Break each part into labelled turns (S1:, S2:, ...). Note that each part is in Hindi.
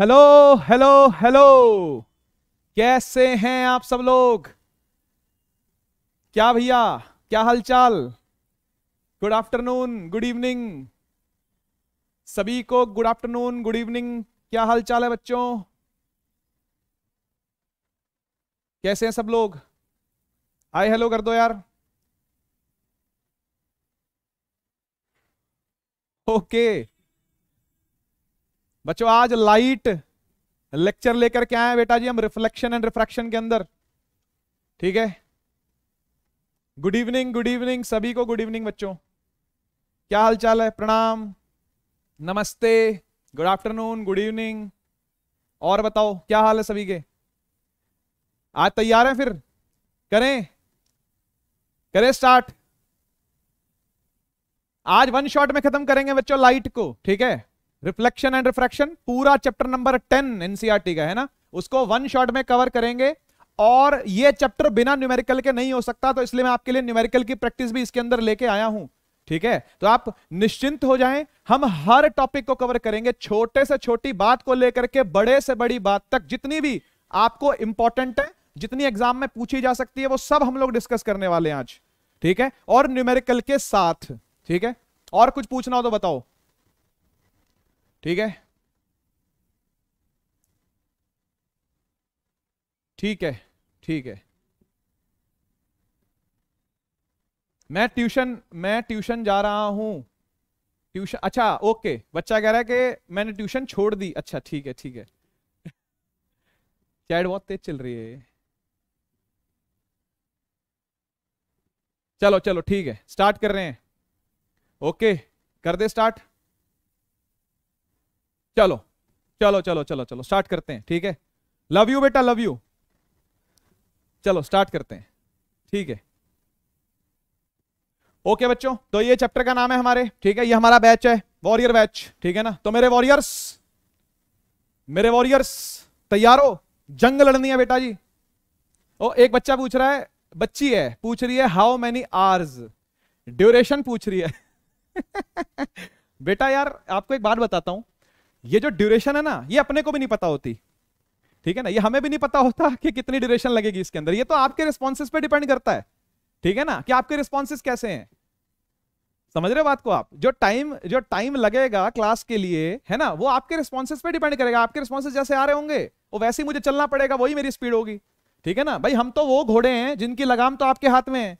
S1: हेलो हेलो हेलो कैसे हैं आप सब लोग क्या भैया क्या हालचाल गुड आफ्टरनून गुड इवनिंग सभी को गुड आफ्टरनून गुड इवनिंग क्या हालचाल है बच्चों कैसे हैं सब लोग हाय हेलो कर दो यार ओके okay. बच्चों आज लाइट लेक्चर लेकर के आए बेटा जी हम रिफ्लेक्शन एंड रिफ्रैक्शन के अंदर ठीक है गुड इवनिंग गुड इवनिंग सभी को गुड इवनिंग बच्चों क्या हाल चाल है प्रणाम नमस्ते गुड आफ्टरनून गुड इवनिंग और बताओ क्या हाल है सभी के आज तैयार हैं फिर करें करें स्टार्ट आज वन शॉट में खत्म करेंगे बच्चों लाइट को ठीक है रिफ्लेक्शन एंड रिफ्रैक्शन पूरा चैप्टर नंबर टेन एनसीआरटी का है ना उसको वन शॉट में कवर करेंगे और ये चैप्टर बिना न्यूमेरिकल के नहीं हो सकता तो इसलिए मैं आपके लिए न्यूमेरिकल की प्रैक्टिस भी इसके अंदर लेके आया हूं ठीक है तो आप निश्चिंत हो जाएं हम हर टॉपिक को कवर करेंगे छोटे से छोटी बात को लेकर के बड़े से बड़ी बात तक जितनी भी आपको इंपॉर्टेंट है जितनी एग्जाम में पूछी जा सकती है वो सब हम लोग डिस्कस करने वाले हैं आज ठीक है और न्यूमेरिकल के साथ ठीक है और कुछ पूछना हो तो बताओ ठीक है ठीक है ठीक है मैं ट्यूशन मैं ट्यूशन जा रहा हूं ट्यूशन अच्छा ओके बच्चा कह रहा है कि मैंने ट्यूशन छोड़ दी अच्छा ठीक है ठीक है चैट बहुत तेज चल रही है चलो चलो ठीक है स्टार्ट कर रहे हैं ओके कर दे स्टार्ट चलो चलो चलो चलो चलो स्टार्ट करते हैं ठीक है लव यू बेटा लव यू चलो स्टार्ट करते हैं ठीक है ओके बच्चों तो ये चैप्टर का नाम है हमारे ठीक है ये हमारा बैच है वॉरियर बैच ठीक है ना तो मेरे वॉरियर्स मेरे वॉरियर्स तैयार हो जंग लड़नी है बेटा जी ओ एक बच्चा पूछ रहा है बच्ची है पूछ रही है हाउ मैनी आवर्स ड्यूरेशन पूछ रही है बेटा यार आपको एक बात बताता हूं ये जो ड्यूरेशन है ना ये अपने को भी नहीं पता होती ठीक है ना ये हमें भी नहीं पता होता कि कितनी ड्यूरेशन लगेगी इसके अंदर ये तो आपके रिस्पॉन्सेज पे डिपेंड करता है ठीक है ना कि आपके रिस्पॉन्सेज कैसे हैं समझ रहे हो बात को आप जो टाइम जो टाइम लगेगा क्लास के लिए है ना वो आपके रिस्पॉन्सेज पे डिपेंड करेगा आपके रिस्पॉन्सेज जैसे आ रहे होंगे वो वैसे ही मुझे चलना पड़ेगा वही मेरी स्पीड होगी ठीक है ना भाई हम तो वो घोड़े हैं जिनकी लगाम तो आपके हाथ में है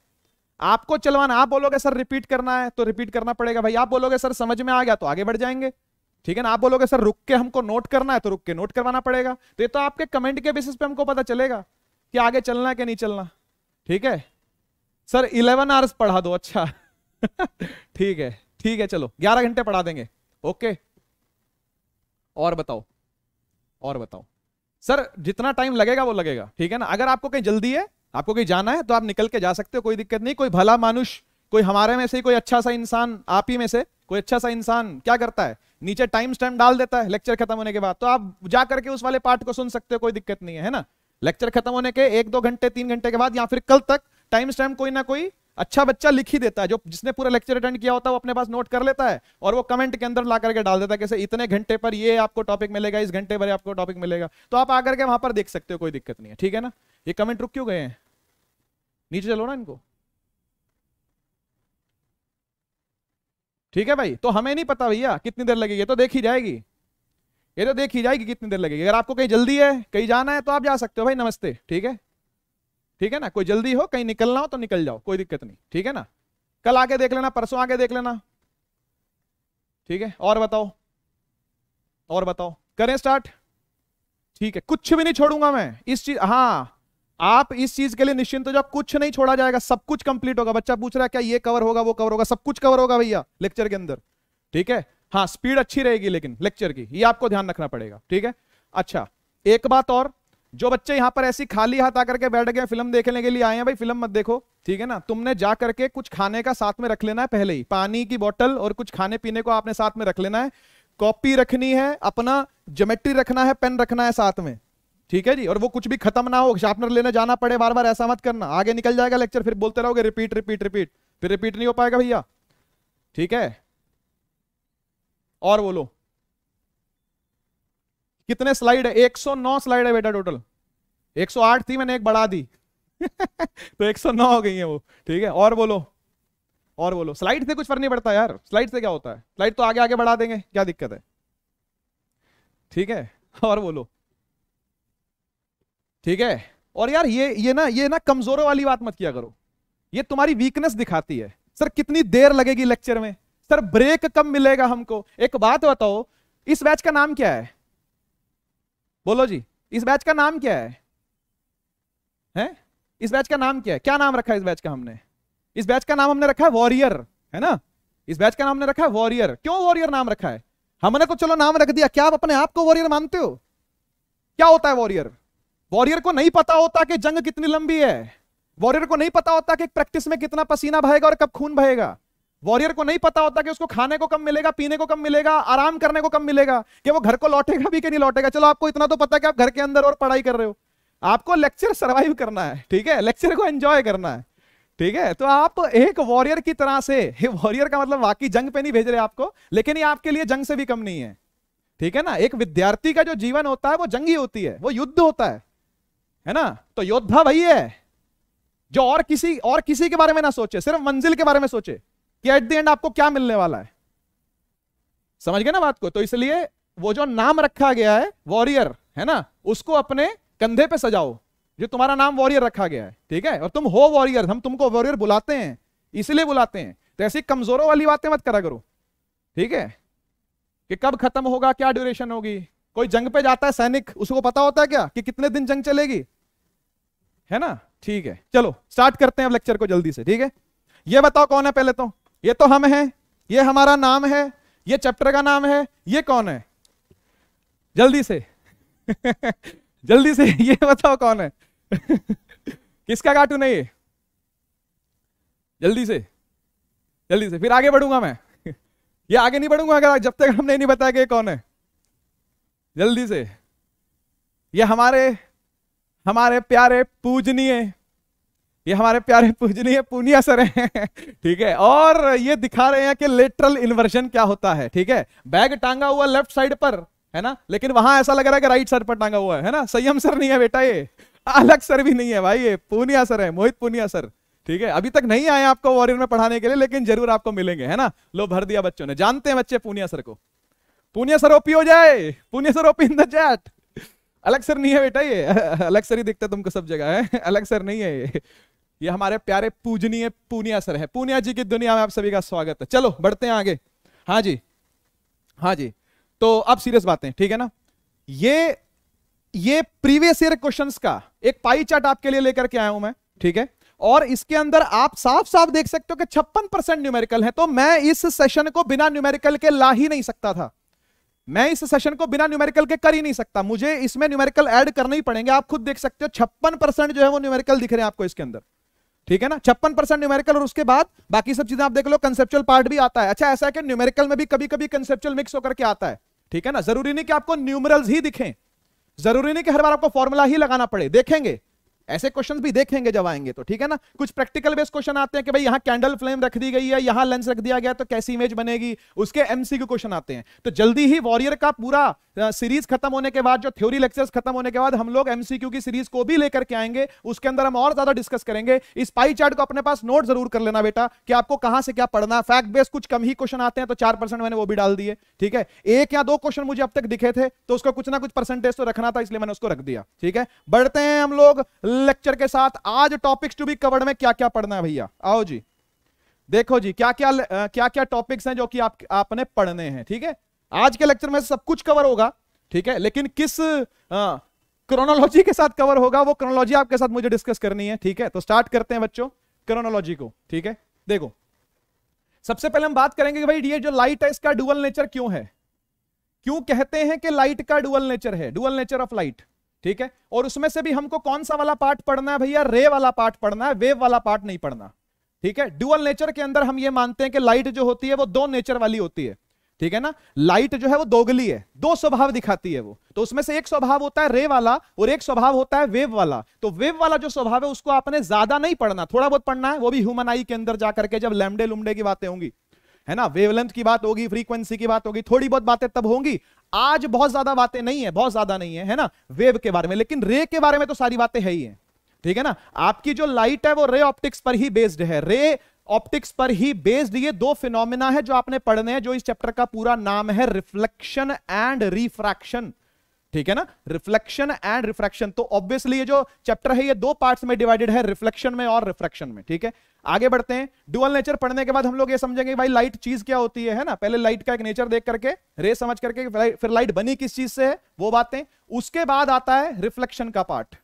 S1: आपको चलवाना आप बोलोगे सर रिपीट करना है तो रिपीट करना पड़ेगा भाई आप बोलोगे सर समझ में आ गया तो आगे बढ़ जाएंगे ठीक है ना आप बोलोगे सर रुक के हमको नोट करना है तो रुक के नोट करवाना पड़ेगा तो ये तो आपके कमेंट के बेसिस पे हमको पता चलेगा कि आगे चलना है कि नहीं चलना ठीक है सर इलेवन आवर्स पढ़ा दो अच्छा ठीक है ठीक है चलो ग्यारह घंटे पढ़ा देंगे ओके और बताओ और बताओ सर जितना टाइम लगेगा वो लगेगा ठीक है ना अगर आपको कहीं जल्दी है आपको कहीं जाना है तो आप निकल के जा सकते हो कोई दिक्कत नहीं कोई भला मानुष कोई हमारे में से कोई अच्छा सा इंसान आप ही में से कोई अच्छा सा इंसान क्या करता है नीचे टाइम स्टैम डाल देता है लेक्चर खत्म होने के बाद तो आप जा करके उस वाले पार्ट को सुन सकते हो कोई दिक्कत नहीं है, है ना लेक्चर खत्म होने के एक दो घंटे तीन घंटे के बाद या फिर कल तक टाइम स्टैम कोई ना कोई अच्छा बच्चा लिख ही देता है जो जिसने पूरा लेक्चर अटेंड किया होता है वो अपने पास नोट कर लेता है और वो कमेंट के अंदर ला करके डाल देता है कैसे इतने घंटे पर ये आपको टॉपिक मिलेगा इस घंटे पर आपको टॉपिक मिलेगा तो आप आकर के वहां पर देख सकते हो कोई दिक्कत नहीं है ठीक है ना ये कमेंट रुक क्यों गए हैं नीचे चलो ना इनको ठीक है भाई तो हमें नहीं पता भैया कितनी देर लगेगी तो देखी जाएगी ये तो देखी जाएगी कितनी देर लगेगी अगर आपको कहीं जल्दी है कहीं जाना है तो आप जा सकते हो भाई नमस्ते ठीक है ठीक है ना कोई जल्दी हो कहीं निकलना हो तो निकल जाओ कोई दिक्कत नहीं ठीक है ना कल आके देख लेना परसों आके देख लेना ठीक है और बताओ और बताओ करें स्टार्ट ठीक है कुछ भी नहीं छोड़ूंगा मैं इस चीज हाँ आप इस चीज के लिए निश्चिंत हो जाओ कुछ नहीं छोड़ा जाएगा सब कुछ कंप्लीट होगा बच्चा पूछ रहा है क्या ये कवर होगा वो कवर होगा सब कुछ कवर होगा भैया लेक्चर के अंदर ठीक है हाँ स्पीड अच्छी रहेगी लेकिन लेक्चर की ये आपको ध्यान रखना पड़ेगा ठीक है अच्छा एक बात और जो बच्चे यहां पर ऐसी खाली हाथ आकर के बैठ गए फिल्म देखने के लिए आए हैं भाई फिल्म मत देखो ठीक है ना तुमने जा करके कुछ खाने का साथ में रख लेना है पहले ही पानी की बोतल और कुछ खाने पीने को आपने साथ में रख लेना है कॉपी रखनी है अपना ज्योमेट्री रखना है पेन रखना है साथ में ठीक है जी और वो कुछ भी खत्म ना हो शार्पनर लेने जाना पड़े बार बार ऐसा मत करना आगे निकल जाएगा लेक्चर फिर बोलते रहोगे रिपीट रिपीट रिपीट फिर रिपीट नहीं हो पाएगा भैया ठीक है और बोलो कितने स्लाइड है 109 स्लाइड है बेटा टोटल 108 थी मैंने एक बढ़ा दी तो 109 हो गई है वो ठीक है और बोलो और बोलो स्लाइड से कुछ फर्क नहीं पड़ता यार स्लाइड से क्या होता है स्लाइड तो आगे आगे बढ़ा देंगे क्या दिक्कत है ठीक है और बोलो ठीक है और यार ये ये ना ये ना कमजोरों वाली बात मत किया करो ये तुम्हारी वीकनेस दिखाती है सर कितनी देर लगेगी लेक्चर में सर ब्रेक कब मिलेगा हमको एक बात बताओ इस बैच का नाम क्या है बोलो जी इस बैच का नाम क्या है हैं इस बैच का नाम क्या है क्या नाम रखा है इस बैच का हमने इस बैच का नाम हमने रखा है वॉरियर है ना इस बैच का नाम हमने रखा है वॉरियर क्यों वॉरियर नाम रखा है हमने तो चलो नाम रख दिया क्या आप अपने आप को वॉरियर मानते हो क्या होता है वॉरियर वॉरियर को नहीं पता होता कि जंग कितनी लंबी है वॉरियर को नहीं पता होता कि प्रैक्टिस में कितना पसीना भाएगा और कब खून बहेगा वॉरियर को नहीं पता होता कि उसको खाने को कम मिलेगा पीने को कम मिलेगा आराम करने को कम मिलेगा कि वो घर को लौटेगा भी कि नहीं लौटेगा चलो आपको इतना तो पता है कि आप घर के अंदर और पढ़ाई कर रहे हो आपको लेक्चर सर्वाइव करना है ठीक है लेक्चर को एंजॉय करना है ठीक है तो आप एक वॉरियर की तरह से वॉरियर का मतलब वाकई जंग पे नहीं भेज रहे आपको लेकिन ये आपके लिए जंग से भी कम नहीं है ठीक है ना एक विद्यार्थी का जो जीवन होता है वो जंग ही होती है वो युद्ध होता है है ना तो योद्धा वही है जो और किसी और किसी के बारे में ना सोचे सिर्फ मंजिल के बारे में सोचे कि एट द एंड आपको क्या मिलने वाला है समझ गए ना बात को तो इसलिए वो जो नाम रखा गया है वॉरियर है ना उसको अपने कंधे पे सजाओ जो तुम्हारा नाम वॉरियर रखा गया है ठीक है और तुम हो वॉरियर हम तुमको वॉरियर बुलाते हैं इसलिए बुलाते हैं तो ऐसी कमजोरों वाली बातें मत करा करो ठीक है कि कब खत्म होगा क्या ड्यूरेशन होगी कोई जंग पे जाता है सैनिक उसको पता होता है क्या कि कितने दिन जंग चलेगी है ना ठीक है चलो स्टार्ट करते हैं अब लेक्चर को जल्दी से ठीक है ये बताओ कौन है पहले तो ये तो हम हैं ये हमारा नाम है ये चैप्टर का नाम है ये कौन है जल्दी से जल्दी से ये बताओ कौन है किसका कार्टून है ये जल्दी से जल्दी से फिर आगे बढ़ूंगा मैं ये आगे नहीं बढ़ूंगा अगर जब तक हमने नहीं बताया कि कौन है जल्दी से ये हमारे हमारे प्यारे पूजनीय ये हमारे प्यारे पूजनीय पूनिया सर हैं ठीक है और ये दिखा रहे हैं कि लेटरल इन्वर्जन क्या होता है ठीक है बैग टांगा हुआ लेफ्ट साइड पर है ना लेकिन वहां ऐसा लग रहा है कि राइट साइड पर टांगा हुआ है है ना संयम सर नहीं है बेटा ये अलग सर भी नहीं है भाई ये पूनिया सर है मोहित पूनिया सर ठीक है अभी तक नहीं आए आपको वॉरियर में पढ़ाने के लिए लेकिन जरूर आपको मिलेंगे है ना लो भर दिया बच्चों ने जानते हैं बच्चे पूनिया सर को पूनिया सर ओपी हो जाए Poonia sir OP in the chat अलग सर नहीं है बेटा ये अलग सर ही दिखता तुमको सब जगह है अलग सर नहीं है ये ये हमारे प्यारे पूजनीय पूनिया सर है पूनिया जी की दुनिया में आप सभी का स्वागत है चलो बढ़ते हैं आगे हाँ जी हाँ जी तो अब सीरियस बातें ठीक है ना ये ये प्रीवियस ईयर क्वेश्चंस का एक पाई चार्ट आपके लिए लेकर के आया हूं मैं ठीक है और इसके अंदर आप साफ साफ देख सकते हो कि छप्पन परसेंट न्यूमेरिकल है तो मैं इस सेशन को बिना न्यूमेरिकल के ला ही नहीं सकता था मैं इस सेशन को बिना न्यूमेरिकल के कर ही नहीं सकता मुझे इसमें न्यूमेरिकल ऐड करने ही पड़ेंगे आप खुद देख सकते हो छप्पन परसेंट जो है वो न्यूमेरिकल दिख रहे हैं आपको इसके अंदर ठीक है ना छप्पन परसेंट न्यूमेरिकल और उसके बाद बाकी सब चीजें आप देख लो कंसेप्चुअल पार्ट भी आता है अच्छा ऐसा है कि न्यूमेरिकल में भी कभी कभी कंसेप्चुअल मिक्स होकर के आता है ठीक है ना जरूरी नहीं कि आपको न्यूमरल ही दिखें जरूरी नहीं कि हर बार आपको फॉर्मुला ही लगाना पड़े देखेंगे ऐसे क्वेश्चंस भी देखेंगे जब आएंगे तो ठीक है ना कुछ प्रैक्टिकल बेस्ड क्वेश्चन आते हैं कि भाई यहां कैंडल फ्लेम रख दी गई है यहां लेंस रख दिया गया तो कैसी इमेज बनेगी उसके एमसी के क्वेश्चन आते हैं तो जल्दी ही वॉरियर का पूरा सीरीज खत्म होने के बाद जो थ्योरी लेक्चर्स खत्म होने के बाद हम लोग एमसीक्यू की सीरीज को भी लेकर के आएंगे उसके अंदर हम और ज्यादा डिस्कस करेंगे इस पाई चार्ट को अपने पास नोट जरूर कर लेना बेटा कि आपको कहां से क्या पढ़ना फैक्ट बेस्ड कुछ कम ही क्वेश्चन आते हैं तो चार परसेंट मैंने वो भी डाल दिए ठीक है एक या दो क्वेश्चन मुझे अब तक दिखे थे तो उसका कुछ ना कुछ परसेंटेज तो रखना था इसलिए मैंने उसको रख दिया ठीक है बढ़ते हैं हम लोग लेक्चर के साथ आज टॉपिक्स टू बी कवर्ड में क्या क्या पढ़ना है भैया आओ जी देखो जी क्या क्या क्या क्या टॉपिक्स हैं जो कि आप आपने पढ़ने हैं ठीक है आज के लेक्चर में सब कुछ कवर होगा ठीक है लेकिन किस क्रोनोलॉजी के साथ कवर होगा वो क्रोनोलॉजी आपके साथ मुझे डिस्कस करनी है ठीक है तो स्टार्ट करते हैं बच्चों क्रोनोलॉजी को ठीक है देखो सबसे पहले हम बात करेंगे कि भाई ये जो लाइट है इसका डुअल नेचर क्यों है क्यों कहते हैं कि लाइट का डुअल नेचर है डुअल नेचर ऑफ लाइट ठीक है और उसमें से भी हमको कौन सा वाला पार्ट पढ़ना है भैया रे वाला पार्ट पढ़ना है वेव वाला पार्ट नहीं पढ़ना ठीक है ड्यूअल नेचर के अंदर हम ये मानते हैं कि लाइट जो होती है वो दो नेचर वाली होती है ठीक है ना लाइट जो है वो दोगली है दो स्वभाव दिखाती है वो तो उसमें से एक स्वभाव होता है रे वाला और एक स्वभाव होता है वेव वाला तो वेव वाला जो स्वभाव है उसको आपने ज्यादा नहीं पढ़ना थोड़ा बहुत पढ़ना है वो भी ह्यूमन आई के अंदर जाकर के जब लेमडे लुमडे की बातें होंगी है ना वेवलेंथ की बात होगी फ्रीक्वेंसी की बात होगी थोड़ी बहुत बातें तब होंगी आज बहुत ज्यादा बातें नहीं है बहुत ज्यादा नहीं है है ना वेव के बारे में लेकिन रे के बारे में तो सारी बातें है ही है ठीक है ना आपकी जो लाइट है वो रे ऑप्टिक्स पर ही बेस्ड है रे ऑप्टिक्स पर ही बेस्ड ये दो फिनोमिना है जो आपने पढ़ने हैं जो इस चैप्टर का पूरा नाम है रिफ्लेक्शन एंड रिफ्रैक्शन ठीक है ना रिफ्लेक्शन एंड रिफ्रैक्शन तो ऑब्वियसली ये जो चैप्टर है ये दो पार्ट्स में डिवाइडेड है रिफ्लेक्शन में और रिफ्रैक्शन में ठीक है आगे बढ़ते हैं ड्यूअल नेचर पढ़ने के बाद हम लोग ये समझेंगे भाई लाइट चीज क्या होती है है ना पहले लाइट का एक नेचर देख करके रे समझ करके फिर लाइट बनी किस चीज से है वो बातें उसके बाद आता है रिफ्लेक्शन का पार्ट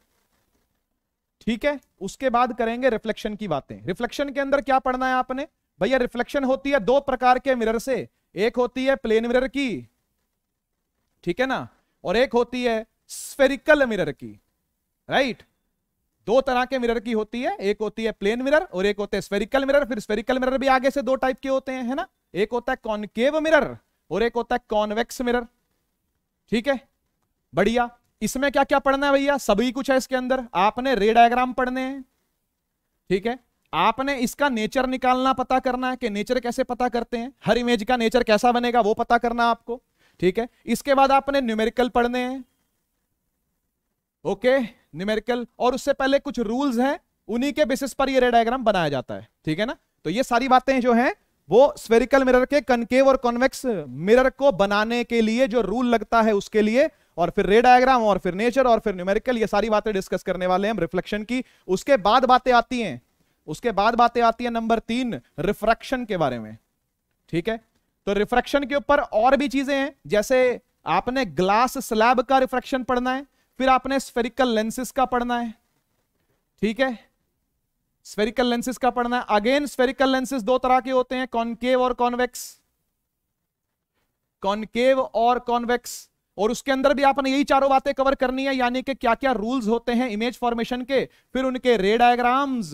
S1: ठीक है उसके बाद करेंगे रिफ्लेक्शन की बातें रिफ्लेक्शन के अंदर क्या पढ़ना है आपने भैया रिफ्लेक्शन होती है दो प्रकार के मिरर से एक होती है प्लेन मिरर की ठीक है ना और एक होती है स्फेरिकल मिरर की राइट दो तरह के मिरर की होती है एक होती है प्लेन मिरर और एक होते हैं स्फेरिकल मिरर फिर स्फेरिकल मिरर भी आगे से दो टाइप के होते हैं है ना एक होता है कॉनकेव मिरर और एक होता है कॉनवेक्स मिरर ठीक है बढ़िया इसमें क्या क्या पढ़ना है भैया सभी कुछ है इसके अंदर आपने रे डायग्राम पढ़ने हैं ठीक है आपने इसका नेचर निकालना पता करना है कि नेचर कैसे पता करते हैं हर इमेज का नेचर कैसा बनेगा वो पता करना आपको ठीक है इसके बाद आपने न्यूमेरिकल पढ़ने हैं ओके न्यूमेरिकल और उससे पहले कुछ रूल्स हैं उन्हीं के बेसिस पर ये रे डायग्राम बनाया जाता है ठीक है ना तो ये सारी बातें जो हैं वो स्फेरिकल मिरर के कनकेव और कॉन्वेक्स मिरर को बनाने के लिए जो रूल लगता है उसके लिए और फिर रे डायग्राम और फिर नेचर और फिर न्यूमेरिकल ये सारी बातें डिस्कस करने वाले हैं हम रिफ्लेक्शन की उसके बाद बातें आती हैं उसके बाद बातें आती है नंबर तीन रिफ्रैक्शन के बारे में ठीक है तो रिफ्रेक्शन के ऊपर और भी चीजें हैं जैसे आपने ग्लास स्लैब का रिफ्रेक्शन पढ़ना है फिर आपने स्फेरिकल लेंसेज का पढ़ना है ठीक है स्फेरिकल लेंसेज का पढ़ना है अगेन स्फेरिकल लेंसेज दो तरह के होते हैं कॉनकेव और कॉन्वेक्स कॉनकेव और कॉन्वेक्स और उसके अंदर भी आपने यही चारों बातें कवर करनी है यानी कि क्या क्या रूल्स होते हैं इमेज फॉर्मेशन के फिर उनके रे डायग्राम्स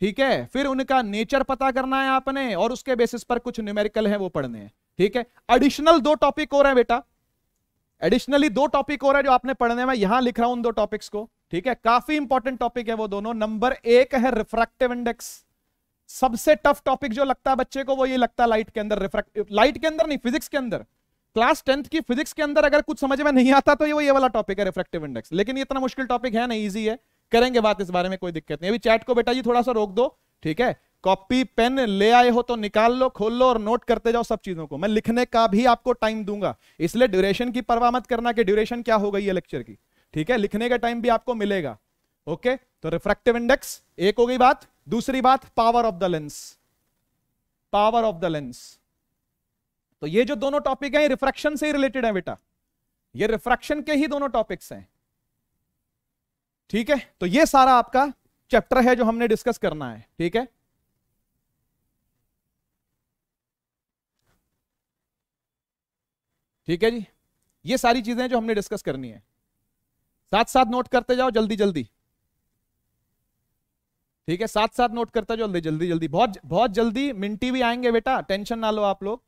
S1: ठीक है फिर उनका नेचर पता करना है आपने और उसके बेसिस पर कुछ न्यूमेरिकल है वो पढ़ने हैं ठीक है एडिशनल दो टॉपिक और हैं बेटा एडिशनली दो टॉपिक और है जो आपने पढ़ने में यहां लिख रहा हूं उन दो टॉपिक्स को ठीक है काफी इंपॉर्टेंट टॉपिक है वो दोनों नंबर एक है रिफ्रैक्टिव इंडेक्स सबसे टफ टॉपिक जो लगता है बच्चे को वो ये लगता है लाइट के अंदर रिफ्रैक्टिव लाइट के अंदर नहीं फिजिक्स के अंदर क्लास टेंथ की फिजिक्स के अंदर अगर कुछ समझ में नहीं आता तो ये वो ये वाला टॉपिक है रिफ्रैक्टिव इंडेक्स लेकिन इतना मुश्किल टॉपिक है ना इजी है करेंगे बात इस बारे में कोई दिक्कत नहीं अभी चैट को बेटा जी थोड़ा सा रोक दो ठीक है कॉपी पेन ले आए हो तो निकाल लो खोल लो और नोट करते जाओ सब चीजों को मैं लिखने का भी आपको टाइम दूंगा इसलिए ड्यूरेशन की परवाह मत करना कि ड्यूरेशन क्या हो गई है लेक्चर की ठीक है लिखने का टाइम भी आपको मिलेगा ओके तो रिफ्रैक्टिव इंडेक्स एक हो गई बात दूसरी बात power of the lens power of the lens तो ये जो दोनों टॉपिक है रिफ्रैक्शन से ही रिलेटेड है बेटा ये रिफ्रैक्शन के ही दोनों टॉपिक्स हैं ठीक है तो ये सारा आपका चैप्टर है जो हमने डिस्कस करना है ठीक है ठीक है जी ये सारी चीजें जो हमने डिस्कस करनी है साथ साथ नोट करते जाओ जल्दी जल्दी ठीक है साथ साथ नोट करते जाओ जल्दी जल्दी जल्दी बहुत बहुत जल्दी मिनटी भी आएंगे बेटा टेंशन ना लो आप लोग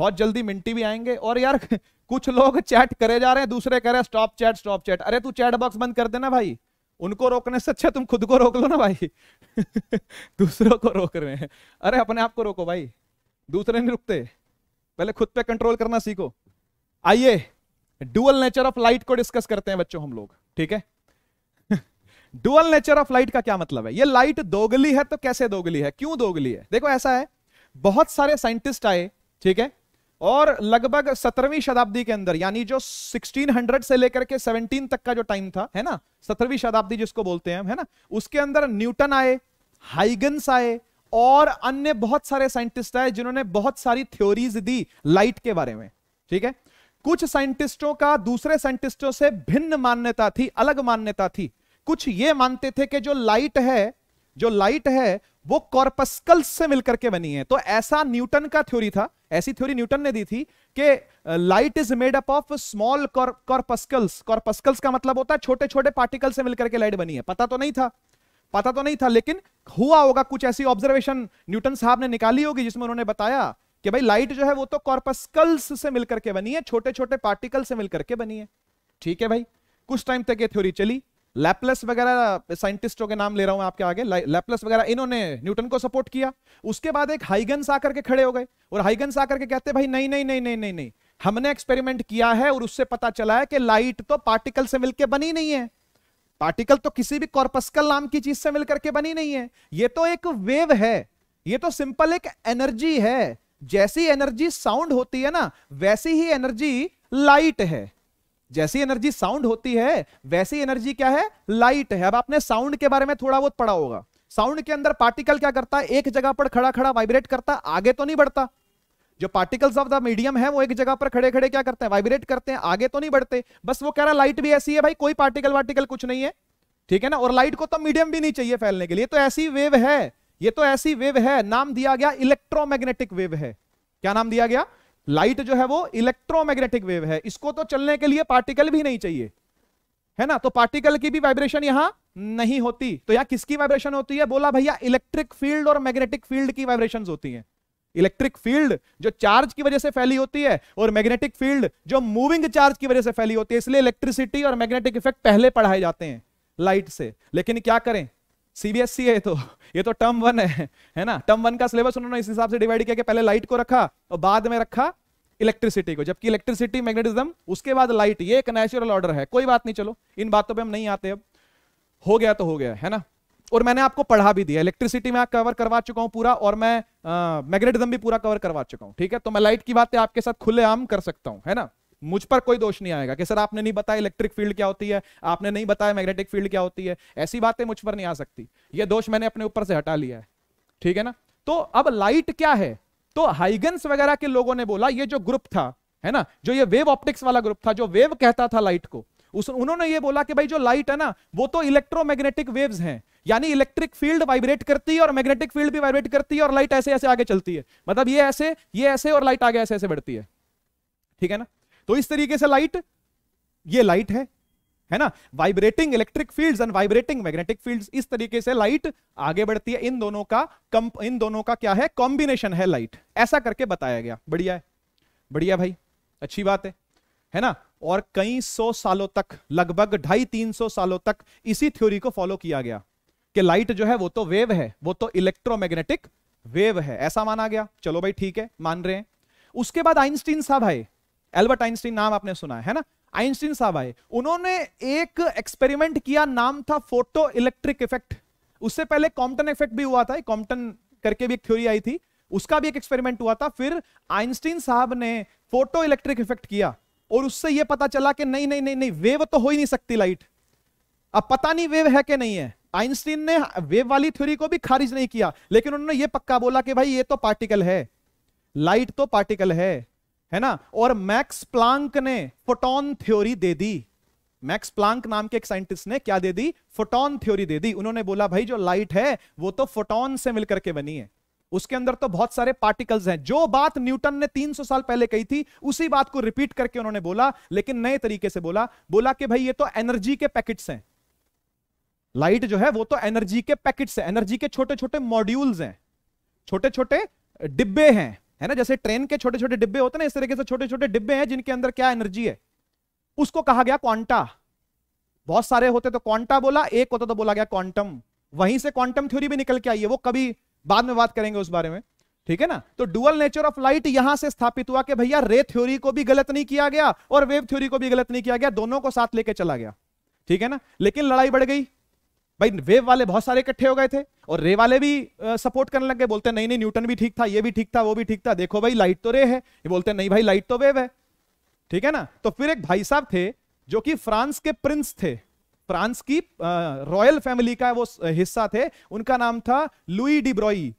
S1: बहुत जल्दी मिनटी भी आएंगे और यार कुछ लोग चैट करे जा रहे हैं दूसरे कह रहे हैं स्टॉप चैट स्टॉप चैट अरे तू चैट बॉक्स बंद कर देना भाई उनको रोकने से अच्छा तुम खुद को रोक लो ना भाई दूसरों को रोक रहे हैं अरे अपने आप को रोको भाई दूसरे नहीं रुकते पहले खुद पे कंट्रोल करना सीखो आइए डुअल नेचर ऑफ लाइट को डिस्कस करते हैं बच्चों हम लोग ठीक है डुअल नेचर ऑफ लाइट का क्या मतलब है ये लाइट दोगली है तो कैसे दोगली है क्यों दोगली है देखो ऐसा है बहुत सारे साइंटिस्ट आए ठीक है और लगभग सत्रहवीं शताब्दी के अंदर यानी जो 1600 से लेकर के 17 तक का जो टाइम था है ना सत्रहवीं शताब्दी जिसको बोलते हैं है ना उसके अंदर न्यूटन आए हाइगन्स आए और अन्य बहुत सारे साइंटिस्ट आए जिन्होंने बहुत सारी थ्योरीज दी लाइट के बारे में ठीक है कुछ साइंटिस्टों का दूसरे साइंटिस्टों से भिन्न मान्यता थी अलग मान्यता थी कुछ ये मानते थे कि जो लाइट है जो लाइट है वो कॉर्पस्कल से मिलकर के बनी है तो ऐसा न्यूटन का थ्योरी था ऐसी थ्योरी न्यूटन ने दी थी कि light is made up of small corpuscles corpuscles का मतलब होता है छोटे छोटे पार्टिकल से मिलकर के लाइट बनी है पता तो नहीं था पता तो नहीं था लेकिन हुआ होगा कुछ ऐसी ऑब्जर्वेशन न्यूटन साहब ने निकाली होगी जिसमें उन्होंने बताया कि भाई लाइट जो है वो तो कॉर्पस्कल्स से मिलकर के बनी है छोटे छोटे पार्टिकल से मिलकर के बनी है ठीक है भाई कुछ टाइम तक ये थ्योरी चली लैपलेस वगैरह साइंटिस्टों के नाम ले रहा हूं आपके आगे लैपलेस वगैरह इन्होंने न्यूटन को सपोर्ट किया उसके बाद एक हाइगन्स आकर के खड़े हो गए और हाइगन्स आकर के कहते भाई नहीं नहीं नहीं नहीं नहीं नहीं हमने एक्सपेरिमेंट किया है और उससे पता चला है कि लाइट तो पार्टिकल से मिलकर बनी नहीं है पार्टिकल तो किसी भी कॉर्पस्कल नाम की चीज से मिलकर के बनी नहीं है ये तो एक वेव है ये तो सिंपल एक एनर्जी है जैसी एनर्जी साउंड होती है ना वैसी ही एनर्जी लाइट है जैसी एनर्जी साउंड होती है वैसी एनर्जी क्या है लाइट है अब आपने साउंड के बारे में थोड़ा बहुत पढ़ा होगा साउंड के अंदर पार्टिकल क्या करता है एक जगह पर खड़ा खड़ा वाइब्रेट करता आगे तो नहीं बढ़ता जो पार्टिकल्स ऑफ द मीडियम है वो एक जगह पर खड़े खड़े क्या करते हैं वाइब्रेट करते हैं आगे तो नहीं बढ़ते बस वो कह रहा लाइट भी ऐसी है भाई कोई पार्टिकल वार्टिकल कुछ नहीं है ठीक है ना और लाइट को तो मीडियम भी नहीं चाहिए फैलने के लिए तो ऐसी वेव है ये तो ऐसी वेव है नाम दिया गया इलेक्ट्रोमैग्नेटिक वेव है क्या नाम दिया गया लाइट जो है वो इलेक्ट्रोमैग्नेटिक वेव है इसको तो चलने के लिए पार्टिकल भी नहीं चाहिए है ना तो पार्टिकल की भी वाइब्रेशन यहां नहीं होती तो यहां किसकी वाइब्रेशन होती है बोला भैया इलेक्ट्रिक फील्ड और मैग्नेटिक फील्ड की वाइब्रेशन होती है इलेक्ट्रिक फील्ड जो चार्ज की वजह से फैली होती है और मैग्नेटिक फील्ड जो मूविंग चार्ज की वजह से फैली होती है इसलिए इलेक्ट्रिसिटी और मैग्नेटिक इफेक्ट पहले पढ़ाए जाते हैं लाइट से लेकिन क्या करें सीबीएसई है तो ये तो टर्म वन है है ना टर्म वन का सिलेबस उन्होंने इस हिसाब से डिवाइड किया कि पहले लाइट को रखा और बाद में रखा इलेक्ट्रिसिटी को जबकि इलेक्ट्रिसिटी मैग्नेटिज्म उसके बाद लाइट ये एक नेचुरल ऑर्डर है कोई बात नहीं चलो इन बातों पे हम नहीं आते अब हो गया तो हो गया है ना और मैंने आपको पढ़ा भी दिया इलेक्ट्रिसिटी में कवर करवा चुका हूं पूरा और मैं मैग्नेटिज्म भी पूरा कवर करवा चुका हूं ठीक है तो मैं लाइट की बातें आपके साथ खुलेआम कर सकता हूं है ना मुझ पर कोई दोष नहीं आएगा कि सर आपने नहीं बताया इलेक्ट्रिक फील्ड क्या होती है आपने नहीं बताया मैग्नेटिक फील्ड क्या होती है ऐसी बातें मुझ पर नहीं आ सकती ये दोष मैंने अपने ऊपर से हटा लिया है ठीक है ना तो अब लाइट क्या है तो हाइगन्स वगैरह के लोगों ने बोला ये जो ग्रुप था है ना जो ये वेव ऑप्टिक्स वाला ग्रुप था जो वेव कहता था लाइट को उस उन्होंने ये बोला कि भाई जो लाइट है ना वो तो इलेक्ट्रोमैग्नेटिक वेव्स हैं यानी इलेक्ट्रिक फील्ड वाइब्रेट करती है और मैग्नेटिक फील्ड भी वाइब्रेट करती है और लाइट ऐसे ऐसे आगे चलती है मतलब ये ऐसे ये ऐसे और लाइट आगे ऐसे ऐसे बढ़ती है ठीक है ना तो इस तरीके से लाइट ये लाइट है है ना vibrating electric fields and vibrating magnetic fields इस तरीके से लाइट आगे बढ़ती है इन दोनों का कम इन दोनों का क्या है कॉम्बिनेशन है लाइट ऐसा करके बताया गया बढ़िया है बढ़िया भाई अच्छी बात है है ना और कई सौ सालों तक लगभग ढाई तीन सौ सालों तक इसी थ्योरी को फॉलो किया गया कि लाइट जो है वो तो वेव है वो तो इलेक्ट्रोमैग्नेटिक वेव है ऐसा माना गया चलो भाई ठीक है मान रहे हैं उसके बाद आइंस्टीन साहब आए एल्बर्ट आइंस्टीन नाम आपने सुना है ना आइंस्टीन साहब आए उन्होंने एक एक्सपेरिमेंट किया नाम था फोटो इलेक्ट्रिक इफेक्ट उससे पहले कॉम्पटन इफेक्ट भी हुआ था कॉम्पटन करके भी एक थ्योरी आई थी उसका भी एक एक्सपेरिमेंट हुआ था फिर आइंस्टीन साहब ने फोटो इलेक्ट्रिक इफेक्ट किया और उससे यह पता चला कि नहीं नहीं नहीं नहीं वेव तो हो ही नहीं सकती लाइट अब पता नहीं वेव है कि नहीं है आइंस्टीन ने वेव वाली थ्योरी को भी खारिज नहीं किया लेकिन उन्होंने यह पक्का बोला कि भाई ये तो पार्टिकल है लाइट तो पार्टिकल है है ना और मैक्स प्लांक ने फोटोन थ्योरी दे दी मैक्स प्लांक नाम के एक साइंटिस्ट ने क्या दे दी फोटोन थ्योरी दे दी उन्होंने बोला भाई जो लाइट है वो तो फोटोन से मिलकर के बनी है उसके अंदर तो बहुत सारे पार्टिकल्स हैं जो बात न्यूटन ने 300 साल पहले कही थी उसी बात को रिपीट करके उन्होंने बोला लेकिन नए तरीके से बोला बोला कि भाई ये तो एनर्जी के पैकेट्स हैं लाइट जो है वो तो एनर्जी के पैकेट्स है एनर्जी के छोटे छोटे मॉड्यूल्स हैं छोटे छोटे डिब्बे हैं है ना जैसे ट्रेन के छोटे छोटे डिब्बे होते हैं ना इस तरीके से छोटे छोटे डिब्बे हैं जिनके अंदर क्या एनर्जी है उसको कहा गया क्वांटा बहुत सारे होते तो क्वांटा बोला एक होता तो बोला गया क्वांटम वहीं से क्वांटम थ्योरी भी निकल के आई है वो कभी बाद में बात करेंगे उस बारे में ठीक है ना तो डुअल नेचर ऑफ लाइट यहां से स्थापित हुआ कि भैया रे थ्योरी को भी गलत नहीं किया गया और वेव थ्योरी को भी गलत नहीं किया गया दोनों को साथ लेके चला गया ठीक है ना लेकिन लड़ाई बढ़ गई भाई वेव वाले बहुत सारे इकट्ठे हो गए थे और रे वाले भी सपोर्ट करने लग गए बोलते नहीं नहीं न्यूटन भी ठीक था ये भी ठीक था वो भी ठीक था देखो भाई लाइट तो रे है ये बोलते नहीं भाई लाइट तो वेव है ठीक है ना तो फिर एक भाई साहब थे जो कि फ्रांस के प्रिंस थे फ्रांस की रॉयल फैमिली का वो हिस्सा थे उनका नाम था लुई डिब्रॉई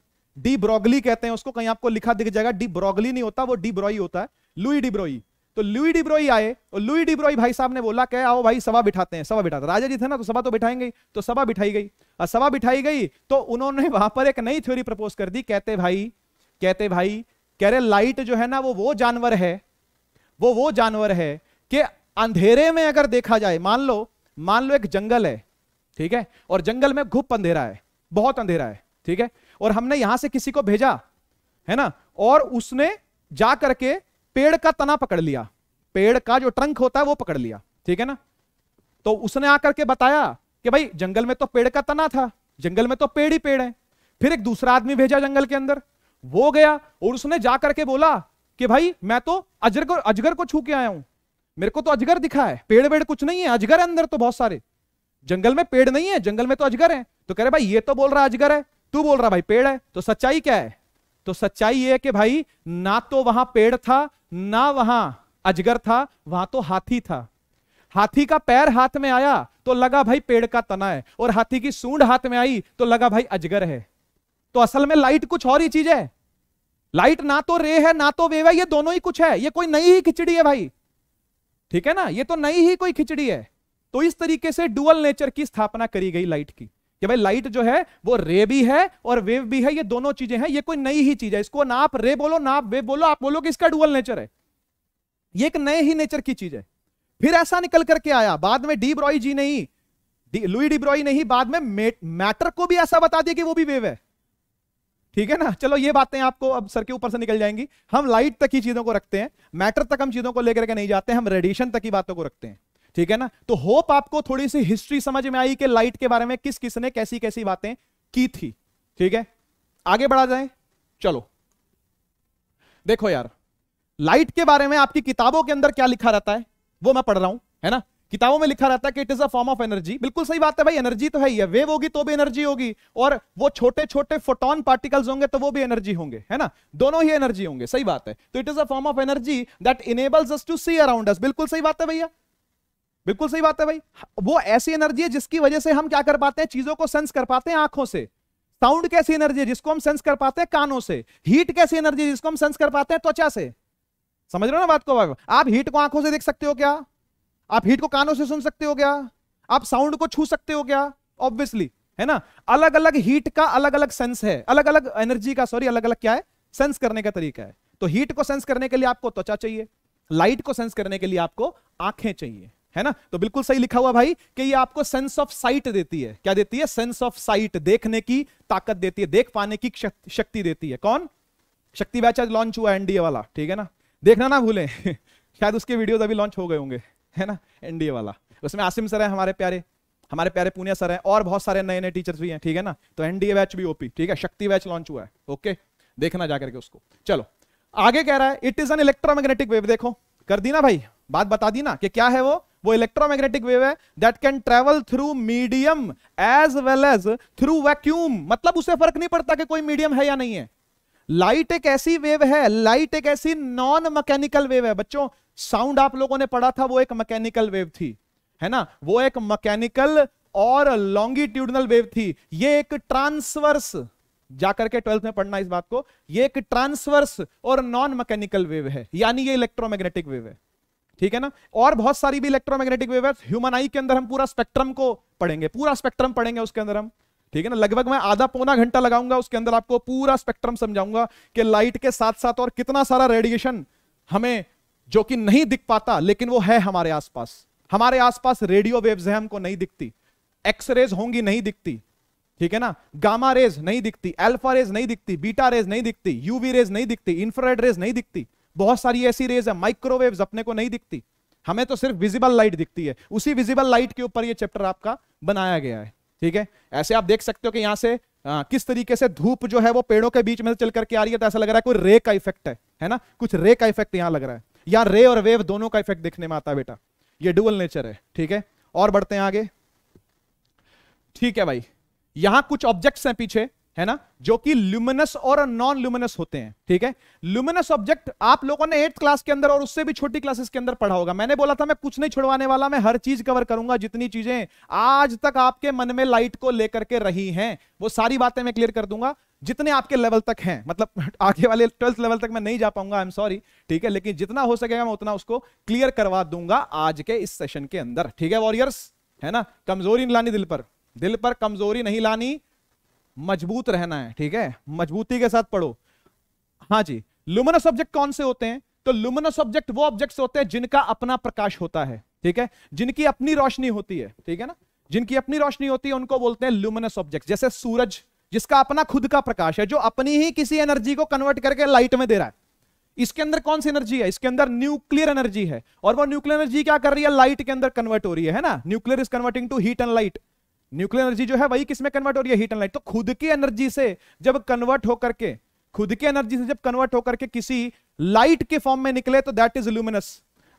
S1: डी ब्रॉगली कहते हैं उसको कहीं आपको लिखा दिख जाएगा डी ब्रॉगली नहीं होता वो डी ब्रॉई होता है लुई डिब्रॉई तो लुई डिब्रोई आए और लुई डिब्रोई भाई साहब ने बोला क्या आओ भाई सभा बिठाते हैं सभा बिठाते राजा जी थे ना तो सभा तो बिठाएंगे तो सभा बिठाई गई और सभा बिठाई गई तो उन्होंने वहां पर एक नई थ्योरी प्रपोज कर दी कहते भाई कहते भाई कह रहे लाइट जो है ना वो वो जानवर है वो वो जानवर है कि अंधेरे में अगर देखा जाए मान लो मान लो एक जंगल है ठीक है और जंगल में घुप अंधेरा है बहुत अंधेरा है ठीक है और हमने यहां से किसी को भेजा है ना और उसने जा करके पेड़ का तना पकड़ लिया पेड़ का जो ट्रंक होता है वो पकड़ लिया ठीक है ना तो उसने आकर के बताया कि भाई जंगल में तो पेड़ का तना था जंगल में तो पेड़ ही पेड़ है फिर एक दूसरा आदमी भेजा जंगल के अंदर वो गया और उसने जाकर के बोला कि भाई मैं तो अजगर को अजगर को छू के आया हूं मेरे को तो अजगर दिखा है पेड़ वेड़ कुछ नहीं है अजगर है अंदर तो बहुत सारे जंगल में पेड़ नहीं है जंगल में तो अजगर है तो कह रहे भाई ये तो बोल रहा अजगर है तू बोल रहा भाई पेड़ है तो सच्चाई क्या है तो सच्चाई ये है कि भाई ना तो वहां पेड़ था ना वहां अजगर था वहां तो हाथी था हाथी का पैर हाथ में आया तो लगा भाई पेड़ का तना है और हाथी की सूंड हाथ में आई तो लगा भाई अजगर है तो असल में लाइट कुछ और ही चीज है लाइट ना तो रे है ना तो वे है ये दोनों ही कुछ है ये कोई नई ही खिचड़ी है भाई ठीक है ना ये तो नई ही कोई खिचड़ी है तो इस तरीके से डुअल नेचर की स्थापना करी गई लाइट की कि भाई लाइट जो है वो रे भी है और वेव भी है ये दोनों चीजें हैं ये कोई नई ही चीज है इसको ना आप रे बोलो ना आप वेव बोलो आप बोलो कि इसका डुअल नेचर है ये एक नए ही नेचर की चीज है फिर ऐसा निकल करके आया बाद में डी ब्रॉय जी नहीं लुई ब्रॉय नहीं बाद में मैटर को भी ऐसा बता दिया कि वो भी वेव है ठीक है ना चलो ये बातें आपको अब सर के ऊपर से निकल जाएंगी हम लाइट तक ही चीजों को रखते हैं मैटर तक हम चीजों को लेकर के नहीं जाते हम रेडिएशन तक ही बातों को रखते हैं ठीक है ना तो होप आपको थोड़ी सी हिस्ट्री समझ में आई कि लाइट के बारे में किस किसने कैसी कैसी बातें की थी ठीक है आगे बढ़ा जाए चलो देखो यार लाइट के बारे में आपकी किताबों के अंदर क्या लिखा रहता है वो मैं पढ़ रहा हूं है ना किताबों में लिखा रहता है कि it is a form of energy बिल्कुल सही बात है भाई एनर्जी तो है ही है वेव होगी तो भी एनर्जी होगी और वो छोटे छोटे फोटोन पार्टिकल्स होंगे तो वो भी एनर्जी होंगे है ना दोनों ही एनर्जी होंगे सही बात है तो it is a form of energy that enables us to see around us बिल्कुल सही बात है भैया बिल्कुल सही बात है भाई वो ऐसी एनर्जी है जिसकी वजह से हम क्या कर पाते हैं चीजों को सेंस कर पाते हैं आंखों से साउंड कैसी एनर्जी है जिसको हम सेंस कर पाते हैं कानों से हीट कैसी एनर्जी है जिसको हम सेंस कर पाते हैं त्वचा से समझ रहे हो ना बात को आप हीट को आंखों से देख सकते हो क्या आप हीट को कानों से सुन सकते हो क्या आप साउंड को छू सकते हो क्या ऑब्वियसली है ना अलग अलग हीट का अलग अलग सेंस है अलग अलग एनर्जी का सॉरी अलग अलग क्या है सेंस करने का तरीका है तो हीट को सेंस करने के लिए आपको त्वचा चाहिए लाइट को सेंस करने के लिए आपको आंखें चाहिए है ना तो बिल्कुल सही लिखा हुआ भाई कि ये आपको सेंस ऑफ साइट देती है क्या देती है सेंस ऑफ साइट देखने की ताकत देती है देख पाने की शक्ति देती है कौन शक्ति बैच लॉन्च हुआ एनडीए वाला ठीक है ना देखना ना भूलें शायद उसके वीडियोज अभी लॉन्च हो गए होंगे है ना एनडीए वाला उसमें आसिम सर है हमारे प्यारे हमारे प्यारे पुनिया सर है और बहुत सारे नए नए टीचर्स भी हैं ठीक है ना तो एनडीए बैच भी ओपी ठीक है शक्ति बैच लॉन्च हुआ है ओके देखना जाकर के उसको चलो आगे कह रहा है it is an electromagnetic wave देखो कर दी ना भाई बात बता दी ना कि क्या है वो वो इलेक्ट्रोमैग्नेटिक वेव है that can travel through medium as well as through vacuum मतलब उसे फर्क नहीं पड़ता कि कोई मीडियम है या नहीं है लाइट एक ऐसी वेव है लाइट एक ऐसी नॉन मैकेनिकल वेव है बच्चों साउंड आप लोगों ने पढ़ा था वो एक मैकेनिकल वेव थी है ना वो एक मैकेनिकल और लॉन्गिट्यूडनल वेव थी ये एक ट्रांसवर्स जाकर के ट्वेल्थ में पढ़ना इस बात को ये एक ट्रांसवर्स और नॉन मैकेनिकल वेव है यानी ये इलेक्ट्रोमैग्नेटिक वेव है ठीक है ना और बहुत सारी भी इलेक्ट्रोमैग्नेटिक वेव है ह्यूमन आई के अंदर हम पूरा स्पेक्ट्रम को पढ़ेंगे पूरा स्पेक्ट्रम पढ़ेंगे उसके अंदर हम ठीक है ना लगभग मैं आधा पौना घंटा लगाऊंगा उसके अंदर आपको पूरा स्पेक्ट्रम समझाऊंगा कि लाइट के साथ साथ और कितना सारा रेडिएशन हमें जो कि नहीं दिख पाता लेकिन वो है हमारे आसपास हमारे आसपास रेडियो वेव्स है हमको नहीं दिखती एक्सरेज होंगी नहीं दिखती ठीक है ना गामा रेज नहीं दिखती अल्फा रेज नहीं दिखती बीटा रेज नहीं दिखती यूवी रेज नहीं दिखती इंफ्रारेड रेज नहीं दिखती बहुत सारी ऐसी रेज है माइक्रोवेव अपने को नहीं दिखती हमें तो सिर्फ विजिबल लाइट दिखती है उसी विजिबल लाइट के ऊपर ये चैप्टर आपका बनाया गया है ठीक है ऐसे आप देख सकते हो कि यहाँ से आ, किस तरीके से धूप जो है वो पेड़ों के बीच में से चल करके आ रही है तो ऐसा लग रहा है कोई रे का इफेक्ट है है ना कुछ रे का इफेक्ट यहाँ लग रहा है या रे और वेव दोनों का इफेक्ट देखने में आता है बेटा ये डुअल नेचर है ठीक है और बढ़ते हैं आगे ठीक है भाई यहां कुछ ऑब्जेक्ट्स हैं पीछे है ना जो कि ल्यूमिनस और नॉन ल्यूमिनस होते हैं ठीक है ल्यूमिनस ऑब्जेक्ट आप लोगों ने एट्थ क्लास के अंदर और उससे भी छोटी क्लासेस के अंदर पढ़ा होगा मैंने बोला था मैं कुछ नहीं छोड़वाने वाला मैं हर चीज कवर करूंगा जितनी चीजें आज तक आपके मन में लाइट को लेकर के रही हैं वो सारी बातें मैं क्लियर कर दूंगा जितने आपके लेवल तक हैं मतलब आगे वाले ट्वेल्थ लेवल तक मैं नहीं जा पाऊंगा आई एम सॉरी ठीक है लेकिन जितना हो सकेगा मैं उतना उसको क्लियर करवा दूंगा आज के इस सेशन के अंदर ठीक है वॉरियर्स है ना कमजोरी लानी दिल पर दिल पर कमजोरी नहीं लानी मजबूत रहना है ठीक है मजबूती के साथ पढ़ो हाँ जी लुमिनस ऑब्जेक्ट कौन से होते हैं तो लुमिनस ऑब्जेक्ट वो ऑब्जेक्ट्स होते हैं जिनका अपना प्रकाश होता है ठीक है जिनकी अपनी रोशनी होती है ठीक है ना जिनकी अपनी रोशनी होती है उनको बोलते हैं लुमिनस ऑब्जेक्ट जैसे सूरज जिसका अपना खुद का प्रकाश है जो अपनी ही किसी एनर्जी को कन्वर्ट करके लाइट में दे रहा है इसके अंदर कौन सी एनर्जी है इसके अंदर न्यूक्लियर एनर्जी है और वो न्यूक्लियर एनर्जी क्या कर रही है लाइट के अंदर कन्वर्ट हो रही है, है ना nuclear is converting to heat and light nuclear energy जो है वही किसमें कन्वर्ट हो रही है हीट एंड लाइट तो खुद की एनर्जी से जब कन्वर्ट होकर के खुद की एनर्जी से जब कन्वर्ट होकर के किसी लाइट के फॉर्म में निकले तो that is luminous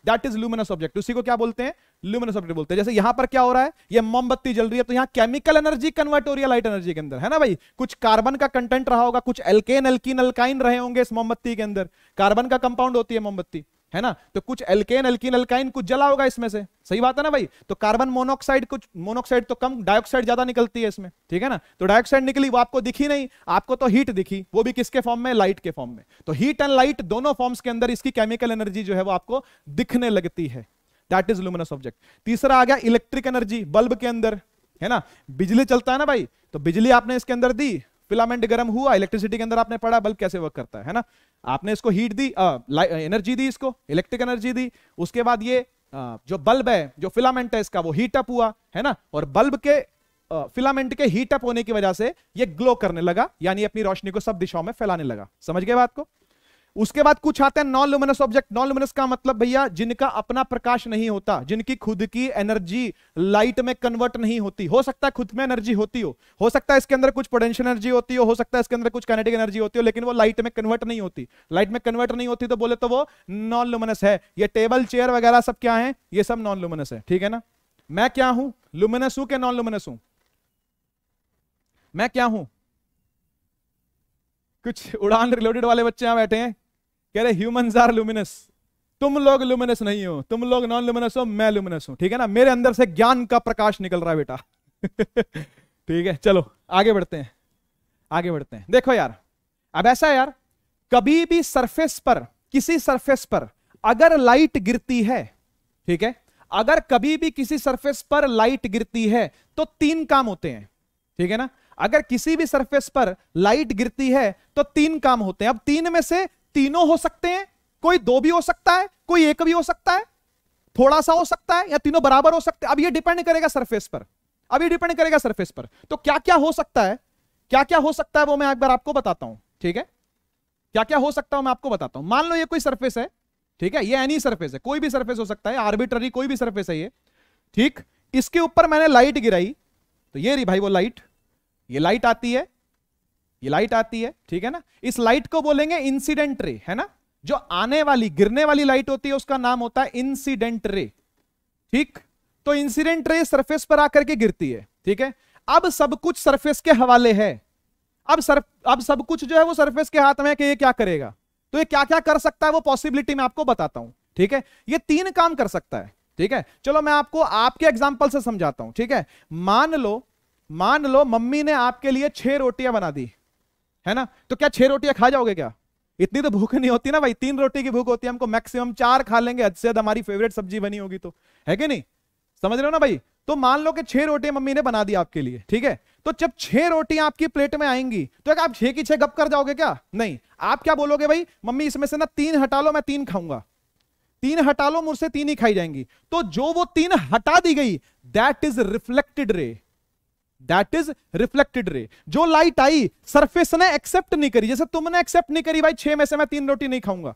S1: that is luminous object उसी को क्या बोलते हैं ल्यूमिनस ऑब्जेक्ट बोलते हैं जैसे यहां पर क्या हो रहा है ये मोमबत्ती जल रही है तो यहां केमिकल एनर्जी कन्वर्ट हो रही है लाइट एनर्जी के अंदर है ना भाई कुछ कार्बन का कंटेंट रहा होगा कुछ एल्केन एल्कीन अल्काइन रहे होंगे इस मोमबत्ती के अंदर कार्बन का कंपाउंड होती है मोमबत्ती है ना तो कुछ एल्केन एल्किन एल्काइन कुछ जला होगा इसमें से सही बात है ना भाई तो कार्बन मोनोक्साइड कुछ मोनोक्साइड तो कम डाइऑक्साइड ज्यादा निकलती है इसमें ठीक है ना तो डाइऑक्साइड निकली वो आपको दिखी नहीं आपको तो हीट दिखी वो भी किसके फॉर्म में लाइट के फॉर्म में तो हीट एंड लाइट दोनों फॉर्म्स के अंदर इसकी केमिकल एनर्जी जो है वो आपको दिखने लगती है दैट इज लुमिनस ऑब्जेक्ट तीसरा आ गया इलेक्ट्रिक एनर्जी बल्ब के अंदर है ना बिजली चलता है ना भाई तो बिजली आपने इसके अंदर दी फिलामेंट गर्म हुआ इलेक्ट्रिसिटी के अंदर आपने पढ़ा बल्ब कैसे वर्क करता है ना आपने इसको हीट दी एनर्जी दी इसको इलेक्ट्रिक एनर्जी दी उसके बाद ये आ, जो बल्ब है जो फिलामेंट है इसका वो हीट अप हुआ है ना और बल्ब के फिलामेंट के हीट अप होने की वजह से ये ग्लो करने लगा यानी अपनी रोशनी को सब दिशाओं में फैलाने लगा समझ गए बात को उसके बाद कुछ आते हैं non luminous object non luminous का मतलब भैया जिनका अपना प्रकाश नहीं होता जिनकी खुद की एनर्जी लाइट में कन्वर्ट नहीं होती हो सकता है खुद में एनर्जी होती हो हो सकता है इसके अंदर कुछ पोटेंशियल एनर्जी होती हो हो सकता है इसके अंदर कुछ कैनेटिक एनर्जी होती हो लेकिन वो लाइट में कन्वर्ट नहीं होती लाइट में कन्वर्ट नहीं होती तो बोले तो वो नॉन लुमिनस है ये टेबल चेयर वगैरह सब क्या है ये सब नॉन लुमिनस है ठीक है ना मैं क्या हूं लुमिनस हूं क्या नॉन लुमिनस हूं मैं क्या हूं कुछ उड़ान रिलेटेड वाले बच्चे यहां बैठे हैं कह रहे ह्यूमन आर लुमिनस तुम लोग लुमिनस नहीं हो तुम लोग नॉन लुमिनस हो मैं लुमिनस हूं ठीक है ना मेरे अंदर से ज्ञान का प्रकाश निकल रहा है बेटा ठीक है चलो आगे बढ़ते हैं आगे बढ़ते हैं देखो यार अब ऐसा यार कभी भी सरफेस पर किसी सरफेस पर अगर लाइट गिरती है ठीक है अगर कभी भी किसी सरफेस पर लाइट गिरती है तो तीन काम होते हैं ठीक है ना अगर किसी भी सरफेस पर लाइट गिरती है तो तीन काम होते हैं अब तीन में से तीनों हो सकते हैं कोई दो भी हो सकता है कोई एक भी हो सकता है थोड़ा सा हो सकता है या तीनों बराबर हो सकते हैं अब ये डिपेंड करेगा सरफेस पर अब ये डिपेंड करेगा सरफेस पर तो क्या क्या हो सकता है क्या क्या हो सकता है वो मैं एक बार आपको बताता हूं ठीक है क्या क्या हो सकता है मैं आपको बताता हूं मान लो ये कोई सरफेस है ठीक है ये एनी सरफेस है कोई भी सरफेस हो सकता है आर्बिट्ररी कोई भी सरफेस है ये ठीक इसके ऊपर मैंने लाइट गिराई तो ये रही भाई वो लाइट ये लाइट आती है ये लाइट आती है ठीक है ना इस लाइट को बोलेंगे इंसिडेंट रे है ना जो आने वाली गिरने वाली लाइट होती है उसका नाम होता है इंसिडेंट रे ठीक तो इंसिडेंट रे सरफेस पर आकर के गिरती है ठीक है अब सब कुछ सरफेस के हवाले है अब सर अब सब कुछ जो है वो सरफेस के हाथ में है कि ये क्या करेगा तो ये क्या क्या कर सकता है वो पॉसिबिलिटी मैं आपको बताता हूं ठीक है ये तीन काम कर सकता है ठीक है चलो मैं आपको आपके एग्जाम्पल से समझाता हूं ठीक है मान लो मान लो मम्मी ने आपके लिए छह रोटियां बना दी है ना तो क्या छह रोटियां खा जाओगे क्या इतनी तो भूख नहीं होती ना भाई तीन रोटी की भूख होती है हमको मैक्सिमम चार खा लेंगे हद से हमारी फेवरेट सब्जी बनी होगी तो है कि नहीं समझ रहे हो ना भाई तो मान लो कि छह रोटियां मम्मी ने बना दी आपके लिए ठीक है तो जब छह रोटियां आपकी प्लेट में आएंगी तो एक आप छह की छह गप कर जाओगे क्या नहीं आप क्या बोलोगे भाई मम्मी इसमें से ना तीन हटा लो मैं तीन खाऊंगा तीन हटा लो मुझसे तीन ही खाई जाएंगी तो जो वो तीन हटा दी गई that is reflected ray that is reflected ray जो लाइट आई सरफेस ने एक्सेप्ट नहीं करी जैसे तुमने एक्सेप्ट नहीं करी भाई छह में से मैं तीन रोटी नहीं खाऊंगा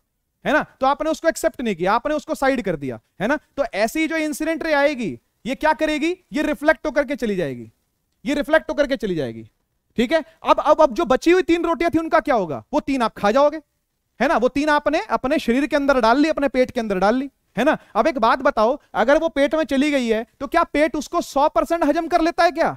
S1: है ना तो आपने उसको एक्सेप्ट नहीं किया आपने उसको साइड कर दिया है ना तो ऐसी जो इंसिडेंट रे आएगी ये क्या करेगी ये रिफ्लेक्ट होकर के चली जाएगी ये रिफ्लेक्ट होकर के चली जाएगी ठीक है अब अब अब जो बची हुई तीन रोटियां थी उनका क्या होगा वो तीन आप खा जाओगे है ना वो तीन आपने अपने शरीर के अंदर डाल ली अपने पेट के अंदर डाल ली है ना अब एक बात बताओ अगर वो पेट में चली गई है तो क्या पेट उसको सौ परसेंट हजम कर लेता है क्या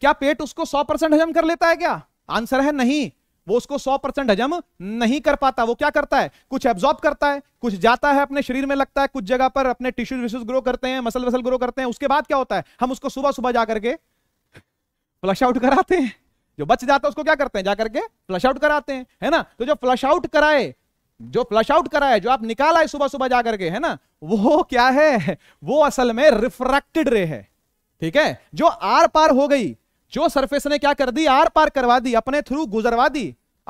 S1: क्या पेट उसको सौ परसेंट हजम कर लेता है क्या आंसर है नहीं वो उसको 100 परसेंट हजम नहीं कर पाता वो क्या करता है कुछ एब्जॉर्ब करता है कुछ जाता है अपने शरीर में लगता है कुछ जगह पर अपने टिश्यूज विश्यूज ग्रो करते हैं मसल वसल ग्रो करते हैं उसके बाद क्या होता है हम उसको सुबह सुबह जाकर के फ्लश आउट कराते हैं जो बच जाता है उसको क्या करते हैं जाकर के फ्लश आउट कराते हैं है ना तो जो फ्लश आउट कराए जो फ्लश आउट कराए जो आप निकाला है सुबह सुबह जाकर के है ना वो क्या है वो असल में रिफ्रैक्टेड रे है ठीक है जो आर पार हो गई जो सरफेस ने क्या कर दी आर पार करवा दी अपने थ्रू गुजरवा दी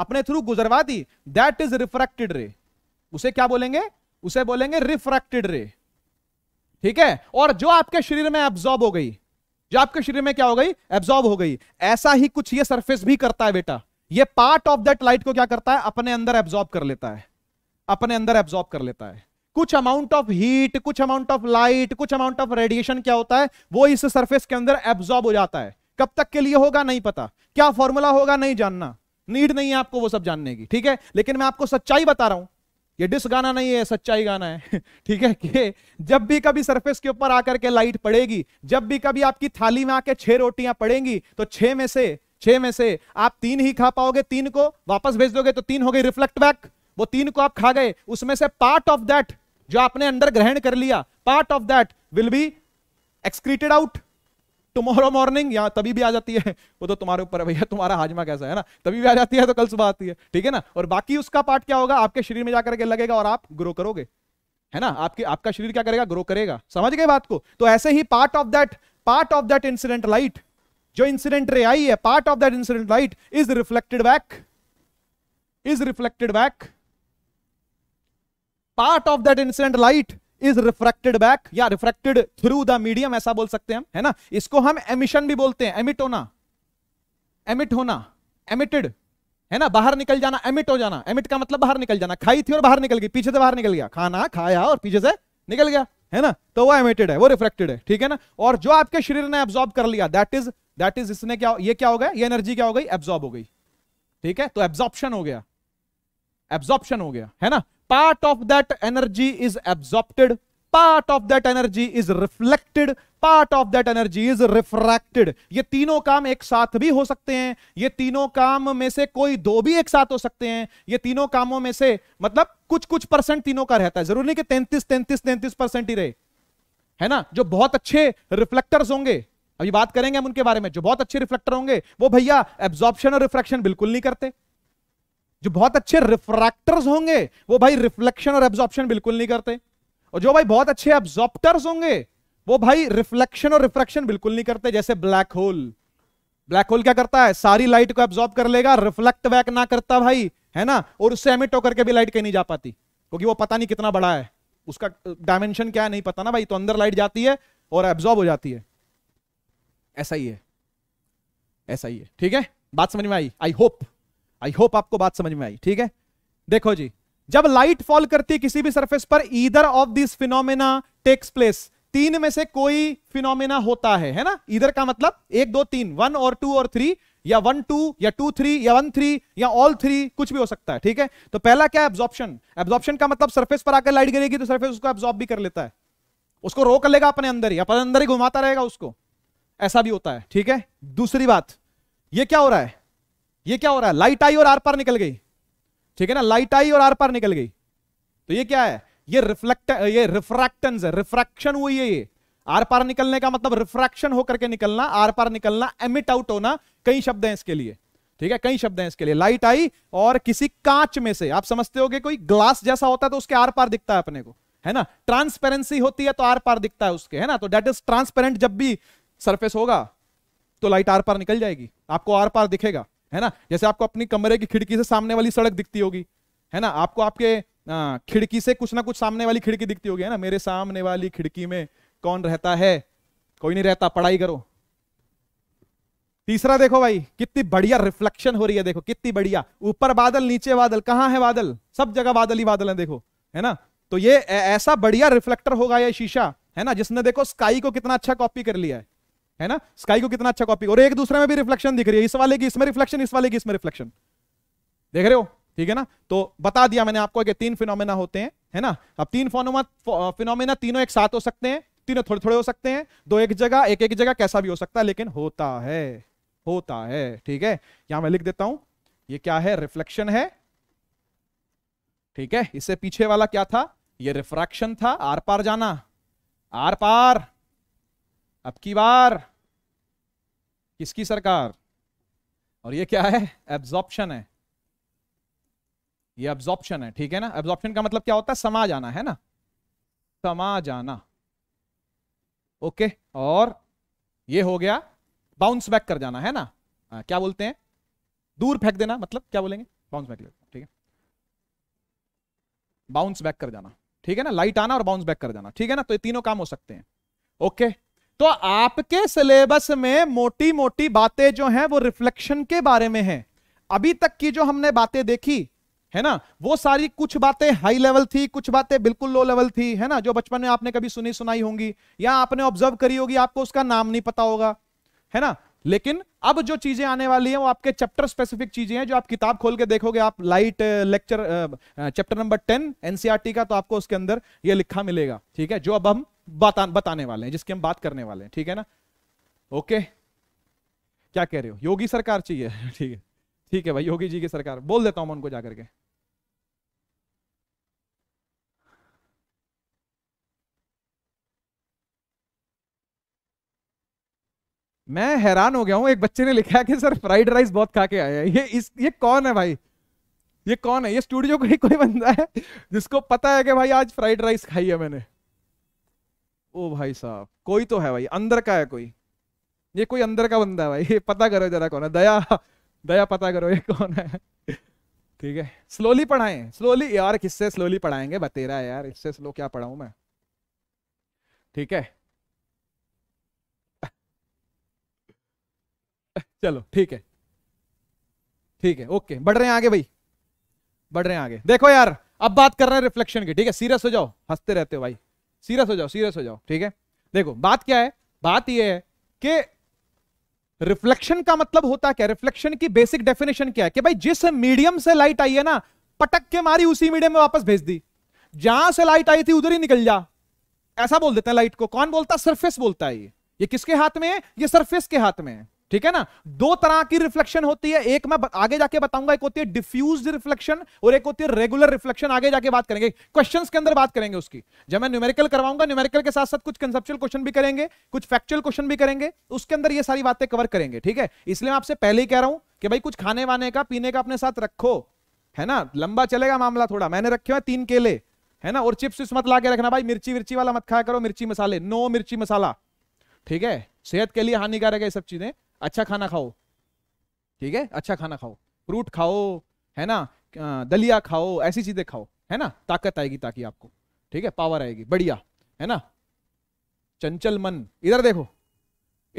S1: अपने थ्रू गुजरवा दी दैट इज रिफ्रैक्टेड रे उसे क्या बोलेंगे उसे बोलेंगे रिफ्रैक्टेड रे ठीक है और जो आपके शरीर में एब्जॉर्ब हो गई जो आपके शरीर में क्या हो गई एब्जॉर्ब हो गई ऐसा ही कुछ ये सरफेस भी करता है बेटा ये पार्ट ऑफ दैट लाइट को क्या करता है अपने अंदर एब्जॉर्ब कर लेता है अपने अंदर एब्जॉर्ब कर लेता है कुछ अमाउंट ऑफ हीट कुछ अमाउंट ऑफ लाइट कुछ अमाउंट ऑफ रेडिएशन क्या होता है वो इस सरफेस के अंदर एब्जॉर्ब हो जाता है कब तक के लिए होगा नहीं पता क्या फॉर्मूला होगा नहीं जानना नीड नहीं है आपको वो सब जानने की ठीक है लेकिन मैं आपको सच्चाई बता रहा हूं ये डिस गाना नहीं है सच्चाई गाना है ठीक है कि जब भी कभी सरफेस के ऊपर आकर के लाइट पड़ेगी जब भी कभी आपकी थाली में आके छह रोटियां पड़ेंगी तो छह में से छह में से आप तीन ही खा पाओगे तीन को वापस भेज दोगे तो तीन हो गई रिफ्लेक्ट बैक वो तीन को आप खा गए उसमें से पार्ट ऑफ दैट जो आपने अंदर ग्रहण कर लिया part of that will be excreted out tomorrow morning यहाँ तभी भी आ जाती है वो तो तुम्हारे ऊपर भैया तुम्हारा हाजमा कैसा है ना तभी भी आ जाती है तो कल सुबह आती है ठीक है ना और बाकी उसका पार्ट क्या होगा आपके शरीर में जाकर के लगेगा और आप ग्रो करोगे है ना आपके आपका शरीर क्या करेगा ग्रो करेगा समझ गए बात को तो ऐसे ही part of that part of that incident light जो इंसिडेंट रे आई है part of that incident light is reflected back is reflected back part of that incident light is refracted back या रिफ्रेक्टेड थ्रू द मीडियम ऐसा बोल सकते हैं है ना इसको हम एमिशन भी बोलते हैं एमिट होना एमिट होना एमिटेड है ना बाहर निकल जाना एमिट हो जाना एमिट का मतलब बाहर निकल जाना खाई थी और बाहर निकल गई पीछे से बाहर निकल गया खाना खाया और पीछे से निकल गया है ना तो वो एमिटेड है वो रिफ्लेक्टेड है ठीक है ना और जो आपके शरीर ने एब्जॉर्ब कर लिया दैट इज दैट इज इसने क्या ये क्या हो गया ये एनर्जी क्या हो गई एब्जॉर्ब हो गई ठीक है तो एब्जॉर्प्शन हो गया एब्जॉर्प्शन हो गया है ना part of that energy is absorbed part of that energy is reflected part of that energy is refracted ये तीनों काम एक साथ भी हो सकते हैं ये तीनों काम में से कोई दो भी एक साथ हो सकते हैं ये तीनों कामों में से मतलब कुछ कुछ परसेंट तीनों का रहता है जरूरी नहीं कि तैंतीस तैंतीस तैंतीस परसेंट ही रहे है ना जो बहुत अच्छे रिफ्लेक्टर्स होंगे अभी बात करेंगे हम उनके बारे में जो बहुत अच्छे रिफ्लेक्टर होंगे वो भैया एब्जॉर्प्शन और रिफ्लेक्शन बिल्कुल नहीं करते जो बहुत अच्छे रिफ्रैक्टर्स होंगे वो भाई रिफ्लेक्शन और एब्जॉर्प्शन बिल्कुल नहीं करते और जो भाई बहुत अच्छे एब्जॉर्प्टर्स होंगे वो भाई रिफ्लेक्शन और रिफ्रैक्शन बिल्कुल नहीं करते जैसे ब्लैक होल ब्लैक होल क्या करता है सारी लाइट को एब्जॉर्ब कर लेगा रिफ्लेक्ट बैक ना करता भाई है ना और उससे एमिट होकर के भी लाइट कहीं नहीं जा पाती क्योंकि वो पता नहीं कितना बड़ा है उसका डायमेंशन क्या है नहीं पता ना भाई तो अंदर लाइट जाती है और एब्जॉर्ब हो जाती है ऐसा ही है ऐसा ही है ठीक है बात समझ में आई आई होप आई होप आपको बात समझ में आई ठीक है देखो जी जब लाइट फॉल करती है किसी भी सरफेस पर either of this phenomena takes place तीन में से कोई फिनोमेना होता है है ना इधर का मतलब एक दो तीन वन और टू और थ्री या वन टू या टू थ्री या वन थ्री या ऑल थ्री कुछ भी हो सकता है ठीक है तो पहला क्या एब्जॉर्प्शन एब्जॉर्प्शन का मतलब सरफेस पर आकर लाइट गिरेगी तो सरफेस उसको एब्जॉर्ब भी कर लेता है उसको रोक लेगा अपने अंदर ही अपने अंदर ही घुमाता रहेगा उसको ऐसा भी होता है ठीक है दूसरी बात यह क्या हो रहा है ये क्या हो रहा है लाइट आई और आर पार निकल गई ठीक है ना लाइट आई और आर पार निकल गई तो ये क्या है ये रिफ्लेक्ट ये रिफ्रैक्टेंस है रिफ्रैक्शन हुई है ये आर पार निकलने का मतलब रिफ्रैक्शन होकर के निकलना आर पार निकलना एमिट आउट होना कई शब्द हैं इसके लिए ठीक है कई शब्द हैं इसके लिए लाइट आई और किसी कांच में से आप समझते हो कोई ग्लास जैसा होता है तो उसके आर पार दिखता है अपने को है ना ट्रांसपेरेंसी होती है तो आर पार दिखता है उसके है ना तो डेट इज ट्रांसपेरेंट जब भी सरफेस होगा तो लाइट आर पार निकल जाएगी आपको आर पार दिखेगा है ना जैसे आपको अपनी कमरे की खिड़की से सामने वाली सड़क दिखती होगी है ना आपको आपके आ, खिड़की से कुछ ना कुछ सामने वाली खिड़की दिखती होगी है ना मेरे सामने वाली खिड़की में कौन रहता है कोई नहीं रहता पढ़ाई करो तीसरा देखो भाई कितनी बढ़िया रिफ्लेक्शन हो रही है देखो कितनी बढ़िया ऊपर बादल नीचे बादल कहाँ है बादल सब जगह बादल ही बादल है देखो है ना तो ये ऐसा बढ़िया रिफ्लेक्टर होगा ये शीशा है ना जिसने देखो स्काई को कितना अच्छा कॉपी कर लिया है है ना स्काई को कितना अच्छा कॉपी और एक दूसरे में भी रिफ्लेक्शन दिख रही है इस वाले की इसमें रिफ्लेक्शन इस वाले की इसमें रिफ्लेक्शन देख रहे हो ठीक है ना तो बता दिया मैंने आपको कि तीन फिनोमेना होते हैं है ना अब तीन फिनोमेना तीनों एक साथ हो सकते हैं तीनों थोड़े थोड़े हो सकते हैं दो एक जगह एक एक जगह कैसा भी हो सकता है लेकिन होता है होता है ठीक है यहां मैं लिख देता हूं ये क्या है रिफ्लेक्शन है ठीक है इससे पीछे वाला क्या था ये रिफ्रैक्शन था आर पार जाना आर पार अब की बार किसकी सरकार और ये क्या है एब्जॉर्प्शन है ये एब्जॉर्प्शन है ठीक है ना एब्जॉर्प्शन का मतलब क्या होता है समा जाना है ना समा जाना ओके और ये हो गया बाउंस बैक कर जाना है ना आ, क्या बोलते हैं दूर फेंक देना मतलब क्या बोलेंगे बाउंस बैक ठीक है बाउंस बैक कर जाना ठीक है ना लाइट आना और बाउंस बैक कर जाना ठीक है ना तो ये तीनों काम हो सकते हैं ओके तो आपके सिलेबस में मोटी मोटी बातें जो हैं वो रिफ्लेक्शन के बारे में हैं अभी तक की जो हमने बातें देखी है ना वो सारी कुछ बातें हाई लेवल थी कुछ बातें बिल्कुल लो लेवल थी है ना जो बचपन में आपने कभी सुनी सुनाई होंगी या आपने ऑब्जर्व करी होगी आपको उसका नाम नहीं पता होगा है ना लेकिन अब जो चीजें आने वाली हैं वो आपके चैप्टर स्पेसिफिक चीजें हैं जो आप किताब खोल के देखोगे आप light lecture chapter number ten NCERT का तो आपको उसके अंदर ये लिखा मिलेगा ठीक है जो अब हम बता, बताने वाले हैं जिसकी हम बात करने वाले हैं ठीक है ना ओके क्या कह रहे हो योगी सरकार चाहिए ठीक है ठीक है भाई योगी जी की सरकार बोल देता हूं मैं उनको जाकर के मैं हैरान हो गया हूं एक बच्चे ने लिखा है कि सर फ्राइड राइस बहुत खा के आया ये इस ये कौन है भाई ये कौन है ये स्टूडियो का ही कोई बंदा है जिसको पता है कि भाई आज फ्राइड राइस खाई है मैंने ओ भाई साहब कोई तो है भाई अंदर का है कोई ये कोई अंदर का बंदा है भाई ये पता करो जरा कौन है दया दया पता करो ये कौन है ठीक है स्लोली पढ़ाएं स्लोली यार किससे स्लोली पढ़ाएंगे बतेरा यार इससे स्लो क्या पढ़ाऊं मैं ठीक है चलो ठीक है ठीक है ओके बढ़ रहे हैं आगे भाई बढ़ रहे हैं आगे देखो यार अब बात कर रहे हैं रिफ्लेक्शन की ठीक है सीरियस हो जाओ हंसते रहते हो भाई सीरियस हो जाओ सीरियस हो जाओ ठीक है देखो बात क्या है बात यह है कि रिफ्लेक्शन का मतलब होता क्या रिफ्लेक्शन की बेसिक डेफिनेशन क्या है कि भाई जिस मीडियम से लाइट आई है ना पटक के मारी उसी मीडियम में वापस भेज दी जहां से लाइट आई थी उधर ही निकल जा ऐसा बोल देते हैं लाइट को कौन बोलता सरफेस बोलता है ये ये किसके हाथ में है ये सरफेस के हाथ में है ठीक है ना दो तरह की रिफ्लेक्शन होती है एक मैं आगे जाके बताऊंगा एक होती है डिफ्यूज रिफ्लेक्शन और एक होती है रेगुलर रिफ्लेक्शन आगे जाके बात करेंगे क्वेश्चंस के अंदर बात करेंगे उसकी जब मैं न्यूमेरिकल करवाऊंगा न्यूमेरिकल के साथ साथ कुछ कंसेप्चुअल क्वेश्चन भी करेंगे कुछ फैक्चुअल क्वेश्चन भी करेंगे उसके अंदर ये सारी बातें कवर करेंगे ठीक है इसलिए मैं आपसे पहले ही कह रहा हूं कि भाई कुछ खाने वाने का पीने का अपने साथ रखो है ना लंबा चलेगा मामला थोड़ा मैंने रखे हुआ तीन केले है ना और चिप्स मत ला के रखना भाई मिर्ची विर्ची वाला मत खाया करो मिर्ची मसाले नो मिर्ची मसाला ठीक है सेहत के लिए हानिकारक है सब चीजें अच्छा खाना खाओ ठीक है अच्छा खाना खाओ फ्रूट खाओ है ना दलिया खाओ ऐसी चीजें खाओ है ना ताकत आएगी ताकि आपको ठीक है पावर आएगी बढ़िया है ना चंचल मन इधर देखो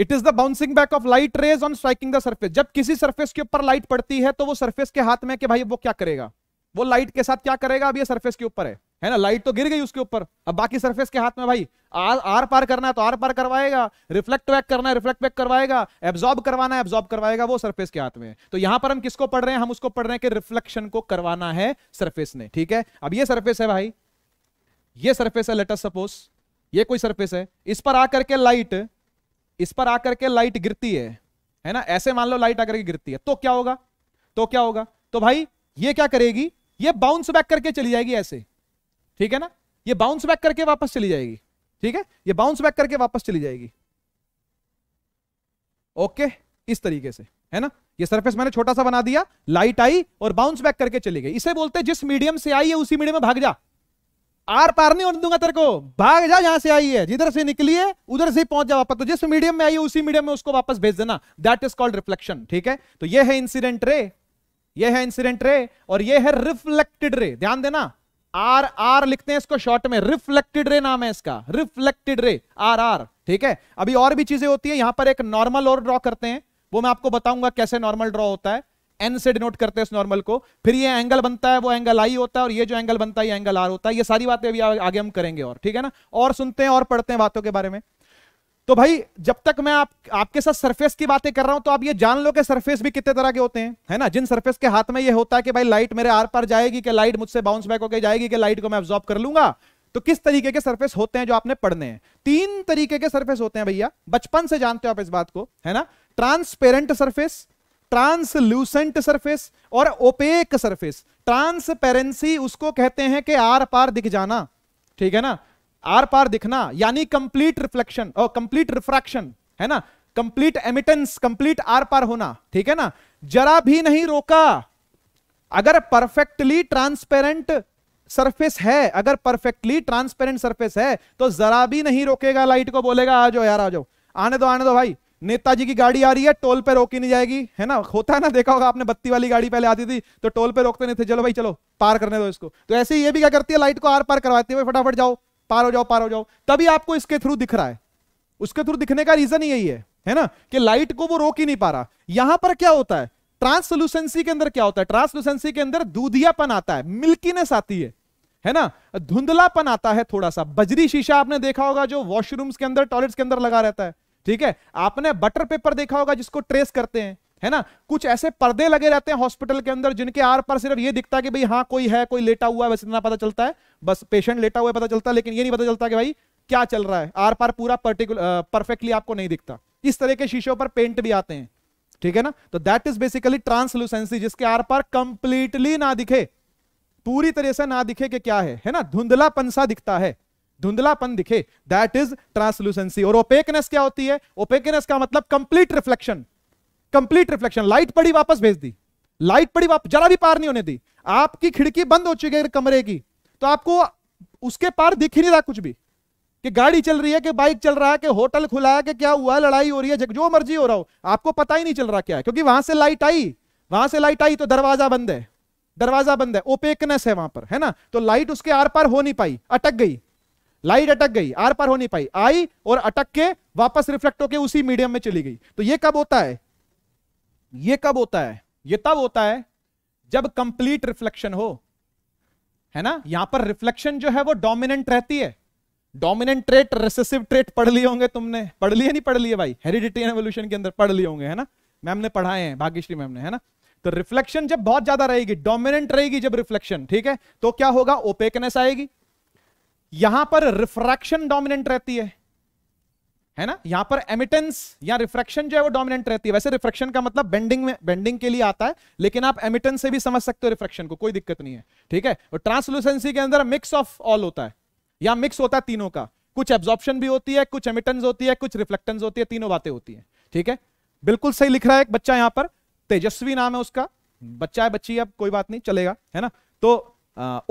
S1: it is the bouncing back of light rays on striking the surface जब किसी सर्फेस के ऊपर लाइट पड़ती है तो वो सर्फेस के हाथ में कि भाई वो क्या करेगा वो लाइट के साथ क्या करेगा अब ये सर्फेस के ऊपर है है ना लाइट तो गिर गई उसके ऊपर अब बाकी सरफेस के हाथ में भाई आर आर पार करना है तो आर पार करवाएगा रिफ्लेक्ट बैक करना है रिफ्लेक्ट बैक करवाएगा एब्जॉर्ब करवाना है एब्जॉर्ब करवाएगा वो सरफेस के हाथ में तो यहां पर हम किसको पढ़ रहे हैं हम उसको पढ़ रहे हैं कि रिफ्लेक्शन को करवाना है सरफेस ने ठीक है अब ये सरफेस है भाई ये सरफेस है लेटर सपोज ये कोई सरफेस है इस पर आकर के लाइट इस पर आकर के लाइट गिरती है है ना ऐसे मान लो लाइट आकर के गिरती है तो क्या होगा तो क्या होगा तो भाई ये क्या करेगी ये बाउंस बैक करके चली जाएगी ऐसे ठीक है ना ये बाउंस बैक करके वापस चली जाएगी ठीक है ये बाउंस बैक करके वापस चली जाएगी ओके इस तरीके से है ना ये सरफेस मैंने छोटा सा बना दिया लाइट आई और बाउंस बैक करके चली गई इसे बोलते जिस मीडियम से आई है उसी मीडियम में भाग जा आर पार नहीं होने दूंगा तेरे को भाग जा जहां से आई है जिधर से निकली है उधर से पहुंच जा वापस तो जिस मीडियम में आई है उसी मीडियम में उसको वापस भेज देना दैट इज कॉल्ड रिफ्लेक्शन ठीक है तो यह है इंसिडेंट रे यह है इंसिडेंट रे और यह है रिफ्लेक्टेड रे ध्यान देना आर आर लिखते हैं इसको शॉर्ट में रिफ्लेक्टेड रे नाम है इसका रिफ्लेक्टेड रे आर आर ठीक है अभी और भी चीजें होती है यहां पर एक नॉर्मल और ड्रॉ करते हैं वो मैं आपको बताऊंगा कैसे नॉर्मल ड्रॉ होता है एन से डिनोट करते हैं इस नॉर्मल को फिर ये एंगल बनता है वो एंगल आई होता है और ये जो एंगल बनता है ये एंगल आर होता है ये सारी बातें अभी आगे हम करेंगे और ठीक है ना और सुनते हैं और पढ़ते हैं बातों के बारे में तो भाई जब तक मैं आप आपके साथ सरफेस की बातें कर रहा हूं तो आप ये जान लो कि सरफेस भी कितने तरह के होते हैं है ना जिन सरफेस के हाथ में ये होता है कि भाई लाइट मेरे आर पर जाएगी कि लाइट मुझसे बाउंस बैक होकर जाएगी कि लाइट को मैं ऑब्जॉर्व कर लूंगा तो किस तरीके के सरफेस होते हैं जो आपने पढ़ने हैं तीन तरीके के सर्फेस होते हैं भैया बचपन से जानते हो आप इस बात को है ना ट्रांसपेरेंट सर्फेस ट्रांसल्यूसेंट सर्फेस और ओपेक सर्फेस ट्रांसपेरेंसी उसको कहते हैं कि आर पार दिख जाना ठीक है ना आर पार दिखना यानी कंप्लीट रिफ्लेक्शन और कंप्लीट रिफ्रैक्शन है ना कंप्लीट एमिटेंस कंप्लीट आर पार होना ठीक है ना जरा भी नहीं रोका अगर परफेक्टली ट्रांसपेरेंट सरफेस है अगर परफेक्टली ट्रांसपेरेंट सरफेस है तो जरा भी नहीं रोकेगा लाइट को बोलेगा आ जाओ यार आ जाओ आने दो आने दो भाई नेताजी की गाड़ी आ रही है टोल पे रोकी नहीं जाएगी है ना होता है ना देखा होगा आपने बत्ती वाली गाड़ी पहले आती थी तो टोल पे रोकते नहीं थे चलो भाई चलो पार करने दो इसको तो ऐसे ये भी क्या करती है लाइट को आर पार करवाती है फटाफट जाओ पार हो जाओ पार हो जाओ तभी आपको इसके थ्रू दिख रहा है उसके थ्रू दिखने का रीजन यही है है ना कि लाइट को वो रोक ही नहीं पा रहा यहां पर क्या होता है ट्रांसलूसेंसी के अंदर क्या होता है ट्रांसलूसेंसी के अंदर दूधियापन आता है मिल्कीनेस आती है है ना धुंधलापन आता है थोड़ा सा बजरी शीशा आपने देखा होगा जो वॉशरूम्स के अंदर टॉयलेट्स के अंदर लगा रहता है ठीक है आपने बटर पेपर देखा होगा जिसको ट्रेस करते हैं है ना कुछ ऐसे पर्दे लगे रहते हैं हॉस्पिटल के अंदर जिनके आर पर सिर्फ ये दिखता है कि भाई हाँ कोई है कोई लेटा हुआ है बस इतना पता चलता है बस पेशेंट लेटा हुआ है पता चलता है लेकिन ये नहीं पता चलता कि भाई क्या चल रहा है आर पार पूरा पर्टिकुलर परफेक्टली आपको नहीं दिखता इस तरह के शीशों पर पेंट भी आते हैं ठीक है ना तो दैट इज बेसिकली ट्रांसलूसेंसी जिसके आर पार कंप्लीटली ना दिखे पूरी तरह से ना दिखे कि क्या है है ना धुंधलापन सा दिखता है धुंधलापन दिखे दैट इज ट्रांसलूसेंसी और ओपेकनेस क्या होती है ओपेकनेस का मतलब complete reflection complete reflection light पड़ी वापस भेज दी लाइट पड़ी वापस जरा भी पार नहीं होने दी आपकी खिड़की बंद हो चुकी है कमरे की तो आपको उसके पार दिख ही नहीं रहा कुछ भी कि गाड़ी चल रही है कि बाइक चल रहा है कि होटल खुला है कि क्या हुआ लड़ाई हो रही है जो मर्जी हो रहा हो आपको पता ही नहीं चल रहा क्या है क्योंकि वहां से लाइट आई वहां से लाइट आई तो दरवाजा बंद है दरवाजा बंद है ओपेकनेस है वहां पर है ना तो लाइट उसके आर पार हो नहीं पाई अटक गई लाइट अटक गई आर पार हो नहीं पाई आई और अटक के वापस रिफ्लेक्ट होके उसी मीडियम में चली गई तो ये कब होता है ये कब होता है ये तब होता है जब कंप्लीट रिफ्लेक्शन हो है ना यहां पर रिफ्लेक्शन जो है वो डोमिनेंट रहती है डोमिनेंट ट्रेट रिसेसिव ट्रेट पढ़ लिए होंगे तुमने पढ़ लिए नहीं पढ़ लिए भाई हेरिडिटी एवोल्यूशन के अंदर पढ़ लिए होंगे है ना मैम ने पढ़ाए हैं भाग्यश्री मैम ने है ना तो रिफ्लेक्शन जब बहुत ज्यादा रहेगी डोमिनेंट रहेगी जब रिफ्लेक्शन ठीक है तो क्या होगा ओपेकनेस आएगी यहां पर रिफ्रैक्शन डोमिनेंट रहती है है ना यहां पर एमिटेंस या रिफ्रेक्शन जो है वो डोमिनेंट रहती है वैसे रिफ्रेक्शन का मतलब बेंडिंग में बेंडिंग के लिए आता है लेकिन आप एमिटेंस से भी समझ सकते हो रिफ्रेक्शन को कोई दिक्कत नहीं है ठीक है और ट्रांसलूसेंसी के अंदर मिक्स ऑफ ऑल होता है या मिक्स होता है तीनों का कुछ एब्जॉर्प्शन भी होती है कुछ एमिटेंस होती है कुछ रिफ्लेक्टेंस होती है तीनों बातें होती है ठीक है बिल्कुल सही लिख रहा है एक बच्चा यहां पर तेजस्वी नाम है उसका बच्चा है बच्ची अब कोई बात नहीं चलेगा है ना तो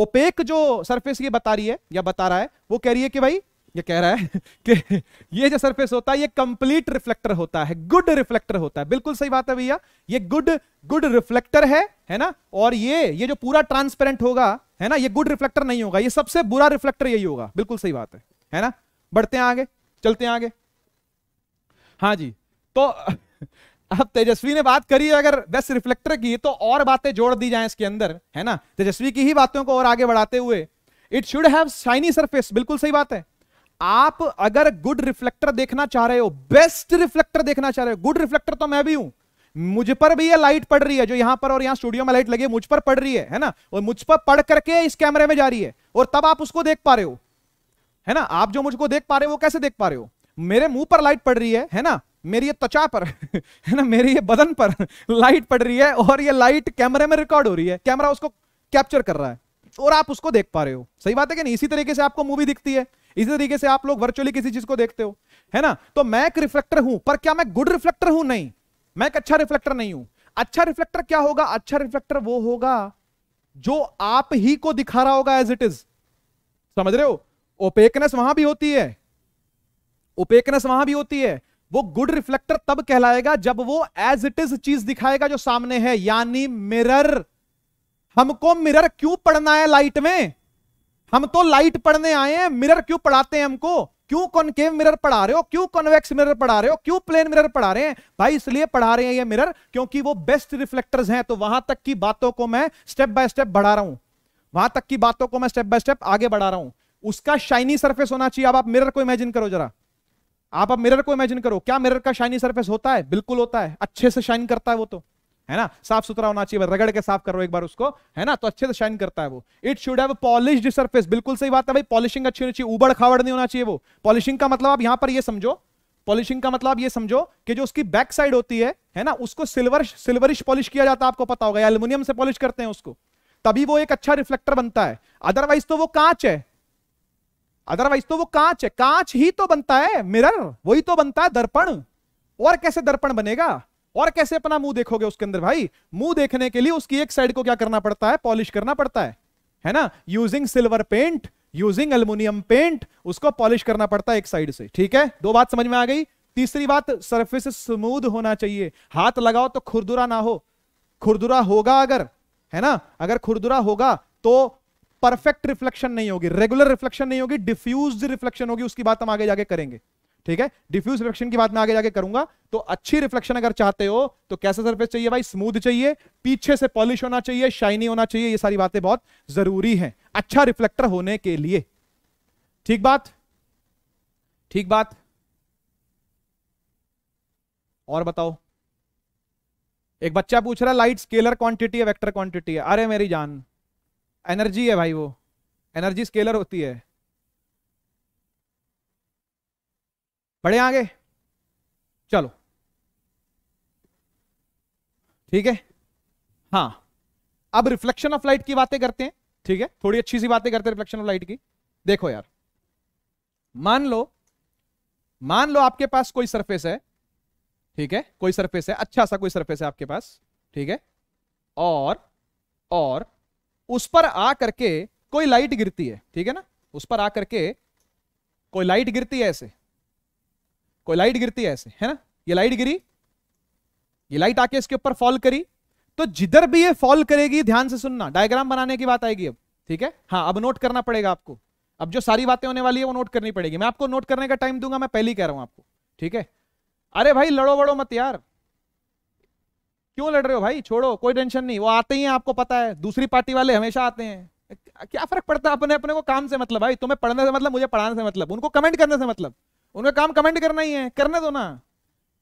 S1: ओपेक जो सरफेस ये बता रही है या बता रहा है वो कह रही है कि भाई ये कह रहा है कि ये जो सरफेस होता है ये कंप्लीट रिफ्लेक्टर होता है गुड रिफ्लेक्टर होता है बिल्कुल सही बात है भैया ये गुड गुड रिफ्लेक्टर है है ना और ये ये जो पूरा ट्रांसपेरेंट होगा है ना ये गुड रिफ्लेक्टर नहीं होगा ये सबसे बुरा रिफ्लेक्टर यही होगा बिल्कुल सही बात है है ना बढ़ते हैं आगे चलते हैं आगे हाँ जी तो अब तेजस्वी ने बात करी अगर बेस रिफ्लेक्टर की तो और बातें जोड़ दी जाए इसके अंदर है ना तेजस्वी की ही बातों को और आगे बढ़ाते हुए it should have shiny surface बिल्कुल सही बात है आप अगर गुड रिफ्लेक्टर देखना चाह रहे हो बेस्ट रिफ्लेक्टर देखना चाह रहे हो गुड रिफ्लेक्टर तो मैं भी हूं मुझ पर भी ये लाइट पड़ रही है जो यहां पर और यहां स्टूडियो में लाइट लगी है मुझ पर पड़ रही है है ना और मुझ पर पड़ करके इस कैमरे में जा रही है और तब आप उसको देख पा रहे हो है ना आप जो मुझको देख पा रहे हो वो कैसे देख पा रहे हो मेरे मुंह पर लाइट पड़ रही है है ना मेरी ये त्वचा पर है ना मेरी ये बदन पर लाइट पड़ रही है और ये लाइट कैमरे में रिकॉर्ड हो रही है कैमरा उसको कैप्चर कर रहा है और आप उसको देख पा रहे हो सही बात है कि नहीं इसी तरीके से आपको मूवी दिखती है इसी तरीके से आप लोग वर्चुअली किसी चीज को देखते हो है ना तो मैं एक रिफ्लेक्टर हूं पर क्या मैं गुड रिफ्लेक्टर हूं नहीं मैं एक अच्छा रिफ्लेक्टर नहीं हूं अच्छा रिफ्लेक्टर क्या होगा अच्छा रिफ्लेक्टर वो होगा जो आप ही को दिखा रहा होगा एज इट इज समझ रहे हो ओपेकनेस वहां भी होती है ओपेकनेस वहां भी होती है वो गुड रिफ्लेक्टर तब कहलाएगा जब वो एज इट इज चीज दिखाएगा जो सामने है यानी मिरर हमको मिरर क्यों पढ़ना है लाइट में हम तो लाइट पढ़ने आए हैं मिरर क्यों पढ़ाते हैं हमको क्यों कॉनकेव मिरर पढ़ा रहे हो क्यों कॉन्वेक्स मिरर पढ़ा रहे हो क्यों प्लेन मिरर पढ़ा रहे हैं भाई इसलिए पढ़ा रहे हैं ये मिरर क्योंकि वो बेस्ट रिफ्लेक्टर्स हैं तो वहां तक की बातों को मैं स्टेप बाय स्टेप बढ़ा रहा हूं वहां तक की बातों को मैं स्टेप बाय स्टेप आगे बढ़ा रहा हूं उसका शाइनी सर्फेस होना चाहिए अब आप मिरर को इमेजिन करो जरा आप अब मिरर को इमेजिन करो क्या मिरर का शाइनी सर्फेस होता है बिल्कुल होता है अच्छे से शाइन करता है वो तो है ना साफ सुथरा होना चाहिए रगड़ के साफ करो एक बार उसको है ना तो अच्छे से शाइन करता है वो it should have polish surface बिल्कुल सही बात है भाई पॉलिशिंग अच्छी होनी चाहिए उबड़ खावड़ नहीं होना चाहिए वो पॉलिशिंग का मतलब आप यहां पर ये समझो पॉलिशिंग का मतलब ये समझो कि जो उसकी बैक साइड होती है है ना उसको सिल्वर सिल्वरिश पॉलिश किया जाता है आपको पता होगा एल्यूमिनियम से पॉलिश करते हैं उसको तभी वो एक अच्छा रिफ्लेक्टर बनता है अदरवाइज तो वो कांच है अदरवाइज तो वो कांच है कांच ही तो बनता है मिरर वही तो बनता है दर्पण और कैसे दर्पण बनेगा और कैसे अपना मुंह देखोगे उसके अंदर भाई मुंह देखने के लिए उसकी एक साइड को क्या करना पड़ता है पॉलिश करना पड़ता है है ना using silver paint using aluminium paint उसको पॉलिश करना पड़ता है एक साइड से ठीक है दो बात समझ में आ गई तीसरी बात सरफेस स्मूद होना चाहिए हाथ लगाओ तो खुरदुरा ना हो खुरदुरा होगा अगर है ना अगर खुरदुरा होगा तो परफेक्ट रिफ्लेक्शन नहीं होगी रेगुलर रिफ्लेक्शन नहीं होगी डिफ्यूज रिफ्लेक्शन होगी उसकी बात हम आगे जाके करेंगे ठीक है डिफ्यूज रिफ्लेक्शन की बात मैं आगे जाके करूंगा तो अच्छी रिफ्लेक्शन अगर चाहते हो तो कैसा सरफेस चाहिए भाई स्मूथ चाहिए पीछे से पॉलिश होना चाहिए शाइनी होना चाहिए ये सारी बातें बहुत जरूरी हैं अच्छा रिफ्लेक्टर होने के लिए ठीक बात ठीक बात और बताओ एक बच्चा पूछ रहा लाइट स्केलर क्वांटिटी है वेक्टर क्वांटिटी है अरे मेरी जान एनर्जी है भाई वो एनर्जी स्केलर होती है बढ़े आगे चलो ठीक है हाँ अब रिफ्लेक्शन ऑफ लाइट की बातें करते हैं ठीक है थोड़ी अच्छी सी बातें करते हैं रिफ्लेक्शन ऑफ लाइट की देखो यार मान लो मान लो आपके पास कोई सरफेस है ठीक है कोई सरफेस है अच्छा सा कोई सरफेस है आपके पास ठीक है और और उस पर आ करके कोई लाइट गिरती है ठीक है ना उस पर आ करके कोई लाइट गिरती है ऐसे कोई लाइट गिरती है ऐसे है ना ये लाइट गिरी ये लाइट आके इसके ऊपर फॉल करी तो जिधर भी ये फॉल करेगी ध्यान से सुनना डायग्राम बनाने की बात आएगी अब ठीक है हाँ अब नोट करना पड़ेगा आपको अब जो सारी बातें होने वाली है वो नोट करनी पड़ेगी मैं आपको नोट करने का टाइम दूंगा मैं पहली कह रहा हूं आपको ठीक है अरे भाई लड़ो बड़ो मत यार क्यों लड़ रहे हो भाई छोड़ो कोई टेंशन नहीं वो आते ही हैं आपको पता है दूसरी पार्टी वाले हमेशा आते हैं क्या फर्क पड़ता है अपने अपने को काम से मतलब भाई तुम्हें पढ़ने से मतलब मुझे पढ़ाने से मतलब उनको कमेंट करने से मतलब उनका काम कमेंट करना ही है करने दो ना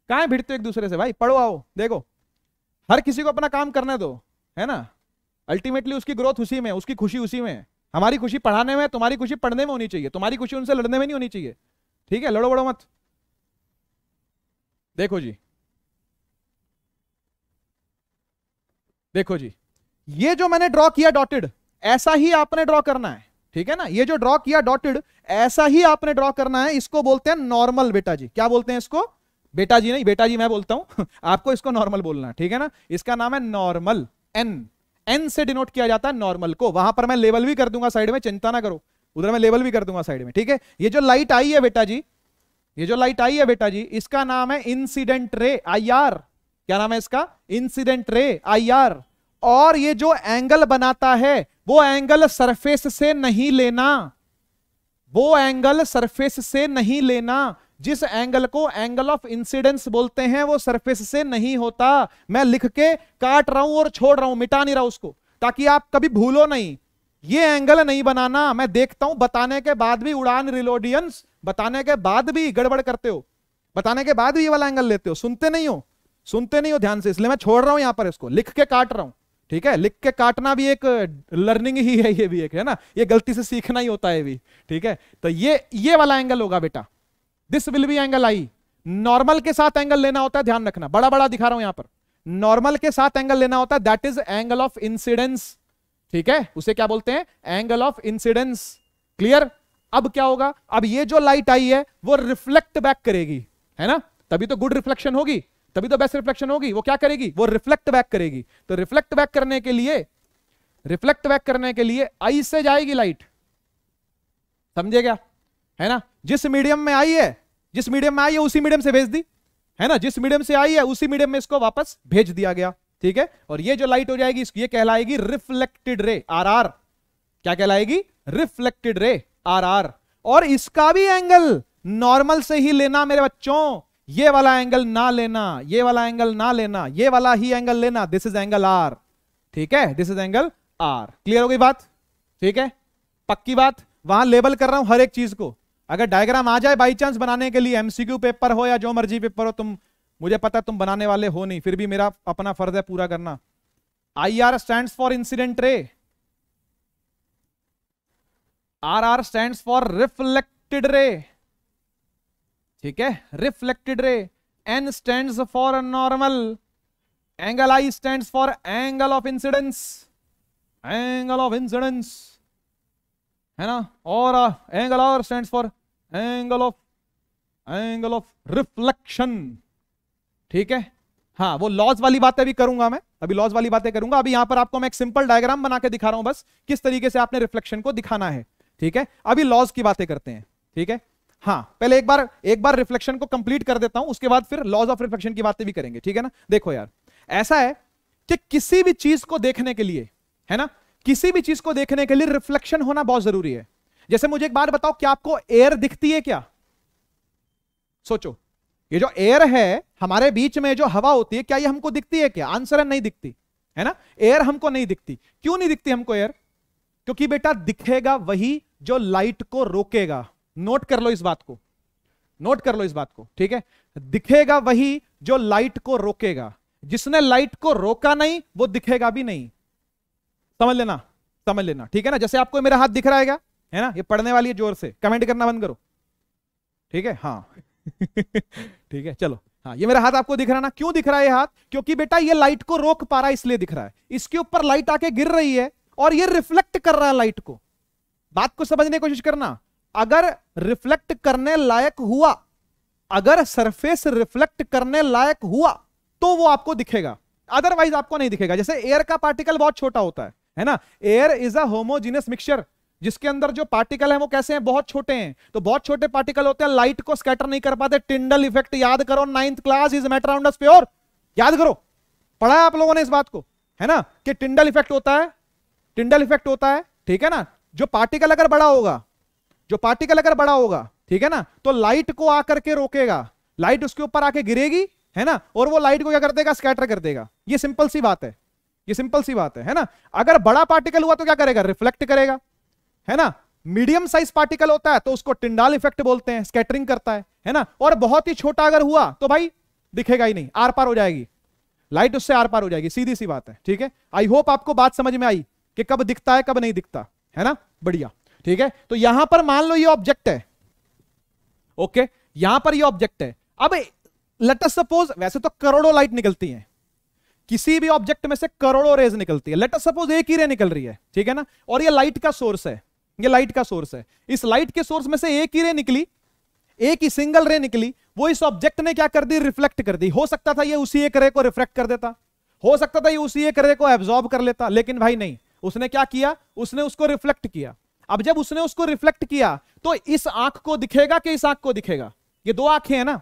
S1: कहा भिड़ते एक दूसरे से भाई पढ़ो आओ देखो हर किसी को अपना काम करने दो है ना अल्टीमेटली उसकी ग्रोथ उसी में उसकी खुशी उसी में हमारी खुशी पढ़ाने में तुम्हारी खुशी पढ़ने में होनी चाहिए तुम्हारी खुशी उनसे लड़ने में नहीं होनी चाहिए ठीक है लड़ो बड़ो मत देखो जी देखो जी ये जो मैंने ड्रॉ किया डॉटेड ऐसा ही आपने ड्रॉ करना है ठीक है ना ये जो ड्रॉ किया डॉटेड ऐसा ही आपने ड्रॉ करना है इसको बोलते हैं नॉर्मल बेटा जी क्या बोलते हैं इसको बेटा जी नहीं बेटा जी मैं बोलता हूं आपको इसको नॉर्मल बोलना ठीक है ना इसका नाम है नॉर्मल एन एन से डिनोट किया जाता है नॉर्मल को वहां पर मैं लेवल भी कर दूंगा साइड में चिंता ना करो उधर मैं लेवल भी कर दूंगा साइड में ठीक है ये जो लाइट आई है बेटा जी ये जो लाइट आई है बेटा जी इसका नाम है इंसिडेंट रे आई क्या नाम है इसका इंसिडेंट रे आई और ये जो एंगल बनाता है वो एंगल सरफेस से नहीं लेना वो एंगल सरफेस से नहीं लेना जिस एंगल को एंगल ऑफ इंसिडेंस बोलते हैं वो सरफेस से नहीं होता मैं लिख के काट रहा हूं और छोड़ रहा हूं मिटा नहीं रहा उसको ताकि आप कभी भूलो नहीं ये एंगल नहीं बनाना मैं देखता हूं बताने के बाद भी उड़ान रिलोडियंस बताने के बाद भी गड़बड़ करते हो बताने के बाद भी ये वाला एंगल लेते हो सुनते नहीं हो सुनते नहीं हो ध्यान से इसलिए मैं छोड़ रहा हूं यहां पर इसको लिख के काट रहा हूं ठीक है लिख के काटना भी एक लर्निंग ही है ये भी एक है ना ये गलती से सीखना ही होता है भी ठीक है तो ये ये वाला एंगल होगा बेटा this will be angle I normal के साथ एंगल लेना होता है ध्यान रखना बड़ा बड़ा दिखा रहा हूं यहां पर नॉर्मल के साथ एंगल लेना होता है that is angle of incidence ठीक है उसे क्या बोलते हैं एंगल ऑफ इंसिडेंस क्लियर अब क्या होगा अब ये जो लाइट आई है वो रिफ्लेक्ट बैक करेगी है ना तभी तो गुड रिफ्लेक्शन होगी तभी तो बेस्ट रिफ्लेक्शन होगी वो क्या करेगी वो रिफ्लेक्ट बैक करेगी तो रिफ्लेक्ट बैक करने के लिए रिफ्लेक्ट बैक करने के लिए आई से जाएगी लाइट समझे क्या है ना जिस मीडियम में आई है जिस मीडियम में आई है उसी मीडियम से भेज दी है ना जिस मीडियम से आई है उसी मीडियम में इसको वापस भेज दिया गया ठीक है और ये जो लाइट हो जाएगी ये कहलाएगी रिफ्लेक्टेड रे आर आर क्या कहलाएगी रिफ्लेक्टेड रे आर आर और इसका भी एंगल नॉर्मल से ही लेना मेरे बच्चों ये वाला एंगल ना लेना ये वाला एंगल ना लेना ये वाला ही एंगल लेना दिस इज एंगल आर ठीक है this is angle R clear हो गई बात ठीक है पक्की बात वहां लेबल कर रहा हूं हर एक चीज को अगर डायग्राम आ जाए बाई चांस बनाने के लिए एमसीक्यू पेपर हो या जो मर्जी पेपर हो तुम मुझे पता तुम बनाने वाले हो नहीं फिर भी मेरा अपना फर्ज है पूरा करना I R stand for incident ray R R stand for reflected ray ठीक है reflected ray N stand for normal angle I stand for angle of incidence angle of incidence है ना और angle R stand for angle of angle of reflection ठीक है हाँ वो लॉज वाली बातें भी करूंगा मैं अभी लॉज वाली बातें करूंगा अभी यहां पर आपको मैं एक सिंपल डायग्राम बना के दिखा रहा हूं बस किस तरीके से आपने रिफ्लेक्शन को दिखाना है ठीक है अभी लॉज की बातें करते हैं ठीक है हाँ पहले एक बार एक बार रिफ्लेक्शन को कंप्लीट कर देता हूं उसके बाद फिर लॉज ऑफ रिफ्लेक्शन की बातें भी करेंगे ठीक है ना देखो यार ऐसा है कि किसी भी चीज को देखने के लिए है ना किसी भी चीज को देखने के लिए रिफ्लेक्शन होना बहुत जरूरी है जैसे मुझे एक बार बताओ क्या आपको एयर दिखती है क्या सोचो ये जो एयर है हमारे बीच में जो हवा होती है क्या ये हमको दिखती है क्या आंसर है नहीं दिखती है ना एयर हमको नहीं दिखती क्यों नहीं दिखती हमको एयर क्योंकि बेटा दिखेगा वही जो लाइट को रोकेगा नोट कर लो इस बात को नोट कर लो इस बात को ठीक है दिखेगा वही जो लाइट को रोकेगा जिसने लाइट को रोका नहीं वो दिखेगा भी नहीं समझ लेना समझ लेना ठीक है ना जैसे आपको मेरा हाथ दिख रहा है है ना ये पढ़ने वाली है जोर से कमेंट करना बंद करो ठीक है हाँ ठीक है चलो हाँ ये मेरा हाथ आपको दिख रहा ना क्यों दिख रहा है ये हाथ क्योंकि बेटा ये लाइट को रोक पा रहा है इसलिए दिख रहा है इसके ऊपर लाइट आके गिर रही है और ये रिफ्लेक्ट कर रहा है लाइट को बात को समझने की कोशिश करना अगर रिफ्लेक्ट करने लायक हुआ अगर सरफेस रिफ्लेक्ट करने लायक हुआ तो वो आपको दिखेगा अदरवाइज आपको नहीं दिखेगा जैसे एयर का पार्टिकल बहुत छोटा होता है है ना air is a homogeneous mixture जिसके अंदर जो पार्टिकल है वो कैसे हैं बहुत छोटे हैं तो बहुत छोटे पार्टिकल होते हैं लाइट को स्कैटर नहीं कर पाते टिंडल इफेक्ट याद करो ninth class is matter round pure याद करो पढ़ा आप लोगों ने इस बात को है ना कि टिंडल इफेक्ट होता है टिंडल इफेक्ट होता है ठीक है ना जो पार्टिकल अगर बड़ा होगा जो पार्टिकल अगर बड़ा होगा ठीक है ना तो लाइट को आकर के रोकेगा लाइट उसके ऊपर आके गिरेगी है ना और वो लाइट को क्या कर देगा स्कैटर कर देगा ये सिंपल सी बात है ये सिंपल सी बात है है ना अगर बड़ा पार्टिकल हुआ तो क्या करेगा रिफ्लेक्ट करेगा है ना मीडियम साइज पार्टिकल होता है तो उसको टिंडाल इफेक्ट बोलते हैं स्कैटरिंग करता है है ना और बहुत ही छोटा अगर हुआ तो भाई दिखेगा ही नहीं आर पार हो जाएगी लाइट उससे आर पार हो जाएगी सीधी सी बात है ठीक है आई होप आपको बात समझ में आई कि कब दिखता है कब नहीं दिखता है ना बढ़िया ठीक है तो यहां पर मान लो ये ऑब्जेक्ट है ओके यहां पर ये ऑब्जेक्ट है अब लेट अस सपोज वैसे तो करोड़ों लाइट निकलती हैं किसी भी ऑब्जेक्ट में से करोड़ों रेज निकलती है लेट अस सपोज एक ही रे निकल रही है ठीक है ना और ये लाइट का सोर्स है ये लाइट का सोर्स है इस लाइट के सोर्स में से एक ही रे निकली एक ही सिंगल रे निकली वो इस ऑब्जेक्ट ने क्या कर दी रिफ्लेक्ट कर दी हो सकता था ये उसी एक रे को रिफ्लेक्ट कर देता हो सकता था ये उसी एक रे को एब्जॉर्ब कर लेता लेकिन भाई नहीं उसने क्या किया उसने उसको रिफ्लेक्ट किया अब जब उसने उसको रिफ्लेक्ट किया तो इस आंख को दिखेगा कि इस आंख को दिखेगा ये दो आंखें हैं ना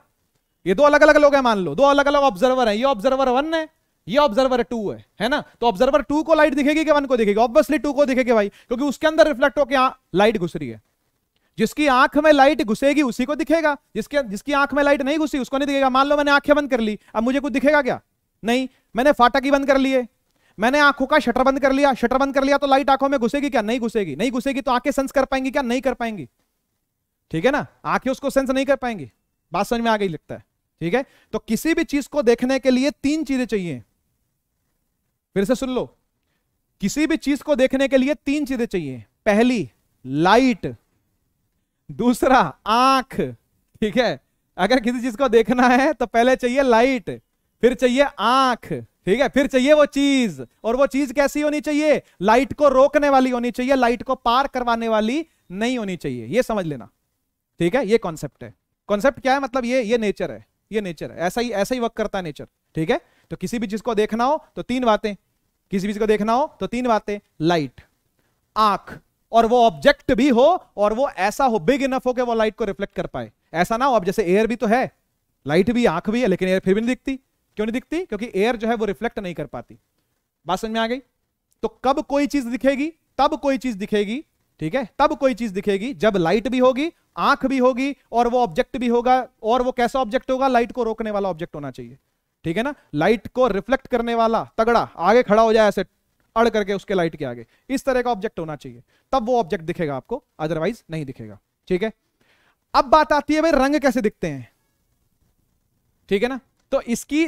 S1: ये दो अलग अलग लोग हैं मान लो दो अलग अलग ऑब्जर्वर हैं ये ऑब्जर्वर वन है ये ऑब्जर्वर टू है है ना तो ऑब्जर्वर टू को लाइट दिखेगी कि वन को दिखेगी ऑब्वियसली टू को दिखेगी भाई क्योंकि उसके अंदर रिफ्लेक्ट होकर लाइट घुस रही है जिसकी आंख में लाइट घुसेगी उसी को दिखेगा जिसके जिसकी आंख में लाइट नहीं घुसी उसको नहीं दिखेगा मान लो मैंने आंखें बंद कर ली अब मुझे कुछ दिखेगा क्या नहीं मैंने फाटक ही बंद कर लिए मैंने आंखों का शटर बंद कर लिया शटर बंद कर लिया तो लाइट आंखों में घुसेगी क्या नहीं घुसेगी नहीं घुसेगी तो आंखें सेंस कर पाएंगी क्या नहीं कर पाएंगी ठीक है ना आंखें उसको सेंस नहीं कर पाएंगी बात समझ में आ गई लगता है ठीक है तो किसी भी चीज को देखने के लिए तीन चीजें चाहिए फिर से सुन लो किसी भी चीज को देखने के लिए तीन चीजें चाहिए पहली लाइट दूसरा आंख ठीक है अगर किसी चीज को देखना है तो पहले चाहिए लाइट फिर चाहिए आंख ठीक है फिर चाहिए वो चीज और वो चीज कैसी होनी चाहिए लाइट को रोकने वाली होनी चाहिए लाइट को पार करवाने वाली नहीं होनी चाहिए ये समझ लेना ठीक है ये कॉन्सेप्ट है कॉन्सेप्ट क्या है मतलब ये ये नेचर है ये नेचर है ऐसा ही ऐसा ही वर्क करता है नेचर ठीक है तो किसी भी चीज को देखना हो तो तीन बातें किसी भी चीज को देखना हो तो तीन बातें लाइट आंख और वो ऑब्जेक्ट भी हो और वो ऐसा हो बिग इनफ हो कि वो लाइट को रिफ्लेक्ट कर पाए ऐसा ना हो अब जैसे एयर भी तो है लाइट भी आंख भी है लेकिन एयर फिर भी नहीं दिखती क्यों नहीं दिखती क्योंकि एयर जो है वो रिफ्लेक्ट नहीं कर पाती बात समझ में आ गई तो कब कोई चीज दिखेगी तब कोई चीज दिखेगी ठीक है तब कोई चीज दिखेगी जब लाइट भी होगी आंख भी होगी और वो ऑब्जेक्ट भी होगा और वो कैसा ऑब्जेक्ट होगा लाइट को रोकने वाला ऑब्जेक्ट होना चाहिए ठीक है ना लाइट को रिफ्लेक्ट करने वाला तगड़ा आगे खड़ा हो जाए ऐसे अड़ करके उसके लाइट के आगे इस तरह का ऑब्जेक्ट होना चाहिए तब वो ऑब्जेक्ट दिखेगा आपको अदरवाइज नहीं दिखेगा ठीक है अब बात आती है भाई रंग कैसे दिखते हैं ठीक है ना तो इसकी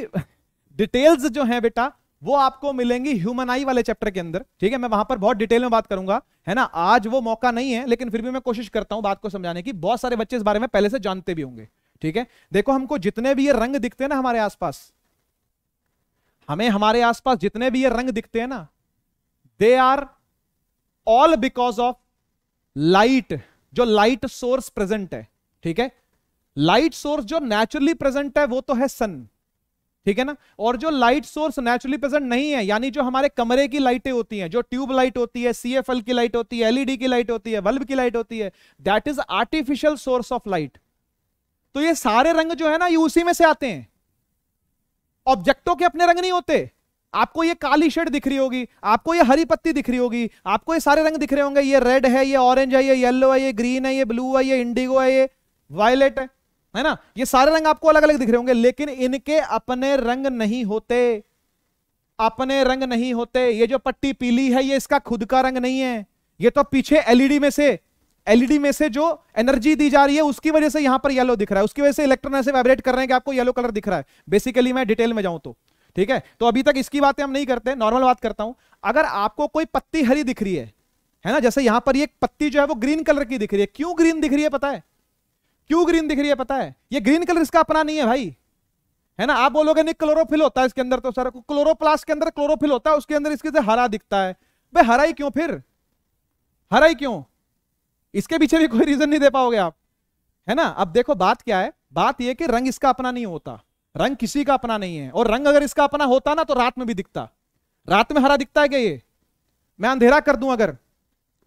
S1: डिटेल्स जो है बेटा वो आपको मिलेंगी ह्यूमन आई वाले चैप्टर के अंदर ठीक है मैं वहां पर बहुत डिटेल में बात करूंगा है ना आज वो मौका नहीं है लेकिन फिर भी मैं कोशिश करता हूं बात को समझाने की बहुत सारे बच्चे इस बारे में पहले से जानते भी होंगे ठीक है देखो हमको जितने भी ये रंग दिखते हैं ना हमारे आसपास हमें हमारे आसपास जितने भी ये रंग दिखते हैं ना they are all because of light जो लाइट सोर्स प्रेजेंट है ठीक है लाइट सोर्स जो नेचुरली प्रेजेंट है वो तो है सन ठीक है ना और जो लाइट सोर्स नेचुरली प्रेजेंट नहीं है यानी जो हमारे कमरे की लाइटें होती हैं जो ट्यूब लाइट होती है सीएफएल की लाइट होती है एलईडी e की लाइट होती है बल्ब की लाइट होती है that is artificial source of light तो ये सारे रंग जो है ना ये उसी में से आते हैं ऑब्जेक्टों के अपने रंग नहीं होते आपको ये काली शेड दिख रही होगी आपको ये हरी पत्ती दिख रही होगी आपको ये सारे रंग दिख रहे होंगे ये रेड है ये ऑरेंज है ये येलो है ये ग्रीन है ये ब्लू है ये इंडिगो है ये वायलेट है है ना ये सारे रंग आपको अलग अलग दिख रहे होंगे लेकिन इनके अपने रंग नहीं होते अपने रंग नहीं होते ये जो पट्टी पीली है ये इसका खुद का रंग नहीं है ये तो पीछे एलईडी में से एलईडी में से जो एनर्जी दी जा रही है उसकी वजह से यहां पर येलो दिख रहा है उसकी वजह से इलेक्ट्रॉन ऐसे वाइब्रेट कर रहे हैं कि आपको येलो कलर दिख रहा है बेसिकली मैं डिटेल में जाऊं तो ठीक है तो अभी तक इसकी बातें हम नहीं करते नॉर्मल बात करता हूं अगर आपको कोई पत्ती हरी दिख रही है है ना जैसे यहां पर ये पत्ती जो है वो ग्रीन कलर की दिख रही है क्यों ग्रीन दिख रही है पता है क्यों ग्रीन दिख रही है पता है ये ग्रीन कलर इसका अपना नहीं है भाई है ना आप बोलोगे नहीं क्लोरोफिल होता है इसके अंदर तो सर क्लोरोप्लास्ट के अंदर क्लोरोफिल होता है उसके अंदर इसके से हरा दिखता है भाई हरा ही क्यों फिर हरा ही क्यों इसके पीछे भी कोई रीजन नहीं दे पाओगे आप है ना अब देखो बात क्या है बात यह कि रंग इसका अपना नहीं होता रंग किसी का अपना नहीं है और रंग अगर इसका अपना होता ना तो रात में भी दिखता रात में हरा दिखता है क्या ये मैं अंधेरा कर दूं अगर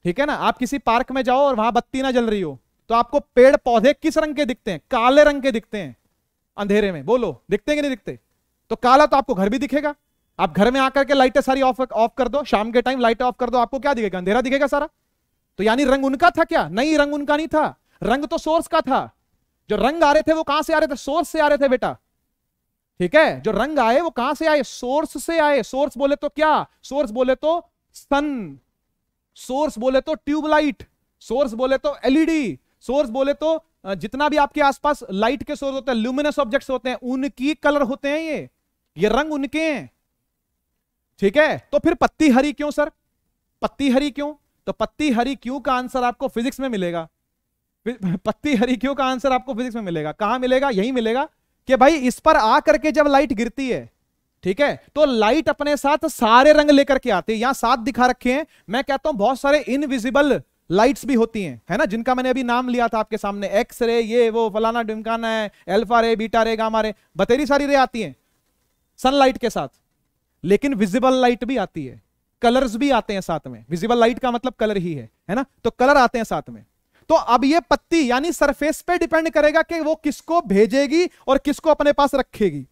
S1: ठीक है ना आप किसी पार्क में जाओ और वहां बत्ती ना जल रही हो तो आपको पेड़ पौधे किस रंग के दिखते हैं काले रंग के दिखते हैं अंधेरे में बोलो दिखते हैं कि नहीं दिखते तो काला तो आपको घर भी दिखेगा आप घर में आकर के लाइटें सारी ऑफ ऑफ कर दो शाम के टाइम लाइटें ऑफ कर दो आपको क्या दिखेगा अंधेरा दिखेगा सारा तो यानी रंग उनका था क्या नहीं रंग उनका नहीं था रंग तो सोर्स का था जो रंग आ रहे थे वो कहां से आ रहे थे सोर्स से आ रहे थे बेटा ठीक है जो रंग आए वो कहां से आए सोर्स से आए सोर्स बोले तो क्या सोर्स बोले तो सन सोर्स बोले तो ट्यूबलाइट सोर्स बोले तो एलईडी सोर्स बोले तो जितना भी आपके आसपास लाइट के सोर्स होते हैं ल्यूमिनस ऑब्जेक्ट्स होते हैं उनकी कलर होते हैं ये ये रंग उनके हैं ठीक है तो फिर पत्ती हरी क्यों सर पत्ती हरी क्यों तो पत्ती हरी क्यों का आंसर आपको फिजिक्स में मिलेगा पत्ती हरी क्यों का आंसर आपको फिजिक्स में मिलेगा कहां मिलेगा यही मिलेगा कि भाई इस पर आ करके जब लाइट गिरती है ठीक है तो लाइट अपने साथ सारे रंग लेकर के आती है यहां सात दिखा रखे हैं मैं कहता हूं बहुत सारे इनविजिबल लाइट्स भी होती हैं है ना जिनका मैंने अभी नाम लिया था आपके सामने एक्स रे ये वो फलाना डिमकाना है एल्फा रे बीटा रे गामा रे बतेरी सारी रे आती हैं सनलाइट के साथ लेकिन विजिबल लाइट भी आती है कलर्स भी आते हैं साथ में विजिबल लाइट का मतलब कलर ही है है ना तो कलर आते हैं साथ में तो अब ये पत्ती यानी सरफेस पे डिपेंड करेगा कि वो किसको भेजेगी और किसको अपने पास रखेगी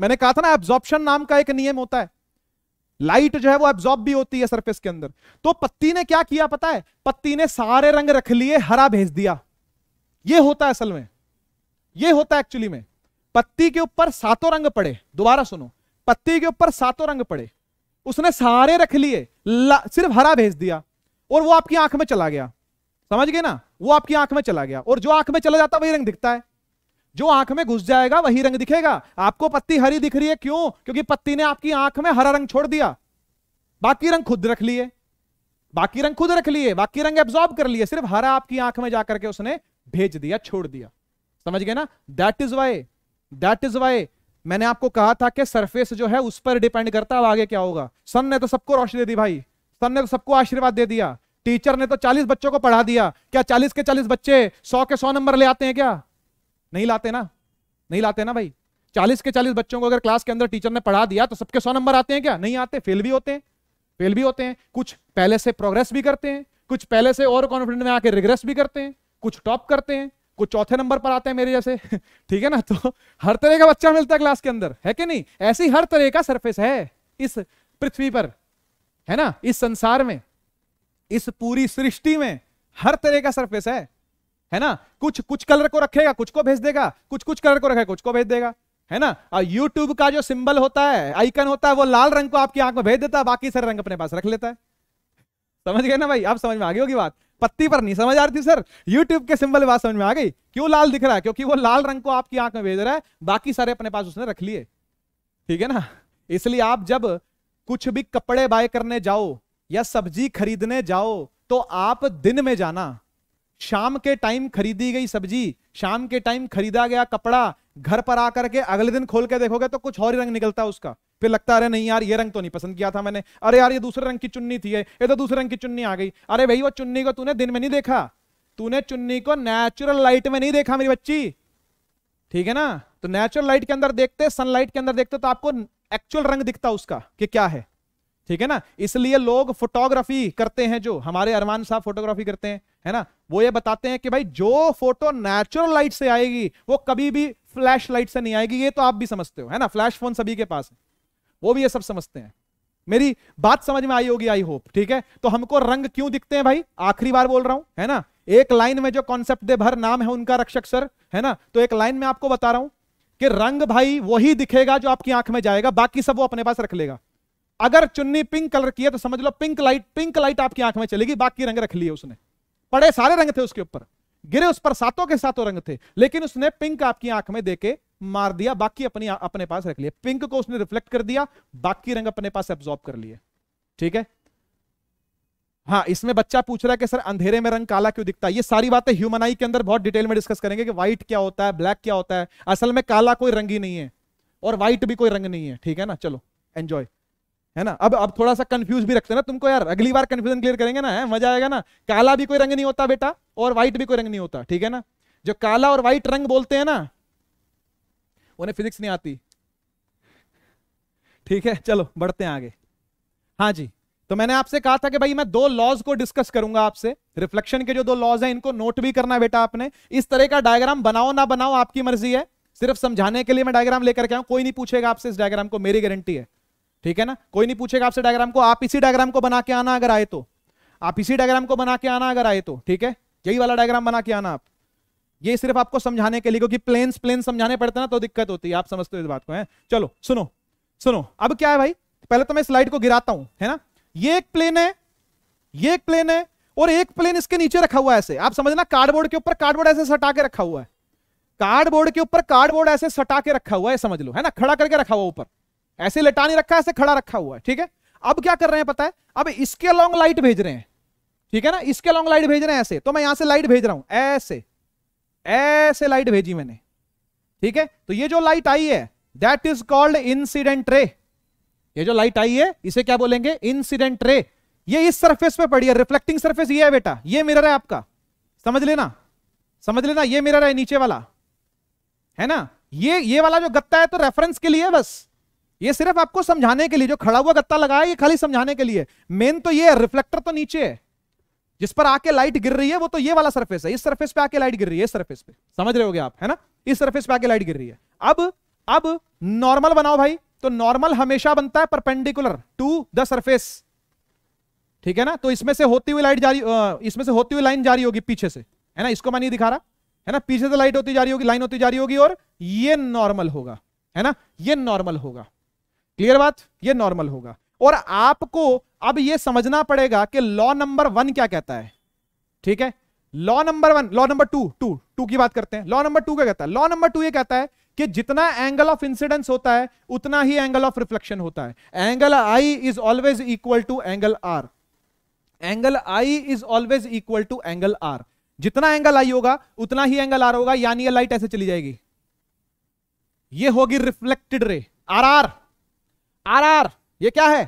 S1: मैंने कहा था ना एब्जॉर्प्शन नाम का एक नियम होता है लाइट जो है वो एब्जॉर्ब भी होती है सरफेस के अंदर तो पत्ती ने क्या किया पता है पत्ती ने सारे रंग रख लिए हरा भेज दिया ये होता है असल में ये होता है एक्चुअली में पत्ती के ऊपर सातों रंग पड़े दोबारा सुनो पत्ती के ऊपर सातों रंग पड़े उसने सारे रख लिए सिर्फ हरा भेज दिया और वो आपकी आंख में चला गया समझ गए ना वो आपकी आंख में चला गया और जो आंख में चला जाता वही रंग दिखता है जो आंख में घुस जाएगा वही रंग दिखेगा आपको पत्ती हरी दिख रही है क्यों क्योंकि पत्ती ने आपकी आंख में हरा रंग छोड़ दिया बाकी रंग खुद रख लिए बाकी रंग खुद रख लिए बाकी रंग एब्जॉर्ब कर लिए सिर्फ हरा आपकी आंख में जाकर के उसने भेज दिया छोड़ दिया समझ गए ना that is why that is why मैंने आपको कहा था कि सरफेस जो है उस पर डिपेंड करता है आगे क्या होगा सन ने तो सबको रोशनी दे दी भाई सन ने तो सबको आशीर्वाद दे दिया टीचर ने तो 40 बच्चों को पढ़ा दिया क्या 40 के 40 बच्चे 100 के 100 नंबर ले आते हैं क्या नहीं लाते ना नहीं लाते ना भाई चालीस के चालीस बच्चों को अगर क्लास के अंदर टीचर ने पढ़ा दिया तो सबके सौ नंबर आते हैं क्या नहीं आते फेल भी होते हैं फेल भी होते हैं कुछ पहले से प्रोग्रेस भी करते हैं कुछ पहले से और कॉन्फिडेंट में आके रिग्रेस भी करते हैं कुछ टॉप करते हैं कुछ चौथे नंबर पर आते हैं मेरे जैसे ठीक है ना तो हर तरह का बच्चा मिलता है क्लास के अंदर है कि नहीं ऐसी हर तरह का सरफेस है इस पृथ्वी पर है ना इस संसार में इस पूरी सृष्टि में हर तरह का सरफेस है है ना कुछ कुछ कलर को रखेगा कुछ को भेज देगा कुछ कुछ कलर को रखेगा कुछ को भेज देगा है ना और यूट्यूब का जो सिंबल होता है आइकन होता है वो लाल रंग को आपकी आंख में भेज देता है बाकी सारे रंग अपने पास रख लेता है समझ गए ना भाई आप समझ में आ गई होगी बात पत्ती पर नहीं समझ आ रही थी सर यूट्यूब के सिंबल बात समझ में आ गई क्यों लाल दिख रहा है क्योंकि वो लाल रंग को आपकी आंख में भेज रहा है बाकी सारे अपने पास उसने रख लिए ठीक है ना इसलिए आप जब कुछ भी कपड़े बाय करने जाओ या सब्जी खरीदने जाओ तो आप दिन में जाना शाम के टाइम खरीदी गई सब्जी शाम के टाइम खरीदा गया कपड़ा घर पर आकर के अगले दिन खोल के देखोगे तो कुछ और ही रंग निकलता है उसका फिर लगता अरे नहीं यार ये रंग तो नहीं पसंद किया था मैंने अरे यार ये दूसरे रंग की चुन्नी थी ये तो दूसरे रंग की चुन्नी आ गई अरे भाई वो चुन्नी को तूने दिन में नहीं देखा तूने चुन्नी को नेचुरल लाइट में नहीं देखा मेरी बच्ची ठीक है ना तो नेचुरल लाइट के अंदर देखते सनलाइट के अंदर देखते तो आपको एक्चुअल रंग दिखता उसका कि क्या है ठीक है ना इसलिए लोग फोटोग्राफी करते हैं जो हमारे अरमान साहब फोटोग्राफी करते हैं है ना वो ये बताते हैं कि भाई जो फोटो नेचुरल लाइट से आएगी वो कभी भी फ्लैश लाइट से नहीं आएगी ये तो आप भी समझते हो है ना फ्लैश फोन सभी के पास है वो भी ये सब समझते हैं मेरी बात समझ में आई होगी आई होप ठीक है तो हमको रंग क्यों दिखते हैं भाई आखिरी बार बोल रहा हूं है ना एक लाइन में जो कॉन्सेप्ट दे भर नाम है उनका रक्षक सर है ना तो एक लाइन में आपको बता रहा हूं कि रंग भाई वही दिखेगा जो आपकी आंख में जाएगा बाकी सब वो अपने पास रख लेगा अगर चुन्नी पिंक कलर की है तो समझ लो पिंक लाइट पिंक लाइट आपकी आंख में चलेगी बाकी रंग रख लिए उसने पड़े सारे रंग थे उसके ऊपर गिरे उस पर सातों के सातों रंग थे लेकिन उसने पिंक आपकी आंख में देके मार दिया बाकी अपनी अपने पास रख लिया पिंक को उसने रिफ्लेक्ट कर दिया बाकी रंग अपने पास एब्जॉर्ब कर लिए ठीक है हाँ इसमें बच्चा पूछ रहा है कि सर अंधेरे में रंग काला क्यों दिखता है ये सारी बातें ह्यूमन आई के अंदर बहुत डिटेल में डिस्कस करेंगे कि व्हाइट क्या होता है ब्लैक क्या होता है असल में काला कोई रंग ही नहीं है और व्हाइट भी कोई रंग नहीं है ठीक है ना चलो एंजॉय है ना अब अब थोड़ा सा कंफ्यूज भी रखते हैं ना तुमको यार अगली बार कंफ्यूजन क्लियर करेंगे ना है मजा आएगा ना काला भी कोई रंग नहीं होता बेटा और व्हाइट भी कोई रंग नहीं होता ठीक है ना जो काला और व्हाइट रंग बोलते हैं ना उन्हें फिजिक्स नहीं आती ठीक है चलो बढ़ते हैं आगे हाँ जी तो मैंने आपसे कहा था कि भाई मैं दो लॉज को डिस्कस करूंगा आपसे रिफ्लेक्शन के जो दो लॉज हैं इनको नोट भी करना बेटा आपने इस तरह का डायग्राम बनाओ ना बनाओ आपकी मर्जी है सिर्फ समझाने के लिए मैं डायग्राम लेकर के आऊं कोई नहीं पूछेगा आपसे इस डायग्राम को मेरी गारंटी है ठीक है ना कोई नहीं पूछेगा आपसे डायग्राम को आप इसी डायग्राम को बना के आना अगर आए तो आप इसी डायग्राम को बना के आना अगर आए तो ठीक है यही वाला डायग्राम बना के आना आप ये सिर्फ आपको समझाने के लिए क्योंकि प्लेन प्लेन समझाने पड़ते ना तो दिक्कत होती है आप समझते हो इस बात को है चलो सुनो सुनो अब क्या है भाई पहले तो मैं स्लाइड को गिराता हूं है ना ये एक प्लेन है ये एक प्लेन है और एक प्लेन इसके नीचे रखा हुआ है ऐसे आप समझना कार्डबोर्ड के ऊपर कार्डबोर्ड ऐसे सटा के रखा हुआ है कार्डबोर्ड के ऊपर कार्डबोर्ड ऐसे सटा के रखा हुआ है समझ लो है ना खड़ा करके रखा हुआ ऊपर ऐसे लटा नहीं रखा ऐसे खड़ा रखा हुआ है ठीक है अब क्या कर रहे हैं पता है अब इसके लॉन्ग लाइट भेज रहे हैं ठीक है ना इसके लॉन्ग लाइट भेज रहे हैं ऐसे तो मैं यहां से लाइट भेज रहा हूं ऐसे ऐसे लाइट भेजी मैंने ठीक है तो ये जो लाइट आई है that is called incident ray ये जो लाइट आई है इसे क्या बोलेंगे इंसिडेंट रे ये इस सरफेस पे पड़ी है रिफ्लेक्टिंग सरफेस ये है बेटा ये मिरर है आपका समझ लेना समझ लेना ये मिरर है नीचे वाला है ना ये ये वाला जो गत्ता है तो रेफरेंस के लिए बस ये सिर्फ आपको समझाने के लिए जो खड़ा हुआ गत्ता लगाया ये खाली समझाने के लिए मेन तो ये है रिफ्लेक्टर तो नीचे है जिस पर आके लाइट गिर रही है वो तो ये वाला सरफेस है इस सरफेस पे आके लाइट गिर रही है इस सरफेस पे समझ रहे हो आप है ना इस सरफेस पे आके लाइट गिर रही है अब अब नॉर्मल बनाओ भाई तो नॉर्मल हमेशा बनता है परपेंडिकुलर टू द सरफेस ठीक है ना तो इसमें से होती हुई लाइट जारी इसमें से होती हुई लाइन जारी होगी पीछे से है ना इसको मैं नहीं दिखा रहा है ना पीछे से लाइट होती जा रही होगी लाइन होती जा रही होगी और ये नॉर्मल होगा है ना ये नॉर्मल होगा क्लियर बात ये नॉर्मल होगा और आपको अब ये समझना पड़ेगा कि लॉ नंबर वन क्या कहता है ठीक है law number one law number two two two की बात करते हैं लॉ नंबर टू क्या कहता है लॉ नंबर टू ये कहता है कि जितना एंगल ऑफ इंसिडेंस होता है उतना ही एंगल ऑफ रिफ्लेक्शन होता है angle I is always equal to angle are angle I is always equal to angle R जितना एंगल आई होगा उतना ही एंगल आर होगा यानी लाइट ऐसे चली जाएगी ये होगी reflected ray R r r are ये क्या है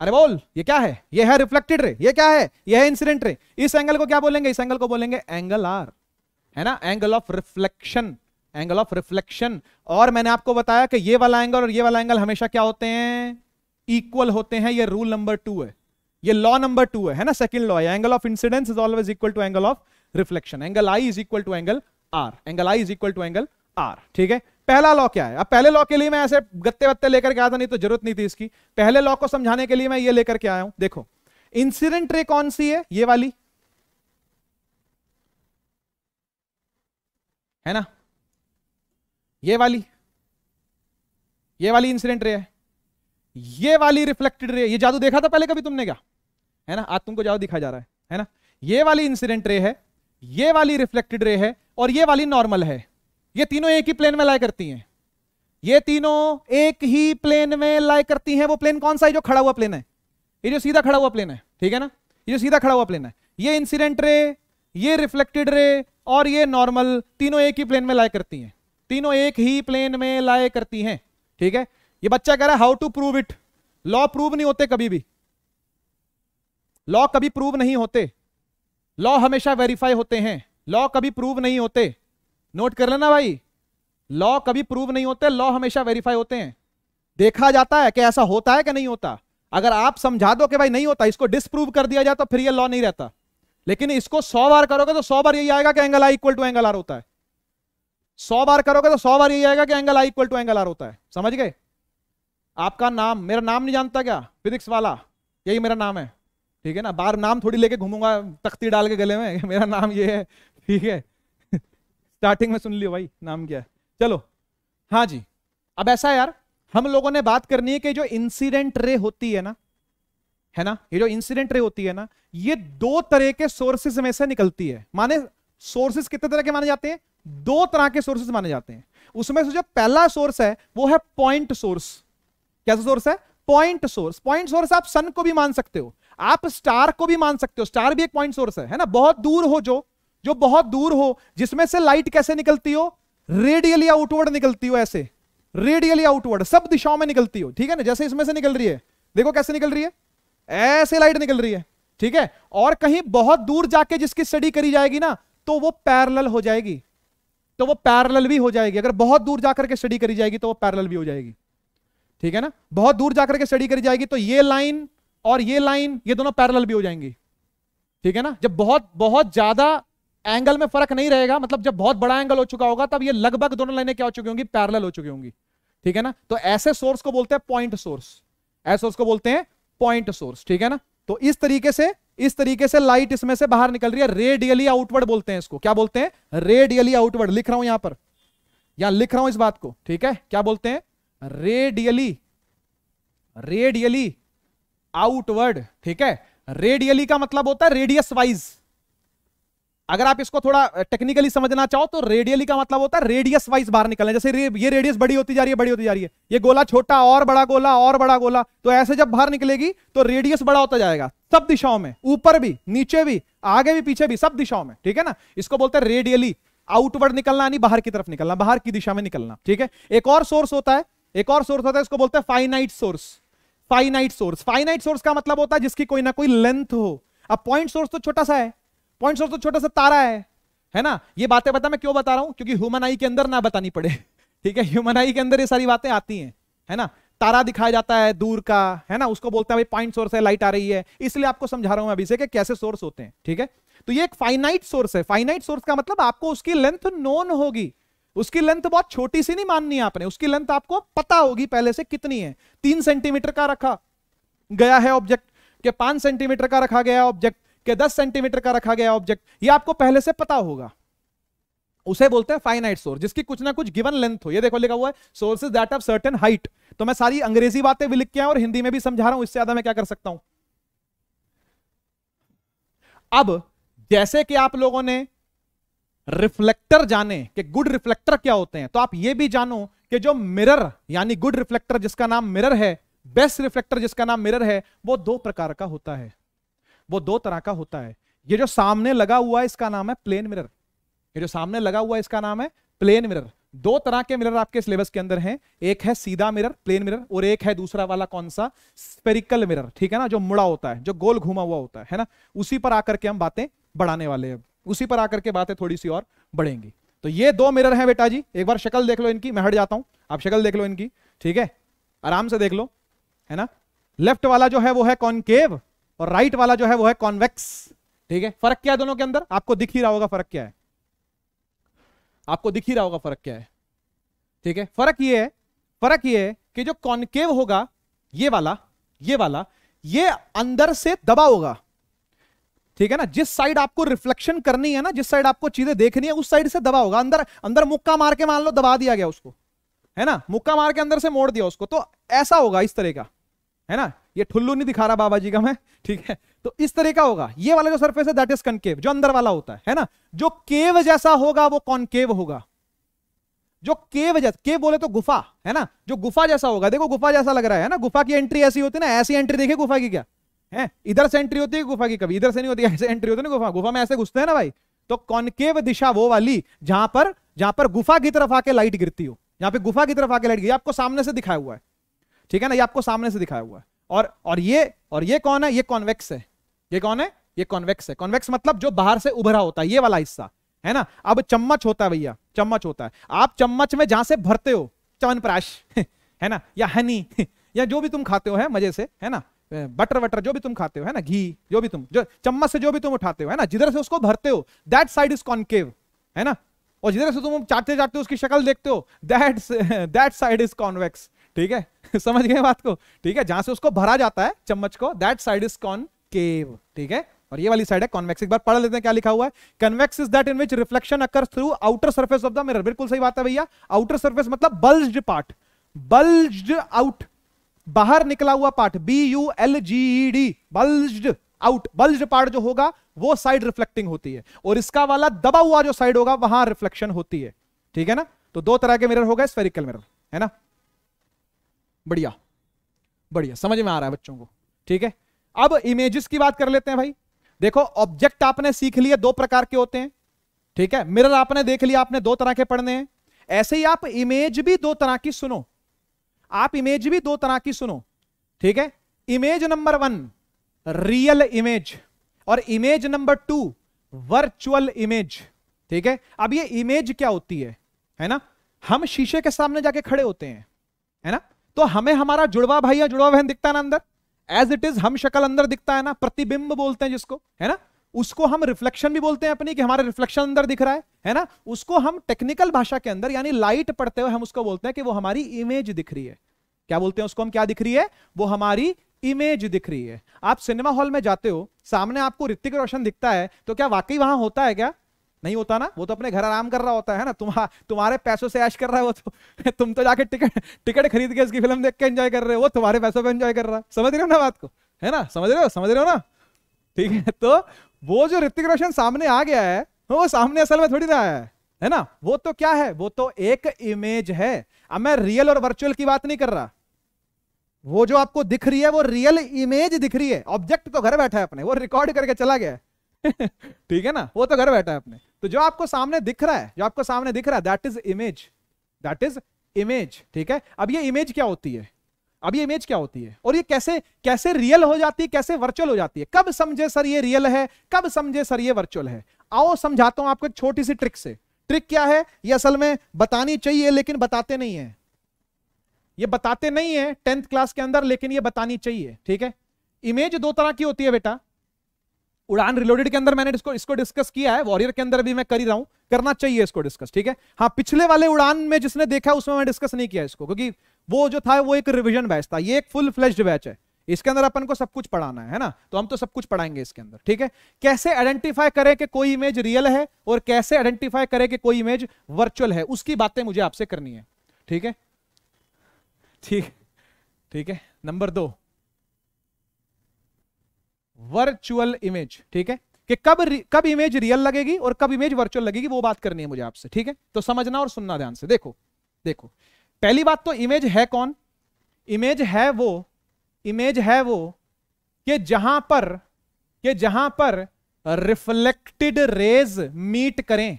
S1: अरे बोल ये क्या है ये है रिफ्लेक्टेड रे ये क्या है ये है इंसिडेंट रे इस एंगल को क्या बोलेंगे इस एंगल को बोलेंगे एंगल आर है ना angle of reflection angle of reflection और मैंने आपको बताया कि ये वाला एंगल और ये वाला एंगल हमेशा क्या होते हैं इक्वल होते हैं ये रूल नंबर टू है ये लॉ नंबर टू है है ना सेकंड लॉ है angle of incidence is always equal to angle of reflection angle I is equal to angle are angle I is equal to angle R ठीक है पहला लॉ क्या है अब पहले लॉ के लिए मैं ऐसे गत्ते वत्ते लेकर के आया था नहीं तो जरूरत नहीं थी इसकी पहले लॉ को समझाने के लिए मैं ये लेकर के आया हूं देखो इंसिडेंट रे कौन सी है ये वाली है ना ये वाली ये वाली इंसिडेंट रे है ये वाली रिफ्लेक्टेड रे ये जादू देखा था पहले कभी तुमने क्या है ना आज तुमको जादू दिखा जा रहा है है ना ये वाली इंसिडेंट रे है ये वाली रिफ्लेक्टेड रे है और ये वाली नॉर्मल है ये तीनों एक ही प्लेन में लाई करती हैं ये तीनों एक ही प्लेन में लाई करती हैं वो प्लेन कौन सा है जो खड़ा हुआ प्लेन है ये जो सीधा खड़ा हुआ प्लेन है ठीक है ना ये जो सीधा खड़ा हुआ प्लेन है ये इंसिडेंट रे ये रिफ्लेक्टेड रे और ये नॉर्मल तीनों एक ही प्लेन में लाई करती हैं तीनों एक ही प्लेन में लाई करती हैं ठीक है ये बच्चा कह रहा है how to prove it law prove नहीं होते कभी भी लॉ कभी प्रूव नहीं होते लॉ हमेशा वेरीफाई होते हैं लॉ कभी प्रूव नहीं होते नोट कर लेना भाई लॉ कभी प्रूव नहीं होते लॉ हमेशा वेरीफाई होते हैं देखा जाता है कि ऐसा होता है कि नहीं होता अगर आप समझा दो कि भाई नहीं होता इसको डिसप्रूव कर दिया जाए तो फिर ये लॉ नहीं रहता लेकिन इसको सौ बार करोगे तो सौ बार यही आएगा कि angle I equal to angle R होता है सौ बार करोगे तो सौ बार यही आएगा कि angle I equal to angle R होता है समझ गए आपका नाम मेरा नाम नहीं जानता क्या फिजिक्स वाला यही मेरा नाम है ठीक है ना बार नाम थोड़ी लेके घूमूंगा तख्ती डाल के गले में मेरा नाम ये है ठीक है स्टार्टिंग में सुन लियो भाई नाम क्या है चलो हाँ जी अब ऐसा यार हम लोगों ने बात करनी है कि जो इंसिडेंट रे होती है ना है ना ये जो इंसिडेंट रे होती है ना ये दो तरह के सोर्सेज में से निकलती है माने सोर्सेज कितने तरह के माने जाते हैं दो तरह के सोर्सेज माने जाते हैं उसमें से जो पहला सोर्स है वो है पॉइंट सोर्स कैसा सोर्स है पॉइंट सोर्स पॉइंट सोर्स आप सन को भी मान सकते हो आप स्टार को भी मान सकते हो स्टार भी एक पॉइंट सोर्स है है ना बहुत दूर हो जो जो बहुत दूर हो जिसमें से लाइट कैसे निकलती हो रेडियली आउटवर्ड निकलती हो ऐसे रेडियली आउटवर्ड सब दिशाओं में निकलती हो ठीक है ना जैसे इसमें से निकल रही है देखो कैसे निकल रही है ऐसे लाइट निकल रही है ठीक है और कहीं बहुत दूर जाके जिसकी स्टडी करी जाएगी ना तो वो पैरल हो जाएगी तो वो पैरल भी हो जाएगी अगर बहुत दूर जाकर के स्टडी करी जाएगी तो वो पैरल भी हो जाएगी ठीक है ना बहुत दूर जाकर के स्टडी करी जाएगी तो ये लाइन और ये लाइन ये दोनों पैरल भी हो जाएंगी ठीक है ना जब बहुत बहुत ज्यादा एंगल में फर्क नहीं रहेगा मतलब जब बहुत बड़ा एंगल हो चुका होगा तब ये लगभग दोनों लाइनें क्या हो चुकी होंगी पैरल हो चुकी होंगी ठीक है ना तो ऐसे सोर्स को बोलते हैं पॉइंट सोर्स ऐसे सोर्स को बोलते हैं पॉइंट सोर्स ठीक है ना तो इस तरीके से इस तरीके से लाइट इसमें से बाहर निकल रही है रेडियली आउटवर्ड बोलते हैं इसको क्या बोलते हैं रेडियली आउटवर्ड लिख रहा हूं यहां पर यहां लिख रहा हूं इस बात को ठीक है क्या बोलते हैं रेडियली रेडियली आउटवर्ड ठीक है रेडियली का मतलब होता है रेडियस वाइज अगर आप इसको थोड़ा टेक्निकली समझना चाहो तो रेडियली का मतलब होता है रेडियस वाइज बाहर निकलना जैसे रे, ये रेडियस बड़ी होती जा रही है बड़ी होती जा रही है ये गोला छोटा और बड़ा गोला और बड़ा गोला तो ऐसे जब बाहर निकलेगी तो रेडियस बड़ा होता जाएगा सब दिशाओं में ऊपर भी नीचे भी आगे भी पीछे भी सब दिशाओं में ठीक है ना इसको बोलते हैं रेडियली आउटवर्ड निकलना यानी बाहर की तरफ निकलना बाहर की दिशा में निकलना ठीक है एक और सोर्स होता है एक और सोर्स होता है इसको बोलते हैं finite source finite source finite source का मतलब होता है जिसकी कोई ना कोई लेंथ हो अब पॉइंट सोर्स तो छोटा सा है पॉइंट सोर्स तो छोटा सा तारा है है ना ये बातें बता मैं क्यों बता रहा हूं क्योंकि ह्यूमन आई के अंदर ना बतानी पड़े ठीक है ह्यूमन आई के अंदर ये सारी बातें आती हैं है ना तारा दिखाया जाता है दूर का है ना उसको बोलते हैं पॉइंट सोर्स है लाइट आ रही है इसलिए आपको समझा रहा हूं अभी से कि कैसे सोर्स होते हैं ठीक है तो ये एक फाइनाइट सोर्स है फाइनाइट सोर्स का मतलब आपको उसकी लेंथ नोन होगी उसकी लेंथ बहुत छोटी सी नहीं माननी आपने उसकी लेंथ आपको पता होगी पहले से कितनी है तीन सेंटीमीटर का रखा गया है ऑब्जेक्ट के पांच सेंटीमीटर का रखा गया ऑब्जेक्ट कि 10 सेंटीमीटर का रखा गया ऑब्जेक्ट ये आपको पहले से पता होगा उसे बोलते हैं फाइनाइट सोर्स जिसकी कुछ ना कुछ गिवन लेंथ हो ये देखो लिखा हुआ है is that of certain height तो मैं सारी अंग्रेजी बातें भी लिख के और हिंदी में भी समझा रहा हूं इससे ज्यादा मैं क्या कर सकता हूं अब जैसे कि आप लोगों ने रिफ्लेक्टर जाने कि गुड रिफ्लेक्टर क्या होते हैं तो आप यह भी जानो कि जो मिरर यानी गुड रिफ्लेक्टर जिसका नाम मिरर है बेस्ट रिफ्लेक्टर जिसका नाम मिरर है वो दो प्रकार का होता है वो दो तरह का होता है ये जो सामने लगा हुआ है इसका नाम है प्लेन मिरर ये जो सामने लगा हुआ है इसका नाम है प्लेन मिरर दो तरह के मिरर आपके सिलेबस के अंदर हैं एक है सीधा मिरर प्लेन मिरर और एक है दूसरा वाला कौन सा स्पेरिकल मिरर ठीक है ना जो मुड़ा होता है जो गोल घुमा हुआ होता है है ना उसी पर आकर के हम बातें बढ़ाने वाले हैं उसी पर आकर के बातें थोड़ी सी और बढ़ेंगी तो ये दो मिरर है बेटा जी एक बार शक्ल देख लो इनकी मैं हट जाता हूं आप शक्ल देख लो इनकी ठीक है आराम से देख लो है ना लेफ्ट वाला जो है वो है कॉनकेव और राइट वाला जो है वो है कॉन्वेक्स ठीक है फर्क क्या है दोनों के अंदर आपको दिख ही रहा होगा फर्क क्या है आपको दिख ही रहा होगा फर्क क्या है ठीक है फर्क ये है फर्क ये है कि जो कॉन्केव होगा ये वाला ये वाला ये अंदर से दबा होगा ठीक है ना जिस साइड आपको रिफ्लेक्शन करनी है ना जिस साइड आपको चीजें देखनी है उस साइड से दबा होगा अंदर अंदर मुक्का मार के मान लो दबा दिया गया उसको है ना मुक्का मार के अंदर से मोड़ दिया उसको तो ऐसा होगा इस तरह का है ना ये ठुल्लू नहीं दिखा रहा बाबा जी का मैं ठीक है तो इस तरह का होगा ये वाला जो सरफेस है दैट इज कनकेव जो अंदर वाला होता है है ना जो केव जैसा होगा वो कॉनकेव होगा जो केव जैसा केव बोले तो गुफा है ना जो गुफा जैसा होगा देखो गुफा जैसा लग रहा है ना गुफा की एंट्री ऐसी होती है ना ऐसी एंट्री देखिए गुफा की क्या है इधर से एंट्री होती है गुफा की कभी इधर से नहीं होती ऐसे एंट्री होती है ना गुफा गुफा में ऐसे घुसते हैं ना भाई तो कॉनकेव दिशा वो वाली जहां पर जहां पर गुफा की तरफ आके लाइट गिरती हो जहां पर गुफा की तरफ आके लाइट गिरी आपको सामने से दिखाया हुआ है ठीक है ना ये आपको सामने से दिखाया हुआ है और और ये और ये कौन है ये कॉन्वेक्स है ये कौन है ये कॉन्वेक्स है कॉन्वेक्स मतलब जो बाहर से उभरा होता है ये वाला हिस्सा है ना अब चम्मच होता है भैया चम्मच होता है आप चम्मच में जहां से भरते हो चवनप्राश है ना या हनी या जो भी तुम खाते हो है मजे से है ना बटर वटर जो भी तुम खाते हो है ना घी जो भी तुम जो चम्मच से जो भी तुम उठाते हो है ना जिधर से उसको भरते हो दैट साइड इज कॉन्केव है ना और जिधर से तुम चाटते चाटते उसकी शक्ल देखते हो that that side is convex ठीक है समझ गए बात को ठीक है जहां से उसको भरा जाता है चम्मच को that side is concave ठीक है और ये वाली साइड है कॉन्वेक्स एक बार पढ़ लेते हैं क्या लिखा हुआ है convex is that in which reflection occur through outer surface of the mirror बिल्कुल सही बात है भैया आउटर सर्फेस मतलब बल्ज पार्ट बल्ज आउट बाहर निकला हुआ part B U L G E D bulge out bulge part जो होगा वो साइड रिफ्लेक्टिंग होती है और इसका वाला दबा हुआ जो साइड होगा वहां रिफ्लेक्शन होती है ठीक है ना तो दो तरह के मिरर होगा गए स्फेरिकल मिरर है ना बढ़िया बढ़िया समझ में आ रहा है बच्चों को ठीक है अब इमेजेस की बात कर लेते हैं भाई देखो ऑब्जेक्ट आपने सीख लिया दो प्रकार के होते हैं ठीक है मिरर आपने देख लिया आपने दो तरह के पढ़ने हैं ऐसे ही आप इमेज भी दो तरह की सुनो आप इमेज भी दो तरह की सुनो ठीक है image number one real image और image number two virtual image ठीक है अब ये इमेज क्या होती है है ना हम शीशे के सामने जाके खड़े होते हैं है ना तो हमें हमारा जुड़वा भाई या जुड़वा बहन दिखता है ना अंदर एज इट इज हम शक्ल अंदर दिखता है ना प्रतिबिंब बोलते हैं जिसको है ना उसको हम रिफ्लेक्शन भी बोलते हैं अपनी कि हमारा रिफ्लेक्शन अंदर दिख रहा है है ना उसको हम टेक्निकल भाषा के अंदर यानी लाइट पढ़ते हुए हम उसको बोलते हैं कि वो हमारी इमेज दिख रही है क्या बोलते हैं उसको हम क्या दिख रही है वो हमारी इमेज दिख रही है आप सिनेमा हॉल में जाते हो सामने आपको ऋतिक रोशन दिखता है तो क्या वाकई वहां होता है क्या नहीं होता ना वो तो अपने घर आराम कर रहा होता है ना तुम्हा तुम्हारे पैसों से ऐश कर रहा है वो तो तुम तो जाके टिकट टिकट खरीद के उसकी फिल्म देख के एंजॉय कर रहे हो वो तुम्हारे पैसों पे एंजॉय कर रहा है समझ रहे हो ना बात को है ना समझ रहे हो समझ रहे हो ना ठीक है तो वो जो ऋतिक रोशन सामने आ गया है वो सामने असल में थोड़ी ना आया है है ना वो तो क्या है वो तो एक इमेज है अब मैं रियल और वर्चुअल की बात नहीं कर रहा वो जो आपको दिख रही है वो रियल इमेज दिख रही है ऑब्जेक्ट तो घर बैठा है अपने वो रिकॉर्ड करके चला गया है ठीक है ना वो तो घर बैठा है अपने तो जो आपको सामने दिख रहा है जो आपको सामने दिख रहा है that is image that is image ठीक है अब ये इमेज क्या होती है अब ये इमेज क्या होती है और ये कैसे कैसे रियल हो जाती है कैसे वर्चुअल हो जाती है कब समझे सर ये रियल है कब समझे सर ये वर्चुअल है आओ समझाता हूं आपको एक छोटी सी ट्रिक से ट्रिक क्या है ये असल में बतानी चाहिए लेकिन बताते नहीं है ये बताते नहीं है टेंथ क्लास के अंदर लेकिन ये बतानी चाहिए ठीक है इमेज दो तरह की होती है बेटा उड़ान रिलोडेड के अंदर मैंने इसको इसको डिस्कस किया है वॉरियर के अंदर भी मैं कर ही रहा हूं करना चाहिए इसको डिस्कस ठीक है हाँ पिछले वाले उड़ान में जिसने देखा उसमें मैं डिस्कस नहीं किया इसको क्योंकि वो जो था वो एक रिविजन बैच था ये एक फुल फ्लेज्ड बैच है इसके अंदर अपन को सब कुछ पढ़ाना है ना तो हम तो सब कुछ पढ़ाएंगे इसके अंदर ठीक है कैसे आइडेंटिफाई करें कि कोई इमेज रियल है और कैसे आइडेंटिफाई करें कि कोई इमेज वर्चुअल है उसकी बातें मुझे आपसे करनी है ठीक है ठीक ठीक है नंबर दो वर्चुअल इमेज ठीक है कि कब कब इमेज रियल लगेगी और कब इमेज वर्चुअल लगेगी वो बात करनी है मुझे आपसे ठीक है तो समझना और सुनना ध्यान से देखो देखो पहली बात तो इमेज है कौन इमेज है वो इमेज है वो कि जहां पर कि जहां पर रिफ्लेक्टेड रेज मीट करें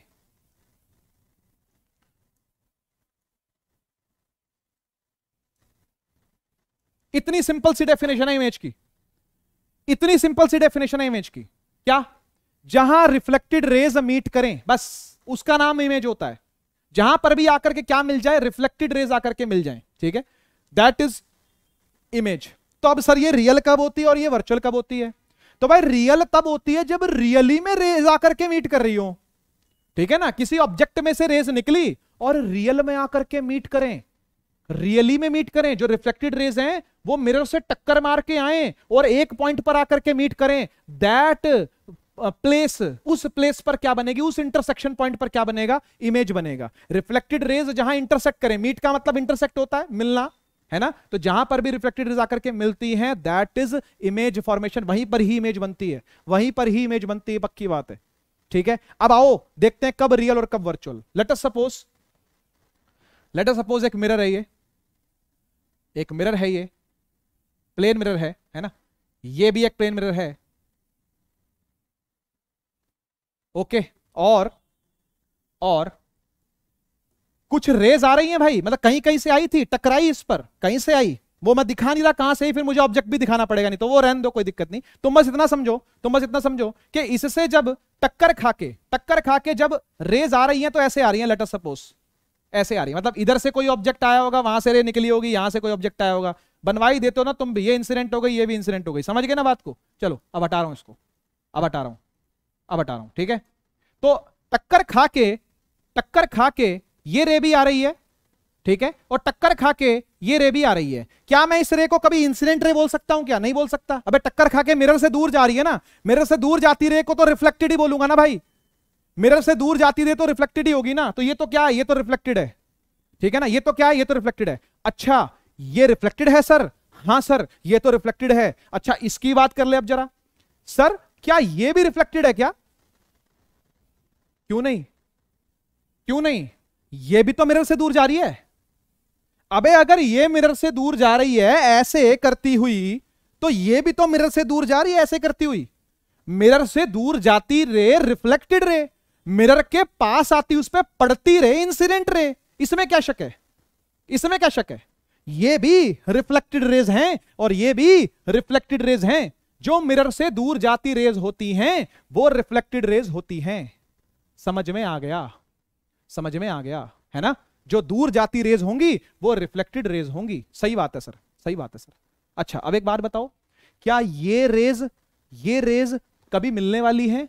S1: इतनी सिंपल सी डेफिनेशन है इमेज की इतनी सिंपल सी डेफिनेशन है इमेज की क्या जहां रिफ्लेक्टेड रेज मीट करें बस उसका नाम इमेज होता है जहां पर भी आकर के क्या मिल जाए रिफ्लेक्टेड रेज आकर के मिल जाए ठीक है दैट इज इमेज तो अब सर ये रियल कब होती है और ये वर्चुअल कब होती है तो भाई रियल तब होती है जब रियली में रेज आकर के मीट कर रही हो ठीक है ना किसी ऑब्जेक्ट में से रेज निकली और रियल में आकर के मीट करें रियली में मीट करें जो रिफ्लेक्टेड रेज हैं वो मिरर से टक्कर मार के आए और एक पॉइंट पर आकर के मीट करें दैट प्लेस uh, उस प्लेस पर क्या बनेगी उस इंटरसेक्शन पॉइंट पर क्या बनेगा इमेज बनेगा रिफ्लेक्टेड रेज जहां इंटरसेक्ट करें मीट का मतलब इंटरसेक्ट होता है मिलना है ना तो जहां पर भी रिफ्लेक्टेड रेज आकर के मिलती है दैट इज इमेज फॉर्मेशन वहीं पर ही इमेज बनती है वहीं पर ही इमेज बनती है पक्की बात है ठीक है अब आओ देखते हैं कब रियल और कब virtual let us suppose let us suppose एक मिरर है ये एक मिरर है ये प्लेन मिरर है है ना ये भी एक प्लेन मिरर है ओके और और कुछ रेज आ रही हैं भाई मतलब कहीं कहीं से आई थी टकराई इस पर कहीं से आई वो मैं दिखा नहीं रहा कहां से ही फिर मुझे ऑब्जेक्ट भी दिखाना पड़ेगा नहीं तो वो रहने दो कोई दिक्कत नहीं तुम बस इतना समझो तुम बस इतना समझो कि इससे जब टक्कर खाके टक्कर खाके जब रेज आ रही है तो ऐसे आ रही है लेटर सपोज ऐसे आ रही है मतलब इधर से कोई ऑब्जेक्ट आया होगा वहां से रे निकली होगी यहां से कोई ऑब्जेक्ट आया होगा बनवाई देते हो ना तुम भी ये इंसिडेंट हो गई ये भी इंसिडेंट हो गई समझ गए ना बात को चलो अब हटा रहा हूं इसको अब हटा रहा हूं अब हटा रहा हूं ठीक है तो टक्कर खा के टक्कर खा के ये रे भी आ रही है ठीक है और टक्कर खा के ये रे भी आ रही है क्या मैं इस रे को कभी इंसिडेंट रे बोल सकता हूं क्या नहीं बोल सकता अबे टक्कर खा के मिरर से दूर जा रही है ना मिरर से दूर जाती रे को तो रिफ्लेक्टेड ही बोलूंगा ना भाई मिरर से दूर जाती रही तो रिफ्लेक्टेड ही होगी ना तो ये तो क्या है ये तो रिफ्लेक्टेड है ठीक है ना ये तो क्या है ये तो रिफ्लेक्टेड है अच्छा ये रिफ्लेक्टेड है सर हाँ सर ये तो रिफ्लेक्टेड है अच्छा इसकी बात कर ले अब जरा सर क्या ये भी रिफ्लेक्टेड है क्या क्यों नहीं क्यों नहीं ये भी तो मिरर से दूर जा रही है अबे अगर ये मिरर से दूर जा रही है ऐसे करती हुई तो ये भी तो मिरर से दूर जा रही है ऐसे करती हुई मिरर से दूर जाती रे रिफ्लेक्टेड रे मिरर के पास आती उस पर पड़ती रे इंसिडेंट रे इसमें क्या शक है इसमें क्या शक है ये भी रिफ्लेक्टेड रेज हैं और ये भी रिफ्लेक्टेड रेज हैं जो मिरर से दूर जाती रेज होती हैं वो रिफ्लेक्टेड रेज होती हैं समझ में आ गया समझ में आ गया है ना जो दूर जाती रेज होंगी वो रिफ्लेक्टेड रेज होंगी सही बात है सर सही बात है सर अच्छा अब एक बात बताओ क्या ये रेज ये रेज कभी मिलने वाली है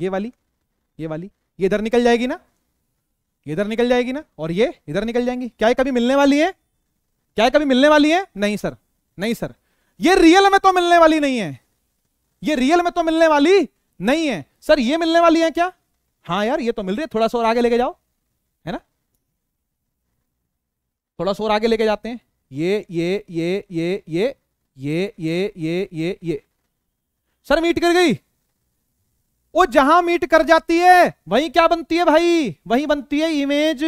S1: ये वाली ये वाली ये इधर निकल जाएगी ना ये इधर निकल जाएगी ना और ये इधर निकल जाएंगी क्या कभी मिलने वाली है क्या कभी मिलने वाली है नहीं सर नहीं सर ये रियल में तो मिलने वाली नहीं है ये रियल में तो मिलने वाली नहीं है सर ये मिलने वाली है क्या हाँ यार ये तो मिल रही है थोड़ा सा और आगे लेके जाओ है ना थोड़ा सा और आगे लेके जाते हैं ये ये ये ये ये ये ये ये ये सर मीट कर गई वो जहां मीट कर जाती है वहीं क्या बनती है भाई वहीं बनती है इमेज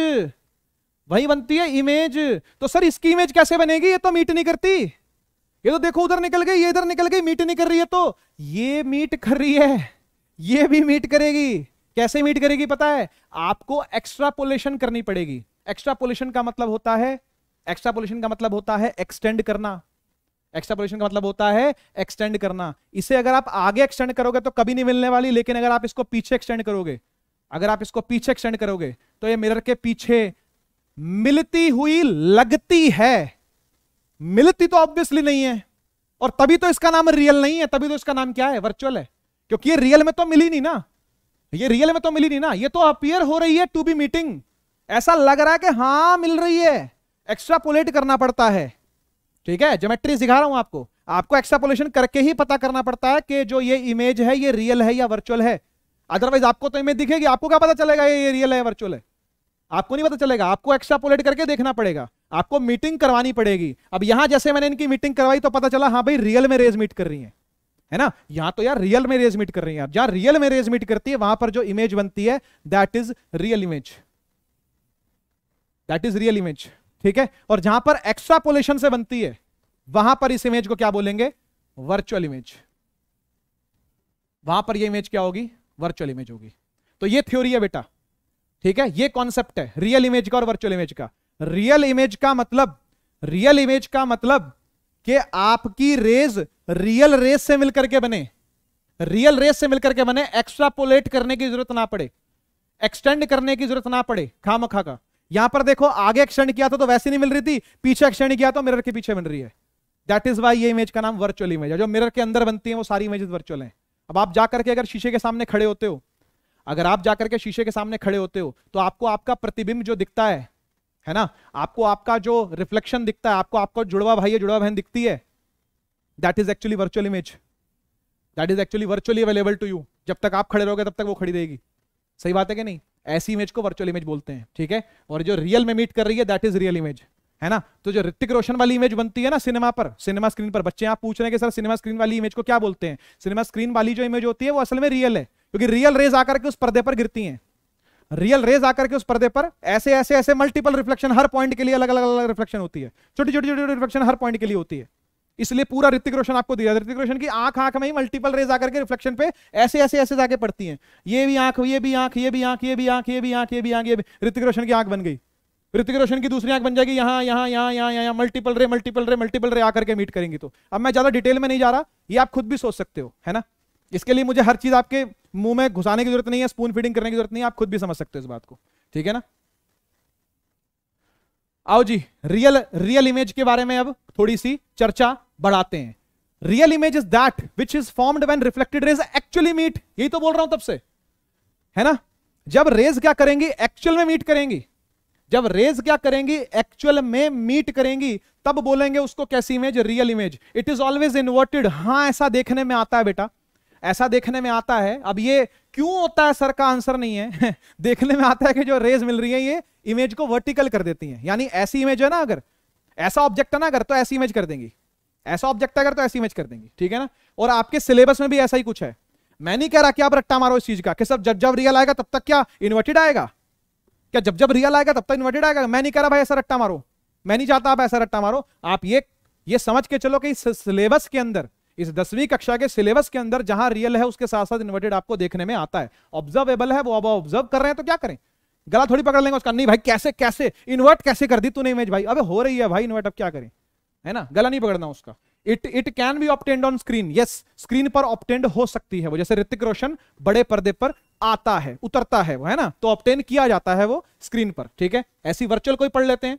S1: वहीं बनती है इमेज तो सर इसकी इमेज कैसे बनेगी ये तो मीट नहीं करती ये तो देखो उधर निकल गई ये इधर निकल गई मीट नहीं कर रही है तो ये मीट कर रही है ये भी मीट करेगी कैसे मीट करेगी पता है आपको एक्स्ट्रापोलेशन करनी पड़ेगी एक्स्ट्रापोलेशन का मतलब होता है एक्स्ट्रापोलेशन का मतलब होता है एक्सटेंड करना एक्सट्रापोलेशन का मतलब होता है एक्सटेंड करना इसे अगर आप आगे एक्सटेंड करोगे तो कभी नहीं मिलने वाली लेकिन अगर आप इसको पीछे एक्सटेंड करोगे अगर आप इसको पीछे एक्सटेंड करोगे तो ये मिरर के पीछे मिलती हुई लगती है मिलती तो ऑब्वियसली नहीं है और तभी तो इसका नाम रियल नहीं है तभी तो इसका नाम क्या है वर्चुअल है क्योंकि ये रियल में तो मिली नहीं ना ये रियल में तो मिली नहीं ना ये तो अपियर हो रही है टू बी मीटिंग ऐसा लग रहा है कि हाँ मिल रही है एक्स्ट्रा पोलेट करना पड़ता है ठीक है ज्योमेट्री सिखा रहा हूं आपको आपको एक्सट्रापोलेशन करके ही पता करना पड़ता है कि जो ये इमेज है ये रियल है या वर्चुअल है अदरवाइज आपको तो इमेज दिखेगी आपको क्या पता चलेगा ये, रियल है वर्चुअल है आपको नहीं पता चलेगा आपको एक्स्ट्रापोलेट करके देखना पड़ेगा आपको मीटिंग करवानी पड़ेगी अब यहां जैसे मैंने इनकी मीटिंग करवाई तो पता चला हाँ भाई रियल में रेज मीट कर रही है है ना यहां तो यार रियल में रेज मीट कर रही है जहां रियल में रेज मीट करती है वहां पर जो इमेज बनती है that is real image that is real image ठीक है और जहां पर एक्स्ट्रापोलेशन से बनती है वहां पर इस इमेज को क्या बोलेंगे वर्चुअल इमेज वहां पर ये इमेज क्या होगी वर्चुअल इमेज होगी तो ये थ्योरी है बेटा ठीक है ये कॉन्सेप्ट है रियल इमेज का और वर्चुअल इमेज का रियल इमेज का मतलब रियल इमेज का मतलब कि आपकी रेज रियल रेस से मिलकर के बने रियल रेस से मिलकर के बने एक्स्ट्रापोलेट करने की जरूरत ना पड़े एक्सटेंड करने की जरूरत ना पड़े खामखा का यहां पर देखो आगे क्षण किया था तो वैसे नहीं मिल रही थी पीछे क्षण किया तो मिरर के पीछे मिल रही है दैट इज वाई ये इमेज का नाम वर्चुअल इमेज है जो मिरर के अंदर बनती है वो सारी इमेजेस वर्चुअल हैं अब आप जाकर के अगर शीशे के सामने खड़े होते हो अगर आप जाकर के शीशे के सामने खड़े होते हो तो आपको आपका प्रतिबिंब जो दिखता है है ना आपको आपका जो रिफ्लेक्शन दिखता है आपको आपका जुड़वा भाई है जुड़वा बहन दिखती है that is actually virtual image that is actually virtually available to you जब तक आप खड़े रहोगे तब तक वो खड़ी रहेगी सही बात है कि नहीं ऐसी इमेज को वर्चुअल इमेज बोलते हैं ठीक है और जो रियल में मीट कर रही है दैट इज रियल इमेज है ना तो जो ऋतिक रोशन वाली इमेज बनती है ना सिनेमा पर सिनेमा स्क्रीन पर बच्चे आप पूछ रहे हैं कि सर सिनेमा स्क्रीन वाली इमेज को क्या बोलते हैं सिनेमा स्क्रीन वाली जो इमेज होती है वो असल में रियल है क्योंकि रियल रेज आकर के उस पर्दे पर गिरती है रियल रेज आकर के उस पर्दे पर ऐसे ऐसे ऐसे मल्टीपल रिफ्लेक्शन हर पॉइंट के लिए अलग अलग अलग रिफ्लेक्शन होती है छोटी छोटी छोटी रिफ्लेक्शन हर पॉइंट के लिए होती है इसलिए पूरा ऋतिक रोशन आपको दिया ऋतिक रोशन की आंख आंख में ही मल्टीपल रेज आकर के रिफ्लेक्शन पे ऐसे ऐसे ऐसे जाके पड़ती हैं ये भी आंख ये भी आंख ये भी आंख ये भी आंख ये भी आंख ये भी आंख ये ऋतिक रोशन की आंख बन गई ऋतिक रोशन की दूसरी आंख बन जाएगी यहाँ यहाँ यहाँ यहाँ यहाँ मल्टीपल रे मल्टीपल रे मल्टीपल रे आकर के मीट करेंगी तो अब मैं ज्यादा डिटेल में नहीं जा रहा ये आप खुद भी सोच सकते हो है ना इसके लिए मुझे हर चीज आपके मुंह में घुसाने की जरूरत नहीं है स्पून फीडिंग करने की जरूरत नहीं है आप खुद भी समझ सकते हो इस बात को ठीक है ना आओ जी रियल रियल इमेज के बारे में अब थोड़ी सी चर्चा बढ़ाते हैं real image is that which is formed when reflected rays actually meet यही तो बोल रहा हूं तब से है ना जब रेज क्या करेंगी एक्चुअल में मीट करेंगी जब रेज क्या करेंगी एक्चुअल में मीट करेंगी तब बोलेंगे उसको कैसी image real image it is always inverted हाँ ऐसा देखने में आता है बेटा ऐसा देखने में आता है अब ये क्यों होता है सर का आंसर नहीं है देखने में आता है कि जो रेज मिल रही है ये इमेज को वर्टिकल कर देती है यानी ऐसी इमेज है ना अगर ऐसा ऑब्जेक्ट है ना अगर तो ऐसी इमेज कर देंगी ऐसा ऑब्जेक्ट अगर तो ऐसी इमेज कर देंगे ठीक है ना और आपके सिलेबस में भी ऐसा ही कुछ है मैं नहीं कह रहा कि आप रट्टा मारो इस चीज का कि सब जब जब रियल आएगा तब तक क्या इन्वर्टेड आएगा क्या जब जब रियल आएगा तब तक इन्वर्टेड आएगा मैं नहीं कह रहा भाई ऐसा रट्टा मारो मैं नहीं चाहता आप ऐसा रट्टा मारो आप ये ये समझ के चलो कि सिलेबस के अंदर इस दसवीं कक्षा के सिलेबस के अंदर जहां रियल है उसके साथ साथ इन्वर्टेड आपको देखने में आता है ऑब्जर्वेबल है वो अब ऑब्जर्व कर रहे हैं तो क्या करें गला थोड़ी पकड़ लेंगे उसका नहीं भाई कैसे कैसे इन्वर्ट कैसे कर दी तूने इमेज भाई अब हो रही है भाई इन्वर्ट अब क्या करें है ना गला नहीं पकड़ना उसका it it can be obtained on screen yes screen पर ऑप्टेंड हो सकती है वो जैसे ऋतिक रोशन बड़े पर्दे पर आता है उतरता है वो है ना तो ऑप्टेन किया जाता है वो स्क्रीन पर ठीक है ऐसी वर्चुअल कोई पढ़ लेते हैं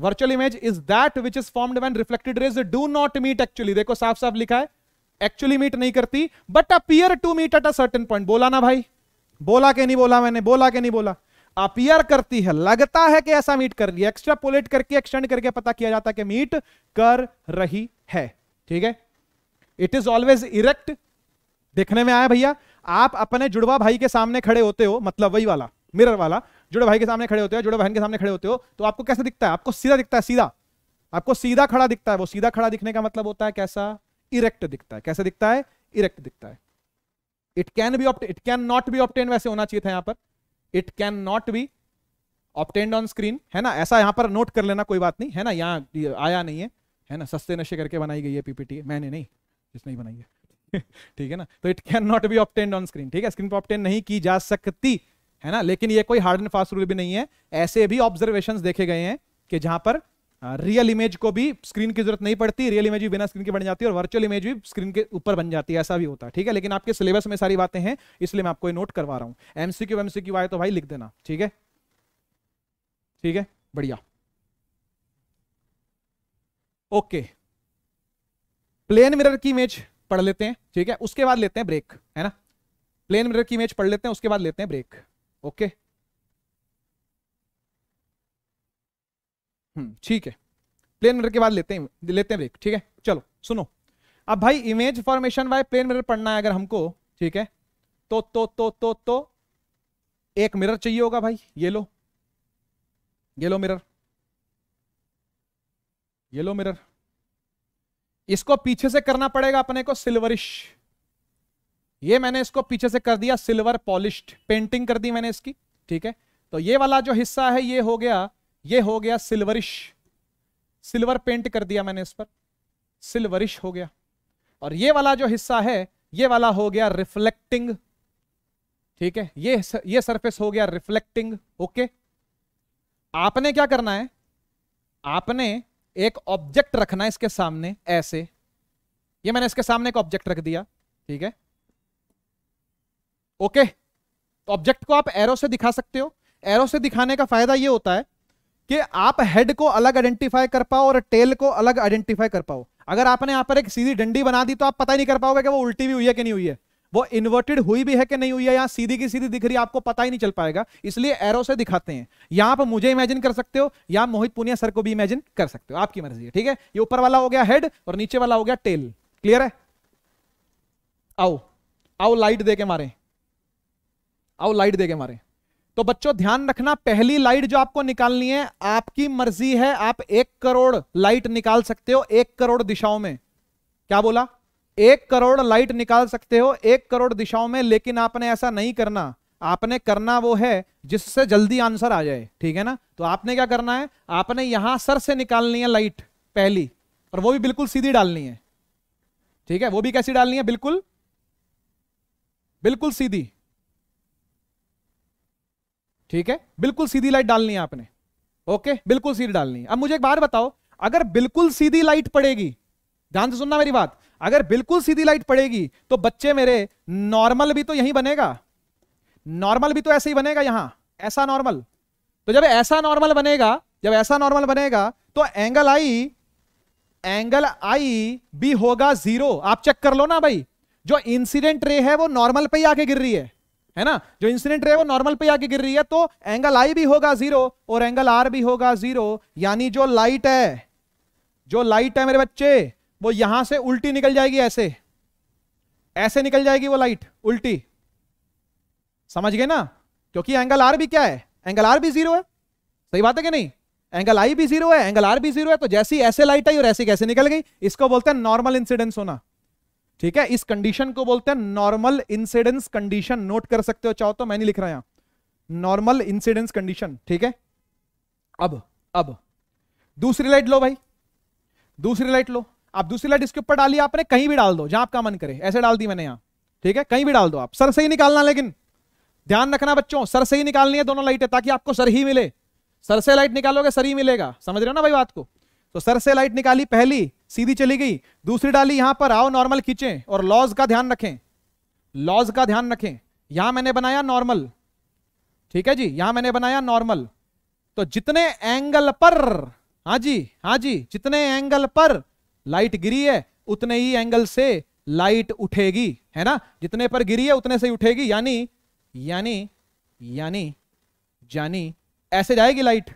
S1: virtual image is that which is formed when reflected rays do not meet actually देखो साफ साफ लिखा है एक्चुअली मीट नहीं करती but appear to meet at a point बोला ना भाई बोला के नहीं बोला मैंने बोला के नहीं बोला अपियर करती है लगता है कि ऐसा मीट कर रही है एक्स्ट्रापोलेट करके एक्सटेंड करके पता किया जाता है कि मीट कर रही है ठीक है इट इज ऑलवेज इरेक्ट देखने में आया भैया आप अपने जुड़वा भाई के सामने खड़े होते हो मतलब वही वाला मिरर वाला जुड़े भाई के सामने खड़े होते हो जुड़े बहन के सामने खड़े होते हो तो आपको कैसे दिखता है आपको सीधा दिखता है सीधा आपको सीधा खड़ा दिखता है वो सीधा खड़ा दिखने का मतलब होता है कैसा इरेक्ट दिखता है कैसे दिखता है इरेक्ट दिखता है it can be obtain it can not be obtain वैसे होना चाहिए था यहां पर it can not be obtained on screen है ना ऐसा यहां पर नोट कर लेना कोई बात नहीं है ना यहाँ आया नहीं है है ना सस्ते नशे करके बनाई गई है पीपीटी मैंने नहीं जिसने ही बनाई है ठीक है ना तो it can not be obtained on screen ठीक है स्क्रीन पर ऑप्टेन नहीं की जा सकती है ना लेकिन ये कोई हार्ड एंड फास्ट रूल भी नहीं है ऐसे भी ऑब्जर्वेशन देखे गए हैं कि जहां पर रियल इमेज को भी स्क्रीन की जरूरत नहीं पड़ती रियल इमेज भी बिना स्क्रीन के बन जाती है और वर्चुअल इमेज भी स्क्रीन के ऊपर बन जाती है ऐसा भी होता है ठीक है लेकिन आपके सिलेबस में सारी बातें हैं इसलिए मैं आपको नोट करवा रहा हूं एमसीक्यू एमसीक्यू आए तो भाई लिख देना ठीक है ठीक है बढ़िया ओके प्लेन मिरर की इमेज पढ़ लेते हैं ठीक है उसके बाद लेते हैं ब्रेक है ना प्लेन मिरर की इमेज पढ़ लेते हैं उसके बाद लेते हैं ब्रेक ओके okay. हम्म, ठीक है प्लेन मिरर के बाद लेते हैं लेते हैं ब्रेक ठीक है चलो सुनो अब भाई image formation by plane mirror पढ़ना है अगर हमको ठीक है तो तो तो तो तो एक मिरर चाहिए होगा भाई ये लो ये लो मिरर ये लो मिरर इसको पीछे से करना पड़ेगा अपने को सिल्वरिश ये मैंने इसको पीछे से कर दिया सिल्वर पॉलिश्ड पेंटिंग कर दी मैंने इसकी ठीक है तो ये वाला जो हिस्सा है ये हो गया ये हो गया सिल्वरिश सिल्वर पेंट कर दिया मैंने इस पर सिल्वरिश हो गया और ये वाला जो हिस्सा है ये वाला हो गया रिफ्लेक्टिंग ठीक है ये ये सरफेस हो गया रिफ्लेक्टिंग ओके आपने क्या करना है आपने एक ऑब्जेक्ट रखना है इसके सामने ऐसे ये मैंने इसके सामने एक ऑब्जेक्ट रख दिया ठीक है ओके तो ऑब्जेक्ट को आप एरो से दिखा सकते हो एरो से दिखाने का फायदा ये होता है कि आप हेड को अलग आइडेंटिफाई कर पाओ और टेल को अलग आइडेंटिफाई कर पाओ अगर आपने यहां पर एक सीधी डंडी बना दी तो आप पता ही नहीं कर पाओगे कि वो उल्टी भी हुई है कि नहीं हुई है वो इन्वर्टेड हुई भी है कि नहीं हुई है यहां सीधी की सीधी दिख रही है आपको पता ही नहीं चल पाएगा इसलिए एरो से दिखाते हैं यहां पर मुझे इमेजिन कर सकते हो या मोहित पुनिया सर को भी इमेजिन कर सकते हो आपकी मर्जी है ठीक है ये ऊपर वाला हो गया हेड और नीचे वाला हो गया टेल क्लियर है आओ आओ लाइट दे के मारे आओ लाइट दे के मारे तो बच्चों ध्यान रखना पहली लाइट जो आपको निकालनी है आपकी मर्जी है आप एक करोड़ लाइट निकाल सकते हो एक करोड़ दिशाओं में क्या बोला एक करोड़ लाइट निकाल सकते हो एक करोड़ दिशाओं में लेकिन आपने ऐसा नहीं करना आपने करना वो है जिससे जल्दी आंसर आ जाए ठीक है ना तो आपने क्या करना है आपने यहां सर से निकालनी है लाइट पहली और वो भी बिल्कुल सीधी डालनी है ठीक है वो भी कैसी डालनी है बिल्कुल बिल्कुल सीधी ठीक है बिल्कुल सीधी लाइट डालनी है आपने ओके बिल्कुल सीधी डालनी है अब मुझे एक बार बताओ अगर बिल्कुल सीधी लाइट पड़ेगी ध्यान से सुनना मेरी बात अगर बिल्कुल सीधी लाइट पड़ेगी तो बच्चे मेरे नॉर्मल भी तो यही बनेगा नॉर्मल भी तो ऐसे ही बनेगा यहां ऐसा नॉर्मल तो जब ऐसा नॉर्मल बनेगा जब ऐसा नॉर्मल बनेगा तो एंगल आई एंगल आई भी होगा जीरो आप चेक कर लो ना भाई जो इंसिडेंट रे है वो नॉर्मल पे ही आके गिर रही है है ना जो इंसिडेंट रे वो नॉर्मल पे आके गिर रही है तो एंगल आई भी होगा जीरो और एंगल आर भी होगा जीरो यानी जो लाइट है जो लाइट है मेरे बच्चे वो यहां से उल्टी निकल जाएगी ऐसे ऐसे निकल जाएगी वो लाइट उल्टी समझ गए ना क्योंकि एंगल आर भी क्या है एंगल आर भी जीरो है सही बात है कि नहीं एंगल आई भी जीरो है एंगल आर भी जीरो है तो जैसी ऐसे लाइट आई और ऐसी कैसे निकल गई इसको बोलते हैं नॉर्मल इंसिडेंस होना ठीक है इस कंडीशन को बोलते हैं नॉर्मल इंसिडेंस कंडीशन नोट कर सकते हो चाहो तो मैं नहीं लिख रहा यहां नॉर्मल इंसिडेंस कंडीशन ठीक है अब अब दूसरी लाइट लो भाई दूसरी लाइट लो आप दूसरी लाइट इसके ऊपर डाली आपने कहीं भी डाल दो जहां आपका मन करे ऐसे डाल दी मैंने यहां ठीक है कहीं भी डाल दो आप सर से ही निकालना लेकिन ध्यान रखना बच्चों सर से ही निकालनी है दोनों लाइटें ताकि आपको सर ही मिले सर से लाइट निकालोगे सर ही मिलेगा समझ रहे हो ना भाई बात को तो सर से लाइट निकाली पहली सीधी चली गई दूसरी डाली यहां पर आओ नॉर्मल खींचे और लॉज का ध्यान रखें लॉज का ध्यान रखें यहां मैंने बनाया नॉर्मल ठीक है जी यहां मैंने बनाया नॉर्मल तो जितने एंगल पर हाँ जी हाँ जी जितने एंगल पर लाइट गिरी है उतने ही एंगल से लाइट उठेगी है ना जितने पर गिरी है उतने से उठेगी यानी यानी यानी यानी ऐसे जाएगी लाइट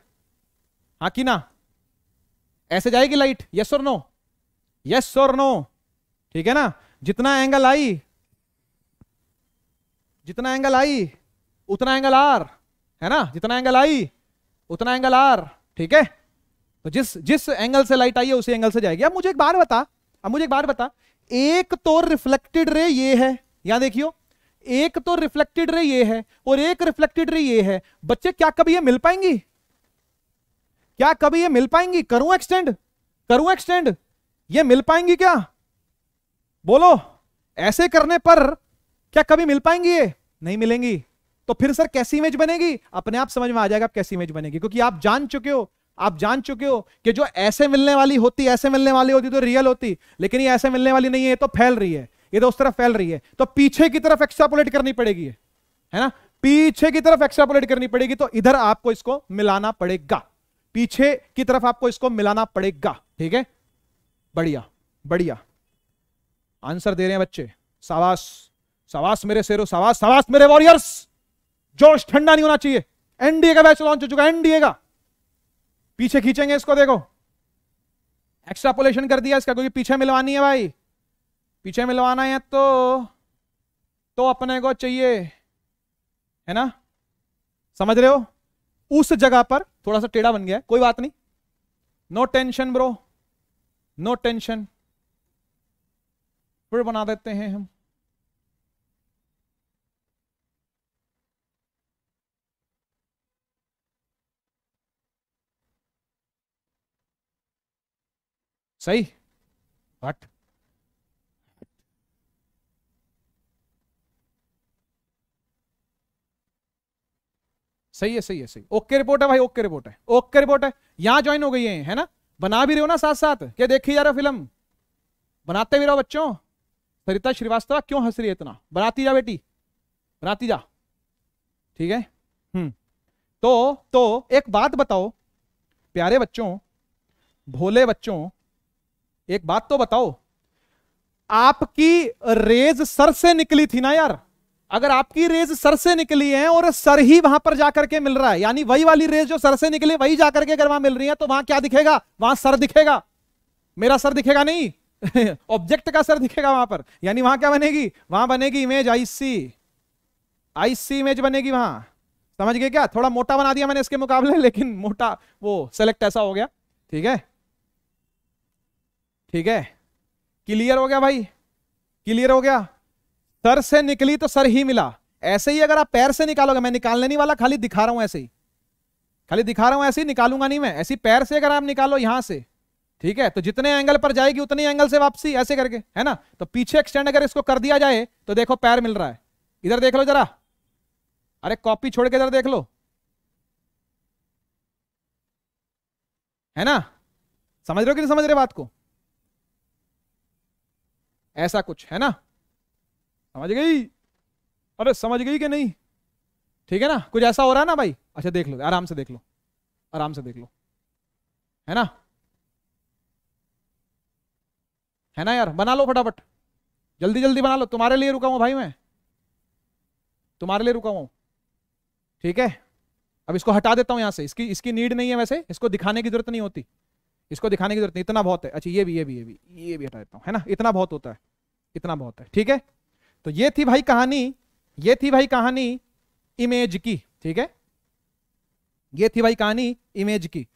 S1: हाँ कि ना ऐसे जाएगी लाइट यस और नो यस और नो ठीक है ना जितना एंगल आई जितना एंगल आई उतना एंगल आर है ना जितना एंगल आई उतना एंगल आर ठीक है तो जिस जिस एंगल से लाइट आई है उसी एंगल से जाएगी अब मुझे एक बार बता अब मुझे एक बार बता एक तो रिफ्लेक्टेड रे ये है यहां देखियो एक तो रिफ्लेक्टेड रे ये है और एक रिफ्लेक्टेड रे ये है बच्चे क्या कभी ये मिल पाएंगी क्या कभी ये मिल पाएंगी करूं एक्सटेंड करूं एक्सटेंड ये मिल पाएंगी क्या बोलो ऐसे करने पर क्या कभी मिल पाएंगी ये नहीं मिलेंगी तो फिर सर कैसी इमेज बनेगी अपने आप समझ में आ जाएगा आप कैसी इमेज बनेगी क्योंकि आप जान चुके हो आप जान चुके हो कि जो ऐसे मिलने वाली होती ऐसे मिलने वाली होती तो रियल होती लेकिन ये ऐसे मिलने वाली नहीं है तो फैल रही है ये तो उस तरफ फैल रही है तो पीछे की तरफ एक्सट्रापोलेट करनी पड़ेगी है ना पीछे की तरफ एक्सट्रापोलेट करनी पड़ेगी तो इधर आपको इसको मिलाना पड़ेगा पीछे की तरफ आपको इसको मिलाना पड़ेगा ठीक है बढ़िया बढ़िया आंसर दे रहे हैं बच्चे सावास सावास मेरे शेरों सावास सावास मेरे वॉरियर्स जोश ठंडा नहीं होना चाहिए एनडीए का बैच लॉन्च हो चुका एनडीए का पीछे खींचेंगे इसको देखो एक्स्ट्रापोलेशन कर दिया इसका क्योंकि पीछे मिलवानी है भाई पीछे मिलवाना है तो तो अपने को चाहिए है ना समझ रहे हो उस जगह पर थोड़ा सा टेढ़ा बन गया कोई बात नहीं no tension bro no tension फिर बना देते हैं हम सही बट सही है सही है सही ओके रिपोर्ट है भाई ओके रिपोर्ट है ओके रिपोर्ट है यहां ज्वाइन हो गई है है ना बना भी रहे हो ना साथ साथ क्या देखी जा रहे हो फिल्म बनाते भी रहो बच्चों सरिता श्रीवास्तव क्यों हंस रही है इतना बनाती जा बेटी बनाती जा ठीक है हम्म तो तो एक बात बताओ प्यारे बच्चों भोले बच्चों एक बात तो बताओ आपकी रेज सर से निकली थी ना यार अगर आपकी रेज सर से निकली है और सर ही वहां पर जाकर के मिल रहा है यानी वही वाली रेज जो सर से निकली वही जाकर के अगर वहां मिल रही है तो वहां क्या दिखेगा वहां सर दिखेगा मेरा सर दिखेगा नहीं ऑब्जेक्ट का सर दिखेगा वहां पर यानी वहां क्या बनेगी वहां बनेगी इमेज आईसी आईसी इमेज बनेगी वहां समझ गए क्या थोड़ा मोटा बना दिया मैंने इसके मुकाबले लेकिन मोटा वो सेलेक्ट ऐसा हो गया ठीक है ठीक है क्लियर हो गया भाई क्लियर हो गया सर से निकली तो सर ही मिला ऐसे ही अगर आप पैर से निकालोगे मैं निकालने नहीं वाला खाली दिखा रहा हूं ऐसे ही खाली दिखा रहा हूं ऐसे ही निकालूंगा नहीं मैं ऐसी पैर से अगर आप निकालो यहां से ठीक है तो जितने एंगल पर जाएगी उतने एंगल से वापसी ऐसे करके है ना तो पीछे एक्सटेंड अगर इसको कर दिया जाए तो देखो पैर मिल रहा है इधर देख लो जरा अरे कॉपी छोड़ के इधर देख लो है ना समझ रहे हो कि नहीं समझ रहे बात को ऐसा कुछ है ना समझ गई अरे समझ गई कि नहीं ठीक है ना कुछ ऐसा हो रहा है ना भाई अच्छा देख लो आराम से देख लो आराम से देख लो है ना है ना यार बना लो फटाफट जल्दी जल्दी बना लो तुम्हारे लिए रुका हूं भाई मैं तुम्हारे लिए रुका हूँ ठीक है अब इसको हटा देता हूँ यहाँ से इसकी इसकी नीड नहीं है वैसे इसको दिखाने की जरूरत नहीं होती इसको दिखाने की जरूरत नहीं इतना बहुत है अच्छा ये भी ये भी ये भी ये भी हटा देता हूँ है ना इतना बहुत होता है इतना बहुत है ठीक है तो ये थी भाई कहानी ये थी भाई कहानी इमेज की ठीक है ये थी भाई कहानी इमेज की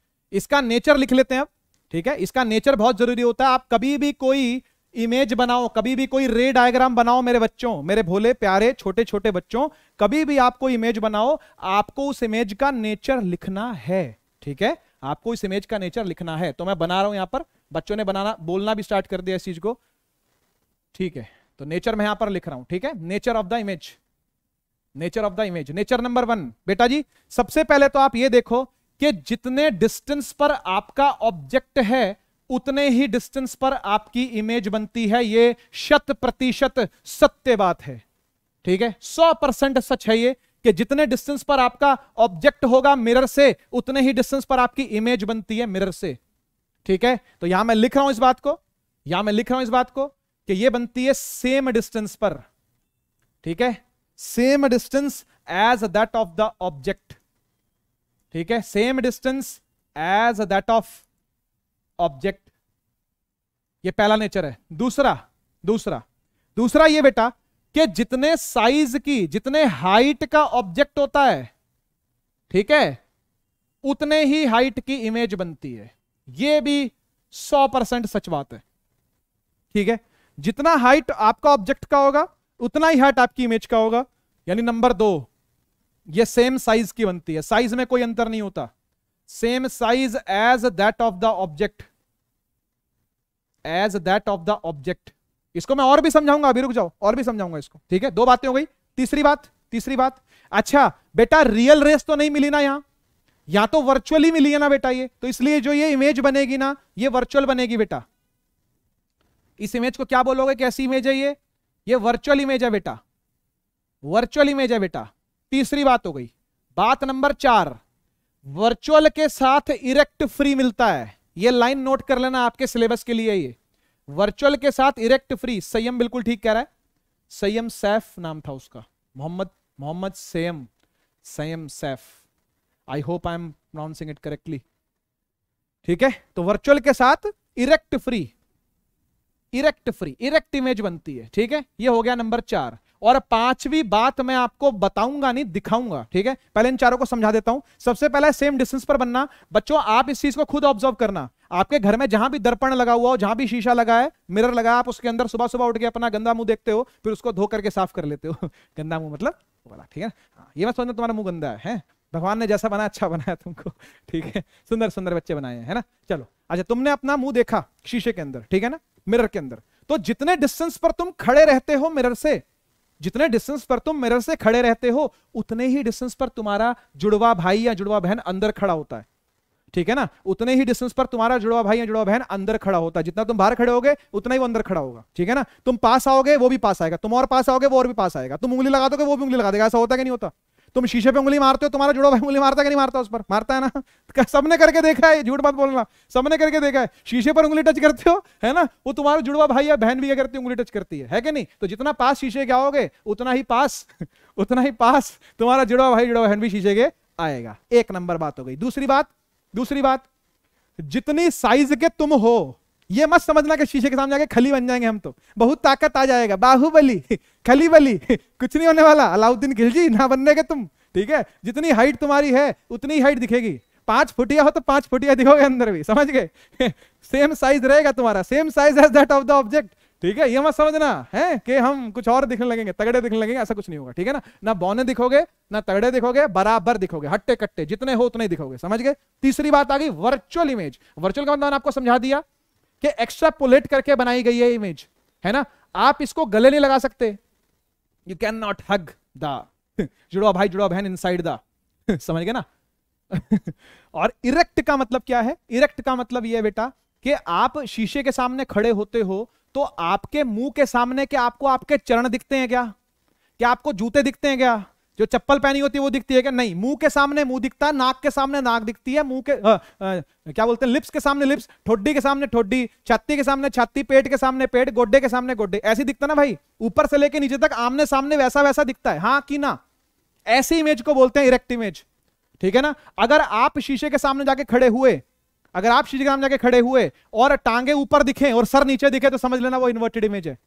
S1: इसका नेचर लिख लेते हैं अब ठीक है इसका नेचर बहुत जरूरी होता है आप कभी भी कोई इमेज बनाओ कभी भी कोई रे डायग्राम बनाओ मेरे बच्चों मेरे भोले प्यारे छोटे छोटे बच्चों कभी भी आपको इमेज बनाओ आपको उस इमेज का नेचर लिखना है ठीक है आपको इस इमेज का नेचर लिखना है तो मैं बना रहा हूं यहां पर बच्चों ने बनाना बोलना भी स्टार्ट कर दिया इस चीज को ठीक है तो नेचर मैं यहां पर लिख रहा हूं ठीक है nature of the image nature of the image nature number one बेटा जी सबसे पहले तो आप ये देखो कि जितने डिस्टेंस पर आपका ऑब्जेक्ट है उतने ही डिस्टेंस पर आपकी इमेज बनती है ये शत प्रतिशत सत्य बात है ठीक है सौ परसेंट सच है ये कि जितने डिस्टेंस पर आपका ऑब्जेक्ट होगा मिरर से उतने ही डिस्टेंस पर आपकी इमेज बनती है मिरर से ठीक है तो यहां मैं लिख रहा हूं इस बात को यहां मैं लिख रहा हूं इस बात को कि ये बनती है सेम डिस्टेंस पर ठीक है same distance as that of the object ठीक है same distance as that of object ये पहला नेचर है दूसरा दूसरा दूसरा ये बेटा कि जितने साइज की जितने हाइट का ऑब्जेक्ट होता है ठीक है उतने ही हाइट की इमेज बनती है ये भी 100 परसेंट सच बात है ठीक है जितना हाइट आपका ऑब्जेक्ट का होगा उतना ही हाइट आपकी इमेज का होगा यानी नंबर दो ये सेम साइज की बनती है साइज में कोई अंतर नहीं होता same size as that of the object as that of the object इसको मैं और भी समझाऊंगा अभी रुक जाओ और भी समझाऊंगा इसको ठीक है दो बातें हो गई तीसरी बात तीसरी बात अच्छा बेटा रियल रेस तो नहीं मिली ना यहां या तो वर्चुअली मिली है ना बेटा ये तो इसलिए जो ये इमेज बनेगी ना ये वर्चुअल बनेगी बेटा इस इमेज को क्या बोलोगे कैसी इमेज है ये ये वर्चुअल इमेज है बेटा वर्चुअल इमेज है बेटा तीसरी बात हो गई बात नंबर चार वर्चुअल के साथ इरेक्ट फ्री मिलता है ये लाइन नोट कर लेना आपके सिलेबस के लिए ये वर्चुअल के साथ इरेक्ट फ्री सयम बिल्कुल ठीक कह रहा है सयम सैफ नाम था उसका Mohammad Mohammad Sayam Sayam Saif I hope I am pronouncing it correctly ठीक है तो वर्चुअल के साथ erect free erect free erect image बनती है ठीक है ये हो गया नंबर चार और पांचवी बात मैं आपको बताऊंगा नहीं दिखाऊंगा ठीक है पहले इन चारों को समझा देता हूं सबसे पहले सेम डिस्टेंस पर बनना बच्चों आप इस चीज को खुद ऑब्जर्व करना आपके घर में जहां भी दर्पण लगा हुआ हो जहां भी शीशा लगा है मिरर लगा आप उसके अंदर सुबह सुबह उठ के अपना गंदा मुंह देखते हो फिर उसको धो करके साफ कर लेते हो गंदा मुंह मतलब वाला ठीक है हाँ, ये मैं समझना तुम्हारा मुंह गंदा है? भगवान ने जैसा बनाया अच्छा बनाया तुमको ठीक है सुंदर सुंदर बच्चे बनाए हैं ना चलो अच्छा तुमने अपना मुंह देखा शीशे के अंदर ठीक है ना मिरर के अंदर तो जितने डिस्टेंस पर तुम खड़े रहते हो मिरर से जितने डिस्टेंस पर तुम मिरर से खड़े रहते हो उतने ही डिस्टेंस पर तुम्हारा जुड़वा भाई या जुड़वा बहन अंदर खड़ा होता है ठीक है ना उतने ही डिस्टेंस पर तुम्हारा जुड़वा भाई या जुड़वा बहन अंदर खड़ा होता है जितना तुम बाहर खड़े होगे उतना ही वो अंदर खड़ा होगा ठीक है ना तुम पास आओगे वो भी पास आएगा तुम और पास आओगे वो और भी पास आएगा तुम उंगली लगा दोगे वो भी उंगली लगा देगा ऐसा होता कि नहीं होता तुम शीशे पे उंगली मारते हो तुम्हारा जुड़ा भाई उंगली मारता कि नहीं मारता उस पर मारता है ना तो सबने करके देखा है झूठ बात बोलना सबने करके देखा है शीशे पर उंगली टच करते हो है ना वो तुम्हारा जुड़वा भाई या बहन भी क्या करती है उंगली टच करती है है कि नहीं तो जितना पास शीशे के आओगे उतना ही पास उतना ही पास तुम्हारा जुड़वा भाई जुड़वा बहन भी शीशे के आएगा एक नंबर बात हो गई दूसरी बात दूसरी बात जितनी साइज के तुम हो ये मत समझना कि शीशे के सामने आके खली बन जाएंगे हम तो बहुत ताकत आ जाएगा बाहुबली खली बली कुछ नहीं होने वाला अलाउद्दीन खिलजी ना बनने के तुम ठीक है जितनी हाइट तुम्हारी है उतनी हाइट दिखेगी पांच फुटिया हो तो पांच फुटिया दिखोगे अंदर भी समझ गए सेम साइज रहेगा तुम्हारा same size as that of the object ठीक है ये मत समझना है कि हम कुछ और दिखने लगेंगे तगड़े दिखने लगेंगे ऐसा कुछ नहीं होगा ठीक है ना ना बौने दिखोगे ना तगड़े दिखोगे बराबर दिखोगे हट्टे कट्टे जितने हो उतने दिखोगे समझ गए तीसरी बात आ गई वर्चुअल इमेज वर्चुअल का मतलब आपको समझा दिया कि एक्स्ट्रापोलेट करके बनाई गई है इमेज है ना आप इसको गले नहीं लगा सकते you can not hug the जुड़वा भाई जुड़ो बहन इनसाइड द समझ गए ना और इरेक्ट का मतलब क्या है इरेक्ट का मतलब यह बेटा कि आप शीशे के सामने खड़े होते हो तो आपके मुंह के सामने क्या आपको आपके चरण दिखते हैं क्या क्या आपको जूते दिखते हैं क्या जो चप्पल पहनी होती है वो दिखती है क्या नहीं मुंह के सामने मुंह दिखता है नाक के सामने नाक दिखती है मुंह के आ, आ, क्या बोलते हैं लिप्स के सामने लिप्स ठोडी के सामने ठोडी छाती के सामने छाती पेट के सामने पेट गोड्डे के सामने गोड्डे ऐसी दिखता ना भाई ऊपर से लेके नीचे तक आमने सामने वैसा वैसा दिखता है हाँ कि ना ऐसी इमेज को बोलते हैं इरेक्ट इमेज ठीक है ना अगर आप शीशे के सामने जाके खड़े हुए अगर आप शीशे के सामने जाके खड़े हुए और टांगे ऊपर दिखे और सर नीचे दिखे तो समझ लेना वो इन्वर्टेड इमेज है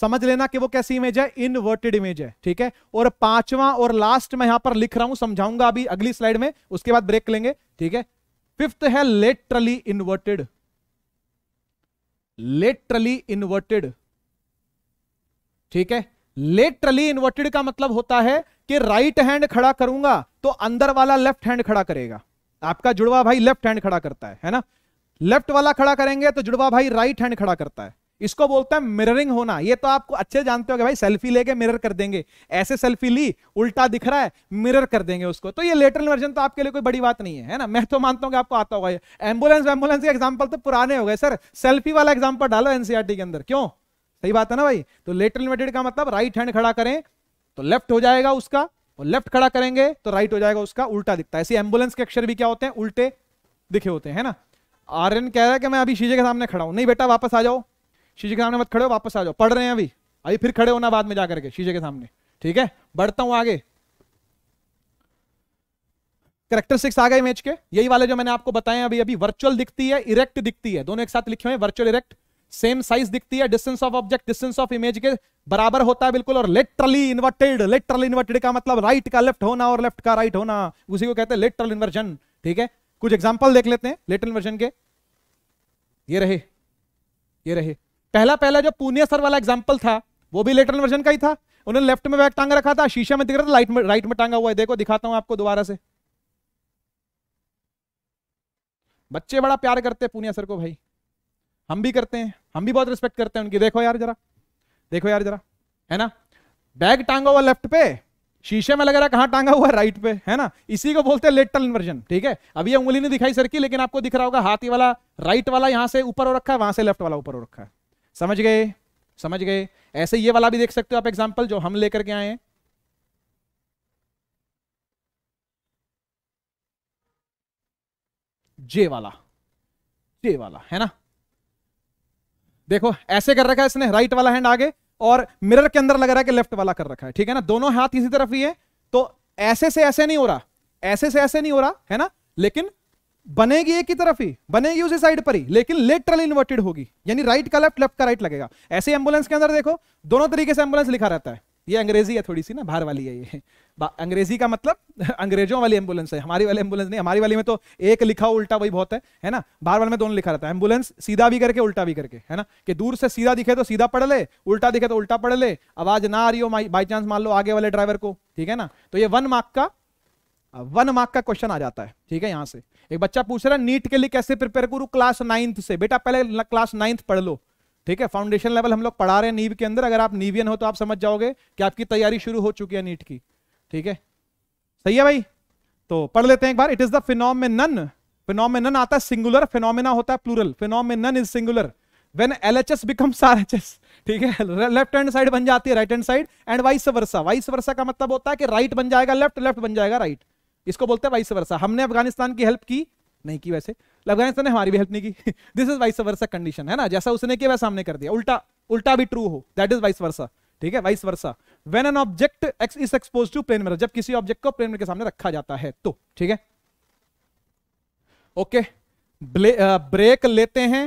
S1: समझ लेना कि वो कैसी इमेज है इनवर्टेड इमेज है ठीक है और पांचवा और लास्ट में यहां पर लिख रहा हूं समझाऊंगा अभी अगली स्लाइड में उसके बाद ब्रेक लेंगे ठीक है फिफ्थ है लेटरली इनवर्टेड लेटरली इनवर्टेड ठीक है लेटरली इनवर्टेड का मतलब होता है कि राइट हैंड खड़ा करूंगा तो अंदर वाला लेफ्ट हैंड खड़ा करेगा आपका जुड़वा भाई लेफ्ट हैंड खड़ा करता है है ना लेफ्ट वाला खड़ा करेंगे तो जुड़वा भाई राइट हैंड खड़ा करता है इसको बोलता है मिररिंग होना ये तो आपको अच्छे जानते हो भाई सेल्फी लेके मिरर कर देंगे ऐसे सेल्फी ली उल्टा दिख रहा है मिरर कर देंगे उसको तो ये लेटरल वर्जन तो आपके लिए कोई बड़ी बात नहीं है है ना मैं तो मानता हूँ कि आपको आता होगा एम्बुलेंस एम्बुलेंस के एग्जाम्पल तो पुराने हो गए सर सेल्फी वाला एग्जाम्पल डालो एनसीआरटी e के अंदर क्यों सही बात है ना भाई तो लेटर इन्वर्टेड का मतलब राइट हैंड खड़ा करें तो लेफ्ट हो जाएगा उसका और लेफ्ट खड़ा करेंगे तो राइट हो जाएगा उसका उल्टा दिखता है ऐसे एम्बुलेंस के अक्षर भी क्या होते हैं उल्टे दिखे होते हैं ना आर्यन कह रहा है कि मैं अभी शीजे के सामने खड़ा हूं नहीं बेटा वापस आ जाओ शीशे के सामने मत खड़े हो वापस आ जाओ पढ़ रहे हैं अभी अभी फिर खड़े होना बाद में जाकर के शीशे के सामने ठीक है बढ़ता हूं आगे करेक्टर सिक्स आ गए इमेज के यही वाले जो मैंने आपको बताए अभी अभी वर्चुअल दिखती है इरेक्ट दिखती है दोनों एक साथ लिखे हुए वर्चुअल इरेक्ट सेम साइज दिखती है distance of object distance of image के बराबर होता है बिल्कुल और लेटरली इन्वर्टेड लेटरल इन्वर्टेड का मतलब राइट का लेफ्ट होना और लेफ्ट का राइट होना उसी को कहते हैं लेटरल इन्वर्जन ठीक है कुछ एग्जाम्पल देख लेते हैं लेटरल इन्वर्जन के ये रहे ये रहे पहला पहला जो पूनिया सर वाला एग्जाम्पल था वो भी लेटर वर्जन का ही था उन्होंने लेफ्ट में बैग टांग रखा था शीशा में दिख रहा था लाइट में राइट में टांगा हुआ है देखो दिखाता हूं आपको दोबारा से बच्चे बड़ा प्यार करते हैं पूनिया सर को भाई हम भी करते हैं हम भी बहुत रिस्पेक्ट करते हैं उनकी देखो यार जरा देखो यार जरा है ना बैग टांगा हुआ लेफ्ट पे शीशे में लग रहा कहां टांगा हुआ राइट पे है ना इसी को बोलते हैं लेटल इन्वर्जन ठीक है अभी ये उंगली नहीं दिखाई सर की लेकिन आपको दिख रहा होगा हाथी वाला राइट वाला यहां से ऊपर हो रखा है वहां से लेफ्ट वाला ऊपर हो रखा है समझ गए समझ गए ऐसे ये वाला भी देख सकते हो आप एग्जाम्पल जो हम लेकर के आए हैं जे वाला जे वाला है ना देखो ऐसे कर रखा है इसने राइट वाला हैंड आगे और मिरर के अंदर लग रहा है कि लेफ्ट वाला कर रखा है ठीक है ना दोनों हाथ इसी तरफ ही है तो ऐसे से ऐसे नहीं हो रहा ऐसे से ऐसे नहीं हो रहा है ना लेकिन बनेगी एक ही तरफ ही बनेगी उसी साइड पर ही लेकिन लेटरल इन्वर्टेड होगी यानी राइट का लेफ्ट लेफ्ट का राइट लगेगा ऐसे एम्बुलेंस के अंदर देखो दोनों तरीके से एम्बुलेंस लिखा रहता है ये अंग्रेजी है थोड़ी सी ना बाहर वाली है ये अंग्रेजी का मतलब अंग्रेजों वाली एम्बुलेंस है हमारी वाली एम्बुलेंस नहीं हमारी वाली में तो एक लिखा उल्टा वही बहुत है है ना बाहर वाले में दोनों लिखा रहता है एम्बुलेंस सीधा भी करके उल्टा भी करके है ना कि दूर से सीधा दिखे तो सीधा पढ़ ले उल्टा दिखे तो उल्टा पढ़ ले आवाज ना आ रही हो बाई चांस मान लो आगे वाले ड्राइवर को ठीक है ना तो ये वन मार्क का वन मार्क का क्वेश्चन आ जाता है ठीक है यहाँ से एक बच्चा पूछ रहा है नीट के लिए कैसे प्रिपेयर करूँ क्लास नाइन्थ से बेटा पहले क्लास नाइन्थ पढ़ लो ठीक है फाउंडेशन लेवल हम लोग पढ़ा रहे हैं नीव के अंदर अगर आप नीवियन हो तो आप समझ जाओगे कि आपकी तैयारी शुरू हो चुकी है नीट की ठीक है सही है भाई तो पढ़ लेते हैं एक बार it is the phenomenon phenomenon आता है सिंगुलर फिनोमिना होता है plural phenomenon is singular when L H S becomes R H S ठीक है लेफ्ट हैंड साइड बन जाती है right hand side and vice versa vice versa का मतलब होता है कि राइट बन जाएगा लेफ्ट लेफ्ट बन जाएगा राइट right. इसको बोलते हैं वाइस वर्षा हमने अफगानिस्तान की हेल्प की नहीं की वैसे अफगानिस्तान ने हमारी भी हेल्प नहीं की this is vice versa condition है ना जैसा उसने किया वैसा हमने कर दिया उल्टा उल्टा भी ट्रू हो दैट इज वाइस वर्षा ठीक है vice versa when an object X is expose to plane mirror जब किसी ऑब्जेक्ट को प्लेन मिरर के सामने रखा जाता है तो ठीक है ओके ब्रेक uh, लेते हैं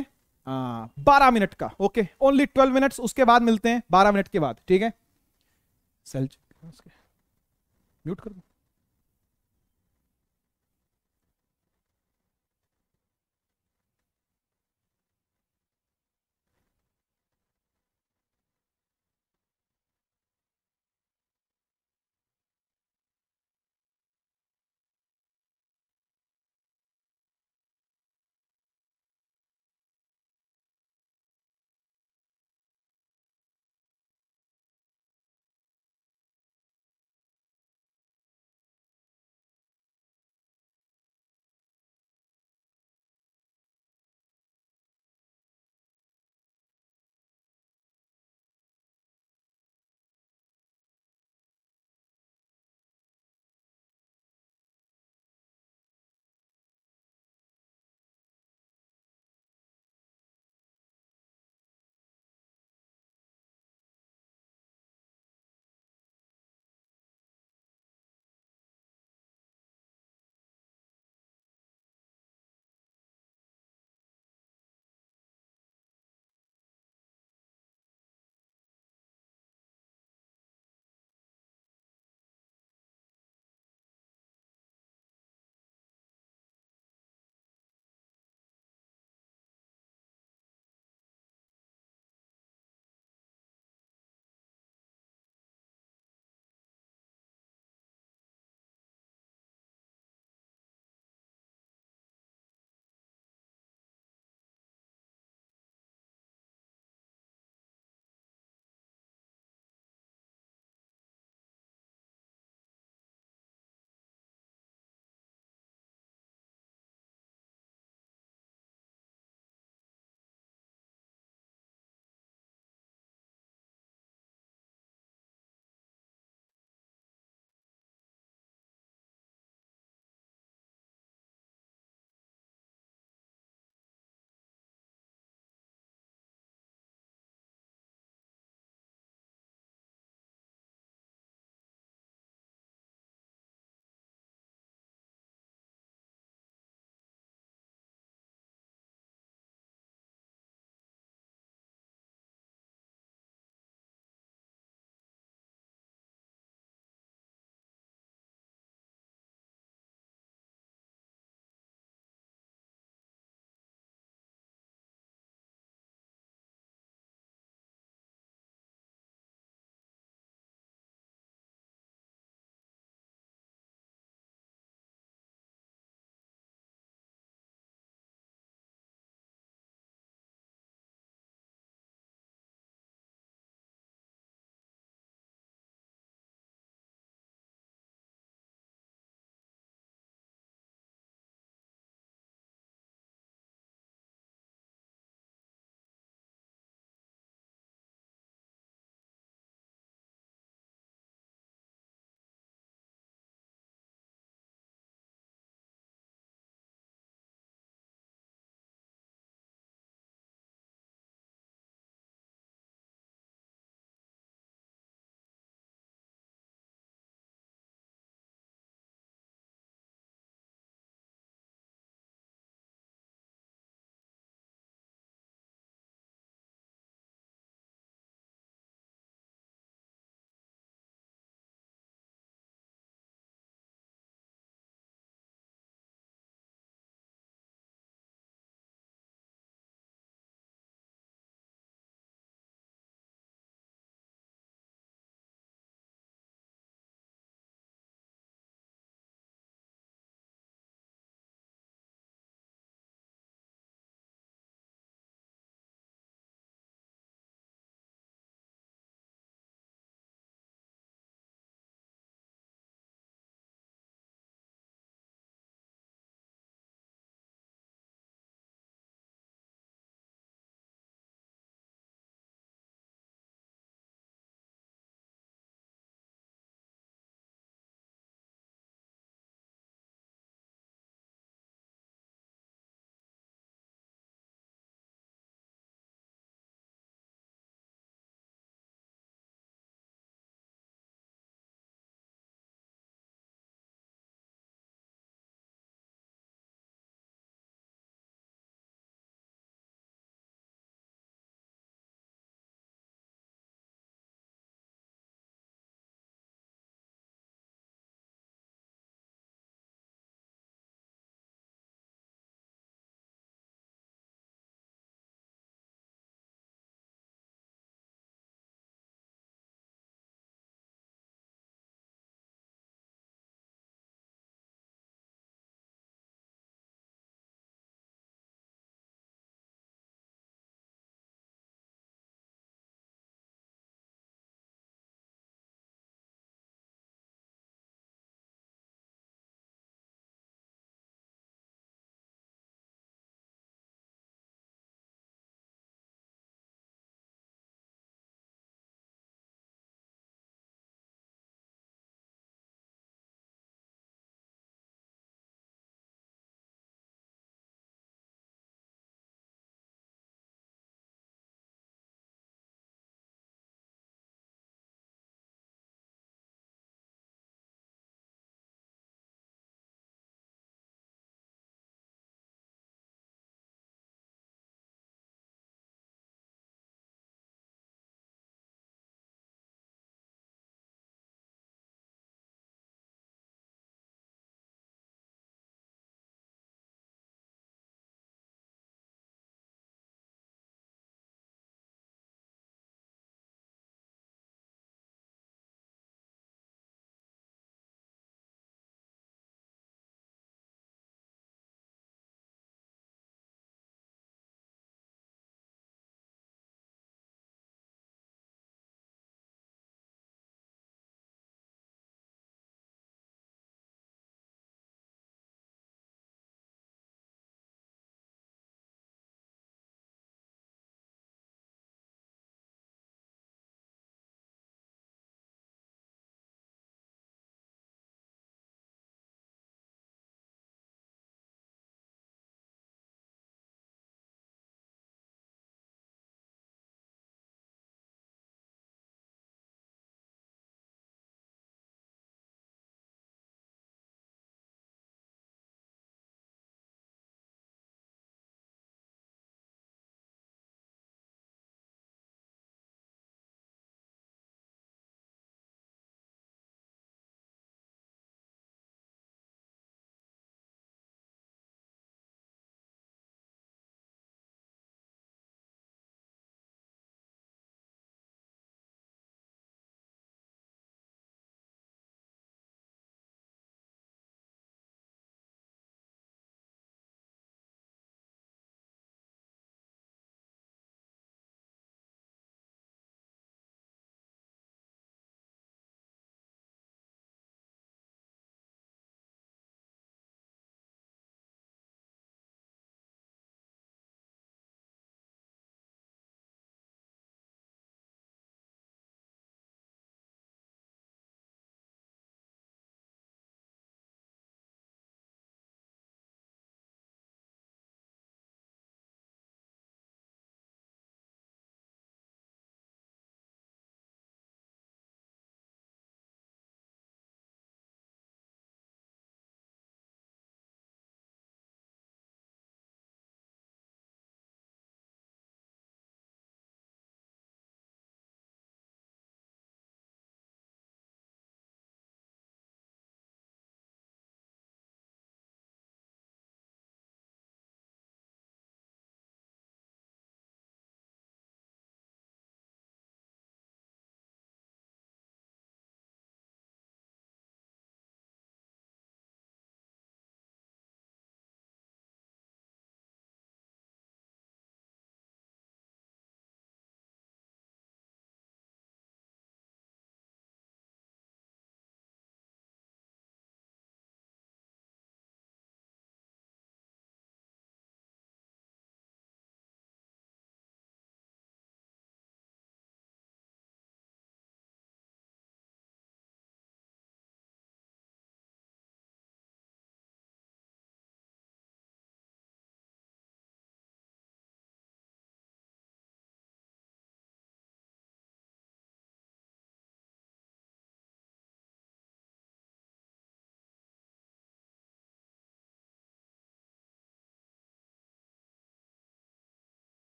S1: बारह मिनट का ओके ओनली ट्वेल्व मिनट उसके बाद मिलते हैं बारह मिनट के बाद ठीक है सेल्च म्यूट कर दो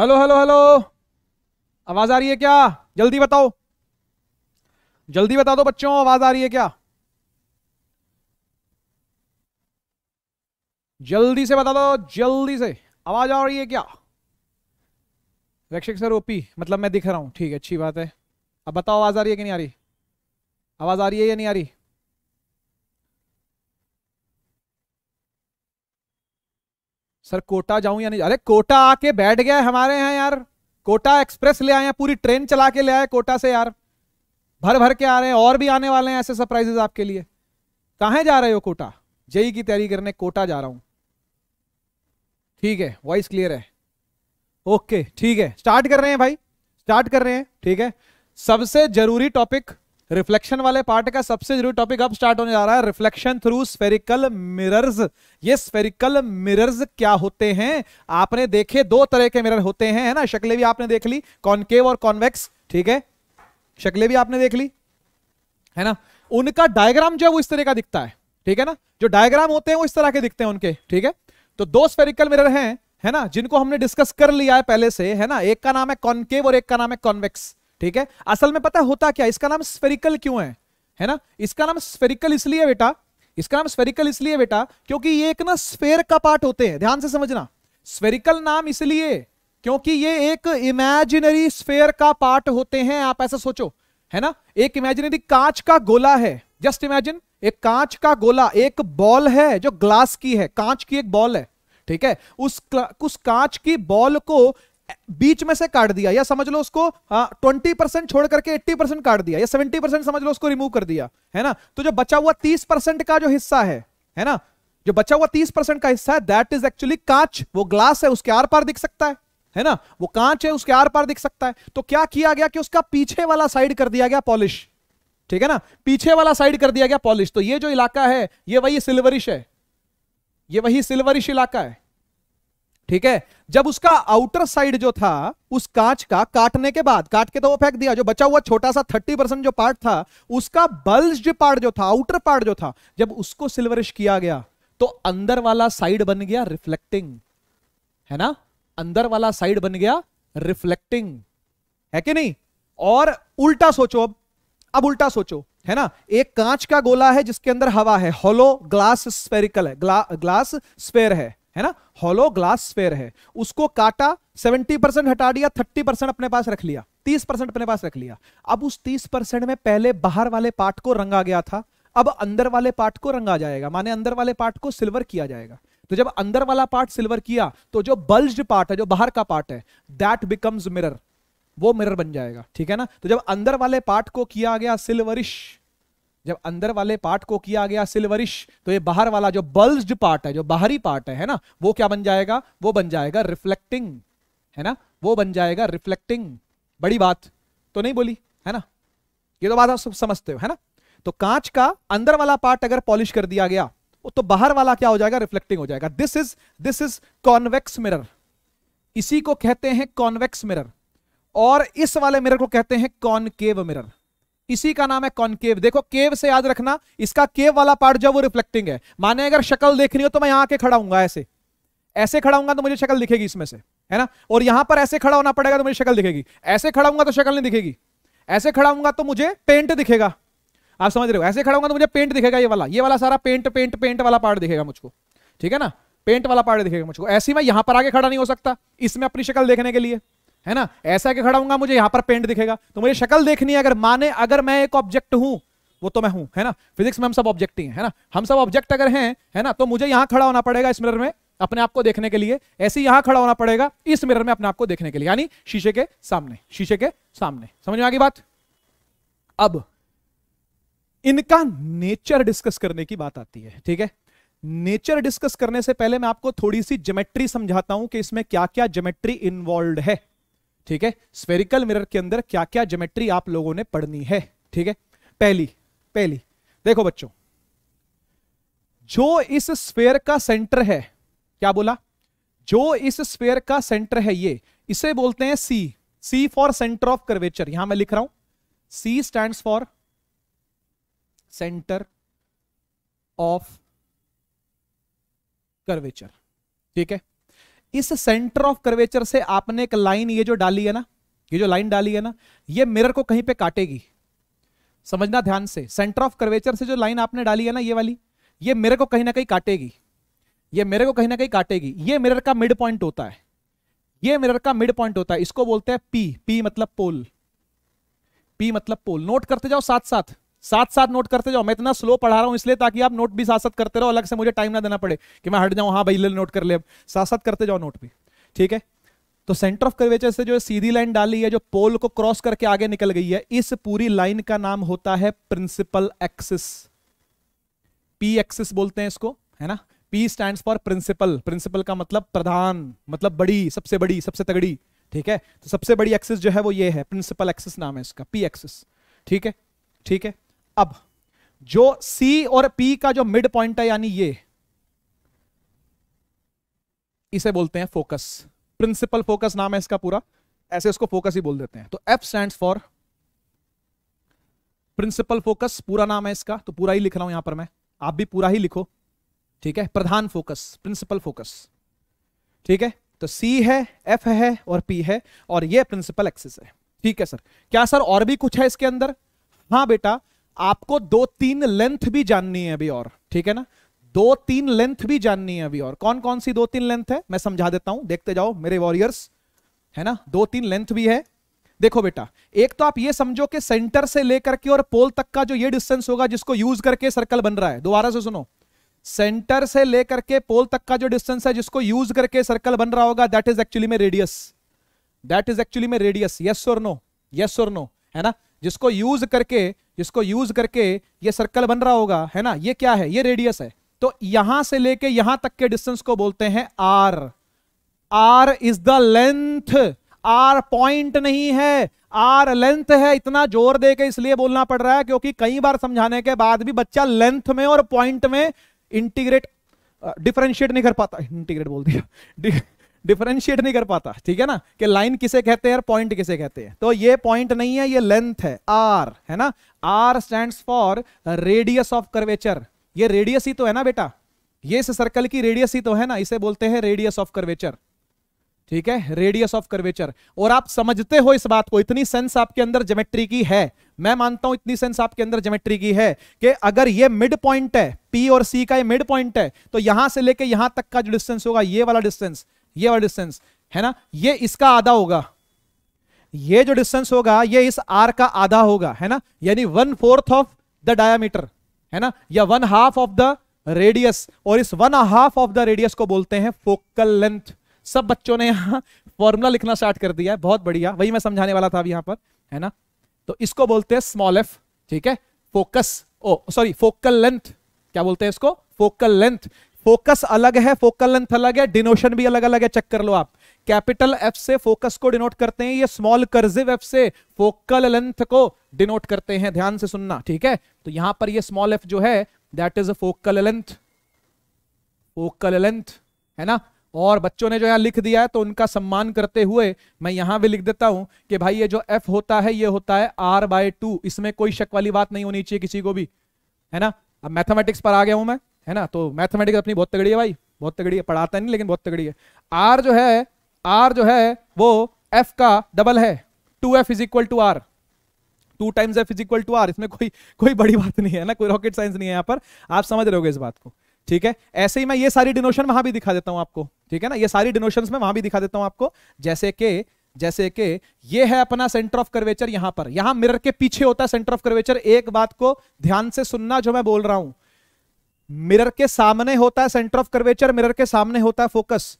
S1: हेलो हेलो हेलो आवाज आ रही है क्या जल्दी बताओ जल्दी बता दो बच्चों आवाज आ रही है क्या जल्दी से बता दो जल्दी से आवाज आ रही है क्या रक्षक सर ओपी मतलब मैं दिख रहा हूं ठीक है अच्छी बात है अब बताओ आवाज आ रही है कि नहीं आ रही आवाज आ रही है या नहीं आ रही सर कोटा जाऊं या नहीं अरे कोटा आके बैठ गया है हमारे यहां यार कोटा एक्सप्रेस ले आए हैं पूरी ट्रेन चला के ले आए कोटा से यार भर भर के आ रहे हैं और भी आने वाले हैं ऐसे सरप्राइजेज आपके लिए कहा जा रहे हो कोटा जेई की तैयारी करने कोटा जा रहा हूं ठीक है वॉइस क्लियर है ओके ठीक है स्टार्ट कर रहे हैं भाई स्टार्ट कर रहे हैं ठीक है सबसे जरूरी टॉपिक रिफ्लेक्शन वाले पार्ट का सबसे जरूरी टॉपिक अब स्टार्ट होने जा रहा है रिफ्लेक्शन थ्रू स्फेरिकल मिरर्स ये स्फेरिकल मिरर्स क्या होते हैं आपने देखे दो तरह के मिरर होते हैं है ना शक्लें भी आपने देख ली कॉनकेव और कॉन्वेक्स ठीक है शक्लें भी आपने देख ली है ना उनका डायग्राम जो है वो इस तरह का दिखता है ठीक है ना जो डायग्राम होते हैं वो इस तरह के दिखते हैं उनके ठीक है तो दो स्फेरिकल मिरर हैं है ना जिनको हमने डिस्कस कर लिया है पहले से है ना एक का नाम है कॉनकेव और एक का नाम है कॉन्वेक्स ठीक है असल में पता होता क्या इसका नाम स्फेरिकल क्यों है है ना इसका नाम स्फेरिकल इसलिए बेटा इसका नाम स्फेरिकल इसलिए बेटा क्योंकि ये एक ना स्फेर का पार्ट होते हैं ध्यान से समझना स्फेरिकल नाम इसलिए क्योंकि ये एक इमेजिनरी स्फेयर का पार्ट होते हैं आप ऐसा सोचो है ना एक इमेजिनरी कांच का गोला है जस्ट इमेजिन एक कांच का गोला एक बॉल है जो ग्लास की है कांच की एक बॉल है ठीक है उस उस कांच की बॉल को बीच में से काट दिया या समझ लो उसको ट्वेंटी परसेंट छोड़ करके एट्टी परसेंट काट दिया या सेवेंटी परसेंट समझ लो उसको रिमूव कर दिया है ना तो जो बचा हुआ तीस परसेंट का जो हिस्सा है है ना जो बचा हुआ तीस परसेंट का हिस्सा है दैट इज एक्चुअली कांच वो ग्लास है उसके आर पार दिख सकता है है ना वो कांच है उसके आर पार दिख सकता है तो क्या किया गया कि उसका पीछे वाला साइड कर दिया गया पॉलिश ठीक है ना पीछे वाला साइड कर दिया गया पॉलिश तो ये जो इलाका है ये वही सिल्वरिश है ये वही सिल्वरिश इलाका है ठीक है जब उसका आउटर साइड जो था उस कांच का काटने के बाद काट के तो वो फेंक दिया जो बचा हुआ छोटा सा थर्टी परसेंट जो पार्ट था उसका बल्ज पार्ट जो था आउटर पार्ट जो था जब उसको सिल्वरिश किया गया तो अंदर वाला साइड बन गया रिफ्लेक्टिंग है ना अंदर वाला साइड बन गया रिफ्लेक्टिंग है कि नहीं और उल्टा सोचो अब अब उल्टा सोचो है ना एक कांच का गोला है जिसके अंदर हवा है होलो ग्लास स्पेरिकल है ग्ला, ग्लास स्पेयर है है ना हॉलो ग्लास स्फेयर है उसको काटा 70 परसेंट हटा दिया 30 परसेंट अपने पास रख लिया 30 परसेंट अपने पास रख लिया अब उस 30 परसेंट में पहले बाहर वाले पार्ट को रंगा गया था अब अंदर वाले पार्ट को रंगा जाएगा माने अंदर वाले पार्ट को सिल्वर किया जाएगा तो जब अंदर वाला पार्ट सिल्वर किया तो जो बल्ज पार्ट है जो बाहर का पार्ट है दैट बिकम्स मिरर वो मिरर बन जाएगा ठीक है ना तो जब अंदर वाले पार्ट को किया गया सिल्वरिश जब अंदर वाले पार्ट को किया गया सिल्वरिश तो ये बाहर वाला जो बल्ज पार्ट है जो बाहरी पार्ट है है ना वो क्या बन जाएगा वो बन जाएगा रिफ्लेक्टिंग है ना वो बन जाएगा रिफ्लेक्टिंग बड़ी बात तो नहीं बोली है ना ये तो बात आप सब समझते हो है ना तो कांच का अंदर वाला पार्ट अगर पॉलिश कर दिया गया तो बाहर वाला क्या हो जाएगा रिफ्लेक्टिंग हो जाएगा this is this is convex mirror इसी को कहते हैं कॉन्वेक्स मिरर और इस वाले मिरर को कहते हैं कॉनकेव मिरर इसी का नाम है कॉनकेव देखो केव से याद रखना इसका केव वाला पार्ट जो वो रिफ्लेक्टिंग है माने अगर शक्ल देखनी हो तो मैं यहां आके खड़ा हूंगा ऐसे ऐसे खड़ा हूंगा तो मुझे शक्ल दिखेगी इसमें से है ना और यहां पर ऐसे खड़ा होना पड़ेगा तो मुझे शक्ल दिखेगी ऐसे खड़ा हूंगा तो शक्ल नहीं दिखेगी ऐसे खड़ा हूंगा तो मुझे पेंट दिखेगा आप समझ रहे हो ऐसे खड़ा हूँ तो मुझे पेंट दिखेगा ये वाला ये वाला सारा पेंट पेंट पेंट वाला पार्ट दिखेगा मुझको ठीक है ना पेंट वाला पार्ट दिखेगा मुझको ऐसे मैं यहां पर आगे खड़ा नहीं हो सकता इसमें अपनी शक्ल देखने के लिए है ना ऐसा के खड़ा हूंगा मुझे यहां पर पेंट दिखेगा तो मुझे शक्ल देखनी है अगर माने अगर मैं एक ऑब्जेक्ट हूं वो तो मैं हूं है ना फिजिक्स में हम सब ऑब्जेक्ट ही है ना हम सब ऑब्जेक्ट अगर हैं है ना तो मुझे यहां खड़ा होना पड़ेगा इस मिरर में अपने आप को देखने के लिए ऐसे यहां खड़ा होना पड़ेगा इस मिरर में अपने आप को देखने के लिए यानी शीशे के सामने शीशे के सामने समझ में आगे बात अब इनका नेचर डिस्कस करने की बात आती है ठीक है नेचर डिस्कस करने से पहले मैं आपको थोड़ी सी जोमेट्री समझाता हूं कि इसमें क्या क्या जोमेट्री इन्वॉल्व है ठीक है स्पेरिकल मिरर के अंदर क्या क्या ज्योमेट्री आप लोगों ने पढ़नी है ठीक है पहली पहली देखो बच्चों जो इस स्पेयर का सेंटर है क्या बोला जो इस स्पेयर का सेंटर है ये इसे बोलते हैं C C for centre of curvature यहां मैं लिख रहा हूं C stand for centre of curvature ठीक है इस सेंटर ऑफ कर्वेचर से आपने एक लाइन ये जो डाली है ना ये जो लाइन डाली है ना ये मिरर को कहीं पे काटेगी समझना ध्यान से सेंटर ऑफ कर्वेचर से जो लाइन आपने डाली है ना ये वाली ये मिरर को कहीं ना कहीं काटेगी ये मिरर को कहीं ना कहीं काटेगी ये मिरर का मिड पॉइंट होता है ये मिरर का मिड पॉइंट होता है इसको बोलते हैं पी पी मतलब पोल पी मतलब पोल नोट करते जाओ साथ साथ साथ साथ नोट करते जाओ मैं इतना स्लो पढ़ा रहा हूं इसलिए ताकि आप नोट भी साथ साथ करते रहो अलग से मुझे टाइम ना देना पड़े कि मैं हट जाऊं हाँ भाई ले नोट कर ले अब साथ साथ करते जाओ नोट भी ठीक है तो सेंटर ऑफ कर्वेचर से जो सीधी लाइन डाली है जो पोल को क्रॉस करके आगे निकल गई है इस पूरी लाइन का नाम होता है प्रिंसिपल एक्सिस पी एक्सिस बोलते हैं इसको है ना P stand for principal principal का मतलब प्रधान मतलब बड़ी सबसे बड़ी सबसे तगड़ी ठीक है तो सबसे बड़ी एक्सिस जो है वो ये है प्रिंसिपल एक्सिस नाम है इसका पी एक्सिस ठीक है ठीक है अब जो C और P का जो मिड पॉइंट है यानी ये इसे बोलते हैं फोकस प्रिंसिपल फोकस नाम है इसका पूरा ऐसे इसको फोकस ही बोल देते हैं तो F stand for principal focus पूरा नाम है इसका तो पूरा ही लिख रहा हूं यहां पर मैं आप भी पूरा ही लिखो ठीक है प्रधान फोकस प्रिंसिपल फोकस ठीक है तो C है F है और P है और ये प्रिंसिपल एक्सिस है ठीक है सर क्या सर और भी कुछ है इसके अंदर हाँ बेटा आपको दो तीन लेंथ भी जाननी है अभी और ठीक है ना दो तीन लेंथ भी जाननी है अभी और कौन कौन सी दो तीन लेंथ है मैं समझा देता हूं देखते जाओ मेरे वॉरियर्स है ना दो तीन लेंथ भी है देखो बेटा एक तो आप ये समझो कि सेंटर से लेकर के और पोल तक का जो ये डिस्टेंस होगा जिसको यूज करके सर्कल बन रहा है दोबारा से सुनो सेंटर से लेकर के पोल तक का जो डिस्टेंस है जिसको यूज करके सर्कल बन रहा होगा दैट इज एक्चुअली में रेडियस दैट इज एक्चुअली में रेडियस यस और नो यस और नो है ना जिसको यूज करके जिसको यूज करके ये सर्कल बन रहा होगा है ना ये क्या है ये रेडियस है तो यहां से लेके यहां तक के डिस्टेंस को बोलते हैं R R is the length R point नहीं है आर लेंथ है इतना जोर दे के इसलिए बोलना पड़ रहा है क्योंकि कई बार समझाने के बाद भी बच्चा लेंथ में और पॉइंट में इंटीग्रेट डिफ्रेंशिएट नहीं कर पाता इंटीग्रेट बोल दिया डिफरेंशिएट नहीं कर पाता ठीक है ना कि लाइन किसे कहते हैं और पॉइंट किसे कहते हैं तो ये पॉइंट नहीं है ये लेंथ है आर है ना R stand for radius of curvature ये रेडियस ही तो है ना बेटा ये इस सर्कल की रेडियस ही तो है ना इसे बोलते हैं रेडियस ऑफ कर्वेचर ठीक है रेडियस ऑफ कर्वेचर और आप समझते हो इस बात को इतनी सेंस आपके अंदर जोमेट्री की है मैं मानता हूं इतनी सेंस आपके अंदर जोमेट्री की है कि अगर ये मिड पॉइंट है पी और सी का ये मिड पॉइंट है तो यहां से लेके यहां तक का जो डिस्टेंस होगा ये वाला डिस्टेंस ये वाला डिस्टेंस है ना ये इसका आधा होगा ये जो डिस्टेंस होगा ये इस आर का आधा होगा है ना यानी one fourth of the diameter है ना या one half of the radius और इस one half of the radius को बोलते हैं फोकल लेंथ सब बच्चों ने यहां फॉर्मूला लिखना स्टार्ट कर दिया है बहुत बढ़िया वही मैं समझाने वाला था अब यहां पर है ना तो इसको बोलते हैं स्मॉल एफ ठीक है focus oh sorry focal length क्या बोलते हैं इसको फोकल लेंथ फोकस अलग है फोकल लेंथ अलग है डिनोशन भी अलग अलग है चेक कर लो आप कैपिटल एफ से फोकस को डिनोट करते हैं ये स्मॉल कर्जिव एफ से फोकल लेंथ को डिनोट करते हैं ध्यान से सुनना ठीक है तो यहां पर ये स्मॉल एफ जो है that is focal length focal length है ना और बच्चों ने जो यहाँ लिख दिया है तो उनका सम्मान करते हुए मैं यहां भी लिख देता हूं कि भाई ये जो एफ होता है ये होता है आर बाय टू इसमें कोई शक वाली बात नहीं होनी चाहिए किसी को भी है ना अब मैथमेटिक्स पर आ गया हूं मैं है ना तो मैथमेटिक्स अपनी बहुत तगड़ी है भाई बहुत तगड़ी है पढ़ाता नहीं लेकिन बहुत तगड़ी है आर जो है आर जो है वो एफ का डबल है two F is equal to R two times F is equal to R इसमें कोई कोई बड़ी बात नहीं है ना कोई रॉकेट साइंस नहीं है यहाँ पर आप समझ रहे हो इस बात को ठीक है ऐसे ही मैं ये सारी डिनोशन वहां भी दिखा देता हूँ आपको ठीक है ना ये सारी डिनोशन में वहां भी दिखा देता हूँ आपको जैसे कि जैसे कि ये है अपना सेंटर ऑफ कर्वेचर यहां पर यहां मिरर के पीछे होता है सेंटर ऑफ कर्वेचर एक बात को ध्यान से सुनना जो मैं बोल रहा हूं मिरर के सामने होता है सेंटर ऑफ कर्वेचर मिरर के सामने होता है फोकस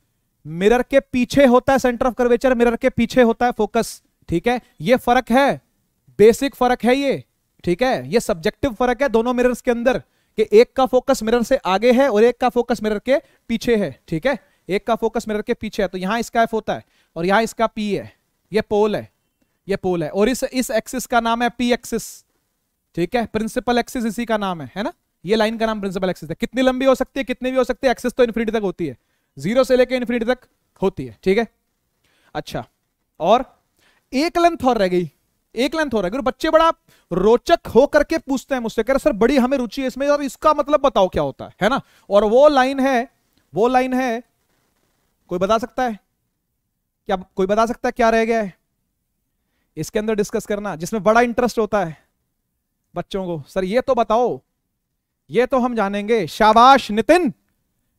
S1: मिरर के पीछे होता है सेंटर ऑफ कर्वेचर मिरर के पीछे होता है फोकस ठीक है ये फर्क है बेसिक फर्क है ये ठीक है ये सब्जेक्टिव फर्क है दोनों मिरर्स के अंदर कि एक का फोकस मिरर से आगे है और एक का फोकस मिरर के पीछे है ठीक है एक का फोकस मिरर के पीछे है तो यहां इसका एफ होता है और यहां इसका पी है ये पोल है ये पोल है और इस इस एक्सिस का नाम है पी एक्सिस ठीक है प्रिंसिपल एक्सिस इसी का नाम है है ना ये लाइन का नाम प्रिंसिपल एक्सेस है कितनी लंबी हो सकती है कितनी भी हो सकती है एक्सेस तो इन्फिनिटी तक होती है जीरो से लेकर इन्फिनिटी तक होती है ठीक है अच्छा और एक लेंथ और रह गई एक लेंथ हो रहा है बच्चे बड़ा रोचक हो करके पूछते हैं मुझसे कह रहे सर बड़ी हमें रुचि है इसमें और इसका मतलब बताओ क्या होता है है ना और वो लाइन है वो लाइन है कोई बता सकता है क्या कोई बता सकता है क्या रह गया है इसके अंदर डिस्कस करना जिसमें बड़ा इंटरेस्ट होता है बच्चों को सर ये तो बताओ ये तो हम जानेंगे शाबाश नितिन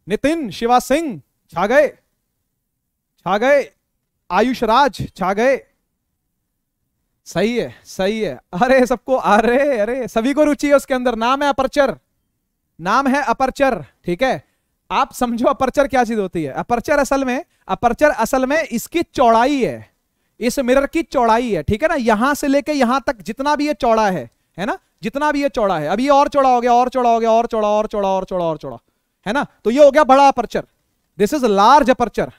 S1: नितिन शिवा सिंह छा गए छा गए आयुष राज छा गए सही है सही है अरे सबको अरे अरे सभी को रुचि है उसके अंदर नाम है अपर्चर नाम है अपर्चर ठीक है आप समझो अपर्चर क्या चीज होती है अपर्चर असल में अपर्चर असल में इसकी चौड़ाई है इस मिरर की चौड़ाई है ठीक है ना यहां से लेके यहां तक जितना भी ये चौड़ा है है ना जितना भी ये चौड़ा है अभी ये और चौड़ा हो गया और चौड़ा हो गया और चौड़ा और चौड़ा और चौड़ा और चौड़ा है ना तो ये हो गया बड़ा aperture this is large aperture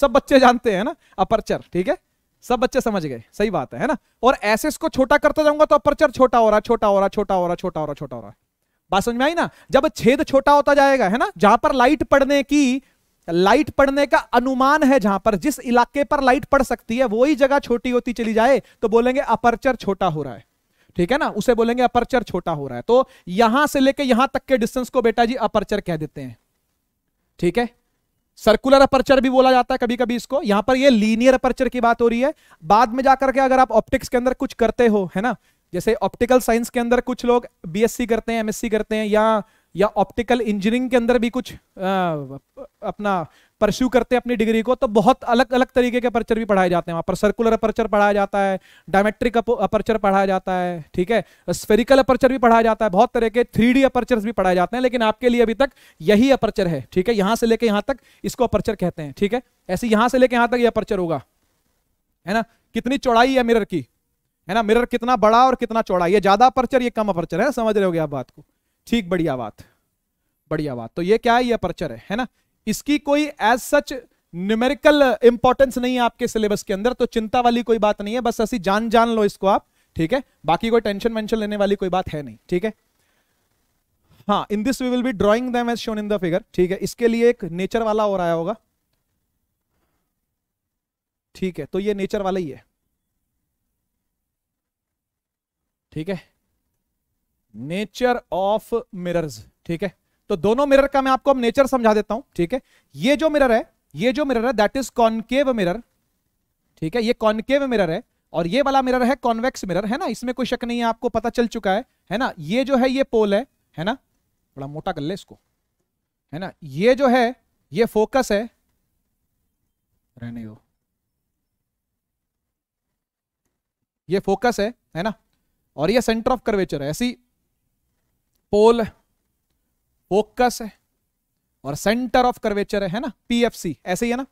S1: सब बच्चे जानते हैं ना अपर्चर ठीक है सब बच्चे समझ गए सही बात है है ना और ऐसे इसको छोटा करता जाऊंगा तो अपर्चर छोटा हो रहा है छोटा हो रहा छोटा हो रहा छोटा हो रहा छोटा हो रहा बात समझ में आई ना जब छेद छोटा होता जाएगा है ना जहां पर लाइट पड़ने की लाइट पड़ने का अनुमान है जहां पर जिस इलाके पर लाइट पड़ सकती है वही जगह छोटी होती चली जाए तो बोलेंगे अपर्चर छोटा हो रहा है ठीक है ना उसे बोलेंगे अपर्चर छोटा हो रहा है तो यहां से लेके यहां तक के डिस्टेंस को बेटा जी अपर्चर कह देते हैं ठीक है सर्कुलर अपर्चर भी बोला जाता है कभी कभी इसको यहां पर ये लीनियर अपर्चर की बात हो रही है बाद में जाकर के अगर आप ऑप्टिक्स के अंदर कुछ करते हो है ना जैसे ऑप्टिकल साइंस के अंदर कुछ लोग बीएससी करते हैं एमएससी करते हैं या या ऑप्टिकल इंजीनियरिंग के अंदर भी कुछ आ, अपना परस्यू करते हैं अपनी डिग्री को तो बहुत अलग अलग तरीके के अपर्चर भी पढ़ाए जाते हैं वहाँ पर सर्कुलर अपर्चर पढ़ाया जाता है डायमेट्रिक अपर्चर पढ़ाया जाता है ठीक है स्फेरिकल अपर्चर भी पढ़ाया जाता है बहुत तरह के थ्री डी अपर्चर भी पढ़ाए जाते हैं लेकिन आपके लिए अभी तक यही अपर्चर है ठीक है यहाँ से लेके यहाँ तक इसको अपर्चर कहते हैं ठीक है ऐसे यहाँ से लेके यहाँ तक ये अपर्चर होगा है ना कितनी चौड़ाई है मिरर की है ना मिरर कितना बड़ा और कितना चौड़ा ये ज्यादा अपर्चर ये कम अपर्चर है समझ रहे हो आप बात को ठीक बढ़िया बात बढ़िया बात तो ये क्या है ये अपर्चर है है ना इसकी कोई एज सच न्यूमेरिकल इंपॉर्टेंस नहीं है आपके सिलेबस के अंदर तो चिंता वाली कोई बात नहीं है बस ऐसी जान जान लो इसको आप ठीक है बाकी कोई टेंशन वेंशन लेने वाली कोई बात है नहीं ठीक है हाँ in this we will be drawing them as shown in the figure ठीक है इसके लिए एक नेचर वाला हो रहा होगा ठीक है तो ये नेचर वाला ही है ठीक है नेचर ऑफ मिरर्स ठीक है तो दोनों मिरर का मैं आपको अब नेचर समझा देता हूं ठीक है ये जो मिरर है ये जो मिरर है दैट इज कॉनकेव मिरर ठीक है ये कॉनकेव मिरर है और ये वाला मिरर है कॉन्वेक्स मिरर है ना इसमें कोई शक नहीं है आपको पता चल चुका है है ना ये जो है ये पोल है है ना बड़ा मोटा कर ले इसको है ना ये जो है ये फोकस है रहने दो ये फोकस है है ना और ये सेंटर ऑफ कर्वेचर है ऐसी पोल है फोकस है और सेंटर ऑफ कर्वेचर है, पी ना पीएफसी ऐसे ही है ना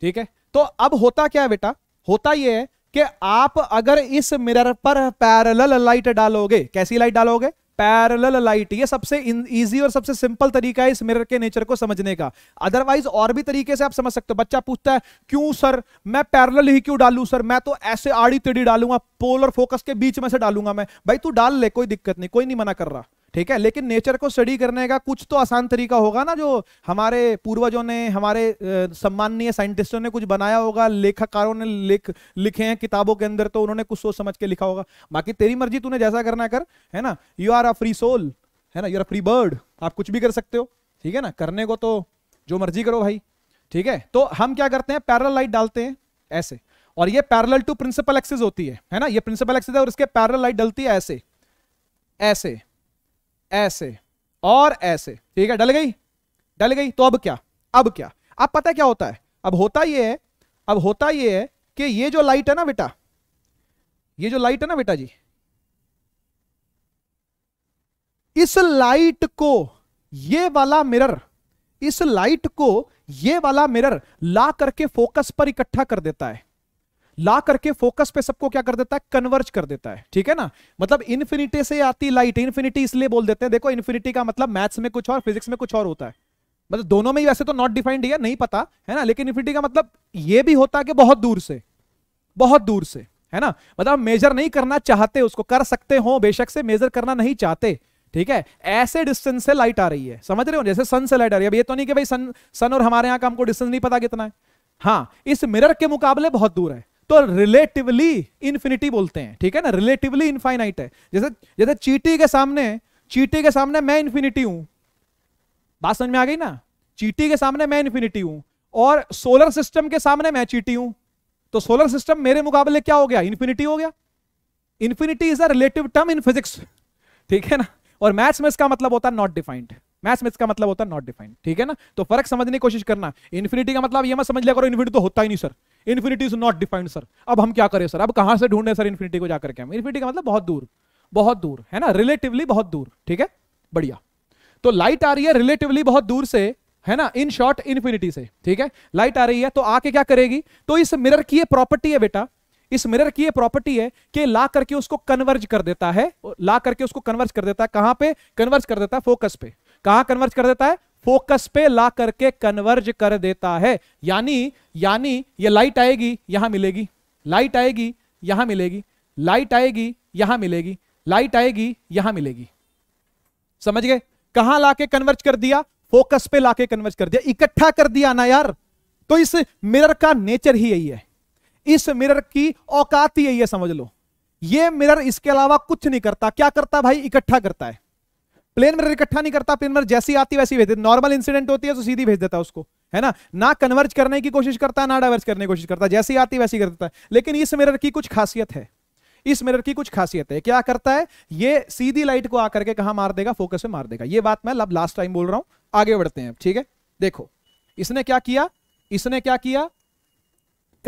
S1: ठीक है तो अब होता क्या है बेटा होता यह है कि आप अगर इस मिरर पर पैरेलल लाइट डालोगे कैसी लाइट डालोगे पैरेलल लाइट ये सबसे इजी और सबसे सिंपल तरीका है इस मिरर के नेचर को समझने का अदरवाइज और भी तरीके से आप समझ सकते हो बच्चा पूछता है क्यों सर मैं पैरेलल ही क्यों डालू सर मैं तो ऐसे आड़ी तेड़ी डालूंगा पोल और फोकस के बीच में से डालूंगा मैं भाई तू डाल ले कोई दिक्कत नहीं कोई नहीं मना कर रहा ठीक है लेकिन नेचर को स्टडी करने का कुछ तो आसान तरीका होगा ना जो हमारे पूर्वजों ने हमारे सम्माननीय साइंटिस्टों ने कुछ बनाया होगा लेखकारों ने लिख लिखे हैं किताबों के अंदर तो उन्होंने कुछ सोच समझ के लिखा होगा बाकी तेरी मर्जी तूने जैसा करना कर है ना you are a free soul है ना you are a free bird आप कुछ भी कर सकते हो ठीक है ना करने को तो जो मर्जी करो भाई ठीक है तो हम क्या करते हैं पैरल लाइट डालते हैं ऐसे और ये पैरल टू प्रिंसिपल एक्सिस होती है है ना ये प्रिंसिपल एक्सिस है और इसके पैरल लाइट डलती है ऐसे ऐसे ऐसे और ऐसे ठीक है डल गई डल गई तो अब क्या अब क्या अब पता क्या होता है अब होता यह है अब होता यह है कि ये जो लाइट है ना बेटा ये जो लाइट है ना बेटा जी इस लाइट को ये वाला मिरर इस लाइट को ये वाला मिरर ला करके फोकस पर इकट्ठा कर देता है ला करके फोकस पे सबको क्या कर देता है कन्वर्ज कर देता है ठीक है ना मतलब इन्फिनिटी से आती लाइट इन्फिनिटी इसलिए बोल देते हैं देखो इन्फिनिटी का मतलब मैथ्स में कुछ और फिजिक्स में कुछ और होता है मतलब दोनों में ही वैसे तो नॉट डिफाइंड है नहीं पता है ना लेकिन इन्फिनिटी का मतलब ये भी होता है कि बहुत दूर से बहुत दूर से है ना मतलब मेजर नहीं करना चाहते उसको कर सकते हो बेशक से मेजर करना नहीं चाहते ठीक है ऐसे डिस्टेंस से लाइट आ रही है समझ रहे हो जैसे सन से लाइट आ रही है अब ये तो नहीं कि भाई सन सन और हमारे यहां का हमको डिस्टेंस नहीं पता कितना है हाँ इस मिरर के मुकाबले बहुत दूर है तो रिलेटिवली इन्फिनिटी बोलते हैं ठीक है ना रिलेटिवली इनफाइनाइट है जैसे जैसे चीटी के सामने चीटी के सामने मैं इन्फिनिटी हूं बात समझ में आ गई ना चीटी के सामने मैं इन्फिनिटी हूं और सोलर सिस्टम के सामने मैं चीटी हूं तो सोलर सिस्टम मेरे मुकाबले क्या हो गया इन्फिनिटी हो गया infinity is a relative term in physics ठीक है ना और मैथ्स में इसका मतलब होता है नॉट डिफाइंड मैथ्स में इसका मतलब होता है नॉट डिफाइंड ठीक है ना तो फर्क समझने की कोशिश करना इन्फिनिटी का मतलब ये मत समझ लिया करो इन्फिनिटी तो होता ही नहीं sir infinity is not defined sir अब हम क्या करें सर अब कहां से ढूंढे सर इन्फिनिटी को जाकर के हम इन्फिनिटी का मतलब बहुत दूर बहुत दूर है ना रिलेटिवली बहुत दूर ठीक है बढ़िया तो लाइट आ रही है रिलेटिवली बहुत दूर से है ना इन शॉर्ट इन्फिनिटी से ठीक है लाइट आ रही है तो आके क्या करेगी तो इस मिरर की ये प्रॉपर्टी है बेटा इस मिरर की ये प्रॉपर्टी है कि ला करके उसको कन्वर्ज कर देता है ला करके उसको कन्वर्ज कर देता है कहां पे कन्वर्ज कर देता है फोकस पे कहां कन्वर्ज कर देता है फोकस पे ला करके कन्वर्ज कर देता है यानी यानी ये लाइट आएगी यहां मिलेगी लाइट आएगी यहां मिलेगी लाइट आएगी यहां मिलेगी लाइट आएगी यहां मिलेगी समझ गए कहां लाके कन्वर्ज कर दिया फोकस पे लाके कन्वर्ज कर दिया इकट्ठा कर दिया ना यार तो इस मिरर का नेचर ही यही है इस मिरर की औकात ही यही है समझ लो ये मिरर इसके अलावा कुछ नहीं करता क्या करता भाई इकट्ठा करता है प्लेन मिरर इकट्ठा नहीं करता प्लेन मिरर जैसी आती वैसी भेज देता नॉर्मल इंसिडेंट होती है तो सीधी भेज देता है उसको है ना ना कन्वर्ज करने की कोशिश करता है ना डाइवर्ज करने की कोशिश करता है जैसी आती वैसी कर देता है लेकिन इस मिरर की कुछ खासियत है इस मिरर की कुछ खासियत है क्या करता है ये सीधी लाइट को आकर के कहा मार देगा फोकस में मार देगा ये बात मैं लब लास्ट टाइम बोल रहा हूं आगे बढ़ते हैं ठीक है देखो इसने क्या किया इसने क्या किया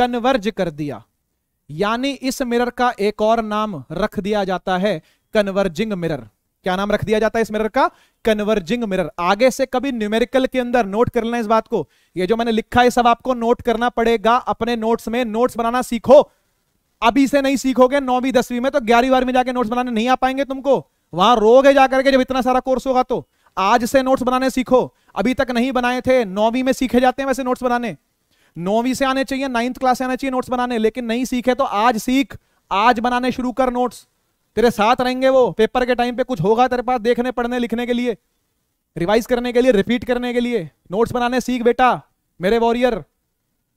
S1: कन्वर्ज कर दिया यानी इस मिरर का एक और नाम रख दिया जाता है कन्वर्जिंग मिरर क्या नाम रख दिया जाता है इस मिरर का कन्वर्जिंग मिरर आगे से कभी न्यूमेरिकल के अंदर नोट कर लेना इस बात को ये जो मैंने लिखा है सब आपको नोट करना पड़ेगा अपने नोट्स में नोट्स बनाना सीखो अभी से नहीं सीखोगे नौवीं दसवीं में तो ग्यारहवीं बारहवीं जाकर नोट्स बनाने नहीं आ पाएंगे तुमको वहां रोगे जाकर के जब इतना सारा कोर्स होगा तो आज से नोट्स बनाने सीखो अभी तक नहीं बनाए थे नौवीं में सीखे जाते हैं वैसे नोट्स बनाने नौवीं से आने चाहिए नाइन्थ क्लास से आने चाहिए नोट्स बनाने लेकिन नहीं सीखे तो आज सीख आज बनाने शुरू कर नोट्स तेरे साथ रहेंगे वो पेपर के टाइम पे कुछ होगा तेरे पास देखने पढ़ने लिखने के लिए रिवाइज करने के लिए रिपीट करने के लिए नोट्स बनाने सीख बेटा मेरे वॉरियर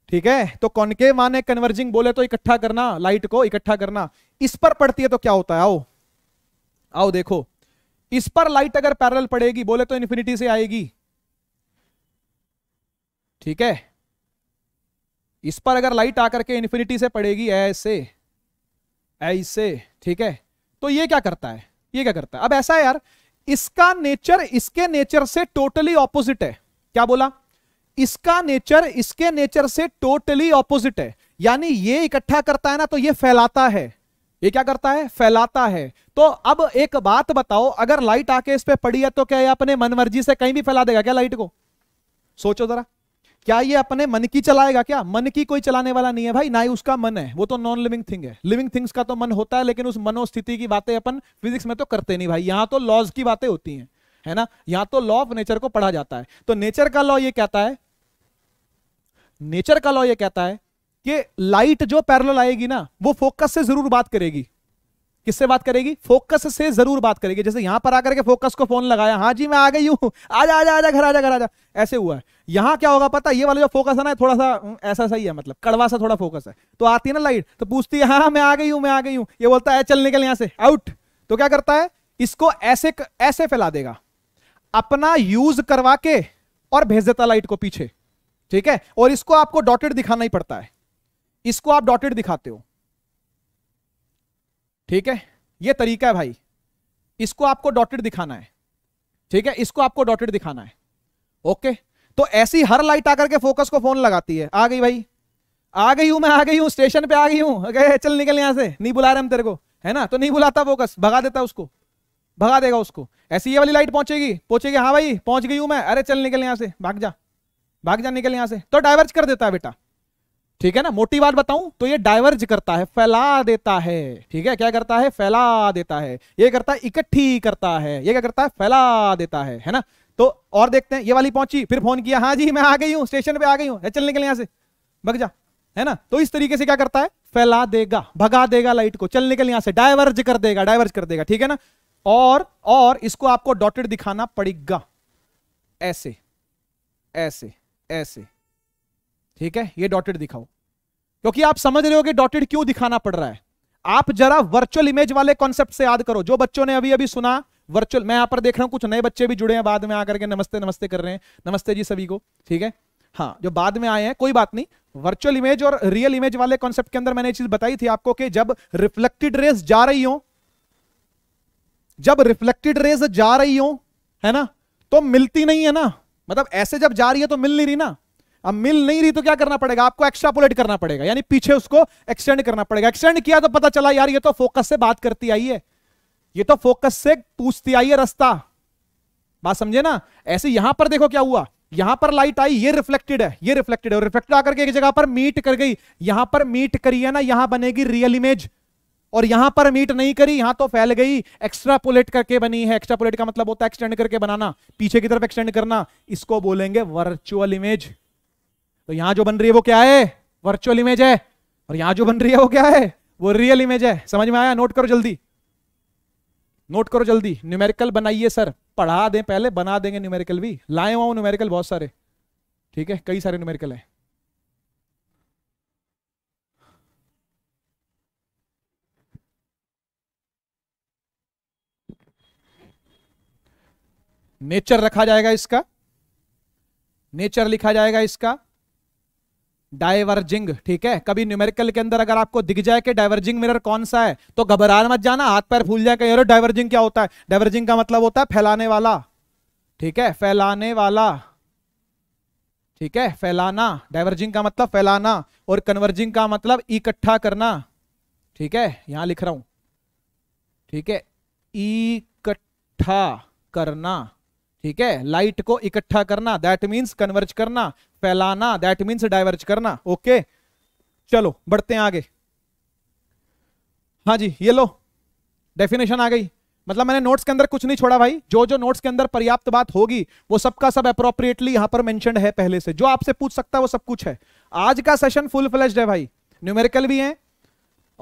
S1: ठीक है तो के माने कन्वर्जिंग बोले तो इकट्ठा करना लाइट को इकट्ठा करना इस पर पड़ती है तो क्या होता है आओ आओ देखो इस पर लाइट अगर पैरल पड़ेगी बोले तो इन्फिनिटी से आएगी ठीक है इस पर अगर लाइट आकर के इन्फिनिटी से पड़ेगी ऐसे ऐसे ठीक है तो ये क्या करता है ये क्या करता है अब ऐसा है यार इसका नेचर इसके नेचर से टोटली ऑपोजिट है क्या बोला इसका नेचर इसके नेचर से टोटली ऑपोजिट है यानी ये इकट्ठा करता है ना तो ये फैलाता है ये क्या करता है फैलाता है तो अब एक बात बताओ अगर लाइट आके इस पे पड़ी है तो क्या ये अपने मनमर्जी से कहीं भी फैला देगा क्या लाइट को सोचो जरा क्या ये अपने मन की चलाएगा क्या मन की कोई चलाने वाला नहीं है भाई ना ही उसका मन है वो तो नॉन लिविंग थिंग है लिविंग थिंग्स का तो मन होता है लेकिन उस मनोस्थिति की बातें अपन फिजिक्स में तो करते नहीं भाई यहाँ तो लॉज की बातें होती हैं है ना यहाँ तो लॉ ऑफ नेचर को पढ़ा जाता है तो नेचर का लॉ ये कहता है नेचर का लॉ ये कहता है कि लाइट जो पैरल आएगी ना वो फोकस से जरूर बात करेगी किससे बात करेगी फोकस से जरूर बात करेगी जैसे यहां पर आकर के फोकस को फोन लगाया हाँ जी मैं आ गई हूं आजा आजा आजा घर आजा घर आजा ऐसे हुआ है यहां क्या होगा पता ये वाला जो फोकस है ना थोड़ा सा ऐसा सही है मतलब कड़वा सा थोड़ा फोकस है तो आती है ना लाइट तो पूछती है हाँ मैं आ गई हूं मैं आ गई हूं ये बोलता है चल निकल यहां से आउट तो क्या करता है इसको ऐसे ऐसे फैला देगा अपना यूज करवा के और भेज देता लाइट को पीछे ठीक है और इसको आपको डॉटेड दिखाना ही पड़ता है इसको आप डॉटेड दिखाते हो ठीक है ये तरीका है भाई इसको आपको डॉटेड दिखाना है ठीक है इसको आपको डॉटेड दिखाना है ओके तो ऐसी हर लाइट आकर के फोकस को फोन लगाती है आ गई भाई आ गई हूं मैं आ गई हूं स्टेशन पे आ गई हूं गए चल निकल यहां से नहीं बुला रहे हम तेरे को है ना तो नहीं बुलाता फोकस भगा देता उसको भगा देगा उसको ऐसी ये वाली लाइट पहुंचेगी पहुंचेगी हाँ भाई पहुंच गई हूं मैं अरे चल निकल यहां से भाग जा भाग जा निकल यहां से तो डाइवर्ज कर देता है बेटा ठीक है ना मोटी बात बताऊं तो ये डाइवर्ज करता है फैला देता है ठीक है क्या करता है फैला देता है ये करता है इकट्ठी करता है ये क्या करता है फैला देता है है ना तो और देखते हैं ये वाली पहुंची फिर फोन किया हाँ जी मैं आ गई हूँ स्टेशन पे आ गई हूँ चल निकल यहाँ से भग जा है ना तो इस तरीके से क्या करता है फैला देगा भगा देगा लाइट को चल निकल यहाँ से डाइवर्ज कर देगा डाइवर्ज कर देगा ठीक है ना और और इसको आपको डॉटेड दिखाना पड़ेगा ऐसे ऐसे ऐसे ठीक है ये डॉटेड दिखाओ क्योंकि आप समझ रहे हो कि डॉटेड क्यों दिखाना पड़ रहा है आप जरा वर्चुअल इमेज वाले कॉन्सेप्ट से याद करो जो बच्चों ने अभी अभी सुना वर्चुअल मैं यहां पर देख रहा हूं कुछ नए बच्चे भी जुड़े हैं बाद में आकर के नमस्ते नमस्ते कर रहे हैं नमस्ते जी सभी को ठीक है हाँ जो बाद में आए हैं कोई बात नहीं वर्चुअल इमेज और रियल इमेज वाले कॉन्सेप्ट के अंदर मैंने चीज बताई थी आपको कि जब रिफ्लेक्टेड रेस जा रही हो जब रिफ्लेक्टेड रेस जा रही हो है ना तो मिलती नहीं है ना मतलब ऐसे जब जा रही है तो मिल नहीं रही ना अब मिल नहीं रही तो क्या करना पड़ेगा आपको एक्स्ट्रापोलेट करना पड़ेगा यानी पीछे उसको एक्सटेंड करना पड़ेगा एक्सटेंड किया तो पता चला यार ये तो फोकस से बात करती आई है ये तो फोकस से पूछती आई है रास्ता बात समझे ना ऐसे यहां पर देखो क्या हुआ यहां पर लाइट आई ये रिफ्लेक्टेड है ये रिफ्लेक्टेड है रिफ्लेक्टेड आकर के एक जगह पर मीट कर गई यहां पर मीट करी है ना यहां बनेगी रियल इमेज और यहां पर मीट नहीं करी यहां तो फैल गई एक्स्ट्रापोलेट करके बनी है एक्स्ट्रापोलेट का मतलब होता है एक्सटेंड करके बनाना पीछे की तरफ एक्सटेंड करना इसको बोलेंगे वर्चुअल इमेज तो यहां जो बन रही है वो क्या है वर्चुअल इमेज है और यहां जो बन रही है वो क्या है वो रियल इमेज है समझ में आया नोट करो जल्दी नोट करो जल्दी न्यूमेरिकल बनाइए सर पढ़ा दें पहले बना देंगे न्यूमेरिकल भी लाए हुआ न्यूमेरिकल बहुत सारे ठीक है कई सारे न्यूमेरिकल हैं नेचर रखा जाएगा इसका नेचर लिखा जाएगा इसका डाइवर्जिंग ठीक है कभी न्यूमेरिकल के अंदर अगर आपको दिख जाए कि डाइवर्जिंग मिरर कौन सा है तो घबरा मत जाना हाथ पैर फूल जाए कहीं डाइवर्जिंग क्या होता है डाइवर्जिंग का मतलब होता है फैलाने वाला ठीक है फैलाने वाला ठीक है फैलाना डाइवर्जिंग का मतलब फैलाना और कन्वर्जिंग का मतलब इकट्ठा करना ठीक है यहां लिख रहा हूं ठीक है इकट्ठा करना ठीक है लाइट को इकट्ठा करना दैट मीन्स कन्वर्ज करना फैलाना दैट मीन्स डाइवर्ज करना ओके चलो बढ़ते हैं आगे हाँ जी ये लो डेफिनेशन आ गई मतलब मैंने नोट्स के अंदर कुछ नहीं छोड़ा भाई जो जो नोट्स के अंदर पर्याप्त बात होगी वो सबका सब अप्रोप्रिएटली यहां पर मेंशन है पहले से जो आपसे पूछ सकता है वो सब कुछ है आज का सेशन फुल फ्लैश्ड है भाई न्यूमेरिकल भी है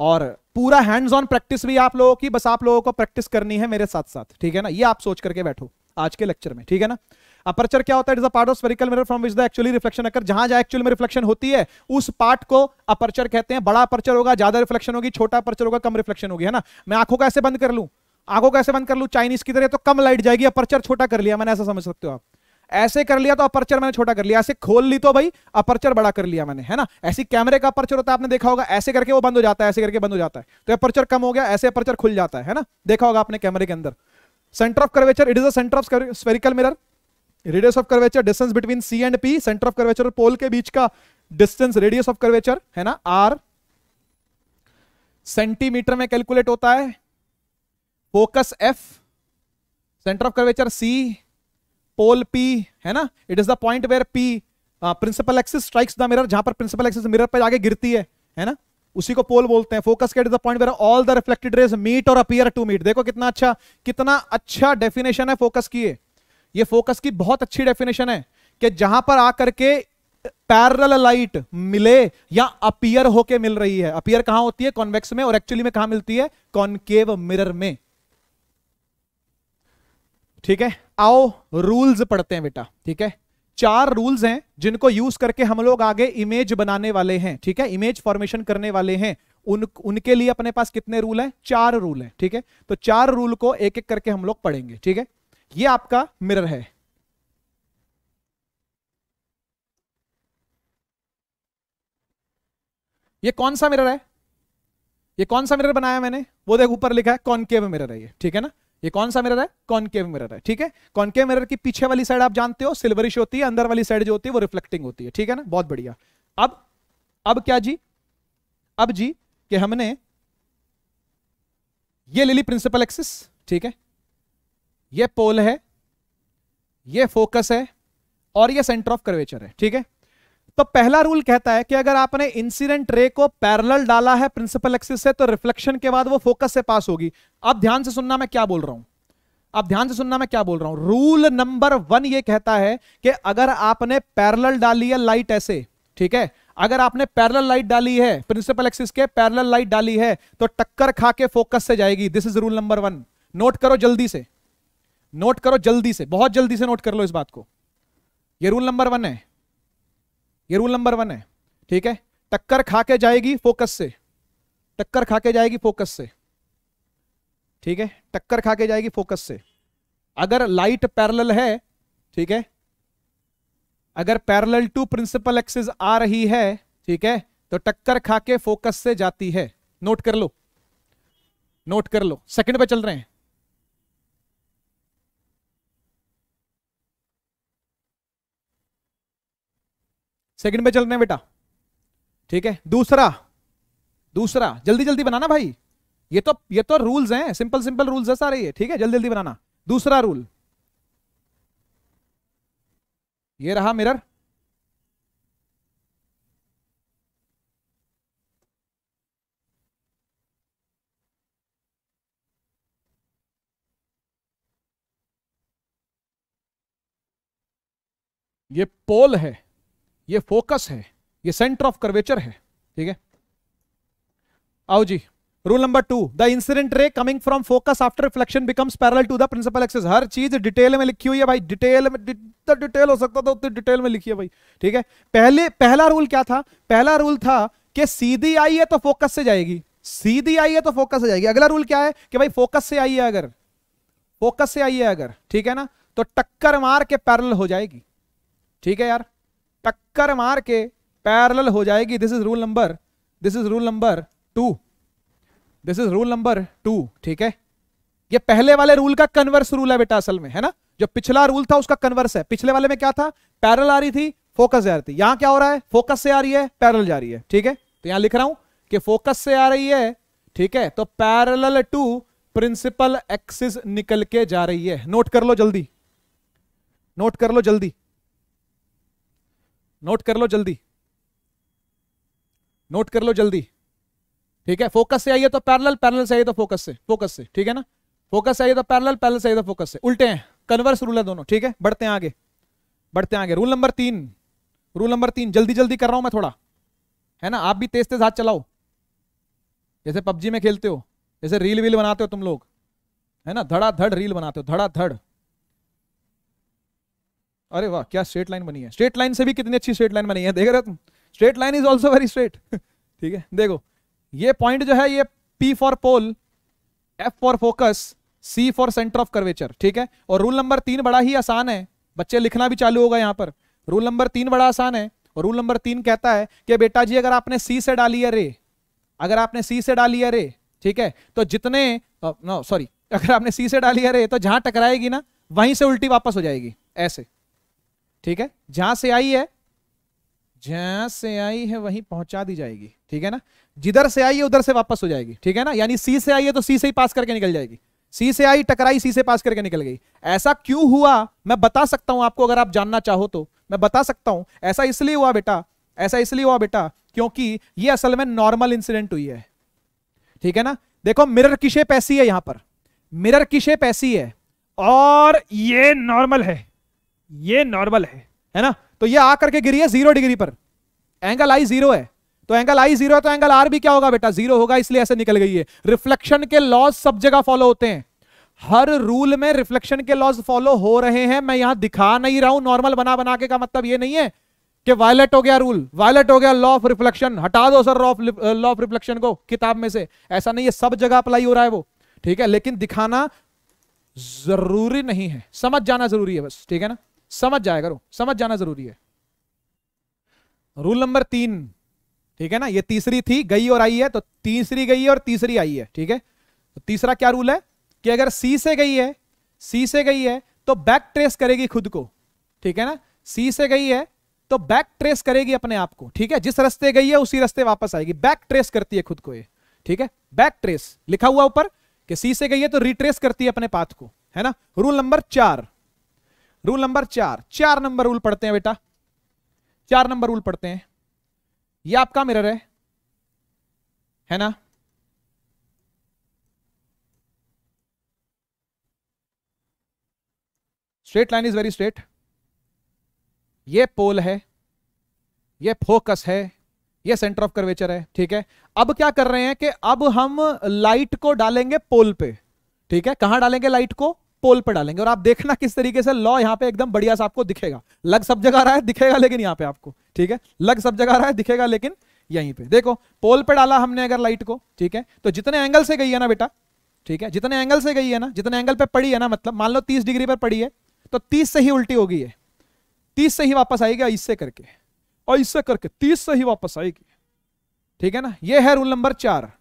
S1: और पूरा हैंड्स ऑन प्रैक्टिस भी आप लोगों की बस आप लोगों को प्रैक्टिस करनी है मेरे साथ साथ ठीक है ना ये आप सोच करके बैठो आज के लेक्चर में ठीक है ना अपर्चर क्या होता है it is a part of spherical mirror from which the actually reflection occur जहां जहां एक्चुअली में रिफ्लेक्शन होती है उस पार्ट को अपर्चर कहते हैं बड़ा अपर्चर होगा ज्यादा रिफ्लेक्शन होगी छोटा अपर्चर होगा कम रिफ्लेक्शन होगी है ना मैं आंखों को ऐसे बंद कर लूँ आंखों को ऐसे बंद कर लूँ चाइनीज की तरह तो कम लाइट जाएगी अपर्चर छोटा कर लिया मैंने ऐसा समझ सकते हो आप ऐसे कर लिया तो अपर्चर मैंने छोटा कर लिया ऐसे खोल ली तो भाई अपर्चर बड़ा कर लिया मैंने है ना ऐसी कैमरे का अपर्चर होता है आपने देखा होगा ऐसे करके वो बंद हो जाता है ऐसे करके बंद हो जाता है तो अपर्चर कम हो गया ऐसे अपर्चर खुल जाता है, है ना देखा होगा आपने कैमरे के अंदर centre of curvature it is a centre of spherical mirror radius of curvature distance between C and P centre of curvature और पोल के बीच का डिस्टेंस रेडियस ऑफ कर्वेचर है ना आर सेंटीमीटर में कैलकुलेट होता है focus F centre of curvature C pole P है ना it is the point where P principal axis strikes the mirror जहां पर प्रिंसिपल एक्सिस मिरर पर आगे गिरती है है ना उसी को पोल बोलते हैं फोकस कैट is the point where all the reflected rays meet or appear to meet देखो कितना अच्छा कितना अच्छा डेफिनेशन है फोकस की है ये फोकस की बहुत अच्छी डेफिनेशन है कि जहां पर आकर के पैरल लाइट मिले या अपियर होके मिल रही है अपियर कहां होती है कॉन्वेक्स में और एक्चुअली में कहा मिलती है कॉनकेव मिरर में ठीक है आओ रूल्स पढ़ते हैं बेटा ठीक है चार रूल्स हैं जिनको यूज करके हम लोग आगे इमेज बनाने वाले हैं ठीक है इमेज फॉर्मेशन करने वाले हैं उन उनके लिए अपने पास कितने रूल हैं चार रूल हैं ठीक है तो चार रूल को एक एक करके हम लोग पढ़ेंगे ठीक है ये आपका मिरर है ये कौन सा मिरर है ये कौन सा मिरर बनाया मैंने वो देख ऊपर लिखा है कॉनकेव मिरर है ये ठीक है ना ये कौन सा मिरर है कॉनकेव मिरर है ठीक है कॉनकेव मिरर की पीछे वाली साइड आप जानते हो सिल्वरिश होती है अंदर वाली साइड जो होती है वो रिफ्लेक्टिंग होती है ठीक है ना बहुत बढ़िया अब अब क्या जी अब जी कि हमने ये ले ली प्रिंसिपल एक्सिस ठीक है ये पोल है ये फोकस है और ये सेंटर ऑफ कर्वेचर है ठीक है तो पहला रूल कहता है कि अगर आपने इंसिडेंट रे को पैरेलल डाला है प्रिंसिपल एक्सिस से तो रिफ्लेक्शन के बाद वो फोकस से पास होगी अब ध्यान से सुनना मैं क्या बोल रहा हूं अब ध्यान से सुनना मैं क्या बोल रहा हूं रूल नंबर वन ये कहता है कि अगर आपने पैरेलल डाली है लाइट ऐसे ठीक है अगर आपने पैरेलल लाइट डाली है प्रिंसिपल एक्सिस के पैरेलल लाइट डाली है तो टक्कर खा के फोकस से जाएगी this is rule number one note करो जल्दी से नोट करो जल्दी से बहुत जल्दी से नोट कर लो इस बात को ये रूल नंबर वन है ये रूल नंबर वन है ठीक है टक्कर खा के जाएगी फोकस से टक्कर खा के जाएगी फोकस से ठीक है टक्कर खा के जाएगी फोकस से अगर लाइट पैरेलल है ठीक है अगर पैरेलल टू प्रिंसिपल एक्सिस आ रही है ठीक है तो टक्कर खा के फोकस से जाती है नोट कर लो नोट कर लो सेकंड पे चल रहे हैं सेकंड पे चल रहे हैं बेटा ठीक है दूसरा दूसरा जल्दी जल्दी बनाना भाई ये तो ये तो रूल्स हैं सिंपल सिंपल रूल्स है सारे ये ठीक है जल्दी जल्दी बनाना दूसरा रूल ये रहा मिरर ये पोल है ये फोकस है ये सेंटर ऑफ कर्वेचर है ठीक है आओ जी rule number two the incident ray coming from focus after reflection becomes parallel to the principal axis हर चीज डिटेल में लिखी हुई है भाई डिटेल में जितना डिटेल हो सकता था उतनी डिटेल में लिखी है भाई ठीक है पहले पहला रूल क्या था पहला रूल था कि सीधी आई है तो फोकस से जाएगी सीधी आई है तो फोकस से जाएगी अगला रूल क्या है कि भाई फोकस से आई है अगर फोकस से आई है अगर ठीक है ना तो टक्कर मार के पैरल हो जाएगी ठीक है यार टक्कर मार के पैरल हो जाएगी this is rule number this is rule number two this is rule number two ठीक है ये पहले वाले रूल का कन्वर्स रूल है बेटा असल में है ना जो पिछला रूल था उसका कन्वर्स है पिछले वाले में क्या था पैरल आ रही थी फोकस जा रही थी यहां क्या हो रहा है फोकस से आ रही है पैरल जा रही है ठीक है तो यहां लिख रहा हूं कि फोकस से आ रही है ठीक है तो पैरल टू प्रिंसिपल एक्सिस निकल के जा रही है नोट कर लो जल्दी नोट कर लो जल्दी नोट कर लो जल्दी नोट कर लो जल्दी ठीक है फोकस से आइए तो पैरेलल पैरेलल से आइए तो फोकस से फोकस से ठीक है ना फोकस से आइए तो पैरेलल पैरेलल से आइए तो फोकस से उल्टे हैं कन्वर्स रूल है दोनों ठीक है बढ़ते हैं आगे बढ़ते हैं आगे रूल नंबर तीन रूल नंबर तीन जल्दी जल्दी कर रहा हूं मैं थोड़ा है ना आप भी तेज तेज हाथ चलाओ जैसे पबजी में खेलते हो जैसे रील वील बनाते हो तुम लोग है ना धड़ा धड़ रील बनाते हो धड़ा धड़ अरे वाह क्या स्ट्रेट लाइन बनी है स्ट्रेट लाइन से भी कितनी अच्छी स्ट्रेट लाइन बनी है देख रहे हो तुम straight line is also very straight ठीक है देखो ये पॉइंट जो है ये P for pole F for focus C for centre of curvature ठीक है और रूल नंबर तीन बड़ा ही आसान है बच्चे लिखना भी चालू होगा यहाँ पर रूल नंबर तीन बड़ा आसान है और रूल नंबर तीन कहता है कि बेटा जी अगर आपने सी से डाली है रे अगर आपने सी से डाली है रे ठीक है तो जितने नो सॉरी अगर आपने सी से डाली है रे तो जहां टकराएगी ना वहीं से उल्टी वापस हो जाएगी ऐसे ठीक है जहां से आई है जहां से आई है वहीं पहुंचा दी जाएगी ठीक है ना जिधर से आई है उधर से वापस हो जाएगी ठीक है ना यानी सी से आई है तो सी से ही पास करके निकल जाएगी सी से आई टकराई सी से पास करके निकल गई ऐसा क्यों हुआ मैं बता सकता हूं आपको अगर आप जानना चाहो तो मैं बता सकता हूं ऐसा इसलिए हुआ बेटा ऐसा इसलिए हुआ बेटा क्योंकि ये असल में नॉर्मल इंसिडेंट हुई है ठीक है ना देखो मिरर की शेप ऐसी है यहां पर मिरर की शेप ऐसी है और ये नॉर्मल है ये नॉर्मल है है ना तो ये आकर के गिरी है जीरो डिग्री पर एंगल आई जीरो है तो एंगल आई जीरो है तो एंगल आर भी क्या होगा बेटा जीरो होगा इसलिए ऐसे निकल गई है रिफ्लेक्शन के लॉज सब जगह फॉलो होते हैं हर रूल में रिफ्लेक्शन के लॉज फॉलो हो रहे हैं मैं यहां दिखा नहीं रहा हूं नॉर्मल बना बना के का मतलब ये नहीं है कि वायलेट हो गया रूल वायलेट हो गया लॉ ऑफ रिफ्लेक्शन हटा दो सर लॉ ऑफ रिफ्लेक्शन को किताब में से ऐसा नहीं है सब जगह अप्लाई हो रहा है वो ठीक है लेकिन दिखाना जरूरी नहीं है समझ जाना जरूरी है बस ठीक है ना समझ जाया करो समझ जाना जरूरी है रूल नंबर तीन ठीक है ना ये तीसरी थी गई और आई है तो तीसरी गई है और तीसरी आई है ठीक है तो तीसरा क्या रूल है कि अगर सी से गई है सी से गई है तो बैक ट्रेस करेगी खुद को ठीक है ना सी से गई है तो बैक ट्रेस करेगी अपने आप को ठीक है जिस रस्ते गई है उसी रस्ते वापस आएगी बैक ट्रेस करती है खुद को ये ठीक है बैक ट्रेस लिखा हुआ ऊपर कि सी से गई है तो रिट्रेस करती है अपने पाथ को है ना रूल नंबर चार रूल नंबर चार चार नंबर रूल पढ़ते हैं बेटा चार नंबर रूल पढ़ते हैं ये आपका मिरर है है ना straight line is very straight ये पोल है ये फोकस है ये सेंटर ऑफ कर्वेचर है ठीक है अब क्या कर रहे हैं कि अब हम लाइट को डालेंगे पोल पे ठीक है कहां डालेंगे लाइट को पोल पर डालेंगे और आप देखना किस तरीके से लॉ यहाँ पे एकदम बढ़िया सा आपको दिखेगा लग सब जगह रहा है दिखेगा लेकिन यहाँ पे आपको ठीक है लग सब जगह रहा है दिखेगा लेकिन यहीं पे देखो पोल पे डाला हमने अगर लाइट को ठीक है तो जितने एंगल से गई है ना बेटा ठीक है जितने एंगल से गई है ना जितने एंगल पे पड़ी है ना मतलब मान लो तीस डिग्री पर पड़ी है तो तीस से ही उल्टी होगी है तीस से ही वापस आएगी इससे करके और इससे करके तीस से ही वापस आएगी ठीक है ना यह है रूल नंबर चार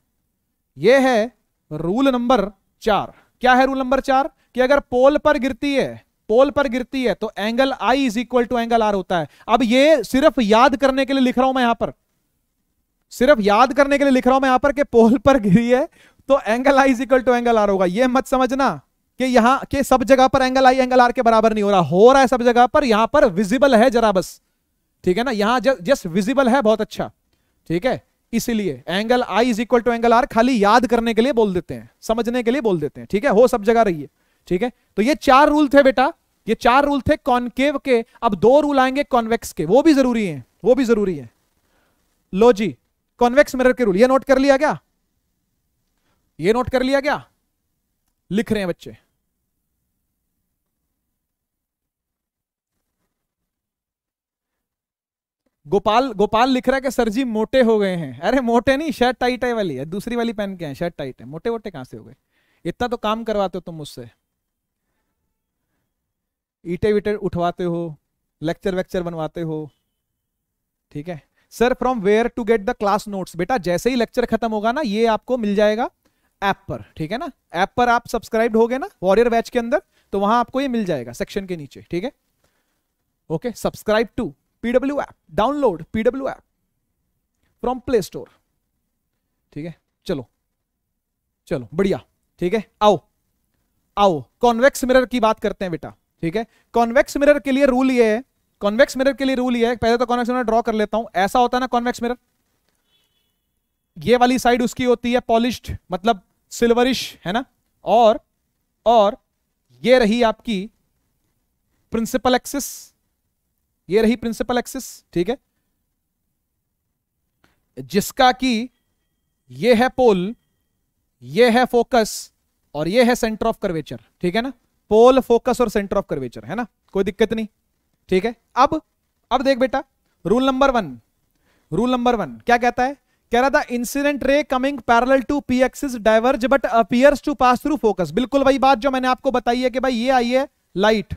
S1: यह है रूल नंबर चार क्या है रूल नंबर चार कि अगर पोल पर गिरती है पोल पर गिरती है तो angle I is equal to angle R होता है अब ये सिर्फ याद करने के लिए लिख रहा हूं मैं यहां पर सिर्फ याद करने के लिए लिख रहा हूं मैं यहां पर कि पोल पर गिरी है तो angle I is equal to angle R होगा यह मत समझना कि यहां के सब जगह पर एंगल आई एंगल आर के बराबर नहीं हो रहा हो रहा है सब जगह पर यहां पर विजिबल है जरा बस ठीक है ना यहां जस्ट विजिबल है बहुत अच्छा ठीक है इसीलिए angle I is equal to angle R खाली याद करने के लिए बोल देते हैं समझने के लिए बोल देते हैं ठीक है हो सब जगह रहिए ठीक है तो ये चार रूल थे बेटा ये चार रूल थे कॉन्केव के अब दो रूल आएंगे कॉन्वेक्स के वो भी जरूरी है वो भी जरूरी है लो जी कॉन्वेक्स मिरर के रूल ये नोट कर लिया गया ये नोट कर लिया गया लिख रहे हैं बच्चे गोपाल गोपाल लिख रहा है कि सर जी मोटे हो गए हैं अरे मोटे नहीं शर्ट टाइट है वाली है दूसरी वाली पहन के हैं शर्ट टाइट है मोटे वोटे कहां से हो गए इतना तो काम करवाते हो तुम मुझसे ईटे वीटे उठवाते हो लेक्चर वेक्चर बनवाते हो ठीक है sir from where to get the class notes बेटा जैसे ही लेक्चर खत्म होगा ना ये आपको मिल जाएगा ऐप पर ठीक है ना ऐप पर आप सब्सक्राइब हो गए ना वॉरियर बैच के अंदर तो वहां आपको ये मिल जाएगा सेक्शन के नीचे ठीक है okay subscribe to PW app download PW app from play store ठीक है चलो चलो बढ़िया ठीक है आओ आओ कॉन्वेक्स मिरर की बात करते हैं बेटा ठीक है कॉन्वेक्स मिरर के लिए रूल ये है कॉन्वेक्स मिरर के लिए रूल ये है पहले तो कॉन्वेक्स मिरर ड्रॉ कर लेता हूं ऐसा होता है ना कॉन्वेक्स मिरर ये वाली साइड उसकी होती है पॉलिश्ड मतलब सिल्वरिश है ना और और ये रही आपकी प्रिंसिपल एक्सिस ये रही प्रिंसिपल एक्सिस ठीक है जिसका कि ये है पोल ये है फोकस और ये है सेंटर ऑफ कर्वेचर ठीक है ना पोल फोकस और सेंटर ऑफ कर्वेचर है ना कोई दिक्कत नहीं ठीक है अब अब देख बेटा rule number one rule number one क्या कहता है कह रहा था incident ray coming parallel to P axis diverge but appears to pass through focus बिल्कुल वही बात जो मैंने आपको बताई है कि भाई ये आई है लाइट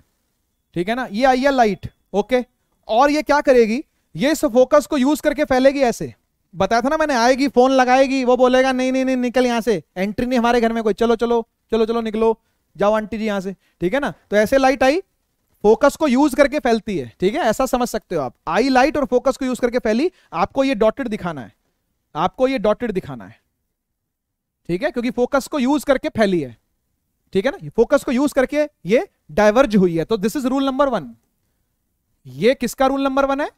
S1: ठीक है ना ये आई है लाइट ओके और ये क्या करेगी ये इस फोकस को यूज करके फैलेगी ऐसे बताया था ना मैंने आएगी फोन लगाएगी वो बोलेगा नहीं नहीं नहीं निकल यहाँ से एंट्री नहीं हमारे घर में कोई चलो चलो चलो चलो निकलो जाओ आंटी जी यहाँ से ठीक है ना तो ऐसे लाइट आई फोकस को यूज करके फैलती है ठीक है ऐसा समझ सकते हो आप आई लाइट और फोकस को यूज करके फैली आपको ये डॉटेड दिखाना है आपको ये डॉटेड दिखाना है ठीक है क्योंकि फोकस को यूज करके फैली है ठीक है ना फोकस को यूज करके ये डाइवर्ज हुई है तो this is rule number one ये किसका रूल नंबर वन है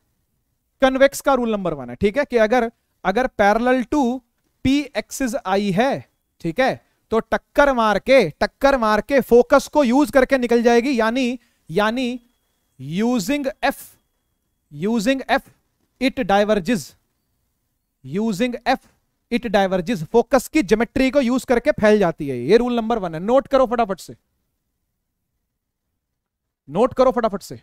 S1: कन्वेक्स का रूल नंबर वन है ठीक है कि अगर अगर पैरल टू पी एक्सिस आई है ठीक है तो टक्कर मार के टक्कर मार के फोकस को यूज करके निकल जाएगी यानी यानी using F using F it diverges using F it diverges focus की जोमेट्री को यूज करके फैल जाती है ये रूल नंबर वन है नोट करो फटाफट से नोट करो फटाफट से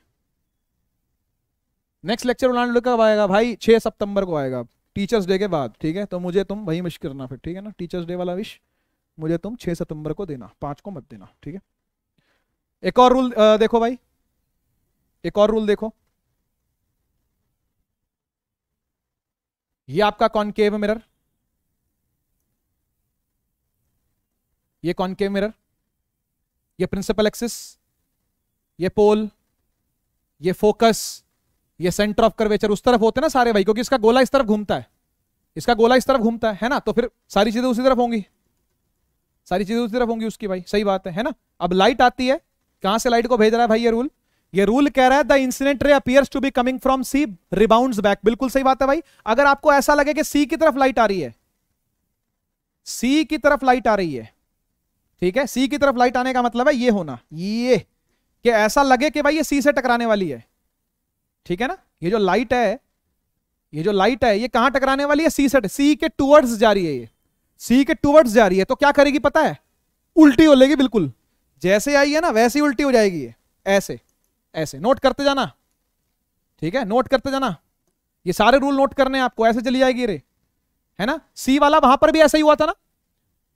S1: नेक्स्ट लेक्चर रोनाल्डो कब आएगा भाई छः सितंबर को आएगा टीचर्स डे के बाद ठीक है तो मुझे तुम वही विश करना फिर ठीक है ना टीचर्स डे वाला विश मुझे तुम छः सितंबर को देना पाँच को मत देना ठीक है एक और रूल देखो भाई एक और रूल देखो ये आपका कॉनकेव मिरर ये कॉनकेव मिरर ये प्रिंसिपल एक्सिस ये पोल ये फोकस ये सेंटर ऑफ कर्वेचर उस तरफ होते ना सारे भाई क्योंकि इसका गोला इस तरफ घूमता है इसका गोला इस तरफ घूमता है है ना तो फिर सारी चीजें उसी तरफ होंगी सारी चीजें उसी तरफ होंगी उसकी भाई सही बात है है ना अब लाइट आती है कहां से लाइट को भेज रहा है भाई ये रूल ये रूल कह रहा है the incident ray appears to be coming from C rebound back बिल्कुल सही बात है भाई अगर आपको ऐसा लगे कि सी की तरफ लाइट आ रही है सी की तरफ लाइट आ रही है ठीक है सी की तरफ लाइट आने का मतलब है ये होना ये कि ऐसा लगे कि भाई ये सी से टकराने वाली है ठीक है ना ये जो लाइट है ये जो लाइट है ये कहां टकराने वाली है सी सेट सी के टूवर्ड्स जा रही है ये सी के टूवर्ड्स जा रही है तो क्या करेगी पता है उल्टी हो लेगी बिल्कुल जैसे आई है ना वैसे ही उल्टी हो जाएगी ये ऐसे ऐसे नोट करते जाना ठीक है नोट करते जाना ये सारे रूल नोट करने हैं आपको ऐसे चली जाएगी रे है ना सी वाला वहां पर भी ऐसा ही हुआ था ना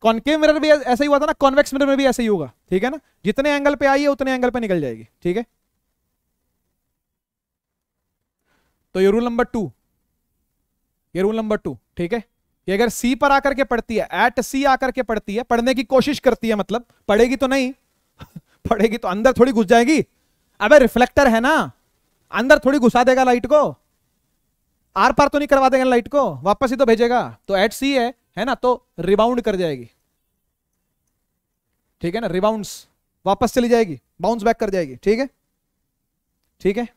S1: कॉन्केव मिरर भी ऐसा ही हुआ था ना कॉन्वेक्स मिरर में भी ऐसा ही होगा ठीक है ना जितने एंगल पे आई है उतने एंगल पे निकल जाएगी ठीक है तो ये रूल नंबर टू ये रूल नंबर टू ठीक है ये अगर सी पर आकर के पढ़ती है एट सी आकर के पढ़ती है पढ़ने की कोशिश करती है मतलब पढ़ेगी तो नहीं पढ़ेगी तो अंदर थोड़ी घुस जाएगी अबे रिफ्लेक्टर है ना अंदर थोड़ी घुसा देगा लाइट को आर पार तो नहीं करवा देगा लाइट को वापस ही तो भेजेगा तो एट सी है है ना तो रिबाउंड कर जाएगी ठीक है ना रिबाउंड वापस चली जाएगी बाउंस बैक कर जाएगी ठीक है ठीक है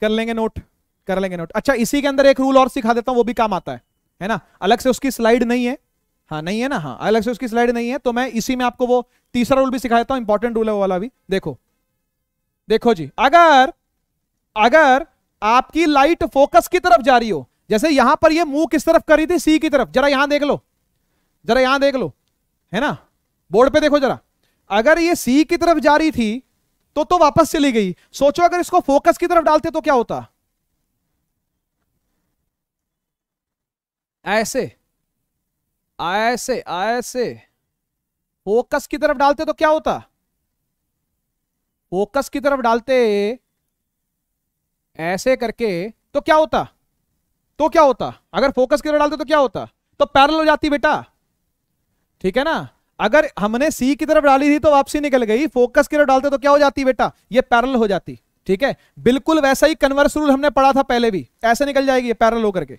S1: कर लेंगे नोट कर लेंगे नोट अच्छा इसी के अंदर एक रूल और सिखा देता हूं वो भी काम आता है है ना अलग से उसकी स्लाइड नहीं है हाँ नहीं है ना हाँ अलग से उसकी स्लाइड नहीं है तो मैं इसी में आपको वो तीसरा रूल भी सिखा देता हूं इंपॉर्टेंट रूल है वो वाला भी देखो देखो जी अगर अगर आपकी लाइट फोकस की तरफ जा रही हो जैसे यहां पर ये मुंह किस तरफ करी थी सी की तरफ जरा यहां देख लो जरा यहां देख लो है ना बोर्ड पे देखो जरा अगर ये सी की तरफ जा रही थी तो तो वापस चली गई सोचो अगर इसको फोकस की तरफ डालते तो क्या होता ऐसे ऐसे ऐसे फोकस की तरफ डालते तो क्या होता फोकस की तरफ डालते ऐसे करके तो क्या होता तो क्या होता अगर फोकस की तरफ डालते तो क्या होता तो पैरल हो जाती बेटा ठीक है ना अगर हमने सी की तरफ डाली थी तो वापसी निकल गई फोकस की तरफ डालते तो क्या हो जाती बेटा ये पैरल हो जाती ठीक है बिल्कुल वैसा ही कन्वर्स रूल हमने पढ़ा था पहले भी ऐसे निकल जाएगी ये पैरल होकर के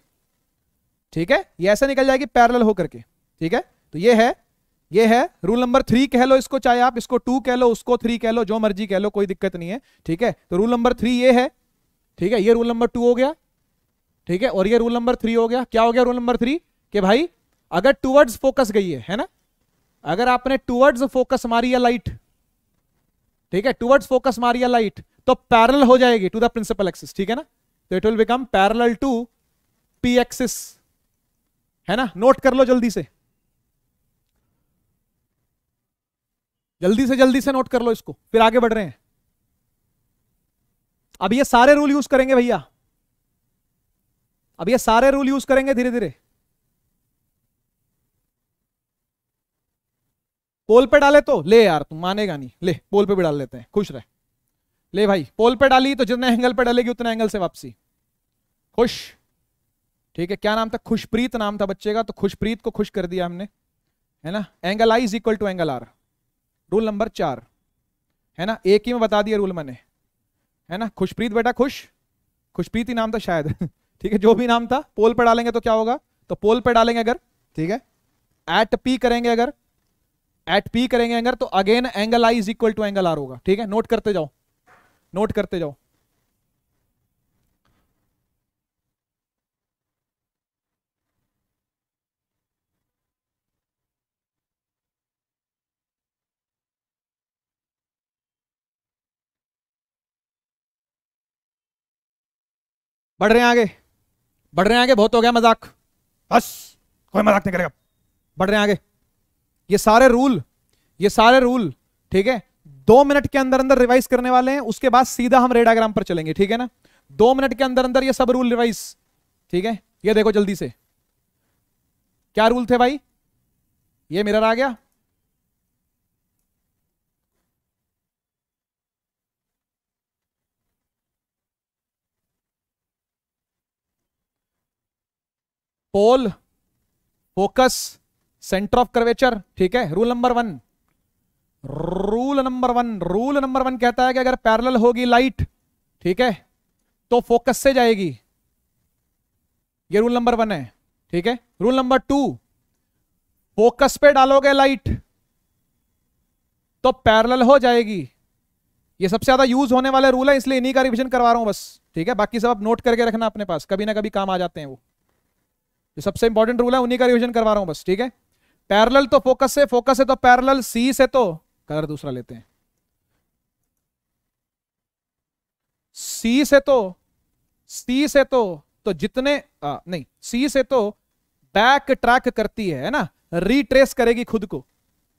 S1: ठीक है ये ऐसे निकल जाएगी पैरल होकर के ठीक है तो ये है ये है रूल नंबर थ्री कह लो इसको चाहे आप इसको टू कह लो उसको थ्री कह लो जो मर्जी कह लो कोई दिक्कत नहीं है ठीक है तो रूल नंबर थ्री ये है ठीक है ये रूल नंबर टू हो गया ठीक है और ये रूल नंबर थ्री हो गया क्या हो गया रूल नंबर थ्री के भाई अगर टूवर्ड्स फोकस गई है है ना अगर आपने टूवर्ड्स फोकस मारी या लाइट ठीक है टूवर्ड्स फोकस मारी या लाइट तो पैरल हो जाएगी टू द प्रिंसिपल एक्सिस ठीक है ना तो it will become parallel to P axis है ना नोट कर लो जल्दी से जल्दी से जल्दी से नोट कर लो इसको फिर आगे बढ़ रहे हैं अब ये सारे रूल यूज करेंगे भैया अब ये सारे रूल यूज करेंगे धीरे धीरे पोल पे डाले तो ले यार तुम मानेगा नहीं ले पोल पे भी डाल लेते हैं खुश रहे ले भाई पोल पे डाली तो जितने एंगल पे डालेगी उतने एंगल से वापसी खुश ठीक है क्या नाम था खुशप्रीत नाम था बच्चे का तो खुशप्रीत को खुश कर दिया हमने है ना angle I is equal to angle R rule number चार है ना एक ही में बता दिया रूल मैंने है ना खुशप्रीत बेटा खुश खुशप्रीत ही नाम था शायद ठीक है जो भी नाम था पोल पे डालेंगे तो क्या होगा तो पोल पे डालेंगे अगर ठीक है एट पी करेंगे अगर एट पी करेंगे एंगल तो again angle I is equal to angle R होगा ठीक है नोट करते जाओ नोट करते जाओ बढ़ रहे हैं आगे बढ़ रहे हैं आगे बहुत हो गया मजाक बस कोई मजाक नहीं करेगा बढ़ रहे हैं आगे ये सारे रूल ये सारे रूल ठीक है दो मिनट के अंदर अंदर रिवाइज करने वाले हैं उसके बाद सीधा हम रेडाग्राम पर चलेंगे ठीक है ना दो मिनट के अंदर अंदर ये सब रूल रिवाइज ठीक है ये देखो जल्दी से क्या रूल थे भाई ये मिरर आ गया pole focus centre of curvature ठीक है rule number one rule number one rule number one कहता है कि अगर पैरेलल होगी लाइट ठीक है तो फोकस से जाएगी ये रूल नंबर वन है ठीक है रूल नंबर टू फोकस पे डालोगे लाइट तो पैरेलल हो जाएगी ये सबसे ज्यादा यूज होने वाले रूल है इसलिए इन्हीं का रिविजन करवा रहा हूं बस ठीक है बाकी सब आप नोट करके रखना अपने पास कभी ना कभी काम आ जाते हैं वो जो सबसे इंपॉर्टेंट रूल है उन्हीं का रिविजन करवा रहा हूं बस ठीक है पैरेलल तो फोकस से फोकस से तो पैरेलल सी से तो कलर दूसरा लेते हैं सी से तो सी से तो तो जितने आ, नहीं सी से तो बैक ट्रैक करती है ना रिट्रेस करेगी खुद को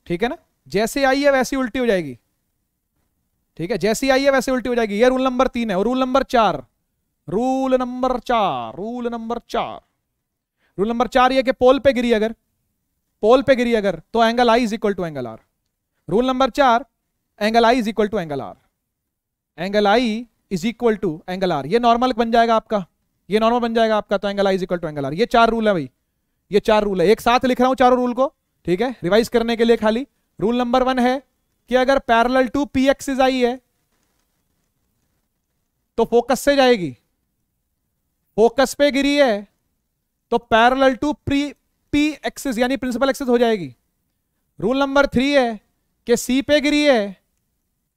S1: ठीक है ना जैसे आई है वैसी उल्टी हो जाएगी ठीक है जैसी आई है वैसे उल्टी हो जाएगी ये रूल नंबर तीन है और रूल नंबर चार रूल नंबर चार रूल नंबर चार रूल नंबर चार ये कि पोल पे गिरी अगर पोल पे गिरी अगर तो angle I is equal to angle R rule number चार angle I is equal to angle are angle I is equal to angle R ये नॉर्मल बन जाएगा आपका ये नॉर्मल बन जाएगा आपका तो angle I is equal to angle R ये चार रूल है भाई ये चार रूल है एक साथ लिख रहा हूं चारों रूल को ठीक है रिवाइज करने के लिए खाली रूल नंबर वन है कि अगर पैरल टू पी एक्सिस आई है तो फोकस से जाएगी फोकस पे गिरी है तो parallel to pre P axis यानी प्रिंसिपल एक्सेस हो जाएगी रूल नंबर थ्री है कि सी पे गिरी है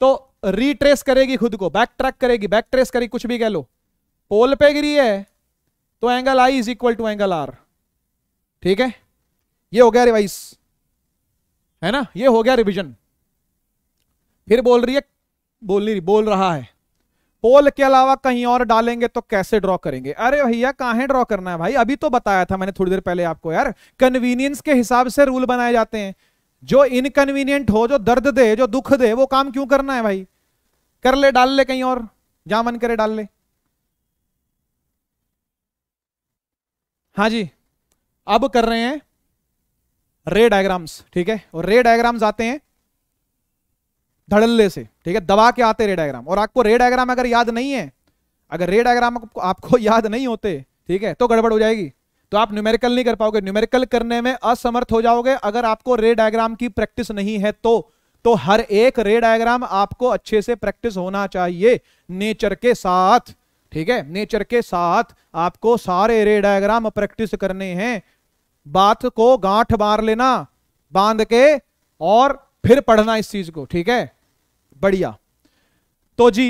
S1: तो रिट्रेस करेगी खुद को बैक ट्रैक करेगी बैक ट्रेस करेगी कुछ भी कह लो पोल पे गिरी है तो angle I is equal to angle R ठीक है ये हो गया रिवाइज है ना ये हो गया रिविजन फिर बोल रही है बोल रही बोल रहा है पोल के अलावा कहीं और डालेंगे तो कैसे ड्रॉ करेंगे अरे भैया कहा ड्रॉ करना है भाई अभी तो बताया था मैंने थोड़ी देर पहले आपको यार कन्वीनियंस के हिसाब से रूल बनाए जाते हैं जो इनकन्वीनियंट हो जो दर्द दे जो दुख दे वो काम क्यों करना है भाई कर ले डाल ले कहीं और जहां मन करे डाल ले हाँ जी अब कर रहे हैं रे डायग्राम्स ठीक है और रे डायग्राम्स आते हैं धड़ल्ले से ठीक है दबा के आते रे डायग्राम और आपको रे डायग्राम अगर याद नहीं है अगर रे डायग्राम आपको याद नहीं होते ठीक है तो गड़बड़ हो जाएगी तो आप न्यूमेरिकल नहीं कर पाओगे न्यूमेरिकल करने में असमर्थ हो जाओगे अगर आपको रे डायग्राम की प्रैक्टिस नहीं है तो तो हर एक रे डायग्राम आपको अच्छे से प्रैक्टिस होना चाहिए नेचर के साथ ठीक है नेचर के साथ आपको सारे रे डायग्राम प्रैक्टिस करने हैं बात को गांठ मार लेना बांध के और फिर पढ़ना इस चीज को ठीक है बढ़िया तो जी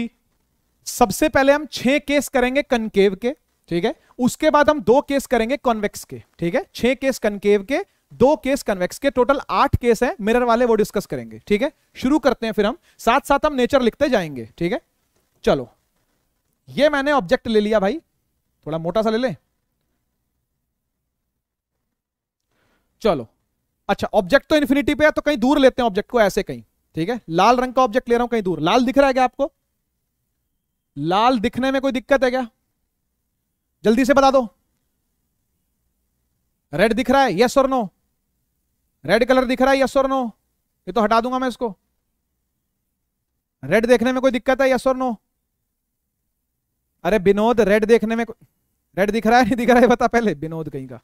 S1: सबसे पहले हम छह केस करेंगे कनकेव के ठीक है उसके बाद हम दो केस करेंगे कॉन्वेक्स के ठीक है छह केस कनकेव के दो केस कन्वेक्स के टोटल आठ केस हैं मिरर वाले वो डिस्कस करेंगे ठीक है शुरू करते हैं फिर हम साथ साथ हम नेचर लिखते जाएंगे ठीक है चलो ये मैंने ऑब्जेक्ट ले लिया भाई थोड़ा मोटा सा ले लें चलो अच्छा ऑब्जेक्ट तो इन्फिनिटी पे है तो कहीं दूर लेते हैं ऑब्जेक्ट को ऐसे कहीं ठीक है लाल रंग का ऑब्जेक्ट ले रहा हूं कहीं दूर लाल दिख रहा है क्या आपको लाल दिखने में कोई दिक्कत है क्या जल्दी से बता दो रेड दिख रहा है यस और नो रेड कलर दिख रहा है यस और नो ये तो हटा दूंगा मैं इसको रेड देखने में कोई दिक्कत है यस और नो अरे विनोद रेड देखने में रेड दिख रहा है नहीं दिख रहा है बता पहले विनोद कहीं का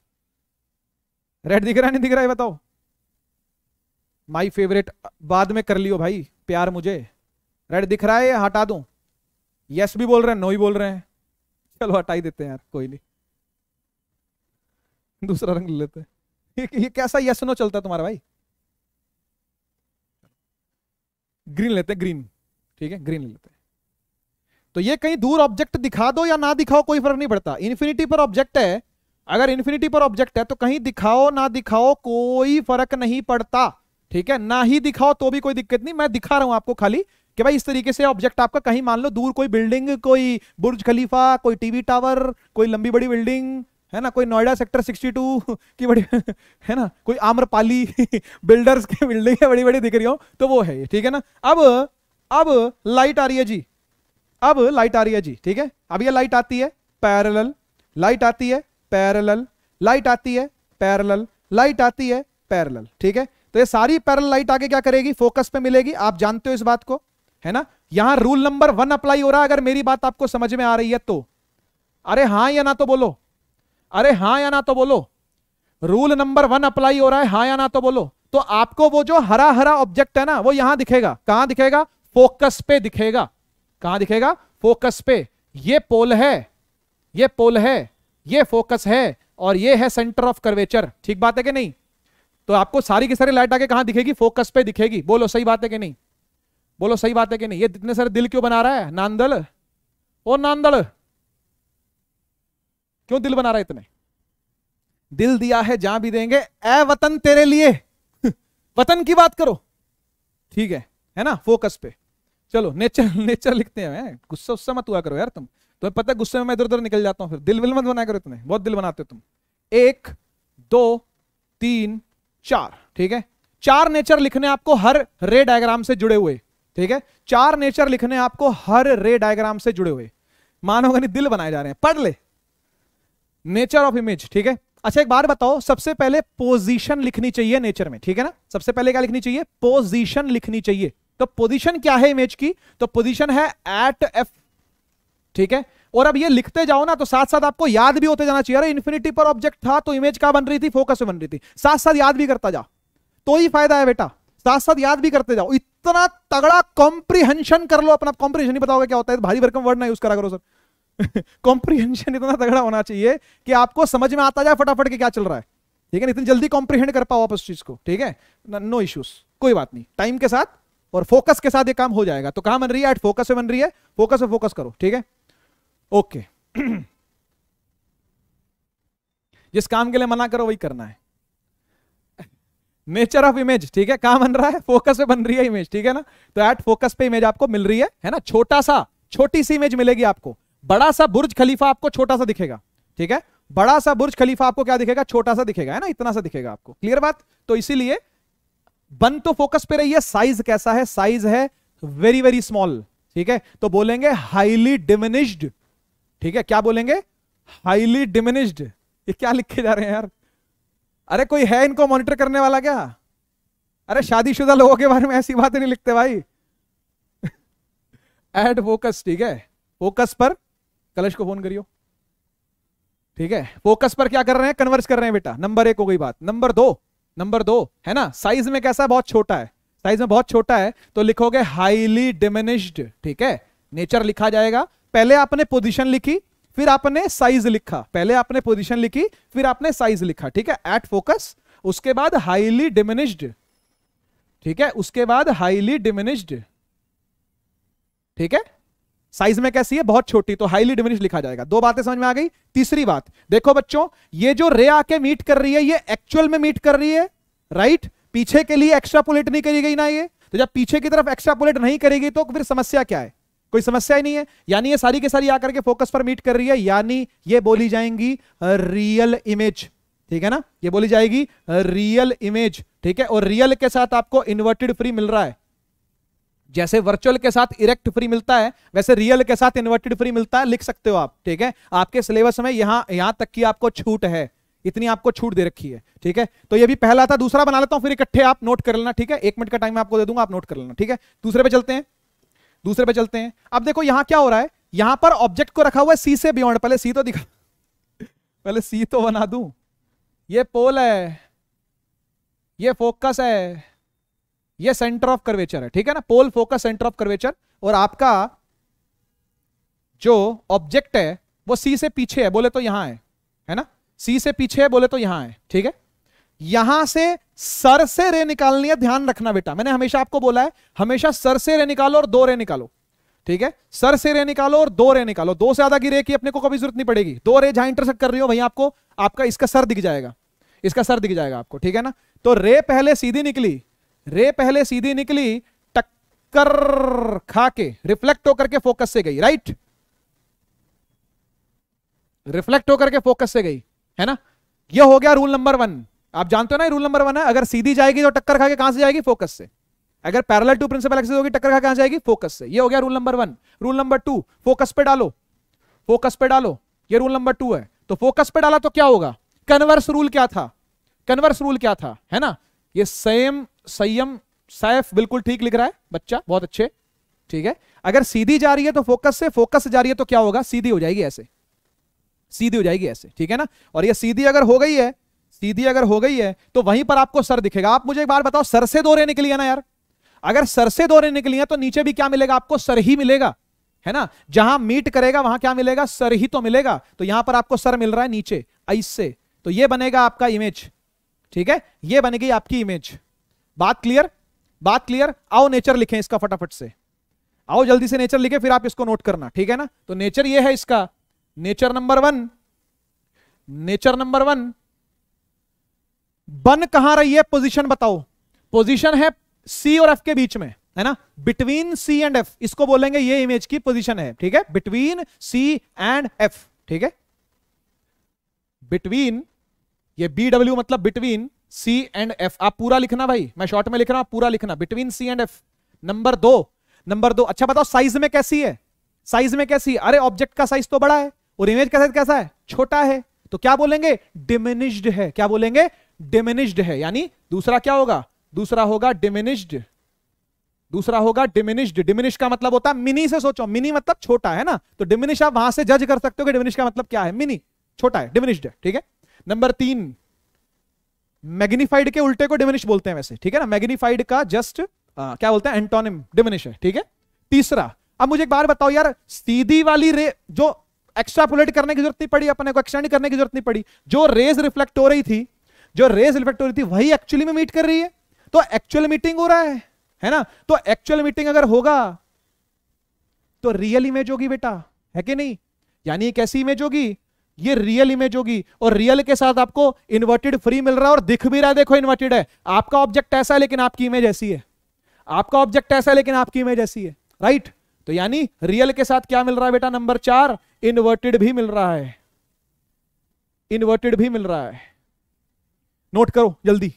S1: रेड दिख रहा है नहीं दिख रहा है बताओ माय फेवरेट बाद में कर लियो भाई प्यार मुझे रेड दिख रहा है हटा दूं यस भी बोल रहे हैं नो ही बोल रहे हैं चलो हटा ही देते हैं यार कोई नहीं दूसरा रंग ले लेते हैं ये, ये कैसा यस नो चलता है तुम्हारा भाई ग्रीन लेते हैं ग्रीन ठीक है ग्रीन ले लेते हैं तो ये कहीं दूर ऑब्जेक्ट दिखा दो या ना दिखाओ कोई फर्क नहीं पड़ता इन्फिनिटी पर ऑब्जेक्ट है अगर इन्फिनिटी पर ऑब्जेक्ट है तो कहीं दिखाओ ना दिखाओ कोई फर्क नहीं पड़ता ठीक है ना ही दिखाओ तो भी कोई दिक्कत नहीं मैं दिखा रहा हूं आपको खाली कि भाई इस तरीके से ऑब्जेक्ट आपका कहीं मान लो दूर कोई बिल्डिंग कोई बुर्ज खलीफा कोई टीवी टावर कोई लंबी बड़ी बिल्डिंग है ना कोई नोएडा सेक्टर 62 की बड़ी है ना कोई आम्रपाली बिल्डर्स की बिल्डिंग है बड़ी बड़ी दिख रही हो तो वो है ये ठीक है ना अब अब लाइट आ रही है जी अब लाइट आ रही है जी ठीक है अब यह लाइट आती है पैरल लाइट आती है पैरल लाइट आती है पैरल लाइट आती है पैरल ठीक है तो ये सारी पैरल लाइट आगे क्या करेगी फोकस पे मिलेगी आप जानते हो इस बात को है ना यहां रूल नंबर वन अप्लाई हो रहा है अगर मेरी बात आपको समझ में आ रही है तो अरे हाँ या ना तो बोलो अरे हाँ या ना तो बोलो रूल नंबर वन अप्लाई हो रहा है हाँ या ना तो बोलो तो आपको वो जो हरा हरा ऑब्जेक्ट है ना वो यहां दिखेगा कहां दिखेगा फोकस पे दिखेगा कहां दिखेगा फोकस पे ये पोल है ये पोल है ये फोकस है और ये है सेंटर ऑफ कर्वेचर ठीक बात है कि नहीं तो आपको सारी की सारी लाइट आके कहां दिखेगी फोकस पे दिखेगी बोलो सही बात है कि नहीं बोलो सही बात है कि नहीं ये इतने सारे दिल क्यों बना रहा है नांदल ओ नांदल क्यों दिल बना रहा है इतने दिल दिया है जहां भी देंगे ए वतन तेरे लिए वतन की बात करो ठीक है है ना फोकस पे चलो नेचर नेचर लिखते हैं गुस्सा उस्सा मत हुआ करो यार तुम तुम्हें पता है गुस्से में मैं इधर उधर निकल जाता हूं फिर दिल विल मत बनाया करो इतने बहुत दिल बनाते हो तुम एक दो तीन चार ठीक है चार नेचर लिखने आपको हर रे डायग्राम से जुड़े हुए ठीक है चार नेचर लिखने आपको हर रे डायग्राम से जुड़े हुए मानोगे नहीं दिल बनाए जा रहे हैं पढ़ ले नेचर ऑफ इमेज ठीक है अच्छा एक बार बताओ सबसे पहले पोजीशन लिखनी चाहिए नेचर में ठीक है ना सबसे पहले क्या लिखनी चाहिए पोजीशन लिखनी चाहिए तो पोजीशन क्या है इमेज की तो पोजीशन है एट एफ ठीक है और अब ये लिखते जाओ ना तो साथ साथ आपको याद भी होते जाना चाहिए अरे इन्फिनिटी पर ऑब्जेक्ट था तो इमेज क्या बन रही थी फोकस में बन रही थी साथ साथ याद भी करता जा तो ही फायदा है बेटा साथ साथ याद भी करते जाओ इतना तगड़ा कॉम्प्रीहेंशन कर लो अपना कॉम्प्रीहेंशन ही बताओगे क्या होता है भारी भरकम वर्ड ना यूज करा करो सर कॉम्प्रीहेंशन इतना तगड़ा होना चाहिए कि आपको समझ में आता जाए फटाफट के क्या चल रहा है ठीक है इतनी जल्दी कॉम्प्रिहेंड कर पाओ आप उस चीज को ठीक है नो इश्यूज कोई बात नहीं टाइम के साथ और फोकस के साथ ये काम हो जाएगा तो कहां बन रही है एट फोकस से बन रही है फोकस में फोकस करो ठीक है ओके जिस काम के लिए मना करो वही करना है नेचर ऑफ इमेज ठीक है कहा बन रहा है फोकस पे बन रही है इमेज ठीक है ना तो एट फोकस पे इमेज आपको मिल रही है है ना छोटा सा छोटी सी इमेज मिलेगी आपको बड़ा सा बुर्ज खलीफा आपको छोटा सा दिखेगा ठीक है बड़ा सा बुर्ज खलीफा आपको क्या दिखेगा छोटा सा दिखेगा है ना इतना सा दिखेगा आपको क्लियर बात तो इसीलिए बन तो फोकस पे रही है साइज कैसा है साइज है वेरी वेरी स्मॉल ठीक है तो बोलेंगे हाईली डिमिनिश्ड ठीक है क्या बोलेंगे हाईली डिमिनिश्ड ये क्या लिखे जा रहे हैं यार अरे कोई है इनको मॉनिटर करने वाला क्या अरे शादीशुदा लोगों के बारे में ऐसी बातें नहीं लिखते भाई एड फोकस ठीक है फोकस पर कलश को फोन करियो ठीक है फोकस पर क्या कर रहे हैं कन्वर्स कर रहे हैं बेटा नंबर एक हो गई बात नंबर दो नंबर दो है ना साइज में कैसा बहुत छोटा है साइज में बहुत छोटा है तो लिखोगे हाईली डिमिनिश्ड ठीक है नेचर लिखा जाएगा पहले आपने पोजिशन लिखी फिर आपने साइज लिखा पहले आपने पोजिशन लिखी फिर आपने साइज लिखा ठीक है एट फोकस उसके बाद हाईली डिमिनिश्ड ठीक है उसके बाद हाईली डिमिनिश्ड ठीक है साइज में कैसी है बहुत छोटी तो हाईली डिमिनिश लिखा जाएगा दो बातें समझ में आ गई तीसरी बात देखो बच्चों ये जो रे आके मीट कर रही है ये एक्चुअल में मीट कर रही है राइट पीछे के लिए एक्स्ट्रा पोलेट नहीं करी गई ना ये तो जब पीछे की तरफ एक्स्ट्रा पोलेट नहीं करेगी तो फिर समस्या क्या है कोई समस्या ही नहीं है यानी ये सारी के सारी आकर के फोकस पर मीट कर रही है यानी ये बोली जाएंगी रियल इमेज ठीक है ना ये बोली जाएगी रियल इमेज ठीक है और रियल के साथ आपको इन्वर्टेड फ्री मिल रहा है जैसे वर्चुअल के साथ इरेक्ट फ्री मिलता है वैसे रियल के साथ इन्वर्टेड फ्री मिलता है लिख सकते हो आप ठीक है आपके सिलेबस में यहां यहां तक की आपको छूट है इतनी आपको छूट दे रखी है ठीक है तो ये भी पहला था दूसरा बना लेता हूं फिर इकट्ठे आप नोट कर लेना ठीक है एक मिनट का टाइम आपको दे दूंगा आप नोट कर लेना ठीक है दूसरे पे चलते हैं दूसरे पे चलते हैं अब देखो यहां क्या हो रहा है यहां पर ऑब्जेक्ट को रखा हुआ है सी से बियॉन्ड पहले सी तो दिखा पहले सी तो बना दू ये पोल है ये फोकस है ये सेंटर ऑफ कर्वेचर है ठीक है ना pole focus centre of curvature और आपका जो ऑब्जेक्ट है वो सी से पीछे है बोले तो यहां है है ना सी से पीछे है बोले तो यहां है ठीक है यहां से सर से रे निकालनी है ध्यान रखना बेटा मैंने हमेशा आपको बोला है हमेशा सर से रे निकालो और दो रे निकालो ठीक है सर से रे निकालो और दो रे निकालो दो से ज्यादा की रे की अपने को कभी जरूरत नहीं पड़ेगी दो रे जहां इंटरसेक्ट कर रही हो वहीं आपको आपका इसका सर दिख जाएगा इसका सर दिख जाएगा आपको ठीक है ना तो रे पहले सीधी निकली रे पहले सीधी निकली टक्कर खा के रिफ्लेक्ट होकर के फोकस से गई राइट रिफ्लेक्ट होकर के फोकस से गई है ना यह हो गया रूल नंबर वन आप जानते हो ना रूल नंबर वन है अगर सीधी जाएगी तो टक्कर खा के कहां से जाएगी फोकस से अगर पैरल टू प्रिंसिपल एक्सेस होगी टक्कर खा कहां जाएगी फोकस से ये हो गया rule number one rule number two focus पे डालो फोकस पे डालो ये रूल नंबर टू है तो फोकस पे डाला तो क्या होगा कन्वर्स रूल क्या था कन्वर्स रूल क्या था है ना ये सेम संयम सैफ बिल्कुल ठीक लिख रहा है बच्चा बहुत अच्छे ठीक है अगर सीधी जा रही है तो फोकस से फोकस जा रही है तो क्या होगा सीधी हो जाएगी ऐसे सीधी हो जाएगी ऐसे ठीक है ना और ये सीधी अगर हो गई है सीधी अगर हो गई है तो वहीं पर आपको सर दिखेगा आप मुझे एक बार बताओ सर से दो निकली है ना यार अगर सर से दो निकली है तो नीचे भी क्या मिलेगा आपको सर ही मिलेगा है ना जहां मीट करेगा वहां क्या मिलेगा सर ही तो मिलेगा तो यहां पर आपको सर मिल रहा है नीचे आइस से तो ये बनेगा आपका इमेज ठीक है ये बनेगी आपकी इमेज बात क्लियर बात क्लियर आओ नेचर लिखें इसका फटाफट से आओ जल्दी से नेचर लिखे फिर आप इसको नोट करना ठीक है ना तो नेचर ये है इसका nature number one nature number one बन कहां रही है पोजीशन बताओ पोजीशन है सी और एफ के बीच में है ना बिटवीन सी एंड एफ इसको बोलेंगे ये इमेज की पोजीशन है ठीक है बिटवीन सी एंड एफ ठीक है बिटवीन ये बी डब्ल्यू मतलब बिटवीन सी एंड एफ आप पूरा लिखना भाई मैं शॉर्ट में लिख रहा हूं पूरा लिखना between C and F number दो नंबर दो अच्छा बताओ साइज में कैसी है साइज में कैसी अरे ऑब्जेक्ट का साइज तो बड़ा है और इमेज का साइज कैसा है छोटा है तो क्या बोलेंगे डिमिनिश्ड है क्या बोलेंगे डिमिनिश्ड है यानी दूसरा क्या होगा दूसरा होगा डिमिनिश्ड दूसरा होगा डिमिनिश्ड डिमिनिश का मतलब होता है मिनी से सोचो मिनी मतलब छोटा है ना तो डिमिनिश आप वहां से जज कर सकते हो कि डिमिनिश का मतलब क्या है मिनी छोटा है डिमिनिश्ड है ठीक है नंबर तीन मैग्निफाइड के उल्टे को डिमिनिश बोलते हैं वैसे ठीक है ना मैग्निफाइड का जस्ट आ, क्या बोलते हैं एंटोनिम डिमिनिश है ठीक है तीसरा अब मुझे एक बार बताओ यार सीधी वाली रे जो एक्स्ट्रापोलेट करने की जरूरत नहीं पड़ी अपने को एक्सटेंड करने की जरूरत नहीं पड़ी जो रेज रिफ्लेक्ट हो रही थी जो रेस रिफ्लेक्ट हो रही थी वही एक्चुअली में मीट कर रही है तो एक्चुअल मीटिंग हो रहा है है ना तो एक्चुअल मीटिंग अगर होगा तो रियल इमेज होगी बेटा है कि नहीं यानी कैसी इमेज होगी ये रियल इमेज होगी और रियल के साथ आपको इन्वर्टेड फ्री मिल रहा है और दिख भी रहा है देखो इन्वर्टेड है आपका ऑब्जेक्ट ऐसा है लेकिन आपकी इमेज ऐसी है आपका ऑब्जेक्ट ऐसा है लेकिन आपकी इमेज ऐसी है राइट तो यानी रियल के साथ क्या मिल रहा है बेटा नंबर चार इन्वर्टेड भी मिल रहा है इन्वर्टेड भी मिल रहा है नोट करो जल्दी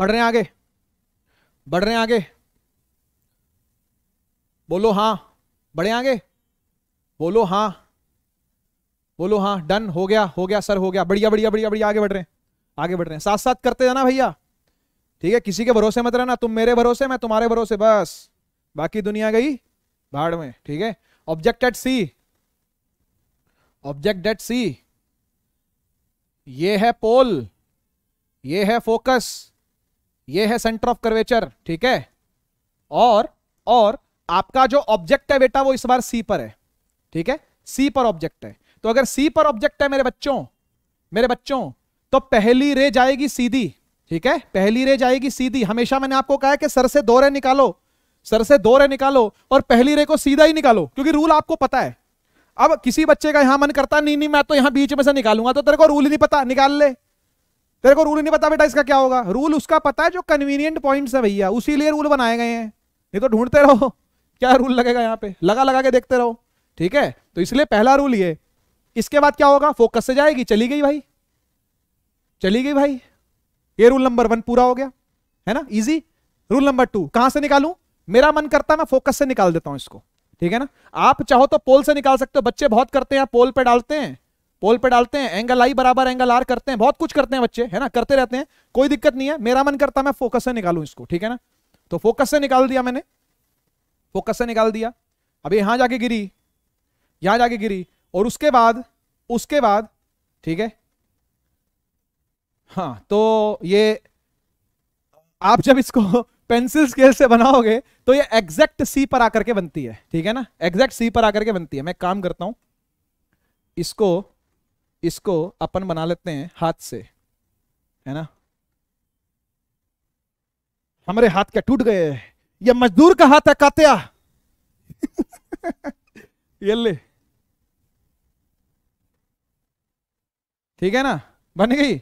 S1: बढ़ रहे हैं आगे बढ़ रहे हैं आगे बोलो हाँ बढ़े आगे बोलो हाँ बोलो हाँ डन हो गया हो गया सर हो गया बढ़िया बढ़िया बढ़िया बढ़िया आगे बढ़ रहे हैं आगे बढ़ रहे हैं साथ साथ करते जाना भैया ठीक है किसी के भरोसे मत रहना तुम मेरे भरोसे मैं तुम्हारे भरोसे बस बाकी दुनिया गई भाड़ में ठीक है object at C object at C ये है पोल ये है फोकस ये है सेंटर ऑफ कर्वेचर ठीक है और और आपका जो ऑब्जेक्ट है बेटा वो इस बार सी पर है ठीक है सी पर ऑब्जेक्ट है तो अगर सी पर ऑब्जेक्ट है मेरे बच्चों मेरे बच्चों तो पहली रे जाएगी सीधी ठीक है पहली रे जाएगी सीधी हमेशा मैंने आपको कहा है कि सर से दो रे निकालो सर से दो रे निकालो और पहली रे को सीधा ही निकालो क्योंकि रूल आपको पता है अब किसी बच्चे का यहां मन करता नहीं नहीं मैं तो यहां बीच में से निकालूंगा तो तेरे को रूल ही नहीं पता निकाल ले तेरे को रूल नहीं पता बेटा इसका क्या होगा रूल उसका पता है जो कन्वीनियंट पॉइंट है भैया उसी रूल बनाए गए हैं ये तो ढूंढते रहो क्या रूल लगेगा यहाँ पे लगा लगा के देखते रहो ठीक है तो इसलिए पहला रूल ये इसके बाद क्या होगा फोकस से जाएगी चली गई भाई चली गई भाई ये रूल नंबर वन पूरा हो गया है ना इजी रूल नंबर टू कहां से निकालू मेरा मन करता मैं फोकस से निकाल देता हूं इसको ठीक है ना आप चाहो तो पोल से निकाल सकते हो बच्चे बहुत करते हैं पोल पे डालते हैं पोल पे डालते हैं एंगल आई बराबर एंगल आर करते हैं बहुत कुछ करते हैं बच्चे है ना करते रहते हैं कोई दिक्कत नहीं है मेरा मन करता मैं फोकस से निकालू इसको ठीक है ना तो फोकस से निकाल दिया मैंने फोकस से निकाल दिया अब यहां जाके गिरी यहां जाके गिरी और उसके बाद उसके बाद ठीक है हाँ तो ये आप जब इसको पेंसिल स्केल से बनाओगे तो ये एग्जैक्ट सी पर आकर के बनती है ठीक है ना एग्जैक्ट सी पर आकर के बनती है मैं काम करता हूं इसको इसको अपन बना लेते हैं हाथ से है ना हमारे हाथ क्या टूट गए हैं ये मजदूर का हाथ है कात्या ये ठीक है ना बन गई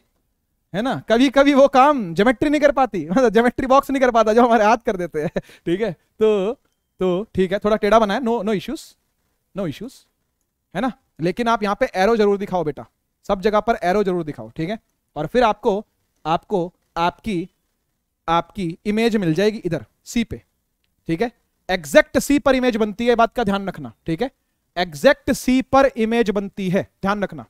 S1: है ना कभी कभी वो काम जोमेट्री नहीं कर पाती मतलब जोमेट्री बॉक्स नहीं कर पाता जो हमारे हाथ कर देते हैं ठीक है तो तो ठीक है थोड़ा टेढ़ा बनाए no no issues no issues है ना लेकिन आप यहाँ पे एरो जरूर दिखाओ बेटा सब जगह पर एरो जरूर दिखाओ ठीक है और फिर आपको आपको आपकी आपकी इमेज मिल जाएगी इधर सी पे ठीक है एग्जैक्ट सी पर इमेज बनती है बात का ध्यान रखना ठीक है एग्जैक्ट सी पर इमेज बनती है ध्यान रखना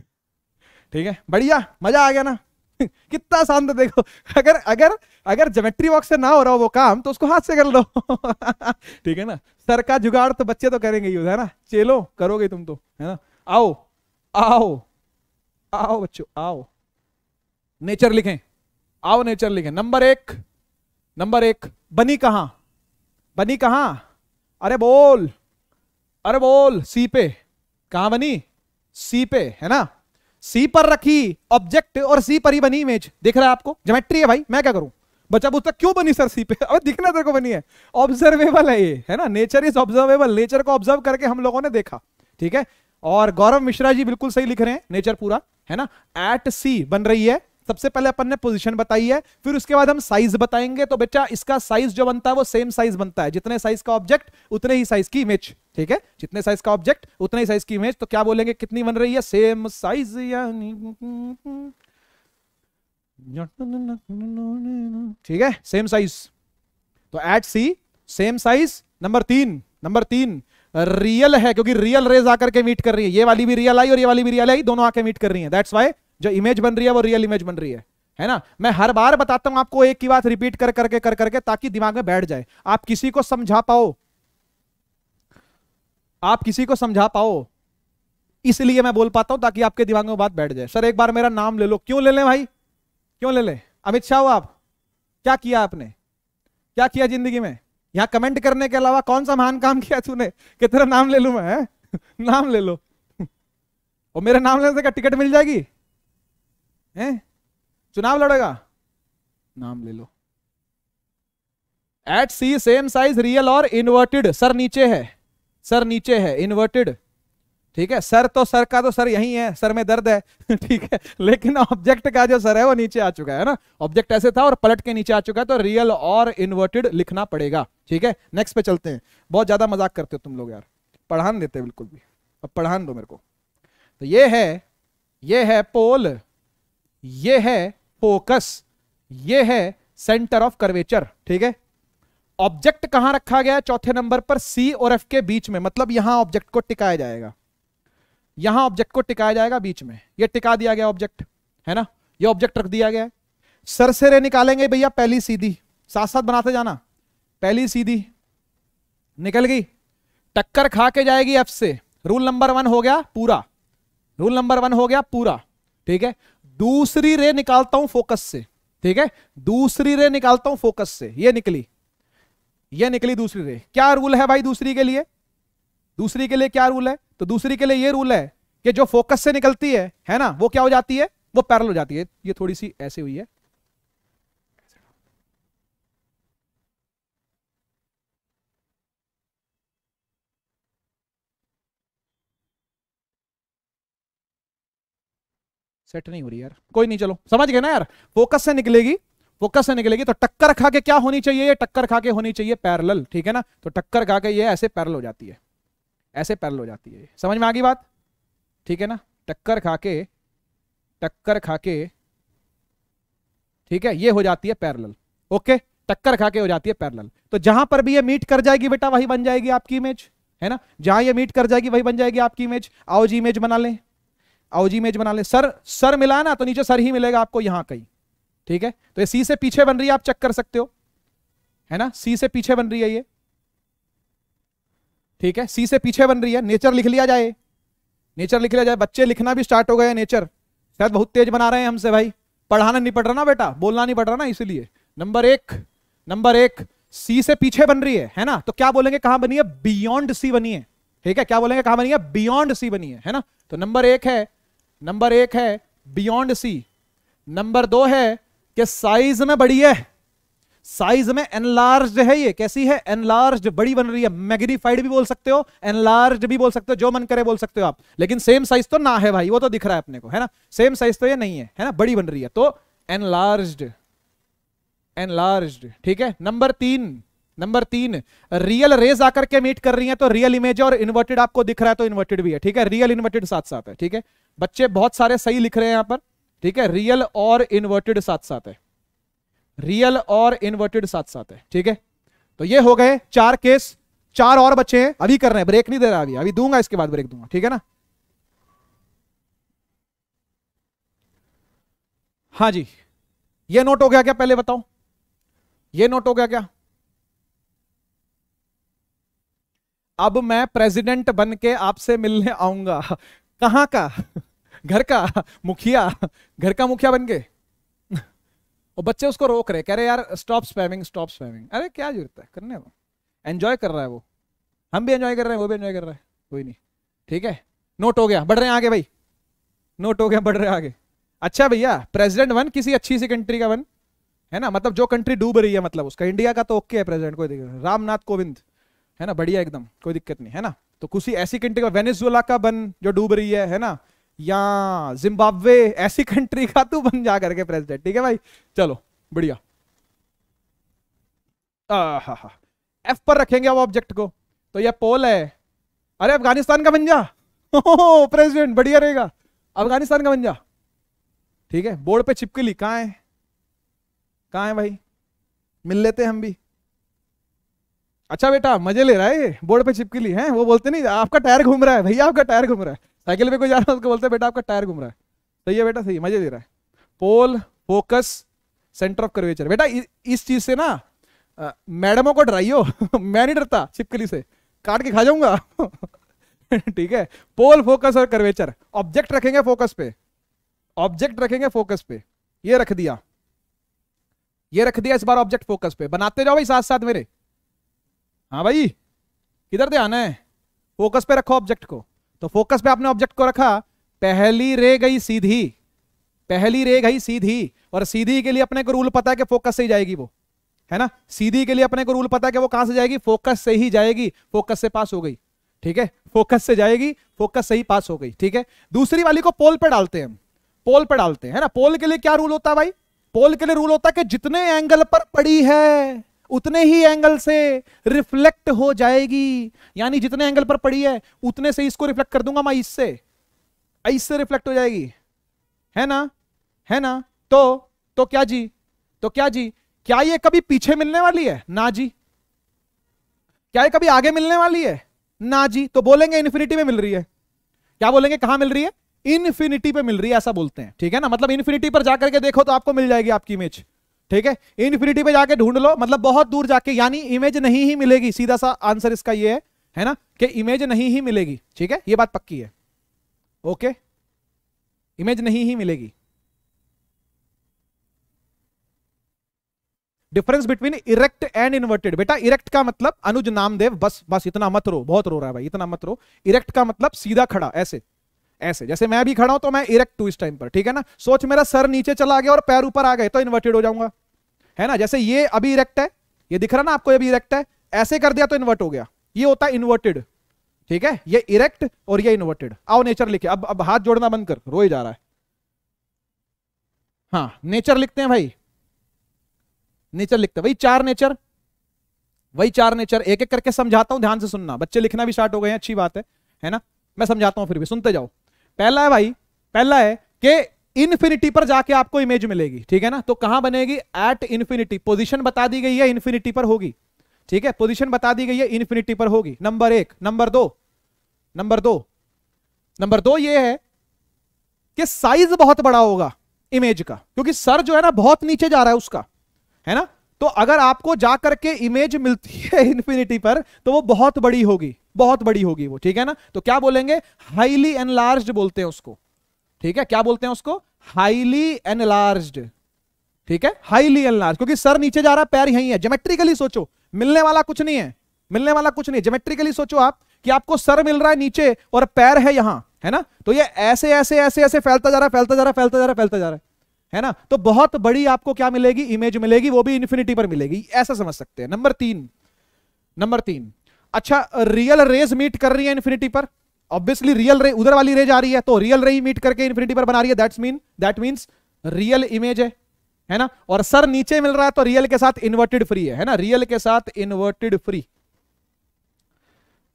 S1: ठीक है बढ़िया मजा आ गया ना कितना शांत देखो अगर अगर अगर जोमेट्री बॉक्स से ना हो रहा हो वो काम तो उसको हाथ से कर लो ठीक है ना सर का जुगाड़ तो बच्चे तो करेंगे ही है ना चलो करोगे तुम तो है ना आओ आओ आओ बच्चों आओ नेचर लिखें आओ नेचर लिखें नंबर एक नंबर एक बनी कहाँ बनी कहाँ अरे बोल अरे बोल सी पे कहाँ बनी सी पे है ना सी पर रखी ऑब्जेक्ट और सी पर ही बनी इमेज देख रहा है आपको जोमेट्री है भाई मैं क्या करूं बच्चा पूछता क्यों बनी सर सी पे अब दिखना तेरे को बनी है ऑब्जर्वेबल है ये है ना नेचर इज ऑब्जर्वेबल नेचर को ऑब्जर्व करके हम लोगों ने देखा ठीक है और गौरव मिश्रा जी बिल्कुल सही लिख रहे हैं नेचर पूरा है ना एट सी बन रही है सबसे पहले अपन ने पोजीशन बताई है फिर उसके बाद हम साइज बताएंगे तो बेटा इसका साइज जो बनता है वो सेम साइज बनता है जितने साइज का ऑब्जेक्ट उतने ही साइज की इमेज ठीक है जितने साइज का ऑब्जेक्ट उतने ही साइज की इमेज तो क्या बोलेंगे कितनी बन रही है सेम साइज ठीक है सेम साइज तो at C same size number तीन नंबर तीन रियल है क्योंकि रियल रेज आकर के मीट कर रही है ये वाली भी रियल आई और ये वाली भी रियल आई दोनों आके मीट कर रही है दैट्स वाई जो इमेज बन रही है वो रियल इमेज बन रही है है ना मैं हर बार बताता हूं आपको एक ही बात रिपीट कर करके कर करके कर, ताकि दिमाग में बैठ जाए आप किसी को समझा पाओ आप किसी को समझा पाओ इसलिए मैं बोल पाता हूं ताकि आपके दिमाग में बात बैठ जाए सर एक बार मेरा नाम ले लो क्यों ले लें भाई क्यों ले लें अमित शाह हो आप क्या किया आपने क्या किया जिंदगी में यहां कमेंट करने के अलावा कौन सा महान काम किया तूने कितना नाम ले लू मैं नाम ले लो और मेरा नाम लेने का टिकट मिल जाएगी हैं चुनाव लड़ेगा नाम ले लो at C same size real और इन्वर्टेड सर नीचे है सर नीचे है इन्वर्टेड ठीक है सर तो सर का तो सर यही है सर में दर्द है ठीक है लेकिन ऑब्जेक्ट का जो सर है वो नीचे आ चुका है ना ऑब्जेक्ट ऐसे था और पलट के नीचे आ चुका है तो रियल और इन्वर्टेड लिखना पड़ेगा ठीक है नेक्स्ट पे चलते हैं बहुत ज्यादा मजाक करते हो तुम लोग यार पढ़ान देते बिल्कुल भी अब पढ़ान दो मेरे को तो ये है ये है पोल ये है फोकस ये है सेंटर ऑफ कर्वेचर ठीक है ऑब्जेक्ट कहां रखा गया चौथे नंबर पर सी और एफ के बीच में मतलब यहां ऑब्जेक्ट को टिकाया जाएगा यहां ऑब्जेक्ट को टिकाया जाएगा बीच में ये टिका दिया गया ऑब्जेक्ट है ना ये ऑब्जेक्ट रख दिया गया सर से रे निकालेंगे भैया पहली सीधी साथ साथ बनाते जाना पहली सीधी निकल गई टक्कर खा के जाएगी एफ से रूल नंबर वन हो गया पूरा रूल नंबर वन हो गया पूरा ठीक है दूसरी रे निकालता हूं फोकस से ठीक है दूसरी रे निकालता हूं फोकस से ये निकली ये निकली दूसरी रे क्या रूल है भाई दूसरी के लिए दूसरी के लिए क्या रूल है तो दूसरी के लिए ये रूल है कि जो फोकस से निकलती है है ना वो क्या हो जाती है वो पैरल हो जाती है ये थोड़ी सी ऐसे हुई है सेट नहीं हो रही यार कोई नहीं चलो समझ गए ना यार फोकस से निकलेगी फोकस से निकलेगी तो टक्कर खा के क्या होनी चाहिए टक्कर खा के होनी चाहिए पैरल ठीक है ना तो टक्कर खा के ये ऐसे पैरल हो जाती है ऐसे पैरल हो जाती है समझ में आ गई बात ठीक है ना टक्कर खा के टक्कर खा के ठीक है ये हो जाती है पैरल ओके टक्कर खा के हो जाती है पैरल तो जहां पर भी ये मीट कर जाएगी बेटा वही बन जाएगी आपकी इमेज है ना जहां ये मीट कर जाएगी वही बन जाएगी आपकी इमेज आओ जी इमेज बना लें आओजी इमेज बना ले सर सर मिला ना तो नीचे सर ही मिलेगा आपको यहां कहीं ठीक है तो ये सी से पीछे बन रही है आप चेक कर सकते हो है ना सी से पीछे बन रही है ये ठीक है सी से पीछे बन रही है नेचर लिख लिया जाए नेचर लिख लिया जाए बच्चे लिखना भी स्टार्ट हो गए नेचर शायद बहुत तेज बना रहे हैं हमसे भाई पढ़ाना नहीं पड़ रहा ना बेटा बोलना नहीं पड़ रहा ना इसलिए नंबर एक नंबर एक सी से पीछे बन रही है है ना तो क्या बोलेंगे कहां बनी है बियॉन्ड सी बनी है ठीक है क्या बोलेंगे कहां बनी है बियॉन्ड सी बनी है है ना तो नंबर एक है नंबर एक है बियॉन्ड सी नंबर दो है कि साइज में बड़ी है साइज में एनलार्ज है ये कैसी है एनलार्ज बड़ी बन रही है मैग्नीफाइड भी बोल सकते हो एनलार्ज भी बोल सकते हो जो मन करे बोल सकते हो आप लेकिन सेम साइज तो ना है भाई वो तो दिख रहा है अपने को है ना सेम साइज तो ये नहीं है है ना बड़ी बन रही है तो एनलार्ज एनलार्ज ठीक है नंबर तीन नंबर तीन रियल रेज आकर के मीट कर रही तो है तो रियल इमेज और इन्वर्टेड आपको दिख रहा है तो इन्वर्टेड भी है ठीक है रियल इन्वर्टेड साथ साथ है ठीक है बच्चे बहुत सारे सही लिख रहे हैं यहां पर ठीक है रियल और इन्वर्टेड साथ साथ है रियल और इन्वर्टेड साथ साथ है ठीक है तो ये हो गए चार केस चार और बच्चे हैं अभी कर रहे हैं ब्रेक नहीं दे रहा अभी अभी दूंगा इसके बाद ब्रेक दूंगा ठीक है ना हाँ जी ये नोट हो गया क्या पहले बताओ ये नोट हो गया क्या अब मैं प्रेसिडेंट बन के आपसे मिलने आऊंगा कहाँ का घर का मुखिया घर का मुखिया बन गए और बच्चे उसको रोक रहे कह रहे यार स्टॉप स्पैमिंग स्टॉप स्पैमिंग अरे क्या जरूरत है करने वो एंजॉय कर रहा है वो हम भी एंजॉय कर रहे हैं वो भी एंजॉय कर रहा है कोई नहीं ठीक है नोट हो गया बढ़ रहे हैं आगे भाई नोट हो गया बढ़ रहे हैं आगे अच्छा भैया प्रेसिडेंट वन किसी अच्छी सी कंट्री का वन है ना मतलब जो कंट्री डूब रही है मतलब उसका इंडिया का तो ओके है प्रेसिडेंट कोई दिक्कत रामनाथ कोविंद है ना बढ़िया एकदम कोई दिक्कत नहीं है ना तो कुछ ऐसी कंट्री का वेनेजुएला का बन जो डूब रही है है ना या जिम्बाब्वे ऐसी कंट्री का तू बन जा करके प्रेसिडेंट ठीक है भाई चलो बढ़िया एफ पर रखेंगे अब ऑब्जेक्ट को तो यह पोल है अरे अफगानिस्तान का बन जा प्रेसिडेंट बढ़िया रहेगा अफगानिस्तान का बन जा ठीक है बोर्ड पे चिपके ली है कहा है भाई मिल लेते हैं हम भी अच्छा बेटा मजे ले रहा है बोर्ड पे चिपकी ली है वो बोलते नहीं आपका टायर घूम रहा है भैया आपका टायर घूम रहा है साइकिल पे कोई जा रहा है उसको बोलते बेटा आपका टायर घूम रहा है सही है बेटा सही मजे ले रहा है pole focus centre of curvature बेटा इस चीज से ना मैडमों को डराइयो मैं नहीं डरता छिपकली से काट के खा जाऊंगा ठीक है पोल फोकस और कर्वेचर ऑब्जेक्ट रखेंगे फोकस पे ऑब्जेक्ट रखेंगे फोकस पे ये रख दिया ये रख दिया इस बार ऑब्जेक्ट फोकस पे बनाते जाओ भाई साथ साथ मेरे हाँ भाई किधर ध्यान है फोकस पे रखो ऑब्जेक्ट को तो फोकस पे आपने ऑब्जेक्ट को रखा पहली रे गई सीधी पहली रे गई सीधी और सीधी के लिए अपने को रूल पता है कि फोकस से ही जाएगी वो है ना सीधी के लिए अपने को रूल पता है कि वो कहां से जाएगी फोकस से ही जाएगी फोकस से पास हो गई ठीक है फोकस से जाएगी फोकस से ही पास हो गई ठीक है दूसरी वाली को पोल पे डालते हैं हम पोल पे डालते हैं ना पोल के लिए क्या रूल होता है भाई पोल के लिए रूल होता है कि जितने एंगल पर पड़ी है उतने ही एंगल से रिफ्लेक्ट हो जाएगी यानी जितने एंगल पर पड़ी है उतने से इसको रिफ्लेक्ट कर दूंगा मैं इससे इससे रिफ्लेक्ट हो जाएगी है ना है ना तो तो क्या जी तो क्या जी क्या ये कभी पीछे मिलने वाली है ना जी क्या ये कभी आगे मिलने वाली है ना जी तो बोलेंगे इन्फिनिटी में मिल रही है क्या बोलेंगे कहां मिल रही है इन्फिनिटी पे मिल रही है ऐसा बोलते हैं ठीक है ना मतलब इन्फिनिटी पर जाकर के देखो तो आपको मिल जाएगी आपकी इमेज ठीक है इन्फिनिटी पे जाके ढूंढ लो मतलब बहुत दूर जाके यानी इमेज नहीं ही मिलेगी सीधा सा आंसर इसका ये है है ना कि इमेज नहीं ही मिलेगी ठीक है ये बात पक्की है ओके इमेज नहीं ही मिलेगी difference between erect and inverted बेटा इरेक्ट का मतलब अनुज नामदेव बस बस इतना मत रो बहुत रो रहा है भाई इतना मत रो इरेक्ट का मतलब सीधा खड़ा ऐसे ऐसे जैसे मैं भी खड़ा हूं तो मैं इरेक्ट हूं इस टाइम पर ठीक है ना सोच मेरा सर नीचे चला गया और पैर ऊपर आ गए तो इन्वर्टेड हो जाऊंगा है ना जैसे ये अभी इरेक्ट है ये दिख रहा ना आपको अभी इरेक्ट है ऐसे कर दिया तो इन्वर्ट हो गया ये होता है इन्वर्टेड ठीक है ये इरेक्ट और ये इन्वर्टेड आओ नेचर लिखे अब अब हाथ जोड़ना बंद कर रोए जा रहा है हाँ नेचर लिखते हैं भाई नेचर लिखते वही भाई चार नेचर वही चार नेचर एक एक करके समझाता हूं ध्यान से सुनना बच्चे लिखना भी स्टार्ट हो गए अच्छी बात है है ना मैं समझाता हूं फिर भी सुनते जाओ पहला है भाई पहला है कि इन्फिनिटी पर जाके आपको इमेज मिलेगी ठीक है ना तो कहां बनेगी एट इन्फिनिटी पोजिशन बता दी गई है इन्फिनिटी पर होगी ठीक है पोजिशन बता दी गई है इन्फिनिटी पर होगी नंबर एक नंबर दो नंबर दो नंबर दो ये है कि साइज बहुत बड़ा होगा इमेज का क्योंकि सर जो है ना बहुत नीचे जा रहा है उसका है ना तो अगर आपको जा करके इमेज मिलती है इन्फिनिटी पर तो वो बहुत बड़ी होगी बहुत बड़ी होगी वो ठीक है ना तो क्या बोलेंगे हाईली एनलार्ज बोलते हैं उसको ठीक है क्या बोलते हैं उसको हाईली एनलार्ज ठीक है हाईली एनलार्ज क्योंकि सर नीचे जा रहा पैर यही है जोमेट्रिकली सोचो मिलने वाला कुछ नहीं है मिलने वाला कुछ नहीं जोमेट्रिकली सोचो आप कि आपको सर मिल रहा है नीचे और पैर है यहां है ना तो ये ऐसे ऐसे ऐसे ऐसे फैलता जा रहा है फैलता जा रहा है फैलता जा रहा है फैलता जा रहा है है ना तो बहुत बड़ी आपको क्या मिलेगी इमेज मिलेगी वो भी इन्फिनिटी पर मिलेगी ऐसा समझ सकते हैं नंबर तीन नंबर तीन अच्छा रियल रेज मीट कर रही है इन्फिनिटी पर ऑब्वियसली रियल रे उधर वाली रेज आ रही है तो रियल रे मीट करके इन्फिनिटी पर बना रही है that's mean that means real image है है ना और सर नीचे मिल रहा है तो रियल के साथ इन्वर्टेड फ्री है है ना रियल के साथ इन्वर्टेड फ्री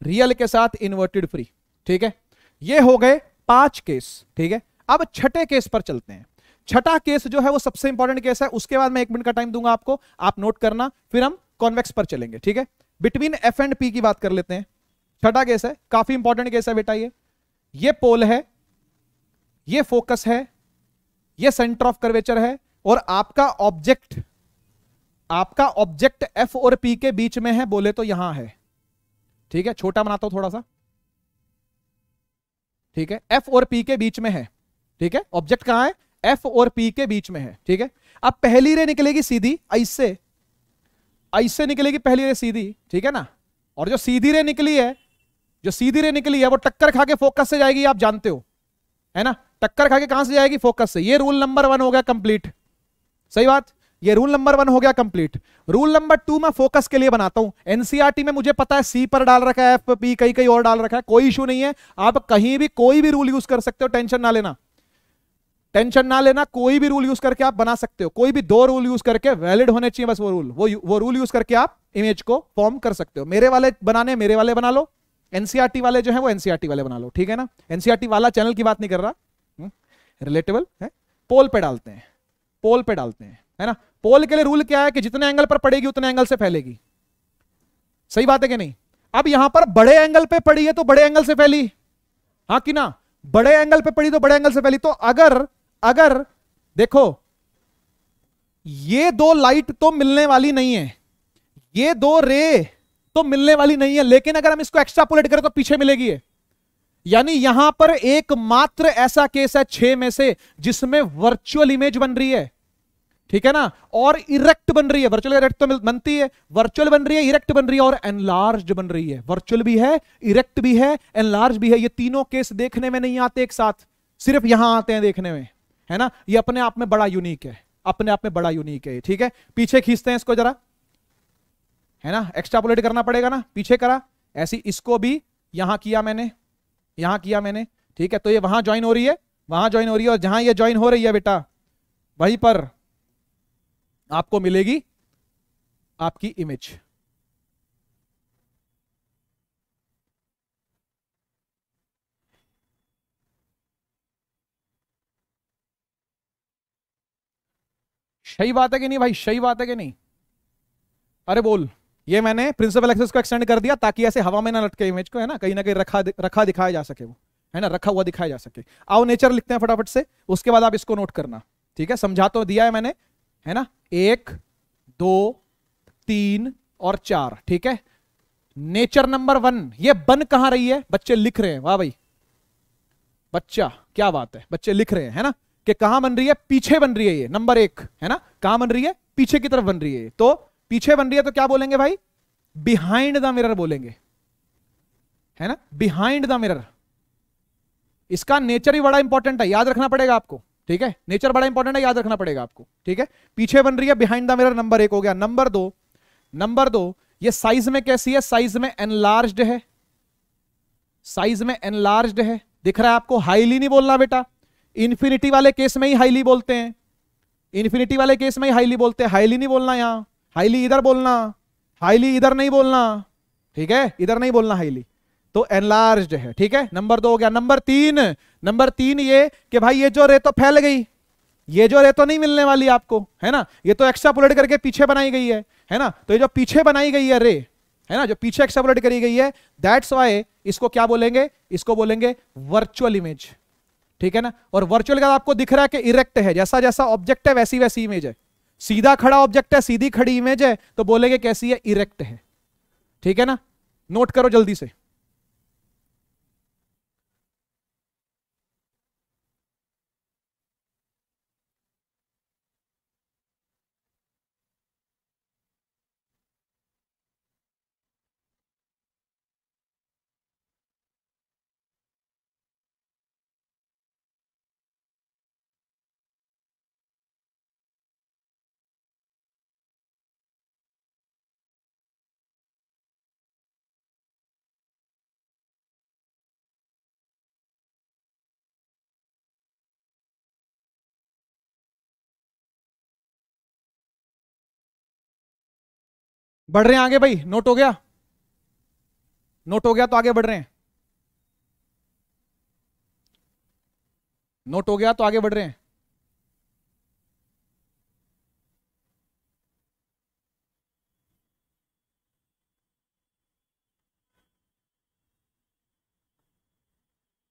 S1: रियल के साथ इन्वर्टेड फ्री ठीक है ये हो गए पांच केस ठीक है अब छठे केस पर चलते हैं छठा केस जो है वो सबसे इंपॉर्टेंट केस है उसके बाद मैं एक मिनट का टाइम दूंगा आपको आप नोट करना फिर हम कॉन्वेक्स पर चलेंगे ठीक है बिटवीन एफ एंड पी की बात कर लेते हैं छठा केस है काफी इंपॉर्टेंट केस है बेटा ये ये पोल है ये फोकस है ये सेंटर ऑफ कर्वेचर है और आपका ऑब्जेक्ट आपका ऑब्जेक्ट एफ और पी के बीच में है बोले तो यहां है ठीक है छोटा बनाता हूं थोड़ा सा ठीक है एफ और पी के बीच में है ठीक है ऑब्जेक्ट कहां है एफ और पी के बीच में है ठीक है अब पहली रे निकलेगी सीधी इससे ऐसे निकलेगी पहली रे सीधी ठीक है ना और जो सीधी रे निकली है जो सीधी रे निकली है वो टक्कर खा के फोकस से जाएगी आप जानते हो है ना टक्कर खा के कहां से जाएगी फोकस से ये रूल नंबर वन हो गया कंप्लीट सही बात ये रूल नंबर वन हो गया कंप्लीट रूल नंबर टू मैं फोकस के लिए बनाता हूं एनसीआरटी e में मुझे पता है सी पर डाल रखा है एफ पी कहीं कहीं और डाल रखा है कोई इशू नहीं है आप कहीं भी कोई भी रूल यूज कर सकते हो टेंशन ना लेना टेंशन ना लेना कोई भी रूल यूज करके आप बना सकते हो कोई भी दो रूल यूज करके वैलिड होने चाहिए बस वो रूल वो वो रूल यूज करके आप इमेज को फॉर्म कर सकते हो मेरे वाले बनाने मेरे वाले बना लो एनसीआरटी e वाले जो है वो एनसीआरटी e वाले बना लो ठीक है ना एनसीआरटी e वाला चैनल की बात नहीं कर रहा रिलेटेबल हम्म, है पोल पे डालते हैं पोल पे डालते हैं है ना पोल के लिए रूल क्या है कि जितने एंगल पर पड़ेगी उतने एंगल से फैलेगी सही बात है कि नहीं अब यहां पर बड़े एंगल पे पड़ी है तो बड़े एंगल से फैली हाँ कि ना बड़े एंगल पे पड़ी तो बड़े एंगल से फैली तो अगर अगर देखो ये दो लाइट तो मिलने वाली नहीं है ये दो रे तो मिलने वाली नहीं है लेकिन अगर हम इसको एक्स्ट्रापोलेट करें तो पीछे मिलेगी है यानी यहां पर एकमात्र ऐसा केस है छह में से जिसमें वर्चुअल इमेज बन रही है ठीक है ना और इरेक्ट बन रही है वर्चुअल इरेक्ट तो बनती है वर्चुअल बन रही है इरेक्ट बन रही है और एनलार्ज बन रही है वर्चुअल भी है इरेक्ट भी है एनलार्ज भी है ये तीनों केस देखने में नहीं आते एक साथ सिर्फ यहां आते हैं देखने में है ना ये अपने आप में बड़ा यूनिक है अपने आप में बड़ा यूनिक है ठीक है पीछे खींचते हैं इसको जरा है ना एक्स्ट्रापोलेट करना पड़ेगा ना पीछे करा ऐसी इसको भी यहां किया मैंने यहां किया मैंने ठीक है तो ये वहां ज्वाइन हो रही है वहां ज्वाइन हो रही है और जहां ये ज्वाइन हो रही है बेटा वहीं पर आपको मिलेगी आपकी इमेज सही बात है कि नहीं भाई सही बात है कि नहीं अरे बोल ये मैंने प्रिंसिपल एक्सेस को एक्सटेंड कर दिया ताकि ऐसे हवा में ना लटके इमेज को है ना कहीं ना कहीं रखा रखा दिखाया जा सके वो है ना रखा हुआ दिखाया जा सके आओ नेचर लिखते हैं फटाफट से उसके बाद आप इसको नोट करना ठीक है समझा तो दिया है मैंने है ना एक दो तीन और चार ठीक है नेचर नंबर वन ये बन कहां रही है बच्चे लिख रहे हैं वाह भाई बच्चा क्या बात है बच्चे लिख रहे हैं है ना कि कहा बन रही है पीछे बन रही है ये नंबर एक है ना कहा बन रही है पीछे की तरफ बन रही है तो पीछे बन रही है तो क्या बोलेंगे भाई बिहाइंड द मिरर बोलेंगे है ना बिहाइंड द मिरर इसका नेचर ही बड़ा इंपॉर्टेंट है याद रखना पड़ेगा आपको ठीक है नेचर बड़ा इंपॉर्टेंट है याद रखना पड़ेगा आपको ठीक है पीछे बन रही है बिहाइंड द मिरर नंबर एक हो गया नंबर दो नंबर दो ये साइज में कैसी है साइज में एनलार्ज है साइज में एनलार्ज है दिख रहा है आपको हाईली नहीं बोलना बेटा इन्फिनिटी वाले केस में ही हाईली बोलते हैं इन्फिनिटी वाले केस में ही हाईली बोलते हैं हाईली नहीं बोलना यहां हाईली इधर बोलना हाईली इधर नहीं बोलना ठीक है इधर नहीं बोलना हाईली तो एनलार्ज है ठीक है नंबर दो हो गया नंबर तीन नंबर तीन ये कि भाई ये जो रे तो फैल गई ये जो रे तो नहीं मिलने वाली आपको है ना ये तो एक्स्ट्रापोलेट करके पीछे बनाई गई है है ना तो ये जो पीछे बनाई गई है रे है ना जो पीछे एक्स्ट्रापोलेट करी गई है दैट्स वाई इसको क्या बोलेंगे इसको बोलेंगे वर्चुअल इमेज ठीक है ना और वर्चुअल का आपको दिख रहा है कि इरेक्ट है जैसा जैसा ऑब्जेक्ट है वैसी वैसी इमेज है सीधा खड़ा ऑब्जेक्ट है सीधी खड़ी इमेज है तो बोलेंगे कैसी है इरेक्ट है ठीक है ना नोट करो जल्दी से बढ़ रहे हैं आगे भाई नोट हो गया नोट हो गया तो आगे बढ़ रहे हैं नोट हो गया तो आगे बढ़ रहे हैं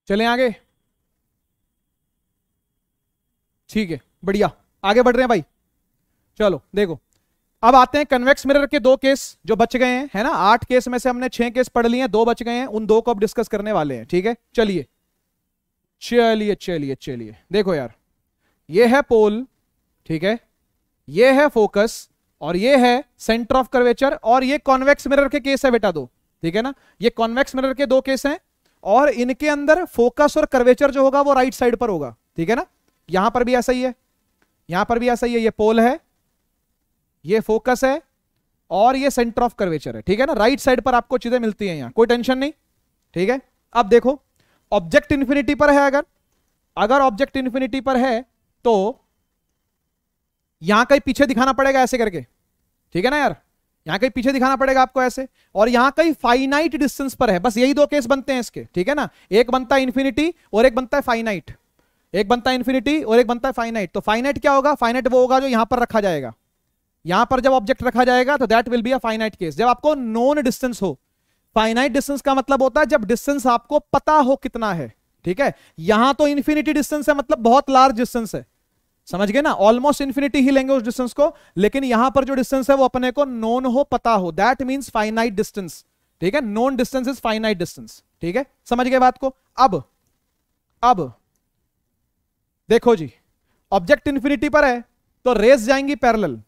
S1: चले आगे ठीक है बढ़िया आगे बढ़ रहे हैं भाई चलो देखो अब आते हैं कन्वेक्स मिरर के दो केस जो बच गए हैं है ना आठ केस में से हमने छह केस पढ़ लिए हैं दो बच गए हैं उन दो को अब डिस्कस करने वाले हैं ठीक है चलिए चलिए चलिए चलिए देखो यार ये है पोल ठीक है ये है फोकस और ये है सेंटर ऑफ कर्वेचर और ये कॉन्वेक्स मिरर के केस है बेटा दो ठीक है ना ये कॉन्वेक्स मिरर के दो केस हैं और इनके अंदर फोकस और कर्वेचर जो होगा वो राइट साइड पर होगा ठीक है ना यहां पर भी ऐसा ही है यहां पर भी ऐसा ही है ये पोल है ये फोकस है और ये सेंटर ऑफ कर्वेचर है ठीक है ना राइट साइड पर आपको चीजें मिलती हैं यहां कोई टेंशन नहीं ठीक है अब देखो ऑब्जेक्ट इंफिनिटी पर है अगर अगर ऑब्जेक्ट इंफिनिटी पर है तो यहां कहीं पीछे दिखाना पड़ेगा ऐसे करके ठीक है ना यार यहां कहीं पीछे दिखाना पड़ेगा आपको ऐसे और यहां कहीं फाइनाइट डिस्टेंस पर है बस यही दो केस बनते हैं इसके ठीक है ना एक बनता है इन्फिनिटी और एक बनता है फाइनाइट एक बनता है इन्फिनिटी और एक बनता है फाइनाइट तो फाइनाइट क्या होगा फाइनाइट वो होगा जो यहां पर रखा जाएगा यहां पर जब ऑब्जेक्ट रखा जाएगा तो that will be a finite case जब आपको नोन डिस्टेंस हो फाइनाइट डिस्टेंस का मतलब होता है जब डिस्टेंस आपको पता हो कितना है ठीक है यहां तो इन्फिनिटी डिस्टेंस है मतलब बहुत लार्ज डिस्टेंस है समझ गए ना ऑलमोस्ट इन्फिनिटी ही लेंगे उस डिस्टेंस को लेकिन यहां पर जो डिस्टेंस है वो अपने को नोन हो पता हो दैट मीन्स फाइनाइट डिस्टेंस ठीक है known distance is finite distance ठीक है समझ गए बात को अब अब देखो जी ऑब्जेक्ट इन्फिनिटी पर है तो रेस जाएंगी पैरल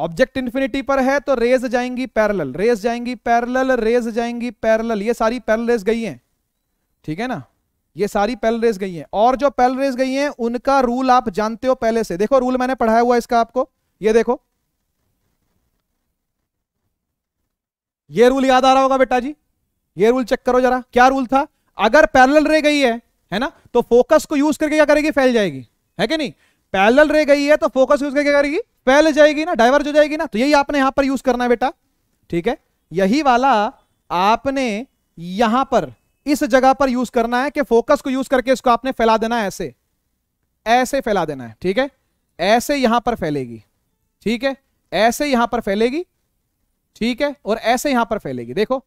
S1: ऑब्जेक्ट इंफिनिटी पर है तो रेज जाएंगी पैरेलल रेज जाएंगी पैरेलल रेज जाएंगी पैरेलल ये सारी पैरेलल रेज गई हैं ठीक है ना ये सारी पैरेलल रेज गई हैं और जो पैरेलल रेज गई हैं उनका रूल आप जानते हो पहले से देखो रूल मैंने पढ़ाया हुआ इसका आपको ये देखो ये रूल याद आ रहा होगा बेटा जी ये रूल चेक करो जरा क्या रूल था अगर पैरल रे गई है है ना तो फोकस को यूज करके क्या करेगी फैल जाएगी है कि नहीं पैरल रह गई है तो फोकस यूज क्या करेगी फैल जाएगी ना डाइवर्ज हो जाएगी ना तो यही आपने यहां पर यूज करना है बेटा ठीक है यही वाला आपने यहां पर इस जगह पर यूज करना है कि फोकस को यूज करके इसको आपने फैला देना है ऐसे ऐसे फैला देना है ठीक है ऐसे यहां पर फैलेगी ठीक है ऐसे यहां पर फैलेगी ठीक है और ऐसे यहां पर फैलेगी देखो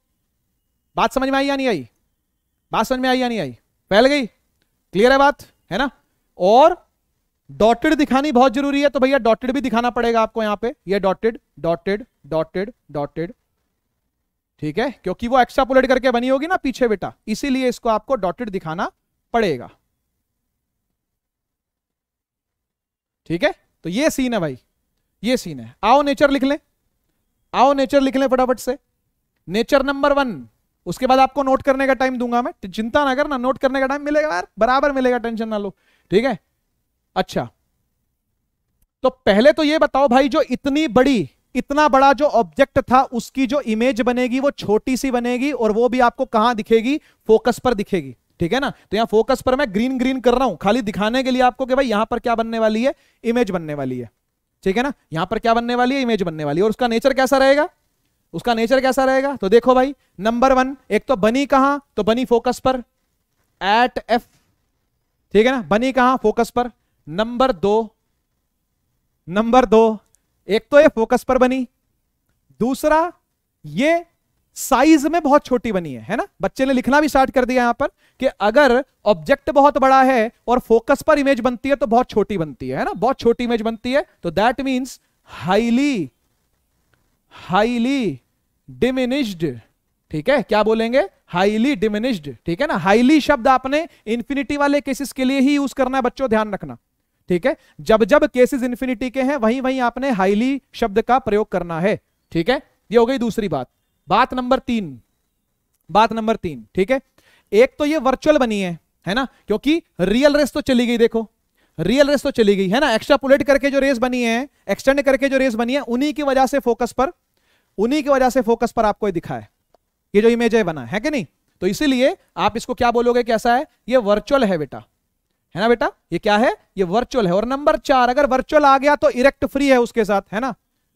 S1: बात समझ में आई या नहीं आई बात समझ में आई या नहीं आई फैल गई क्लियर है बात है ना और डॉटेड दिखानी बहुत जरूरी है तो भैया डॉटेड भी दिखाना पड़ेगा आपको यहां पे ये डॉटेड डॉटेड डॉटेड डॉटेड ठीक है क्योंकि वो एक्स्ट्रापोलेट करके बनी होगी ना पीछे बेटा इसीलिए इसको आपको डॉटेड दिखाना पड़ेगा ठीक है तो ये सीन है भाई ये सीन है आओ नेचर लिख लें आओ नेचर लिख लें फटाफट से नेचर नंबर वन उसके बाद आपको नोट करने का टाइम दूंगा मैं चिंता ना करना नोट करने का टाइम मिलेगा यार बराबर मिलेगा टेंशन ना लो ठीक है अच्छा तो पहले तो यह बताओ भाई जो इतनी बड़ी इतना बड़ा जो ऑब्जेक्ट था उसकी जो इमेज बनेगी वो छोटी सी बनेगी और वो भी आपको कहां दिखेगी फोकस पर दिखेगी ठीक है ना तो यहां फोकस पर मैं ग्रीन ग्रीन कर रहा हूं खाली दिखाने के लिए आपको कि भाई यहां पर क्या बनने वाली है इमेज बनने वाली है ठीक है ना यहां पर क्या बनने वाली है इमेज बनने वाली है और उसका नेचर कैसा रहेगा उसका नेचर कैसा रहेगा तो देखो भाई नंबर वन एक तो बनी कहां तो बनी फोकस पर एट एफ ठीक है ना बनी कहां फोकस पर नंबर दो नंबर दो एक तो ये फोकस पर बनी दूसरा ये साइज में बहुत छोटी बनी है है ना बच्चे ने लिखना भी स्टार्ट कर दिया यहां पर कि अगर ऑब्जेक्ट बहुत बड़ा है और फोकस पर इमेज बनती है तो बहुत छोटी बनती है, है ना बहुत छोटी इमेज बनती है तो that means highly highly diminished ठीक है क्या बोलेंगे हाईली डिमिनिश्ड ठीक है ना हाईली शब्द आपने इंफिनिटी वाले केसेस के लिए ही यूज करना है बच्चों ध्यान रखना ठीक है जब जब केसेस इंफिनिटी के हैं वहीं वहीं आपने हाईली शब्द का प्रयोग करना है ठीक है ये हो गई दूसरी बात बात नंबर तीन बात नंबर तीन ठीक है एक तो ये वर्चुअल बनी है है ना क्योंकि रियल रेस तो चली गई देखो रियल रेस तो चली गई है ना पुलेट करके जो रेस बनी है एक्सटेंड करके जो रेस बनी है उन्हीं की वजह से फोकस पर उन्हीं की वजह से फोकस पर आपको दिखा है ये जो इमेज है बना है कि नहीं तो इसीलिए आप इसको क्या बोलोगे कैसा है ये वर्चुअल है बेटा है ना बेटा ये क्या है ये वर्चुअल है और नंबर चार अगर वर्चुअल आ गया तो इरेक्ट फ्री है उसके साथ है ना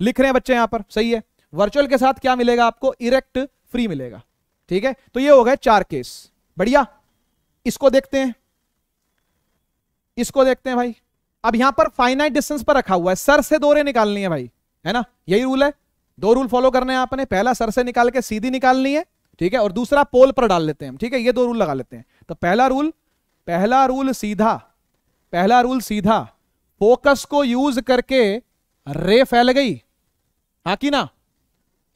S1: लिख रहे हैं बच्चे यहां पर सही है वर्चुअल के साथ क्या मिलेगा आपको इरेक्ट फ्री मिलेगा ठीक है तो ये हो गए चार केस बढ़िया इसको देखते हैं इसको देखते हैं भाई अब यहां पर फाइनाइट डिस्टेंस पर रखा हुआ है सर से दो निकालनी है भाई है ना यही रूल है दो रूल फॉलो करने हैं आपने पहला सर से निकाल के सीधी निकालनी है ठीक है और दूसरा पोल पर डाल लेते हैं ठीक है ये दो रूल लगा लेते हैं तो पहला रूल पहला रूल सीधा पहला रूल सीधा फोकस को यूज करके रे फैल गई हा कि ना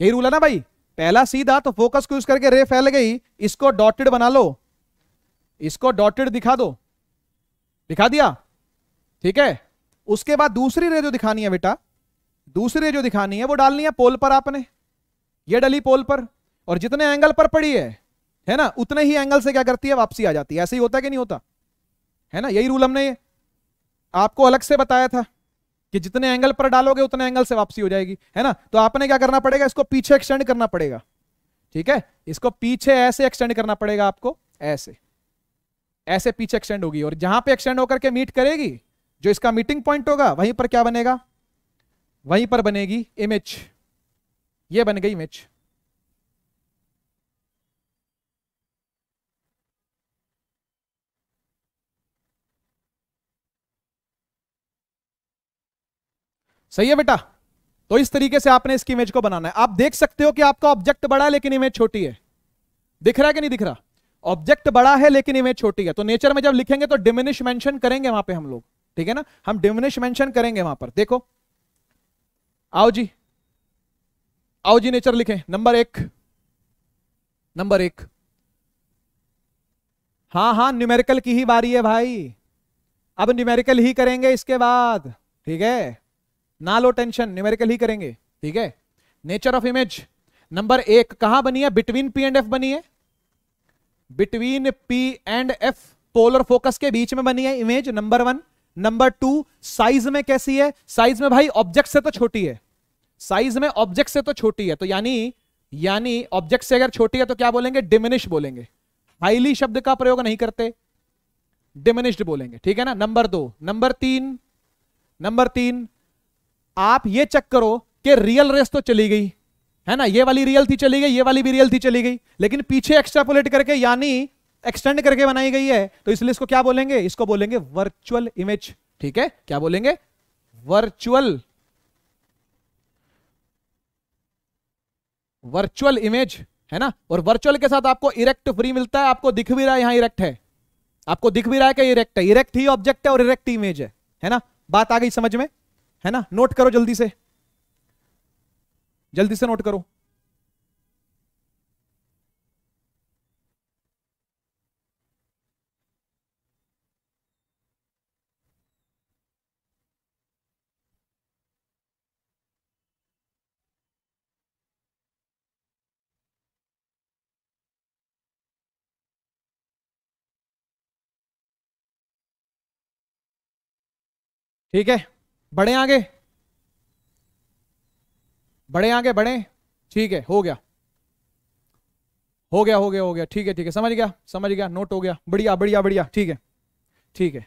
S1: यही रूल है ना भाई पहला सीधा तो फोकस को यूज करके रे फैल गई इसको डॉटेड बना लो इसको डॉटेड दिखा दो दिखा दिया ठीक है उसके बाद दूसरी रे जो दिखानी है बेटा दूसरी रे जो दिखानी है वो डालनी है पोल पर आपने ये डली पोल पर और जितने एंगल पर पड़ी है है ना उतने ही एंगल से क्या करती है वापसी आ जाती है ऐसे ही होता है कि नहीं होता है ना यही रूल हमने आपको अलग से बताया था कि जितने एंगल पर डालोगे उतने एंगल से वापसी हो जाएगी है ना तो आपने क्या करना पड़ेगा इसको पीछे एक्सटेंड करना पड़ेगा ठीक है इसको पीछे ऐसे एक्सटेंड करना पड़ेगा आपको ऐसे ऐसे पीछे एक्सटेंड होगी और जहां पे एक्सटेंड होकर के मीट करेगी जो इसका मीटिंग पॉइंट होगा वहीं पर क्या बनेगा वहीं पर बनेगी इमेज ये बन गई इमेज सही है बेटा तो इस तरीके से आपने इसकी इमेज को बनाना है आप देख सकते हो कि आपका ऑब्जेक्ट बड़ा है लेकिन इमेज छोटी है दिख रहा है कि नहीं दिख रहा ऑब्जेक्ट बड़ा है लेकिन इमेज छोटी है तो नेचर में जब लिखेंगे तो डिमिनिश मेंशन करेंगे वहां पे हम लोग ठीक है ना हम डिमिनिश मेंशन करेंगे वहां पर देखो आओ जी आओ जी नेचर लिखें नंबर एक नंबर एक हाँ हाँ न्यूमेरिकल की ही बारी है भाई अब न्यूमेरिकल ही करेंगे इसके बाद ठीक है ना लो टेंशन न्यूमेरिकल ही करेंगे ठीक है नेचर ऑफ इमेज नंबर एक कहां बनी है बिटवीन पी एंड एफ बनी है between P and F polar focus के बीच में बनी है image number one number two size में कैसी है साइज में भाई ऑब्जेक्ट से तो छोटी है साइज में ऑब्जेक्ट से तो छोटी है तो यानी यानी ऑब्जेक्ट से अगर छोटी है तो क्या बोलेंगे डिमिनिश बोलेंगे हाईली शब्द का प्रयोग नहीं करते डिमिनिश्ड बोलेंगे ठीक है ना नंबर दो नंबर तीन नंबर तीन आप ये चेक करो कि रियल रेस तो चली गई है ना ये वाली रियल थी चली गई ये वाली भी रियल थी चली गई लेकिन पीछे एक्स्ट्रापोलेट करके यानी एक्सटेंड करके बनाई गई है तो इसलिए इसको क्या बोलेंगे इसको बोलेंगे वर्चुअल इमेज ठीक है क्या बोलेंगे वर्चुअल वर्चुअल इमेज है ना और वर्चुअल के साथ आपको इरेक्ट फ्री मिलता है आपको दिख भी रहा है यहां इरेक्ट है आपको दिख भी रहा है कि इरेक्ट है इरेक्ट ही ऑब्जेक्ट है और इरेक्ट इमेज है है ना बात आ गई समझ में है ना नोट करो जल्दी से जल्दी से नोट करो ठीक है बड़े आगे बड़े आगे बढ़े ठीक है हो गया हो गया हो गया हो गया ठीक है ठीक है समझ गया समझ गया नोट हो गया बढ़िया बढ़िया बढ़िया ठीक है ठीक है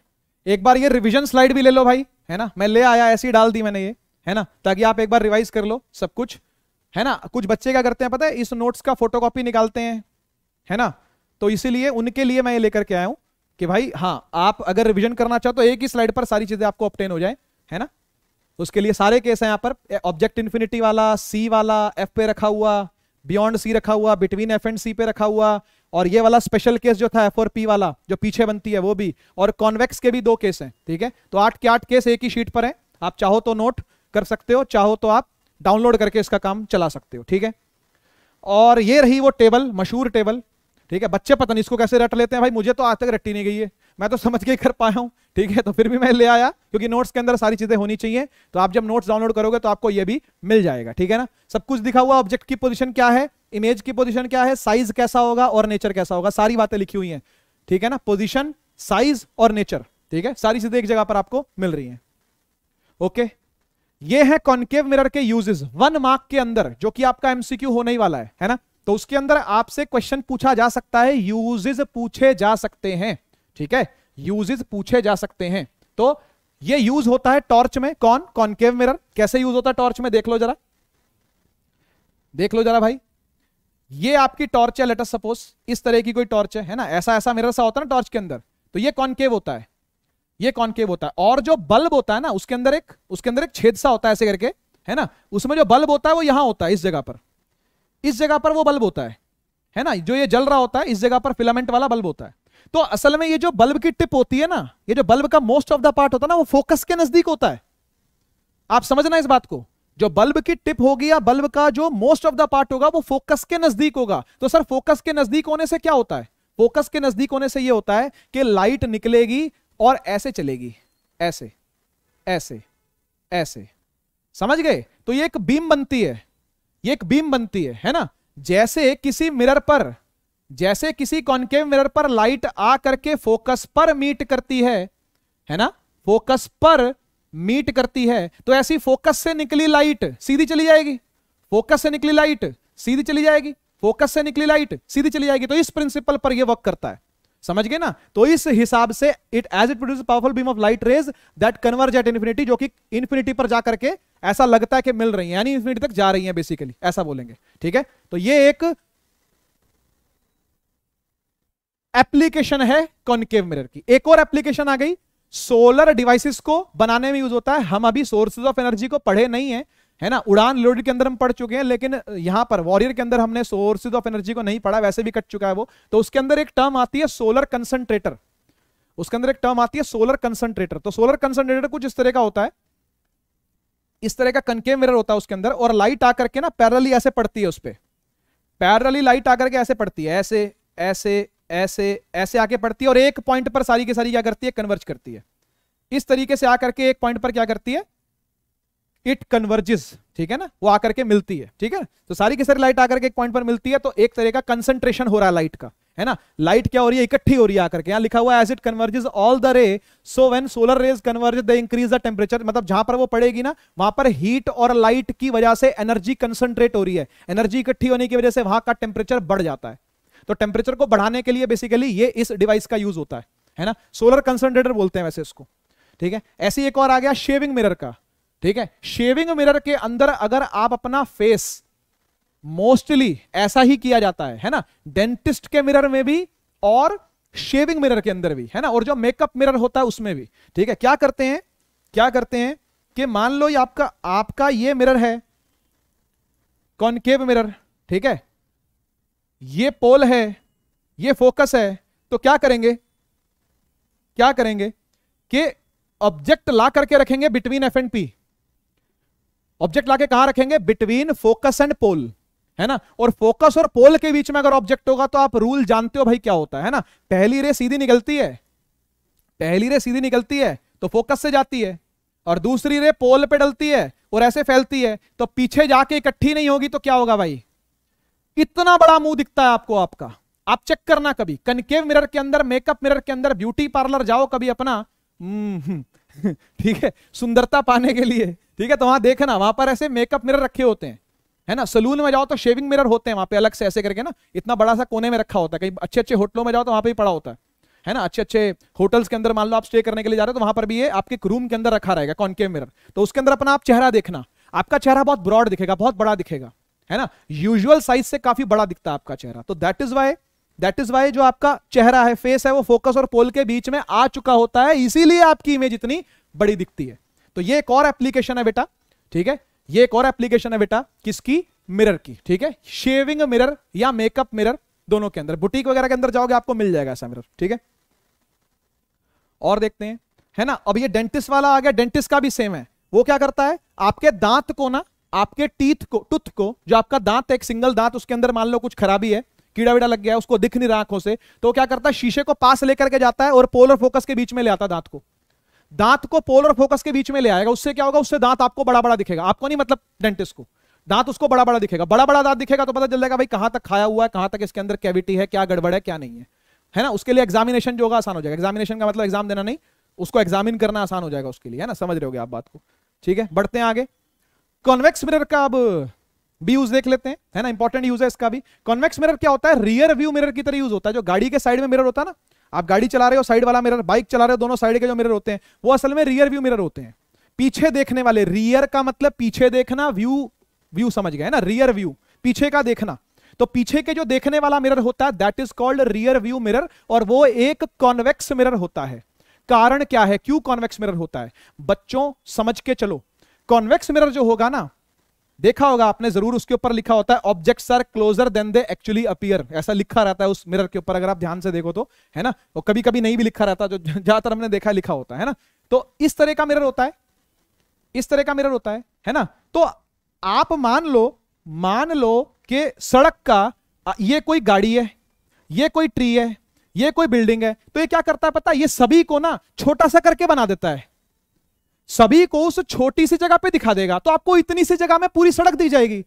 S1: एक बार ये रिवीजन स्लाइड भी ले लो भाई है ना मैं ले आया ऐसी डाल दी मैंने ये है ना ताकि आप एक बार रिवाइज कर लो सब कुछ है ना कुछ बच्चे क्या करते हैं पता है इस नोट्स का फोटोकॉपी निकालते हैं है ना तो इसीलिए उनके लिए मैं ये लेकर के आया हूं कि भाई हाँ आप अगर रिविजन करना चाहो तो एक ही स्लाइड पर सारी चीजें आपको ऑप्टेन हो जाए है ना तो उसके लिए सारे केस हैं यहाँ पर ऑब्जेक्ट इन्फिनिटी वाला सी वाला एफ पे रखा हुआ बियॉन्ड सी रखा हुआ बिटवीन एफ एंड सी पे रखा हुआ और ये वाला स्पेशल केस जो था एफ और पी वाला जो पीछे बनती है वो भी और कॉन्वेक्स के भी दो केस हैं ठीक है तो आठ के आठ केस एक ही शीट पर है आप चाहो तो नोट कर सकते हो चाहो तो आप डाउनलोड करके इसका काम चला सकते हो ठीक है और ये रही वो टेबल मशहूर टेबल ठीक है बच्चे पता नहीं इसको कैसे रट लेते हैं भाई मुझे तो आज तक रट्टी नहीं गई है मैं तो समझ के कर पाया हूँ ठीक है तो फिर भी मैं ले आया क्योंकि नोट्स के अंदर सारी चीजें होनी चाहिए तो आप जब नोट्स डाउनलोड करोगे तो आपको ये भी मिल जाएगा ठीक है ना सब कुछ दिखा हुआ ऑब्जेक्ट की पोजिशन क्या है इमेज की पोजिशन क्या है साइज कैसा होगा और नेचर कैसा होगा सारी बातें लिखी हुई है ठीक है ना पोजिशन साइज और नेचर ठीक है सारी चीजें एक जगह पर आपको मिल रही है ओके ये है कॉन्केव मिरर के यूजेस वन मार्क के अंदर जो कि आपका एमसीक्यू होने ही वाला है है ना तो उसके अंदर आपसे क्वेश्चन पूछा जा सकता है यूजेस पूछे जा सकते हैं ठीक है यूजेस पूछे जा सकते हैं तो ये यूज होता है टॉर्च में कौन कॉन्केव मिरर कैसे यूज होता है टॉर्च में देख लो जरा देख लो जरा भाई ये आपकी टॉर्च है लेटर सपोज इस तरह की कोई टॉर्च है है ना ऐसा ऐसा मिरर सा होता है ना टॉर्च के अंदर तो ये कॉन्केव होता है ये कॉन्केव होता है और जो बल्ब होता है ना उसके अंदर एक उसके अंदर एक छेद सा होता है ऐसे करके है ना उसमें जो बल्ब होता है वो यहां होता है इस जगह पर इस जगह पर वो बल्ब होता है है ना जो ये जल रहा होता है इस जगह पर फिलामेंट वाला बल्ब होता है तो असल में ये जो बल्ब की टिप होती है ना ये जो बल्ब का मोस्ट ऑफ द पार्ट होता है ना वो फोकस के नजदीक होता है आप समझना इस बात को जो बल्ब की टिप होगी या बल्ब का जो मोस्ट ऑफ द पार्ट होगा वो फोकस के नजदीक होगा तो सर फोकस के नजदीक होने से क्या होता है फोकस के नजदीक होने से ये होता है कि लाइट निकलेगी और ऐसे चलेगी ऐसे ऐसे ऐसे समझ गए तो ये एक बीम बनती है ये एक बीम बनती है है ना जैसे किसी मिरर पर जैसे किसी कॉन्केव मिरर पर लाइट आ करके फोकस पर मीट करती है है ना फोकस पर मीट करती है तो ऐसी फोकस से निकली लाइट सीधी चली जाएगी फोकस से निकली लाइट सीधी चली जाएगी फोकस से निकली लाइट सीधी चली जाएगी तो इस प्रिंसिपल पर यह वर्क करता है समझ गए ना तो इस हिसाब से it as it produce powerful beam of light rays that converge at infinity जो कि इन्फिनिटी पर जाकर के ऐसा लगता है कि मिल रही है यानी इन्फिनिटी तक जा रही है बेसिकली ऐसा बोलेंगे ठीक है तो ये एक एप्लीकेशन है कॉनकेव मिरर की एक और एप्लीकेशन आ गई सोलर डिवाइसेस को बनाने में यूज होता है हम अभी सोर्सेज ऑफ एनर्जी को पढ़े नहीं है है ना उड़ान लोड के अंदर हम पढ़ चुके हैं लेकिन यहां पर वॉरियर के अंदर हमने सोर्सेज ऑफ एनर्जी को नहीं पढ़ा वैसे भी कट चुका है वो तो उसके अंदर एक टर्म आती है सोलर कंसंट्रेटर उसके अंदर एक टर्म आती है सोलर कंसंट्रेटर तो सोलर कंसंट्रेटर कुछ इस तरह का होता है इस तरह का कनकेव मिरर होता है उसके अंदर और लाइट आकर के ना पैरली ऐसे पड़ती है उस पर पैरली लाइट आकर के ऐसे पड़ती है ऐसे ऐसे ऐसे ऐसे आके पड़ती है और एक पॉइंट पर सारी की सारी क्या करती है कन्वर्ज करती है इस तरीके से आकर के एक पॉइंट पर क्या करती है इट कन्वर्जिस ठीक है ना वो आकर के मिलती है ठीक है तो सारी की सारी लाइट आकर के एक पॉइंट पर मिलती है तो एक तरह का कंसंट्रेशन हो रहा है लाइट का है ना लाइट क्या हो रही है इकट्ठी हो रही है आकर के यहां लिखा हुआ as it converges all the ray so when solar rays converge the increase the temperature मतलब जहां पर वो पड़ेगी ना वहां पर हीट और लाइट की वजह से एनर्जी कंसंट्रेट हो रही है एनर्जी इकट्ठी होने की वजह से वहां का टेम्परेचर बढ़ जाता है तो टेम्परेचर को बढ़ाने के लिए बेसिकली ये इस डिवाइस का यूज होता है है ना सोलर कंसनट्रेटर बोलते हैं वैसे इसको ठीक है ऐसे एक और आ गया शेविंग मिरर का ठीक है शेविंग मिरर के अंदर अगर आप अपना फेस मोस्टली ऐसा ही किया जाता है है ना डेंटिस्ट के मिरर में भी और शेविंग मिरर के अंदर भी है ना और जो मेकअप मिरर होता है उसमें भी ठीक है क्या करते हैं क्या करते हैं कि मान लो ये आपका आपका ये मिरर है कॉनकेव मिरर ठीक है ये पोल है ये फोकस है तो क्या करेंगे क्या करेंगे कि ऑब्जेक्ट ला करके रखेंगे between F and P object लाके कहा रखेंगे बिटवीन फोकस एंड पोल है ना और फोकस और पोल के बीच में अगर ऑब्जेक्ट होगा तो आप रूल जानते हो भाई क्या होता है ना पहली रे सीधी निकलती है पहली रे सीधी निकलती है तो फोकस से जाती है और दूसरी रे पोल पे डलती है और ऐसे फैलती है तो पीछे जाके इकट्ठी नहीं होगी तो क्या होगा भाई इतना बड़ा मुंह दिखता है आपको आपका आप चेक करना कभी कनकेव मिरर के अंदर मेकअप मिरर के अंदर ब्यूटी पार्लर जाओ कभी अपना हम्म, ठीक है सुंदरता पाने के लिए ठीक है तो वहां देखना वहां पर ऐसे मेकअप मिरर रखे होते हैं है ना सलून में जाओ तो शेविंग मिरर होते हैं वहां पे अलग से ऐसे करके ना इतना बड़ा सा कोने में रखा होता है कहीं अच्छे अच्छे होटलों में जाओ तो वहां पर ही पड़ा होता है है ना अच्छे अच्छे होटल्स के अंदर मान लो आप स्टे करने के लिए जा रहे हो तो वहां पर भी ये आपके रूम के अंदर रखा रहेगा कॉन्केव मिरर तो उसके अंदर अपना आप चेहरा देखना आपका चेहरा बहुत ब्रॉड दिखेगा बहुत बड़ा दिखेगा है ना यूजुअल साइज से काफी बड़ा दिखता है आपका चेहरा तो that is why that is why जो आपका चेहरा है फेस है वो फोकस और पोल के बीच में आ चुका होता है इसीलिए आपकी इमेज इतनी बड़ी दिखती है तो ये एक और एप्लीकेशन है बेटा ठीक है ये एक और एप्लीकेशन है बेटा किसकी मिरर की ठीक है शेविंग मिरर या मेकअप मिरर दोनों के अंदर बुटीक वगैरह के अंदर जाओगे आपको मिल जाएगा ऐसा मिरर ठीक है और देखते हैं है ना अब ये डेंटिस्ट वाला आ गया डेंटिस्ट का भी सेम है वो क्या करता है आपके दांत को ना आपके टीथ को टूथ को जो आपका दांत है एक सिंगल दांत उसके अंदर मान लो कुछ खराबी है कीड़ा वीड़ा लग गया है उसको दिख नहीं रहा आंखों से तो क्या करता है शीशे को पास लेकर के जाता है और पोलर फोकस के बीच में ले आता दांत को दांत को पोलर फोकस के बीच में ले आएगा उससे क्या होगा उससे दांत आपको बड़ा बड़ा दिखेगा आपको नहीं मतलब डेंटिस्ट को दांत उसको बड़ा बड़ा दिखेगा बड़ा बड़ा दांत दिखेगा तो पता चल जाएगा भाई कहां तक खाया हुआ है कहां तक इसके अंदर कैविटी है क्या गड़बड़ है क्या नहीं है है ना उसके लिए एग्जामिनेशन जो होगा आसान हो जाएगा एग्जामिनेशन का मतलब एग्जाम देना नहीं उसको एग्जामिन करना आसान हो जाएगा उसके लिए है ना समझ रहे हो आप बात को ठीक है बढ़ते हैं आगे कॉन्वेक्स मिरर का अब भी यूज देख लेते हैं है ना इंपॉर्टेंट यूज है इसका भी कॉन्वेक्स मिरर क्या होता है रियर व्यू मिरर की तरह यूज होता है जो गाड़ी के साइड में मिरर होता है ना आप गाड़ी चला रहे हो साइड वाला मिरर बाइक चला रहे हो दोनों साइड के जो मिरर होते हैं वो असल में रियर व्यू मिरर होते हैं पीछे देखने वाले रियर का मतलब पीछे देखना व्यू व्यू समझ गए ना रियर व्यू पीछे का देखना तो पीछे के जो देखने वाला मिरर होता है that is called rear view mirror और वो एक कॉन्वेक्स मिरर होता है कारण क्या है क्यों कॉन्वेक्स मिरर होता है बच्चों समझ के चलो कॉन्वेक्स मिरर जो होगा ना देखा होगा आपने जरूर उसके ऊपर लिखा होता है objects are closer than they actually appear ऐसा लिखा रहता है उस मिरर के ऊपर अगर आप ध्यान से देखो तो है ना और कभी कभी नहीं भी लिखा रहता जो ज्यादातर हमने देखा लिखा होता है ना तो इस तरह का मिरर होता है इस तरह का मिरर होता है है ना तो आप मान लो मान लो कि सड़क का ये कोई गाड़ी है ये कोई ट्री है ये कोई बिल्डिंग है तो ये क्या करता है पता है ये सभी को ना छोटा सा करके बना देता है सभी को उस छोटी सी जगह पे दिखा देगा तो आपको इतनी सी जगह में पूरी सड़क दी जाएगी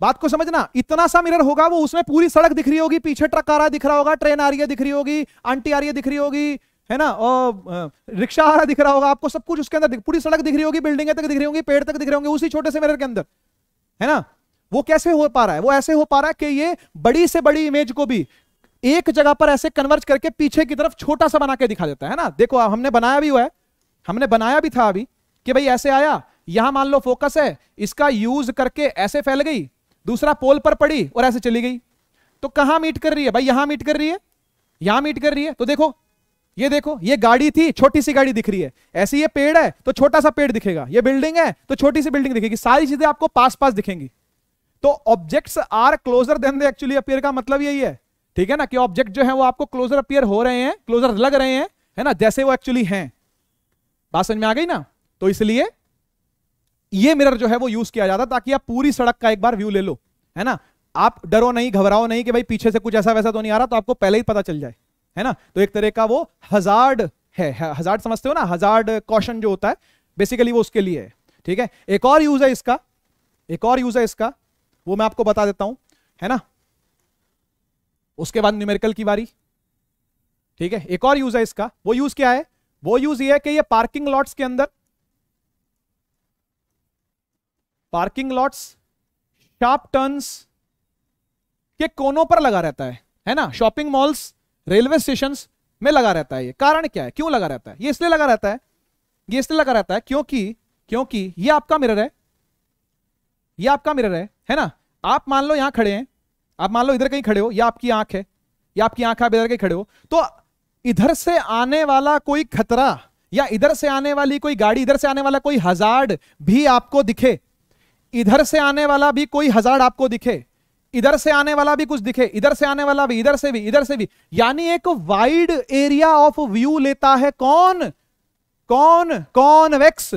S1: बात को समझना इतना सा मिरर होगा वो उसमें पूरी सड़क दिख रही होगी पीछे ट्रक आ रहा दिख रहा होगा ट्रेन आ रही है दिख रही होगी आंटी आ रही है दिख रही होगी है ना और रिक्शा आ रहा दिख रहा होगा आपको सब कुछ उसके अंदर पूरी सड़क दिख रही होगी बिल्डिंगे तक दिख रही होगी पेड़ तक दिख रहे होंगे उसी छोटे से मिरर के अंदर है ना वो कैसे हो पा रहा है वो ऐसे हो पा रहा है कि ये बड़ी से बड़ी इमेज को भी एक जगह पर ऐसे कन्वर्ज करके पीछे की तरफ छोटा सा बना के दिखा देता है ना देखो हमने बनाया भी हुआ है हमने बनाया भी था अभी कि भाई ऐसे आया यहां मान लो फोकस है इसका यूज करके ऐसे फैल गई दूसरा पोल पर पड़ी और ऐसे चली गई तो कहां मीट कर रही है भाई यहां मीट कर रही है यहां मीट कर रही है तो देखो ये देखो ये गाड़ी थी छोटी सी गाड़ी दिख रही है ऐसी ये पेड़ है तो छोटा सा पेड़ दिखेगा ये बिल्डिंग है तो छोटी सी बिल्डिंग दिखेगी सारी चीजें आपको पास पास दिखेंगी तो objects are closer than they actually appear का मतलब यही है ठीक है ना कि ऑब्जेक्ट जो है वो आपको क्लोजर अपियर हो रहे हैं क्लोजर लग रहे हैं है ना जैसे वो एक्चुअली हैं बात समझ में आ गई ना तो इसलिए ये मिरर जो है वो यूज किया जाता ताकि आप पूरी सड़क का एक बार व्यू ले लो है ना आप डरो नहीं घबराओ नहीं कि भाई पीछे से कुछ ऐसा वैसा तो नहीं आ रहा तो आपको पहले ही पता चल जाए है ना तो एक तरह का वो हजार्ड है हजार्ड समझते हो ना हजार्ड कॉशन जो होता है बेसिकली वो उसके लिए है ठीक है एक और यूज है इसका एक और यूज है इसका वो मैं आपको बता देता हूं है ना उसके बाद न्यूमेरिकल की बारी ठीक है एक और यूज है इसका वो यूज क्या है वो यूज ये है कि ये पार्किंग लॉट्स के अंदर पार्किंग लॉट्स शार्प टर्न्स के कोनों पर लगा रहता है है ना शॉपिंग मॉल्स रेलवे स्टेशन में लगा रहता है ये कारण क्या है क्यों लगा रहता है ये इसलिए लगा रहता है ये इसलिए लगा रहता है क्योंकि क्योंकि ये आपका मिरर है ये आपका मिरर है है ना आप मान लो यहां खड़े हैं आप मान लो इधर कहीं खड़े हो या आपकी आंख है या आपकी आंख आप इधर कहीं खड़े हो तो इधर से आने वाला कोई खतरा या इधर से आने वाली कोई गाड़ी इधर से आने वाला कोई हजार भी आपको दिखे इधर से आने वाला भी कोई हजार आपको दिखे इधर से आने वाला भी कुछ दिखे इधर से आने वाला भी इधर से भी इधर से भी यानी एक वाइड एरिया ऑफ व्यू लेता है कौन कौन कॉनवेक्स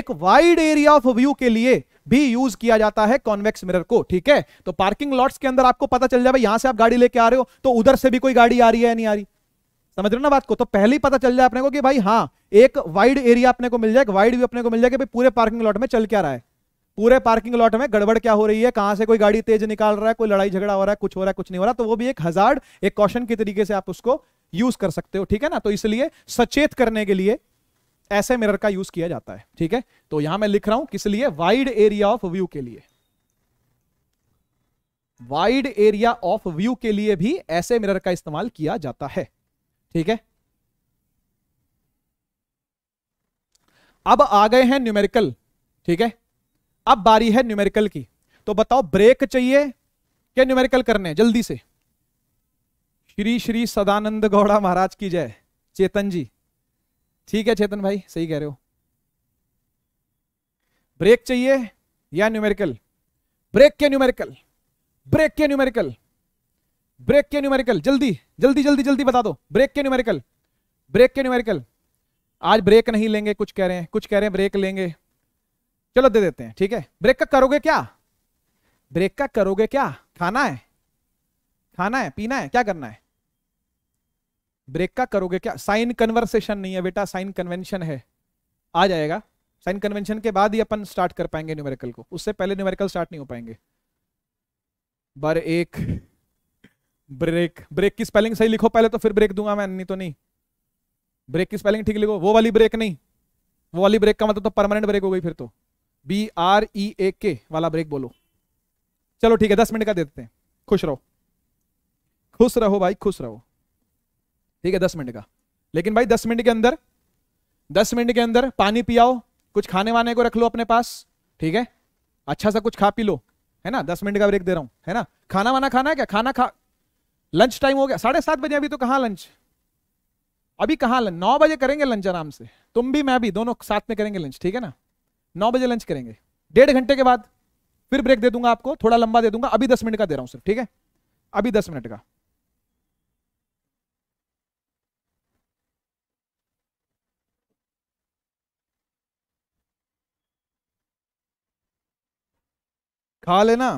S1: एक वाइड एरिया ऑफ व्यू के लिए भी यूज किया जाता है कॉन्वेक्स मिरर को ठीक है तो पार्किंग लॉट्स के अंदर आपको पता चल जाए यहां से आप गाड़ी लेके आ रहे हो तो उधर से भी कोई गाड़ी आ रही है नहीं आ रही समझ रहे हो ना बात को तो पहले ही पता चल जाए अपने को कि भाई हाँ एक वाइड एरिया अपने को मिल एक वाइड व्यू अपने को मिल जाएगा पूरे पार्किंग लॉट में चल क्या रहा है पूरे पार्किंग लॉट में गड़बड़ क्या हो रही है कहां से कोई गाड़ी तेज निकाल रहा है कोई लड़ाई झगड़ा हो रहा है कुछ हो रहा है कुछ नहीं हो रहा तो वो भी एक हजार एक कौशन के तरीके से आप उसको यूज कर सकते हो ठीक है ना तो इसलिए सचेत करने के लिए ऐसे मिरर का यूज किया जाता है ठीक है तो यहां मैं लिख रहा हूं किस लिए वाइड एरिया ऑफ व्यू के लिए वाइड एरिया ऑफ व्यू के लिए भी ऐसे मिरर का इस्तेमाल किया जाता है ठीक है अब आ गए हैं न्यूमेरिकल ठीक है अब बारी है न्यूमेरिकल की तो बताओ ब्रेक चाहिए क्या न्यूमेरिकल करने जल्दी से श्री श्री सदानंद गौड़ा महाराज की जय चेतन जी ठीक है चेतन भाई सही कह रहे हो ब्रेक चाहिए या न्यूमेरिकल ब्रेक के न्यूमेरिकल ब्रेक के न्यूमेरिकल ब्रेक के न्यूमेरिकल जल्दी जल्दी जल्दी जल्दी बता दो ब्रेक के न्यूमेरिकल ब्रेक के न्यूमेरिकल आज ब्रेक नहीं लेंगे कुछ कह रहे हैं कुछ कह रहे हैं ब्रेक लेंगे चलो दे देते हैं ठीक है ब्रेक का करोगे क्या ब्रेक का करोगे क्या खाना है खाना है पीना है क्या करना है ब्रेक का करोगे क्या साइन कन्वर्सेशन नहीं है बेटा साइन कन्वेंशन है आ जाएगा साइन कन्वेंशन के बाद ही अपन स्टार्ट कर पाएंगे न्यूमेरिकल को उससे पहले न्यूमेरिकल स्टार्ट नहीं हो पाएंगे बर एक ब्रेक ब्रेक की स्पेलिंग सही लिखो पहले तो फिर ब्रेक दूंगा मैं नहीं तो नहीं ब्रेक की स्पेलिंग ठीक लिखो वो वाली ब्रेक नहीं वो वाली ब्रेक का मतलब तो परमानेंट ब्रेक हो गई फिर तो बी आर ई ए के वाला ब्रेक बोलो चलो ठीक है दस मिनट का दे देते हैं खुश रहो खुश रहो भाई खुश रहो ठीक है दस मिनट का लेकिन भाई दस मिनट के अंदर दस मिनट के अंदर पानी पियाओ कुछ खाने वाने को रख लो अपने पास ठीक है अच्छा सा कुछ खा पी लो है ना दस मिनट का ब्रेक दे रहा हूँ है ना खाना वाना खाना है क्या खाना खा लंच टाइम हो गया साढ़े सात बजे अभी तो कहां लंच अभी कहा लंच नौ बजे करेंगे लंच आराम से तुम भी मैं भी दोनों साथ में करेंगे लंच ठीक है ना नौ बजे लंच करेंगे डेढ़ घंटे के बाद फिर ब्रेक दे दूंगा आपको थोड़ा लंबा दे दूंगा अभी दस मिनट का दे रहा हूं सिर्फ ठीक है अभी दस मिनट का खा लेना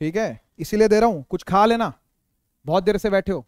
S1: ठीक है इसीलिए दे रहा हूं कुछ खा लेना बहुत देर से बैठे हो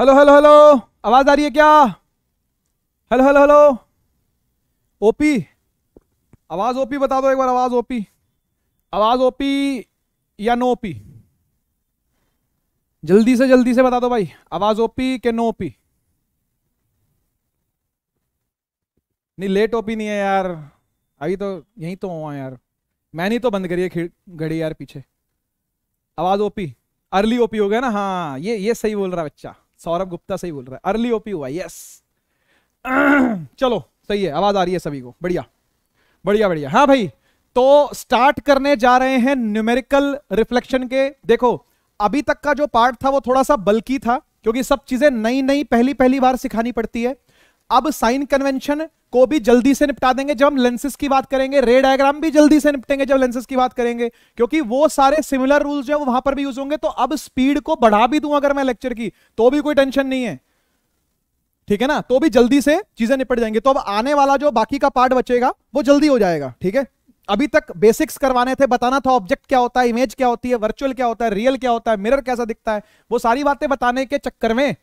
S1: हेलो हेलो हेलो आवाज आ रही है क्या हेलो हेलो हेलो ओपी आवाज ओपी बता दो एक बार आवाज ओपी आवाज ओपी या नो ओपी जल्दी से जल्दी से बता दो भाई आवाज ओपी के नो ओपी नहीं लेट ओपी नहीं है यार अभी तो यहीं तो हुआ यार मैंने तो बंद करी है घड़ी यार पीछे आवाज ओपी अर्ली ओपी हो गया ना हाँ ये ये सही बोल रहा बच्चा सौरभ गुप्ता सही बोल रहा है अर्ली ओपी हुआ यस चलो सही है आवाज आ रही है सभी को बढ़िया बढ़िया बढ़िया हाँ भाई तो स्टार्ट करने जा रहे हैं न्यूमेरिकल रिफ्लेक्शन के देखो अभी तक का जो पार्ट था वो थोड़ा सा बल्कि था क्योंकि सब चीजें नई नई पहली पहली बार सिखानी पड़ती है अब साइन कन्वेंशन को भी जल्दी से निपटा देंगे जब हम लेंसेज की बात करेंगे रे डायग्राम भी जल्दी से निपटेंगे जब लेंसेज की बात करेंगे क्योंकि वो सारे सिमिलर रूल्स जो है वो वहां पर भी यूज होंगे तो अब स्पीड को बढ़ा भी दूं अगर मैं लेक्चर की तो भी कोई टेंशन नहीं है ठीक है ना तो भी जल्दी से चीजें निपट जाएंगे तो अब आने वाला जो बाकी का पार्ट बचेगा वो जल्दी हो जाएगा ठीक है अभी तक बेसिक्स करवाने थे बताना था ऑब्जेक्ट क्या होता है इमेज क्या होती है वर्चुअल क्या होता है रियल क्या होता है मिरर कैसा दिखता है वो सारी बातें बताने के चक्कर में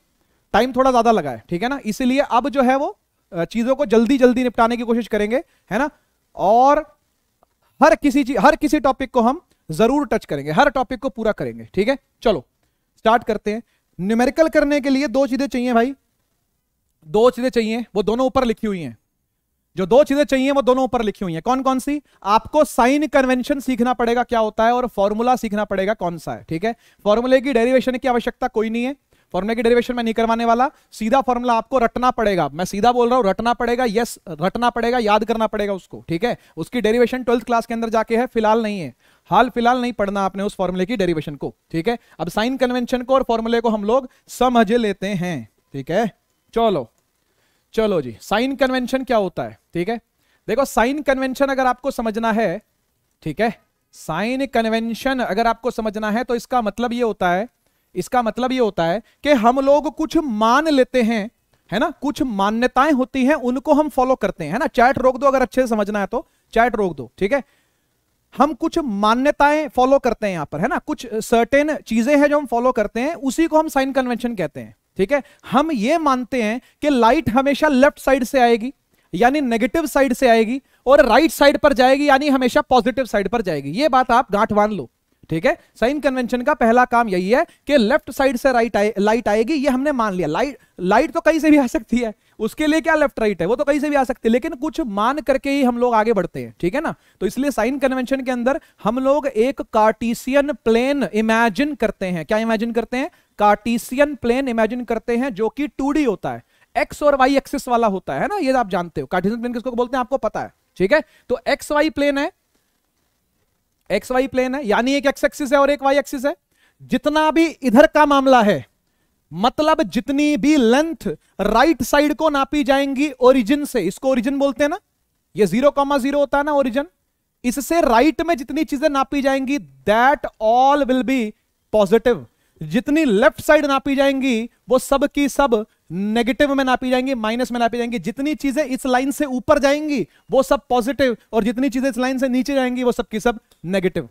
S1: टाइम थोड़ा ज्यादा लगा है ठीक है ना इसीलिए अब जो है वो चीज़ों को जल्दी जल्दी निपटाने की कोशिश करेंगे है ना और हर किसी चीज हर किसी टॉपिक को हम जरूर टच करेंगे हर टॉपिक को पूरा करेंगे ठीक है चलो स्टार्ट करते हैं न्यूमेरिकल करने के लिए दो चीज़ें चाहिए भाई दो चीज़ें चाहिए वो दोनों ऊपर लिखी हुई हैं जो दो चीजें चाहिए वो दोनों ऊपर लिखी हुई हैं कौन कौन सी आपको साइन कन्वेंशन सीखना पड़ेगा क्या होता है और फॉर्मूला सीखना पड़ेगा कौन सा है ठीक है फॉर्मूले की डेरिवेशन की आवश्यकता कोई नहीं है फॉर्मुले की डेरिवेशन मैं नहीं करवाने वाला सीधा फॉर्मुला आपको रटना पड़ेगा मैं सीधा बोल रहा हूं रटना पड़ेगा यस रटना पड़ेगा याद करना पड़ेगा उसको ठीक है उसकी डेरिवेशन ट्वेल्थ क्लास के अंदर जाके है फिलहाल नहीं है हाल फिलहाल नहीं पढ़ना आपने उस फॉर्मुले की डेरिवेशन को ठीक है अब साइन कन्वेंशन को और फॉर्मुले को हम लोग समझ लेते हैं ठीक है चलो चलो जी साइन कन्वेंशन क्या होता है ठीक है देखो साइन कन्वेंशन अगर आपको समझना है ठीक है साइन कन्वेंशन अगर आपको समझना है तो इसका मतलब ये होता है इसका मतलब ये होता है कि हम लोग कुछ मान लेते हैं है ना कुछ मान्यताएं होती हैं उनको हम फॉलो करते हैं है ना चैट रोक दो अगर अच्छे से समझना है तो चैट रोक दो ठीक है हम कुछ मान्यताएं फॉलो करते हैं यहां पर है ना कुछ सर्टेन चीजें हैं जो हम फॉलो करते हैं उसी को हम साइन कन्वेंशन कहते हैं ठीक है हम ये मानते हैं कि लाइट हमेशा लेफ्ट साइड से आएगी यानी नेगेटिव साइड से आएगी और राइट साइड पर जाएगी यानी हमेशा पॉजिटिव साइड पर जाएगी ये बात आप गांठ बांध लो ठीक है साइन कन्वेंशन का पहला काम यही है कि लेफ्ट साइड से राइट आए लाइट आएगी ये हमने मान लिया लाइट लाइट तो कहीं से भी आ सकती है उसके लिए क्या लेफ्ट राइट है वो तो कहीं से भी आ सकती है लेकिन कुछ मान करके ही हम लोग आगे बढ़ते हैं ठीक है ना तो इसलिए साइन कन्वेंशन के अंदर हम लोग एक कार्टिसियन प्लेन इमेजिन करते हैं क्या इमेजिन करते हैं कार्टिसियन प्लेन इमेजिन करते हैं जो कि टू होता है एक्स और वाई एक्सिस वाला होता है ना ये आप जानते हो कार्टिसियन प्लेन किसको बोलते हैं आपको पता है ठीक है तो एक्स वाई प्लेन है एक्स वाई प्लेन है यानी एक एक्स एक्सिस है और एक वाई एक्सिस है जितना भी इधर का मामला है मतलब जितनी भी लेंथ राइट साइड को नापी जाएंगी ओरिजिन से इसको ओरिजिन बोलते हैं ना ये जीरो कॉमा जीरो होता है ना ओरिजिन इससे राइट में जितनी चीजें नापी जाएंगी that all will be positive जितनी लेफ्ट साइड नापी जाएंगी वो सब की सब नेगेटिव में नापी जाएंगी माइनस में नापी जाएंगी जितनी चीजें इस लाइन से ऊपर जाएंगी वो सब पॉजिटिव और जितनी चीजें इस लाइन से नीचे जाएंगी वो सब की सब नेगेटिव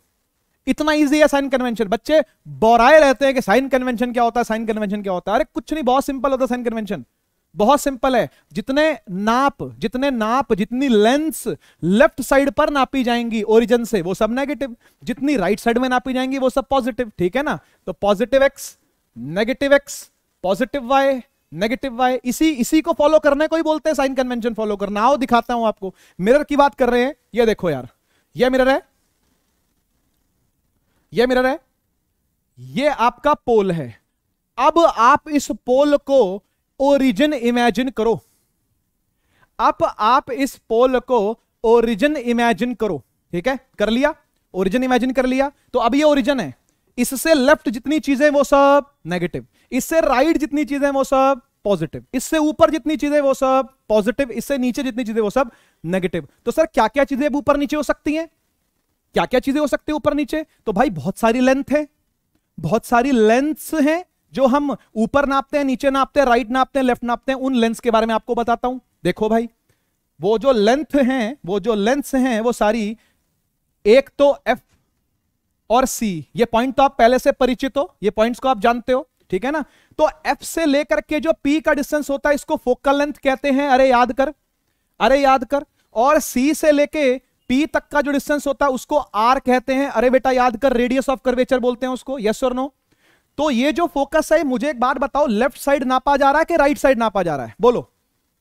S1: इतना इजी है साइन कन्वेंशन बच्चे बोराए रहते हैं कि साइन कन्वेंशन क्या होता है साइन कन्वेंशन क्या होता है अरे कुछ नहीं बहुत सिंपल होता है साइन कन्वेंशन बहुत सिंपल है जितने नाप जितने नाप जितनी लेंस लेफ्ट साइड पर नापी जाएंगी ओरिजिन से वो सब नेगेटिव जितनी राइट साइड में नापी जाएंगी वो सब पॉजिटिव ठीक है ना तो positive X negative X positive Y negative Y इसी इसी को फॉलो करने को ही बोलते हैं साइन कन्वेंशन फॉलो करना आओ दिखाता हूं आपको मिरर की बात कर रहे हैं ये देखो यार ये मिरर है ये मिरर है ये आपका पोल है अब आप इस पोल को ओरिजिन इमेजिन करो अब आप इस पोल को ओरिजिन इमेजिन करो ठीक है कर लिया ओरिजिन इमेजिन कर लिया तो अब ये ओरिजिन है इससे लेफ्ट जितनी चीजें वो सब नेगेटिव इससे राइट जितनी चीजें वो सब पॉजिटिव इससे ऊपर जितनी चीजें वो सब पॉजिटिव इससे नीचे जितनी चीजें वो सब नेगेटिव तो सर क्या क्या चीजें ऊपर नीचे हो सकती हैं क्या क्या चीजें हो सकती है ऊपर नीचे तो भाई बहुत सारी लेंथ है बहुत सारी लेंथ है जो हम ऊपर नापते हैं नीचे नापते हैं राइट नापते हैं लेफ्ट नापते हैं उन लेंस के बारे में आपको बताता हूं देखो भाई वो जो लेंथ है वो जो लेंथ है वो सारी एक तो एफ और सी ये पॉइंट तो आप पहले से परिचित हो ये पॉइंट्स को आप जानते हो ठीक है ना तो एफ से लेकर के जो पी का डिस्टेंस होता है इसको फोकल लेंथ कहते हैं अरे याद कर अरे याद कर और सी से लेके पी तक का जो डिस्टेंस होता है उसको आर कहते हैं अरे बेटा याद कर रेडियस ऑफ कर्वेचर बोलते हैं उसको यस और नो तो ये जो फोकस है मुझे एक बात बताओ लेफ्ट साइड नापा जा रहा है कि राइट साइड नापा जा रहा है बोलो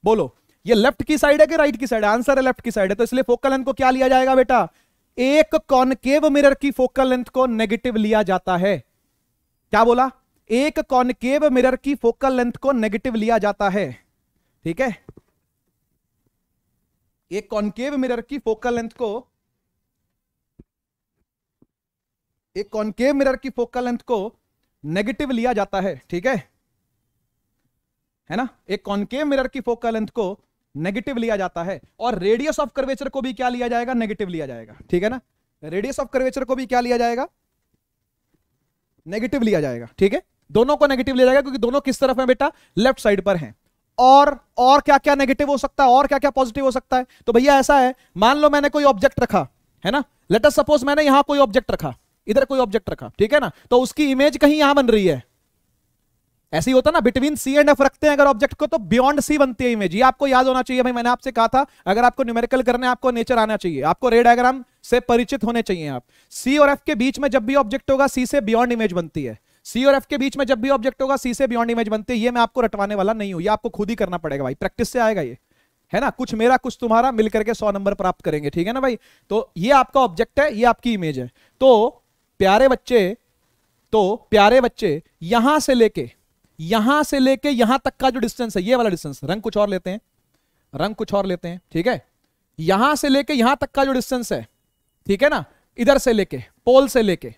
S1: बोलो ये लेफ्ट की साइड है कि राइट की साइड आंसर है लेफ्ट की साइड है तो इसलिए फोकल लेंथ को क्या लिया जाएगा बेटा एक कॉनकेव मिरर की फोकल लेंथ को नेगेटिव लिया जाता है क्या बोला एक कॉनकेव मिरर की फोकल लेंथ को नेगेटिव लिया जाता है ठीक है एक कॉनकेव मिरर की फोकल लेंथ को एक कॉनकेव मिरर की फोकल लेंथ को नेगेटिव लिया जाता है ठीक है है ना एक कॉनकेव मिरर की फोकल लेंथ को नेगेटिव लिया जाता है और रेडियस ऑफ कर्वेचर को भी क्या लिया जाएगा नेगेटिव लिया जाएगा ठीक है ना रेडियस ऑफ कर्वेचर को भी क्या लिया जाएगा नेगेटिव लिया जाएगा ठीक है दोनों को नेगेटिव ले जाएगा क्योंकि दोनों किस तरफ है बेटा लेफ्ट साइड पर है और और क्या क्या नेगेटिव हो सकता है और क्या क्या पॉजिटिव हो सकता है तो भैया ऐसा है मान लो मैंने कोई ऑब्जेक्ट रखा है ना लेटर सपोज मैंने यहां कोई ऑब्जेक्ट रखा इधर कोई ऑब्जेक्ट रखा ठीक है ना तो उसकी इमेज कहीं यहां बन रही है ऐसे ही होता ना बिटवीन सी एंड एफ रखते हैं अगर ऑब्जेक्ट को तो बियॉन्ड सी बनती है इमेज ये आपको याद होना चाहिए भाई मैंने आपसे कहा था अगर आपको न्यूमेरिकल करने आपको नेचर आना चाहिए आपको रे डायग्राम से परिचित होने चाहिए आप सी और एफ के बीच में जब भी ऑब्जेक्ट होगा सी से बियॉन्ड इमेज बनती है सी और एफ के बीच में जब भी ऑब्जेक्ट होगा सी से बियॉन्ड इमेज बनते ये मैं आपको रटवाने वाला नहीं हूं ये आपको खुद ही करना पड़ेगा भाई प्रैक्टिस से आएगा ये है ना कुछ मेरा कुछ तुम्हारा मिलकर के सौ नंबर प्राप्त करेंगे ठीक है ना भाई तो ये आपका ऑब्जेक्ट है ये आपकी इमेज है तो प्यारे बच्चे तो प्यारे बच्चे यहां से लेके यहां से लेके यहां तक का जो डिस्टेंस है ये वाला डिस्टेंस रंग कुछ और लेते हैं रंग कुछ और लेते हैं ठीक है यहां से लेके यहां तक का जो डिस्टेंस है ठीक है ना इधर से लेके पोल से लेके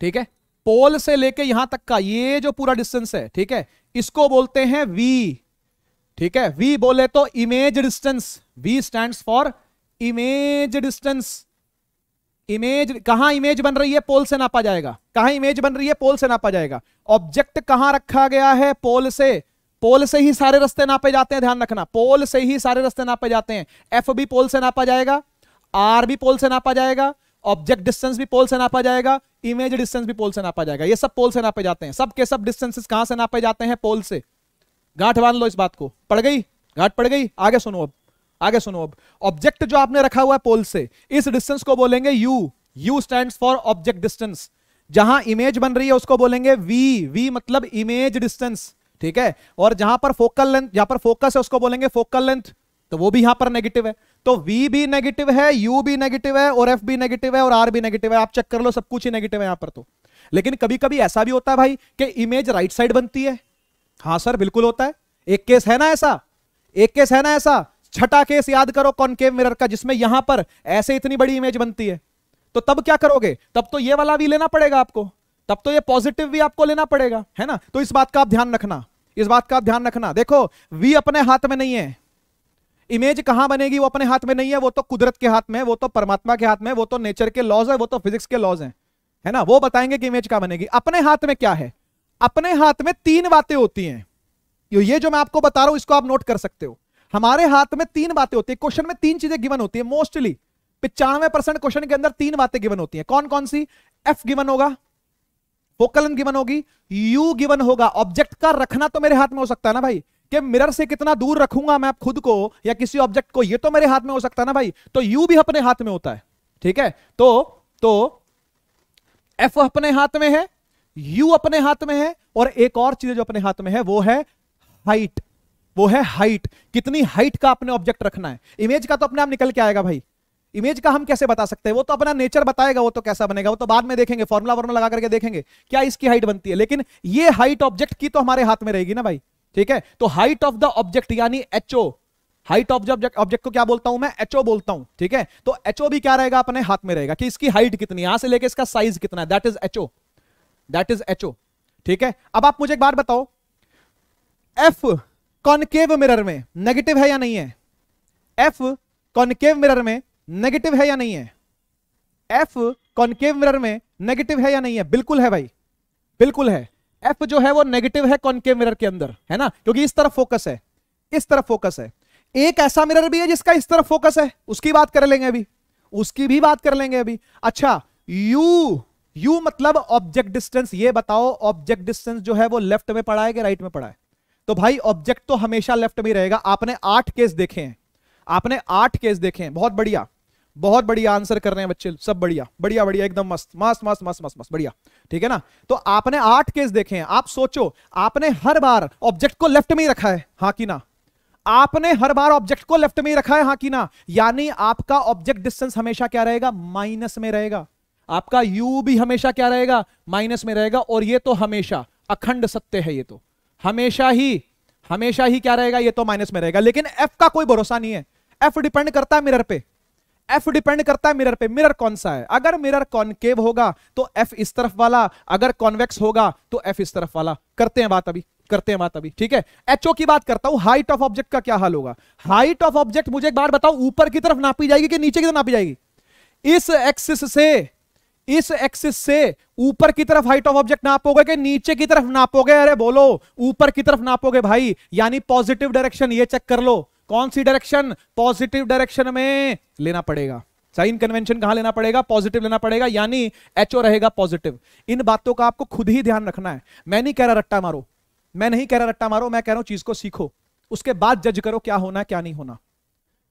S1: ठीक है पोल से लेके यहां तक का ये जो पूरा डिस्टेंस है ठीक है इसको बोलते हैं वी ठीक है वी बोले तो image distance V stand for image distance image कहां इमेज बन रही है पोल से नापा जाएगा कहां इमेज बन रही है पोल से नापा जाएगा ऑब्जेक्ट कहां रखा गया है पोल से पोल से ही सारे रस्ते नापे जाते हैं ध्यान रखना पोल से ही सारे रस्ते नापे जाते हैं एफ भी पोल से नापा जाएगा आर भी पोल से नापा जाएगा ऑब्जेक्ट डिस्टेंस भी पोल से नापा जाएगा इमेज डिस्टेंस भी पोल से नापा जाएगा ये सब पोल से नापे जाते हैं सब के सब डिस्टेंसेस कहां से नापे जाते हैं पोल से गांठ बांध लो इस बात को पड़ गई गांठ पड़ गई आगे सुनो अब आगे सुनो अब ऑब्जेक्ट जो आपने रखा हुआ है पोल से इस डिस्टेंस को बोलेंगे U U stand for object distance जहां इमेज बन रही है उसको बोलेंगे वी वी मतलब इमेज डिस्टेंस ठीक है और जहां पर फोकल लेंथ जहां पर फोकस है उसको बोलेंगे फोकल लेंथ तो वो भी यहां पर नेगेटिव है तो v भी नेगेटिव है u भी नेगेटिव है और f भी नेगेटिव है और r भी नेगेटिव है आप चेक कर लो सब कुछ ही नेगेटिव है यहां पर तो लेकिन कभी कभी ऐसा भी होता है भाई कि इमेज राइट साइड बनती है हाँ सर बिल्कुल होता है एक केस है ना ऐसा एक केस है ना ऐसा छठा केस याद करो कॉनकेव मिरर का जिसमें यहां पर ऐसे इतनी बड़ी इमेज बनती है तो तब क्या करोगे तब तो ये वाला भी लेना पड़ेगा आपको तब तो ये पॉजिटिव भी आपको लेना पड़ेगा है ना तो इस बात का आप ध्यान रखना इस बात का आप ध्यान रखना देखो वी अपने हाथ में नहीं है इमेज कहां बनेगी वो अपने हाथ में नहीं है वो तो कुदरत के हाथ में है वो तो परमात्मा के हाथ में वो तो नेचर के लॉज है वो तो फिजिक्स के लॉज है तो है ना वो बताएंगे कि इमेज कहां बनेगी अपने हाथ में क्या है अपने हाथ में तीन बातें होती हैं ये जो मैं आपको बता रहा हूं इसको आप नोट कर सकते हो हमारे हाथ में तीन बातें होती है क्वेश्चन में तीन चीजें गिवन होती है मोस्टली पिचानवे परसेंट क्वेश्चन के अंदर तीन बातें गिवन होती हैं कौन कौन सी एफ गिवन होगा फोकलन गिवन होगी यू गिवन होगा ऑब्जेक्ट का रखना तो मेरे हाथ में हो सकता है ना भाई कि मिरर से कितना दूर रखूंगा मैं खुद को या किसी ऑब्जेक्ट को ये तो मेरे हाथ में हो सकता है ना भाई तो यू भी अपने हाथ में होता है ठीक है तो तो एफ अपने हाथ में है यू अपने हाथ में है और एक और चीज जो अपने हाथ में है वो है हाइट वो है हाइट कितनी हाइट का अपने ऑब्जेक्ट रखना है इमेज का तो अपने आप निकल के आएगा भाई इमेज का हम कैसे बता सकते हैं वो तो अपना नेचर बताएगा वो तो कैसा बनेगा वो तो बाद में देखेंगे फॉर्मुला वॉर्मुला लगा करके देखेंगे क्या इसकी हाइट बनती है लेकिन ये हाइट ऑब्जेक्ट की तो हमारे हाथ में रहेगी ना भाई ठीक है तो हाइट ऑफ द ऑब्जेक्ट यानी H O height of object object को क्या बोलता हूं मैं एचओ बोलता हूं ठीक है तो एचओ भी क्या रहेगा अपने हाथ में रहेगा कि इसकी हाइट कितनी यहां से लेके इसका साइज कितना that is H O that is H O ठीक है अब आप मुझे एक बार बताओ एफ कॉनकेव मिरर में नेगेटिव है या नहीं है एफ कॉनकेव मिरर में नेगेटिव है या नहीं है एफ कॉनकेव मिरर में नेगेटिव है या नहीं है बिल्कुल है भाई बिल्कुल है एफ जो है वो नेगेटिव है कॉन्केव मिरर के अंदर है ना क्योंकि इस तरफ फोकस है इस तरफ फोकस है एक ऐसा मिरर भी है जिसका इस तरफ फोकस है उसकी बात कर लेंगे अभी उसकी भी बात कर लेंगे अभी अच्छा यू यू मतलब ऑब्जेक्ट डिस्टेंस ये बताओ ऑब्जेक्ट डिस्टेंस जो है वो लेफ्ट में पड़ा है कि राइट में पड़ा है तो भाई ऑब्जेक्ट तो हमेशा लेफ्ट में रहेगा आपने आठ केस देखे हैं आपने आठ केस देखे हैं बहुत बढ़िया बहुत बढ़िया आंसर कर रहे हैं बच्चे सब बढ़िया बढ़िया बढ़िया एकदम मस्त मस्त मस्त मस्त मस्त मस्त बढ़िया ठीक है ना तो आपने आठ केस देखे हैं आप सोचो आपने हर बार ऑब्जेक्ट को लेफ्ट में ही रखा है हाँ कि ना आपने हर बार ऑब्जेक्ट को लेफ्ट में ही रखा है हाँ कि ना यानी आपका ऑब्जेक्ट डिस्टेंस हमेशा क्या रहेगा माइनस में रहेगा आपका यू भी हमेशा क्या रहेगा माइनस में रहेगा और ये तो हमेशा अखंड सत्य है ये तो हमेशा ही हमेशा ही क्या रहेगा ये तो माइनस में रहेगा लेकिन एफ का कोई भरोसा नहीं है एफ डिपेंड करता है मिरर पे एफ डिपेंड करता है मिरर पे मिरर कौन सा है अगर मिरर कॉनकेव होगा तो एफ इस तरफ वाला अगर कॉन्वेक्स होगा तो एफ इस तरफ वाला करते हैं बात अभी करते हैं बात अभी ठीक है एचओ की बात करता हूं हाइट ऑफ ऑब्जेक्ट का क्या हाल होगा हाइट ऑफ ऑब्जेक्ट मुझे एक बार बताओ ऊपर की तरफ नापी जाएगी कि नीचे की तरफ नापी जाएगी इस एक्सिस से इस एक्सिस से ऊपर की तरफ हाइट ऑफ ऑब्जेक्ट नापोगे कि नीचे की तरफ नापोगे अरे बोलो ऊपर की तरफ नापोगे भाई यानी पॉजिटिव डायरेक्शन ये चेक कर लो कौन सी डायरेक्शन पॉजिटिव डायरेक्शन में लेना पड़ेगा साइन कन्वेंशन कहां लेना पड़ेगा पॉजिटिव लेना पड़ेगा यानी एचओ रहेगा पॉजिटिव इन बातों का आपको खुद ही ध्यान रखना है मैं नहीं कह रहा रट्टा मारो मैं नहीं कह रहा रट्टा मारो मैं कह रहा हूं चीज को सीखो उसके बाद जज करो क्या होना क्या नहीं होना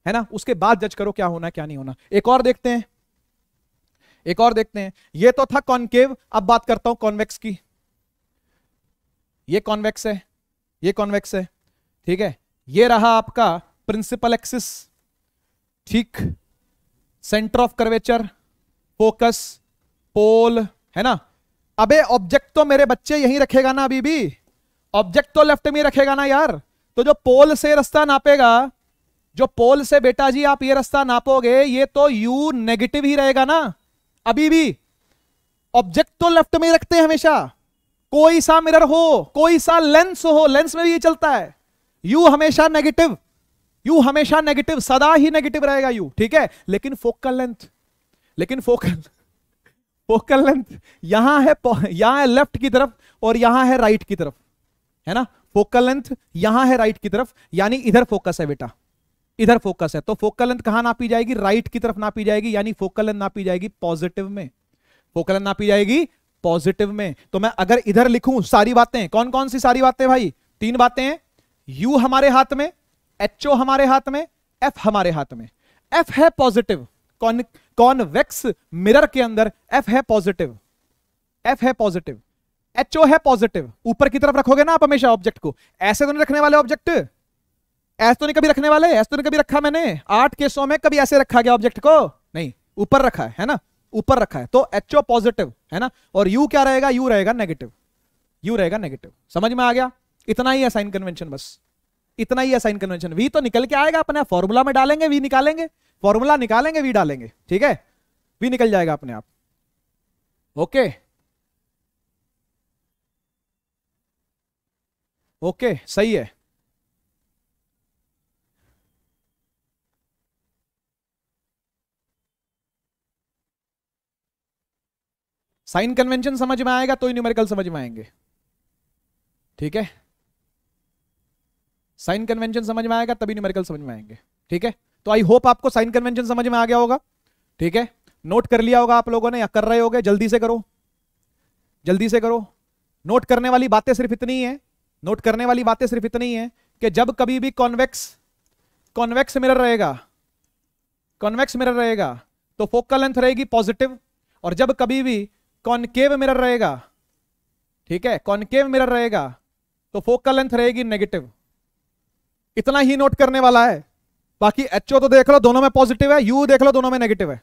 S1: है ना उसके बाद जज करो क्या होना क्या नहीं होना एक और देखते हैं एक और देखते हैं ये तो था कॉनकेव अब बात करता हूं कॉन्वेक्स की ये कॉन्वेक्स है ये कॉन्वेक्स है ठीक है ये रहा आपका प्रिंसिपल एक्सिस ठीक centre of curvature focus pole है ना अबे ऑब्जेक्ट तो मेरे बच्चे यहीं रखेगा ना अभी भी ऑब्जेक्ट तो लेफ्ट में रखेगा ना यार तो जो पोल से रास्ता नापेगा जो पोल से बेटा जी आप ये रास्ता नापोगे ये तो यू नेगेटिव ही रहेगा ना अभी भी ऑब्जेक्ट तो लेफ्ट में रखते हैं हमेशा कोई सा मिरर हो कोई सा लेंस हो लेंस में भी ये चलता है यू हमेशा नेगेटिव यू हमेशा नेगेटिव सदा ही नेगेटिव रहेगा यू ठीक है लेकिन फोकल लेंथ लेकिन फोकल फोकल लेंथ यहां है यहां है लेफ्ट की तरफ और यहां है राइट की तरफ है ना फोकल लेंथ यहां है राइट की तरफ यानी इधर फोकस है बेटा इधर फोकस है तो फोकल लेंथ कहां नापी जाएगी राइट की तरफ नापी जाएगी यानी फोकल लेंथ नापी जाएगी पॉजिटिव में फोकल लेंथ नापी जाएगी पॉजिटिव में तो मैं अगर इधर लिखूं सारी बातें कौन कौन सी सारी बातें भाई तीन बातें हैं यू हमारे हाथ में एच ओ हमारे हाथ में एफ हमारे हाथ में एफ है पॉजिटिव कॉनवेक्स मिरर के अंदर एफ है पॉजिटिव एफ है पॉजिटिव एच ओ है पॉजिटिव ऊपर की तरफ रखोगे ना आप हमेशा ऑब्जेक्ट को ऐसे तो नहीं रखने वाले ऑब्जेक्ट ऐसे तो नहीं कभी रखने वाले ऐसे तो नहीं कभी रखा मैंने आठ केसों में कभी ऐसे रखा गया ऑब्जेक्ट को नहीं ऊपर रखा है है ना ऊपर रखा है तो एच ओ पॉजिटिव है ना और यू क्या रहेगा यू रहेगा नेगेटिव यू रहेगा नेगेटिव समझ में आ गया इतना ही है साइन कन्वेंशन बस इतना ही है साइन कन्वेंशन वी तो निकल के आएगा अपने फॉर्मूला में डालेंगे वी निकालेंगे फॉर्मूला निकालेंगे वी डालेंगे ठीक है वी निकल जाएगा अपने आप ओके ओके सही है साइन कन्वेंशन समझ में आएगा तो ही न्यूमेरिकल समझ में आएंगे ठीक है साइन कन्वेंशन समझ में आएगा तभी न्यूमेरिकल समझ में आएंगे ठीक है तो आई होप आपको साइन कन्वेंशन समझ में आ गया होगा ठीक है नोट कर लिया होगा आप लोगों ने या कर रहे हो जल्दी से करो जल्दी से करो नोट करने वाली बातें सिर्फ इतनी है नोट करने वाली बातें सिर्फ इतनी है कि जब कभी भी कॉन्वेक्स कॉन्वेक्स मिरर रहेगा कॉन्वेक्स मिरर रहेगा तो फोकल लेंथ रहेगी पॉजिटिव और जब कभी भी कॉनकेव मिरर रहेगा ठीक है कॉनकेव मिरर रहेगा तो फोकल लेंथ रहेगी नेगेटिव इतना ही नोट करने वाला है बाकी एचओ तो देख लो दोनों में पॉजिटिव है यू देख लो दोनों में नेगेटिव है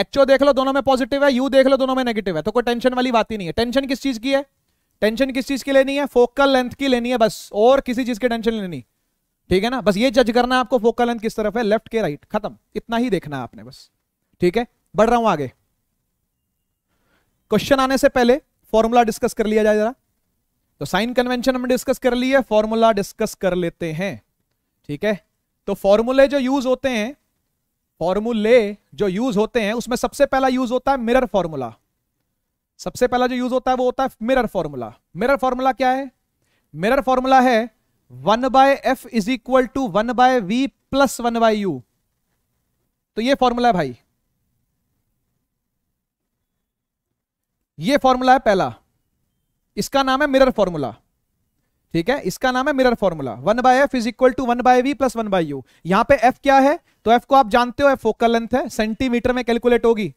S1: एचओ देख लो दोनों में पॉजिटिव है यू देख लो दोनों में नेगेटिव है तो कोई टेंशन वाली बात ही नहीं है टेंशन किस चीज की है टेंशन किस चीज की लेनी है फोकल लेंथ की लेनी है बस और किसी चीज की टेंशन लेनी ठीक है ना बस ये जज करना है आपको फोकल लेंथ किस तरफ है लेफ्ट के राइट खत्म इतना ही देखना है आपने बस ठीक है बढ़ रहा हूं आगे क्वेश्चन आने से पहले फॉर्मूला डिस्कस कर लिया जाए जरा तो साइन कन्वेंशन हमने डिस्कस कर लिया है फॉर्मूला डिस्कस कर लेते हैं ठीक है तो फॉर्मूले जो यूज होते हैं फॉर्मूले जो यूज होते हैं उसमें सबसे पहला यूज होता है मिरर फॉर्मूला सबसे पहला जो यूज होता है वो होता है मिरर फॉर्मूला मिरर फॉर्मूला क्या है मिरर फॉर्मूला है one by F is equal to one by we plus one by U तो ये फॉर्मूला है भाई ये फॉर्मूला है पहला इसका नाम है मिरर फॉर्मूला ठीक है इसका नाम है mirror formula one by F is equal to one by we plus one by U यहां पे एफ क्या है तो एफ को आप जानते हो एफ फोकल लेंथ है सेंटीमीटर में कैलकुलेट होगी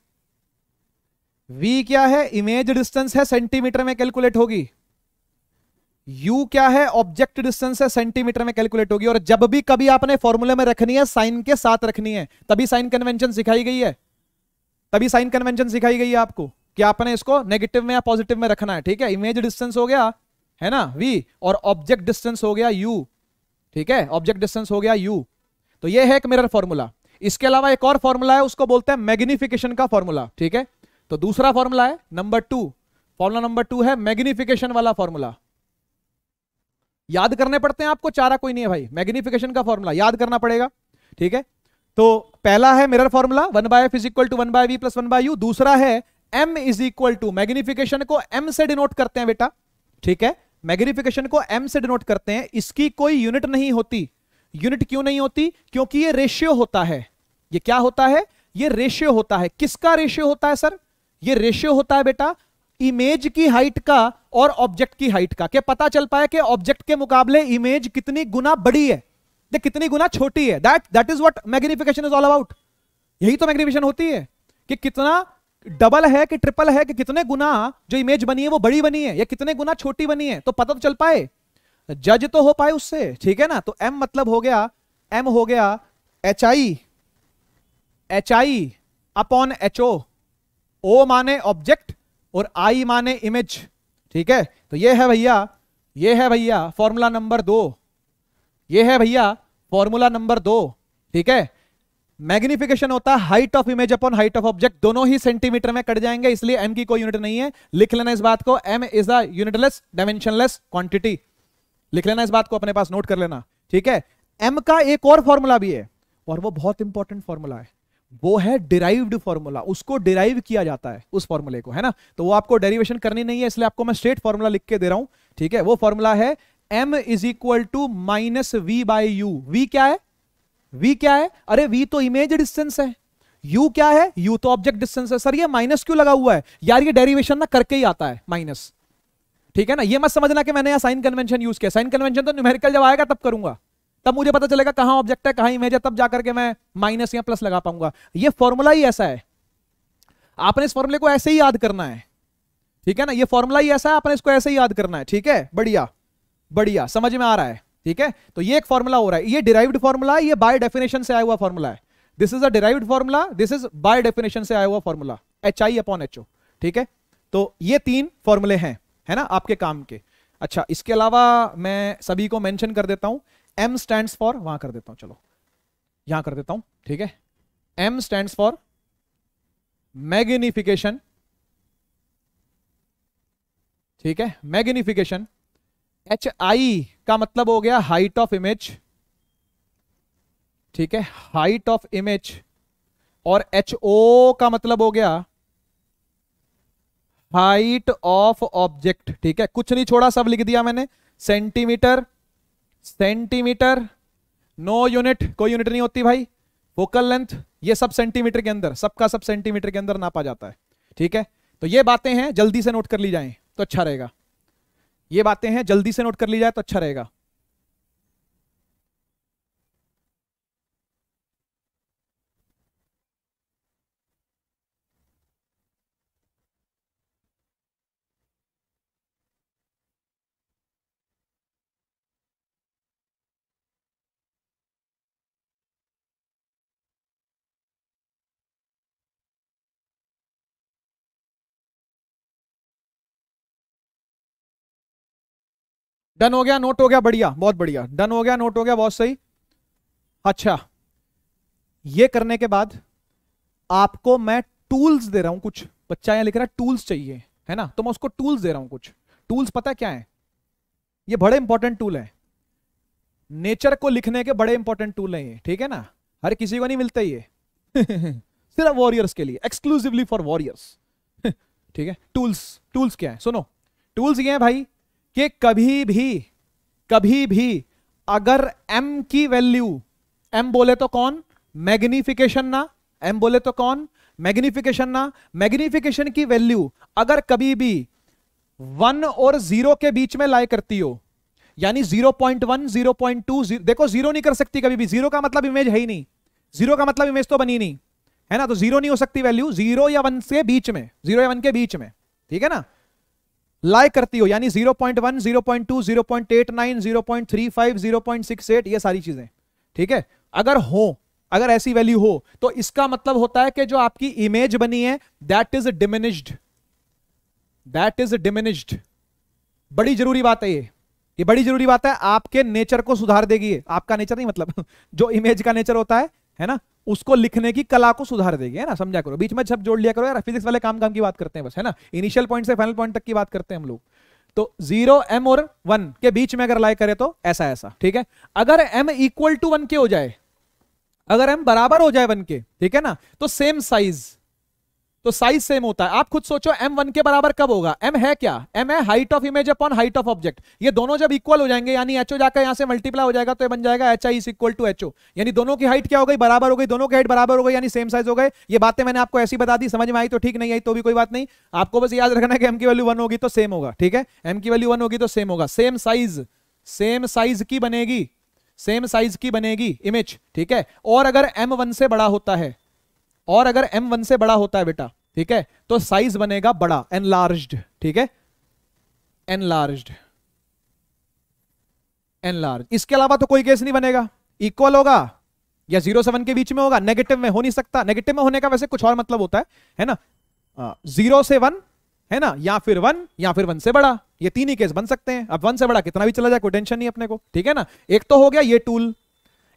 S1: वी क्या है इमेज डिस्टेंस है सेंटीमीटर में कैलकुलेट होगी U क्या है ऑब्जेक्ट डिस्टेंस है सेंटीमीटर में कैलकुलेट होगी और जब भी कभी आपने फॉर्मूले में रखनी है साइन के साथ रखनी है तभी साइन कन्वेंशन सिखाई गई है तभी साइन कन्वेंशन सिखाई गई है आपको कि आपने इसको नेगेटिव में या पॉजिटिव में रखना है ठीक है इमेज डिस्टेंस हो गया है ना वी और ऑब्जेक्ट डिस्टेंस हो गया यू ठीक है ऑब्जेक्ट डिस्टेंस हो गया यू तो ये है एक मिरर फॉर्मूला इसके अलावा एक और फॉर्मूला है उसको बोलते हैं मैग्निफिकेशन का फॉर्मूला ठीक है तो दूसरा फॉर्मूला है number two formula number two है मैग्निफिकेशन वाला फॉर्मूला याद करने पड़ते हैं आपको चारा कोई नहीं है भाई मैग्निफिकेशन का फॉर्मूला याद करना पड़ेगा ठीक है तो पहला है mirror formula one by physical to one by we plus one by U दूसरा है m is equal to magnification को m से डिनोट करते हैं बेटा ठीक है मैग्निफिकेशन को m से डिनोट करते हैं इसकी कोई यूनिट नहीं होती यूनिट क्यों नहीं होती क्योंकि ये रेशियो होता है ये क्या होता है ये रेशियो होता है किसका रेशियो होता है सर ये रेशियो होता है बेटा इमेज की हाइट का और ऑब्जेक्ट की हाइट का क्या पता चल पाया कि ऑब्जेक्ट के मुकाबले इमेज कितनी गुना बड़ी है दे कितनी गुना छोटी है that that is what magnification is all about यही तो मैग्निफिकेशन होती है कि कितना डबल है कि ट्रिपल है कि कितने गुना जो इमेज बनी है वो बड़ी बनी है या कितने गुना छोटी बनी है तो पता तो चल पाए जज तो हो पाए उससे ठीक है ना तो एम मतलब हो गया एम हो गया H I H I upon H O O माने ऑब्जेक्ट और आई माने इमेज ठीक है तो ये है भैया ये है भैया फॉर्मूला नंबर दो ये है भैया फॉर्मूला नंबर दो ठीक है मैग्निफिकेशन होता है height of image upon height of object दोनों ही सेंटीमीटर में कट जाएंगे इसलिए एम की कोई यूनिट नहीं है लिख लेना इस बात को M is the unitless dimensionless quantity लिख लेना इस बात को अपने पास नोट कर लेना ठीक है एम का एक और फॉर्मूला भी है और वो बहुत इंपॉर्टेंट फॉर्मूला है वो है डिराइव्ड फॉर्मूला उसको डिराइव किया जाता है उस फॉर्मूले को है ना तो वो आपको डेरिवेशन करनी नहीं है इसलिए आपको मैं स्ट्रेट फॉर्मूला लिख के दे रहा हूं ठीक है वो फॉर्मूला है M is equal to minus we by U V क्या है v क्या है अरे v तो इमेज डिस्टेंस है u क्या है u तो ऑब्जेक्ट डिस्टेंस है सर ये माइनस क्यों लगा हुआ है यार ये डेरिवेशन ना करके ही आता है माइनस ठीक है ना ये मत समझना कि मैंने यहां साइन कन्वेंशन यूज किया साइन कन्वेंशन तो न्यूमेरिकल जब आएगा तब करूंगा तब मुझे पता चलेगा कहां ऑब्जेक्ट है कहां इमेज है तब जाकर के मैं माइनस या प्लस लगा पाऊंगा ये फॉर्मूला ही ऐसा है आपने इस फॉर्मूले को ऐसे ही याद करना है ठीक है ना ये फॉर्मूला ही ऐसा है आपने इसको ऐसे ही याद करना है ठीक है बढ़िया बढ़िया समझ में आ रहा है ठीक है तो ये एक फॉर्मूला हो रहा है ये डिराइव्ड फॉर्मूला ये बाय डेफिनेशन से आया हुआ फॉर्मूला है this is a derived formula this is by definition से आया हुआ formula H I upon H ओ ठीक है तो ये तीन फॉर्मूले हैं है ना आपके काम के अच्छा इसके अलावा मैं सभी को मैंशन कर देता हूं एम स्टैंड फॉर वहां कर देता हूं चलो यहां कर देता हूं ठीक है एम स्टैंड फॉर मैग्निफिकेशन ठीक है मैग्निफिकेशन एच आई का मतलब हो गया हाइट ऑफ इमेज ठीक है हाइट ऑफ इमेज और एच ओ का मतलब हो गया हाइट ऑफ ऑब्जेक्ट ठीक है कुछ नहीं छोड़ा सब लिख दिया मैंने सेंटीमीटर सेंटीमीटर नो यूनिट कोई यूनिट नहीं होती भाई फोकल लेंथ ये सब सेंटीमीटर के अंदर सबका सब सेंटीमीटर के अंदर नापा जाता है ठीक है तो ये बातें हैं जल्दी से नोट कर ली जाए तो अच्छा रहेगा ये बातें हैं जल्दी से नोट कर ली जाए तो अच्छा रहेगा डन हो गया नोट हो गया बढ़िया बहुत बढ़िया डन हो गया नोट हो गया बहुत सही अच्छा ये करने के बाद आपको मैं टूल्स दे रहा हूं कुछ बच्चा यहां लिख रहा है टूल्स चाहिए है ना तो मैं उसको टूल्स दे रहा हूं कुछ टूल्स पता है क्या है ये बड़े इंपॉर्टेंट टूल है नेचर को लिखने के बड़े इंपॉर्टेंट टूल है ये ठीक है ना हर किसी को नहीं मिलते ये सिर्फ वॉरियर्स के लिए एक्सक्लूसिवली फॉर वॉरियर्स ठीक है टूल्स टूल्स क्या है सुनो टूल्स ये हैं भाई कि कभी भी कभी भी अगर m की वैल्यू m बोले तो कौन मैग्निफिकेशन ना m बोले तो कौन मैग्निफिकेशन ना मैग्निफिकेशन की वैल्यू अगर कभी भी वन और जीरो के बीच में लाई करती हो यानी zero point one zero point two देखो जीरो नहीं कर सकती कभी भी जीरो का मतलब इमेज है ही नहीं जीरो का मतलब इमेज तो बनी नहीं है ना तो जीरो नहीं हो सकती वैल्यू जीरो या वन के बीच में जीरो या वन के बीच में ठीक है ना लाइक करती हो यानी 0.1, 0.2, 0.89, 0.35, 0.68 ये सारी चीजें ठीक है अगर हो अगर ऐसी वैल्यू हो तो इसका मतलब होता है कि जो आपकी इमेज बनी है that is diminished that is diminished बड़ी जरूरी बात है ये ये बड़ी जरूरी बात है आपके नेचर को सुधार देगी आपका नेचर नहीं मतलब जो इमेज का नेचर होता है है ना उसको लिखने की कला को सुधार देगी है ना समझा करो बीच में जब जोड़ लिया करो यार फिजिक्स वाले काम काम की बात करते हैं बस है ना इनिशियल पॉइंट से फाइनल पॉइंट तक की बात करते हैं हम लोग तो जीरो एम और वन के बीच में अगर लाई करे तो ऐसा ऐसा ठीक है अगर एम इक्वल टू वन के हो जाए अगर एम बराबर हो जाए वन के ठीक है ना तो सेम साइज तो साइज सेम होता है आप खुद सोचो एम वन के बराबर कब होगा एम है क्या एम है height of image upon height of object ये दोनों जब इक्वल हो जाएंगे यानी एच ओ जाकर यहां से मल्टीप्लाई हो जाएगा तो ये बन जाएगा H I is equal to H O यानी दोनों की हाइट क्या हो गई बराबर हो गई दोनों की हाइट बराबर हो गई यानी सेम साइज हो गए ये बातें मैंने आपको ऐसी बता दी समझ में आई तो ठीक नहीं आई तो भी कोई बात नहीं आपको बस याद रखना कि एम की वैल्यू वन होगी तो सेम होगा ठीक है एम की वैल्यू वन होगी तो सेम होगा सेम साइज सेम साइज की बनेगी सेम साइज की बनेगी इमेज ठीक है और अगर एम वन से बड़ा होता है और अगर एम वन से बड़ा होता है बेटा ठीक है तो साइज बनेगा बड़ा एनलार्ज्ड ठीक है एनलार्ज्ड एनलार्ज इसके अलावा तो कोई केस नहीं बनेगा इक्वल होगा या जीरो सेवन के बीच में होगा नेगेटिव में हो नहीं सकता नेगेटिव में होने का वैसे कुछ और मतलब होता है है ना जीरो हाँ, से वन है ना या फिर वन या फिर वन से बड़ा ये तीन ही केस बन सकते हैं अब वन से बड़ा कितना भी चला जाए कोई टेंशन नहीं अपने को ठीक है ना एक तो हो गया ये टूल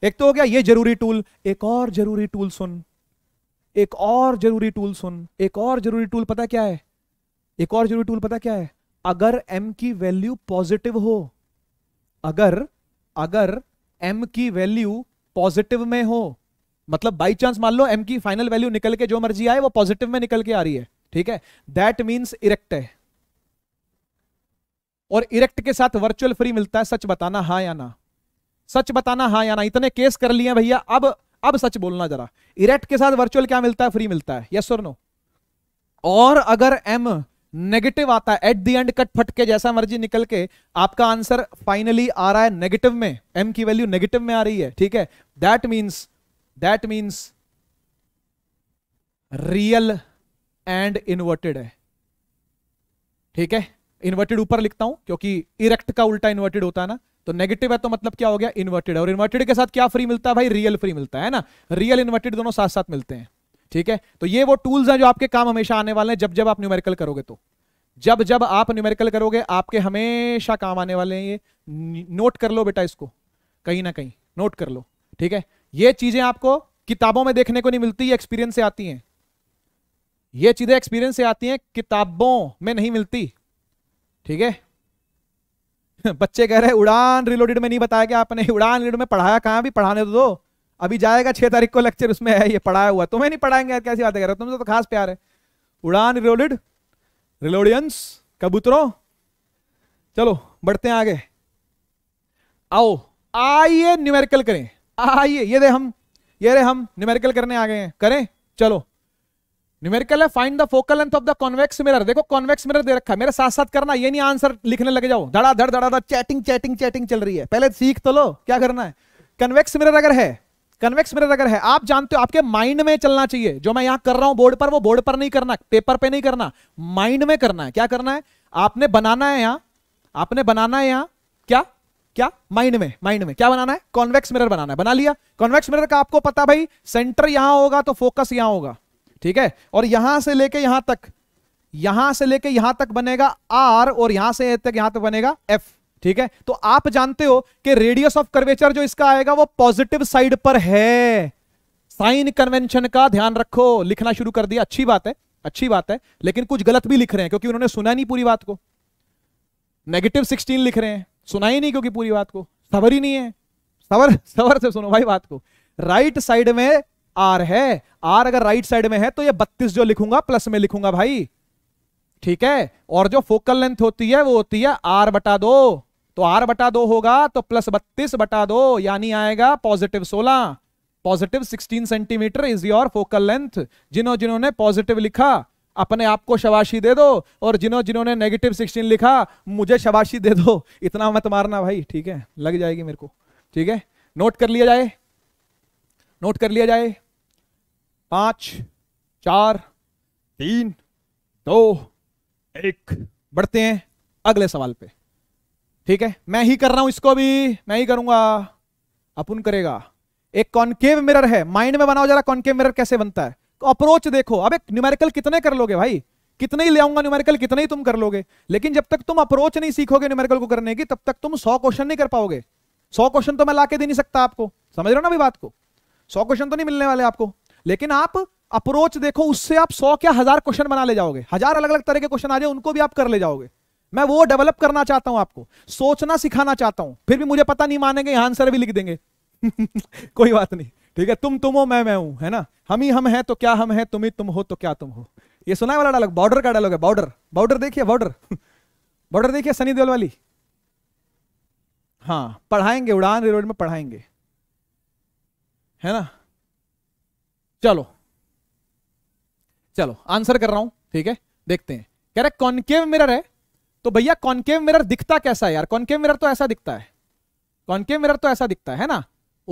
S1: एक तो हो गया ये जरूरी टूल एक और जरूरी टूल सुन एक और जरूरी टूल सुन एक और जरूरी टूल पता क्या है एक और जरूरी टूल पता क्या है अगर m की वैल्यू पॉजिटिव हो अगर अगर m की वैल्यू पॉजिटिव में हो मतलब बाई चांस मान लो m की फाइनल वैल्यू निकल के जो मर्जी आए वो पॉजिटिव में निकल के आ रही है ठीक है दैट मीन्स इरेक्ट है और इरेक्ट के साथ वर्चुअल फ्री मिलता है सच बताना हा या ना सच बताना हा या ना इतने केस कर लिए भैया अब अब सच बोलना जरा इरेक्ट के साथ वर्चुअल क्या मिलता है फ्री मिलता है यस और नो और अगर एम नेगेटिव आता है एट दी एंड कट फट के जैसा मर्जी निकल के आपका आंसर फाइनली आ रहा है नेगेटिव में एम की वैल्यू नेगेटिव में आ रही है ठीक है that means that means real and inverted है ठीक है इन्वर्टेड ऊपर लिखता हूं क्योंकि इरेक्ट का उल्टा इन्वर्टेड होता है ना तो नेगेटिव है तो मतलब क्या हो गया इन्वर्टेड और इन्वर्टेड के साथ क्या फ्री मिलता है भाई रियल फ्री मिलता है ना रियल इन्वर्टेड दोनों साथ साथ मिलते हैं ठीक है तो ये वो टूल्स हैं जो आपके काम हमेशा आने वाले हैं जब जब आप न्यूमेरिकल करोगे तो जब जब आप न्यूमेरिकल करोगे आपके हमेशा काम आने वाले हैं ये नोट कर लो बेटा इसको कहीं ना कहीं नोट कर लो ठीक है ये चीजें आपको किताबों में देखने को नहीं मिलती एक्सपीरियंस से आती हैं ये चीजें एक्सपीरियंस से आती हैं किताबों में नहीं मिलती ठीक है बच्चे कह रहे उड़ान रिलोडेड में नहीं बताया कि आपने उड़ान रिलोडेड में पढ़ाया कहाँ भी पढ़ाने तो दो अभी जाएगा छह तारीख को लेक्चर उसमें है ये पढ़ाया हुआ तुम्हें नहीं पढ़ाएंगे यार कैसी बातें कर रहे हो तुमसे तो खास प्यार है उड़ान रिलोडेड रिलोडियंस कबूतरों चलो बढ़ते हैं आगे आओ आइए न्यूमेरिकल करें आइए ये दे हम ये रे हम न्यूमेरिकल करने आ गए हैं करें चलो न्यूमेरिकल है find the focal length of the convex mirror देखो कॉन्वेक्स मिरर दे रखा है मेरे साथ साथ करना ये नहीं आंसर लिखने लगे जाओ धड़ा धड़ धड़ा धड़ चैटिंग चैटिंग चैटिंग चल रही है पहले सीख तो लो क्या करना है कन्वेक्स मिरर अगर है कन्वेक्स मिरर अगर है आप जानते हो आपके माइंड में चलना चाहिए जो मैं यहां कर रहा हूं बोर्ड पर वो बोर्ड पर नहीं करना पेपर पे नहीं करना माइंड में करना है क्या करना है आपने बनाना है यहां आपने बनाना है यहां क्या क्या माइंड में माइंड में क्या बनाना है कॉन्वेक्स मिरर बनाना है बना लिया कॉन्वेक्स मिरर का आपको पता भाई सेंटर यहां होगा तो फोकस यहां होगा ठीक है और यहां से लेके यहां तक यहां से लेके यहां तक बनेगा आर और यहां से तक यहां तक बनेगा एफ ठीक है तो आप जानते हो कि रेडियस ऑफ कर्वेचर जो इसका आएगा वो पॉजिटिव साइड पर है साइन कन्वेंशन का ध्यान रखो लिखना शुरू कर दिया अच्छी बात है अच्छी बात है लेकिन कुछ गलत भी लिख रहे हैं क्योंकि उन्होंने सुना नहीं पूरी बात को नेगेटिव सिक्सटीन लिख रहे हैं सुना ही नहीं क्योंकि पूरी बात को सबर ही नहीं है सबर सबर से सुनो भाई बात को राइट right साइड में आर है आर अगर राइट right साइड में है तो ये बत्तीस जो लिखूंगा प्लस में लिखूंगा भाई ठीक है और जो फोकल लेंथ होती है वो होती है आर बटा दो तो आर बटा दो होगा तो प्लस बत्तीस बटा दो यानी आएगा पॉजिटिव सोलह positive sixteen centimetre is your focal length जिन्हों जिन्होंने पॉजिटिव लिखा अपने आप को शबाशी दे दो और जिन्हों जिन्होंने नेगेटिव सिक्सटीन लिखा मुझे शबाशी दे दो इतना मत मारना भाई ठीक है लग जाएगी मेरे को ठीक है नोट कर लिया जाए नोट कर लिया जाए पांच चार तीन दो एक बढ़ते हैं अगले सवाल पे ठीक है मैं ही कर रहा हूं इसको भी मैं ही करूंगा अपुन करेगा एक कॉन्केव मिरर है माइंड में बनाओ जरा कॉन्केव मिरर कैसे बनता है तो अप्रोच देखो अब न्यूमेरिकल कितने कर लोगे भाई कितने ही ले आऊंगा न्यूमेरिकल कितने ही तुम कर लोगे लेकिन जब तक तुम अप्रोच नहीं सीखोगे न्यूमेरिकल को करने की तब तक तुम सौ क्वेश्चन नहीं कर पाओगे सौ क्वेश्चन तो मैं ला के दे नहीं सकता आपको समझ रहे हो ना अभी बात को सौ क्वेश्चन तो नहीं मिलने वाले आपको लेकिन आप अप्रोच देखो उससे आप सौ क्या हजार क्वेश्चन बना ले जाओगे हजार अलग अलग तरह के क्वेश्चन आ जाए उनको भी आप कर ले जाओगे मैं वो डेवलप करना चाहता हूं आपको सोचना सिखाना चाहता हूं फिर भी मुझे पता नहीं मानेंगे यहां आंसर भी लिख देंगे कोई बात नहीं ठीक है तुम तुम हो मैं मैं हूं है ना हम ही हम हैं तो क्या हम हैं तुम ही तुम हो तो क्या तुम हो ये सुना वाला डायलॉग बॉर्डर का डायलॉग है बॉर्डर बॉर्डर देखिए बॉर्डर बॉर्डर देखिए सनी देओल वाली हाँ पढ़ाएंगे उड़ान रेलवे में पढ़ाएंगे है ना चलो चलो आंसर कर रहा हूं ठीक है देखते हैं कह रहे कॉन्केव मिरर है तो भैया कॉन्केव मिरर दिखता कैसा है यार कॉनकेव मिरर तो ऐसा दिखता है कॉनकेव मिरर तो ऐसा दिखता है ना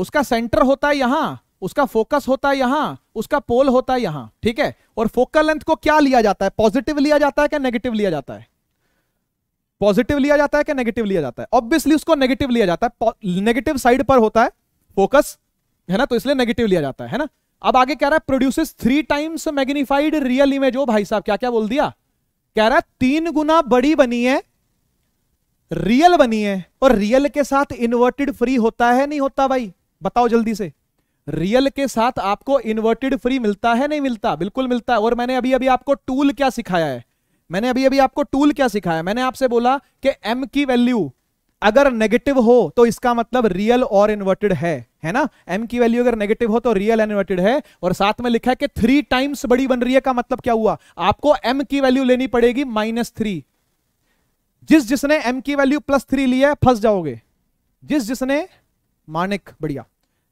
S1: उसका सेंटर होता है यहां उसका फोकस होता है यहां उसका पोल होता है यहां ठीक है और फोकल लेंथ को क्या लिया जाता है पॉजिटिव लिया जाता है क्या नेगेटिव लिया जाता है पॉजिटिव लिया जाता है क्या नेगेटिव लिया जाता है ऑब्वियसली उसको नेगेटिव लिया जाता है नेगेटिव साइड पर होता है फोकस है ना तो इसलिए नेगेटिव लिया जाता है ना अब आगे कह रहा है produces three times magnified real image हो भाई साहब क्या क्या बोल दिया कह रहा है तीन गुना बड़ी बनी है रियल बनी है और रियल के साथ इन्वर्टेड फ्री होता है नहीं होता भाई बताओ जल्दी से रियल के साथ आपको इन्वर्टेड फ्री मिलता है नहीं मिलता बिल्कुल मिलता है और मैंने अभी अभी आपको टूल क्या सिखाया है मैंने अभी अभी आपको टूल क्या सिखाया मैंने आपसे बोला कि एम की वैल्यू अगर नेगेटिव हो तो इसका मतलब रियल और इन्वर्टेड है है ना m की वैल्यू अगर नेगेटिव हो तो रियल इन्वर्टेड है और साथ में लिखा है कि थ्री टाइम्स बड़ी बन रही है का मतलब क्या हुआ आपको m की वैल्यू लेनी पड़ेगी माइनस थ्री जिस जिसने m की वैल्यू प्लस थ्री लिया है फंस जाओगे जिस जिसने मानिक बढ़िया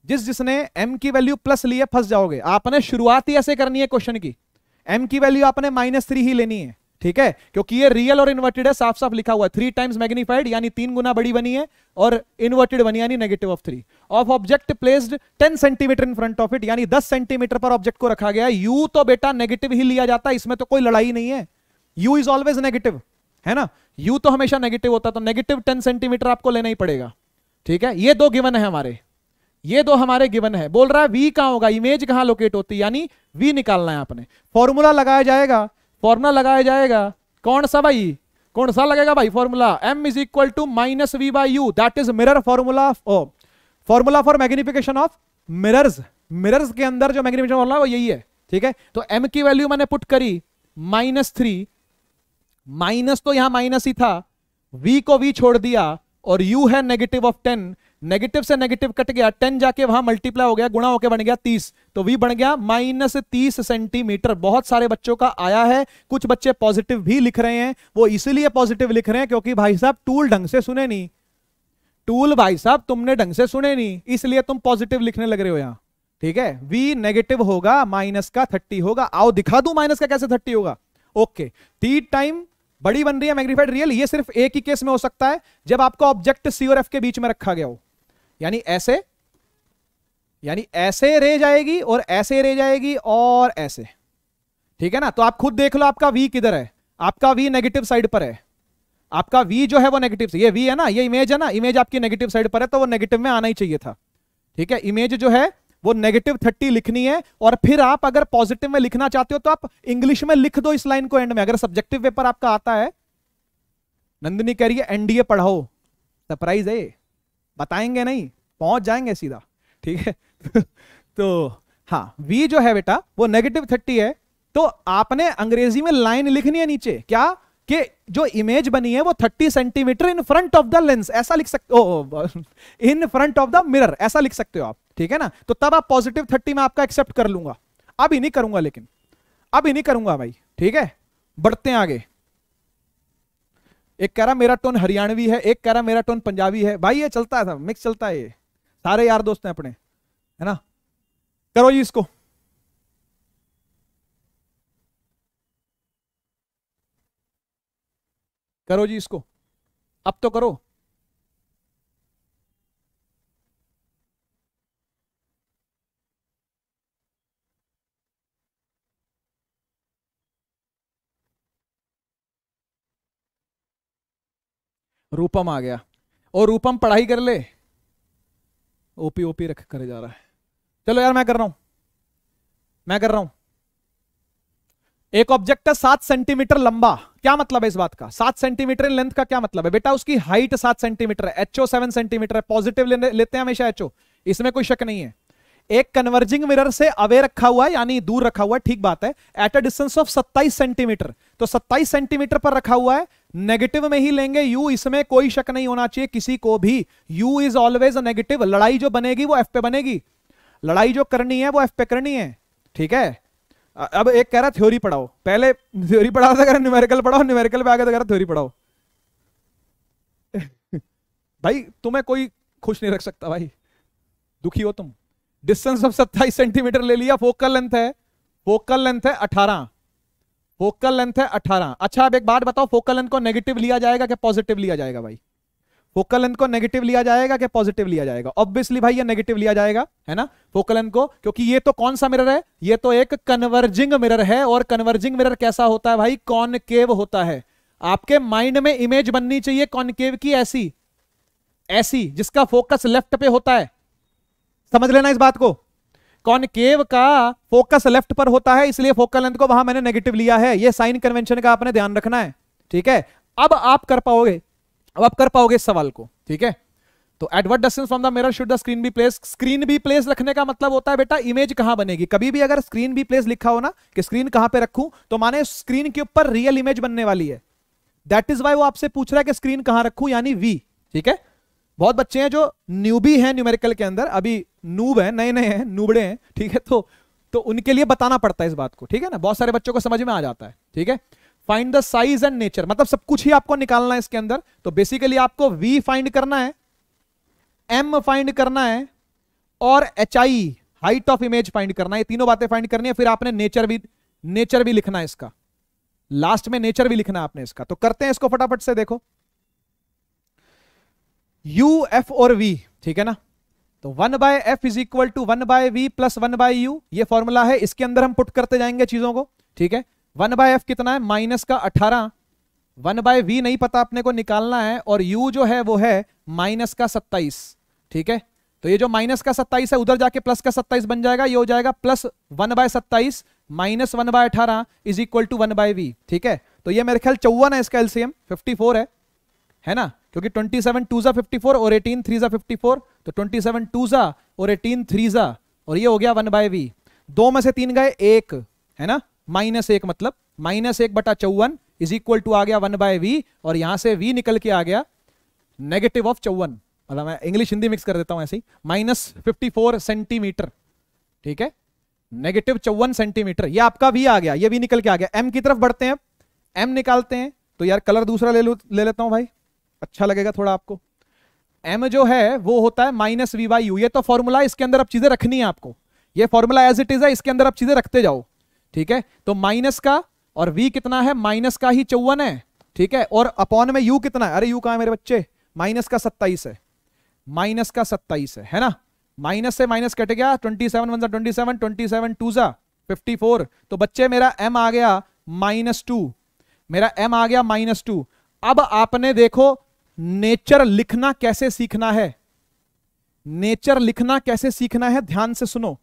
S1: जिस जिसने m की वैल्यू प्लस लिया फंस जाओगे आपने शुरुआत ही ऐसे करनी है क्वेश्चन की m की वैल्यू आपने माइनस थ्री ही लेनी है ठीक है क्योंकि ये रियल और इन्वर्टेड है साफ साफ लिखा हुआ है थ्री टाइम्स मैग्नीफाइड यानी तीन गुना बड़ी बनी है और इन्वर्टेड बनी यानी negative of three of object placed ten centimetre in front of it यानी दस सेंटीमीटर पर ऑब्जेक्ट को रखा गया यू तो बेटा नेगेटिव ही लिया जाता है इसमें तो कोई लड़ाई नहीं है यू इज ऑलवेज नेगेटिव है ना यू तो हमेशा नेगेटिव होता तो नेगेटिव टेन सेंटीमीटर आपको लेना ही पड़ेगा ठीक है ये दो गिवन है हमारे ये दो हमारे गिवन है बोल रहा है वी कहां होगा इमेज कहां लोकेट होती है यानी वी निकालना है आपने फॉर्मूला लगाया जाएगा फॉर्मूला लगाया जाएगा कौन सा भाई कौन सा लगेगा भाई formula M is equal to minus we by u that is mirror formula formula for magnification of mirrors mirrors के अंदर जो मैग्निफिकेशन फॉर्मला वो यही है ठीक है तो एम की वैल्यू मैंने पुट करी माइनस थ्री माइनस तो यहां माइनस ही था वी को वी छोड़ दिया और यू है नेगेटिव ऑफ टेन नेगेटिव से नेगेटिव कट गया टेन जाके वहां मल्टीप्लाई हो गया गुणा होकर बन गया तीस तो वी बन गया माइनस तीस सेंटीमीटर बहुत सारे बच्चों का आया है कुछ बच्चे पॉजिटिव भी लिख रहे हैं वो इसीलिए पॉजिटिव लिख रहे हैं क्योंकि भाई साहब टूल ढंग से सुने नहीं टूल भाई साहब तुमने ढंग से सुने नहीं इसलिए तुम पॉजिटिव लिखने लग रहे हो यहां ठीक है वी नेगेटिव होगा माइनस का थर्टी होगा आओ दिखा दू माइनस का कैसे थर्टी होगा ओके थी टाइम बड़ी बन रही है मैग्नीफाइड रियल ये सिर्फ एक ही केस में हो सकता है जब आपको ऑब्जेक्ट सी और एफ के बीच में रखा गया हो यानी ऐसे यानी ऐसे रे जाएगी और ऐसे रे जाएगी और ऐसे ठीक है ना तो आप खुद देख लो आपका वी किधर है आपका वी नेगेटिव साइड पर है आपका वी जो है वो नेगेटिव ये वी है ना ये इमेज है ना इमेज आपकी नेगेटिव साइड पर है तो वो नेगेटिव में आना ही चाहिए था ठीक है इमेज जो है वो नेगेटिव थर्टी लिखनी है और फिर आप अगर पॉजिटिव में लिखना चाहते हो तो आप इंग्लिश में लिख दो इस लाइन को एंड में अगर सब्जेक्टिव पेपर आपका आता है नंदिनी कह रही है एनडीए पढ़ाओ सरप्राइज है बताएंगे नहीं पहुंच जाएंगे सीधा ठीक है तो हाँ वी जो है बेटा वो नेगेटिव थर्टी है तो आपने अंग्रेजी में लाइन लिखनी है नीचे क्या कि जो इमेज बनी है वो 30 centimetre in front of the lens ऐसा लिख सकते हो in front of the mirror ऐसा लिख सकते हो आप ठीक है ना तो तब आप पॉजिटिव 30 में आपका एक्सेप्ट कर लूंगा अब नहीं करूंगा लेकिन अब नहीं करूंगा भाई ठीक है बढ़ते हैं आगे एक कह रहा मेरा टोन हरियाणवी है एक कह रहा मेरा टोन पंजाबी है भाई ये चलता है सब मिक्स चलता है ये सारे यार दोस्त हैं अपने है ना करो जी इसको करो जी इसको अब तो करो रूपम आ गया और रूपम पढ़ाई कर ले ओपी ओपी रख कर जा रहा है चलो यार मैं कर रहा हूं मैं कर रहा हूं एक ऑब्जेक्ट है सात सेंटीमीटर लंबा क्या मतलब है इस बात का सात सेंटीमीटर लेंथ का क्या मतलब है बेटा उसकी हाइट सात सेंटीमीटर है एचओ सेवन सेंटीमीटर है पॉजिटिव ले, लेते हैं हमेशा एचओ इसमें कोई शक नहीं है एक कन्वर्जिंग मिरर से अवे रखा हुआ है यानी दूर रखा हुआ है ठीक बात है at a distance of 27 centimetre तो 27 सेंटीमीटर पर रखा हुआ है नेगेटिव में ही लेंगे यू इसमें कोई शक नहीं होना चाहिए किसी को भी यू इज ऑलवेज नेगेटिव लड़ाई जो बनेगी वो एफ पे बनेगी लड़ाई जो करनी है वो एफ पे करनी है ठीक है अब एक कह रहा थ्योरी पढ़ाओ पहले थ्योरी पढ़ाओ था न्यूमेरिकल पढ़ाओ न्यूमेरिकल पे आगे तो कह रहा थ्योरी पढ़ाओ भाई तुम्हें कोई खुश नहीं रख सकता भाई दुखी हो तुम डिस्टेंस ऑफ सत्ताईस सेंटीमीटर ले लिया फोकल लेंथ है फोकल लेंथ है अठारह फोकल लेंथ है अठारह अच्छा अब एक बात बताओ फोकल लेंथ को नेगेटिव लिया जाएगा कि पॉजिटिव लिया जाएगा भाई फोकल लेंथ को नेगेटिव लिया जाएगा कि पॉजिटिव लिया जाएगा ऑब्वियसली भाई ये नेगेटिव लिया जाएगा है ना फोकल लेंथ को क्योंकि ये तो कौन सा मिरर है ये तो एक कन्वर्जिंग मिरर है और कन्वर्जिंग मिरर कैसा होता है भाई कॉनकेव होता है आपके माइंड में इमेज बननी चाहिए कॉनकेव की ऐसी ऐसी जिसका फोकस लेफ्ट पे होता है समझ लेना इस बात को कॉनकेव का फोकस लेफ्ट पर होता है इसलिए फोकल लेंथ को वहां मैंने नेगेटिव लिया है ये साइन कन्वेंशन का आपने ध्यान रखना है ठीक है अब आप कर पाओगे अब आप कर पाओगे इस सवाल को ठीक है तो at distance from the mirror should the screen be place screen be place रखने का मतलब होता है बेटा इमेज कहां बनेगी कभी भी अगर स्क्रीन बी प्लेस लिखा हो ना कि स्क्रीन कहां पे रखूं तो माने स्क्रीन के ऊपर रियल इमेज बनने वाली है दैट इज वाई वो आपसे पूछ रहा है कि स्क्रीन कहां रखूं यानी वी ठीक है बहुत बच्चे हैं जो न्यूबी हैं न्यूमेरिकल के अंदर अभी नूब हैं नए नए हैं नूबड़े हैं ठीक है तो तो उनके लिए बताना पड़ता है इस बात को ठीक है ना बहुत सारे बच्चों को समझ में आ जाता है ठीक है find the size and nature मतलब सब कुछ ही आपको निकालना है इसके अंदर तो बेसिकली आपको वी फाइंड करना है एम फाइंड करना है और h i height of image find करना है तीनों बातें फाइंड करनी है फिर आपने नेचर भी नेचर भी लिखना है इसका लास्ट में नेचर भी लिखना है आपने इसका तो करते हैं इसको फटाफट से देखो यू एफ और वी ठीक है ना तो one by F is equal to one by we plus one by u ये फॉर्मूला है इसके अंदर हम पुट करते जाएंगे चीजों को ठीक है वन बाय एफ कितना है माइनस का अठारह वन बाय वी नहीं पता अपने को निकालना है और यू जो है वो है माइनस का सत्ताईस ठीक है तो ये जो माइनस का सत्ताईस है उधर जाके प्लस का सत्ताईस बन जाएगा ये हो जाएगा प्लस वन बाय सत्ताईस माइनस वन बाय अठारह is equal to one by v ठीक है तो ये मेरे ख्याल चौवन है इसका एलसीएम फिफ्टी फोर है है ना क्योंकि 27 टू जा फोर और 18 थ्री जा फोर तो 27 टू जा और 18 थ्री जा और ये हो गया वन बाय वी दो में से तीन गए एक है ना माइनस एक मतलब माइनस एक बटा चौवन इज इक्वल टू आ गया वन बाय वी और यहां से वी निकल के आ गया नेगेटिव ऑफ चौवन मतलब मैं इंग्लिश हिंदी मिक्स कर देता हूं ऐसे ही माइनस फिफ्टी सेंटीमीटर ठीक है नेगेटिव चौवन सेंटीमीटर ये आपका वी आ गया ये भी निकल के आ गया एम की तरफ बढ़ते हैं एम निकालते हैं तो यार कलर दूसरा ले ले लेता हूं भाई अच्छा लगेगा थोड़ा आपको एम जो है वो होता है माइनस वी वाई यू ये तो फॉर्मूला इसके अंदर अब चीजें रखनी है आपको ये फॉर्मूला एज इट इज है इसके अंदर आप चीजें रखते जाओ ठीक है तो माइनस का और वी कितना है माइनस का ही चौवन है ठीक है और अपॉन में यू कितना है अरे यू कहा है मेरे बच्चे माइनस का सत्ताईस है माइनस का सत्ताईस है है ना माइनस से माइनस कट गया twenty seven one twenty seven twenty seven two जा फिफ्टी फोर तो बच्चे मेरा एम आ गया माइनस टू मेरा एम आ गया माइनस टू अब आपने देखो नेचर लिखना कैसे सीखना है नेचर लिखना कैसे सीखना है ध्यान से सुनो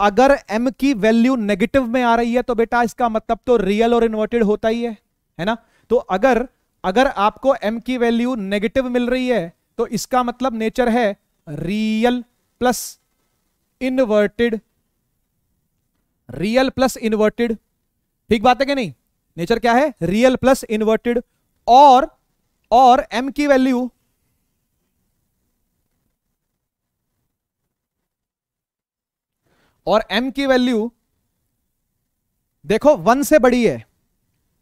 S1: अगर m की वैल्यू नेगेटिव में आ रही है तो बेटा इसका मतलब तो रियल और इन्वर्टेड होता ही है है ना तो अगर अगर आपको m की वैल्यू नेगेटिव मिल रही है तो इसका मतलब नेचर है real plus inverted real plus inverted ठीक बात है कि नहीं नेचर क्या है रियल प्लस इन्वर्टेड और और m की वैल्यू और m की वैल्यू देखो वन से बड़ी है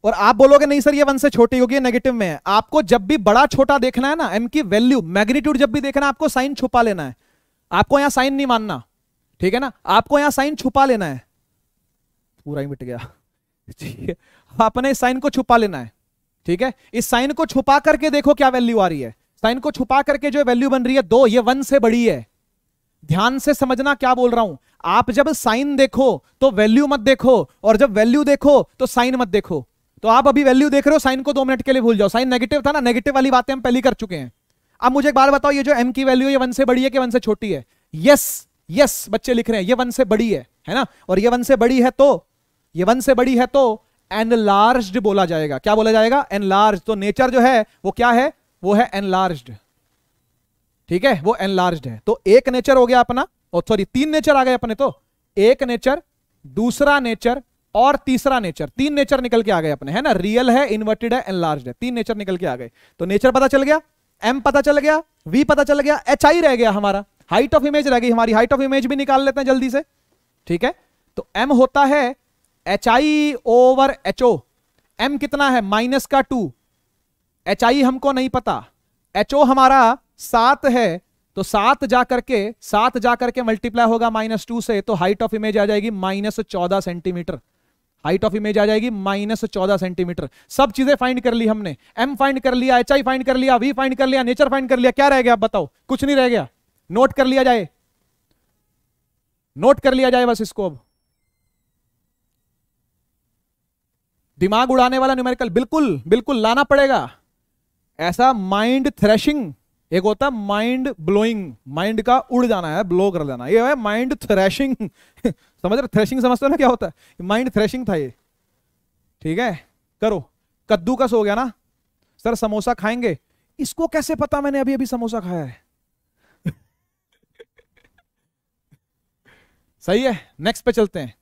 S1: और आप बोलोगे नहीं सर ये वन से छोटी होगी नेगेटिव में है आपको जब भी बड़ा छोटा देखना है ना एम की वैल्यू मैग्नीट्यूड जब भी देखना है आपको साइन छुपा लेना है आपको यहां साइन नहीं मानना ठीक है ना आपको यहां साइन छुपा लेना है पूरा ही मिट गया आपने साइन को छुपा लेना है ठीक है इस साइन को छुपा करके देखो क्या वैल्यू आ रही है साइन को छुपा करके जो वैल्यू बन रही है दो ये वन से बड़ी है ध्यान से समझना क्या बोल रहा हूं आप जब साइन देखो तो वैल्यू मत देखो और जब वैल्यू देखो तो साइन मत देखो तो आप अभी वैल्यू देख रहे हो साइन को दो मिनट के लिए भूल जाओ साइन नेगेटिव था ना नेगेटिव वाली बातें हम पहली कर चुके हैं अब मुझे एक बार बताओ ये जो एम की वैल्यू ये वन से बड़ी है कि वन से छोटी है यस यस बच्चे लिख रहे हैं ये वन से बड़ी है है ना और ये वन से बड़ी है तो ये वन से बड़ी है तो एनलार्ज बोला जाएगा क्या बोला जाएगा एनलार्ज तो नेचर जो है वो क्या है वो है एनलार्ज ठीक है वो एनलार्ज है तो एक नेचर हो गया अपना और सॉरी तीन नेचर आ गए अपने तो एक नेचर दूसरा नेचर और तीसरा नेचर तीन नेचर निकल के आ गए अपने है ना रियल है इन्वर्टेड है एनलार्ज है तीन नेचर निकल के आ गए तो नेचर पता चल गया एम पता चल गया वी पता चल गया एच आई रह गया हमारा हाइट ऑफ इमेज रह गई हमारी हाइट ऑफ इमेज भी निकाल लेते हैं जल्दी से ठीक है तो एम होता है h i over h o m कितना है माइनस का टू एच आई हमको नहीं पता एच ओ हमारा सात है तो सात जा करके सात जा करके मल्टीप्लाई होगा माइनस टू से तो हाइट ऑफ इमेज आ जाएगी माइनस चौदह सेंटीमीटर हाइट ऑफ इमेज आ जाएगी माइनस चौदह सेंटीमीटर सब चीजें फाइंड कर ली हमने एम फाइंड कर लिया एच आई फाइंड कर लिया वी फाइंड कर लिया नेचर फाइंड कर लिया क्या रह गया आप बताओ कुछ नहीं रह गया नोट कर लिया जाए नोट कर लिया जाए बस इसको अब दिमाग उड़ाने वाला न्यूमेरिकल बिल्कुल बिल्कुल लाना पड़ेगा ऐसा माइंड थ्रेशिंग एक होता है माइंड ब्लोइंग माइंड का उड़ जाना है ब्लो कर जाना ये है माइंड थ्रेशिंग समझ रहे थ्रेशिंग समझते हो ना क्या होता है माइंड थ्रेशिंग था ये ठीक है करो कद्दू का सो गया ना सर समोसा खाएंगे इसको कैसे पता मैंने अभी अभी समोसा खाया है सही है नेक्स्ट पे चलते हैं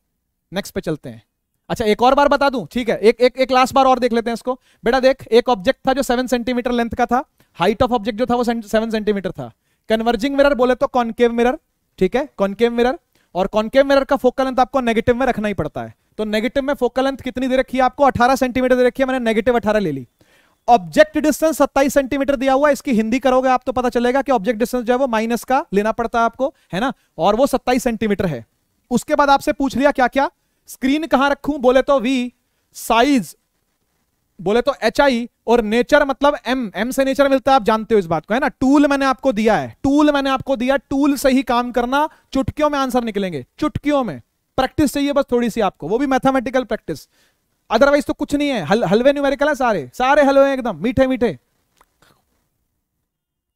S1: नेक्स्ट पे चलते हैं अच्छा एक और बार बता दूं ठीक है एक एक एक लास्ट बार और देख लेते हैं इसको बेटा देख एक ऑब्जेक्ट था जो सेवन सेंटीमीटर लेंथ का था हाइट ऑफ ऑब्जेक्ट जो था वो सेवन सेंटीमीटर था कन्वर्जिंग मिरर बोले तो कॉनकेव मिरर ठीक है कॉनकेव मिरर और कॉन्केव मिरर का फोकल लेंथ आपको नेगेटिव में रखना ही पड़ता है तो नेगेटिव में फोकल लेंथ कितनी दे रखी है आपको अठारह सेंटीमीटर दे रखी है मैंने नेगेटिव अठारह ले ली ऑब्जेक्ट डिस्टेंस सत्ताईस सेंटीमीटर दिया हुआ है इसकी हिंदी करोगे आप तो पता चलेगा कि ऑब्जेक्ट डिस्टेंस जो है वो माइनस का लेना पड़ता है आपको है ना और वो सत्ताईस सेंटीमीटर है उसके बाद आपसे पूछ लिया क्या क्या स्क्रीन कहां रखूं बोले तो वी साइज बोले तो एच आई और नेचर मतलब एम एम से नेचर मिलता है आप जानते हो इस बात को है ना टूल मैंने आपको दिया है टूल मैंने आपको दिया टूल से ही काम करना चुटकियों में आंसर निकलेंगे चुटकियों में प्रैक्टिस चाहिए बस थोड़ी सी आपको वो भी मैथमेटिकल प्रैक्टिस अदरवाइज तो कुछ नहीं है हल, हलवे न्यूमेरिकल है सारे सारे हलवे एकदम मीठे मीठे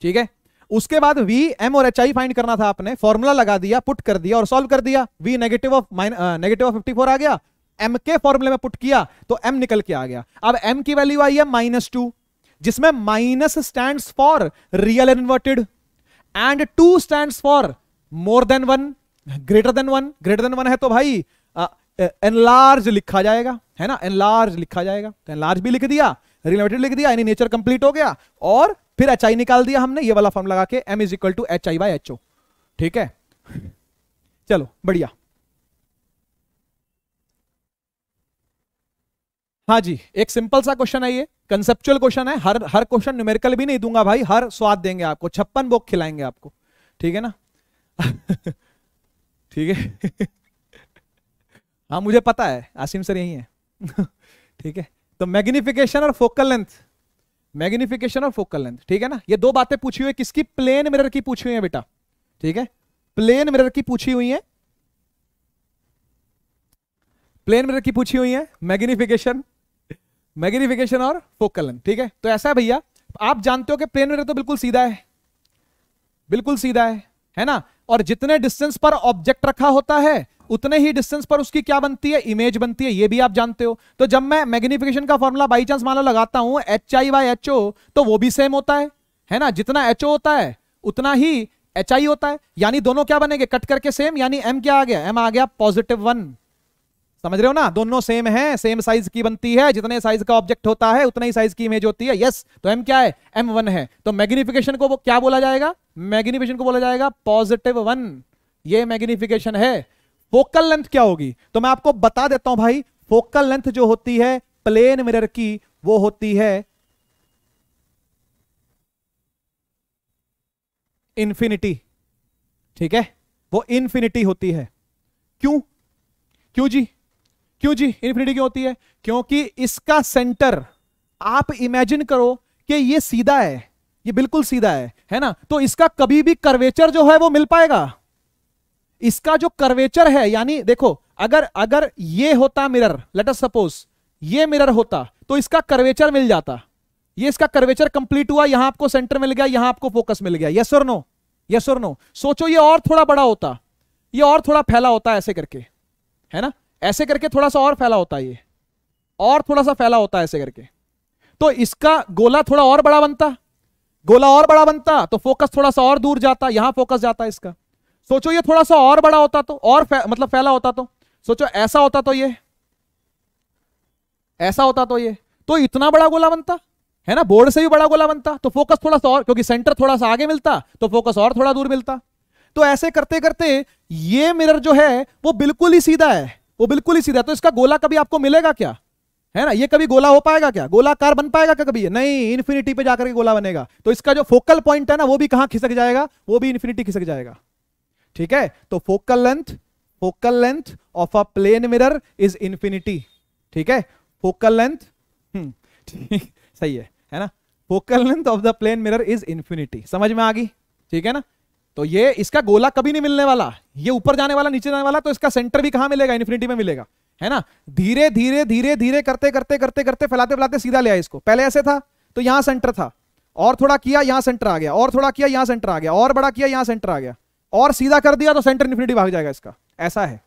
S1: ठीक है उसके बाद वी एम और एच आई फाइंड करना था आपने फॉर्मूला लगा दिया पुट कर दिया और सॉल्व कर दिया v negative of negative of fifty four आ गया एम के फॉर्मूले में पुट किया तो एम निकल के आ गया अब एम की वैल्यू आई है माइनस टू जिसमें minus stand for real inverted and two stand for more than one greater than one greater than one है तो भाई एनलार्ज uh, लिखा जाएगा है ना एनलार्ज लिखा जाएगा तो एनलार्ज भी लिख दिया रिलेटेड लिख दिया यानी नेचर कंप्लीट हो गया और फिर एच आई निकाल दिया हमने ये वाला फॉर्म लगा के m is equal to H i by h ओ ठीक है चलो बढ़िया हाँ जी एक सिंपल सा क्वेश्चन है ये कंसेप्चुअल क्वेश्चन है हर हर क्वेश्चन न्यूमेरिकल भी नहीं दूंगा भाई हर स्वाद देंगे आपको छप्पन बुक खिलाएंगे आपको ठीक है ना ठीक है हाँ मुझे पता है आसिम सर यही है ठीक है तो मैग्निफिकेशन और फोकल लेंथ मैग्निफिकेशन और फोकल लेंथ ठीक है ना ये दो बातें पूछी हुई है किसकी प्लेन मिरर की पूछी हुई है बेटा ठीक है प्लेन मिरर की पूछी हुई है प्लेन मिरर की पूछी हुई है मैग्निफिकेशन मैग्निफिकेशन और फोकल लेंथ ठीक है तो ऐसा है भैया आप जानते हो कि प्लेन मिरर तो बिल्कुल सीधा है बिल्कुल सीधा है है ना और जितने डिस्टेंस पर ऑब्जेक्ट रखा होता है उतने ही डिस्टेंस पर उसकी क्या बनती है इमेज बनती है ये भी आप जानते हो तो जब मैं मैग्निफिकेशन का फॉर्मूला बाई चांस माना लगाता हूं h i by h o तो वो भी सेम होता है है ना जितना एच ओ होता है उतना ही एच आई होता है यानी दोनों क्या बनेंगे कट करके सेम यानी एम क्या आ गया एम आ गया पॉजिटिव वन समझ रहे हो ना दोनों सेम है सेम साइज की बनती है जितने साइज का ऑब्जेक्ट होता है उतने ही साइज की इमेज होती है यस तो एम क्या है एम वन है तो मैग्निफिकेशन को क्या बोला जाएगा मैग्निफिकेशन को बोला जाएगा पॉजिटिव वन ये मैग्निफिकेशन है फोकल लेंथ क्या होगी तो मैं आपको बता देता हूं भाई फोकल लेंथ जो होती है प्लेन मिरर की वो होती है इंफिनिटी ठीक है वो इंफिनिटी होती है क्यों क्यों जी क्यों जी इंफिनिटी क्यों होती है क्योंकि इसका सेंटर आप इमेजिन करो कि ये सीधा है ये बिल्कुल सीधा है है ना तो इसका कभी भी कर्वेचर जो है वो मिल पाएगा इसका जो कर्वेचर है यानी देखो अगर अगर ये होता मिरर लेट अस सपोज ये मिरर होता तो इसका कर्वेचर मिल जाता ये इसका कर्वेचर कंप्लीट हुआ यहां आपको सेंटर मिल गया यहां आपको फोकस मिल गया यस और नो यस और नो सोचो ये और थोड़ा बड़ा होता ये और थोड़ा फैला होता ऐसे करके है ना ऐसे करके थोड़ा सा और फैला होता ये और थोड़ा सा फैला होता ऐसे करके तो इसका गोला थोड़ा और बड़ा बनता गोला और बड़ा बनता तो फोकस थोड़ा सा और दूर जाता यहां फोकस जाता इसका सोचो ये थोड़ा सा और बड़ा होता तो और फै, मतलब फैला होता तो सोचो ऐसा होता तो ये ऐसा होता तो ये तो इतना बड़ा गोला बनता है ना बोर्ड से भी बड़ा गोला बनता तो फोकस थोड़ा सा और क्योंकि सेंटर थोड़ा सा आगे मिलता तो फोकस और थोड़ा दूर मिलता तो ऐसे करते करते ये मिरर जो है वो बिल्कुल ही सीधा है वो बिल्कुल ही सीधा तो इसका गोला कभी आपको मिलेगा क्या है ना ये कभी गोला हो पाएगा क्या गोलाकार बन पाएगा क्या कभी नहीं इन्फिनिटी पे जाकर के गोला बनेगा तो इसका जो फोकल पॉइंट है ना वो भी कहां खिसक जाएगा वो भी इन्फिनिटी खिसक जाएगा ठीक है तो focal length focal length of a plane mirror is infinity ठीक है फोकल लेंथ हम्म, ठीक सही है है ना focal length of the plane mirror is infinity समझ में आ गई ठीक है ना तो ये इसका गोला कभी नहीं मिलने वाला ये ऊपर जाने वाला नीचे जाने वाला तो इसका सेंटर भी कहां मिलेगा इन्फिनिटी में मिलेगा है ना धीरे धीरे धीरे धीरे करते करते करते करते फैलाते फैलाते सीधा ले आए इसको पहले ऐसे था तो यहां सेंटर था और थोड़ा किया यहां सेंटर आ गया और थोड़ा किया यहां सेंटर आ गया और बड़ा किया यहां सेंटर आ गया और सीधा कर दिया तो सेंटर इन्फिनिटी भाग जाएगा इसका ऐसा है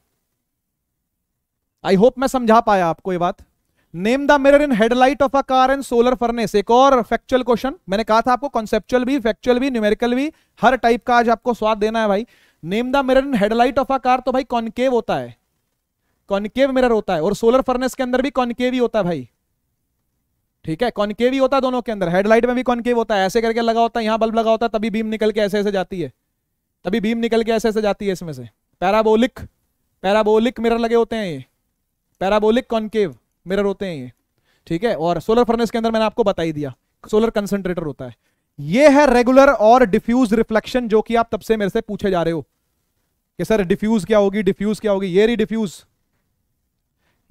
S1: आई होप मैं समझा पाया आपको ये बात name the mirror in headlight of a car and solar furnace एक और फैक्चुअल क्वेश्चन मैंने कहा था आपको कॉन्सेप्चुअल भी फैक्चुअल भी न्यूमेरिकल भी हर टाइप का आज आपको स्वाद देना है भाई name the mirror in headlight of a car तो भाई कॉन्केव होता है कॉन्केव मिरर होता है और सोलर फर्नेस के अंदर भी कॉन्केव ही होता है भाई ठीक है कॉन्केव ही होता है दोनों के अंदर हेडलाइट में भी कॉन्केव होता है ऐसे करके लगा होता है यहां बल्ब लगा होता है तभी बीम निकल के ऐसे ऐसे जाती है तभी भीम निकल के ऐसे ऐसे जाती है इसमें से पैराबोलिक पैराबोलिक मिरर लगे होते हैं ये पैराबोलिक कॉन्केव मिरर होते हैं ये ठीक है और सोलर फर्नेस के अंदर मैंने आपको बता ही दिया सोलर कंसेंट्रेटर होता है ये है रेगुलर और डिफ्यूज रिफ्लेक्शन जो कि आप तब से मेरे से पूछे जा रहे हो कि सर डिफ्यूज क्या होगी डिफ्यूज क्या होगी ये री डिफ्यूज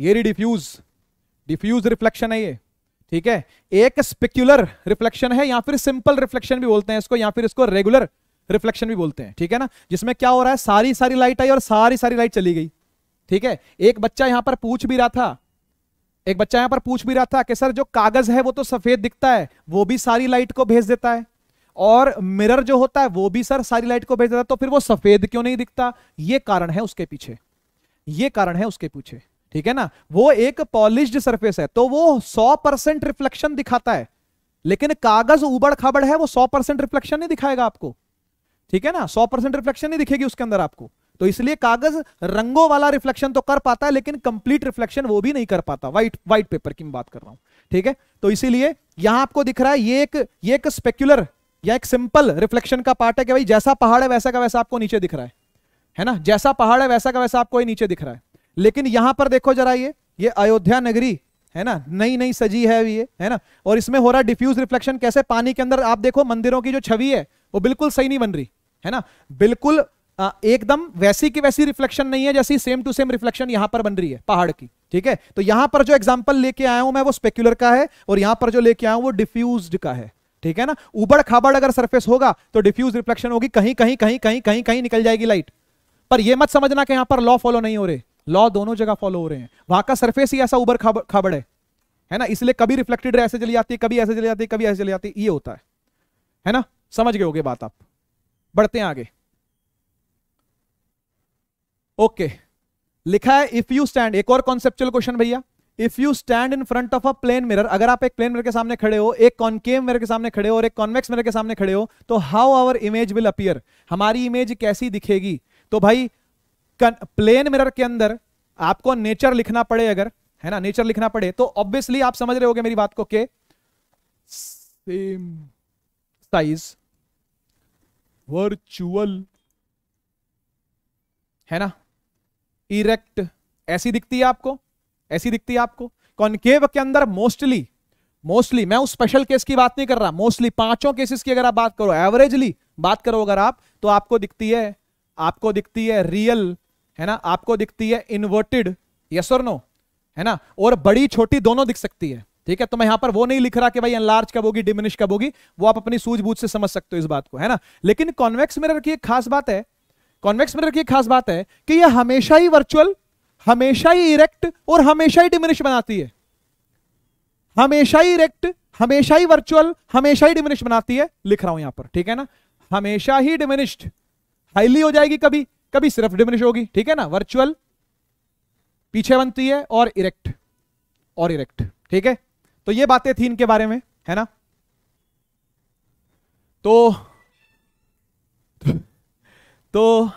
S1: ये री डिफ्यूज डिफ्यूज रिफ्लेक्शन है ये ठीक है एक स्पेक्युलर रिफ्लेक्शन है या फिर सिंपल रिफ्लेक्शन भी बोलते हैं इसको या फिर इसको रेगुलर रिफ्लेक्शन भी बोलते हैं ठीक है ना जिसमें क्या हो रहा है सारी सारी लाइट आई और सारी सारी लाइट चली गई ठीक है एक बच्चा यहां पर पूछ भी रहा था एक बच्चा यहां पर पूछ भी रहा था कि सर जो कागज है वो तो सफेद दिखता है वो भी सारी लाइट को भेज देता है और मिरर जो होता है वो भी सर सारी लाइट को भेज देता है तो फिर वो सफेद क्यों नहीं दिखता ये कारण है उसके पीछे ये कारण है उसके पीछे ठीक है ना वो एक पॉलिश सरफेस है तो वो 100 परसेंट रिफ्लेक्शन दिखाता है लेकिन कागज उबड़ खाबड़ है वो 100 परसेंट रिफ्लेक्शन नहीं दिखाएगा आपको ठीक है ना सौ परसेंट रिफ्लेक्शन नहीं दिखेगी उसके अंदर आपको तो इसलिए कागज रंगों वाला रिफ्लेक्शन तो कर पाता है लेकिन कंप्लीट रिफ्लेक्शन वो भी नहीं कर पाता व्हाइट व्हाइट पेपर की बात कर रहा हूं ठीक है तो इसीलिए यहां आपको दिख रहा है ये एक ये एक स्पेक्युलर या एक सिंपल रिफ्लेक्शन का पार्ट है कि भाई जैसा पहाड़ है वैसा का वैसा आपको नीचे दिख रहा है है ना जैसा पहाड़ है वैसा का वैसा आपको नीचे दिख रहा है लेकिन यहां पर देखो जरा ये ये अयोध्या नगरी है ना नई नई सजी है ये है ना और इसमें हो रहा डिफ्यूज रिफ्लेक्शन कैसे पानी के अंदर आप देखो मंदिरों की जो छवि है वो बिल्कुल सही नहीं बन रही है ना बिल्कुल एकदम वैसी की वैसी रिफ्लेक्शन नहीं है जैसी सेम टू सेम रिफ्लेक्शन यहां पर बन रही है पहाड़ की ठीक है तो यहां पर जो एग्जाम्पल लेके आया हूं मैं वो स्पेक्युलर का है और यहां पर जो लेके आया हूं वो डिफ्यूज का है ठीक है ना उबड़ खाबड़ अगर सरफेस होगा तो डिफ्यूज रिफ्लेक्शन होगी कहीं कहीं कहीं कहीं कहीं कहीं निकल जाएगी लाइट पर यह मत समझना कि यहां पर लॉ फॉलो नहीं हो रहे लॉ दोनों जगह फॉलो हो रहे हैं वहां का सरफेस ही ऐसा उबर खाबड़ है है ना इसलिए कभी रिफ्लेक्टेड ऐसे चली जाती है कभी ऐसे चली जाती है कभी ऐसे चली जाती है ये होता है है ना समझ गए होगे बात आप बढ़ते हैं आगे ओके okay. लिखा है इफ यू स्टैंड एक और कॉन्सेप्चुअल क्वेश्चन भैया if you stand in front of a plane mirror अगर आप एक प्लेन मिरर के सामने खड़े हो एक कॉन्केव मिरर के सामने खड़े हो और एक कॉन्वेक्स मिरर के सामने खड़े हो तो how our image will appear हमारी इमेज कैसी दिखेगी तो भाई प्लेन मिरर के अंदर आपको नेचर लिखना पड़े अगर है ना नेचर लिखना पड़े तो ऑब्वियसली आप समझ रहे होगे मेरी बात को के सेम साइज वर्चुअल है ना इरेक्ट ऐसी दिखती है आपको ऐसी दिखती है आपको कॉन्केव के अंदर मोस्टली मोस्टली मैं उस स्पेशल केस की बात नहीं कर रहा मोस्टली पांचों केसेस की अगर आप बात करो एवरेजली बात करो अगर आप तो आपको दिखती है आपको दिखती है रियल है ना आपको दिखती है इन्वर्टेड यस और नो है ना और बड़ी छोटी दोनों दिख सकती है ठीक है तो मैं यहां पर वो नहीं लिख रहा कि भाई अनलार्ज कब होगी डिमिनिश कब होगी वो आप अपनी सूझबूझ से समझ सकते हो इस बात को है ना लेकिन कॉन्वेक्स मिरर रखिए खास बात है कॉन्वेक्स मिरर रखिए खास बात है कि यह हमेशा ही वर्चुअल हमेशा ही इरेक्ट और हमेशा ही डिमिनिश बनाती है हमेशा ही इरेक्ट हमेशा ही वर्चुअल हमेशा ही डिमिनिश बनाती है लिख रहा हूं यहां पर ठीक है ना हमेशा ही डिमिनिश्ड हाईली हो जाएगी कभी कभी सिर्फ डिमिनिश होगी ठीक है ना वर्चुअल पीछे बनती है और इरेक्ट और इरेक्ट ठीक है तो ये बातें थी इनके बारे में है ना तो तो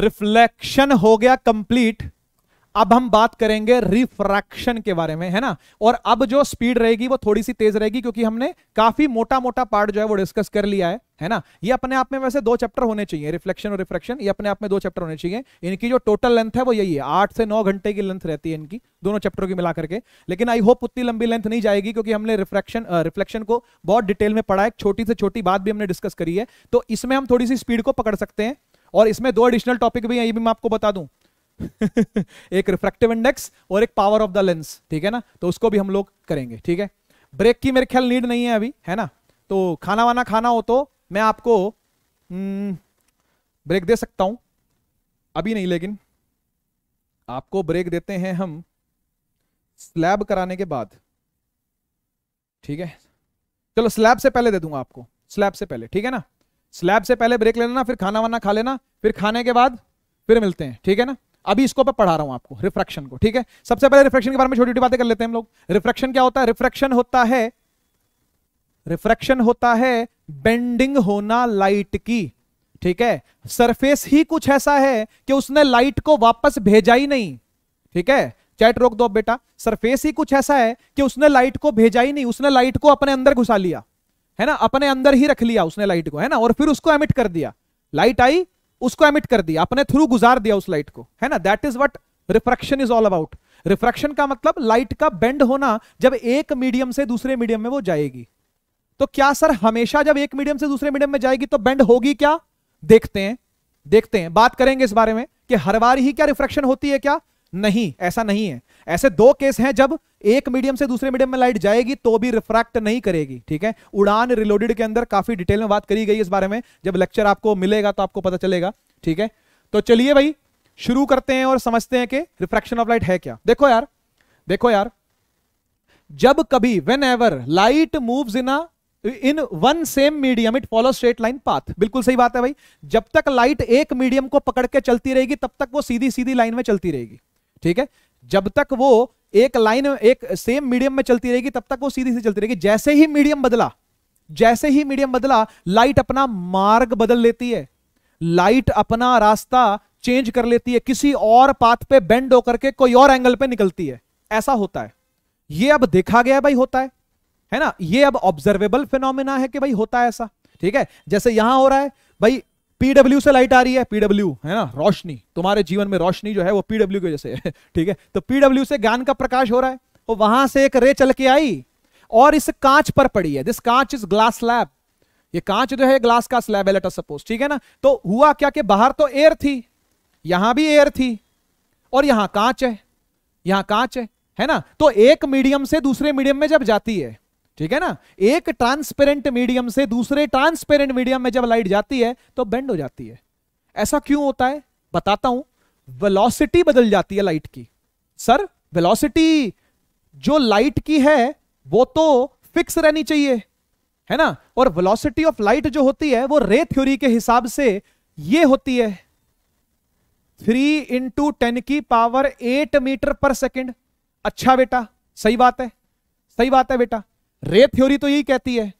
S1: रिफ्लेक्शन तो हो गया कंप्लीट अब हम बात करेंगे रिफ्रैक्शन के बारे में है ना और अब जो स्पीड रहेगी वो थोड़ी सी तेज रहेगी क्योंकि हमने काफी मोटा मोटा पार्ट जो है वो डिस्कस कर लिया है है ना ये अपने आप में वैसे दो चैप्टर होने चाहिए रिफ्लेक्शन और रिफ्रैक्शन ये अपने आप में दो चैप्टर होने चाहिए इनकी जो टोटल लेंथ है वो यही है आठ से नौ घंटे की लेंथ रहती है इनकी दोनों चैप्टरों की मिला करके लेकिन आई होप उतनी लंबी लेंथ नहीं जाएगी क्योंकि हमने रिफ्रैक्शन रिफ्लेक्शन को बहुत डिटेल में पढ़ा है छोटी से छोटी बात भी हमने डिस्कस करी है तो इसमें हम थोड़ी सी स्पीड को पकड़ सकते हैं और इसमें दो एडिशनल टॉपिक भी हैं ये भी मैं आपको बता दूं एक रिफ्रेक्टिव इंडेक्स और एक पावर ऑफ द लेंस ठीक है ना तो उसको भी हम लोग करेंगे ठीक है ब्रेक की मेरे ख्याल नीड नहीं है अभी है ना तो खाना वाना खाना हो तो मैं आपको ब्रेक हम्म, दे सकता हूं अभी नहीं लेकिन आपको ब्रेक देते हैं हम स्लैब कराने के बाद ठीक है चलो स्लैब से पहले दे दूंगा आपको स्लैब से पहले ठीक है ना स्लैब से पहले ब्रेक ले लेना फिर खाना वाना खा लेना फिर खाने के बाद फिर मिलते हैं ठीक है ना अभी इसको मैं पढ़ा रहा हूं आपको रिफ्रेक्शन को ठीक है सबसे पहले रिफ्रेक्शन के बारे में छोटी छोटी बातें कर लेते हैं हम लोग रिफ्रेक्शन क्या होता है रिफ्रेक्शन होता है रिफ्रेक्शन होता है बेंडिंग होना लाइट की ठीक है सरफेस ही कुछ ऐसा है कि उसने लाइट को वापस भेजा ही नहीं ठीक है चैट रोक दो बेटा सरफेस ही कुछ ऐसा है कि उसने लाइट को भेजा ही नहीं उसने लाइट को अपने अंदर घुसा लिया है ना अपने अंदर ही रख लिया उसने लाइट को है ना और फिर उसको एमिट कर दिया लाइट आई उसको एमिट कर दिया अपने थ्रू गुजार दिया उस लाइट को है ना that is what refraction is all about refraction का मतलब लाइट का बेंड होना जब एक मीडियम से दूसरे मीडियम में वो जाएगी तो क्या सर हमेशा जब एक मीडियम से दूसरे मीडियम में जाएगी तो बेंड होगी क्या देखते हैं देखते हैं बात करेंगे इस बारे में कि हर बार ही क्या रिफ्रैक्शन होती है क्या नहीं ऐसा नहीं है ऐसे दो केस हैं जब एक मीडियम से दूसरे मीडियम में लाइट जाएगी तो भी रिफ्रैक्ट नहीं करेगी ठीक है उड़ान रिलोडेड के अंदर काफी डिटेल में बात करी गई इस बारे में जब लेक्चर आपको मिलेगा तो आपको पता चलेगा ठीक है तो चलिए भाई शुरू करते हैं और समझते हैं कि रिफ्रैक्शन ऑफ लाइट है क्या देखो यार देखो यार जब कभी whenever light move in in one same medium it follow straight line path बिल्कुल सही बात है भाई जब तक लाइट एक मीडियम को पकड़ के चलती रहेगी तब तक वो सीधी सीधी लाइन में चलती रहेगी ठीक है जब तक वो एक लाइन एक सेम मीडियम में चलती रहेगी तब तक वो सीधी सी चलती रहेगी जैसे ही मीडियम बदला जैसे ही मीडियम बदला लाइट अपना मार्ग बदल लेती है लाइट अपना रास्ता चेंज कर लेती है किसी और पाथ पे बेंड होकर के कोई और एंगल पे निकलती है ऐसा होता है ये अब देखा गया भाई होता है है ना ये अब ऑब्जर्वेबल फिनोमिना है कि भाई होता है ऐसा ठीक है जैसे यहां हो रहा है भाई पीडब्ल्यू से लाइट आ रही है पीडब्ल्यू है ना रोशनी तुम्हारे जीवन में रोशनी जो है वो पीडब्ल्यू की वजह से है ठीक है तो पीडब्ल्यू से ज्ञान का प्रकाश हो रहा है और वहां से एक रे चल के आई और इस कांच पर पड़ी है दिस कांच इज ग्लास स्लैब ये कांच जो है ग्लास का स्लैब है लेटर सपोज ठीक है ना तो हुआ क्या कि बाहर तो एयर थी यहां भी एयर थी और यहां कांच है यहां कांच है है ना तो एक मीडियम से दूसरे मीडियम में जब जाती है ठीक है ना एक ट्रांसपेरेंट मीडियम से दूसरे ट्रांसपेरेंट मीडियम में जब लाइट जाती है तो बेंड हो जाती है ऐसा क्यों होता है बताता हूं वेलोसिटी बदल जाती है लाइट की सर वेलोसिटी जो लाइट की है वो तो फिक्स रहनी चाहिए है ना और वेलोसिटी ऑफ लाइट जो होती है वो रे थ्योरी के हिसाब से ये होती है थ्री इंटू टेन की power eight metre per second अच्छा बेटा सही बात है सही बात है बेटा रे थ्योरी तो यही कहती है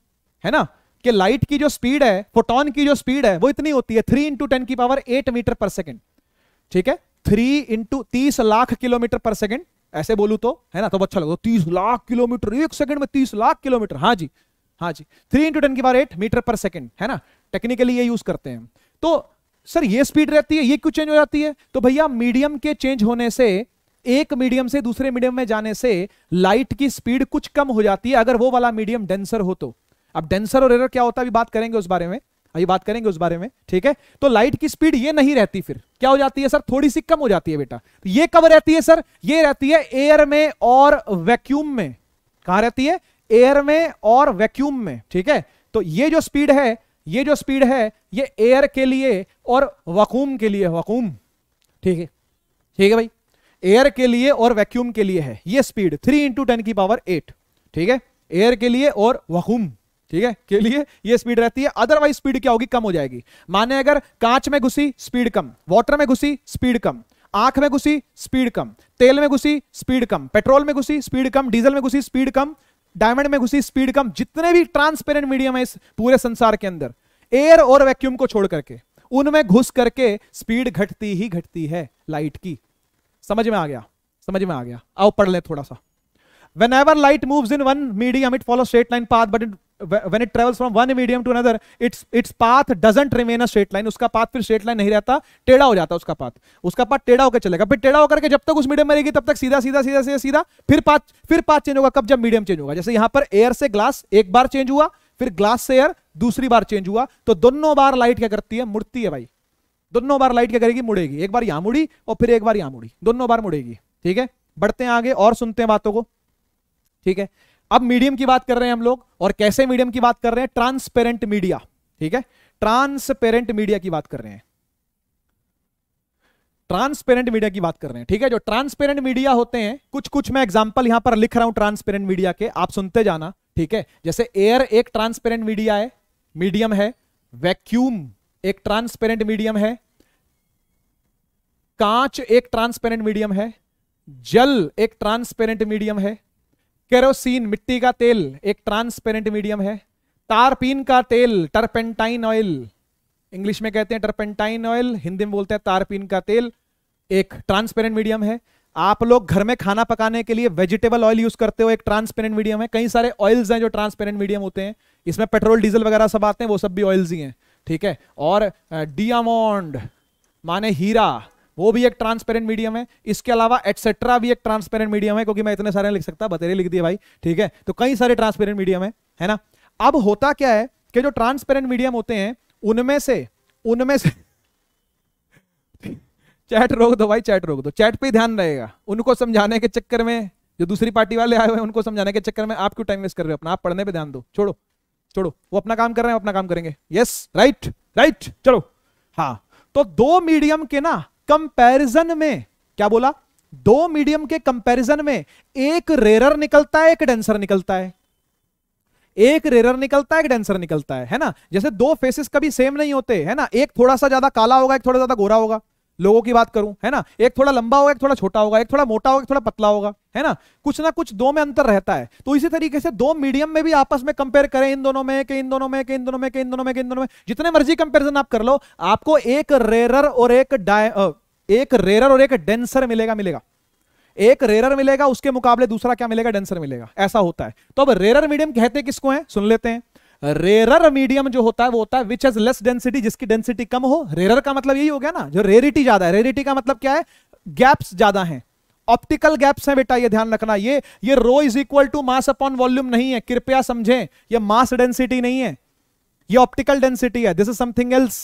S1: है ना कि लाइट की जो स्पीड है फोटोन की जो स्पीड है वो इतनी होती है थ्री इंटू टेन की power eight metre per second ठीक है थ्री इंटू तीस लाख किलोमीटर पर सेकेंड ऐसे बोलू तो है ना तो अच्छा लगता तो तीस लाख किलोमीटर एक सेकंड में तीस लाख किलोमीटर हाँ जी हाँ जी थ्री इंटू टेन की power eight metre per second है ना टेक्निकली ये यूज करते हैं तो सर ये स्पीड रहती है ये क्यों चेंज हो जाती है तो भैया मीडियम के चेंज होने से एक मीडियम से दूसरे मीडियम में जाने से लाइट की स्पीड कुछ कम हो जाती है अगर वो वाला मीडियम डेंसर हो तो अब डेंसर और एरर क्या होता है अभी बात करेंगे उस बारे में अभी बात करेंगे उस बारे में ठीक है तो लाइट की स्पीड ये नहीं रहती फिर क्या हो जाती है सर थोड़ी सी कम हो जाती है बेटा तो ये कब रहती है सर ये रहती है एयर में और वैक्यूम में कहा रहती है एयर में और वैक्यूम में ठीक है तो ये जो स्पीड है ये जो स्पीड है ये एयर के लिए और वकूम के लिए वकूम ठीक है ठीक है भाई एयर के लिए और वैक्यूम के लिए है ये स्पीड थ्री इंटू टेन की पावर एट ठीक है एयर के लिए और वहूम ठीक है के लिए ये स्पीड रहती है अदरवाइज स्पीड क्या होगी कम हो जाएगी माने अगर कांच में घुसी स्पीड कम वाटर में घुसी स्पीड कम आंख में घुसी स्पीड कम तेल में घुसी स्पीड कम पेट्रोल में घुसी स्पीड कम डीजल में घुसी स्पीड कम डायमंड में घुसी स्पीड कम जितने भी ट्रांसपेरेंट मीडियम है इस पूरे संसार के अंदर एयर और वैक्यूम को छोड़ करके उनमें घुस करके स्पीड घटती ही घटती है लाइट की समझ में आ गया समझ में आ गया आओ पढ़ ले थोड़ा सा whenever light move in one medium it follow straight line path but when it travels from one medium to another its its path doesn't remain a straight line उसका पाथ फिर स्ट्रेट लाइन नहीं रहता टेढ़ा हो जाता उसका पाथ उसका पाथ टेढ़ा होकर चलेगा फिर टेढ़ा होकर के जब तक उस मीडियम में रहेगी तब तक सीधा सीधा सीधा सीधा सीधा फिर पाथ फिर पाथ चेंज होगा कब जब मीडियम चेंज होगा जैसे यहां पर एयर से ग्लास एक बार चेंज हुआ फिर ग्लास से एयर दूसरी बार चेंज हुआ तो दोनों बार लाइट क्या करती है मुड़ती है भाई दोनों बार लाइट क्या करेगी मुड़ेगी एक बार यहां मुड़ी और फिर एक बार यहां मुड़ी दोनों बार मुड़ेगी ठीक है बढ़ते हैं आगे और सुनते हैं बातों को ठीक है अब मीडियम की बात कर रहे हैं हम लोग और कैसे मीडियम की बात कर रहे हैं ट्रांसपेरेंट मीडिया ठीक है ट्रांसपेरेंट मीडिया की बात कर रहे हैं ट्रांसपेरेंट मीडिया की बात कर रहे हैं ठीक है जो ट्रांसपेरेंट मीडिया होते हैं कुछ कुछ मैं एग्जांपल यहां पर लिख रहा हूं ट्रांसपेरेंट मीडिया के आप सुनते जाना ठीक है जैसे एयर एक ट्रांसपेरेंट मीडिया है मीडियम है वैक्यूम एक ट्रांसपेरेंट मीडियम है कांच एक ट्रांसपेरेंट मीडियम है जल एक ट्रांसपेरेंट मीडियम है केरोसिन मिट्टी का तेल एक ट्रांसपेरेंट मीडियम है तारपीन का तेल टर्पेंटाइन ऑयल इंग्लिश में कहते हैं टर्पेंटाइन ऑयल हिंदी में बोलते हैं तारपीन का तेल एक ट्रांसपेरेंट मीडियम है आप लोग घर में खाना पकाने के लिए वेजिटेबल ऑयल यूज करते हो एक ट्रांसपेरेंट मीडियम है कई सारे ऑयल्स हैं जो ट्रांसपेरेंट मीडियम होते हैं इसमें पेट्रोल डीजल वगैरह सब आते हैं वो सब भी ऑयल्स ही हैं ठीक है और डियामोंड माने हीरा वो भी एक ट्रांसपेरेंट मीडियम है इसके अलावा एटसेट्रा भी एक ट्रांसपेरेंट मीडियम है क्योंकि मैं इतने सारे लिख सकता बतेरे लिख दिए भाई ठीक है तो कई सारे ट्रांसपेरेंट मीडियम है है ना अब होता क्या है कि जो ट्रांसपेरेंट मीडियम होते हैं उनमें से उनमें से चैट रोक दो भाई चैट रोक दो चैट पे ध्यान रहेगा उनको समझाने के चक्कर में जो दूसरी पार्टी वाले आए हुए हैं उनको समझाने के चक्कर में आप क्यों टाइम वेस्ट कर रहे हो अपना आप पढ़ने पे ध्यान दो छोड़ो छोड़ो वो अपना काम कर रहे हैं अपना काम करेंगे यस राइट राइट चलो हाँ तो दो मीडियम के ना कंपैरिजन में क्या बोला दो मीडियम के कंपैरिजन में एक रेरर निकलता है एक डेंसर निकलता है एक रेरर निकलता है एक डेंसर निकलता है है ना जैसे दो फेसेस कभी सेम नहीं होते है ना एक थोड़ा सा ज्यादा काला होगा एक थोड़ा ज्यादा गोरा होगा लोगों की बात करूं है ना एक थोड़ा लंबा होगा एक थोड़ा छोटा होगा एक थोड़ा मोटा होगा एक थोड़ा पतला होगा है ना कुछ ना कुछ दो में अंतर रहता है तो इसी तरीके से दो मीडियम में भी आपस में कंपेयर करें इन दोनों में इन दोनों में इन दोनों में इन दोनों में इन दोनों में जितने मर्जी कंपेरिजन आप कर लो आपको एक रेरर और एक एक रेरर और एक डेंसर मिलेगा मिलेगा एक रेरर मिलेगा उसके मुकाबले दूसरा क्या मिलेगा डेंसर मिलेगा ऐसा होता है तो अब रेरर मीडियम कहते किसको है सुन लेते हैं रेरर मीडियम जो होता है वो होता है विच एज लेस डेंसिटी जिसकी डेंसिटी कम हो रेरर का मतलब यही हो गया ना जो रेरिटी ज्यादा है रेरिटी का मतलब क्या है गैप्स ज्यादा है ऑप्टिकल गैप्स हैं बेटा ये ध्यान रखना ये ये rho is equal to mass upon volume नहीं है कृपया समझें ये मास डेंसिटी नहीं है ये ऑप्टिकल डेंसिटी है दिस इज समथिंग एल्स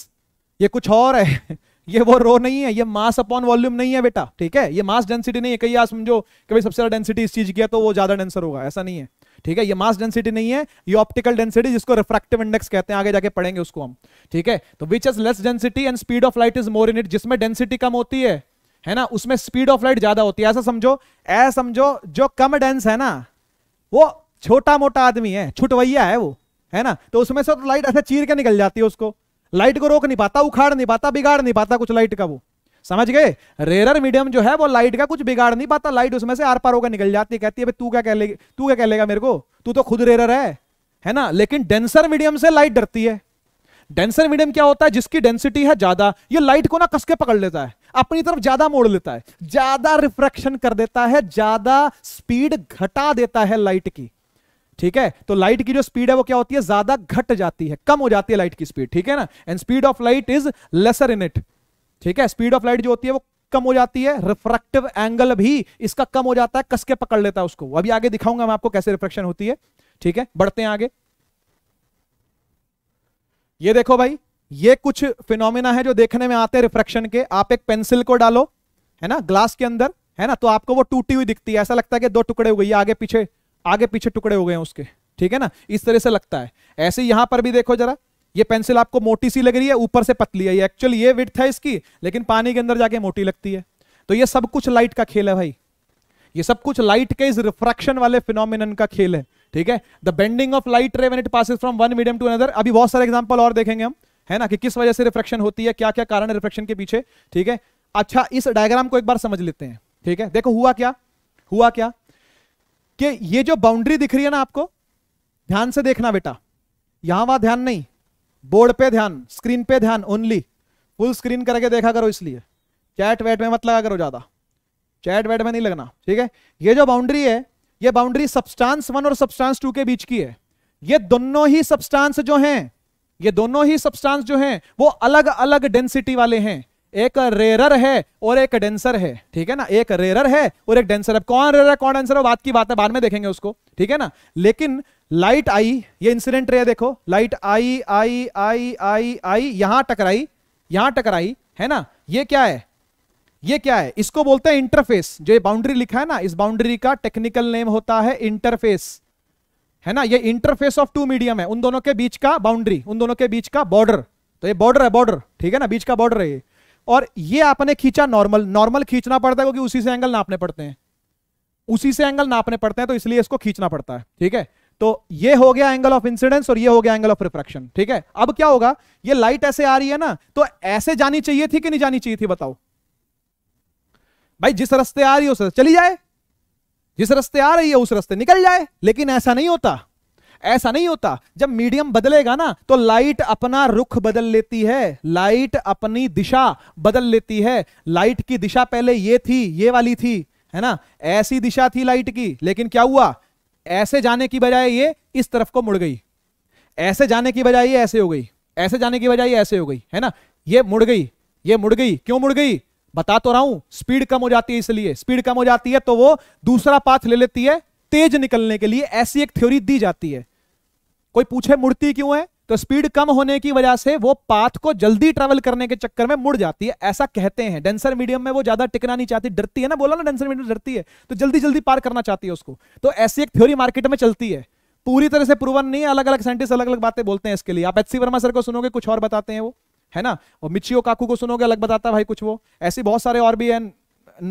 S1: ये कुछ और है ये वो रो नहीं है ये मास अपॉन वॉल्यूम नहीं है बेटा ठीक है ये मास डेंसिटी नहीं है कहीं आप समझो कभी सबसे ज्यादा डेंसिटी इस चीज की है तो वो ज्यादा डेंसर होगा ऐसा नहीं है ठीक है ये मास डेंसिटी नहीं है ये ऑप्टिकल डेंसिटी जिसको रिफ्रैक्टिव इंडेक्स कहते हैं आगे जाके पढ़ेंगे उसको हम ठीक है तो which is less density and speed of light is more in it जिसमें डेंसिटी कम होती है है ना उसमें स्पीड ऑफ लाइट ज्यादा होती है ऐसा समझो ऐसा समझो जो कम डेंस है ना वो छोटा मोटा आदमी है छुटवैया है वो है ना तो उसमें से तो लाइट ऐसे चीर के निकल जाती है उसको लाइट को रोक नहीं पाता उखाड़ नहीं पाता बिगाड़ नहीं पाता कुछ लाइट का वो समझ गए रेरर मीडियम जो है वो लाइट का कुछ बिगाड़ नहीं पाता लाइट उसमें से आर पार होकर निकल जाती है कहती है तू क्या कह लेगी तू क्या कह लेगा मेरे को तू तो खुद रेरर है है ना लेकिन डेंसर मीडियम से लाइट डरती है डेंसर मीडियम क्या होता है जिसकी डेंसिटी है ज्यादा ये लाइट को ना कसके पकड़ लेता है अपनी तरफ ज्यादा मोड़ लेता है ज्यादा रिफ्रैक्शन कर देता है ज्यादा स्पीड घटा देता है लाइट की ठीक है तो लाइट की जो स्पीड है वो क्या होती है ज्यादा घट जाती है कम हो जाती है लाइट की स्पीड ठीक है ना and speed of light is lesser in it ठीक है स्पीड ऑफ लाइट जो होती है वो कम हो जाती है रिफ्रेक्टिव एंगल भी इसका कम हो जाता है कसके पकड़ लेता है उसको अभी आगे दिखाऊंगा मैं आपको कैसे रिफ्रेक्शन होती है ठीक है बढ़ते हैं आगे ये देखो भाई ये कुछ फिनोमिना है जो देखने में आते हैं रिफ्रेक्शन के आप एक पेंसिल को डालो है ना ग्लास के अंदर है ना तो आपको वो टूटी हुई दिखती है ऐसा लगता है कि दो टुकड़े हो गई आगे पीछे आगे पीछे टुकड़े हो गए हैं उसके ठीक है ना इस तरह से लगता है ऐसे यहां पर भी देखो जरा ये पेंसिल आपको मोटी सी लग रही है ऊपर से पतली है एक्चुअल ये विथ है इसकी लेकिन पानी के अंदर जाके मोटी लगती है तो ये सब कुछ लाइट का खेल है भाई ये सब कुछ लाइट के इस रिफ्रैक्शन वाले फिनोमिन का खेल है ठीक है the bending of light ray when it pass from one medium to another अभी बहुत सारे एग्जाम्पल और देखेंगे हम है ना कि किस वजह से रिफ्रेक्शन होती है क्या क्या कारण है रिफ्रैक्शन के पीछे ठीक है अच्छा इस डायग्राम को एक बार समझ लेते हैं ठीक है देखो हुआ क्या हुआ क्या कि ये जो बाउंड्री दिख रही है ना आपको ध्यान से देखना बेटा यहां वहां ध्यान नहीं बोर्ड पे ध्यान स्क्रीन पे ध्यान ओनली फुल स्क्रीन करके देखा करो इसलिए चैट वैट में मत लगा करो ज्यादा चैट वैट में नहीं लगना ठीक है ये जो बाउंड्री है ये बाउंड्री सब्सटांस वन और सब्सटांस टू के बीच की है ये दोनों ही सब्सटांस जो हैं ये दोनों ही सब्सटांस जो हैं वो अलग अलग डेंसिटी वाले हैं एक रेरर है और एक डेंसर है ठीक है ना एक रेरर है और एक डेंसर है कौन रेरर कौन डेंसर है बात की बात है बाद में देखेंगे उसको ठीक है ना लेकिन लाइट आई ये इंसिडेंट रे देखो लाइट आई आई आई आई आई यहां टकराई यहां टकराई है ना ये क्या है ये क्या है इसको बोलते हैं इंटरफेस जो ये बाउंड्री लिखा है ना इस बाउंड्री का टेक्निकल नेम होता है इंटरफेस है ना ये इंटरफेस ऑफ टू मीडियम है उन दोनों के बीच का बाउंड्री उन दोनों के बीच का बॉर्डर तो ये बॉर्डर है बॉर्डर ठीक है ना बीच का बॉर्डर है और ये आपने खींचा नॉर्मल नॉर्मल खींचना पड़ता है क्योंकि उसी से एंगल नापने पड़ते हैं उसी से एंगल नापने पड़ते हैं तो इसलिए इसको खींचना पड़ता है ठीक है तो ये हो गया एंगल ऑफ इंसिडेंस और ये हो गया एंगल ऑफ रिफ्रेक्शन ठीक है अब क्या होगा ये लाइट ऐसे आ रही है ना तो ऐसे जानी चाहिए थी कि नहीं जानी चाहिए थी बताओ भाई जिस रस्ते आ रही है उस रस्ते चली जाए जिस रस्ते आ रही है उस रस्ते निकल जाए लेकिन ऐसा नहीं होता ऐसा नहीं होता जब मीडियम बदलेगा ना तो लाइट अपना रुख बदल लेती है लाइट अपनी दिशा बदल लेती है लाइट की दिशा पहले ये थी ये वाली थी है ना ऐसी दिशा थी लाइट की लेकिन क्या हुआ ऐसे जाने की बजाय ये इस तरफ को मुड़ गई ऐसे जाने की बजाय ये ऐसे हो गई ऐसे जाने की बजाय ऐसे हो गई है ना ये मुड़ गई ये मुड़ गई क्यों मुड़ गई बता तो रहा हूं स्पीड कम हो जाती है इसलिए स्पीड कम हो जाती है तो वो दूसरा पाथ ले लेती है तेज निकलने के लिए ऐसी एक थ्योरी दी जाती है कोई पूछे मुड़ती क्यों है तो स्पीड कम होने की वजह से वो पाथ को जल्दी ट्रेवल करने के चक्कर में मुड़ जाती है ऐसा कहते हैं डेंसर मीडियम में वो ज्यादा टिकना नहीं चाहती डरती है ना बोला ना डेंसर मीडियम डरती है तो जल्दी जल्दी पार करना चाहती है उसको तो ऐसी एक थ्योरी मार्केट में चलती है पूरी तरह से प्रूवन नहीं है अलग अलग साइंटिस्ट अलग अलग बातें बोलते हैं इसके लिए आप एच वर्मा सर को सुनोगे कुछ और बताते हैं वो है ना और मिचियो काकू को सुनोगे अलग बताता है भाई कुछ वो ऐसे बहुत सारे और भी है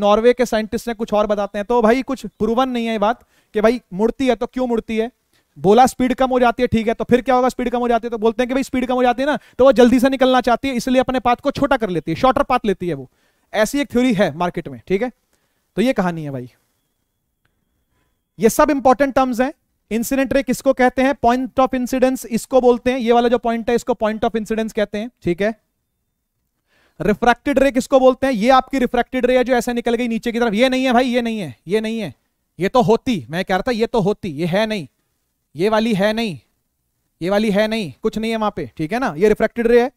S1: नॉर्वे के साइंटिस्ट ने कुछ और बताते हैं तो भाई कुछ प्रूवन नहीं है बात कि भाई मुड़ती है तो क्यों मुड़ती है बोला स्पीड कम हो जाती है ठीक है तो फिर क्या होगा स्पीड कम हो जाती है तो बोलते हैं कि भाई स्पीड कम हो जाती है ना तो वो जल्दी से निकलना चाहती है इसलिए अपने पाथ को छोटा कर लेती है शॉर्टर पाथ लेती है वो ऐसी एक थ्योरी है मार्केट में ठीक है तो ये कहानी है भाई ये सब इंपॉर्टेंट टर्म्स हैं इंसिडेंट रे किसको कहते हैं पॉइंट ऑफ इंसिडेंस इसको बोलते हैं ये वाला जो पॉइंट है इसको पॉइंट ऑफ इंसिडेंस कहते हैं ठीक है रिफ्रैक्टेड रे किसको बोलते हैं ये आपकी रिफ्रैक्टेड रे है जो ऐसे निकल गई नीचे की तरफ ये नहीं है भाई ये नहीं है ये नहीं है ये तो होती मैं कह रहा था ये तो होती ये है नहीं ये वाली है नहीं ये वाली है नहीं कुछ नहीं है वहां पे ठीक है ना ये रिफ्रेक्टेड रे है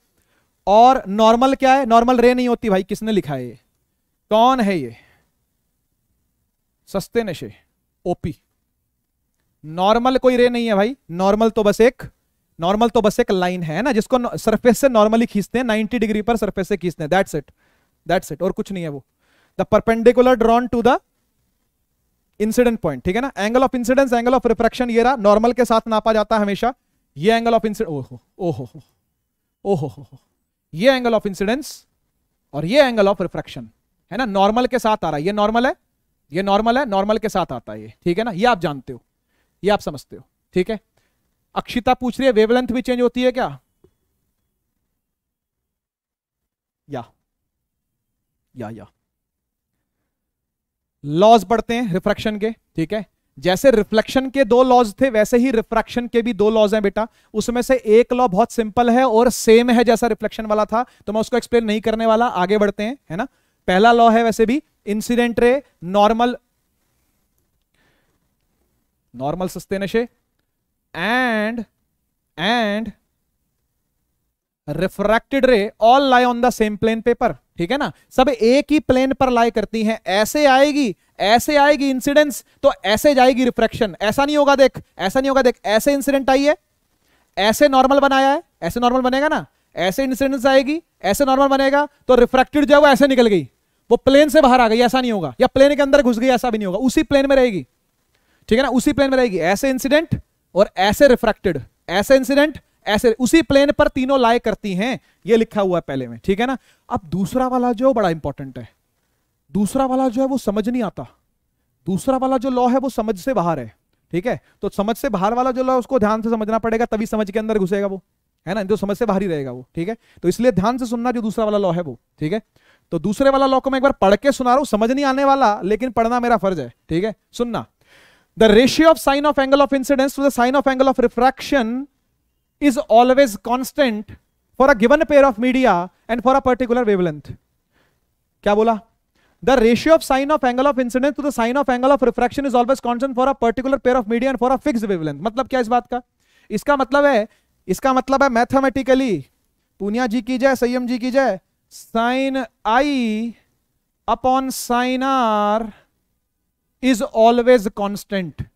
S1: और नॉर्मल क्या है नॉर्मल रे नहीं होती भाई किसने लिखा है ये कौन है ये सस्ते नशे ओपी नॉर्मल कोई रे नहीं है भाई नॉर्मल तो बस एक नॉर्मल तो बस एक लाइन है ना जिसको सरफेस से नॉर्मली खींचते हैं 90 डिग्री पर सरफेस से खींचते हैं दैट्स इट दैट्स इट और कुछ नहीं है वो the perpendicular drawn to the incident point ठीक है ना angle of incidence angle of refraction ये रहा नॉर्मल के साथ नापा जाता है हमेशा ये एंगल ऑफ इंसिडेंस ओहो ओहो ओहो हो ये एंगल ऑफ इंसिडेंस और ये एंगल ऑफ रिफ्रेक्शन है ना नॉर्मल के साथ आ रहा है ये नॉर्मल है ये नॉर्मल है नॉर्मल के साथ आता है ये ठीक है ना ये आप जानते हो ये आप समझते हो ठीक है अक्षिता पूछ रही है वेवलेंथ भी चेंज होती है क्या या या या लॉज पढ़ते हैं रिफ्रैक्शन के ठीक है जैसे रिफ्लेक्शन के दो लॉज थे वैसे ही रिफ्रैक्शन के भी दो लॉज हैं बेटा उसमें से एक लॉ बहुत सिंपल है और सेम है जैसा रिफ्लेक्शन वाला था तो मैं उसको एक्सप्लेन नहीं करने वाला आगे बढ़ते हैं है ना पहला लॉ है वैसे भी इंसिडेंट रे नॉर्मल नॉर्मल सस्ते नशे and and refracted ray all lie on the same plane paper ठीक है ना सब एक ही प्लेन पर लाई करती हैं ऐसे आएगी ऐसे आएगी इंसिडेंस तो ऐसे जाएगी रिफ्रैक्शन ऐसा नहीं होगा देख ऐसा नहीं होगा देख ऐसे इंसिडेंट आई है ऐसे नॉर्मल बनाया है ऐसे नॉर्मल बनेगा ना ऐसे इंसिडेंस आएगी ऐसे नॉर्मल बनेगा तो रिफ्रैक्टेड जो है वो ऐसे निकल गई वो प्लेन से बाहर आ गई ऐसा नहीं होगा या प्लेन के अंदर घुस गई ऐसा भी नहीं होगा उसी प्लेन में रहेगी ठीक है ना उसी प्लेन में रहेगी ऐसे इंसिडेंट और ऐसे रिफ्रैक्टेड ऐसे इंसिडेंट ऐसे उसी प्लेन पर तीनों लाए करती हैं ये लिखा हुआ है पहले में ठीक है ना अब दूसरा वाला जो बड़ा इंपॉर्टेंट है दूसरा वाला जो है वो समझ नहीं आता दूसरा वाला जो लॉ है वो समझ से बाहर है ठीक है तो समझ से बाहर वाला जो लॉ उसको ध्यान से समझना पड़ेगा तभी समझ के अंदर घुसेगा वो है ना जो तो समझ से बाहर ही रहेगा वो ठीक है तो इसलिए ध्यान से सुनना जो दूसरा वाला लॉ है वो ठीक है तो दूसरे वाला लॉ को मैं एक बार पढ़ के सुना रहा हूं समझ नहीं आने वाला लेकिन पढ़ना मेरा फर्ज है ठीक है सुनना the ratio of sine of angle of incidence to the sine of angle of refraction is always constant for a given pair of media and for a particular wavelength. kya bola The ratio of sine of angle of incidence to the sine of angle of refraction is always constant for a particular pair of media and for a fixed wavelength. matlab kya is baat ka iska matlab hai iska matlab hai mathematically punia ji ki jaye sayam ji ki jaye sin i upon sin r is always constant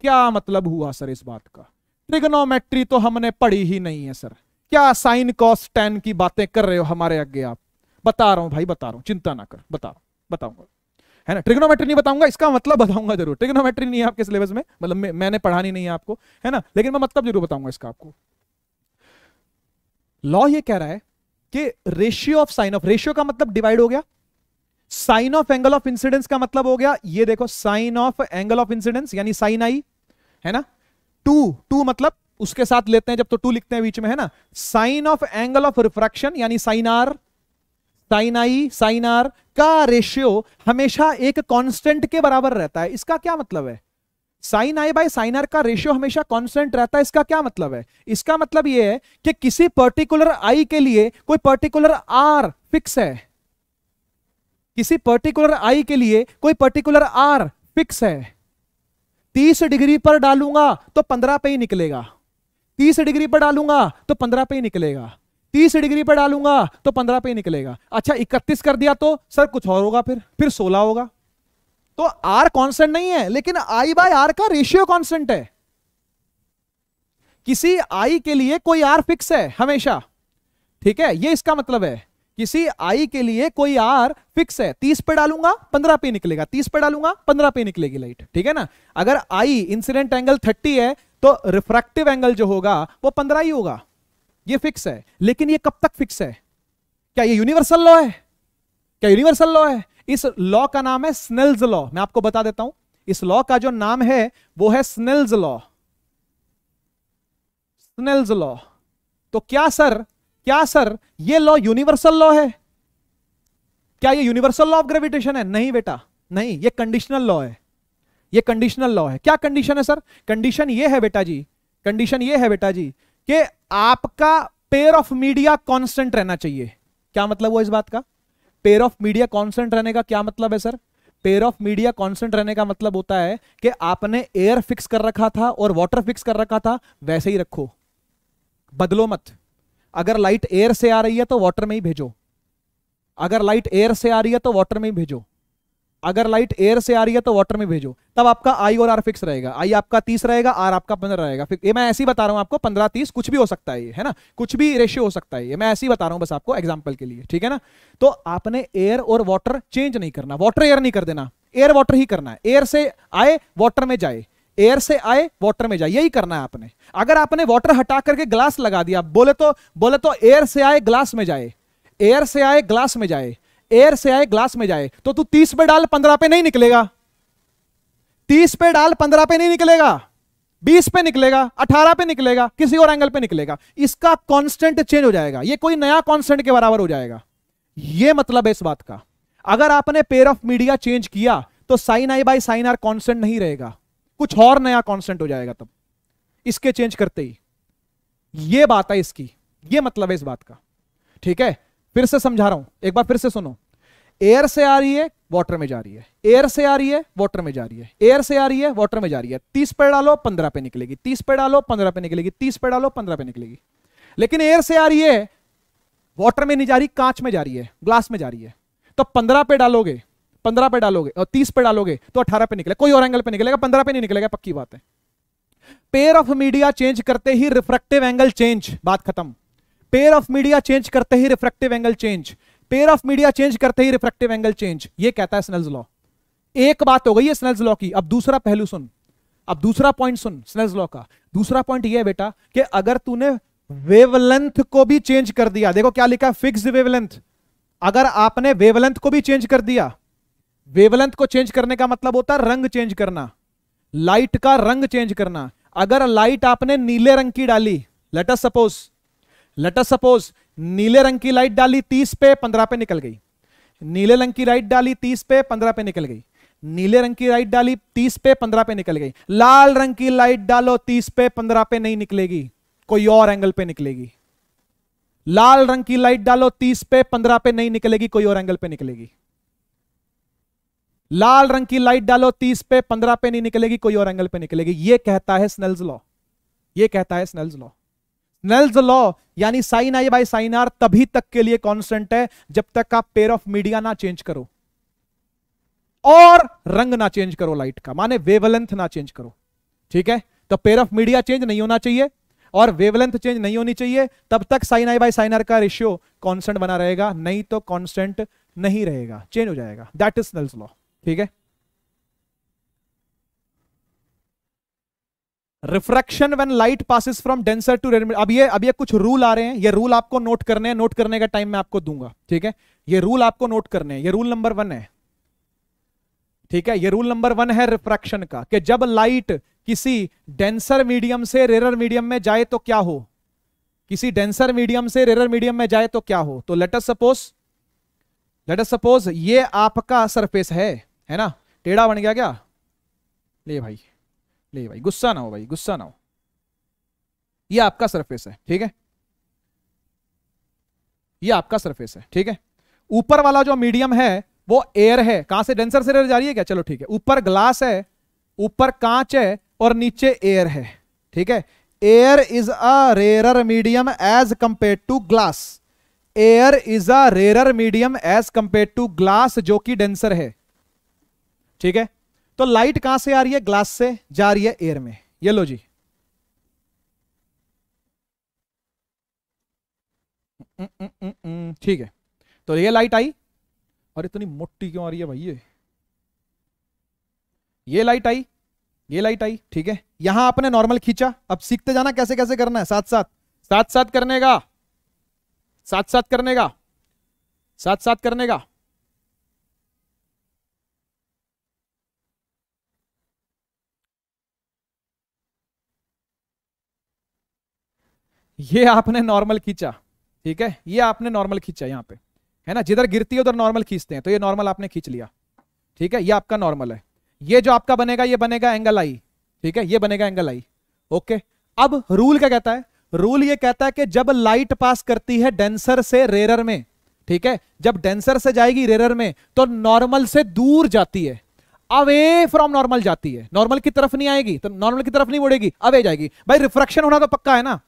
S1: क्या मतलब हुआ सर इस बात का ट्रिग्नोमेट्री तो हमने पढ़ी ही नहीं है सर क्या साइन कॉस टेन की बातें कर रहे हो हमारे आगे आप बता रहा हूं भाई बता रहा हूं चिंता ना कर बता बताऊंगा है ना ट्रिग्नोमेट्री नहीं बताऊंगा इसका मतलब बताऊंगा जरूर ट्रिग्नोमेट्री नहीं है आपके सिलेबस में मतलब मैंने पढ़ानी नहीं है आपको है ना लेकिन मैं मतलब जरूर बताऊंगा इसका आपको लॉ ये कह रहा है कि ratio of sine of ratio का मतलब डिवाइड हो गया sine of angle of incidence का मतलब हो गया ये देखो sine of angle of incidence यानी साइन आई है ना टू टू मतलब उसके साथ लेते हैं जब तो टू लिखते हैं बीच में है ना sine of angle of refraction यानी साइन आर साइन आई साइन आर का रेशियो हमेशा एक कांस्टेंट के बराबर रहता है इसका क्या मतलब है sine i by sine r का रेशियो हमेशा कांस्टेंट रहता है इसका क्या मतलब है इसका मतलब यह है कि किसी पर्टिकुलर आई के लिए कोई पर्टिकुलर आर फिक्स है किसी पर्टिकुलर आई के लिए कोई पर्टिकुलर आर फिक्स है तीस डिग्री पर डालूंगा तो पंद्रह पे ही निकलेगा तीस डिग्री पर डालूंगा तो पंद्रह पे ही निकलेगा तीस डिग्री पर डालूंगा तो पंद्रह पे ही निकलेगा अच्छा इकतीस कर दिया तो सर कुछ और होगा फिर फिर सोलह होगा तो आर कॉन्सेंट नहीं है लेकिन आई बाय आर का रेशियो कॉन्सेंट है किसी आई के लिए कोई आर फिक्स है हमेशा ठीक है ये इसका मतलब है किसी आई के लिए कोई आर फिक्स है तीस पे डालूंगा पंद्रह पे निकलेगा तीस पे डालूंगा पंद्रह पे निकलेगी लाइट ठीक है ना अगर आई इंसिडेंट एंगल थर्टी है तो रिफ्रैक्टिव एंगल जो होगा वो पंद्रह ही होगा ये फिक्स है लेकिन ये कब तक फिक्स है क्या ये यूनिवर्सल लॉ है क्या यूनिवर्सल लॉ है इस लॉ का नाम है स्नेल्स लॉ मैं आपको बता देता हूं इस लॉ का जो नाम है वो है स्नेल्स लॉ स्नेल्स लॉ तो क्या सर क्या सर ये लॉ यूनिवर्सल लॉ है क्या ये यूनिवर्सल लॉ ऑफ ग्रेविटेशन है नहीं बेटा नहीं ये कंडीशनल लॉ है ये कंडीशनल लॉ है क्या कंडीशन है सर कंडीशन ये है बेटा जी कंडीशन ये है बेटा जी कि आपका पेयर ऑफ मीडिया कांस्टेंट रहना चाहिए क्या मतलब हुआ इस बात का पेयर ऑफ मीडिया कांस्टेंट रहने का क्या मतलब है sir pair of media constant रहने का मतलब होता है कि आपने एयर फिक्स कर रखा था और वाटर फिक्स कर रखा था वैसे ही रखो बदलो मत अगर लाइट एयर से आ रही है तो वाटर में ही भेजो अगर लाइट एयर से आ रही है तो वाटर में ही भेजो अगर लाइट एयर से आ रही है तो वाटर में भेजो तब आपका आई और आर फिक्स रहेगा आई आपका तीस रहेगा आर आपका पंद्रह रहेगा ये मैं ऐसे ही बता रहा हूं आपको पंद्रह तीस कुछ भी हो सकता है ये है ना कुछ भी रेशियो हो सकता है ये मैं ऐसे ही बता रहा हूं बस आपको एग्जाम्पल के लिए ठीक है ना तो आपने एयर और वॉटर चेंज नहीं करना वॉटर एयर नहीं कर देना एयर वॉटर ही करना है एयर से आए वॉटर में जाए एयर से आए वाटर में जाए यही करना है आपने अगर आपने वाटर हटा करके ग्लास लगा दिया बोले तो बोले तो एयर से आए ग्लास में जाए एयर से आए ग्लास में जाए एयर से आए ग्लास में जाए तो तू तीस पे डाल पंद्रह पे नहीं निकलेगा तीस पे डाल पंद्रह पे नहीं निकलेगा बीस पे निकलेगा अठारह पे निकलेगा किसी और एंगल पे निकलेगा इसका कांस्टेंट चेंज हो जाएगा ये कोई नया कांस्टेंट के बराबर हो जाएगा ये मतलब है इस बात का अगर आपने पेयर ऑफ मीडिया चेंज किया तो sine i by sine r constant नहीं रहेगा कुछ और नया कॉन्स्टेंट हो जाएगा तब इसके चेंज करते ही ये बात है इसकी ये मतलब है इस बात का ठीक है फिर से समझा रहा हूं एक बार फिर से सुनो एयर से आ रही है वाटर में जा रही है एयर से आ रही है वाटर में जा रही है एयर से आ रही है वाटर में जा रही है तीस पे डालो पंद्रह पे निकलेगी तीस पे डालो पंद्रह पे निकलेगी तीस पे डालो पंद्रह पे निकलेगी लेकिन एयर से आ रही है वाटर में नहीं जा रही कांच में जा रही है ग्लास में जा रही है तो पंद्रह पे डालोगे पंद्रह पे डालोगे और तीस पे डालोगे तो अठारह पे निकले कोई और एंगल पे निकलेगा पंद्रह पे नहीं निकलेगा पक्की बात है पेयर ऑफ मीडिया चेंज करते ही रिफ्रेक्टिव एंगल चेंज बात खत्म पेयर ऑफ मीडिया चेंज करते ही refractive angle change pair of media change करते ही रिफ्रेक्टिव एंगल चेंज ये कहता है स्नेल्स लॉ एक बात हो गई है स्नेल्स लॉ की अब दूसरा पहलू सुन अब दूसरा पॉइंट सुन स्नेल्स लॉ का दूसरा पॉइंट ये है बेटा कि अगर तूने वेवलेंथ को भी चेंज कर दिया देखो क्या लिखा है फिक्स्ड वेवलेंथ अगर आपने वेवलेंथ को भी चेंज कर दिया वेवलेंथ को चेंज करने का मतलब होता है रंग चेंज करना लाइट का रंग चेंज करना अगर लाइट आपने नीले रंग की डाली लेटस सपोज लेटस सपोज नीले रंग की लाइट डाली तीस पे पंद्रह पे निकल गई नीले रंग की लाइट डाली तीस पे पंद्रह पे निकल गई नीले रंग की लाइट डाली तीस पे पंद्रह पे निकल गई लाल रंग की लाइट डालो तीस पे पंद्रह पे नहीं निकलेगी कोई और एंगल पे निकलेगी लाल रंग की लाइट डालो तीस पे पंद्रह पे नहीं निकलेगी कोई और एंगल पे निकलेगी लाल रंग की लाइट डालो तीस पे पंद्रह पे नहीं निकलेगी कोई और एंगल पे निकलेगी ये कहता है स्नेल्स लॉ ये कहता है स्नेल्स लॉ स्नेल्स लॉ यानी sine i by sine r तभी तक के लिए कॉन्स्टेंट है जब तक आप पेयर ऑफ मीडिया ना चेंज करो और रंग ना चेंज करो लाइट का माने वेवलेंथ ना चेंज करो ठीक है तो पेयर ऑफ मीडिया चेंज नहीं होना चाहिए और वेवलेंथ चेंज नहीं होनी चाहिए तब तक sine i by sine r का रेशियो कॉन्स्टेंट बना रहेगा नहीं तो कॉन्स्टेंट नहीं रहेगा चेंज हो जाएगा दैट इज स्नेल्स लॉ ठीक है refraction when light passes from denser to रेडमिट अब ये अब ये कुछ रूल आ रहे हैं ये रूल आपको नोट करने हैं नोट करने का टाइम मैं आपको दूंगा ठीक है ये रूल आपको नोट करने हैं ये रूल नंबर वन है ठीक है ये रूल नंबर वन है रिफ्रैक्शन का कि जब लाइट किसी डेंसर मीडियम से रेरर मीडियम में जाए तो क्या हो किसी डेंसर मीडियम से रेरर मीडियम में जाए तो क्या हो तो लेटस सपोज लेटस सपोज ये आपका सरफेस है है ना टेढ़ा बन गया क्या ले भाई ले भाई गुस्सा ना हो भाई गुस्सा ना हो ये आपका सरफेस है ठीक है ये आपका सरफेस है ठीक है ऊपर वाला जो मीडियम है वो एयर है कहां से डेंसर से एयर जा रही है क्या चलो ठीक है ऊपर ग्लास है ऊपर कांच है और नीचे एयर है ठीक है air is a rarer medium as compared to glass air is a rarer medium as compared to glass जो कि डेंसर है ठीक है तो लाइट कहां से आ रही है ग्लास से जा रही है एयर में ये लो जी हम्म, हम्म, हम्म, ठीक है तो ये लाइट आई और इतनी मोटी क्यों आ रही है भाई ये ये लाइट आई ये लाइट आई ठीक है यहां आपने नॉर्मल खींचा अब सीखते जाना कैसे कैसे करना है साथ साथ साथ साथ करने का साथ साथ करने का साथ साथ करने का ये आपने नॉर्मल खींचा ठीक है ये आपने नॉर्मल खींचा यहाँ पे है ना जिधर गिरती है उधर नॉर्मल खींचते हैं तो ये नॉर्मल आपने खींच लिया ठीक है ये आपका नॉर्मल है ये जो आपका बनेगा ये बनेगा एंगल आई ठीक है ये बनेगा एंगल आई ओके अब रूल क्या कहता है रूल ये कहता है कि जब लाइट पास करती है डेंसर से रेरर में ठीक है जब डेंसर से जाएगी रेरर में तो नॉर्मल से दूर जाती है अवे फ्रॉम नॉर्मल जाती है नॉर्मल की तरफ नहीं आएगी तो नॉर्मल की तरफ नहीं उड़ेगी अवे जाएगी भाई रिफ्रैक्शन होना तो पक्का है ना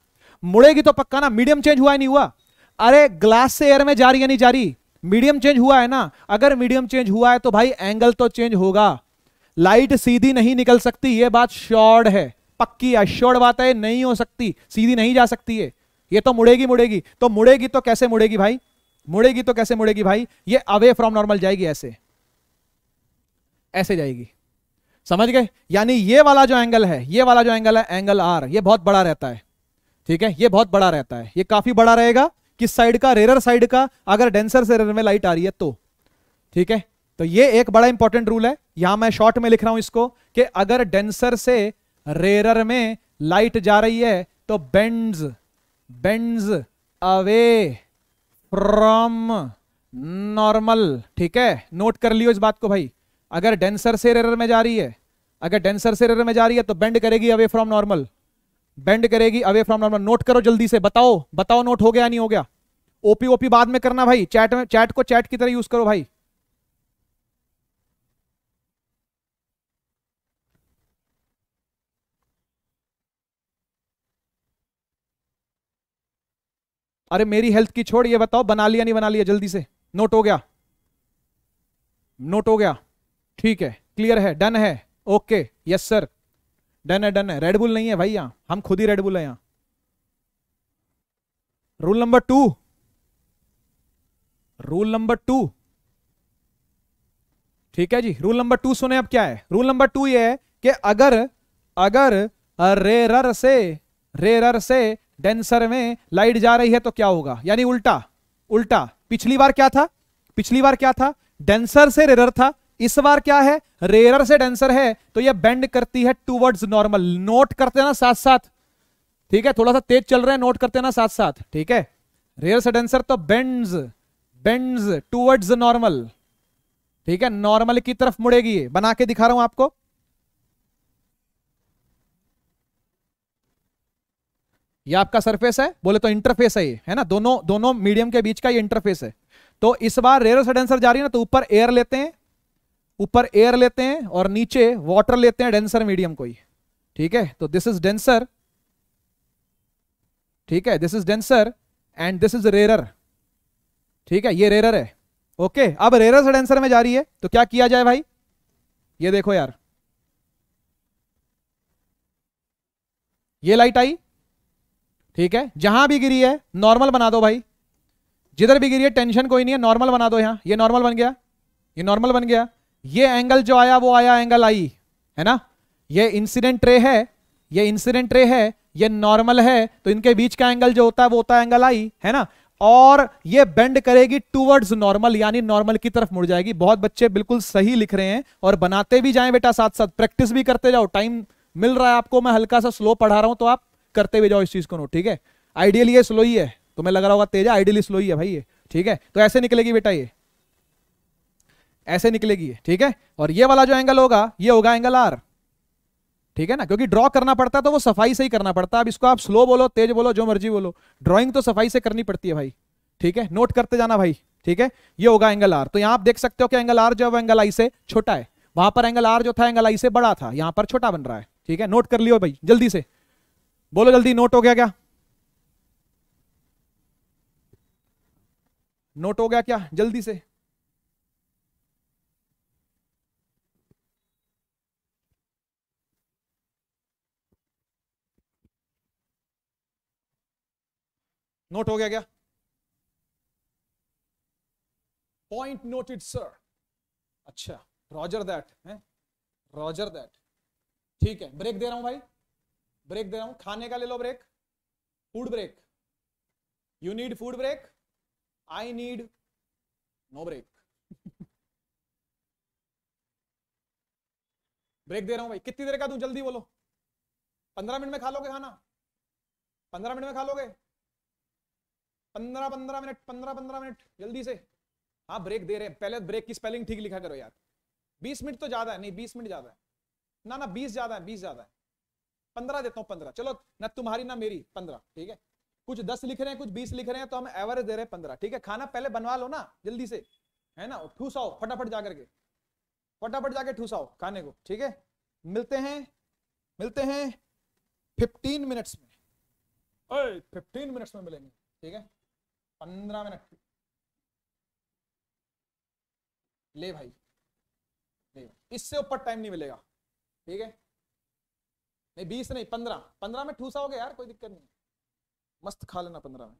S1: मुड़ेगी तो पक्का ना मीडियम चेंज हुआ है नहीं हुआ अरे ग्लास से एयर में जा रही है नहीं जा रही मीडियम चेंज हुआ है ना अगर मीडियम चेंज हुआ है तो भाई एंगल तो चेंज होगा लाइट सीधी नहीं निकल सकती ये बात श्योर्ड है पक्की अश्योर्ड बात है नहीं हो सकती सीधी नहीं जा सकती है ये तो मुड़ेगी मुड़ेगी तो मुड़ेगी तो कैसे मुड़ेगी भाई मुड़ेगी तो कैसे मुड़ेगी भाई ये अवे फ्रॉम नॉर्मल जाएगी ऐसे ऐसे जाएगी समझ गए यानी ये वाला जो एंगल है ये वाला जो एंगल है एंगल आर ये बहुत बड़ा रहता है ठीक है ये बहुत बड़ा रहता है ये काफी बड़ा रहेगा किस साइड का रेरर साइड का अगर डेंसर से रेरर में लाइट आ रही है तो ठीक है तो ये एक बड़ा इंपॉर्टेंट रूल है यहां मैं शॉर्ट में लिख रहा हूं इसको कि अगर डेंसर से रेरर में लाइट जा रही है तो bends bends away from normal ठीक है नोट कर लियो इस बात को भाई अगर डेंसर से रेरर में जा रही है अगर डेंसर से रेरर में जा रही है तो बेंड करेगी अवे फ्रॉम नॉर्मल बेंड करेगी अवे फ्रॉम नॉर्मल नोट करो जल्दी से बताओ बताओ नोट हो गया नहीं हो गया ओपी ओपी बाद में करना भाई चैट में चैट को चैट की तरह यूज करो भाई अरे मेरी हेल्थ की छोड़ ये बताओ बना लिया नहीं बना लिया जल्दी से नोट हो गया नोट हो गया ठीक है क्लियर है डन है ओके यस सर डन है डन है रेडबुल नहीं है भाई हम खुद ही रेडबुल है यहां rule number two rule number two ठीक है जी रूल नंबर टू सुने अब क्या है रूल नंबर टू ये है कि अगर अगर रेरर से रेरर से डेंसर में लाइट जा रही है तो क्या होगा यानी उल्टा उल्टा पिछली बार क्या था पिछली बार क्या था डेंसर से रेरर था इस बार क्या है रेयर से डेंसर है तो यह बेंड करती है टूवर्ड्स नॉर्मल नोट करते ना साथ साथ ठीक है थोड़ा सा तेज चल रहे हैं नोट करते ना साथ साथ ठीक है रेयर से डेंसर तो बेंड्स बेंड्स टूवर्ड्स नॉर्मल ठीक है नॉर्मल की तरफ मुड़ेगी ये बना के दिखा रहा हूं आपको ये आपका सरफेस है बोले तो इंटरफेस है ये है ना दोनों दोनों मीडियम के बीच का ये इंटरफेस है तो इस बार रेयर से डेंसर जा रही है ना तो ऊपर एयर लेते हैं ऊपर एयर लेते हैं और नीचे वाटर लेते हैं डेंसर मीडियम को ही ठीक है तो दिस इज डेंसर ठीक है this is denser and this is rarer ठीक है ये रेरर है ओके अब रेरर से डेंसर में जा रही है तो क्या किया जाए भाई ये देखो यार ये लाइट आई ठीक है जहां भी गिरी है नॉर्मल बना दो भाई जिधर भी गिरी है टेंशन कोई नहीं है नॉर्मल बना दो यहां ये नॉर्मल बन गया ये नॉर्मल बन गया ये एंगल जो आया वो आया एंगल आई है ना ये इंसिडेंट रे है ये इंसिडेंट रे है ये नॉर्मल है तो इनके बीच का एंगल जो होता है वो होता है एंगल आई है ना और ये बेंड करेगी टूवर्ड्स नॉर्मल यानी नॉर्मल की तरफ मुड़ जाएगी बहुत बच्चे बिल्कुल सही लिख रहे हैं और बनाते भी जाएं बेटा साथ साथ प्रैक्टिस भी करते जाओ टाइम मिल रहा है आपको मैं हल्का सा स्लो पढ़ा रहा हूं तो आप करते भी जाओ इस चीज को नोट ठीक है आइडियली ये स्लो ही है तुम्हें लग रहा होगा तेजा आइडियली स्लो ही है भाई ये ठीक है तो ऐसे निकलेगी बेटा ये ऐसे निकलेगी ठीक है और ये वाला जो एंगल होगा ये होगा एंगल आर ठीक है ना क्योंकि ड्रॉ करना पड़ता है तो वो सफाई से ही करना पड़ता है अब इसको आप स्लो बोलो तेज बोलो जो मर्जी बोलो ड्रॉइंग तो सफाई से करनी पड़ती है भाई ठीक है नोट करते जाना भाई ठीक है ये होगा एंगल आर तो यहां आप देख सकते हो कि एंगल आर जो है एंगल आई से छोटा है वहां पर एंगल आर जो था एंगल आई से बड़ा था यहां पर छोटा बन रहा है ठीक है नोट कर लियो भाई जल्दी से बोलो जल्दी नोट हो गया क्या नोट हो गया क्या जल्दी से नोट हो गया क्या पॉइंट नोटेड सर अच्छा रॉजर दैट है रॉजर दैट ठीक है ब्रेक दे रहा हूं भाई ब्रेक दे रहा हूं खाने का ले लो break food break you need food break I need no break break दे रहा हूं भाई कितनी देर का तू जल्दी बोलो पंद्रह मिनट में खा लोगे खाना पंद्रह मिनट में खा लोगे पंद्रह पंद्रह मिनट पंद्रह पंद्रह मिनट जल्दी से हाँ ब्रेक दे रहे हैं पहले ब्रेक की स्पेलिंग ठीक लिखा करो यार बीस मिनट तो ज्यादा है नहीं बीस मिनट ज्यादा है ना ना बीस ज्यादा है बीस ज्यादा है पंद्रह देता हूँ पंद्रह चलो ना तुम्हारी ना मेरी पंद्रह ठीक है कुछ दस लिख रहे हैं कुछ बीस लिख रहे हैं तो हम एवरेज दे रहे हैं पंद्रह ठीक है खाना पहले बनवा लो ना जल्दी से है ना ठूसाओ फटाफट जाकर के फटाफट जाके ठूसाओ खाने को ठीक है मिलते हैं मिलते हैं फिफ्टीन मिनट्स में फिफ्टीन मिनट्स में मिलेंगे ठीक है पंद्रह मिनट ले भाई ले इससे ऊपर टाइम नहीं मिलेगा ठीक है नहीं बीस नहीं पंद्रह पंद्रह में ठूसा हो गया यार कोई दिक्कत नहीं मस्त खा लेना पंद्रह में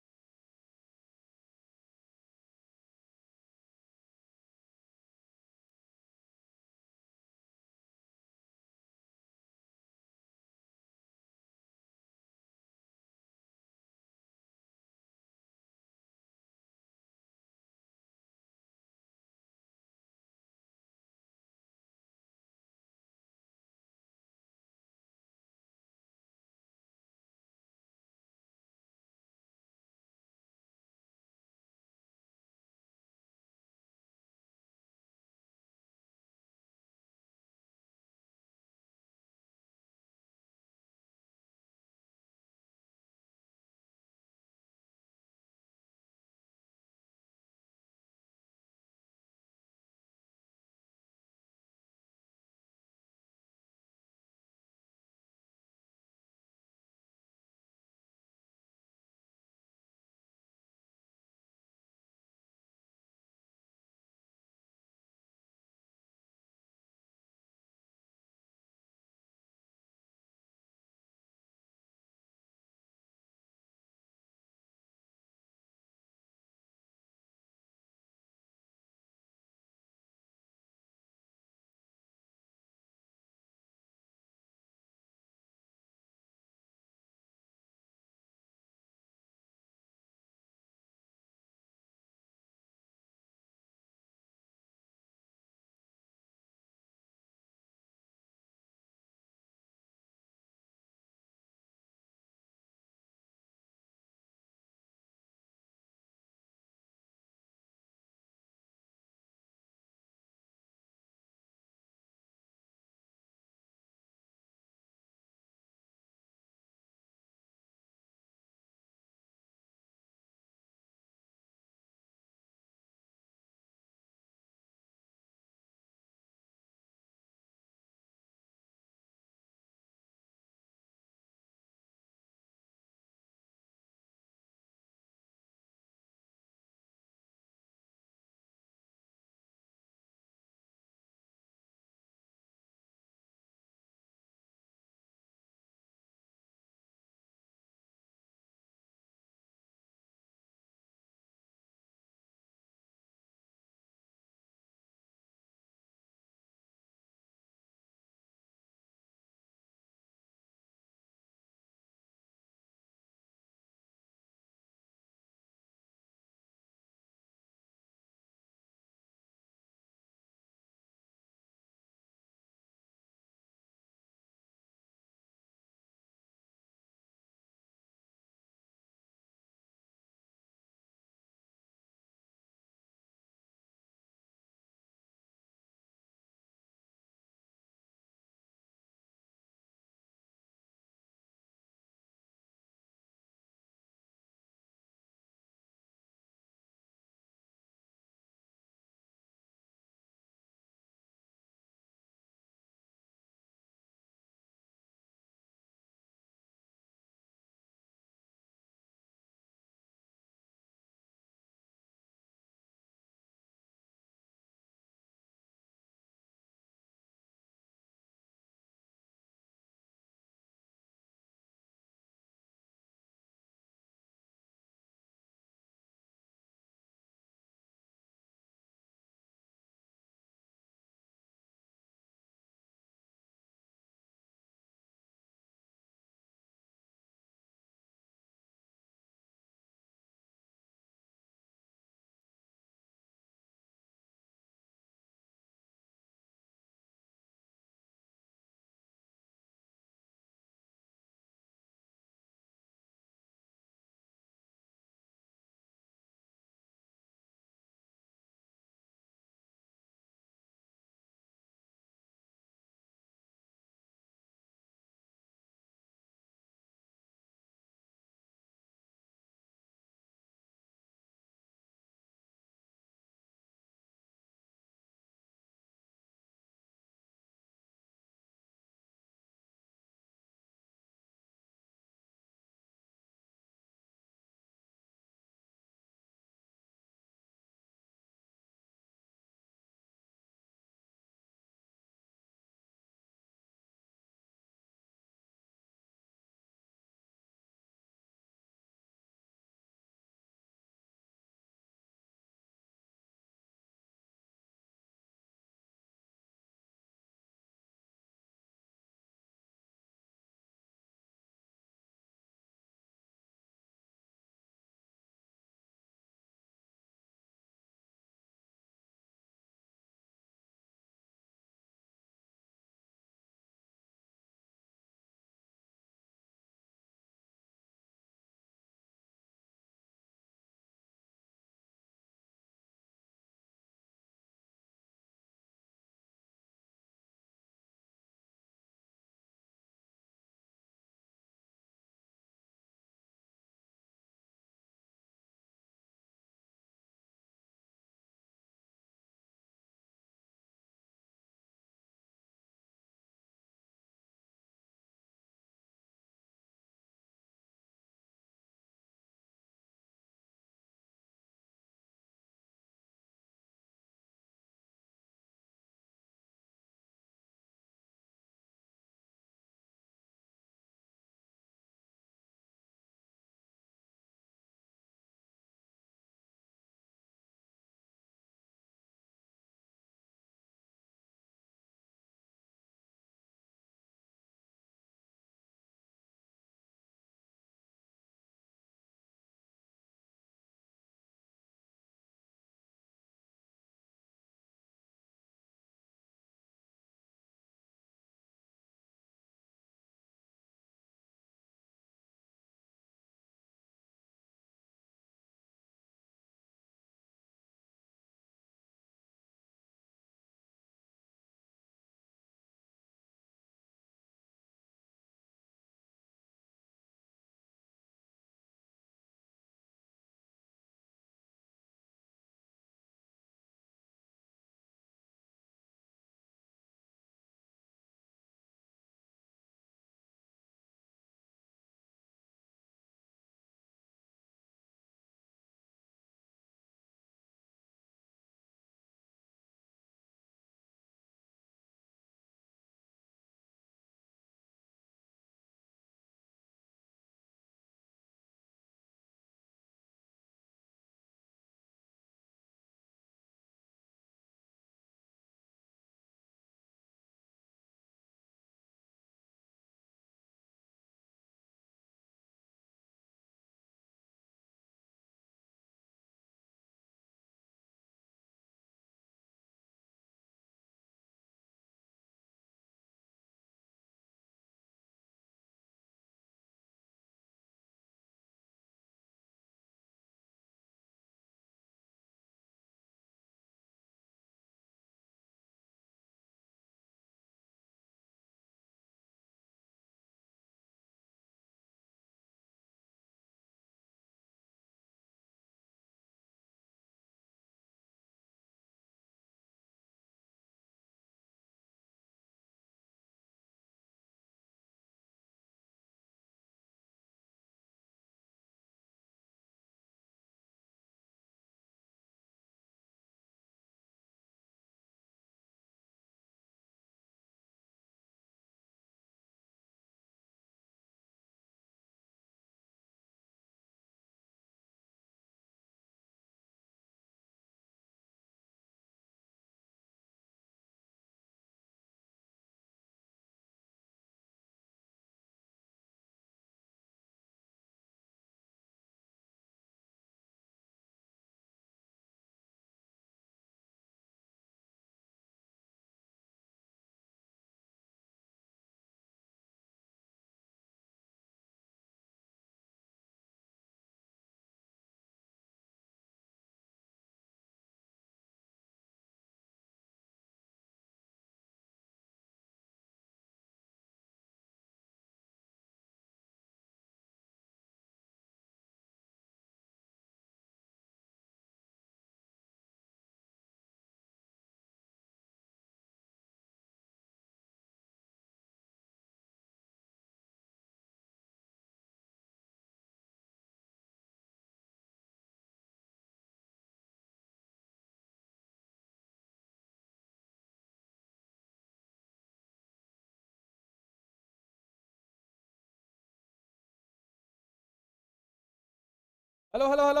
S1: हेलो हेलो हेलो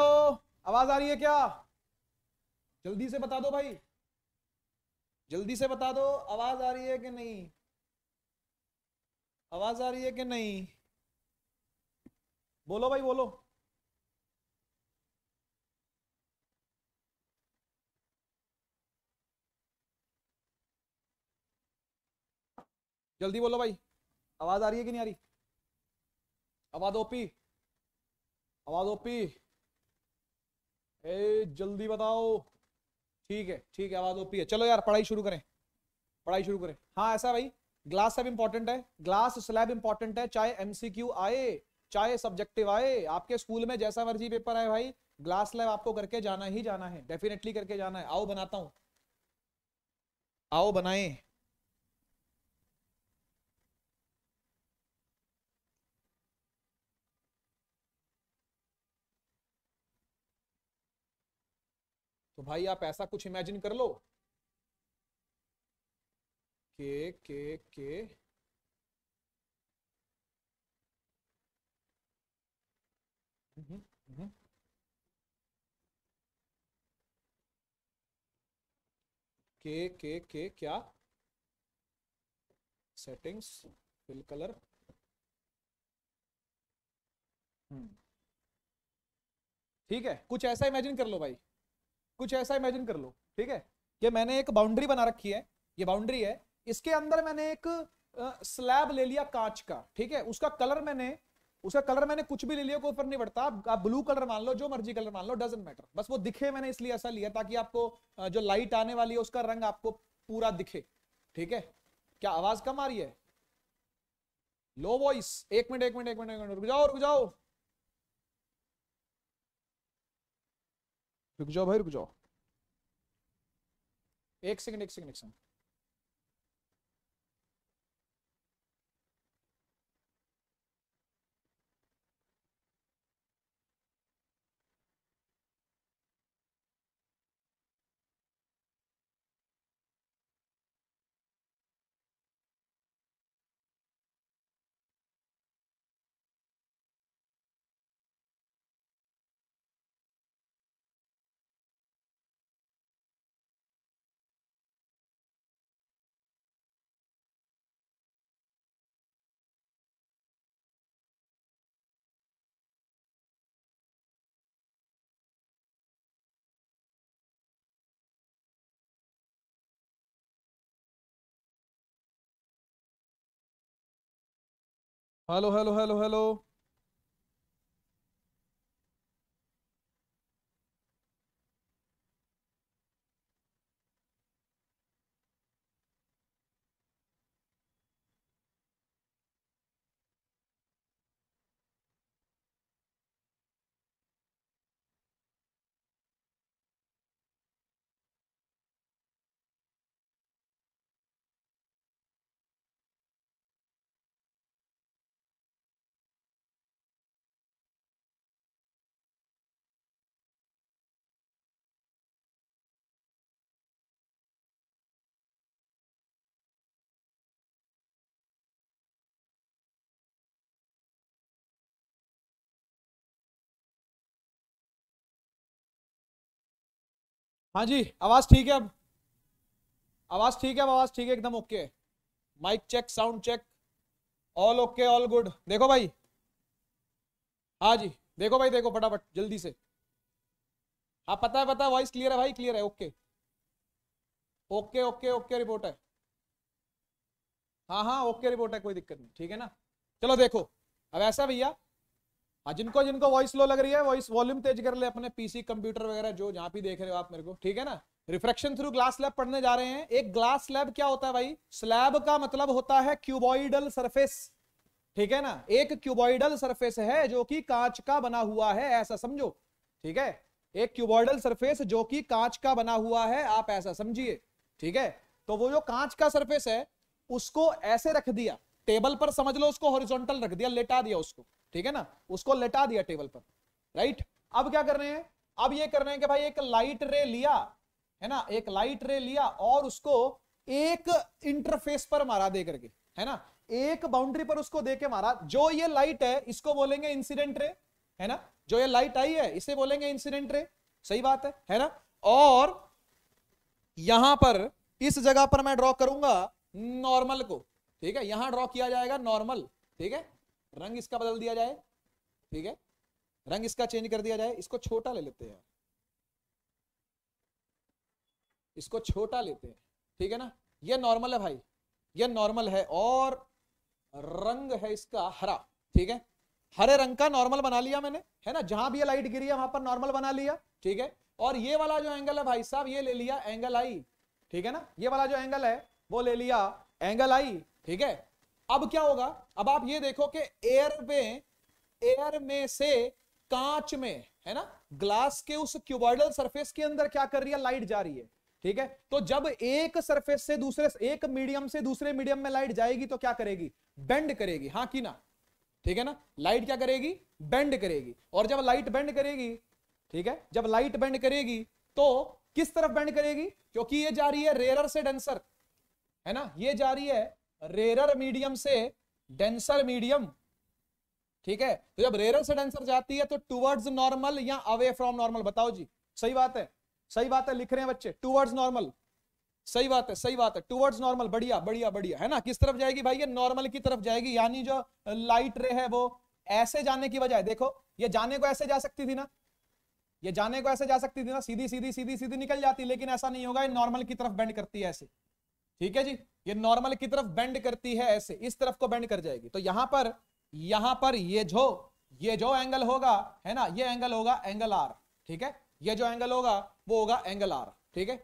S1: आवाज आ रही है क्या जल्दी से बता दो भाई जल्दी से बता दो आवाज आ रही है कि नहीं आवाज आ रही है कि नहीं बोलो भाई बोलो जल्दी बोलो भाई आवाज आ रही है कि नहीं आ रही आवाज ओपी आवाज ओपी ए, जल्दी बताओ ठीक है ठीक है आवाज ओपी है चलो यार पढ़ाई शुरू करें पढ़ाई शुरू करें हाँ ऐसा भाई ग्लास सब इंपॉर्टेंट है ग्लास स्लैब इंपॉर्टेंट है चाहे एमसीक्यू आए चाहे सब्जेक्टिव आए आपके स्कूल में जैसा मर्जी पेपर आए भाई ग्लास स्लैब आपको करके जाना ही जाना है डेफिनेटली करके जाना है आओ बनाता हूँ आओ बनाए तो भाई आप ऐसा कुछ इमेजिन कर लो के के के हम्म, हम्म। के के के क्या सेटिंग्स फिल कलर ठीक है कुछ ऐसा इमेजिन कर लो भाई कुछ ऐसा इमेजिन कर लो ठीक है कि मैंने एक बाउंड्री बना रखी है ये बाउंड्री है इसके अंदर मैंने एक स्लैब ले लिया कांच का ठीक है उसका कलर मैंने उसका कलर मैंने कुछ भी ले लिया कोई फर्क नहीं पड़ता आप ब्लू कलर मान लो जो मर्जी कलर मान लो डजेंट मैटर बस वो दिखे मैंने इसलिए ऐसा लिया ताकि आपको जो लाइट आने वाली है उसका रंग आपको पूरा दिखे ठीक है क्या आवाज कम आ रही है लो वॉइस एक मिनट एक मिनट एक मिनट रुक जाओ रुक जाओ रुक जाओ भाई रुक जाओ एक सेकंड एक सेकंड एक second hello hello hello hello हाँ जी आवाज ठीक है अब आवाज ठीक है अब आवाज ठीक है एकदम okay mic check sound check all okay all good देखो भाई हाँ जी देखो भाई देखो फटाफट जल्दी से हाँ पता है पता है वॉइस क्लियर है भाई क्लियर है okay okay okay okay report है हाँ हाँ ओके रिपोर्ट है कोई दिक्कत नहीं ठीक है ना चलो देखो अब ऐसा भैया हाँ, जिनको जिनको वॉइस लो लग रही है वॉइस वॉल्यूम तेज कर ले अपने पीसी कंप्यूटर वगैरह जो जहां भी देख रहे हो आप मेरे को ठीक है ना रिफ्रेक्शन थ्रू ग्लास स्लैब पढ़ने जा रहे हैं एक ग्लास स्लैब क्या होता है भाई स्लैब का मतलब होता है क्यूबॉइडल सरफेस ठीक है ना एक क्यूबॉइडल सरफेस है जो कि कांच का बना हुआ है ऐसा समझो ठीक है एक क्यूबॉइडल सरफेस जो कि कांच का बना हुआ है आप ऐसा समझिए ठीक है तो वो जो कांच का सरफेस है उसको ऐसे रख दिया टेबल पर समझ लो उसको हॉरिजॉन्टल रख दिया लेटा दिया उसको ठीक है ना उसको लेटा दिया टेबल पर राइट अब क्या कर रहे हैं अब ये कर रहे हैं कि भाई एक लाइट रे लिया है ना एक लाइट रे लिया और उसको एक इंटरफेस पर मारा दे करके है ना एक बाउंड्री पर उसको दे के मारा जो ये लाइट है इसको बोलेंगे इंसिडेंट रे है ना जो ये लाइट आई है इसे बोलेंगे इंसिडेंट रे सही बात है है ना और यहां पर इस जगह पर मैं ड्रॉ करूंगा नॉर्मल को ठीक है यहां ड्रॉ किया जाएगा नॉर्मल ठीक है रंग इसका बदल दिया जाए ठीक है रंग इसका चेंज कर दिया जाए इसको छोटा ले लेते हैं इसको छोटा लेते हैं ठीक है ना ये नॉर्मल है भाई ये नॉर्मल है और रंग है इसका हरा ठीक है हरे रंग का नॉर्मल बना लिया मैंने है ना जहां भी ये लाइट गिरी है वहां पर नॉर्मल बना लिया ठीक है और ये वाला जो एंगल है भाई साहब ये ले लिया एंगल आई ठीक है ना ये वाला जो एंगल है वो ले लिया एंगल आई ठीक है अब क्या होगा अब आप ये देखो कि एयर में एयर में से कांच में है ना ग्लास के उस क्यूबॉइडल सरफेस के अंदर क्या कर रही है लाइट जा रही है ठीक है तो जब एक सरफेस से दूसरे एक मीडियम से दूसरे मीडियम में लाइट जाएगी तो क्या करेगी बेंड करेगी हाँ कि ना ठीक है ना लाइट क्या करेगी बेंड करेगी और जब लाइट बेंड करेगी ठीक है जब लाइट बेंड करेगी तो किस तरफ बेंड करेगी क्योंकि ये जा रही है रेयर से डेंसर है ना ये जा रही है रेरर मीडियम से डेंसर मीडियम ठीक है तो जब रेरर से डेंसर जाती है तो टूवर्ड्स नॉर्मल या अवे फ्रॉम नॉर्मल बताओ जी सही बात है सही बात है लिख रहे हैं बच्चे टूवर्ड्स नॉर्मल सही बात है सही बात है टूवर्ड्स नॉर्मल बढ़िया बढ़िया बढ़िया है ना किस तरफ जाएगी भाई ये नॉर्मल की तरफ जाएगी यानी जो लाइट रे है वो ऐसे जाने की बजाय देखो ये जाने को ऐसे जा सकती थी ना ये जाने को ऐसे जा सकती थी ना सीधी सीधी सीधी सीधी निकल जाती लेकिन ऐसा नहीं होगा ये नॉर्मल की तरफ बेंड करती है ऐसे ठीक है जी ये नॉर्मल की तरफ बेंड करती है ऐसे इस तरफ को बेंड कर जाएगी तो यहां पर यहां पर ये जो ये जो एंगल होगा है ना ये एंगल होगा एंगल आर ठीक है ये जो एंगल होगा वो होगा एंगल आर ठीक है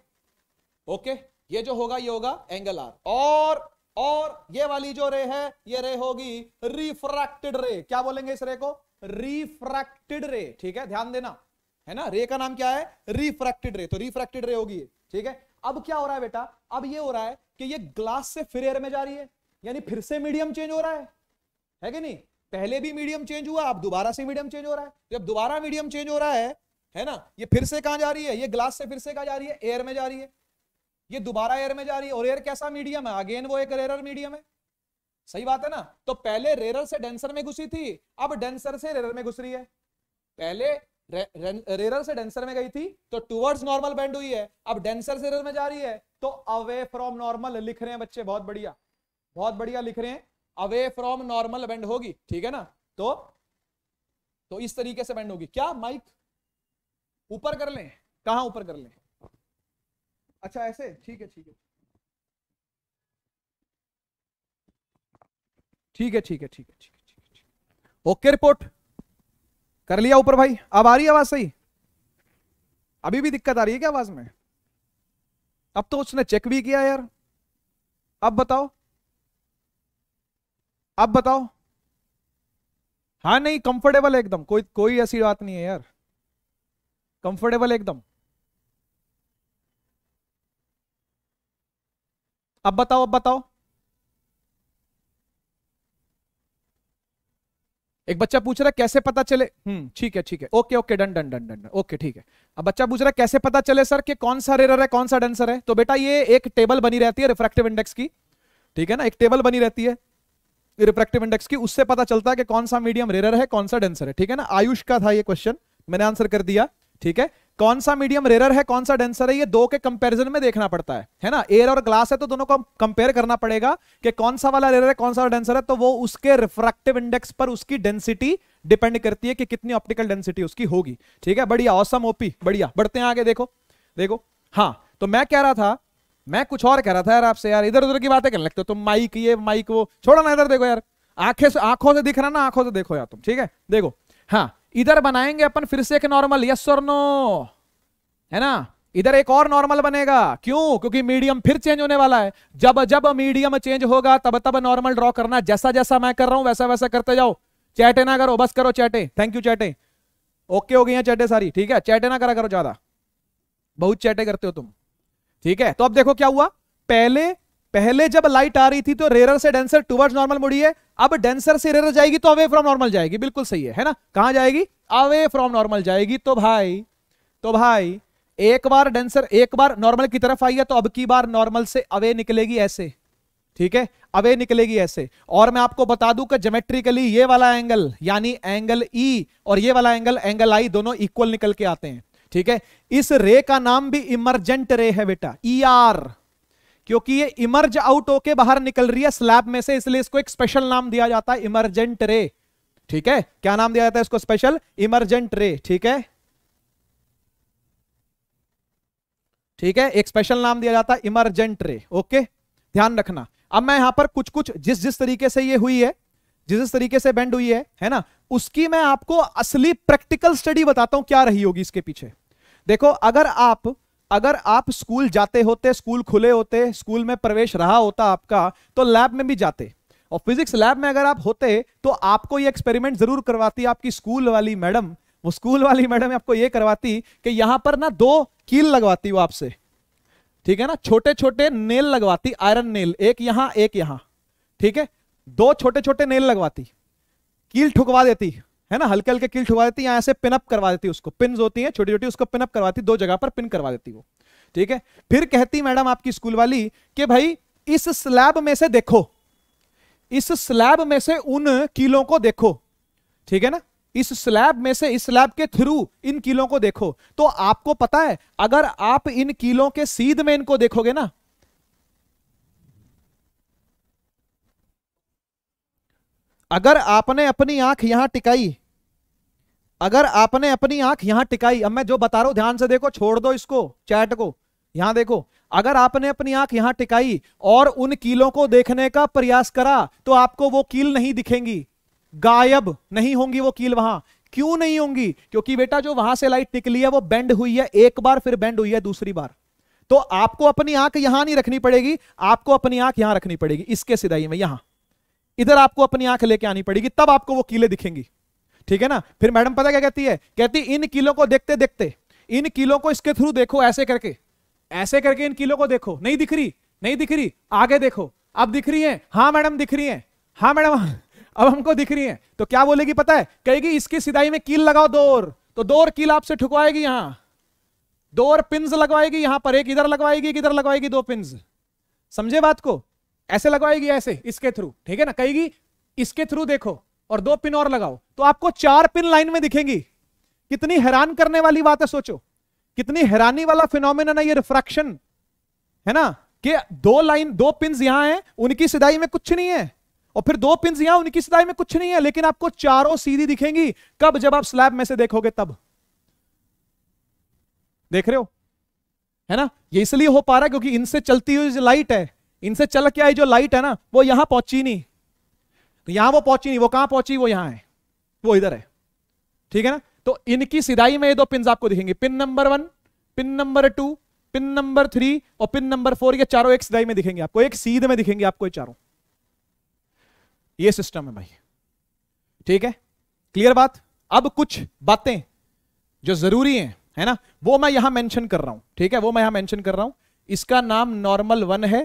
S1: ओके ये जो होगा ये होगा एंगल आर और और ये वाली जो रे है ये रे होगी रिफ्रैक्टेड रे क्या बोलेंगे इस रे को रिफ्रैक्टेड रे ठीक है ध्यान देना है ना रे का नाम क्या है रिफ्रैक्टेड रे तो रिफ्रैक्टेड रे होगी ठीक है अब क्या हो रहा है बेटा अब ये हो रहा है कि ये ग्लास से फिर एयर में जा रही है यानी फिर से मीडियम चेंज हो रहा है है कि नहीं पहले भी मीडियम चेंज हुआ अब दोबारा से मीडियम चेंज हो रहा है जब दोबारा मीडियम चेंज हो रहा है है ना ये फिर से कहां जा रही है ये ग्लास से फिर से कहा जा रही है एयर में जा रही है ये दोबारा एयर में जा रही है और एयर कैसा मीडियम है अगेन वो एक रेरर मीडियम है सही बात है ना तो पहले रेरर से डेंसर में घुसी थी अब डेंसर से रेरर में घुस रही है पहले रेरर से डेंसर में गई थी तो टूवर्ड्स नॉर्मल बैंड हुई है अब डेंसर से रेरर में जा रही है तो अवे फ्रॉम नॉर्मल लिख रहे हैं बच्चे बहुत बढ़िया बहुत बढ़िया लिख रहे हैं अवे फ्रॉम नॉर्मल बैंड होगी ठीक है ना तो तो इस तरीके से बैंड होगी क्या माइक ऊपर कर लें कहा ऊपर कर लें अच्छा ऐसे ठीक है ठीक है ठीक है ठीक है ठीक है ठीक है ठीक है ओके रिपोर्ट कर लिया ऊपर भाई अब आ रही आवाज सही अभी भी दिक्कत आ रही है क्या आवाज में अब तो उसने चेक भी किया यार अब बताओ अब बताओ हाँ नहीं कंफर्टेबल एकदम कोई कोई ऐसी बात नहीं है यार कंफर्टेबल एकदम अब बताओ अब बताओ एक बच्चा पूछ रहा है कैसे पता चले हम्म। ठीक है ठीक है okay okay done done done done okay ठीक है अब बच्चा पूछ रहा है कैसे पता चले सर कि कौन सा रेरर है कौन सा डेंसर है तो बेटा ये एक टेबल बनी रहती है रिफ्रेक्टिव इंडेक्स की ठीक है ना एक टेबल बनी रहती है रिफ्रेक्टिव इंडेक्स की उससे पता चलता है कि कौन सा मीडियम रेरर है कौन सा डेंसर है ठीक है ना आयुष का था यह क्वेश्चन मैंने आंसर कर दिया ठीक है कौन सा मीडियम रेरर है कौन सा डेंसर है ये दो के कंपैरिजन में देखना पड़ता है है ना एयर और ग्लास है तो दोनों को कंपेयर करना पड़ेगा कि कौन सा वाला रेरर है कौन सा डेंसर है तो वो उसके रिफ्रैक्टिव इंडेक्स पर उसकी डेंसिटी डिपेंड करती है कि कितनी ऑप्टिकल डेंसिटी उसकी होगी ठीक है बढ़िया औसम ओपी बढ़िया बढ़ते हैं आगे देखो देखो हाँ तो मैं कह रहा था मैं कुछ और कह रहा था यार आपसे यार इधर उधर की बातें करने लगते हो तुम माइक ये माइक वो छोड़ो ना इधर देखो यार आंखें से आंखों से दिख रहा ना आंखों से देखो यार तुम ठीक है देखो हाँ इधर बनाएंगे अपन फिर से एक नॉर्मल यस और नो है ना इधर एक और नॉर्मल बनेगा क्यों क्योंकि मीडियम फिर चेंज होने वाला है जब जब मीडियम चेंज होगा तब तब नॉर्मल ड्रॉ करना जैसा जैसा मैं कर रहा हूं वैसा वैसा करते जाओ चैटे ना करो बस करो चैटे थैंक यू चैटे ओके हो गई है चैटे सारी ठीक है चैटे ना करा करो ज्यादा बहुत चैटे करते हो तुम ठीक है तो अब देखो क्या हुआ पहले पहले जब लाइट आ रही थी तो रेरर से डेंसर टूवर्ड नॉर्मल मुड़ी है अब डेंसर से रेरर जाएगी तो अवे फ्रॉम नॉर्मल जाएगी बिल्कुल सही है है ना कहां जाएगी अवे फ्रॉम नॉर्मल जाएगी तो भाई तो भाई एक बार डेंसर एक बार नॉर्मल की तरफ आई है तो अब की बार नॉर्मल से अवे निकलेगी ऐसे ठीक है अवे निकलेगी ऐसे और मैं आपको बता दूं कि जोमेट्रिकली ये वाला एंगल यानी एंगल ई e और ये वाला एंगल एंगल आई दोनों इक्वल निकल के आते हैं ठीक है इस रे का नाम भी इमरजेंट रे है बेटा ई e आर क्योंकि ये इमर्ज आउट होके बाहर निकल रही है स्लैब में से इसलिए इसको एक स्पेशल नाम दिया जाता है इमरजेंट रे ठीक है क्या नाम दिया जाता है इसको स्पेशल इमरजेंट रे ठीक है ठीक है एक स्पेशल नाम दिया जाता है इमरजेंट रे ओके ध्यान रखना अब मैं यहां पर कुछ कुछ जिस जिस तरीके से ये हुई है जिस जिस तरीके से बेंड हुई है है ना उसकी मैं आपको असली प्रैक्टिकल स्टडी बताता हूं क्या रही होगी इसके पीछे देखो अगर आप अगर आप स्कूल जाते होते स्कूल खुले होते स्कूल में प्रवेश रहा होता आपका तो लैब में भी जाते और फिजिक्स लैब में अगर आप होते तो आपको ये एक्सपेरिमेंट जरूर करवाती आपकी स्कूल वाली मैडम वो स्कूल वाली मैडम आपको ये करवाती कि यहां पर ना दो कील लगवाती वो आपसे ठीक है ना छोटे छोटे नेल लगवाती आयरन नेल एक यहां एक यहां ठीक है दो छोटे छोटे नेल लगवाती कील ठुकवा देती है ना हल्के हल्के किल्ट हुआ देती है यहाँ से पिनअप करवा देती है उसको पिन होती है छोटी छोटी उसको पिनअप करवाती दो जगह पर पिन करवा देती वो ठीक है फिर कहती मैडम आपकी स्कूल वाली कि भाई इस स्लैब में से देखो इस स्लैब में से उन कीलों को देखो ठीक है ना इस स्लैब में से इस स्लैब के थ्रू इन कीलों को देखो तो आपको पता है अगर आप इन कीलों के सीध में इनको देखोगे ना अगर आपने अपनी आंख यहां टिकाई अगर आपने अपनी आंख यहां टिकाई अब मैं जो बता रहा हूं ध्यान से देखो छोड़ दो इसको चैट को यहां देखो अगर आपने अपनी आंख यहां टिकाई और उन कीलों को देखने का प्रयास करा तो आपको वो कील नहीं दिखेंगी गायब नहीं होंगी वो कील वहां क्यों नहीं होंगी क्योंकि बेटा जो वहां से लाइट निकली है वो बेंड हुई है एक बार फिर बेंड हुई है दूसरी बार तो आपको अपनी आंख यहां नहीं रखनी पड़ेगी आपको अपनी आंख यहां रखनी पड़ेगी इसके सिदाई में यहां इधर आपको अपनी आंख लेके आनी पड़ेगी तब आपको वो कीले दिखेंगी ठीक है ना फिर मैडम पता क्या कहती है कहती इन किलो को देखते देखते इन किलो को इसके थ्रू देखो ऐसे करके ऐसे करके इन किलो को देखो नहीं दिख रही नहीं दिख रही आगे देखो अब दिख रही है हाँ मैडम दिख रही है हाँ मैडम अब हमको दिख रही है तो क्या बोलेगी पता है कहेगी इसकी सिदाई में कील लगाओ दौर तो दौर कील आपसे ठुकवाएगी यहां दौर पिंस लगवाएगी यहां पर एक इधर लगवाएगी इधर लगवाएगी दो पिंस समझे बात को ऐसे लगवाएगी ऐसे इसके थ्रू ठीक है ना कहेगी इसके थ्रू देखो और दो पिन और लगाओ तो आपको चार पिन लाइन में दिखेंगी कितनी हैरान करने वाली बात है सोचो कितनी हैरानी वाला फिनोमिन है ये रिफ्रैक्शन है ना कि दो लाइन दो पिन यहां हैं उनकी सिदाई में कुछ नहीं है और फिर दो पिन यहां उनकी सिदाई में कुछ नहीं है लेकिन आपको चारों सीधी दिखेंगी कब जब आप स्लैब में से देखोगे तब देख रहे हो है ना ये इसलिए हो पा रहा है क्योंकि इनसे चलती हुई जो लाइट है इनसे चल के आई जो लाइट है ना वो यहां पहुंची नहीं तो यहां वो पहुंची नहीं वो कहां पहुंची वो यहां है वो इधर है ठीक है ना तो इनकी सिदाई में ये दो पिन आपको दिखेंगे pin number one pin number two pin number three और पिन नंबर फोर ये चारों एक सिदाई में दिखेंगे आपको एक सीध में दिखेंगे आपको ये चारों ये सिस्टम है भाई ठीक है क्लियर बात अब कुछ बातें जो जरूरी हैं है ना वो मैं यहां मेंशन कर रहा हूं ठीक है वो मैं यहां मेंशन कर रहा हूं इसका नाम नॉर्मल वन है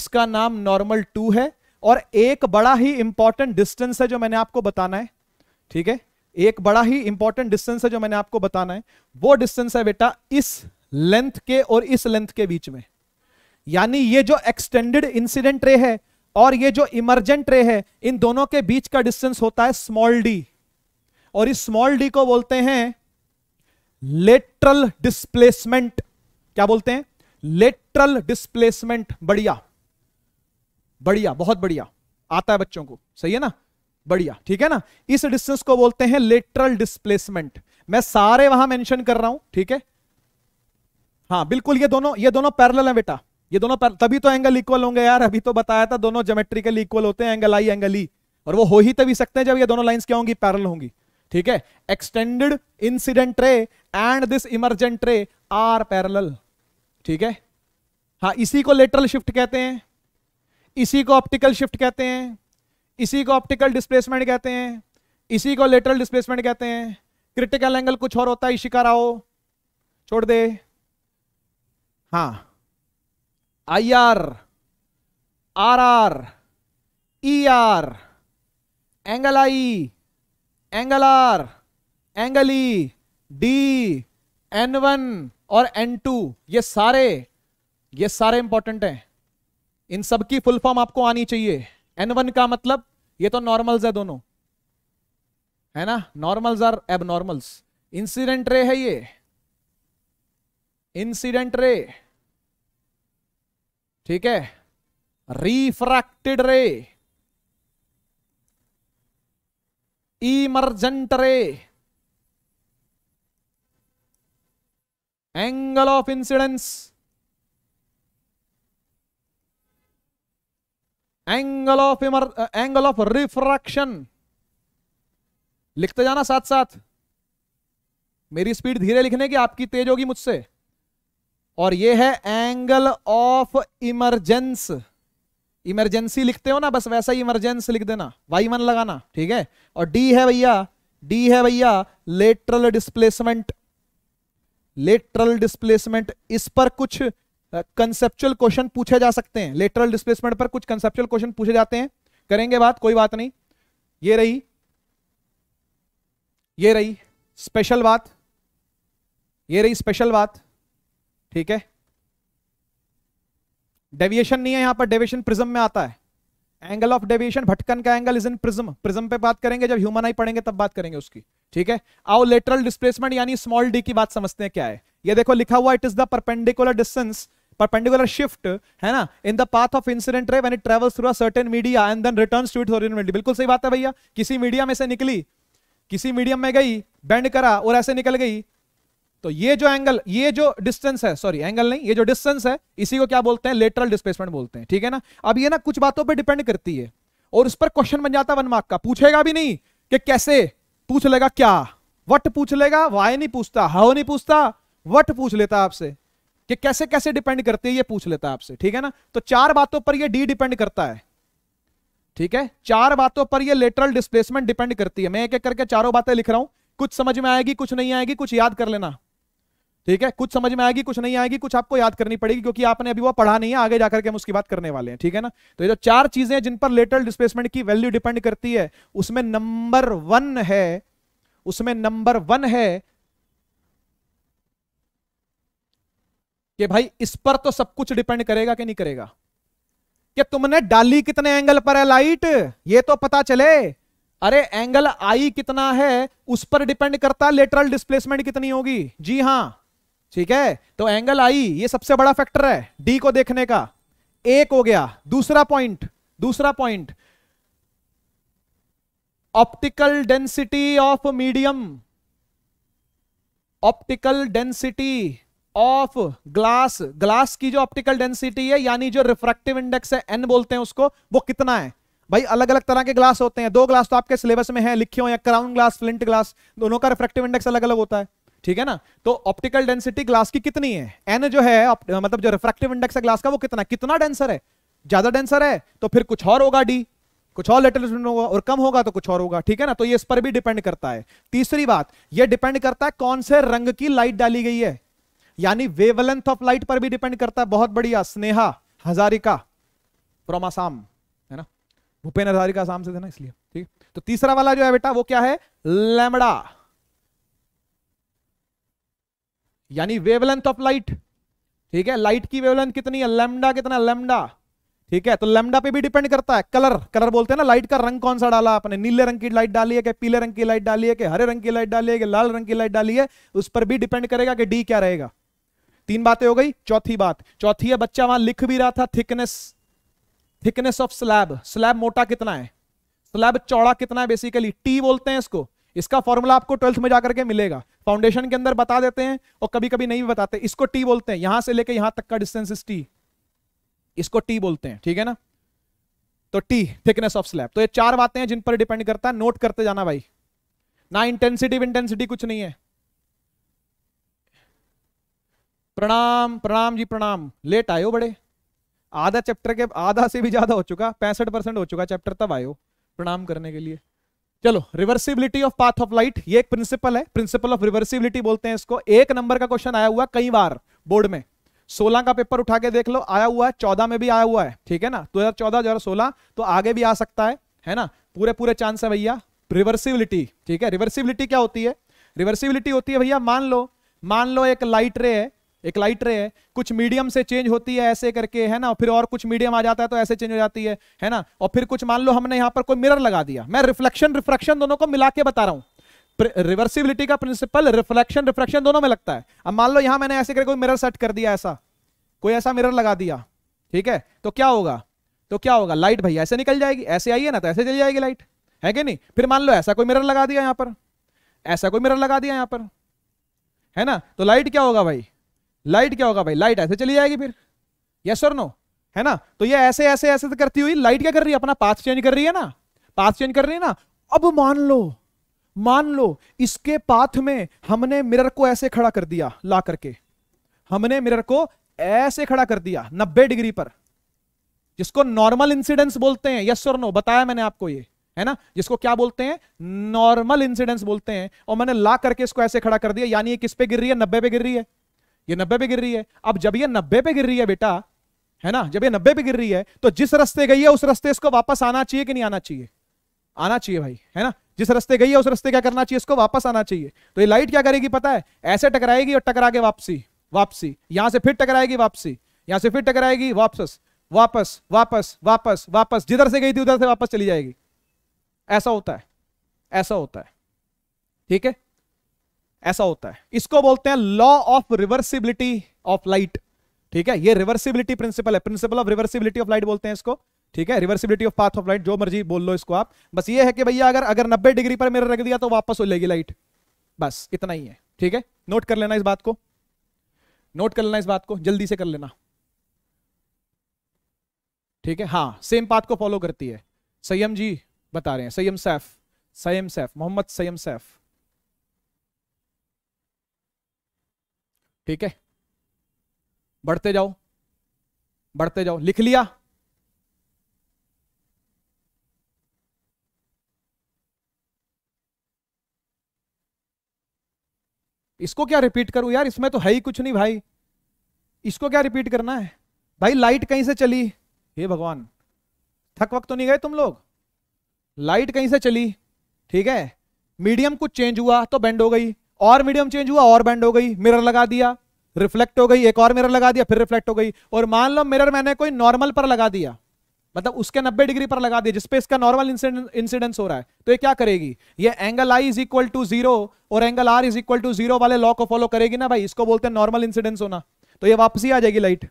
S1: इसका नाम नॉर्मल टू है और एक बड़ा ही इंपॉर्टेंट डिस्टेंस है जो मैंने आपको बताना है ठीक है एक बड़ा ही इंपॉर्टेंट डिस्टेंस है जो मैंने आपको बताना है वो डिस्टेंस है बेटा इस लेंथ के और इस लेंथ के बीच में यानी ये जो एक्सटेंडेड इंसिडेंट रे है और ये जो इमरजेंट रे है इन दोनों के बीच का डिस्टेंस होता है स्मॉल डी और इस स्मॉल डी को बोलते हैं लेटरल डिस्प्लेसमेंट क्या बोलते हैं लेटरल डिस्प्लेसमेंट बढ़िया बढ़िया बहुत बढ़िया आता है बच्चों को सही है ना बढ़िया ठीक है ना इस डिस्टेंस को बोलते हैं लेटरल डिस्प्लेसमेंट मैं सारे वहां मेंशन कर रहा हूं ठीक है हाँ बिल्कुल ये दोनों ये दोनों पैरल है बेटा ये दोनों तभी तो एंगल इक्वल होंगे यार अभी तो बताया था दोनों जोमेट्रिकली इक्वल होते हैं एंगल आई एंगल ई और वो हो ही तभी सकते हैं जब ये दोनों लाइंस क्या होंगी पैरल होंगी ठीक है extended incident ray and this emergent ray are parallel ठीक है हाँ इसी को लेटरल शिफ्ट कहते हैं इसी को ऑप्टिकल शिफ्ट कहते हैं इसी को ऑप्टिकल डिस्प्लेसमेंट कहते हैं इसी को लेटरल डिस्प्लेसमेंट कहते हैं क्रिटिकल एंगल कुछ और होता है इसी कराओ छोड़ दे हाँ i r r r e r angle i angle are angle e d n one और एन टू ये सारे ये सारे इंपॉर्टेंट हैं इन सब की फुल फॉर्म आपको आनी चाहिए एन वन का मतलब ये तो नॉर्मल्स है दोनों है ना normals are normals incident ray है ये इंसिडेंट रे ठीक है refracted ray emergent ray angle of incidence angle of इमर एंगल ऑफ रिफ्रैक्शन लिखते जाना साथ साथ मेरी स्पीड धीरे लिखने की आपकी तेज होगी मुझसे और यह है एंगल ऑफ इमरजेंस इमरजेंसी लिखते हो ना बस वैसा ही इमरजेंस लिख देना वाई वन लगाना ठीक है और डी है भैया डी है भैया लेटरल डिस्प्लेसमेंट लेटरल डिस्प्लेसमेंट इस पर कुछ कंसेप्चुअल uh, क्वेश्चन पूछे जा सकते हैं लेटरल डिस्प्लेसमेंट पर कुछ कंसेप्चुअल क्वेश्चन पूछे जाते हैं करेंगे बात कोई बात नहीं ये रही ये रही स्पेशल बात ये रही स्पेशल बात ठीक है डेविएशन नहीं है यहां पर डेविएशन प्रिज्म में आता है एंगल ऑफ डेविएशन भटकन का angle is in prism prism पे बात करेंगे जब ह्यूमन आई पढ़ेंगे तब बात करेंगे उसकी ठीक है आओ लेटरल डिस्प्लेसमेंट यानी स्मॉल डी की बात समझते हैं क्या है ये देखो लिखा हुआ it is the perpendicular distance perpendicular shift है ना in the path of incident ray when it travels through a certain media and then returns to its original media बिल्कुल सही बात है भैया किसी मीडिया में से निकली किसी मीडियम में गई बेंड करा और ऐसे निकल गई तो ये जो एंगल ये जो डिस्टेंस है सॉरी एंगल नहीं ये जो डिस्टेंस है इसी को क्या बोलते हैं लेटरल डिस्प्लेसमेंट बोलते हैं ठीक है ना अब ये ना कुछ बातों पर डिपेंड करती है और उस पर क्वेश्चन बन जाता है वन मार्क का पूछेगा भी नहीं कि कैसे पूछ लेगा क्या वट पूछ लेगा वाय नहीं पूछता हाउ नहीं पूछता वट पूछ लेता आपसे कि कैसे कैसे डिपेंड करती है ये पूछ लेता है आपसे ठीक है ना तो चार बातों पर ये डी डिपेंड करता है ठीक है चार बातों पर ये लेटरल डिस्प्लेसमेंट डिपेंड करती है मैं एक एक करके चारों बातें लिख रहा हूं कुछ समझ में आएगी कुछ नहीं आएगी कुछ याद कर लेना ठीक है कुछ समझ में आएगी कुछ नहीं आएगी कुछ आपको याद करनी पड़ेगी क्योंकि आपने अभी वो पढ़ा नहीं है आगे जाकर के हम उसकी बात करने वाले हैं ठीक है ना तो ये जो चार चीजें हैं जिन पर लेटरल डिस्प्लेसमेंट की वैल्यू डिपेंड करती है उसमें नंबर वन है उसमें नंबर वन है कि भाई इस पर तो सब कुछ डिपेंड करेगा कि नहीं करेगा कि तुमने डाली कितने एंगल पर है लाइट ये तो पता चले अरे एंगल आई कितना है उस पर डिपेंड करता लेटरल डिस्प्लेसमेंट कितनी होगी जी हां ठीक है तो एंगल आई ये सबसे बड़ा फैक्टर है डी को देखने का एक हो गया दूसरा पॉइंट दूसरा point optical density of medium optical density of glass glass की जो ऑप्टिकल डेंसिटी है यानी जो रिफ्रेक्टिव इंडेक्स है एन बोलते हैं उसको वो कितना है भाई अलग अलग तरह के ग्लास होते हैं दो ग्लास तो आपके सिलेबस में है लिखे हो या क्राउन ग्लास फ्लिंट ग्लास दोनों का रिफ्रेक्टिव इंडेक्स अलग अलग होता है ठीक है ना तो ऑप्टिकल डेंसिटी ग्लास की कितनी है एन जो है मतलब जो रिफ्रेक्टिव इंडेक्स है ग्लास का वो कितना कितना डेंसर है ज्यादा डेंसर है तो फिर कुछ और होगा डी कुछ और लेटर होगा और कम होगा तो कुछ और होगा ठीक है ना तो ये इस पर भी डिपेंड करता है तीसरी बात ये डिपेंड करता है कौन से रंग की लाइट डाली गई है यानी वेवलेंथ ऑफ लाइट पर भी डिपेंड करता है बहुत बढ़िया स्नेहा हजारिका फ्रॉम आसाम है ना भूपेन हजारिका आसाम से देना इसलिए ठीक तो तीसरा वाला जो है बेटा वो क्या है लेमड़ा यानी वेवलेंथ ऑफ लाइट ठीक है लाइट की वेवलेंथ कितनी है लेमडा कितना लेमडा ठीक है तो लेमडा पे भी डिपेंड करता है कलर कलर बोलते हैं ना लाइट का रंग कौन सा डाला आपने नीले रंग की लाइट डाली है कि पीले रंग की लाइट डाली है कि हरे रंग की लाइट डाली है कि लाल रंग की लाइट डाली है उस पर भी डिपेंड करेगा कि डी क्या रहेगा तीन बातें हो गई चौथी बात चौथी है बच्चा वहां लिख भी रहा था thickness thickness of slab slab मोटा कितना है स्लैब चौड़ा कितना है बेसिकली टी बोलते हैं इसको इसका फॉर्मूला आपको ट्वेल्थ में जाकर के मिलेगा फाउंडेशन के अंदर बता देते हैं और कभी कभी नहीं बताते इसको टी बोलते हैं यहां से लेकर यहां तक का डिस्टेंस इस टी इसको टी बोलते हैं ठीक है ना तो टी थिकनेस ऑफ स्लैब तो ये चार बातें हैं जिन पर डिपेंड करता है नोट करते जाना भाई ना इंटेंसिटी इंटेंसिटी कुछ नहीं है प्रणाम प्रणाम जी प्रणाम लेट आयो बड़े आधा चैप्टर के आधा से भी ज्यादा हो चुका पैंसठ परसेंट हो चुका चैप्टर तब आयो प्रणाम करने के लिए चलो reversibility of path of light ये एक प्रिंसिपल है प्रिंसिपल ऑफ रिवर्सिबिलिटी बोलते हैं इसको एक नंबर का क्वेश्चन आया हुआ कई बार बोर्ड में सोलह का पेपर उठा के देख लो आया हुआ है चौदह में भी आया हुआ है ठीक है ना दो हजार चौदह हजार सोलह तो आगे भी आ सकता है है ना पूरे पूरे चांस है भैया रिवर्सिबिलिटी ठीक है रिवर्सिबिलिटी क्या होती है रिवर्सिबिलिटी होती है भैया मान लो मान लो एक लाइट रे है एक लाइट रे है कुछ मीडियम से चेंज होती है ऐसे करके है ना फिर और कुछ मीडियम आ जाता है तो ऐसे चेंज हो जाती है है ना और फिर कुछ मान लो हमने यहां पर कोई मिरर लगा दिया मैं रिफ्लेक्शन रिफ्रेक्शन दोनों को मिला के बता रहा हूं रिवर्सिबिलिटी का प्रिंसिपल रिफ्लेक्शन रिफ्रेक्शन दोनों में लगता है अब मान लो यहां मैंने ऐसे करके कोई मिरर सेट कर दिया ऐसा कोई ऐसा मिरर लगा दिया ठीक है तो क्या होगा तो क्या होगा लाइट भैया ऐसे निकल जाएगी ऐसे आई है ना तो ऐसे चली जाएगी लाइट है कि नहीं फिर मान लो ऐसा कोई मिरर लगा दिया यहां पर ऐसा कोई मिरर लगा दिया यहां पर है ना तो लाइट क्या होगा भाई लाइट क्या होगा भाई लाइट ऐसे चली जाएगी फिर यस और नो है ना तो ये ऐसे ऐसे ऐसे तो करती हुई लाइट क्या कर रही है अपना पाथ चेंज कर रही है ना पाथ चेंज कर रही है ना अब मान लो मान लो इसके पाथ में हमने मिरर को ऐसे खड़ा कर दिया ला करके हमने मिरर को ऐसे खड़ा कर दिया नब्बे डिग्री पर जिसको नॉर्मल इंसिडेंस बोलते हैं यस और नो बताया मैंने आपको ये है ना जिसको क्या बोलते हैं नॉर्मल इंसिडेंस बोलते हैं और मैंने ला करके इसको ऐसे खड़ा कर दिया यानी ये किस पे गिर रही है नब्बे पे गिर रही है ये नब्बे पे गिर रही है अब जब ये नब्बे पे गिर रही है बेटा है ना जब ये नब्बे पे गिर रही है तो जिस रस्ते गई है उस रस्ते इसको वापस आना चाहिए कि नहीं आना चाहिए आना चाहिए भाई है ना जिस रस्ते गई है उस रस्ते क्या करना चाहिए इसको वापस आना चाहिए तो ये लाइट क्या करेगी पता है ऐसे टकराएगी और टकरा के वापसी वापसी यहां से फिर टकराएगी वापसी यहां से फिर टकराएगी वापस वापस वापस वापस वापस जिधर से गई थी उधर से वापस चली जाएगी ऐसा होता है ऐसा होता है ठीक है ऐसा होता है इसको बोलते हैं law of reversibility of light ठीक है ये रिवर्सिबिलिटी प्रिंसिपल है principle of reversibility of light बोलते हैं इसको ठीक है reversibility of path of light जो मर्जी बोल लो इसको आप बस ये है कि भैया अगर अगर 90 डिग्री पर मेरे रख दिया तो वापस हो लेगी लाइट बस इतना ही है ठीक है नोट कर लेना इस बात को नोट कर लेना इस बात को जल्दी से कर लेना ठीक है हाँ सेम पाथ को फॉलो करती है सयम जी बता रहे हैं सयम सैफ सयम सैफ मोहम्मद सयम सैफ ठीक है बढ़ते जाओ बढ़ते जाओ लिख लिया इसको क्या रिपीट करूं यार इसमें तो है ही कुछ नहीं भाई इसको क्या रिपीट करना है भाई लाइट कहीं से चली हे भगवान थक वक्त तो नहीं गए तुम लोग लाइट कहीं से चली ठीक है मीडियम कुछ चेंज हुआ तो बेंड हो गई और मीडियम चेंज हुआ और बैंड हो गई मिरर लगा दिया रिफ्लेक्ट हो गई एक और मिरर लगा दिया फिर रिफ्लेक्ट हो गई और मान लो मिरर मैंने कोई नॉर्मल पर लगा दिया मतलब उसके 90 डिग्री पर लगा दिया जिसपे इसका नॉर्मल इंसिडेंस हो रहा है तो ये क्या करेगी ये angle I is equal to zero और angle r is equal to zero वाले लॉ को फॉलो करेगी ना भाई इसको बोलते हैं नॉर्मल इंसिडेंस होना तो ये वापसी आ जाएगी लाइट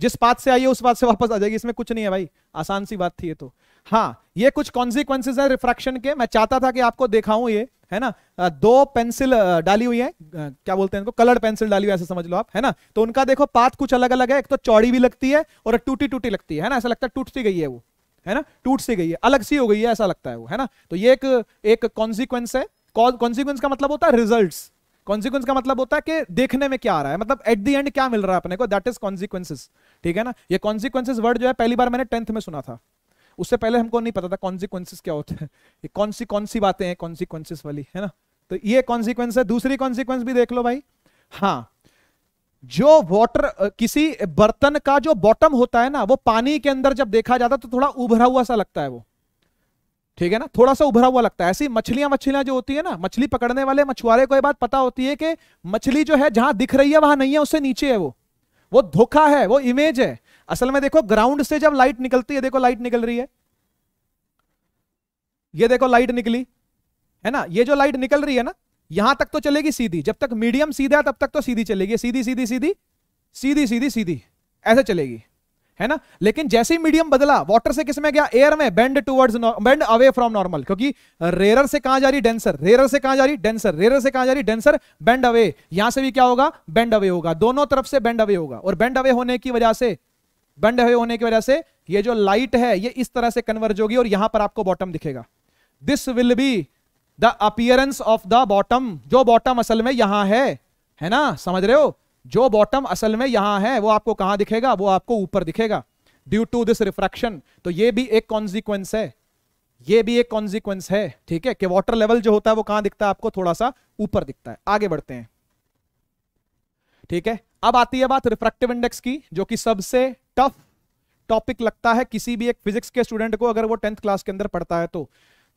S1: जिस बात से आई है उस बात से वापस आ जाएगी इसमें कुछ नहीं है भाई आसान सी बात थी ये तो हाँ ये कुछ कॉन्सिक्वेंसिस है रिफ्रैक्शन के मैं चाहता था कि आपको दिखाऊं ये है ना दो पेंसिल डाली हुई है क्या बोलते हैं इनको कलर्ड पेंसिल डाली हुई है ऐसे समझ लो आप है ना तो उनका देखो पाथ कुछ अलग अलग है एक तो चौड़ी भी लगती है और टूटी टूटी लगती है, ना ऐसा लगता है टूटती गई है वो है ना टूट सी गई है अलग सी हो गई है ऐसा लगता है वो है ना तो ये एक कॉन्सिक्वेंस है कॉन्सिक्वेंस का मतलब होता है रिजल्ट कॉन्सिक्वेंस का मतलब होता है कि देखने में क्या आ रहा है मतलब एट दी एंड क्या मिल रहा है अपने को दैट इज कॉन्सिक्वेंसिस ठीक है ना ये कॉन्सिक्वेंसिस वर्ड जो है पहली बार मैंने टेंथ में सुना था उससे पहले हमको नहीं पता था कॉन्सिक्वेंसेस क्या होते हैं ये कौन सी कौन सी बातें हैं कॉन्सिक्वेंसिस वाली है ना तो ये कॉन्सिक्वेंस है दूसरी कॉन्सिक्वेंस भी देख लो भाई हाँ जो वॉटर किसी बर्तन का जो बॉटम होता है ना वो पानी के अंदर जब देखा जाता तो थोड़ा उभरा हुआ सा लगता है वो ठीक है ना थोड़ा सा उभरा हुआ लगता है ऐसी मछलियां मछलियां जो होती है ना मछली पकड़ने वाले मछुआरे को ये बात पता होती है कि मछली जो है जहां दिख रही है वहां नहीं है उससे नीचे है वो वो धोखा है वो इमेज है असल में देखो ग्राउंड से जब लाइट निकलती है देखो लाइट निकल रही है ये देखो लाइट निकली है ना ये जो लाइट निकल रही है ना यहां तक तो चलेगी सीधी जब तक मीडियम सीधा है तब तक तो सीधी चलेगी सीधी सीधी सीधी सीधी सीधी सीधी ऐसे चलेगी है ना लेकिन जैसे ही मीडियम बदला वाटर से किस में गया एयर में bend towards bend away from normal क्योंकि रेरर से कहां जा रही डेंसर रेरर से कहां जा रही डेंसर रेरर से कहां जा रही डेंसर बेंड अवे यहां से भी क्या होगा बेंड अवे होगा दोनों तरफ से बेंड अवे होगा और बेंड अवे होने की वजह से बंड हुए होने की वजह से ये जो लाइट है ये इस तरह से कन्वर्ज होगी और यहां पर आपको बॉटम दिखेगा this will be the appearance of the bottom जो बॉटम असल में यहां है है ना समझ रहे हो जो बॉटम असल में यहां है वो आपको कहां दिखेगा वो आपको ऊपर दिखेगा ड्यू टू दिस रिफ्रैक्शन तो ये भी एक कॉन्सिक्वेंस है ये भी एक कॉन्सिक्वेंस है ठीक है कि वॉटर लेवल जो होता है वो कहां दिखता है आपको थोड़ा सा ऊपर दिखता है आगे बढ़ते हैं ठीक है अब आती है बात रिफ्रैक्टिव इंडेक्स की जो कि सबसे टफ टॉपिक लगता है किसी भी एक फिजिक्स के स्टूडेंट को अगर वो टेंथ क्लास के अंदर पढ़ता है तो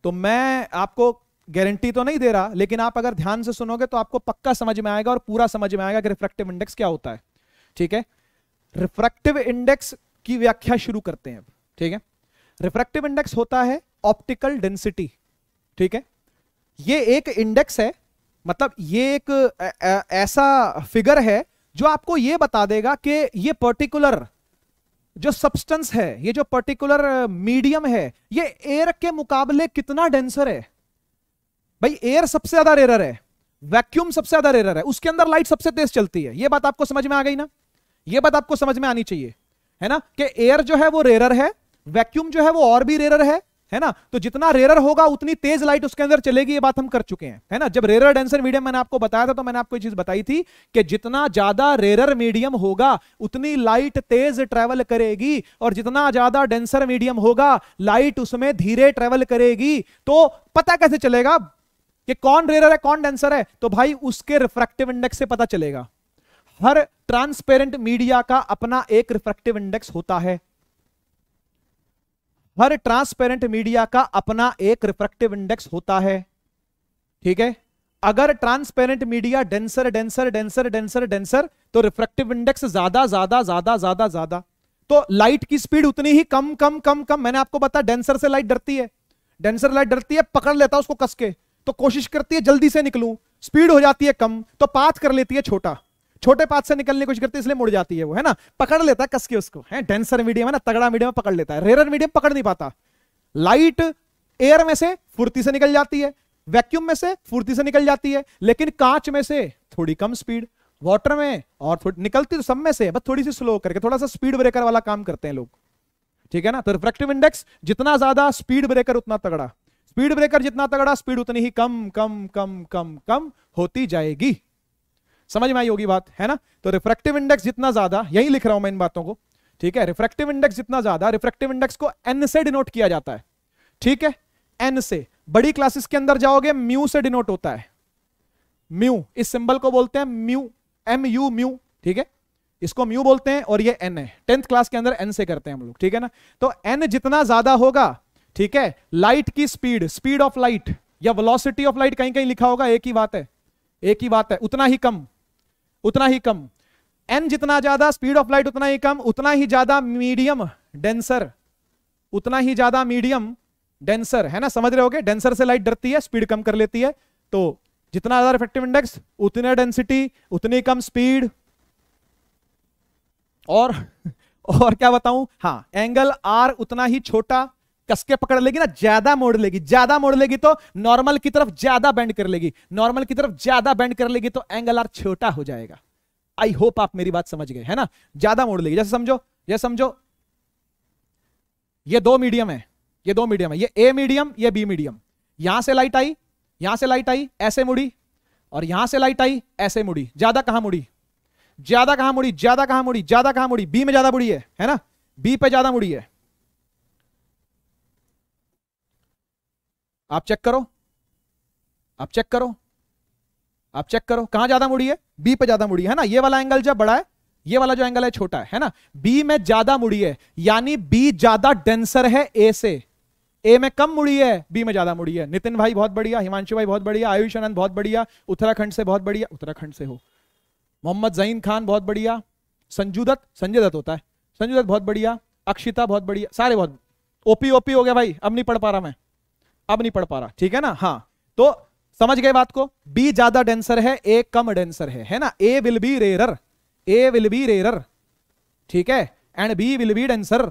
S1: तो मैं आपको गारंटी तो नहीं दे रहा लेकिन आप अगर ध्यान से सुनोगे तो आपको पक्का समझ में आएगा और पूरा समझ में आएगा कि रिफ्रैक्टिव इंडेक्स क्या होता है ठीक है रिफ्रैक्टिव इंडेक्स की व्याख्या शुरू करते हैं ठीक है रिफ्रैक्टिव इंडेक्स होता है ऑप्टिकल डेंसिटी ठीक है ये एक इंडेक्स है मतलब ये एक ऐसा फिगर है जो आपको ये बता देगा कि ये पर्टिकुलर जो सब्सटेंस है ये जो पर्टिकुलर मीडियम uh, है ये एयर के मुकाबले कितना डेंसर है भाई एयर सबसे ज्यादा रेरर है वैक्यूम सबसे ज्यादा रेरर है उसके अंदर लाइट सबसे तेज चलती है ये बात आपको समझ में आ गई ना ये बात आपको समझ में आनी चाहिए है ना कि एयर जो है वो रेरर है वैक्यूम जो है वो और भी रेरर है है ना तो जितना रेरर होगा उतनी तेज लाइट उसके अंदर चलेगी ये बात हम कर चुके हैं है ना जब रेरर डेंसर मीडियम मैंने आपको बताया था तो मैंने आपको चीज बताई थी कि जितना ज्यादा रेरर मीडियम होगा उतनी लाइट तेज ट्रेवल करेगी और जितना ज्यादा डेंसर मीडियम होगा लाइट उसमें धीरे ट्रेवल करेगी तो पता कैसे चलेगा कि कौन रेरर है कौन डेंसर है तो भाई उसके रिफ्रेक्टिव इंडेक्स से पता चलेगा हर ट्रांसपेरेंट मीडिया का अपना एक रिफ्रेक्टिव इंडेक्स होता है हर ट्रांसपेरेंट मीडिया का अपना एक रिफ्रेक्टिव इंडेक्स होता है ठीक है अगर transparent media denser denser denser denser denser तो रिफ्रेक्टिव इंडेक्स ज्यादा ज्यादा ज्यादा ज्यादा ज्यादा तो लाइट की स्पीड उतनी ही कम कम कम कम मैंने आपको बताया डेंसर से लाइट डरती है डेंसर लाइट डरती है पकड़ लेता उसको कसके तो कोशिश करती है जल्दी से निकलू स्पीड हो जाती है कम तो पाथ कर लेती है छोटा छोटे पात से निकलने की कोशिश करती है इसलिए मुड़ जाती है वो है ना पकड़ लेता है कसके उसको है डेंसर मीडियम है ना तगड़ा मीडियम पकड़ लेता है रेरर मीडियम पकड़ नहीं पाता लाइट एयर में से फुर्ती से निकल जाती है वैक्यूम में से फुर्ती से निकल जाती है लेकिन कांच में से थोड़ी कम स्पीड वाटर में और थोड़ी निकलती तो सब में से बस थोड़ी सी स्लो करके थोड़ा सा स्पीड ब्रेकर वाला काम करते हैं लोग ठीक है ना तो रिफ्रैक्टिव इंडेक्स जितना ज्यादा स्पीड ब्रेकर उतना तगड़ा स्पीड ब्रेकर जितना तगड़ा स्पीड उतनी ही कम कम कम कम कम होती जाएगी समझ में आई होगी बात है ना तो रिफ्रेक्टिव इंडेक्स जितना ज्यादा यही लिख रहा हूं मैं इन बातों को ठीक है रिफ्रेक्टिव इंडेक्स जितना ज्यादा रिफ्रेक्टिव इंडेक्स को एन से डिनोट किया जाता है ठीक है एन से बड़ी क्लासेस के अंदर जाओगे म्यू से डिनोट होता है म्यू इस सिंबल को बोलते हैं म्यू एम यू म्यू ठीक है इसको म्यू बोलते हैं और ये एन है टेंथ क्लास के अंदर एन से करते हैं हम लोग ठीक है ना तो एन जितना ज्यादा होगा ठीक है लाइट की स्पीड स्पीड ऑफ लाइट या वेलोसिटी ऑफ लाइट कहीं कहीं लिखा होगा एक ही बात है एक ही बात है उतना ही कम उतना ही कम एन जितना ज्यादा स्पीड ऑफ लाइट उतना ही कम उतना ही ज्यादा मीडियम डेंसर उतना ही ज्यादा मीडियम डेंसर है ना समझ रहे हो डेंसर से लाइट डरती है स्पीड कम कर लेती है तो जितना ज्यादा इफेक्टिव इंडेक्स उतने डेंसिटी उतनी कम स्पीड और और क्या बताऊं हाँ एंगल आर उतना ही छोटा कसके पकड़ लेगी ना ज्यादा मोड़ लेगी ज्यादा मोड़ लेगी तो नॉर्मल की तरफ ज्यादा बैंड कर लेगी नॉर्मल की तरफ ज्यादा बैंड कर लेगी तो एंगल आर छोटा हो जाएगा आई होप आप मेरी बात समझ गए है ना ज्यादा मोड़ लेगी जैसे समझो ये समझो ये दो मीडियम है ये दो मीडियम है ये ए मीडियम ये बी मीडियम यहां से लाइट आई यहां से लाइट आई ऐसे मुड़ी और यहां से लाइट आई ऐसे मुड़ी ज्यादा कहां मुड़ी ज्यादा कहां मुड़ी ज्यादा कहां मुड़ी ज्यादा कहां मुड़ी बी में ज्यादा मुड़ी है है ना बी पे ज्यादा मुड़ी है आप चेक करो आप चेक करो आप चेक करो कहां ज्यादा मुड़ी है बी पे ज्यादा मुड़ी है ना ये वाला एंगल जब बड़ा है ये वाला जो एंगल है छोटा है, है ना बी में ज्यादा मुड़ी है यानी बी ज्यादा डेंसर है ए से ए में कम मुड़ी है बी में ज्यादा मुड़ी है नितिन भाई बहुत बढ़िया हिमांशु भाई बहुत बढ़िया आयुष आनंद बहुत बढ़िया उत्तराखंड से बहुत बढ़िया उत्तराखंड से हो मोहम्मद जईन खान बहुत बढ़िया संजू दत्त संजय दत्त होता है संजू दत्त बहुत बढ़िया अक्षिता बहुत बढ़िया सारे बहुत ओपी ओपी हो गया भाई अब नहीं पढ़ पा रहा मैं अब नहीं पढ़ पा रहा ठीक है ना हाँ तो समझ गए बात को बी ज्यादा डेंसर है ए कम डेंसर है है ना A will be rarer A will be rarer ठीक है and B will be denser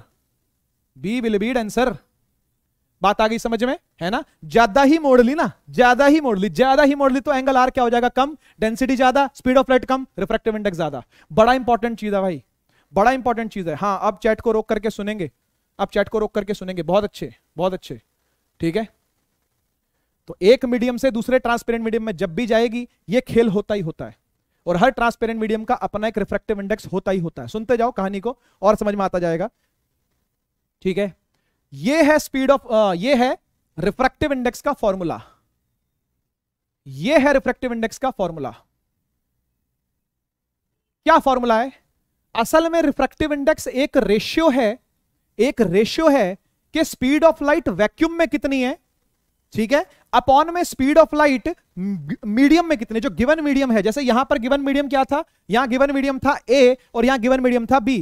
S1: B will be denser बात आ गई समझ में है ना ज्यादा ही मोड़ ली ना ज्यादा ही मोड़ ली ज्यादा ही मोड़ ली तो एंगल आर क्या हो जाएगा कम डेंसिटी ज्यादा स्पीड ऑफ लाइट कम रिफ्रेक्टिव इंडेक्स ज्यादा बड़ा इंपॉर्टेंट चीज है भाई बड़ा इंपॉर्टेंट चीज है हाँ अब चैट को रोक करके सुनेंगे अब चैट को रोक करके सुनेंगे बहुत अच्छे बहुत अच्छे ठीक है तो एक मीडियम से दूसरे ट्रांसपेरेंट मीडियम में जब भी जाएगी ये खेल होता ही होता है और हर ट्रांसपेरेंट मीडियम का अपना एक रिफ्रेक्टिव इंडेक्स होता ही होता है सुनते जाओ कहानी को और समझ में आता जाएगा ठीक है ये है स्पीड ऑफ ये है रिफ्रेक्टिव इंडेक्स का फॉर्मूला ये है रिफ्रेक्टिव इंडेक्स का फॉर्मूला क्या फॉर्मूला है असल में रिफ्रेक्टिव इंडेक्स एक रेशियो है एक रेशियो है कि स्पीड ऑफ लाइट वैक्यूम में कितनी है ठीक है अपॉन में स्पीड ऑफ लाइट मीडियम में कितने जो गिवन मीडियम है जैसे यहां पर गिवन मीडियम क्या था यहां गिवन मीडियम था ए और यहां गिवन मीडियम था बी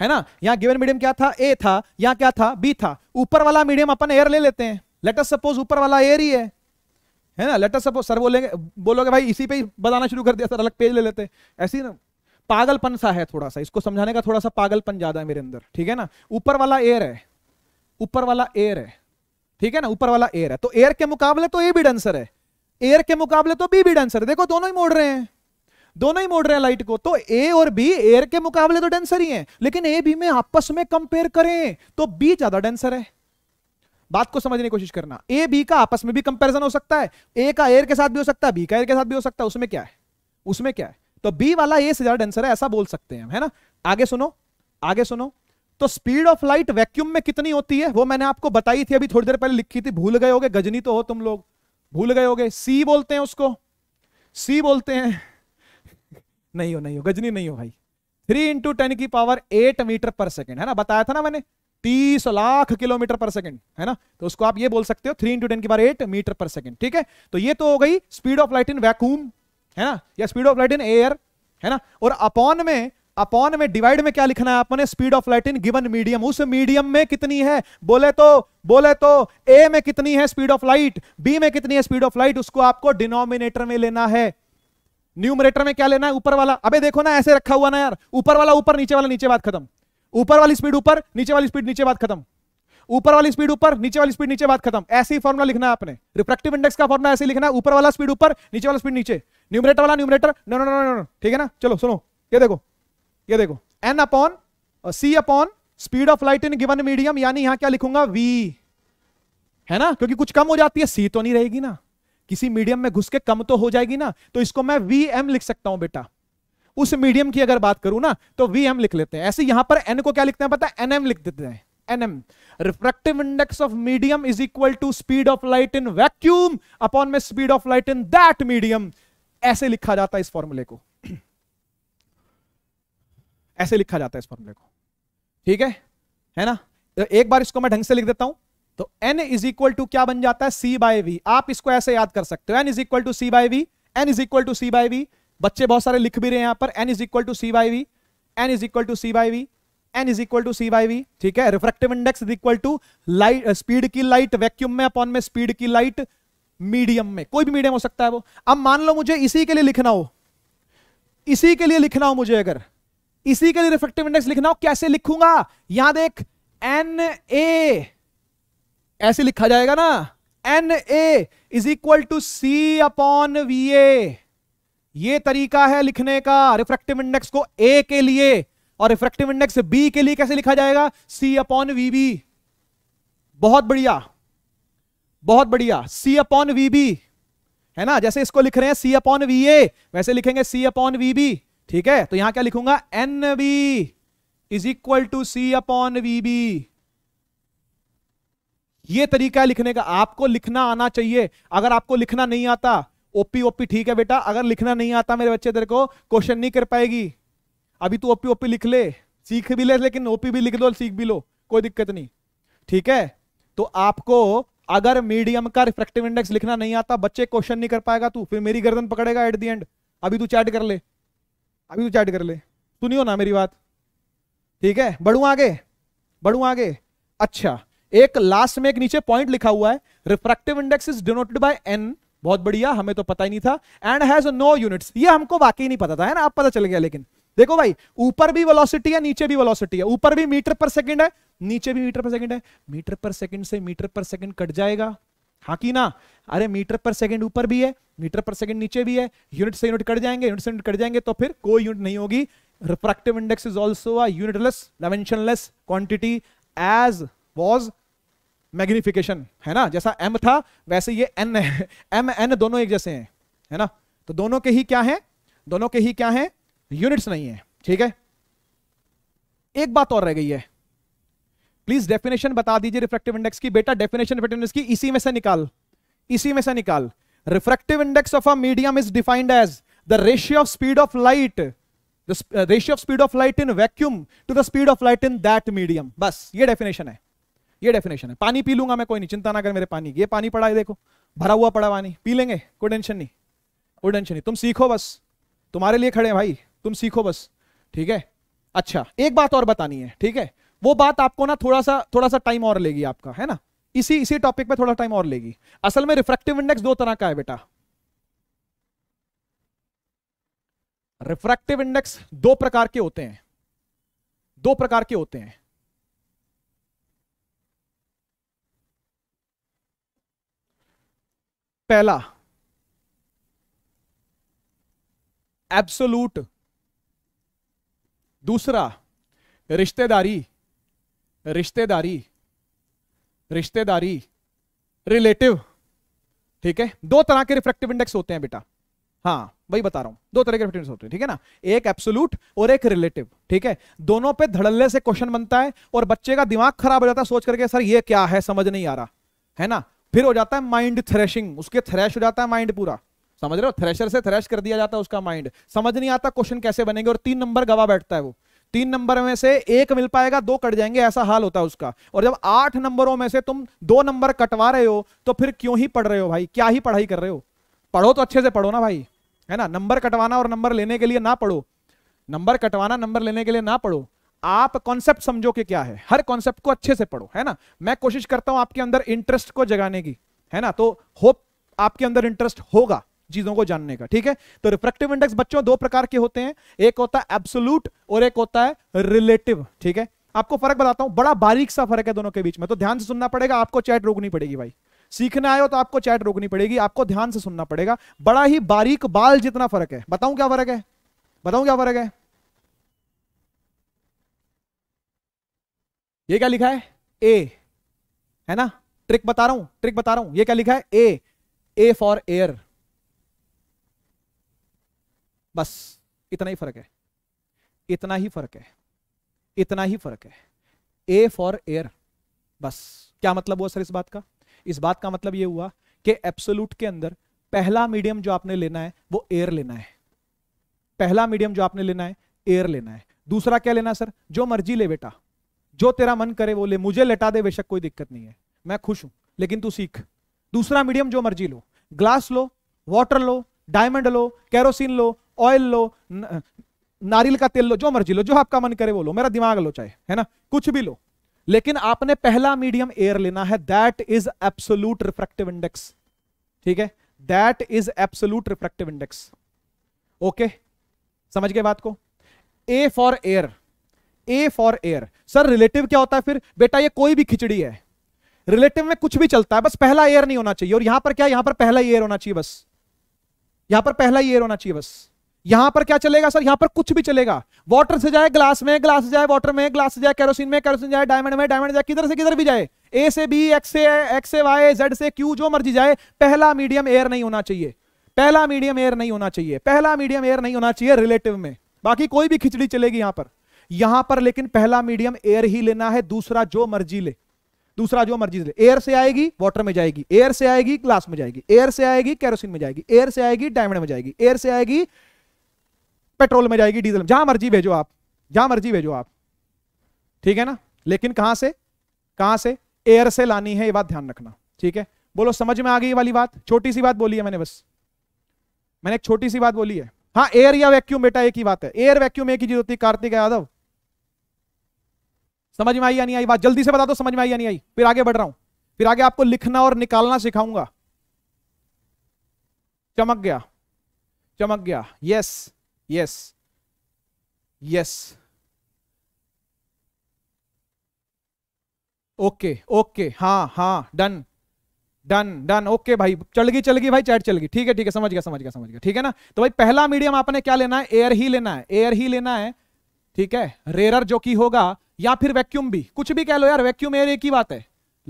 S1: है ना यहां गिवन मीडियम क्या था ए था यहां क्या था बी था ऊपर वाला मीडियम अपन एयर ले लेते हैं लेटर सपोज ऊपर वाला एयर ही है है ना लेटर सपोज सर बोलेंगे बोलोगे भाई इसी पे ही बताना शुरू कर दिया सर अलग पेज ले लेते हैं ऐसी ना पागलपन सा है थोड़ा सा इसको समझाने का थोड़ा सा पागलपन ज्यादा है मेरे अंदर ठीक है ना ऊपर वाला एयर है ऊपर वाला एयर है ठीक है ना ऊपर वाला एयर है तो एयर के मुकाबले तो ए भी डेंसर है एयर के मुकाबले तो बी भी डेंसर है देखो दोनों ही मोड़ रहे हैं दोनों ही मोड़ रहे हैं लाइट को तो ए और बी एयर के मुकाबले तो डेंसर ही है लेकिन ए बी में आपस में कंपेयर करें तो बी ज्यादा डेंसर है बात को समझने की कोशिश करना ए बी का आपस में भी कंपेरिजन हो सकता है ए का एयर के साथ भी हो सकता है बी का एयर के साथ भी हो सकता है उसमें क्या है उसमें क्या है तो बी वाला ए से ज्यादा डेंसर है ऐसा बोल सकते हैं हम है ना आगे सुनो आगे सुनो तो स्पीड ऑफ लाइट वैक्यूम में कितनी होती है वो मैंने आपको बताई थी अभी थोड़ी देर पहले लिखी थी भूल गए होगे गजनी तो हो तुम लोग भूल गए होगे सी बोलते हैं उसको सी बोलते हैं नहीं हो नहीं हो गजनी नहीं हो भाई थ्री इंटू टेन की power eight metre per second है ना बताया था ना मैंने तीस लाख किलोमीटर पर सेकेंड है ना तो उसको आप ये बोल सकते हो थ्री इंटू टेन की power eight metre per second ठीक है तो ये तो हो गई speed of light in vacuum है ना या speed of light in air है ना और अपॉन में अपॉन में डिवाइड में क्या लिखना है आपने speed of light in given medium उस मीडियम में कितनी है बोले तो बोले तो ए में कितनी है स्पीड ऑफ लाइट बी में कितनी है स्पीड ऑफ लाइट उसको आपको डिनोमिनेटर में लेना है न्यूमरेटर में क्या लेना है ऊपर वाला अबे देखो ना ऐसे रखा हुआ ना यार ऊपर वाला ऊपर नीचे वाला नीचे बात खत्म ऊपर वाली स्पीड ऊपर नीचे वाली स्पीड नीचे बात खत्म ऊपर वाली स्पीड ऊपर नीचे वाली स्पीड नीचे बात खत्म ऐसे ही फॉर्मुला लिखना है आपने रिफ्रेक्टिव इंडेक्स का फॉर्मुला ऐसे लिखना ऊपर वाला स्पीड ऊपर नीचे वाला स्पीड नीचे न्यूमरेटर वाला numerator no no no no ठीक है ना चलो सुनो ये देखो ये देखो n upon c upon speed of light in given medium यानी यहां क्या लिखूंगा वी है ना क्योंकि कुछ कम हो जाती है सी तो नहीं रहेगी ना किसी मीडियम में घुस के कम तो हो जाएगी ना तो इसको मैं वी एम लिख सकता हूं बेटा उस मीडियम की अगर बात करूं ना तो वी एम लिख लेते हैं ऐसे यहां पर एन को क्या लिखते हैं पता है एन एम लिख देते हैं n m index of medium is equal to speed of light in vacuum upon में speed of light in that medium ऐसे लिखा जाता है इस फॉर्मूले को ऐसे लिखा जाता है इस फॉर्मूले को ठीक है है ना तो एक बार इसको मैं ढंग से लिख देता हूं तो n इज इक्वल टू क्या बन जाता है c बाय वी आप इसको ऐसे याद कर सकते हो n is equal to C by v n is equal to C by v बच्चे बहुत सारे लिख भी रहे हैं यहां पर n is equal to C by v n is equal to C by v n is equal to C by v ठीक है refractive index is equal to light speed की लाइट वैक्यूम में अपॉन में स्पीड की लाइट मीडियम में कोई भी मीडियम हो सकता है वो अब मान लो मुझे इसी के लिए लिखना हो इसी के लिए लिखना हो मुझे अगर इसी के लिए रिफ्लेक्टिव इंडेक्स लिखना हो कैसे लिखूंगा यहां देख एन ए ऐसे लिखा जाएगा ना n A is equal to c upon v A ये तरीका है लिखने का रिफ्रेक्टिव इंडेक्स को ए के लिए और रिफ्रेक्टिव इंडेक्स बी के लिए कैसे लिखा जाएगा सी अपॉन वी बी बहुत बढ़िया बहुत बढ़िया सी अपॉन वी बी है ना जैसे इसको लिख रहे हैं सी अपॉन वी ए वैसे लिखेंगे सी अपॉन वी बी ठीक है तो यहां क्या लिखूंगा n B is equal to c upon v B ये तरीका है लिखने का आपको लिखना आना चाहिए अगर आपको लिखना नहीं आता ओपी ओपी ठीक है बेटा अगर लिखना नहीं आता मेरे बच्चे तेरे को क्वेश्चन नहीं कर पाएगी अभी तू ओपी ओपी लिख ले सीख भी ले लेकिन ओपी भी लिख दो सीख भी लो कोई दिक्कत नहीं ठीक है तो आपको अगर मीडियम का रिफ्रेक्टिव इंडेक्स लिखना नहीं आता बच्चे क्वेश्चन नहीं कर पाएगा तू फिर मेरी गर्दन पकड़ेगा एट दी एंड अभी तू चैट कर ले अभी तो चैट कर ले सुनियो ना मेरी बात ठीक है बढ़ू आगे बढ़ू आगे अच्छा एक लास्ट में एक नीचे पॉइंट लिखा हुआ है refractive index is denoted by n बहुत बढ़िया हमें तो पता ही नहीं था एंड हैज नो यूनिट्स ये हमको वाकई नहीं पता था है ना आप पता चल गया लेकिन देखो भाई ऊपर भी वेलोसिटी है नीचे भी वेलोसिटी है ऊपर भी मीटर पर सेकंड है नीचे भी मीटर पर सेकंड है मीटर पर सेकंड से मीटर पर सेकंड कट जाएगा हाँ कि ना अरे मीटर पर सेकंड ऊपर भी है मीटर पर सेकंड नीचे भी है यूनिट से यूनिट कट जाएंगे यूनिट से यूनिट कट जाएंगे तो फिर कोई यूनिट नहीं होगी refractive index is also a unitless dimensionless quantity as was magnification है ना जैसा एम था वैसे ये एन है एम एन दोनों एक जैसे हैं है ना तो दोनों के ही क्या है दोनों के ही क्या है यूनिट्स नहीं है ठीक है एक बात और रह गई है प्लीज डेफिनेशन बता दीजिए रिफ्रेक्टिव इंडेक्स की बेटा डेफिनेशन इंडेक्स की इसी में से निकाल इसी में से निकाल refractive index of a medium is defined as the ratio of speed of light the ratio of speed of light in vacuum to the speed of light in that medium बस ये डेफिनेशन है ये डेफिनेशन है पानी पी लूंगा मैं कोई नहीं चिंता ना कर मेरे पानी ये पानी पड़ा है देखो भरा हुआ पड़ा पानी पी लेंगे कोई टेंशन नहीं कोई टेंशन नहीं तुम सीखो बस तुम्हारे लिए खड़े हैं भाई तुम सीखो बस ठीक है अच्छा एक बात और बतानी है ठीक है वो बात आपको ना थोड़ा सा थोड़ा सा टाइम और लेगी आपका है ना इसी इसी टॉपिक पे थोड़ा टाइम और लेगी असल में रिफ्रैक्टिव इंडेक्स दो तरह का है बेटा रिफ्रैक्टिव इंडेक्स दो प्रकार के होते हैं दो प्रकार के होते हैं पहला एब्सोलूट दूसरा रिश्तेदारी रिश्तेदारी रिश्तेदारी रिलेटिव ठीक है दो तरह के रिफ्लेक्टिव इंडेक्स होते हैं बेटा हाँ वही बता रहा हूं दो तरह के रिफ्लेक्टिव इंडेक्स होते हैं ठीक है ना एक एप्सुलूट और एक रिलेटिव ठीक है दोनों पे धड़ल्ले से क्वेश्चन बनता है और बच्चे का दिमाग खराब हो जाता है सोच करके सर ये क्या है समझ नहीं आ रहा है ना फिर हो जाता है माइंड थ्रेशिंग उसके थ्रेश हो जाता है माइंड पूरा समझ रहे हो थ्रेशर से थ्रेश कर दिया जाता है उसका माइंड समझ नहीं आता क्वेश्चन कैसे बनेंगे और तीन नंबर गवा बैठता है वो तीन नंबर में से एक मिल पाएगा दो कट जाएंगे ऐसा हाल होता है उसका और जब आठ नंबरों में से तुम दो नंबर कटवा रहे हो तो फिर क्यों ही पढ़ रहे हो भाई क्या ही पढ़ाई कर रहे हो पढ़ो तो अच्छे से पढ़ो ना भाई है ना नंबर कटवाना और नंबर लेने के लिए ना पढ़ो नंबर कटवाना नंबर लेने के लिए ना पढ़ो आप कॉन्सेप्ट समझो कि क्या है हर कॉन्सेप्ट को अच्छे से पढ़ो है ना मैं कोशिश करता हूं आपके अंदर इंटरेस्ट को जगाने की है ना तो होप आपके अंदर इंटरेस्ट होगा चीजों को जानने का ठीक है तो रिफ्रेक्टिव इंडेक्स बच्चों दो प्रकार के होते हैं एक होता है एब्सोलूट और एक होता है रिलेटिव ठीक है आपको फर्क बताता हूं बड़ा बारीक सा फर्क है दोनों के बीच में तो ध्यान से सुनना पड़ेगा आपको चैट रोकनी पड़ेगी भाई सीखने आए हो तो आपको चैट रोकनी पड़ेगी आपको ध्यान से सुनना पड़ेगा बड़ा ही बारीक बाल जितना फर्क है बताऊं क्या फर्क है बताऊं क्या फर्क है ये क्या लिखा है ए है ना ट्रिक बता रहा हूं ट्रिक बता रहा हूं ये क्या लिखा है ए ए फॉर एयर बस इतना ही फर्क है इतना ही फर्क है इतना ही फर्क है ए फॉर एयर बस क्या मतलब हुआ सर इस बात का इस बात का मतलब यह हुआ कि एप्सोलूट के अंदर पहला मीडियम जो आपने लेना है वो एयर लेना है पहला मीडियम जो आपने लेना है एयर लेना है दूसरा क्या लेना सर जो मर्जी ले बेटा जो तेरा मन करे वो ले मुझे लेटा दे बेशक कोई दिक्कत नहीं है मैं खुश हूं लेकिन तू सीख दूसरा मीडियम जो मर्जी लो ग्लास लो वाटर लो डायमंड लो कैरोसिन लो ऑयल लो नारियल का तेल लो जो मर्जी लो जो आपका मन करे वो लो मेरा दिमाग लो चाहे है ना कुछ भी लो लेकिन आपने पहला मीडियम एयर लेना है that is absolute refractive index ठीक है that is absolute refractive index okay समझ गए बात को A for air A for air sir relative क्या होता है फिर बेटा ये कोई भी खिचड़ी है रिलेटिव में कुछ भी चलता है बस पहला एयर नहीं होना चाहिए और यहां पर क्या यहां पर पहला एयर होना चाहिए बस यहां पर पहला एयर होना चाहिए बस यहां पर क्या चलेगा सर यहां पर कुछ भी चलेगा वाटर से जाए ग्लास में ग्लास से जाए वाटर में ग्लास से जाए कैरोसिन में कैरोसिन जाए डायमंड में डायमंड जाए किधर से किधर भी जाए ए से बी एक्स से एक्स से वाई जेड से क्यू जो मर्जी जाए पहला मीडियम एयर नहीं होना चाहिए पहला मीडियम एयर नहीं होना चाहिए पहला मीडियम एयर नहीं होना चाहिए रिलेटिव में बाकी कोई भी खिचड़ी चलेगी यहां पर यहां पर लेकिन पहला मीडियम एयर ही लेना है दूसरा जो मर्जी ले दूसरा जो मर्जी ले एयर से आएगी वाटर में जाएगी एयर से आएगी ग्लास में जाएगी एयर से आएगी कैरोसिन में जाएगी एयर से आएगी डायमंड में जाएगी एयर से आएगी पेट्रोल में जाएगी डीजल में जहां मर्जी भेजो आप जहां मर्जी भेजो आप ठीक है ना लेकिन कहां से कहां से एयर से लानी है ये बात ध्यान रखना ठीक है बोलो समझ में आ गई वाली बात छोटी सी बात बोली है मैंने बस मैंने एक छोटी सी बात बोली है हाँ एयर या वैक्यूम बेटा एक ही बात है एयर वैक्यूम एक ही चीज होती है कार्तिक यादव समझ में आई या नहीं आई बात जल्दी से बता दो समझ में आई या नहीं आई फिर आगे बढ़ रहा हूं फिर आगे आपको लिखना और निकालना सिखाऊंगा चमक गया चमक गया yes yes yes okay okay हाँ हाँ डन डन डन ओके भाई चल गई चल गई भाई चैट चल गई ठीक है ठीक है समझ गया समझ गया समझ गया ठीक है ना तो भाई पहला मीडियम आपने क्या लेना है एयर ही लेना है एयर ही लेना है ठीक है रेरर जो कि होगा या फिर वैक्यूम भी कुछ भी कह लो यार वैक्यूम एयर एक ही बात है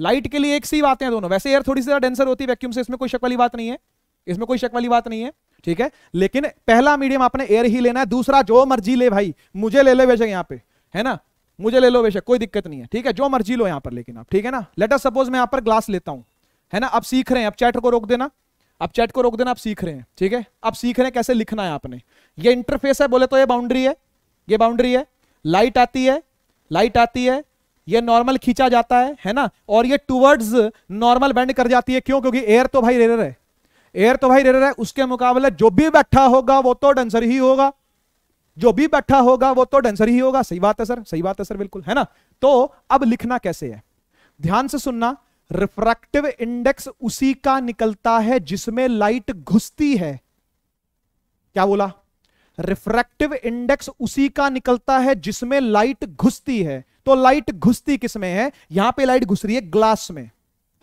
S1: लाइट के लिए एक सी बातें हैं दोनों वैसे एयर थोड़ी सी ज्यादा डेंसर होती है वैक्यूम से इसमें कोई शक वाली बात नहीं है इसमें कोई शक वाली बात नहीं है ठीक है लेकिन पहला मीडियम आपने एयर ही लेना है दूसरा जो मर्जी ले भाई मुझे ले लो बेशक यहाँ पे है ना मुझे ले लो बेशक कोई दिक्कत नहीं है ठीक है जो मर्जी लो यहाँ पर लेकिन आप ठीक है ना लेटर सपोज मैं यहाँ पर ग्लास लेता हूँ है ना आप सीख रहे हैं अब चैट को रोक देना अब चैट को रोक देना आप सीख रहे हैं ठीक है आप सीख रहे हैं कैसे लिखना है आपने ये इंटरफेस है बोले तो ये बाउंड्री है ये बाउंड्री है लाइट आती है लाइट आती है ये नॉर्मल खींचा जाता है है ना और ये टूवर्ड्स नॉर्मल बेंड कर जाती है क्यों क्योंकि एयर तो भाई रेर है एयर तो भाई रह रहा है उसके मुकाबले जो भी बैठा होगा वो तो डेंसर ही होगा जो भी बैठा होगा वो तो डेंसर ही होगा सही बात है सर सही बात है सर बिल्कुल है ना तो अब लिखना कैसे है ध्यान से सुनना रिफ्रैक्टिव इंडेक्स उसी का निकलता है जिसमें लाइट घुसती है क्या बोला रिफ्रैक्टिव इंडेक्स उसी का निकलता है जिसमें लाइट घुसती है तो लाइट घुसती किसमें है यहां पे लाइट घुस रही है ग्लास में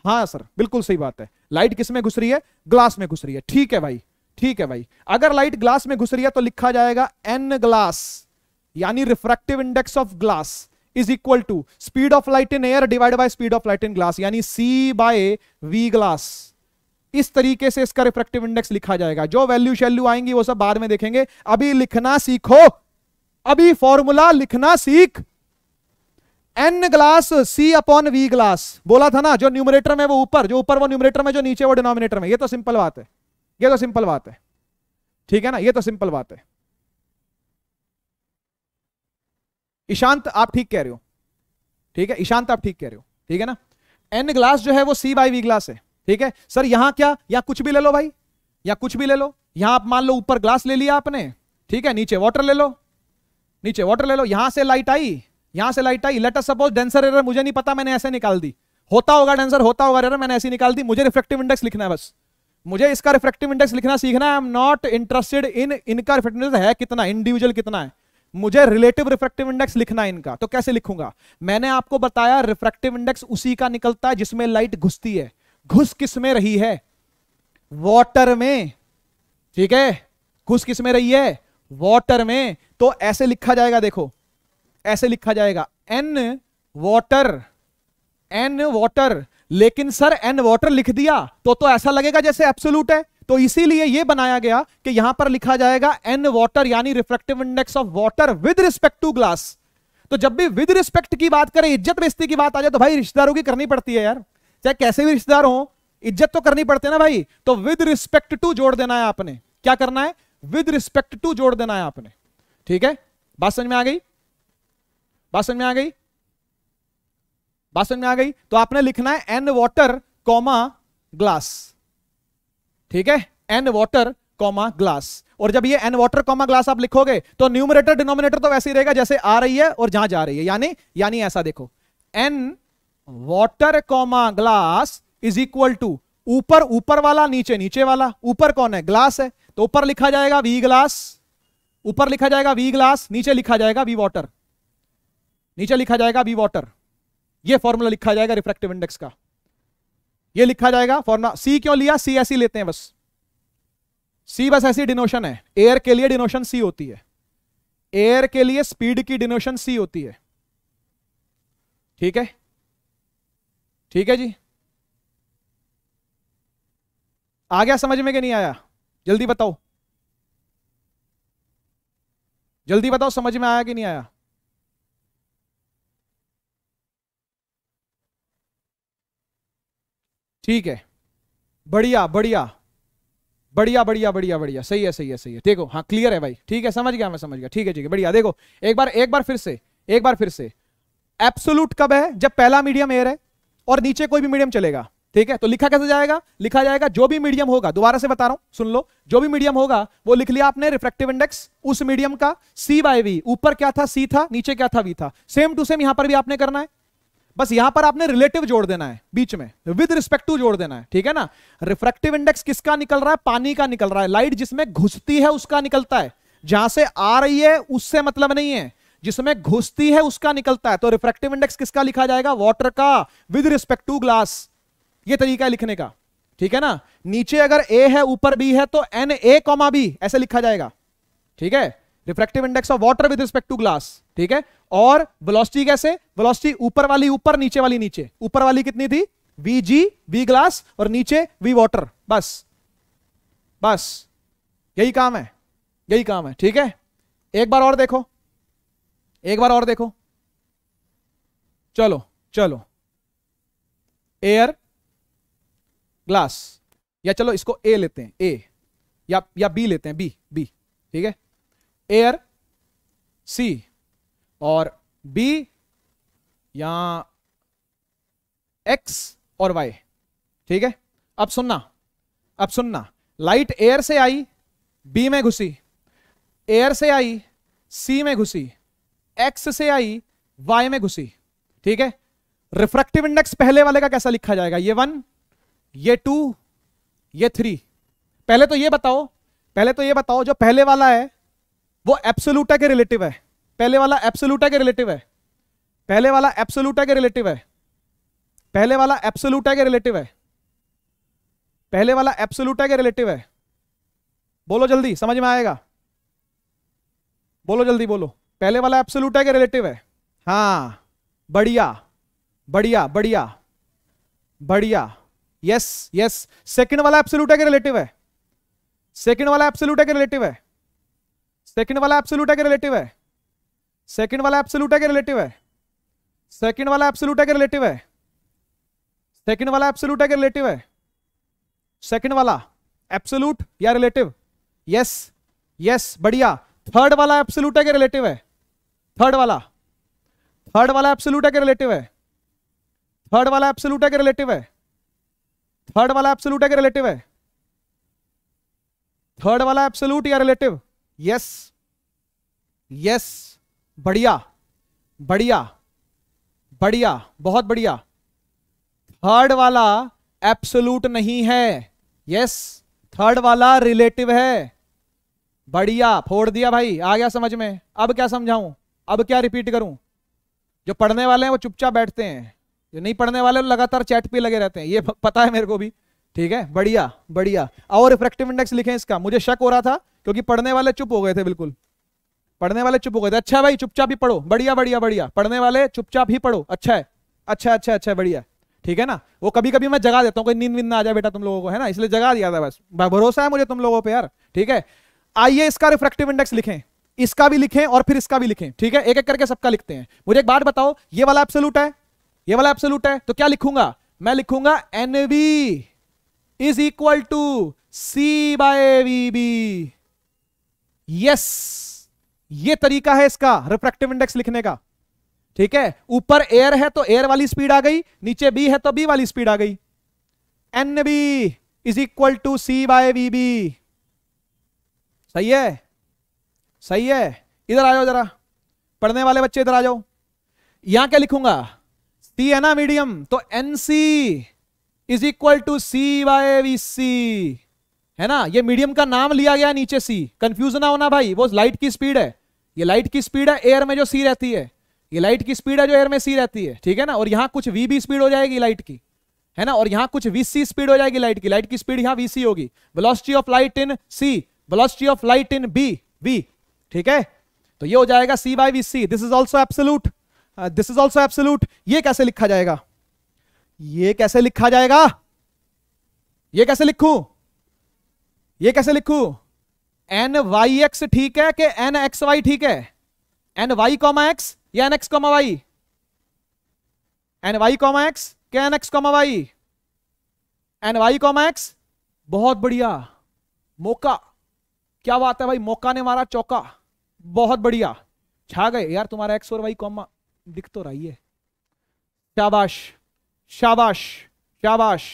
S1: हां सर बिल्कुल सही बात है लाइट किस में घुस रही है ग्लास में घुस रही है ठीक है भाई ठीक है भाई अगर लाइट ग्लास में घुस रही है तो लिखा जाएगा एन ग्लास यानी refractive index of glass is equal to speed of light in air divide by speed of light in glass यानी सी बाय वी ग्लास इस तरीके से इसका रिफ्रेक्टिव इंडेक्स लिखा जाएगा जो वैल्यू शैल्यू आएंगी वो सब बाद में देखेंगे अभी लिखना सीखो अभी फॉर्मूला लिखना सीख N glass C upon V glass बोला था ना जो न्यूमरेटर में वो ऊपर जो ऊपर वो न्यूमरेटर में जो नीचे वो डिनोमिनेटर में ये तो सिंपल बात है ये तो सिंपल बात है ठीक है ना ये तो सिंपल बात है ईशांत आप ठीक कह रहे हो ठीक है ईशांत आप ठीक कह रहे हो ठीक है ना एन ग्लास जो है वो सी बाई वी ग्लास है ठीक है सर यहां क्या या कुछ भी ले लो भाई या कुछ भी ले लो यहां आप मान लो ऊपर ग्लास ले लिया आपने ठीक है नीचे वाटर ले लो नीचे वाटर ले लो यहां से लाइट आई यहां से लाइट आई let us suppose denser error मुझे नहीं पता मैंने ऐसे निकाल दी होता होगा डेंसर होता होगा एरर मैंने ऐसी निकाल दी मुझे रिफ्लेक्टिव इंडेक्स लिखना है बस मुझे इसका रिफ्लेक्टिव इंडेक्स लिखना सीखना है I am not interested in इनका रिफ्लेक्टिव इंडेक्स है कितना इंडिविजुअल कितना है मुझे रिलेटिव रिफ्रेक्टिव इंडेक्स लिखना है इनका तो कैसे लिखूंगा मैंने आपको बताया रिफ्रेक्टिव इंडेक्स उसी का निकलता है जिसमें लाइट घुसती है घुस किस में रही है वॉटर में ठीक है घुस किस में रही है वॉटर में तो ऐसे लिखा जाएगा देखो ऐसे लिखा जाएगा एन वॉटर एन वॉटर लेकिन सर एन वॉटर लिख दिया तो तो ऐसा लगेगा जैसे एप्सोलूट है तो इसीलिए यह बनाया गया कि यहां पर लिखा जाएगा एन वॉटर यानी reflective index of water with respect to glass तो जब भी विद रिस्पेक्ट की बात करें इज्जत बेस्ती की बात आ जाए तो भाई रिश्तेदारों की करनी पड़ती है यार चाहे कैसे भी रिश्तेदार हो इज्जत तो करनी पड़ती है ना भाई तो विद रिस्पेक्ट टू जोड़ देना है आपने क्या करना है विद रिस्पेक्ट टू जोड़ देना है आपने ठीक है बात समझ में आ गई बात समझ में आ गई बात समझ में आ गई तो आपने लिखना है एन वॉटर कॉमा ग्लास ठीक है एन वॉटर कॉमा ग्लास और जब ये एन वॉटर कॉमा ग्लास आप लिखोगे तो न्यूमरेटर डिनोमिनेटर तो वैसे ही रहेगा जैसे आ रही है और जहां जा रही है यानी यानी ऐसा देखो N water comma glass is equal to ऊपर ऊपर वाला नीचे नीचे वाला ऊपर कौन है ग्लास है तो ऊपर लिखा जाएगा वी ग्लास ऊपर लिखा जाएगा वी ग्लास नीचे लिखा जाएगा वी वॉटर नीचे लिखा जाएगा बी वॉटर यह फॉर्मूला लिखा जाएगा रिफ्रेक्टिव इंडेक्स का यह लिखा जाएगा फॉर्मूला सी क्यों लिया सी ऐसी लेते हैं बस सी बस ऐसी डिनोशन है एयर के लिए डिनोशन सी होती है एयर के लिए स्पीड की डिनोशन सी होती है ठीक है ठीक है जी आ गया समझ में कि नहीं आया जल्दी बताओ जल्दी बताओ समझ में आया कि नहीं आया ठीक है बढ़िया बढ़िया बढ़िया बढ़िया बढ़िया बढ़िया सही है सही है सही है देखो हाँ क्लियर है भाई ठीक है समझ गया मैं समझ गया ठीक है ठीक है बढ़िया देखो एक बार एक बार फिर से एक बार फिर से एप्सोलूट कब है जब पहला मीडियम एयर है और नीचे कोई भी मीडियम चलेगा ठीक है तो लिखा कैसे जाएगा लिखा जाएगा जो भी मीडियम होगा दोबारा से बता रहा हूं सुन लो जो भी मीडियम होगा वो लिख लिया आपने रिफ्रेक्टिव इंडेक्स उस मीडियम का सी बाय वी ऊपर क्या था सी था नीचे क्या था वी था सेम टू सेम यहां पर भी आपने करना है बस यहां पर आपने रिलेटिव जोड़ देना है बीच में विद रिस्पेक्ट टू जोड़ देना है ठीक है ना रिफ्रेक्टिव इंडेक्स किसका निकल रहा है पानी का निकल रहा है लाइट जिसमें घुसती है उसका निकलता है जहां से आ रही है उससे मतलब नहीं है जिसमें घुसती है उसका निकलता है तो रिफ्रेक्टिव इंडेक्स किसका लिखा जाएगा वॉटर का विद रिस्पेक्ट टू ग्लास ये तरीका है लिखने का ठीक है ना नीचे अगर ए है ऊपर बी है तो एन ए कॉमा बी ऐसे लिखा जाएगा ठीक है refractive index of water with respect to glass ठीक है और वेलोसिटी कैसे वेलोसिटी ऊपर वाली ऊपर नीचे वाली नीचे ऊपर वाली कितनी थी वी जी वी ग्लास और नीचे वी वॉटर बस बस यही काम है यही काम है ठीक है एक बार और देखो एक बार और देखो चलो चलो एयर ग्लास या चलो इसको ए लेते हैं ए या या बी लेते हैं बी बी ठीक है एयर सी और बी या एक्स और वाई ठीक है अब सुनना अब सुनना लाइट एयर से आई बी में घुसी एयर से आई सी में घुसी एक्स से आई वाई में घुसी ठीक है रिफ्रैक्टिव इंडेक्स पहले वाले का कैसा लिखा जाएगा ये वन ये टू ये थ्री पहले तो ये बताओ पहले तो ये बताओ जो पहले वाला है वो एब्सोल्यूटा के रिलेटिव है पहले वाला एप्सोलूटा के रिलेटिव है पहले वाला एप्सोलूटा के रिलेटिव है पहले वाला एप्सोलूटा के रिलेटिव है पहले वाला एप्सोलूटा के रिलेटिव है बोलो जल्दी समझ में आएगा बोलो जल्दी बोलो पहले वाला एप्सोलूटा के रिलेटिव है हाँ बढ़िया बढ़िया बढ़िया बढ़िया यस यस सेकंड वाला एप्सोलूटा के रिलेटिव है सेकंड वाला एप्सोलूटा के रिलेटिव है सेकंड वाला एप्सोलूटा के रिलेटिव है सेकंड वाला एब्सोल्यूट है कि रिलेटिव है सेकंड वाला एब्सोल्यूट है कि रिलेटिव है सेकंड वाला एब्सोल्यूट है कि रिलेटिव है सेकंड वाला एब्सोल्यूट या रिलेटिव यस यस बढ़िया थर्ड वाला एब्सोल्यूट है कि रिलेटिव है थर्ड वाला थर्ड वाला एब्सोल्यूट है कि रिलेटिव है थर्ड वाला एब्सोल्यूट है कि रिलेटिव है थर्ड वाला एब्सोल्यूट है कि रिलेटिव है थर्ड वाला एब्सोल्यूट या रिलेटिव यस यस बढ़िया बढ़िया बढ़िया बहुत बढ़िया थर्ड वाला एप्सोलूट नहीं है यस थर्ड वाला रिलेटिव है बढ़िया फोड़ दिया भाई आ गया समझ में अब क्या समझाऊं अब क्या रिपीट करूं जो पढ़ने वाले हैं वो चुपचाप बैठते हैं जो नहीं पढ़ने वाले वो लगातार चैट पे लगे रहते हैं ये पता है मेरे को भी ठीक है बढ़िया बढ़िया और रिफ्रेक्टिव इंडेक्स लिखें इसका मुझे शक हो रहा था क्योंकि पढ़ने वाले चुप हो गए थे बिल्कुल पढ़ने वाले चुप हो गए थे अच्छा भाई चुपचाप ही पढ़ो बढ़िया बढ़िया बढ़िया पढ़ने वाले चुपचाप ही पढ़ो अच्छा है अच्छा अच्छा अच्छा बढ़िया ठीक है ना वो कभी कभी मैं जगा देता हूँ कोई नींद वींद ना आ जाए बेटा तुम लोगों को है ना इसलिए जगा दिया था बस भरोसा है मुझे तुम लोगों पर यार ठीक है आइए इसका रिफ्रेक्टिव इंडेक्स लिखें इसका भी लिखें और फिर इसका भी लिखें ठीक है एक एक करके सबका लिखते हैं मुझे एक बात बताओ ये वाला एब्सोलूट है ये वाला एब्सोलूट है तो क्या लिखूंगा मैं लिखूंगा N V is equal to C by V B yes ये तरीका है इसका रिफ्रेक्टिव इंडेक्स लिखने का ठीक है ऊपर एयर है तो एयर वाली स्पीड आ गई नीचे बी है तो बी वाली स्पीड आ गई N B is equal to C by V B सही है सही है इधर आ जाओ जरा पढ़ने वाले बच्चे इधर आ जाओ यहां क्या लिखूंगा सी है ना मीडियम तो N C is equal to C by V C है ना ये मीडियम का नाम लिया गया नीचे सी कंफ्यूज ना होना भाई वो लाइट की स्पीड है ये लाइट की स्पीड है एयर में जो सी रहती है ये लाइट की स्पीड है जो एयर में सी रहती है ठीक है ना और यहाँ कुछ वी बी स्पीड हो जाएगी लाइट की है ना और यहाँ कुछ वी सी स्पीड हो जाएगी लाइट की लाइट की स्पीड यहाँ वी सी होगी velocity of light in C velocity of light in B V ठीक है तो ये हो जाएगा C by V C this is also absolute this is also absolute ये कैसे लिखा जाएगा ये कैसे लिखा जाएगा ये कैसे लिखू ये कैसे लिखू एन वाई एक्स ठीक है कि एन एक्स वाई ठीक है एन वाई कॉमा एक्स या N X comma Y N Y comma X क्या N X comma Y N Y comma X बहुत बढ़िया मौका क्या बात है भाई मौका ने मारा चौका बहुत बढ़िया छा गए यार तुम्हारा एक्स और वाई कॉमा दिख तो रही है शाबाश शाबाश शाबाश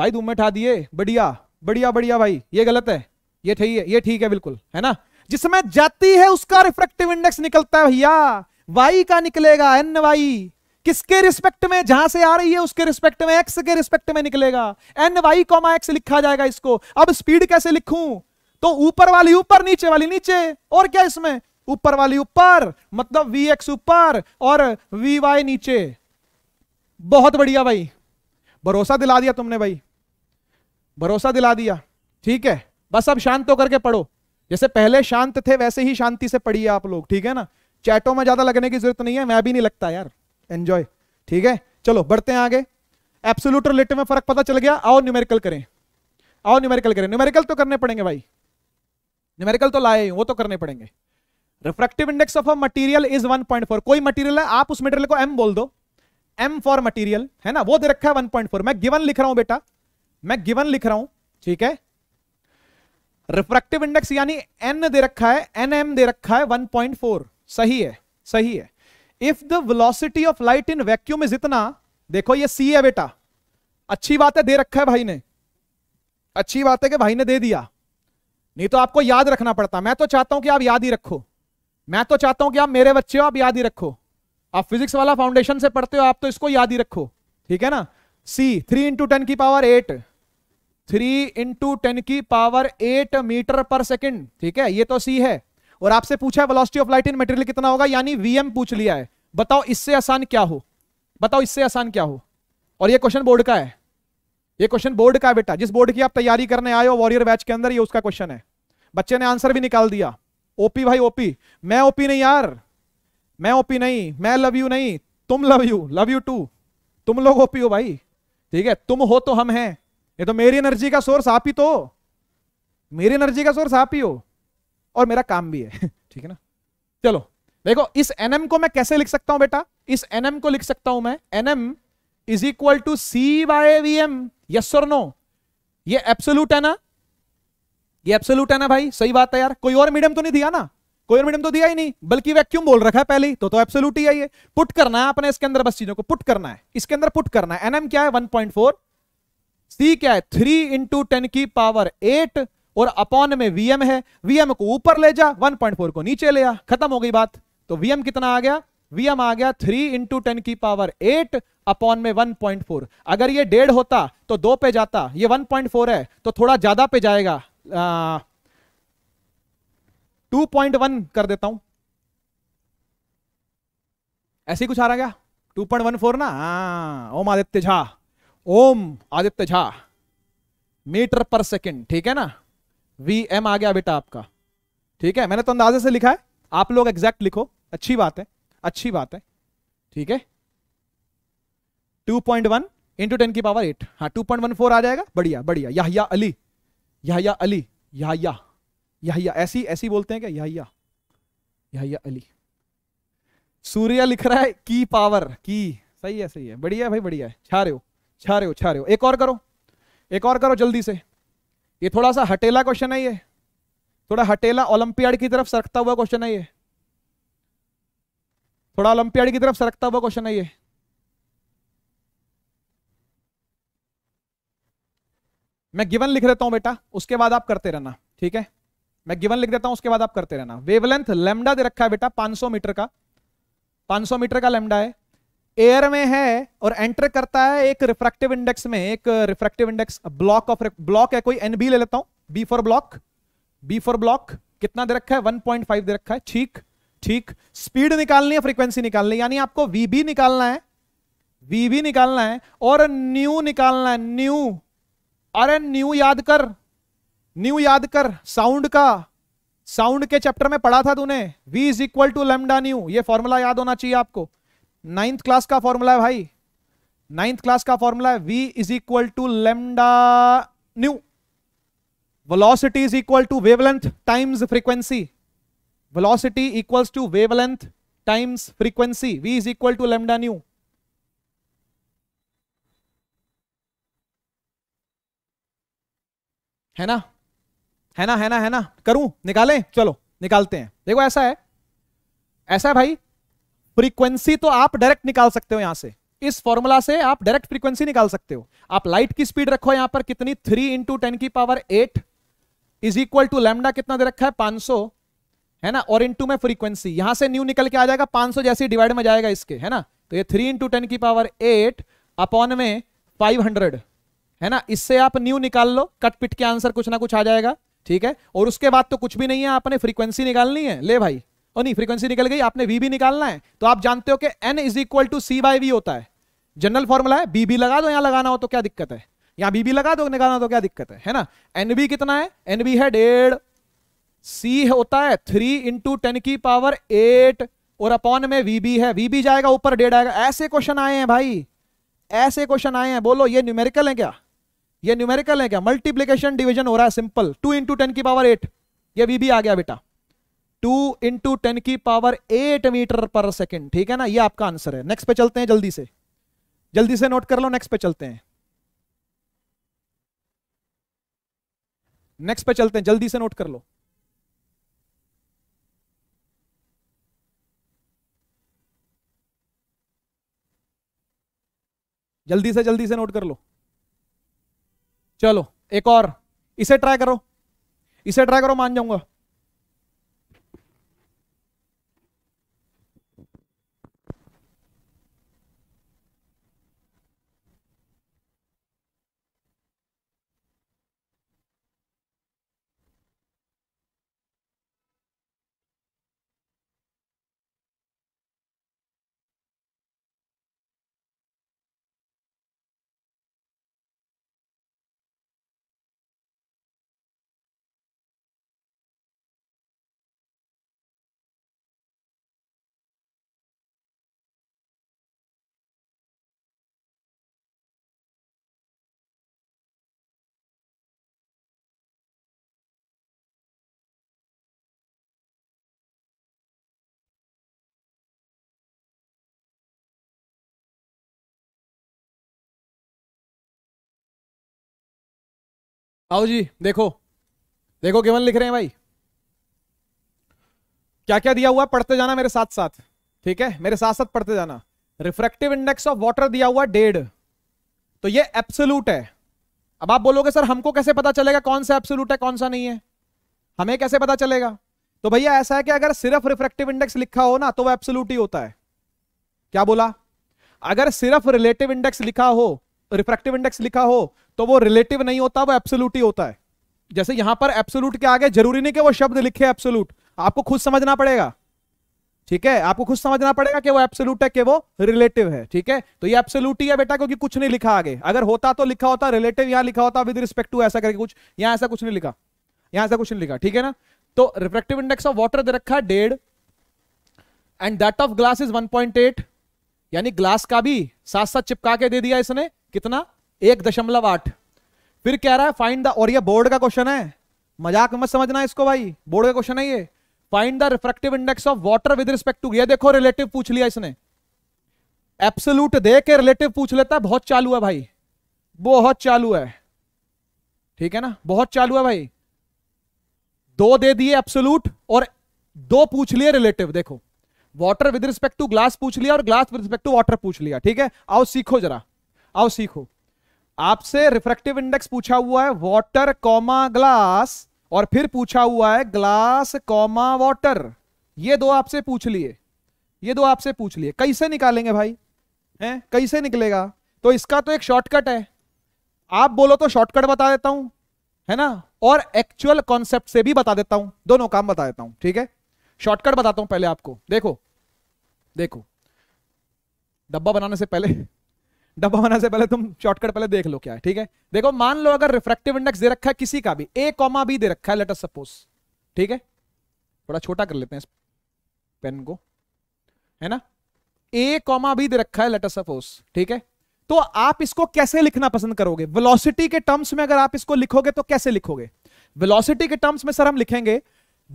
S1: भाई तुम ठा दिए बढ़िया बढ़िया बढ़िया भाई ये गलत है ये ठीक है ये ठीक है बिल्कुल है ना जिसमें जाती है उसका रिफ्रेक्टिव इंडेक्स निकलता है भैया वाई का निकलेगा एन वाई किसके रिस्पेक्ट में जहां से आ रही है उसके रिस्पेक्ट में एक्स के रिस्पेक्ट में निकलेगा एन वाई कॉमा एक्स लिखा जाएगा इसको अब स्पीड कैसे लिखूं तो ऊपर वाली ऊपर नीचे वाली नीचे और क्या इसमें ऊपर वाली ऊपर मतलब वी एक्स ऊपर और वी वाई नीचे बहुत बढ़िया भाई भरोसा दिला दिया तुमने भाई भरोसा दिला दिया ठीक है बस अब शांत होकर के पढ़ो जैसे पहले शांत थे वैसे ही शांति से पढ़िए आप लोग ठीक है ना चैटों में ज्यादा लगने की जरूरत नहीं है मैं भी नहीं लगता यार एंजॉय ठीक है चलो बढ़ते हैं आगे एप्सोलूटर लिट में फर्क पता चल गया आओ न्यूमेरिकल करें आओ न्यूमेरिकल करें न्यूमेरिकल तो करने पड़ेंगे भाई न्यूमेरिकल तो लाए वो तो करने पड़ेंगे refractive index of a material is 1.4 कोई मटेरियल है आप उस मटेरियल को एम बोल दो एम फॉर मटेरियल है ना वो दे रखा है 1.4 मैं गिवन लिख रहा हूं बेटा मैं गिवन लिख रहा हूं ठीक है रिफ्रैक्टिव इंडेक्स यानी एन दे रखा है एन एम दे रखा है 1.4 सही है सही है if the velocity of light in vacuum is इतना देखो ये सी है बेटा अच्छी बात है दे रखा है भाई ने अच्छी बात है कि भाई ने दे दिया नहीं तो आपको याद रखना पड़ता मैं तो चाहता हूं कि आप याद ही रखो मैं तो चाहता हूं कि आप मेरे बच्चे हो आप याद ही रखो आप फिजिक्स वाला फाउंडेशन से पढ़ते हो आप तो इसको याद ही रखो ठीक है ना सी थ्री इंटू टेन की power eight three into ten की power eight metre per second ठीक है ये तो सी है और आपसे पूछा है velocity of light in material कितना होगा यानी वीएम पूछ लिया है बताओ इससे आसान क्या हो बताओ इससे आसान क्या हो और ये क्वेश्चन बोर्ड का है ये क्वेश्चन बोर्ड का है बेटा जिस बोर्ड की आप तैयारी करने आए हो वॉरियर बैच के अंदर ये उसका क्वेश्चन है बच्चे ने आंसर भी निकाल दिया ओपी भाई ओपी मैं ओपी नहीं यार मैं ओपी नहीं मैं लव यू नहीं तुम love you love you too तुम लोग ओपी हो भाई ठीक है तुम हो तो हम हैं ये तो मेरी एनर्जी का सोर्स आप ही तो मेरी एनर्जी का सोर्स आप ही हो और मेरा काम भी है ठीक है ना चलो देखो इस एनएम को मैं कैसे लिख सकता हूं बेटा इस एनएम को लिख सकता हूं मैं N M is equal to C by V M yes और नो ये एप्सोलूट है ना ये एप्सोलूट है ना भाई सही बात है यार कोई और मीडियम तो नहीं दिया ना कोई और मीडियम तो दिया ही नहीं बल्कि वैक्यूम बोल रखा है पहले तो तो एब्सोल्यूट ही है ये पुट करना है अपने इसके अंदर बस चीजों को पुट करना है इसके अंदर पुट करना है एनएम क्या है वन सी क्या है थ्री इंटू टेन की पावर एट और अपॉन में वीएम है वीएम को ऊपर ले जा 1.4 को नीचे ले आ खत्म हो गई बात तो वीएम कितना आ गया वीएम आ गया थ्री इंटू टेन की पावर एट अपॉन में 1.4 अगर ये डेढ़ होता तो दो पे जाता ये 1.4 है तो थोड़ा ज्यादा पे जाएगा आ, 2.1 कर देता हूं ऐसे कुछ आ रहा क्या फोर ना हाँ, ओम आदित्य झा ओम आदित्य झा मीटर पर सेकंड ठीक है ना वी एम आ गया बेटा आपका ठीक है मैंने तो अंदाजे से लिखा है आप लोग एग्जैक्ट लिखो अच्छी बात है अच्छी बात है ठीक है two point one into ten की पावर एट हाँ टू पॉइंट वन फोर आ जाएगा बढ़िया बढ़िया याहिया अली याहिया अली याहिया याहिया ऐसी ऐसी बोलते हैं क्या याहिया याहिया अली सूर्या लिख रहा है की पावर की सही है सही है बढ़िया भाई बढ़िया है छा रहे हो छा रहे हो छा रहे हो एक और करो एक और करो जल्दी से ये थोड़ा सा हटेला क्वेश्चन है ये थोड़ा हटेला ओलंपियाड की तरफ सरकता हुआ क्वेश्चन है ये थोड़ा ओलंपियाड की तरफ सरकता हुआ क्वेश्चन है ये मैं गिवन लिख देता हूं बेटा उसके बाद आप करते रहना ठीक है मैं गिवन लिख देता हूं उसके बाद आप करते रहना वेवलेंथ लेमडा दे रखा है बेटा 500 मीटर का 500 मीटर का लेमडा है एयर में है और एंटर करता है एक रिफ्रैक्टिव इंडेक्स में एक refractive index block of block है कोई एनबी ले लेता हूं B for block B for block कितना दे रखा है 1.5 दे रखा है ठीक ठीक स्पीड निकालनी है फ्रीक्वेंसी निकालनी है यानी आपको वीबी निकालना है वीबी निकालना है और न्यू निकालना है न्यू अरे न्यू याद कर न्यू याद कर साउंड का साउंड के चैप्टर में पढ़ा था तूने V is equal to lambda nu ये फॉर्मूला याद होना चाहिए आपको नाइन्थ क्लास का फॉर्मूला है भाई नाइन्थ क्लास का फॉर्मूला है V is equal to lambda nu velocity is equal to wavelength times frequency velocity equals to wavelength times frequency V is equal to lambda nu है ना है ना है ना है ना करूं निकालें चलो निकालते हैं देखो ऐसा है ऐसा है भाई फ्रीक्वेंसी तो आप डायरेक्ट निकाल सकते हो यहां से इस फॉर्मूला से आप डायरेक्ट फ्रीक्वेंसी निकाल सकते हो आप लाइट की स्पीड रखो यहां पर कितनी थ्री इंटू टेन की power eight is equal to lambda कितना दे रखा है 500 है ना और इंटू में फ्रीक्वेंसी यहां से न्यू निकल के आ जाएगा सौ जैसे डिवाइड में जाएगा इसके है ना तो ये थ्री इंटू टेन की पावर एट अपॉन में हंड्रेड है ना इससे आप न्यू निकाल लो कट पिट के आंसर कुछ ना कुछ आ जाएगा ठीक है और उसके बाद तो कुछ भी नहीं है आपने फ्रीक्वेंसी निकालनी है ले भाई और नहीं फ्रीक्वेंसी निकल गई आपने वी भी निकालना है तो आप जानते हो कि N is equal to C by V होता है जनरल फॉर्मूला है बी भी लगा दो यहाँ लगाना हो तो क्या दिक्कत है यहाँ बी भी लगा दो निकालना तो क्या दिक्कत है है ना एन बी कितना है एन बी है डेढ़ सी होता है थ्री इंटू टेन की पावर एट और अपॉन में वी बी है वी बी जाएगा ऊपर डेढ़ आएगा ऐसे क्वेश्चन आए हैं भाई ऐसे क्वेश्चन आए हैं बोलो ये न्यूमेरिकल है क्या ये न्यूमेरिकल है क्या मल्टीप्लीकेशन डिविजन हो रहा है सिंपल टू इंटू टेन की पावर एट ये वी बी आ गया बेटा टू इंटू टेन की power eight metre per second ठीक है ना ये आपका आंसर है नेक्स्ट पे चलते हैं जल्दी से जल्दी से नोट कर लो नेक्स्ट पे चलते हैं नेक्स्ट पे चलते हैं जल्दी से नोट कर लो जल्दी से जल्दी से नोट कर लो चलो एक और इसे ट्राई करो इसे ट्राई करो मान जाऊंगा आओ जी देखो देखो केवल लिख रहे हैं भाई क्या क्या दिया हुआ है पढ़ते जाना मेरे साथ साथ ठीक है मेरे साथ साथ पढ़ते जाना रिफ्रेक्टिव इंडेक्स ऑफ वाटर दिया हुआ डेढ़ तो ये एप्सोलूट है अब आप बोलोगे सर हमको कैसे पता चलेगा कौन सा एप्सोलूट है कौन सा नहीं है हमें कैसे पता चलेगा तो भैया ऐसा है कि अगर सिर्फ रिफ्रेक्टिव इंडेक्स लिखा हो ना तो वह एप्सोलूट ही होता है क्या बोला अगर सिर्फ रिलेटिव इंडेक्स लिखा हो रिफ्रेक्टिव इंडेक्स लिखा हो तो वो रिलेटिव नहीं होता वो एप्सोलूट ही होता है जैसे यहां पर एप्सोलूट के आगे जरूरी नहीं कि वो शब्द लिखे एप्सोलूट आपको खुद समझना पड़ेगा ठीक है आपको खुद समझना पड़ेगा कि वो एप्सोलूट है कि वो रिलेटिव है ठीक है तो ये एप्सोलूट ही है बेटा क्योंकि कुछ नहीं लिखा आगे अगर होता तो लिखा होता रिलेटिव यहां लिखा होता विद रिस्पेक्ट टू ऐसा करके कुछ यहां ऐसा कुछ नहीं लिखा यहां ऐसा कुछ नहीं लिखा ठीक है ना तो रिफ्रेक्टिव इंडेक्स ऑफ वॉटर दे रखा है डेढ़ and that of glass is one यानी ग्लास का भी साथ साथ चिपका के दे दिया इसने कितना एक दशमलव आठ फिर कह रहा है फाइंड द और ये बोर्ड का क्वेश्चन है मजाक मत समझना इसको भाई बोर्ड का क्वेश्चन है ये find the refractive index of water with respect to ये देखो रिलेटिव पूछ लिया इसने एप्सलूट दे के रिलेटिव पूछ लेता बहुत चालू है भाई बहुत चालू है ठीक है ना बहुत चालू है भाई दो दे दिए एप्सोलूट और दो पूछ लिए रिलेटिव देखो water with respect to glass पूछ लिया और glass with respect to water पूछ लिया ठीक है आओ सीखो जरा आओ सीखो आपसे रिफ्रेक्टिव इंडेक्स पूछा हुआ है वॉटर कॉमा ग्लास और फिर पूछा हुआ है ग्लास कॉमा वॉटर ये दो आपसे पूछ लिए ये दो आपसे पूछ लिए कैसे निकालेंगे भाई हैं कैसे निकलेगा तो इसका तो एक शॉर्टकट है आप बोलो तो शॉर्टकट बता देता हूं है ना और एक्चुअल कॉन्सेप्ट से भी बता देता हूं दोनों काम बता देता हूं ठीक है शॉर्टकट बताता हूं पहले आपको देखो देखो डब्बा बनाने से पहले डब्बा बनाने से पहले तुम शॉर्टकट पहले देख लो क्या है ठीक है देखो मान लो अगर रिफ्रेक्टिव इंडेक्स दे रखा है किसी का भी ए कॉमा बी दे रखा है लेट सपोज ठीक है थोड़ा छोटा कर लेते हैं इस पेन को है ना ए कॉमा बी दे रखा है लेट सपोज ठीक है तो आप इसको कैसे लिखना पसंद करोगे वेलोसिटी के टर्म्स में अगर आप इसको लिखोगे तो कैसे लिखोगे वेलोसिटी के टर्म्स में सर हम लिखेंगे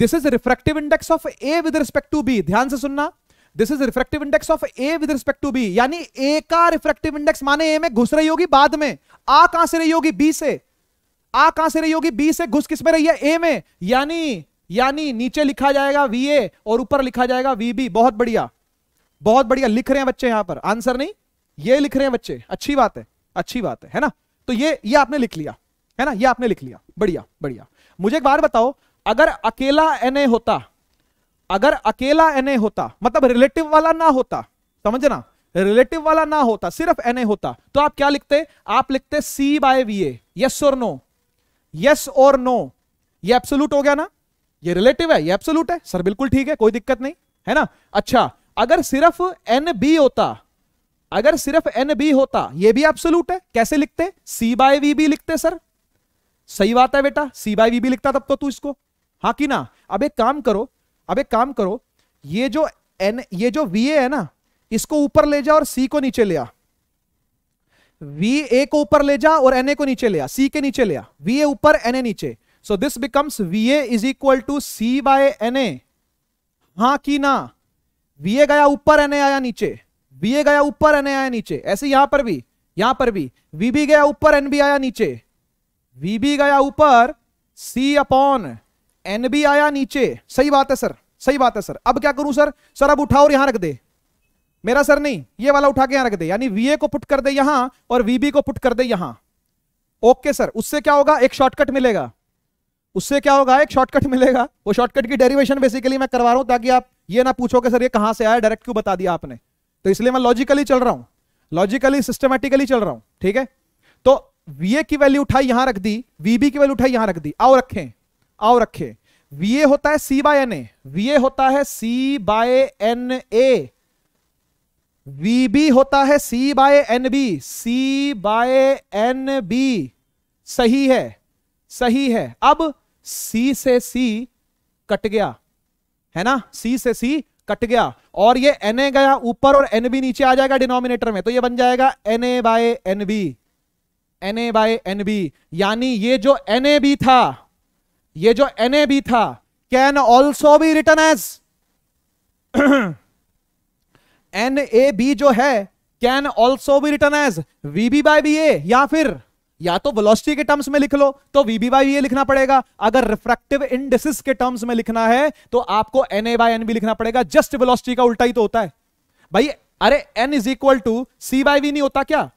S1: this is refractive index of A with respect to B ध्यान से सुनना this is refractive index of A with respect to B यानी ए का रिफ्रेक्टिव इंडेक्स माने ए में घुस रही होगी बाद में आ कहां से रही होगी बी से आ कहां से रही होगी बी से घुस किस में रही है ए में यानी यानी नीचे लिखा जाएगा वी ए और ऊपर लिखा जाएगा वी बी बहुत बढ़िया बहुत बढ़िया लिख रहे हैं बच्चे यहां पर आंसर नहीं ये लिख रहे हैं बच्चे अच्छी बात है अच्छी बात है है ना तो ये ये आपने लिख लिया है ना ये आपने लिख लिया बढ़िया बढ़िया मुझे एक बार बताओ अगर अकेला एन होता अगर अकेला एन होता मतलब रिलेटिव वाला ना होता समझना रिलेटिव वाला ना होता सिर्फ एन होता तो आप क्या लिखते आप लिखते C by V S yes और नो यस और नो ये एब्सोल्यूट हो गया ना ये रिलेटिव है ये एब्सोल्यूट है सर बिल्कुल ठीक है कोई दिक्कत नहीं है ना अच्छा अगर सिर्फ एन बी होता अगर सिर्फ एन बी होता ये भी एब्सोल्यूट है कैसे लिखते सी बाय वी बी लिखते सर सही बात है बेटा सी बाय वी बी लिखता तब तो तू इसको हाँ कि ना अब एक काम करो अब एक काम करो ये जो एन ये जो वी ए है ना इसको ऊपर ले जा और सी को नीचे ले आ वी ए को ऊपर ले जा और एन ए को नीचे ले आ सी के नीचे ले आ वी ए ऊपर एन ए नीचे so this becomes V A is equal to C by N A हां कि ना वी ए गया ऊपर एन ए आया नीचे वी ए गया ऊपर एन ए आया नीचे ऐसे यहां पर भी यहां पर भी वी बी गया ऊपर एन बी आया नीचे वी बी गया ऊपर सी अपॉन एन भी आया नीचे सही बात है सर सही बात है सर अब क्या करूं सर सर अब उठाओ और यहां रख दे मेरा सर नहीं ये वाला उठा के यहां रख दे यानी वीए को पुट कर दे यहां और वीबी को पुट कर दे यहां ओके सर उससे क्या होगा एक शॉर्टकट मिलेगा उससे क्या होगा एक शॉर्टकट मिलेगा वो शॉर्टकट की डेरिवेशन बेसिकली मैं करवा रहा हूं ताकि आप ये ना पूछोगे सर ये कहां से आया डायरेक्ट क्यों बता दिया आपने तो इसलिए मैं लॉजिकली चल रहा हूं लॉजिकली सिस्टमेटिकली चल रहा हूं ठीक है तो वीए की वैल्यू उठाई यहां रख दी वीबी की वैल्यू उठाई यहां रख दी आओ रखें आओ रखे ए होता है C by N A A होता है C by N A B होता है C by N B C by N B सही है सही है अब सी से सी कट गया है ना सी से सी कट गया और ये एन ए गया ऊपर और एन बी नीचे आ जाएगा डिनोमिनेटर में तो ये बन जाएगा N A by N B N A by N B यानी ये जो एन ए बी था ये जो एन भी था कैन ऑल्सो भी return as N A B जो है कैन ऑल्सो भी return as B by B A या फिर या तो वेलोसिटी के टर्म्स में लिख लो तो वीबी बाई ए लिखना पड़ेगा अगर रिफ्रेक्टिव इंडेसिस के टर्म्स में लिखना है तो आपको N A by N B लिखना पड़ेगा जस्ट वेलोसिटी का उल्टा ही तो होता है भाई अरे N is equal to C by V नहीं होता क्या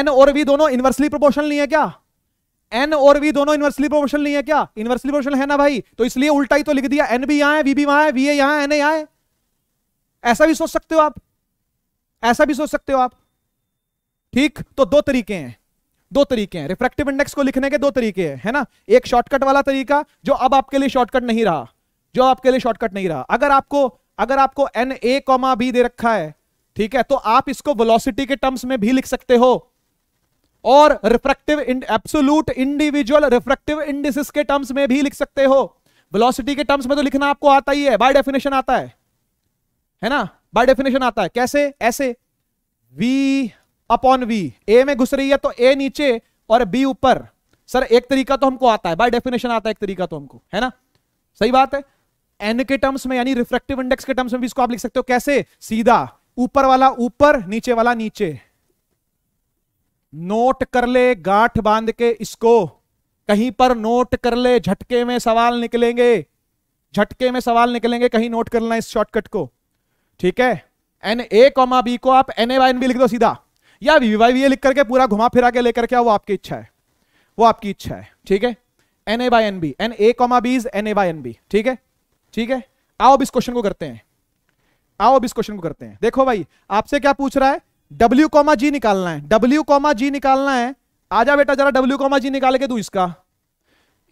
S1: एन और वी दोनों इनवर्सली प्रोपोर्शनल नहीं है क्या एन और वी दोनों इनवर्सली प्रोपोर्शनल नहीं है क्या इनवर्सली प्रोपोर्शनल है ना भाई तो इसलिए उल्टा ही तो लिख दिया एन भी यहां है वी भी वहां है वी ए यहां है एन ए यहां है ऐसा भी सोच सकते हो आप ऐसा भी सोच सकते हो आप ठीक तो दो तरीके हैं दो तरीके हैं रिफ्रैक्टिव इंडेक्स को लिखने के दो तरीके हैं है ना एक शॉर्टकट वाला तरीका जो अब आपके लिए शॉर्टकट नहीं रहा जो आपके लिए शॉर्टकट नहीं रहा अगर आपको अगर आपको एन ए कॉमा बी दे रखा है ठीक है तो आप इसको वेलोसिटी के टर्म्स में भी लिख सकते हो और refractive absolute individual refractive indices के टर्म्स में भी लिख सकते हो वेलोसिटी के टर्म्स में तो लिखना आपको आता ही है बाय डेफिनेशन आता है है ना बाय डेफिनेशन आता है कैसे ऐसे v अपॉन v a में घुस रही है तो a नीचे और b ऊपर सर एक तरीका तो हमको आता है बाय डेफिनेशन आता है एक तरीका तो हमको है ना सही बात है एन के टर्म्स में यानी रिफ्रेक्टिव इंडेक्स के टर्म्स में भी इसको आप लिख सकते हो कैसे सीधा ऊपर वाला ऊपर नीचे वाला नीचे नोट कर ले गांठ बांध के इसको कहीं पर नोट कर ले झटके में सवाल निकलेंगे झटके में सवाल निकलेंगे कहीं नोट कर लेना इस शॉर्टकट को ठीक है एन ए कॉमा बी को आप N A by N B लिख दो सीधा या वी वाई वी लिख करके पूरा घुमा फिरा के लेकर के आओ वो आपकी इच्छा है वो आपकी इच्छा है ठीक है N A by N B N A comma B is N A by N B ठीक है ठीक है आओ अब इस क्वेश्चन को करते हैं आओ अब इस क्वेश्चन को करते हैं देखो भाई आपसे क्या पूछ रहा है W कॉमा जी निकालना है W कॉमा जी निकालना है आजा बेटा जरा W कॉमा जी निकाल के दू इसका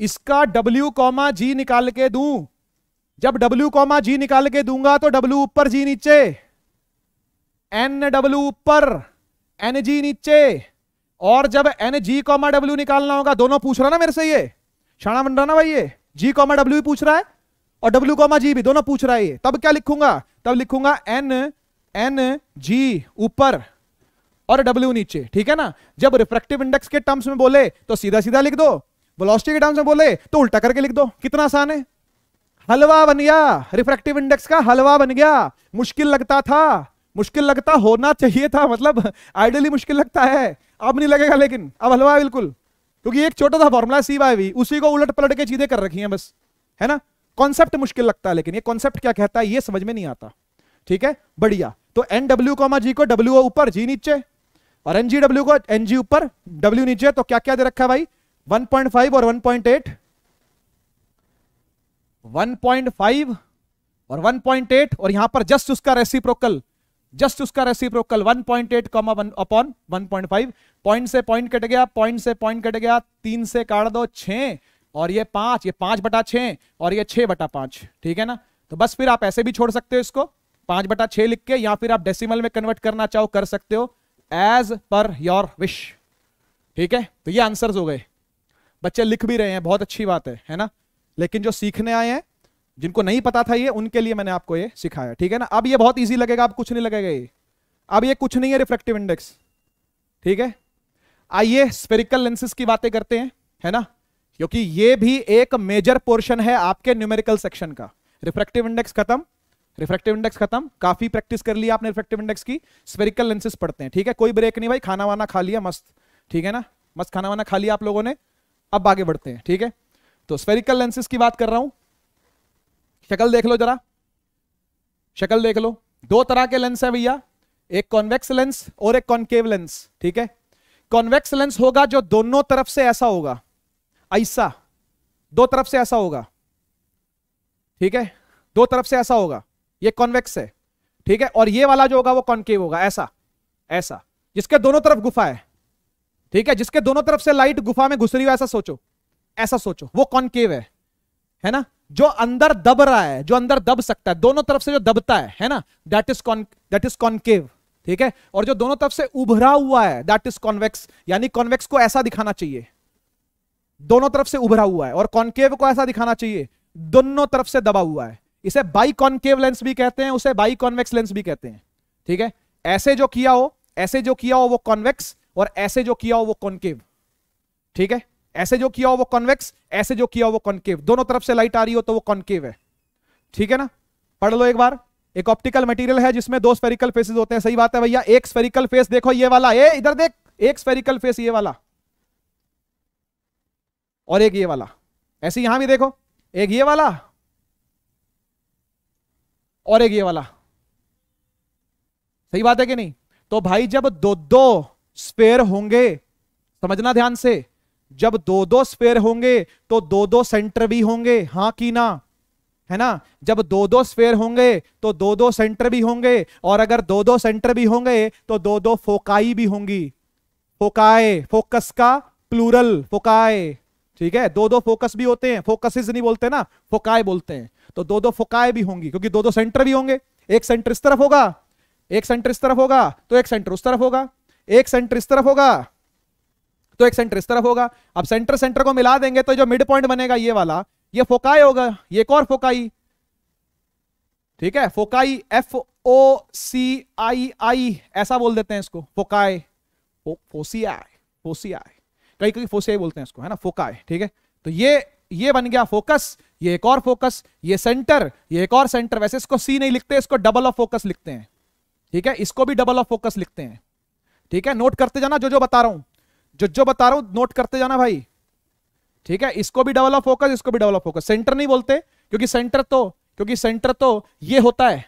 S1: इसका W कॉमा जी निकाल के दू जब W कॉमा जी निकाल के दूंगा तो W ऊपर जी नीचे N W ऊपर N G नीचे और जब एन जी कॉमा डब्ल्यू निकालना होगा दोनों पूछ रहा ना मेरे से ये शाणा बन रहा ना भाई ये जी कॉमा डब्ल्यू पूछ रहा है और डब्ल्यू कॉमा जी भी दोनों पूछ रहा है ये तब क्या लिखूंगा तब लिखूंगा एन एन जी ऊपर और डब्ल्यू नीचे ठीक है ना जब रिफ्रेक्टिव इंडेक्स के टर्म्स में बोले तो सीधा सीधा लिख दो वेलोसिटी के टर्म्स में बोले तो उल्टा करके लिख दो कितना आसान है हलवा बन गया रिफ्रेक्टिव इंडेक्स का हलवा बन गया मुश्किल लगता था मुश्किल लगता होना चाहिए था मतलब आइडियली मुश्किल लगता है अब नहीं लगेगा लेकिन अब हलवा बिल्कुल क्योंकि एक छोटा सा फॉर्मूला सी वाई वी उसी को उलट पलट के चीजें कर रखी हैं बस है ना कॉन्सेप्ट मुश्किल लगता है लेकिन ये कॉन्सेप्ट क्या कहता है ये समझ में नहीं आता ठीक है बढ़िया तो एन डब्ल्यू कॉमा जी को डब्ल्यू ऊपर जी नीचे और एन जी डब्ल्यू को एन जी ऊपर डब्ल्यू नीचे तो क्या क्या दे रखा है भाई 1.5 और 1.8 1.5 और 1.8 और यहां पर जस्ट उसका रेसिप्रोकल जस्ट उसका reciprocal 1.8 comma one upon one point five point से पॉइंट कट गया पॉइंट से पॉइंट कट गया तीन से काट दो छह और ये पांच ये पांच बटा छह और ये छह बटा पांच ठीक है ना तो बस फिर आप ऐसे भी छोड़ सकते हो इसको पांच बटा छह लिख के या फिर आप डेसिमल में कन्वर्ट करना चाहो कर सकते हो एज पर योर विश ठीक है तो ये आंसर्स हो गए बच्चे लिख भी रहे हैं बहुत अच्छी बात है है ना लेकिन जो सीखने आए हैं जिनको नहीं पता था ये उनके लिए मैंने आपको ये सिखाया ठीक है ना अब ये बहुत ईजी लगेगा अब कुछ नहीं लगेगा ये अब ये कुछ नहीं है रिफ्लेक्टिव इंडेक्स ठीक है आइए स्पेरिकल लेंसेज की बातें करते हैं है ना क्योंकि ये भी एक मेजर पोर्शन है आपके न्यूमेरिकल सेक्शन का रिफ्लेक्टिव इंडेक्स खत्म रिफ्रेक्टिव इंडेक्स खत्म काफी प्रैक्टिस कर लिया आपने रिफ्रेक्टिव इंडेक्स की स्पेरिकल लेंसेज पढ़ते हैं ठीक है कोई ब्रेक नहीं भाई खाना वाना खा लिया मस्त ठीक है ना मस्त खाना वाना खा लिया आप लोगों ने अब आगे बढ़ते हैं ठीक है तो स्पेरिकल लेंसेज की बात कर रहा हूं शकल देख लो जरा शकल देख लो दो तरह के लेंस है भैया एक कॉन्वेक्स लेंस और एक कॉन्केव लेंस ठीक है कॉन्वेक्स लेंस होगा जो दोनों तरफ से ऐसा होगा ऐसा दो तरफ से ऐसा होगा ठीक है दो तरफ से ऐसा होगा ये कॉन्वेक्स है ठीक है और ये वाला जो होगा वो कॉन्केव होगा ऐसा ऐसा जिसके दोनों तरफ गुफा है ठीक है जिसके दोनों तरफ से लाइट गुफा में घुस रही हो ऐसा सोचो ऐसा सोचो वो कॉन्केव है है ना जो अंदर दब रहा है जो अंदर दब सकता है दोनों तरफ से जो दबता है है ना that is con that is concave ठीक है और जो दोनों तरफ से उभरा हुआ है दैट इज कॉन्वेक्स यानी कॉन्वेक्स को ऐसा दिखाना चाहिए दोनों तरफ से उभरा हुआ है और कॉन्केव को ऐसा दिखाना चाहिए दोनों तरफ से दबा हुआ है इसे बाई कॉन्केव लेंस भी कहते हैं उसे बाई कॉन्वेक्स लेंस भी कहते हैं ठीक है ऐसे जो किया हो ऐसे जो किया हो वो कॉन्वेक्स और ऐसे जो किया हो वो कॉन्केव ठीक है ऐसे जो किया हो वो कॉन्वेक्स ऐसे जो किया हो वो कॉन्केव दोनों तरफ से लाइट आ रही हो तो वो कॉन्केव है ठीक है ना पढ़ लो एक बार एक ऑप्टिकल मटेरियल है जिसमें दो स्फेरिकल फेसेस होते हैं सही बात है भैया एक स्फेरिकल फेस देखो ये वाला ए इधर देख एक स्फेरिकल फेस ये वाला और एक ये वाला ऐसे यहां भी देखो एक ये वाला और एक ये वाला सही बात है कि नहीं तो भाई जब दो दो स्पेयर होंगे समझना ध्यान से जब दो दो स्पेयर होंगे तो दो दो सेंटर भी होंगे हाँ की ना है ना जब दो दो स्पेयर होंगे तो दो दो सेंटर भी होंगे और अगर दो दो सेंटर भी होंगे तो दो दो फोकाई भी होंगी फोकाए फोकस का प्लूरल फोकाए ठीक है दो दो फोकस भी होते हैं फोकसिस नहीं बोलते ना फोकाए बोलते हैं तो दो दो फुकाए भी होंगी क्योंकि दो दो सेंटर भी होंगे एक सेंटर इस तरफ होगा एक सेंटर इस तरफ होगा तो एक सेंटर उस तरफ होगा एक सेंटर इस तरफ होगा तो एक सेंटर इस तरफ होगा अब सेंटर सेंटर को मिला देंगे तो जो मिड पॉइंट बनेगा ये वाला ये फोकाई होगा ये एक और फोकाई ठीक है फोकाई एफ ओ सी आई आई ऐसा बोल देते हैं इसको फोकाई फोसी आई फोसी आई कई कई फोसी आई बोलते हैं इसको है ना फोकाई ठीक है तो ये ये बन गया फोकस ये एक और फोकस ये सेंटर ये एक और सेंटर वैसे इसको सी नहीं लिखते इसको डबल ऑफ फोकस लिखते हैं ठीक है इसको भी डबल ऑफ फोकस लिखते हैं ठीक है नोट करते जाना जो जो बता रहा हूं जो जो बता रहा हूं नोट करते जाना भाई ठीक है इसको भी डबल ऑफ फोकस इसको भी डबल ऑफ फोकस सेंटर नहीं बोलते क्योंकि सेंटर तो क्योंकि सेंटर तो ये होता है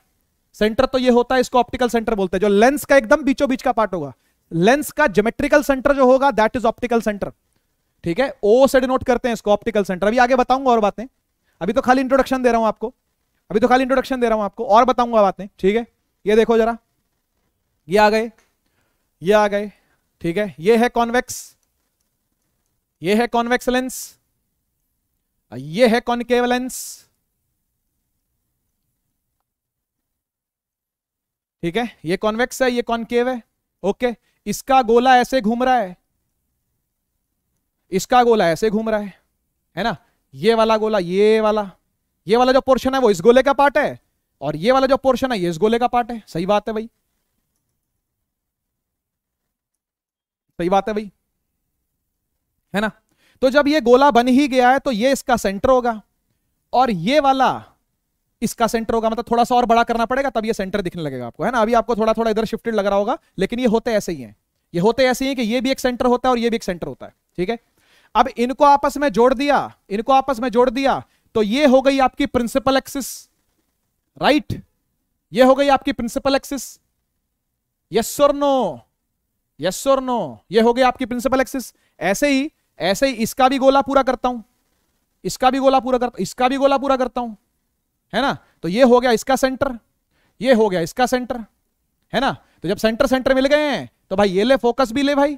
S1: सेंटर तो ये होता है इसको ऑप्टिकल सेंटर बोलते हैं जो लेंस का एकदम बीचों बीच का पार्ट होगा लेंस का जोमेट्रिकल सेंटर जो होगा दैट इज ऑप्टिकल सेंटर ठीक है ओ से डिनोट करते हैं इसको ऑप्टिकल सेंटर अभी आगे बताऊंगा और बातें अभी तो खाली इंट्रोडक्शन दे रहा हूं आपको अभी तो खाली इंट्रोडक्शन दे रहा हूं आपको और बताऊंगा बातें ठीक है ये देखो जरा ये आ गए ये आ गए ठीक है ये है कॉन्वेक्स ये है कॉन्वेक्स लेंस ये है कॉन्केव लेंस ठीक है ये कॉन्वेक्स है ये कॉनकेव है ओके इसका गोला ऐसे घूम रहा है इसका गोला ऐसे घूम रहा है है ना ये वाला गोला ये वाला ये वाला जो पोर्शन है वो इस गोले का पार्ट है और ये वाला जो पोर्शन है ये इस गोले का पार्ट है सही बात है भाई सही बात है भाई है ना तो जब ये गोला बन ही गया है तो ये इसका सेंटर होगा और ये वाला इसका सेंटर होगा मतलब थोड़ा सा और बड़ा करना पड़ेगा तब ये सेंटर दिखने लगेगा आपको है ना अभी आपको थोड़ा थोड़ा इधर शिफ्टेड लग रहा होगा लेकिन ये होते ऐसे ही हैं ये होते ऐसे ही है कि ये भी एक सेंटर होता है और ये भी एक सेंटर होता है ठीक है अब इनको आपस में जोड़ दिया इनको आपस में जोड़ दिया तो ये हो गई आपकी प्रिंसिपल एक्सिस राइट ये हो गई आपकी प्रिंसिपल एक्सिस यस और नो यस और नो ये हो गई आपकी प्रिंसिपल एक्सिस ऐसे ही ऐसे ही इसका भी गोला पूरा करता हूं इसका भी गोला पूरा करता इसका भी गोला पूरा करता हूं है ना तो ये हो गया इसका सेंटर ये हो गया इसका सेंटर है ना तो जब सेंटर सेंटर मिल गए हैं तो भाई ये ले फोकस भी ले भाई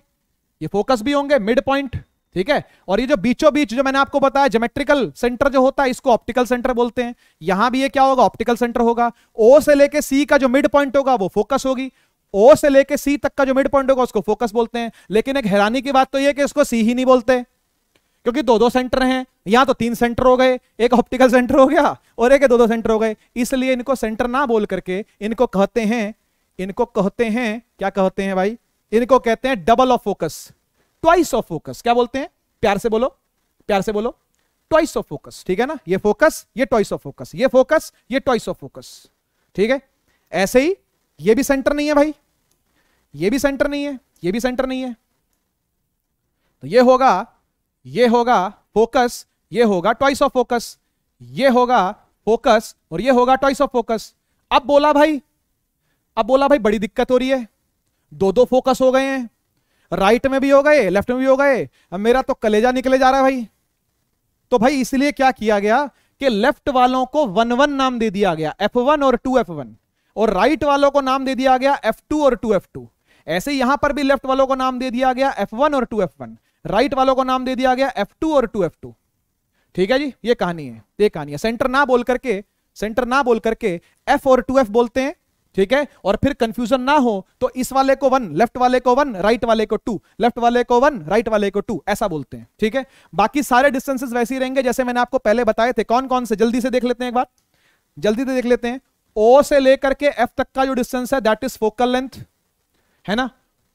S1: ये फोकस भी होंगे मिड पॉइंट ठीक है और ये जो बीचों बीच जो मैंने आपको बताया जोमेट्रिकल सेंटर जो होता है इसको ऑप्टिकल सेंटर बोलते हैं यहां भी ये क्या होगा ऑप्टिकल सेंटर होगा ओ से लेके सी का जो मिड पॉइंट होगा वो फोकस होगी ओ से लेके सी तक का जो मिड पॉइंट होगा उसको फोकस बोलते हैं लेकिन एक हैरानी की बात तो यह कि इसको सी ही नहीं बोलते क्योंकि दो दो सेंटर हैं यहां तो तीन सेंटर हो गए एक ऑप्टिकल सेंटर हो गया और एक दो दो सेंटर हो गए इसलिए इनको सेंटर ना बोल करके इनको कहते हैं इनको कहते हैं क्या कहते हैं भाई इनको कहते हैं double of focus twice of focus क्या बोलते हैं प्यार से बोलो प्यार से बोलो ट्वाइस ऑफ फोकस ठीक है ना ये फोकस ये ट्वाइस ऑफ फोकस ये फोकस ये ट्वाइस ऑफ फोकस ठीक है ऐसे ही ये भी सेंटर नहीं है भाई ये भी सेंटर नहीं है ये भी सेंटर नहीं है तो ये होगा ये होगा फोकस ये होगा ट्वाइस ऑफ फोकस ये होगा फोकस और ये होगा ट्वाइस ऑफ फोकस अब बोला भाई अब बोला भाई बड़ी दिक्कत हो रही है दो दो फोकस हो गए हैं राइट में भी हो गए लेफ्ट में भी हो गए मेरा तो कलेजा निकले जा रहा है भाई तो भाई इसलिए क्या किया गया कि लेफ्ट वालों को वन वन नाम दे दिया गया एफ वन और टू एफ वन और राइट वालों को नाम दे दिया गया एफ टू और टू एफ टू ऐसे यहां पर भी लेफ्ट वालों को नाम दे दिया गया एफ वन और टू एफ वन राइट वालों को नाम दे दिया गया एफ टू और टू एफ टू ठीक है जी ये कहानी है ये कहानी है सेंटर ना बोल करके सेंटर ना बोल करके एफ और टू एफ बोलते हैं ठीक है और फिर कंफ्यूजन ना हो तो इस वाले को वन लेफ्ट वाले को वन राइट वाले को टू लेफ्ट वाले को वन राइट वाले को टू ऐसा बोलते हैं ठीक है बाकी सारे डिस्टेंसेस वैसे ही रहेंगे जैसे मैंने आपको पहले बताए थे कौन कौन से जल्दी से देख लेते हैं एक बार जल्दी से देख लेते हैं ओ से लेकर के एफ तक का जो डिस्टेंस है दैट इज फोकल लेंथ है ना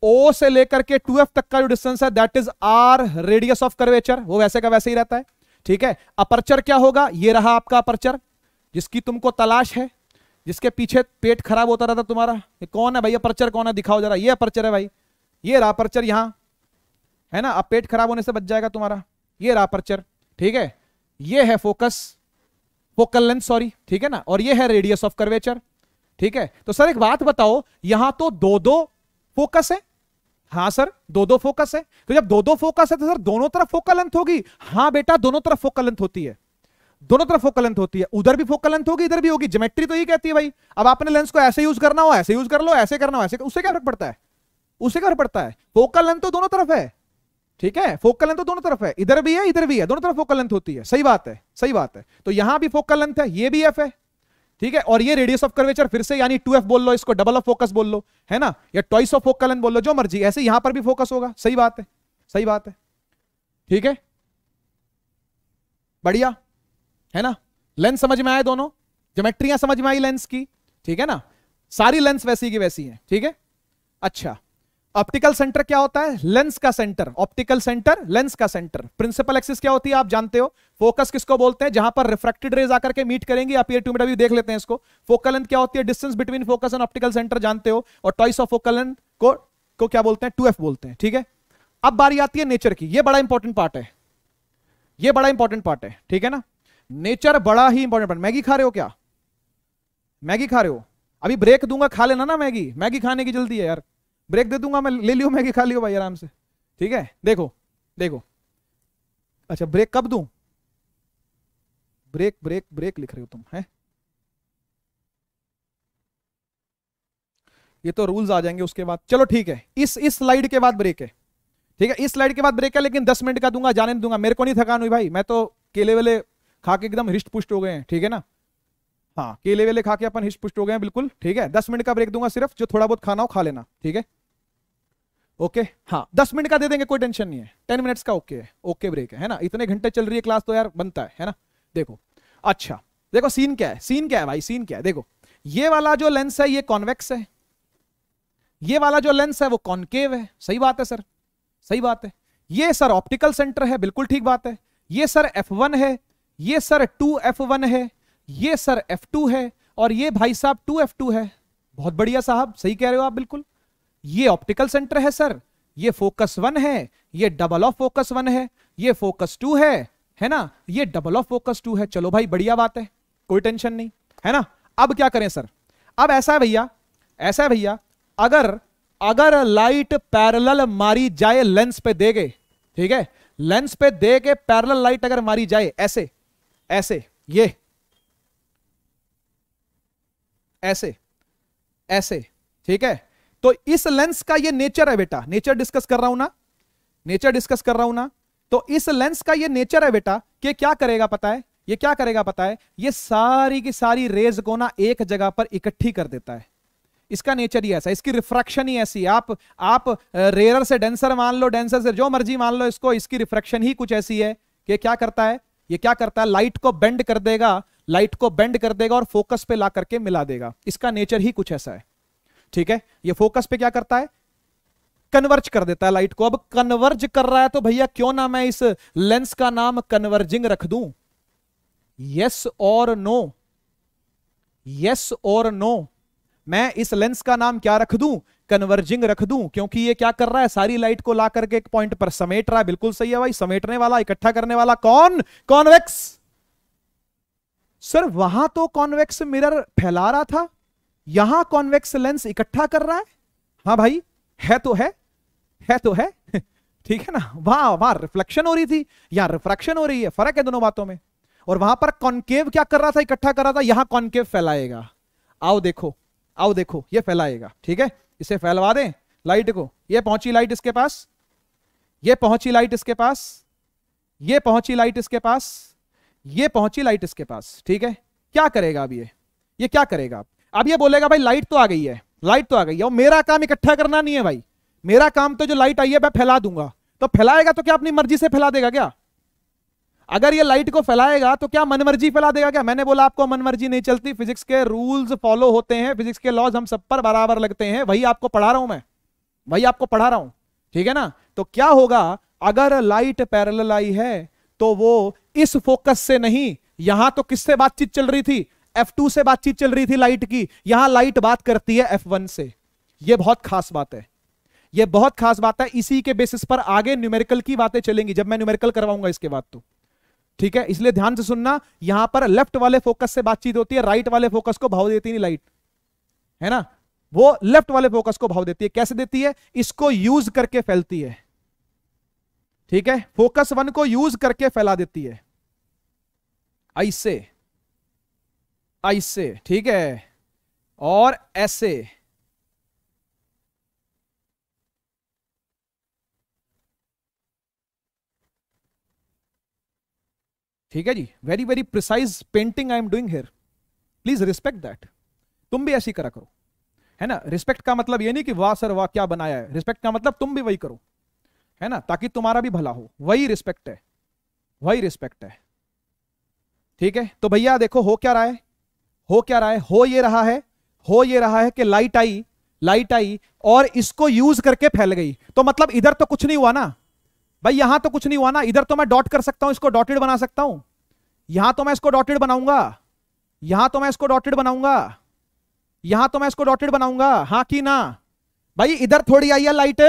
S1: ओ से लेकर के टू एफ तक का जो डिस्टेंस है that is R radius of curvature वो वैसे का वैसे ही रहता है ठीक है अपर्चर क्या होगा ये रहा आपका अपर्चर जिसकी तुमको तलाश है जिसके पीछे पेट खराब होता रहता तुम्हारा ये कौन है भैया परचर कौन है दिखाओ जरा ये परचर है भाई ये रहा परचर यहाँ है ना अब पेट खराब होने से बच जाएगा तुम्हारा ये रहा परचर ठीक है ये है फोकस फोकल लेंथ सॉरी ठीक है ना और ये है रेडियस ऑफ कर्वेचर ठीक है तो सर एक बात बताओ यहां तो दो दो फोकस है हाँ सर दो दो फोकस है तो जब दो दो फोकस है तो सर दोनों तरफ फोकल लेंथ होगी हाँ बेटा दोनों तरफ फोकल लेंथ होती है दोनों तरफ फोकल लेंथ होती है उधर भी फोकल लेंथ होगी इधर भी होगी जोमेट्री तो ये कहती है भाई अब आपने लेंस को ऐसे यूज करना हो ऐसे यूज कर लो ऐसे करना हो ऐसे उससे क्या फर्क पड़ता है उससे क्या फर्क पड़ता है फोकल लेंथ तो दोनों तरफ है ठीक है फोकल लेंथ तो दोनों तरफ है इधर भी है इधर भी है दोनों तरफ फोकल लेंथ होती है सही बात है सही बात है तो यहां भी फोकल लेंथ है ये भी एफ है ठीक है और ये रेडियस ऑफ कर्वेचर फिर से यानी टू एफ बोल लो इसको डबल ऑफ फोकस बोल लो है ना या टॉइस ऑफ फोकल लेंथ बोल लो जो मर्जी ऐसे यहां पर भी फोकस होगा सही बात है सही बात है ठीक है बढ़िया है ना लेंस समझ में आए दोनों ज्योमेट्रियां समझ में आई लेंस की ठीक है ना सारी लेंस वैसी की वैसी है ठीक है अच्छा ऑप्टिकल सेंटर क्या होता है लेंस का सेंटर ऑप्टिकल सेंटर लेंस का सेंटर प्रिंसिपल एक्सिस क्या होती है आप जानते हो फोकस किसको बोलते हैं जहां पर रिफ्रेक्टेड रेज आकर के मीट करेंगे आप ये टू मीटर व्यू देख लेते हैं इसको फोकल लेंथ क्या होती है distance between focus and optical centre जानते हो और टॉइस ऑफ फोकल लेंथ को को क्या बोलते हैं टू बोलते हैं ठीक है अब बारी आती है नेचर की यह बड़ा इंपॉर्टेंट पार्ट है यह बड़ा इंपॉर्टेंट पार्ट है ठीक है ना नेचर बड़ा ही इंपॉर्टेंट मैगी खा रहे हो क्या मैगी खा रहे हो अभी ब्रेक दूंगा खा लेना ना मैगी मैगी खाने की जल्दी है यार ब्रेक दे दूंगा मैं ले लियो मैगी खा लियो भाई आराम से ठीक है देखो देखो अच्छा ब्रेक कब दू ब्रेक ब्रेक ब्रेक लिख रहे हो तुम है ये तो रूल्स आ जाएंगे उसके बाद चलो ठीक है इस इस स्लाइड के बाद ब्रेक है ठीक है इस स्लाइड के बाद ब्रेक है लेकिन दस मिनट का दूंगा जाने दूंगा मेरे को नहीं थकान हुई भाई मैं तो केले वेले खा के एकदम हृष्ट पुष्ट हो गए हैं ठीक है ना हाँ केले वेले खा के अपन हिस्ट पुष्ट हो गए हैं बिल्कुल ठीक है दस मिनट का ब्रेक दूंगा सिर्फ जो थोड़ा बहुत खाना हो खा लेना ठीक है ओके हाँ दस मिनट का दे देंगे कोई टेंशन नहीं है टेन मिनट्स का ओके है ओके ब्रेक है ना इतने घंटे चल रही है क्लास तो यार बनता है है ना देखो अच्छा देखो सीन क्या है सीन क्या है भाई सीन क्या है देखो ये वाला जो लेंस है ये कॉन्वेक्स है ये वाला जो लेंस है वो कॉन्केव है सही बात है सर सही बात है ये सर ऑप्टिकल सेंटर है बिल्कुल ठीक बात है ये सर F1 है ये सर टू एफ वन है ये सर एफ टू है और ये भाई साहब टू एफ टू है बहुत बढ़िया साहब सही कह रहे हो आप बिल्कुल ये ऑप्टिकल सेंटर है सर ये फोकस वन है ये डबल ऑफ फोकस वन है ये फोकस टू है है ना ये डबल ऑफ फोकस टू है चलो भाई बढ़िया बात है कोई टेंशन नहीं है ना अब क्या करें सर अब ऐसा है भैया ऐसा है भैया अगर अगर लाइट पैरेलल मारी जाए लेंस पे गए ठीक है लेंस पे दे के पैरेलल लाइट अगर मारी जाए ऐसे ऐसे ये ऐसे ऐसे ठीक है तो इस लेंस का ये नेचर है बेटा नेचर डिस्कस कर रहा हूं ना नेचर डिस्कस कर रहा हूं ना तो इस लेंस का ये नेचर है बेटा कि क्या करेगा पता है ये क्या करेगा पता है ये सारी की सारी रेज को ना एक जगह पर इकट्ठी कर देता है इसका नेचर ही ऐसा इसकी रिफ्रैक्शन ही ऐसी आप आप रेयर से डेंसर मान लो डेंसर से जो मर्जी मान लो इसको इसकी रिफ्रैक्शन ही कुछ ऐसी है कि क्या करता है ये क्या करता है लाइट को बेंड कर देगा लाइट को बेंड कर देगा और फोकस पे ला करके मिला देगा इसका नेचर ही कुछ ऐसा है ठीक है ये फोकस पे क्या करता है कन्वर्ज कर देता है लाइट को अब कन्वर्ज कर रहा है तो भैया क्यों ना मैं इस लेंस का नाम कन्वर्जिंग रख दू यस और नो यस और नो मैं इस लेंस का नाम क्या रख दूं कन्वर्जिंग रख दूं क्योंकि ये क्या कर रहा है सारी लाइट को ला करके एक पॉइंट पर समेट रहा है बिल्कुल सही है भाई समेटने वाला इकट्ठा करने वाला कौन कॉन्वेक्स सर वहां तो कॉन्वेक्स मिरर फैला रहा था यहां कॉन्वेक्स लेंस इकट्ठा कर रहा है हाँ भाई है तो है है तो है ठीक है ना वहां वहां रिफ्लेक्शन हो रही थी यहां रिफ्रैक्शन हो रही है फर्क है दोनों बातों में और वहां पर कॉन्केव क्या कर रहा था इकट्ठा कर रहा था यहां कॉन्केव फैलाएगा आओ देखो आओ देखो ये फैलाएगा ठीक है इसे फैलवा दें लाइट को ये पहुंची लाइट इसके पास ये पहुंची लाइट इसके पास ये पहुंची लाइट इसके पास ये पहुंची लाइट इसके पास ठीक है क्या करेगा अब ये ये क्या करेगा अब ये बोलेगा भाई लाइट तो आ गई है लाइट तो आ गई है और मेरा काम इकट्ठा करना नहीं है भाई मेरा काम तो जो लाइट आई है मैं फैला दूंगा तो फैलाएगा तो क्या अपनी मर्जी से फैला देगा क्या अगर ये लाइट को फैलाएगा तो क्या मनमर्जी फैला देगा क्या मैंने बोला आपको मनमर्जी नहीं चलती फिजिक्स के रूल्स फॉलो होते हैं फिजिक्स के लॉज हम सब पर बराबर लगते हैं वही आपको पढ़ा रहा हूं मैं वही आपको पढ़ा रहा हूं ठीक है ना तो क्या होगा अगर लाइट पैरल आई है तो वो इस फोकस से नहीं यहां तो किससे बातचीत चल रही थी एफ से बातचीत चल रही थी लाइट की यहां लाइट बात करती है एफ से यह बहुत खास बात है यह बहुत खास बात है इसी के बेसिस पर आगे न्यूमेरिकल की बातें चलेंगी जब मैं न्यूमेरिकल करवाऊंगा इसके बाद तो ठीक है इसलिए ध्यान से सुनना यहां पर लेफ्ट वाले फोकस से बातचीत होती है राइट वाले फोकस को भाव देती नहीं लाइट है ना वो लेफ्ट वाले फोकस को भाव देती है कैसे देती है इसको यूज करके फैलती है ठीक है फोकस वन को यूज करके फैला देती है ऐसे ऐसे ठीक है और ऐसे ठीक है जी very very precise painting I am doing here please respect that तुम भी ऐसी करा करो है ना रिस्पेक्ट का मतलब ये नहीं कि वाह सर वाह क्या बनाया है रिस्पेक्ट का मतलब तुम भी वही करो है ना ताकि तुम्हारा भी भला हो वही रिस्पेक्ट है वही रिस्पेक्ट है ठीक है तो भैया देखो हो क्या रहा है हो क्या रहा है हो ये रहा है हो ये रहा है कि लाइट आई लाइट आई और इसको यूज करके फैल गई तो मतलब इधर तो कुछ नहीं हुआ ना भाई यहां तो कुछ नहीं हुआ ना इधर तो मैं डॉट कर सकता हूं इसको डॉटेड बना सकता हूं यहां तो मैं इसको डॉटेड बनाऊंगा यहां तो मैं इसको डॉटेड बनाऊंगा यहां तो मैं इसको डॉटेड बनाऊंगा हाँ की ना भाई इधर थोड़ी आई है लाइट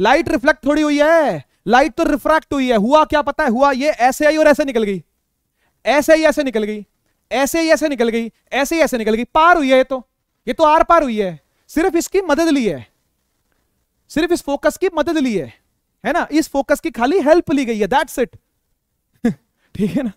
S1: लाइट रिफ्लेक्ट थोड़ी हुई है लाइट तो रिफ्रैक्ट हुई है हुआ क्या पता है हुआ ये ऐसे आई और ऐसे निकल गई ऐसे ही ऐसे निकल गई ऐसे ही ऐसे निकल गई ऐसे ही ऐसे निकल गई पार हुई है ये तो ये तो आर पार हुई है सिर्फ इसकी मदद ली है सिर्फ इस फोकस की मदद ली है है ना इस फोकस की खाली हेल्प ली गई है दैट्स इट ठीक है ना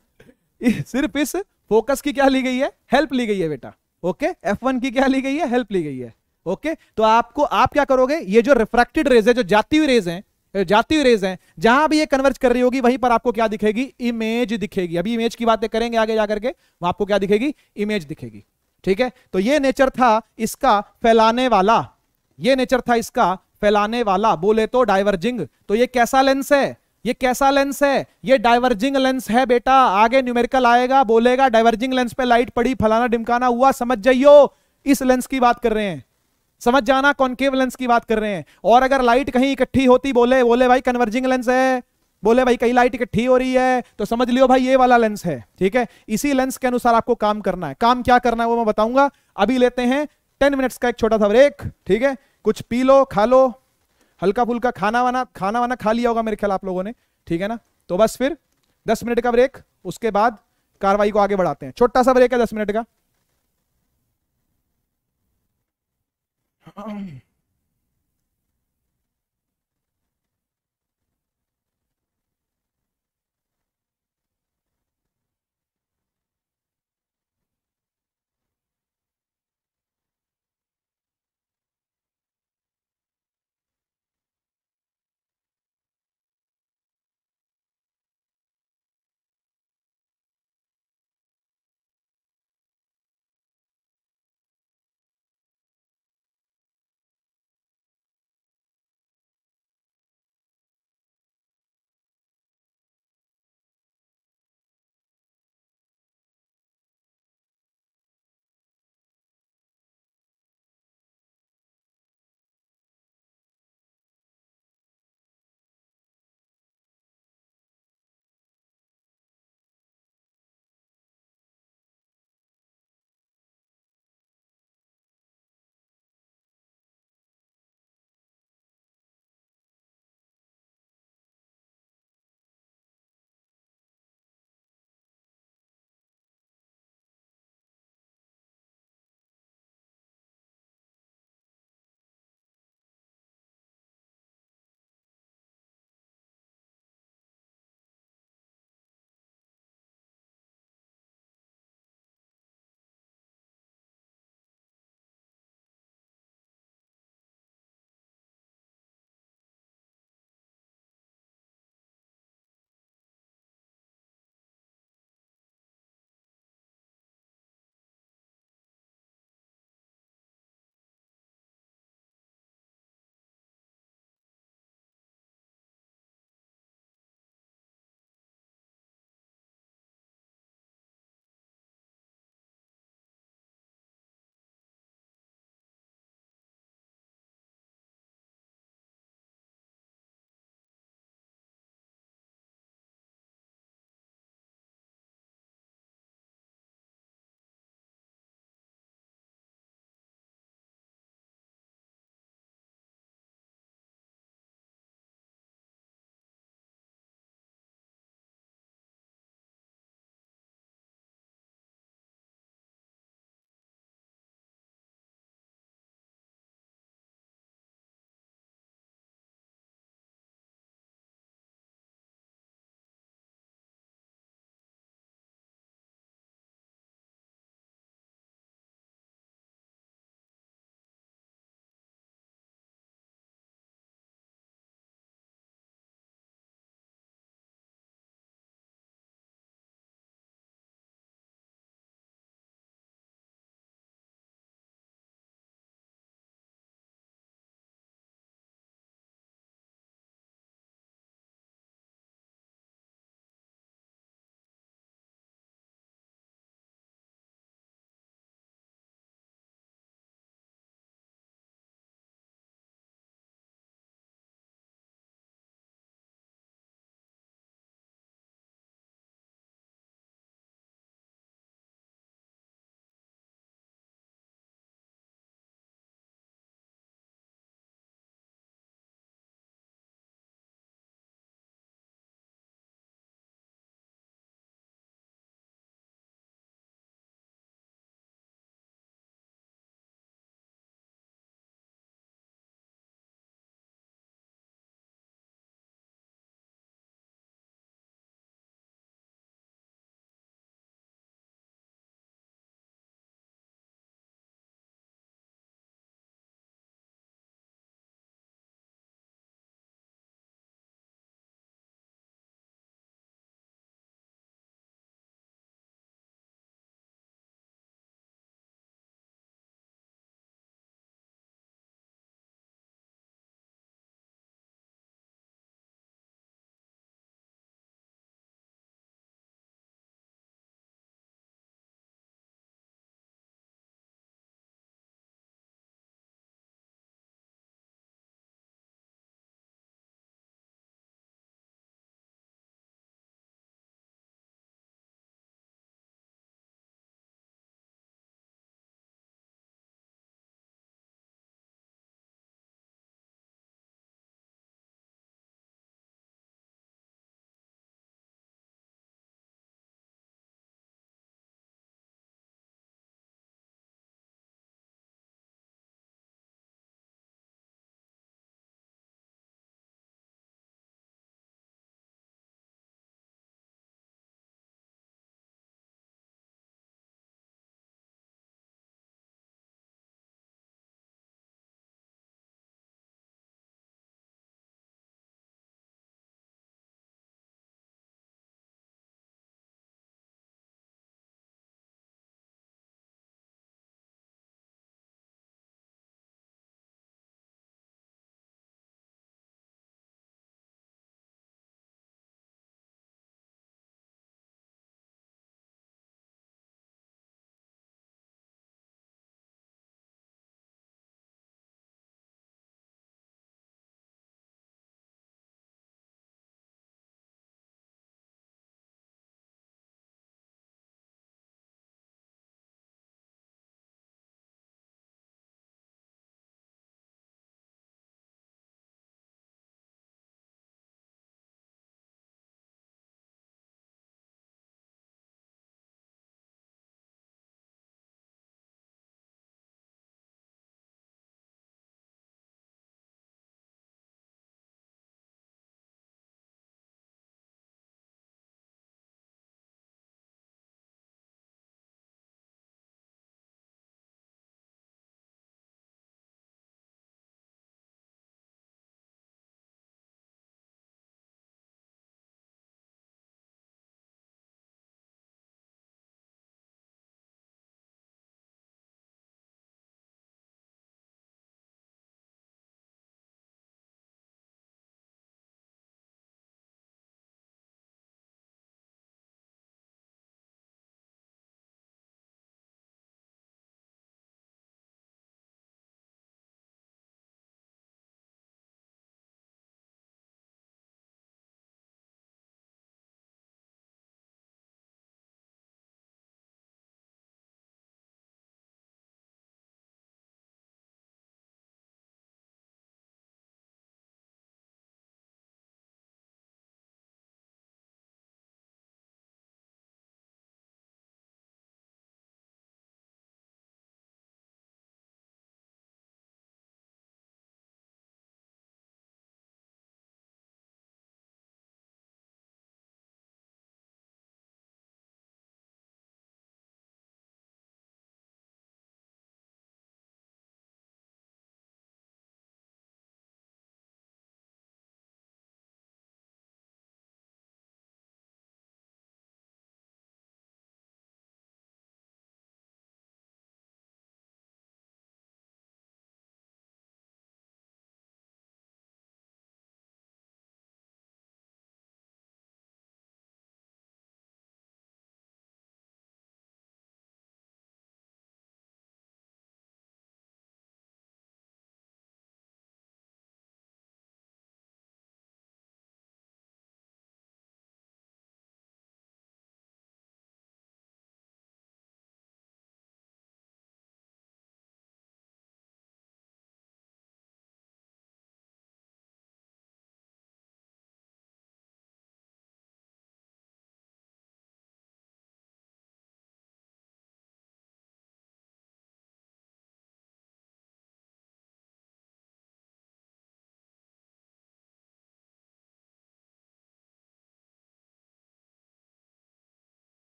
S1: सिर्फ इस फोकस की क्या ली गई है हेल्प ली गई है बेटा ओके एफ वन की क्या ली गई है हेल्प ली गई है ओके तो आपको आप क्या करोगे ये जो रिफ्रैक्टेड रेज है जो जाती हुई रेज है जाती हुई रेज है जहां भी ये कन्वर्ज कर रही होगी वहीं पर आपको क्या दिखेगी इमेज दिखेगी अभी इमेज की बातें करेंगे आगे जाकर के वहां आपको क्या दिखेगी इमेज दिखेगी ठीक है तो ये नेचर था इसका फैलाने वाला ये नेचर था इसका फैलाने वाला बोले तो डाइवर्जिंग तो ये कैसा लेंस है ये कैसा लेंस है ये डाइवर्जिंग लेंस है बेटा आगे न्यूमेरिकल आएगा बोलेगा डाइवर्जिंग लेंस पे लाइट पड़ी फलाना डिमकाना हुआ समझ जाइयो इस लेंस की बात कर रहे हैं समझ जाना कॉन्केव लेंस की बात कर रहे हैं और अगर लाइट कहीं इकट्ठी होती बोले बोले भाई कन्वर्जिंग लेंस है बोले भाई कई लाइट इकट्ठी हो रही है तो समझ लियो भाई ये वाला लेंस है ठीक है इसी लेंस के अनुसार आपको काम करना है काम क्या करना है वो मैं बताऊंगा अभी लेते हैं टेन मिनट्स का एक छोटा सा ब्रेक ठीक है कुछ पी लो खा लो हल्का फुल्का खाना वाना खाना वाना खा लिया होगा मेरे ख्याल आप लोगों ने ठीक है ना तो बस फिर दस मिनट का ब्रेक उसके बाद कार्रवाई को आगे बढ़ाते हैं छोटा सा ब्रेक है दस मिनट का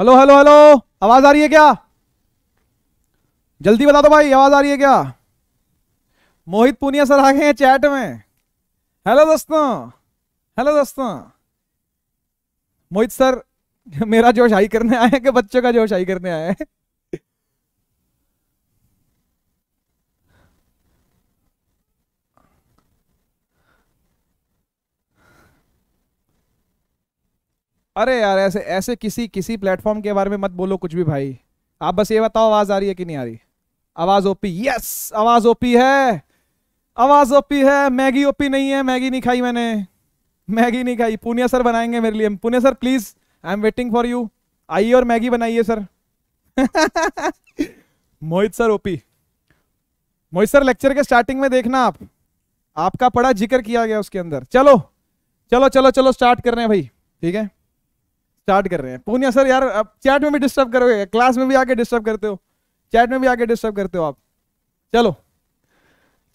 S1: हेलो हेलो हेलो आवाज आ रही है क्या जल्दी बता दो भाई आवाज आ रही है क्या मोहित पुनिया सर आ गए हैं चैट में हेलो दोस्तों हेलो दोस्तों मोहित सर मेरा जोश हाई करने आए हैं कि बच्चों का जोश हाई करने आए हैं अरे यार ऐसे ऐसे किसी किसी प्लेटफॉर्म के बारे में मत बोलो कुछ भी भाई आप बस ये बताओ आवाज आ रही है कि नहीं आ रही आवाज ओपी यस आवाज ओपी है आवाज ओपी है मैगी ओपी नहीं है मैगी नहीं खाई मैंने मैगी नहीं खाई पुनिया सर बनाएंगे मेरे लिए Punia sir please I am waiting for you आइए और मैगी बनाइए sir Mohit sir OP Mohit sir lecture के स्टार्टिंग में देखना आप आपका पड़ा जिक्र किया गया उसके अंदर चलो चलो चलो चलो स्टार्ट कर रहे हैं भाई ठीक है स्टार्ट कर रहे हैं पूनिया सर यार चैट में भी डिस्टर्ब करोगे क्लास में भी आके डिस्टर्ब करते हो चैट में भी आके डिस्टर्ब करते हो आप चलो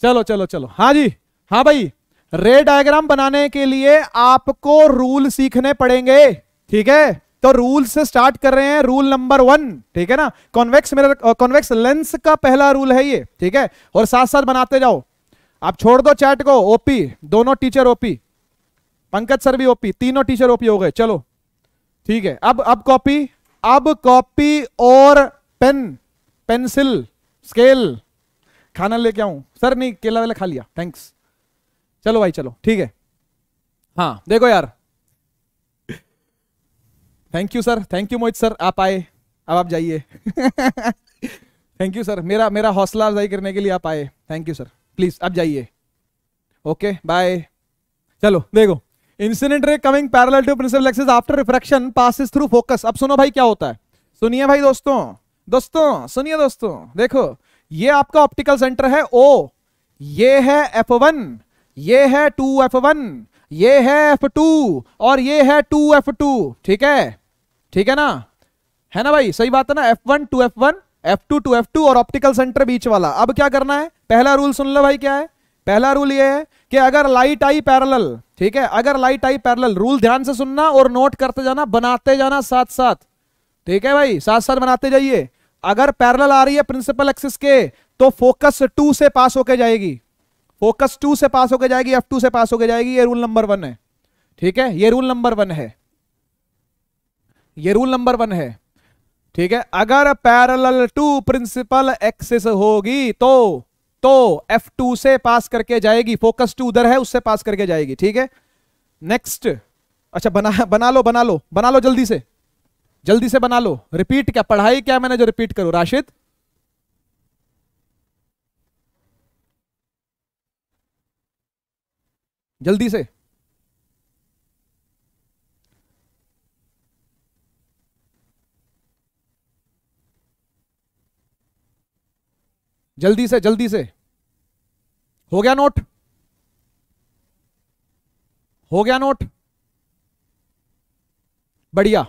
S1: चलो चलो चलो हाँ जी हाँ भाई रे डायग्राम बनाने के लिए आपको रूल सीखने पड़ेंगे ठीक है तो रूल से स्टार्ट कर रहे हैं रूल नंबर वन ठीक है ना कॉन्वेक्स मेरा कॉन्वेक्स लेंस का पहला रूल है ये ठीक है और साथ साथ बनाते जाओ आप छोड़ दो चैट को ओपी दोनों टीचर ओपी पंकज सर भी ओपी तीनों टीचर ओपी हो गए चलो ठीक है अब अब कॉपी अब कॉपी और पेन पेंसिल स्केल खाना लेके आऊं सर नहीं केला वेला खा लिया थैंक्स चलो भाई चलो ठीक है हाँ देखो यार thank you sir thank you Mohit sir आप आए अब आप जाइए थैंक यू सर मेरा मेरा हौसला अफजाई करने के लिए आप आए थैंक यू सर प्लीज आप जाइए ओके बाय चलो देखो incident ray coming parallel to principal axis after refraction pass through focus अब सुनो भाई क्या होता है सुनिए भाई दोस्तों दोस्तों सुनिए दोस्तों देखो ये आपका ऑप्टिकल सेंटर है ओ ये है एफ वन ये है टू एफ वन ये है एफ टू और ये है टू एफ टू ठीक है ठीक है ना है ना भाई सही बात है ना F one two F one F two two F two और ऑप्टिकल सेंटर बीच वाला अब क्या करना है पहला रूल सुन लो भाई क्या है पहला रूल ये है कि अगर लाइट आई पैरेलल ठीक है अगर लाइट आई पैरेलल रूल ध्यान से सुनना और नोट करते जाना बनाते जाना साथ साथ ठीक है भाई साथ साथ बनाते जाइए अगर पैरेलल आ रही है प्रिंसिपल एक्सिस के तो फोकस टू से पास होके जाएगी फोकस टू से पास होके जाएगी एफ टू से पास होके जाएगी ये रूल नंबर वन है ठीक है ये रूल नंबर वन है ये रूल नंबर वन है ठीक है अगर पैरेलल टू प्रिंसिपल एक्सिस होगी तो तो F2 से पास करके जाएगी फोकस टू उधर है उससे पास करके जाएगी ठीक है नेक्स्ट अच्छा बना बना लो बना लो बना लो जल्दी से जल्दी से बना लो रिपीट क्या पढ़ाई क्या मैंने जो रिपीट करूं राशिद जल्दी से जल्दी से जल्दी से हो गया नोट हो गया नोट बढ़िया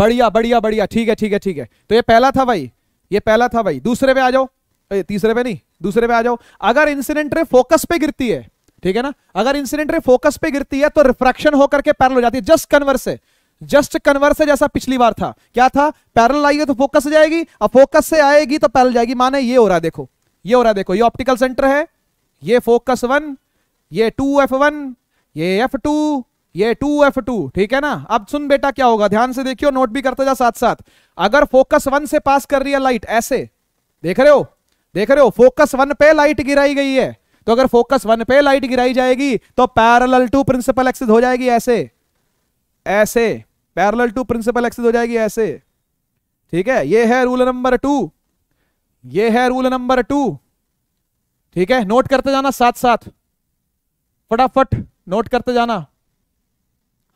S1: बढ़िया बढ़िया बढ़िया ठीक है ठीक है ठीक है तो ये पहला था भाई ये पहला था भाई दूसरे पे आ जाओ ए, तीसरे पे नहीं दूसरे पे आ जाओ अगर इंसिडेंट रे फोकस पे गिरती है ठीक है ना अगर इंसिडेंट रे फोकस पे गिरती है तो रिफ्रैक्शन होकर के पैरल हो जाती है जस्ट कन्वर्स है जस्ट कन्वर्स है जैसा पिछली बार था क्या था पैरल आएगी तो फोकस जाएगी अब फोकस से आएगी तो पैरल जाएगी माने ये हो रहा है देखो ये हो रहा है देखो ये ऑप्टिकल सेंटर है ये फोकस वन ये टू एफ वन ये एफ टू ये टू एफ टू ठीक है ना अब सुन बेटा क्या होगा ध्यान से देखियो नोट भी करते जा साथ साथ अगर फोकस वन से पास कर रही है लाइट ऐसे देख रहे हो देख रहे हो फोकस वन पे लाइट गिराई गई है तो अगर फोकस वन पे लाइट गिराई जाएगी तो पैरल टू प्रिंसिपल एक्सिस हो जाएगी ऐसे ऐसे पैरल टू प्रिंसिपल एक्सेस हो जाएगी ऐसे ठीक है ये है रूल नंबर टू ये है रूल नंबर टू ठीक है नोट करते जाना साथ साथ फटाफट नोट करते जाना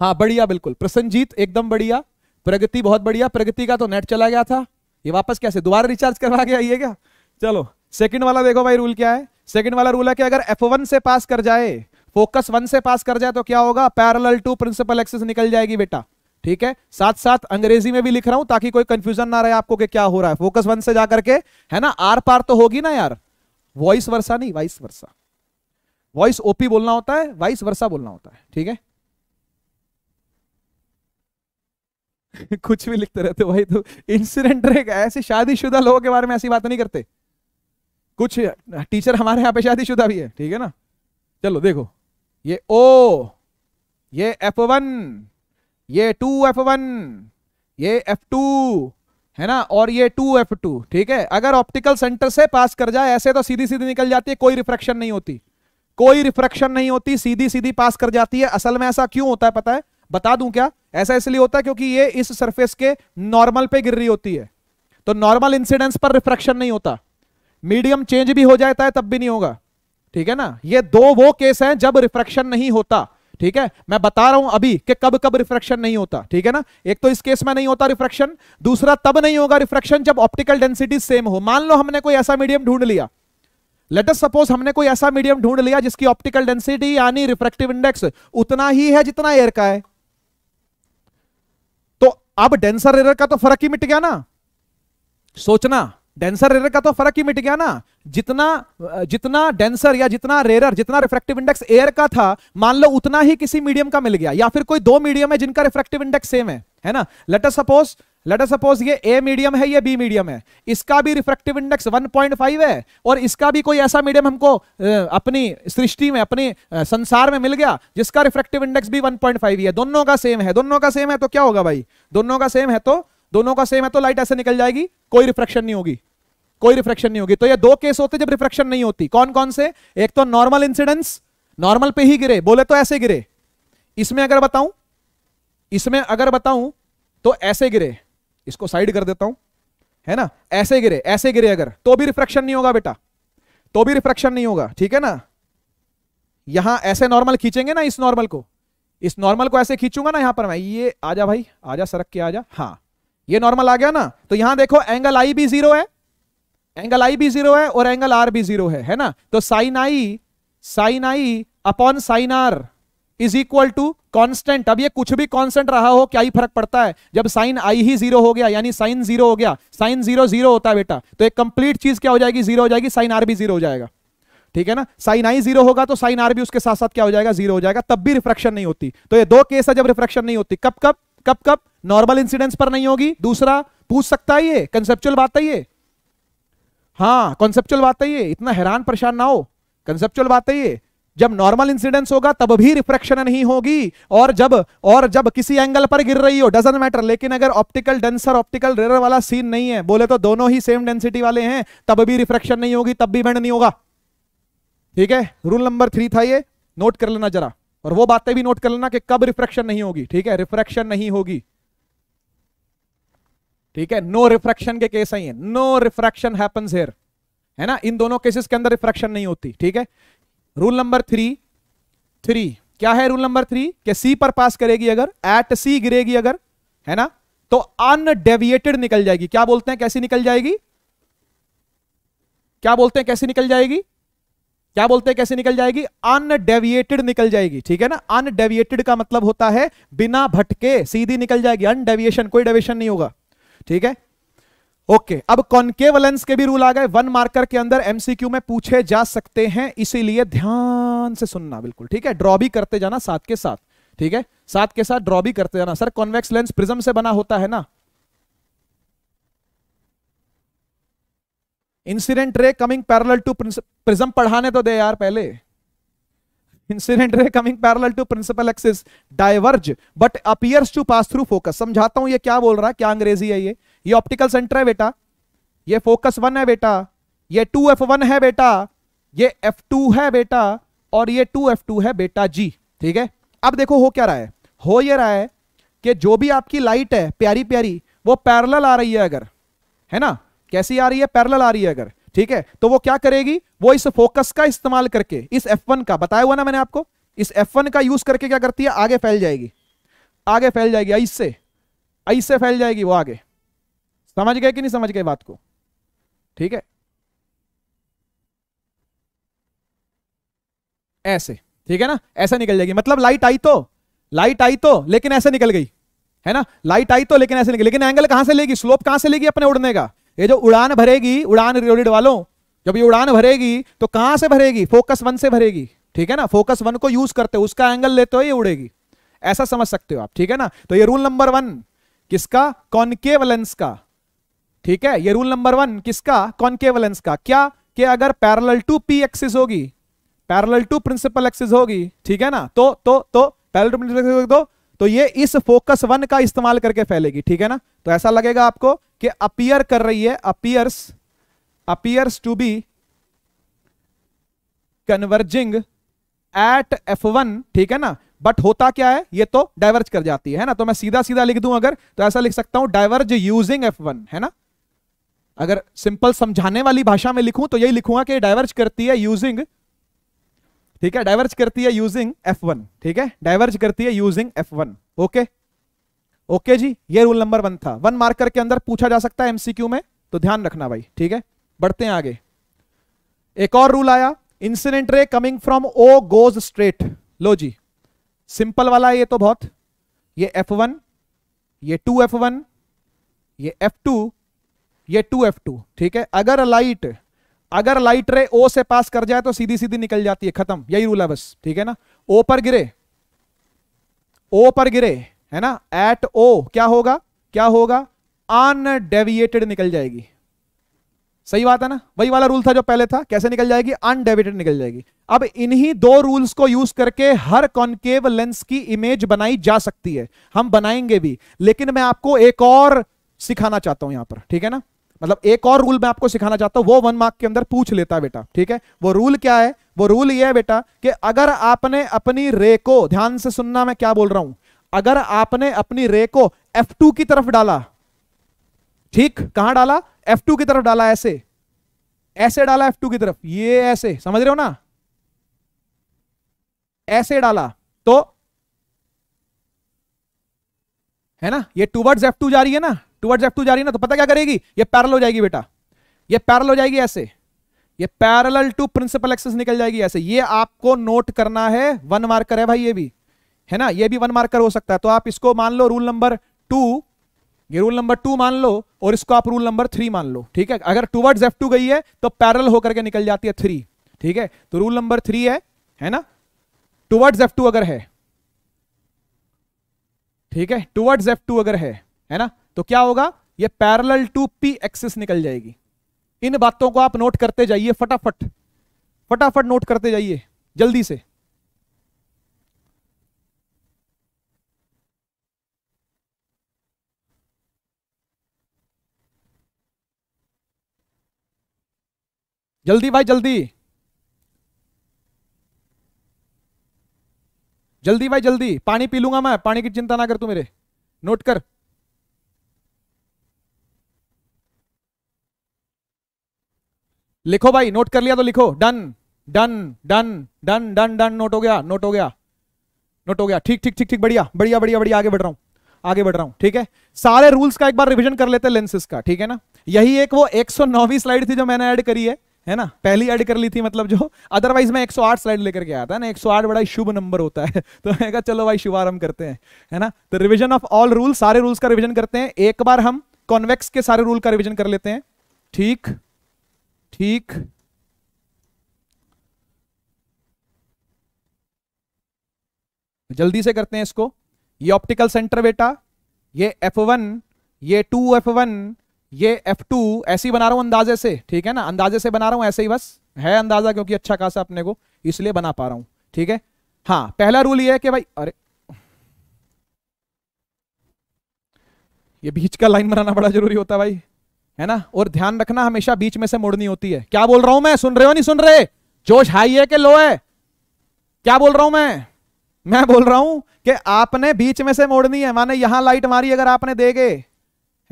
S1: हाँ बढ़िया बिल्कुल प्रसन्नजीत एकदम बढ़िया प्रगति बहुत बढ़िया प्रगति का तो नेट चला गया था ये वापस कैसे दोबारा रिचार्ज करवा के आइए क्या चलो सेकंड वाला देखो भाई रूल क्या है सेकंड वाला रूल है कि अगर F1 से पास कर जाए फोकस वन से पास कर जाए तो क्या होगा पैरल टू प्रिंसिपल एक्सेस निकल जाएगी बेटा ठीक है साथ साथ अंग्रेजी में भी लिख रहा हूं ताकि कोई कंफ्यूजन ना रहे आपको कि क्या हो रहा है फोकस वन से जाकर के है ना आर पार तो होगी ना यार वॉइस वर्षा नहीं वाइस वर्षा वॉइस ओपी बोलना होता है वाइस वर्षा बोलना होता है ठीक है कुछ भी लिखते रहते भाई तो इंसिडेंट ऐसे शादीशुदा लोगों के बारे में ऐसी बात नहीं करते कुछ टीचर हमारे यहां पे शादीशुदा भी है ठीक है ना चलो देखो ये ओ ये एफ वन ये टू एफ वन ये एफ टू है ना और ये टू एफ टू ठीक है अगर ऑप्टिकल सेंटर से पास कर जाए ऐसे तो सीधी सीधी निकल जाती है कोई रिफ्रेक्शन नहीं होती कोई रिफ्रेक्शन नहीं होती सीधी सीधी पास कर जाती है असल में ऐसा क्यों होता है पता है बता दूं क्या ऐसा इसलिए होता है क्योंकि ये इस सरफेस के नॉर्मल पे गिर रही होती है तो नॉर्मल इंसिडेंस पर रिफ्रेक्शन नहीं होता मीडियम चेंज भी हो जाता है तब भी नहीं होगा ठीक है ना ये दो वो केस हैं जब रिफ्रेक्शन नहीं होता ठीक है मैं बता रहा हूं अभी कि कब कब रिफ्रेक्शन नहीं होता ठीक है ना एक तो इस केस में नहीं होता रिफ्रेक्शन दूसरा तब नहीं होगा रिफ्रैक्शन जब ऑप्टिकल डेंसिटी सेम हो मान लो हमने कोई ऐसा मीडियम ढूंढ लिया लेट अस सपोज हमने कोई ऐसा मीडियम ढूंढ लिया जिसकी ऑप्टिकल डेंसिटी यानी रिफ्रेक्टिव इंडेक्स उतना ही है जितना एयर का है तो अब डेंसर एयर का तो फर्क ही मिट गया ना सोचना डेंसर रेरर का तो फर्क ही मिट गया ना जितना जितना डेंसर या जितना रेरर जितना रिफ्रेक्टिव इंडेक्स एयर का था मान लो उतना ही किसी मीडियम का मिल गया या फिर कोई दो मीडियम है जिनका रिफ्रेक्टिव इंडेक्स सेम है है ना लेटर सपोज लेटर सपोज ये ए मीडियम है ये बी मीडियम है इसका भी रिफ्रेक्टिव इंडेक्स 1.5 है और इसका भी कोई ऐसा मीडियम हमको अपनी सृष्टि में अपने संसार में मिल गया जिसका रिफ्रेक्टिव इंडेक्स भी 1.5 ही है दोनों का सेम है दोनों का सेम है तो क्या होगा भाई दोनों का सेम है तो दोनों का सेम है तो लाइट ऐसे निकल जाएगी कोई रिफ्रेक्शन नहीं होगी कोई रिफ्रेक्शन नहीं होगी तो ये दो केस होते जब रिफ्रेक्शन नहीं होती कौन कौन से एक तो नॉर्मल इंसिडेंस नॉर्मल पे ही गिरे बोले तो ऐसे गिरे इसमें अगर बताऊं इसमें अगर बताऊं तो ऐसे गिरे इसको साइड कर देता हूं है ना ऐसे गिरे ऐसे गिरे अगर तो भी रिफ्रेक्शन नहीं होगा बेटा तो भी रिफ्रेक्शन नहीं होगा ठीक है ना यहां ऐसे नॉर्मल खींचेंगे ना इस नॉर्मल को इस नॉर्मल को ऐसे खींचूंगा ना यहां पर मैं ये आजा भाई आजा सरक के आजा हाँ ये नॉर्मल आ गया ना तो यहां देखो एंगल आई भी जीरो है एंगल आई भी जीरो है और एंगल आर भी जीरो है है ना तो sine I sine I upon sine R is equal to constant अब ये कुछ भी कांस्टेंट रहा हो क्या ही फर्क पड़ता है जब साइन आई ही जीरो हो गया यानी साइन जीरो हो गया साइन जीरो जीरो होता है बेटा तो एक कंप्लीट चीज क्या हो जाएगी जीरो हो जाएगी साइन आर भी जीरो हो जाएगा ठीक है ना साइन आई जीरो होगा तो साइन आर भी उसके साथ साथ क्या हो जाएगा जीरो हो जाएगा तब भी रिफ्रेक्शन नहीं होती तो ये दो केस है जब रिफ्रेक्शन नहीं होती कब कब कब कब नॉर्मल इंसिडेंस पर नहीं होगी दूसरा पूछ सकता है ये कंसेप्चुअल बात है ये हाँ कॉन्सेप्चुअल बात है ये इतना हैरान परेशान ना हो कंसेप्चुअल बात है ये जब नॉर्मल इंसिडेंस होगा तब भी रिफ्रेक्शन नहीं होगी और जब और जब किसी एंगल पर गिर रही हो डजेंट मैटर लेकिन अगर ऑप्टिकल डेंसर ऑप्टिकल रेरर वाला सीन नहीं है बोले तो दोनों ही सेम डेंसिटी वाले हैं तब भी रिफ्रेक्शन नहीं होगी तब भी बैंड नहीं होगा ठीक है रूल नंबर थ्री था ये नोट कर लेना जरा और वो बातें भी नोट कर लेना कि कब रिफ्रैक्शन नहीं होगी ठीक है रिफ्रैक्शन नहीं होगी ठीक है नो रिफ्रैक्शन के केस आई है नो रिफ्रैक्शन हैपन्स हेयर है ना इन दोनों केसेस के अंदर रिफ्रैक्शन नहीं होती ठीक है रूल नंबर थ्री थ्री क्या है रूल नंबर थ्री के सी पर पास करेगी अगर एट सी गिरेगी अगर है ना तो अनडेविएटेड निकल जाएगी क्या बोलते हैं कैसी निकल जाएगी क्या बोलते हैं कैसी निकल जाएगी क्या बोलते हैं कैसे निकल जाएगी अनडेविएटेड निकल जाएगी ठीक है ना अनडेविएटेड का मतलब होता है बिना भटके सीधी निकल जाएगी अनडेविएशन कोई डेविएशन नहीं होगा ठीक है ओके अब कॉन्केव के भी रूल आ गए वन मार्कर के अंदर एमसीक्यू में पूछे जा सकते हैं इसीलिए ध्यान से सुनना बिल्कुल ठीक है ड्रॉ भी करते जाना साथ के साथ ठीक है साथ के साथ ड्रॉ भी करते जाना सर कॉन्वेक्स लेंस प्रिज्म से बना होता है ना incident ray coming parallel to prism पढ़ाने तो दे यार पहले incident ray coming parallel to principal axis diverge but appears to pass through focus समझाता हूं ये क्या बोल रहा है क्या अंग्रेजी है ये ये ऑप्टिकल सेंटर है बेटा ये फोकस वन है बेटा ये टू एफ वन है बेटा ये एफ टू है बेटा और ये टू एफ टू है बेटा जी ठीक है अब देखो हो क्या रहा है हो ये रहा है कि जो भी आपकी लाइट है प्यारी प्यारी वो पैरल आ रही है अगर है ना कैसी आ रही है पैरल आ रही है अगर ठीक है तो वो क्या करेगी वो इस फोकस का इस्तेमाल करके इस F1 का बताया हुआ ना मैंने आपको इस F1 का यूज करके क्या करती है आगे फैल जाएगी आगे फैल जाएगी आइस से से फैल जाएगी वो आगे समझ गए कि नहीं समझ गए बात को ठीक है ऐसे ठीक है ना ऐसे निकल जाएगी मतलब लाइट आई तो लाइट आई तो लेकिन ऐसे निकल गई है ना लाइट आई तो लेकिन ऐसे निकल लेकिन एंगल कहां से लेगी स्लोप कहां से लेगी अपने उड़ने का ये जो उड़ान भरेगी उड़ान रिलेटेड वालों जब ये उड़ान भरेगी तो कहां से भरेगी फोकस वन से भरेगी ठीक है ना फोकस वन को यूज करते हो उसका एंगल लेते हो ये उड़ेगी ऐसा समझ सकते हो आप ठीक है ना तो ये रूल नंबर वन किसका कॉनकेवलेंस का ठीक है ये रूल नंबर वन किसका कॉनकेवलेंस का क्या कि अगर पैरल टू पी एक्सिस होगी पैरल टू प्रिंसिपल एक्सिस होगी ठीक है ना तो तो तो पैरल टू प्रिंसिपल तो ये इस फोकस वन का इस्तेमाल करके फैलेगी ठीक है ना तो ऐसा लगेगा आपको कि अपियर कर रही है appears appears to be converging at F one ठीक है ना बट होता क्या है ये तो डाइवर्ज कर जाती है ना तो मैं सीधा सीधा लिख दूं अगर तो ऐसा लिख सकता हूं डाइवर्ज यूजिंग एफ वन है ना अगर सिंपल समझाने वाली भाषा में लिखूं तो यही लिखूंगा कि डाइवर्ज करती है यूजिंग ठीक है डाइवर्ज करती है यूजिंग एफ वन ठीक है डाइवर्ज करती है using F one okay okay जी ये रूल नंबर वन था वन मार्कर के अंदर पूछा जा सकता है एमसीक्यू में तो ध्यान रखना भाई ठीक है बढ़ते हैं आगे एक और रूल आया incident ray coming from O goes straight लो जी सिंपल वाला है ये तो बहुत ये एफ वन ये टू एफ वन ये एफ टू ये टू एफ टू ठीक है अगर लाइट अगर लाइट रे ओ से पास कर जाए तो सीधी सीधी निकल जाती है खत्म यही रूल है बस ठीक है ना ओ पर गिरे ओ पर गिरे है ना एट ओ क्या होगा क्या होगा अनडेविएटेड निकल जाएगी सही बात है ना वही वाला रूल था जो पहले था कैसे निकल जाएगी अनडेविएटेड निकल जाएगी अब इन्हीं दो रूल्स को यूज करके हर कॉन्केव लेंस की इमेज बनाई जा सकती है हम बनाएंगे भी लेकिन मैं आपको एक और सिखाना चाहता हूं यहां पर ठीक है ना मतलब एक और रूल मैं आपको सिखाना चाहता हूं वो वन मार्क के अंदर पूछ लेता बेटा ठीक है वो रूल क्या है वो रूल ये है बेटा कि अगर आपने अपनी रे को ध्यान से सुनना मैं क्या बोल रहा हूं अगर आपने अपनी रे को F2 की तरफ डाला ठीक कहां डाला F2 की तरफ डाला ऐसे ऐसे डाला F2 की तरफ ये ऐसे समझ रहे हो ना ऐसे डाला तो है ना ये टूवर्ड्स F2 जा रही है ना टूवर्ड्स F2 जा रही है ना तो पता क्या करेगी ये पैरल हो जाएगी बेटा ये पैरल हो जाएगी ऐसे ये पैरल टू प्रिंसिपल एक्सेस निकल जाएगी ऐसे ये आपको नोट करना है वन मार्कर है भाई ये भी है ना ये भी वन मार्कर हो सकता है तो आप इसको मान लो रूल नंबर टू ये रूल नंबर टू मान लो और इसको आप रूल नंबर थ्री मान लो ठीक है अगर टूवर्ड्स एफ टू गई है तो पैरल होकर के निकल जाती है थ्री ठीक है तो रूल नंबर थ्री है है ना टूवर्ड्स एफ टू अगर है ठीक है टूवर्ड्स एफ टू अगर है है ना तो क्या होगा ये पैरल टू पी एक्सिस निकल जाएगी इन बातों को आप नोट करते जाइए फटाफट फटाफट नोट करते जाइए जल्दी से जल्दी भाई जल्दी जल्दी भाई जल्दी पानी पी लूंगा मैं पानी की चिंता ना कर तू मेरे नोट कर लिखो भाई नोट कर लिया तो लिखो done done done done done done note हो गया नोट हो गया नोट हो गया ठीक ठीक ठीक ठीक बढ़िया बढ़िया बढ़िया बढ़िया आगे बढ़ रहा हूं आगे बढ़ रहा हूं ठीक है सारे रूल्स का एक बार रिवीजन कर लेते हैं लेंसेज का ठीक है ना यही एक वो नौवीं स्लाइड थी जो मैंने ऐड करी है है ना पहली ऐड कर ली थी मतलब जो अदरवाइज मैं 108 स्लाइड लेकर के आया था ना 108 सौ बड़ा शुभ नंबर होता है तो मैं कहा चलो भाई शुभारंभ करते हैं है ना तो रिविजन ऑफ ऑल रूल सारे रूल्स का रिविजन करते हैं एक बार हम कॉन्वेक्स के सारे रूल का रिविजन कर लेते हैं ठीक ठीक जल्दी से करते हैं इसको ये ऑप्टिकल सेंटर बेटा ये F1 ये 2F1 ये F2 ऐसे ही बना रहा हूं अंदाजे से ठीक है ना अंदाजे से बना रहा हूं ऐसे ही बस है अंदाजा क्योंकि अच्छा खासा अपने को इसलिए बना पा रहा हूं ठीक है हाँ पहला रूल ये है कि भाई अरे ये बीच का लाइन बनाना बड़ा जरूरी होता है भाई है ना और ध्यान रखना हमेशा बीच में से मुड़नी होती है क्या बोल रहा हूं मैं सुन रहे हो नहीं सुन रहे जोश हाई है कि लो है क्या बोल रहा हूं मैं मैं बोल रहा हूं कि आपने बीच में से मोड़नी है माने यहां लाइट मारी अगर आपने दे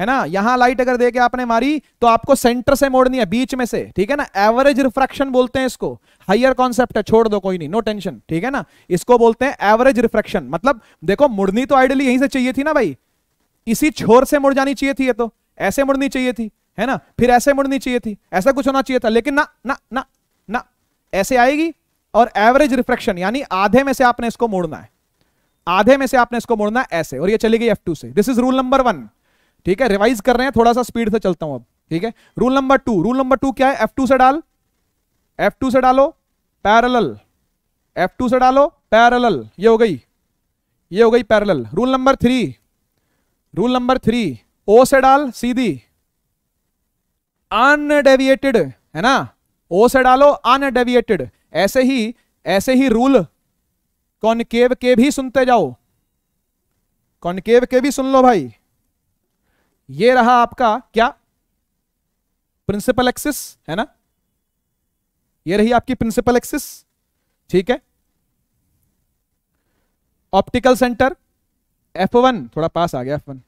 S1: है ना यहां लाइट अगर देके आपने मारी तो आपको सेंटर से मोड़नी है बीच में से ठीक है ना एवरेज रिफ्रैक्शन बोलते हैं इसको हायर कॉन्सेप्ट है छोड़ दो कोई नहीं नो टेंशन ठीक है ना इसको बोलते हैं एवरेज रिफ्रैक्शन मतलब देखो मुड़नी तो आइडली यहीं से चाहिए थी ना भाई इसी छोर से मुड़ जानी चाहिए थी ये तो ऐसे मुड़नी चाहिए थी है ना फिर ऐसे मुड़नी चाहिए थी ऐसा कुछ होना चाहिए था लेकिन ना ना ना ना ऐसे आएगी और एवरेज रिफ्रैक्शन यानी आधे में से आपने इसको मोड़ना है आधे में से आपने इसको मोड़ना है ऐसे और ये चली गई एफ से this is rule number one ठीक है रिवाइज कर रहे हैं थोड़ा सा स्पीड से चलता हूं अब ठीक है rule number two rule number two क्या है एफ टू से डाल एफ टू से डालो पैरल एफ टू से डालो पैरल ये हो गई ये हो गई parallel rule number three rule number three O से डाल सीधी अनडेविएटेड है ना ओ से डालो अनडेविएटेड ऐसे ही ऐसे ही रूल कॉनकेव के भी सुनते जाओ कॉनकेव के भी सुन लो भाई ये रहा आपका क्या प्रिंसिपल एक्सिस है ना ये रही आपकी प्रिंसिपल एक्सिस ठीक है ऑप्टिकल सेंटर एफ वन थोड़ा पास आ गया F one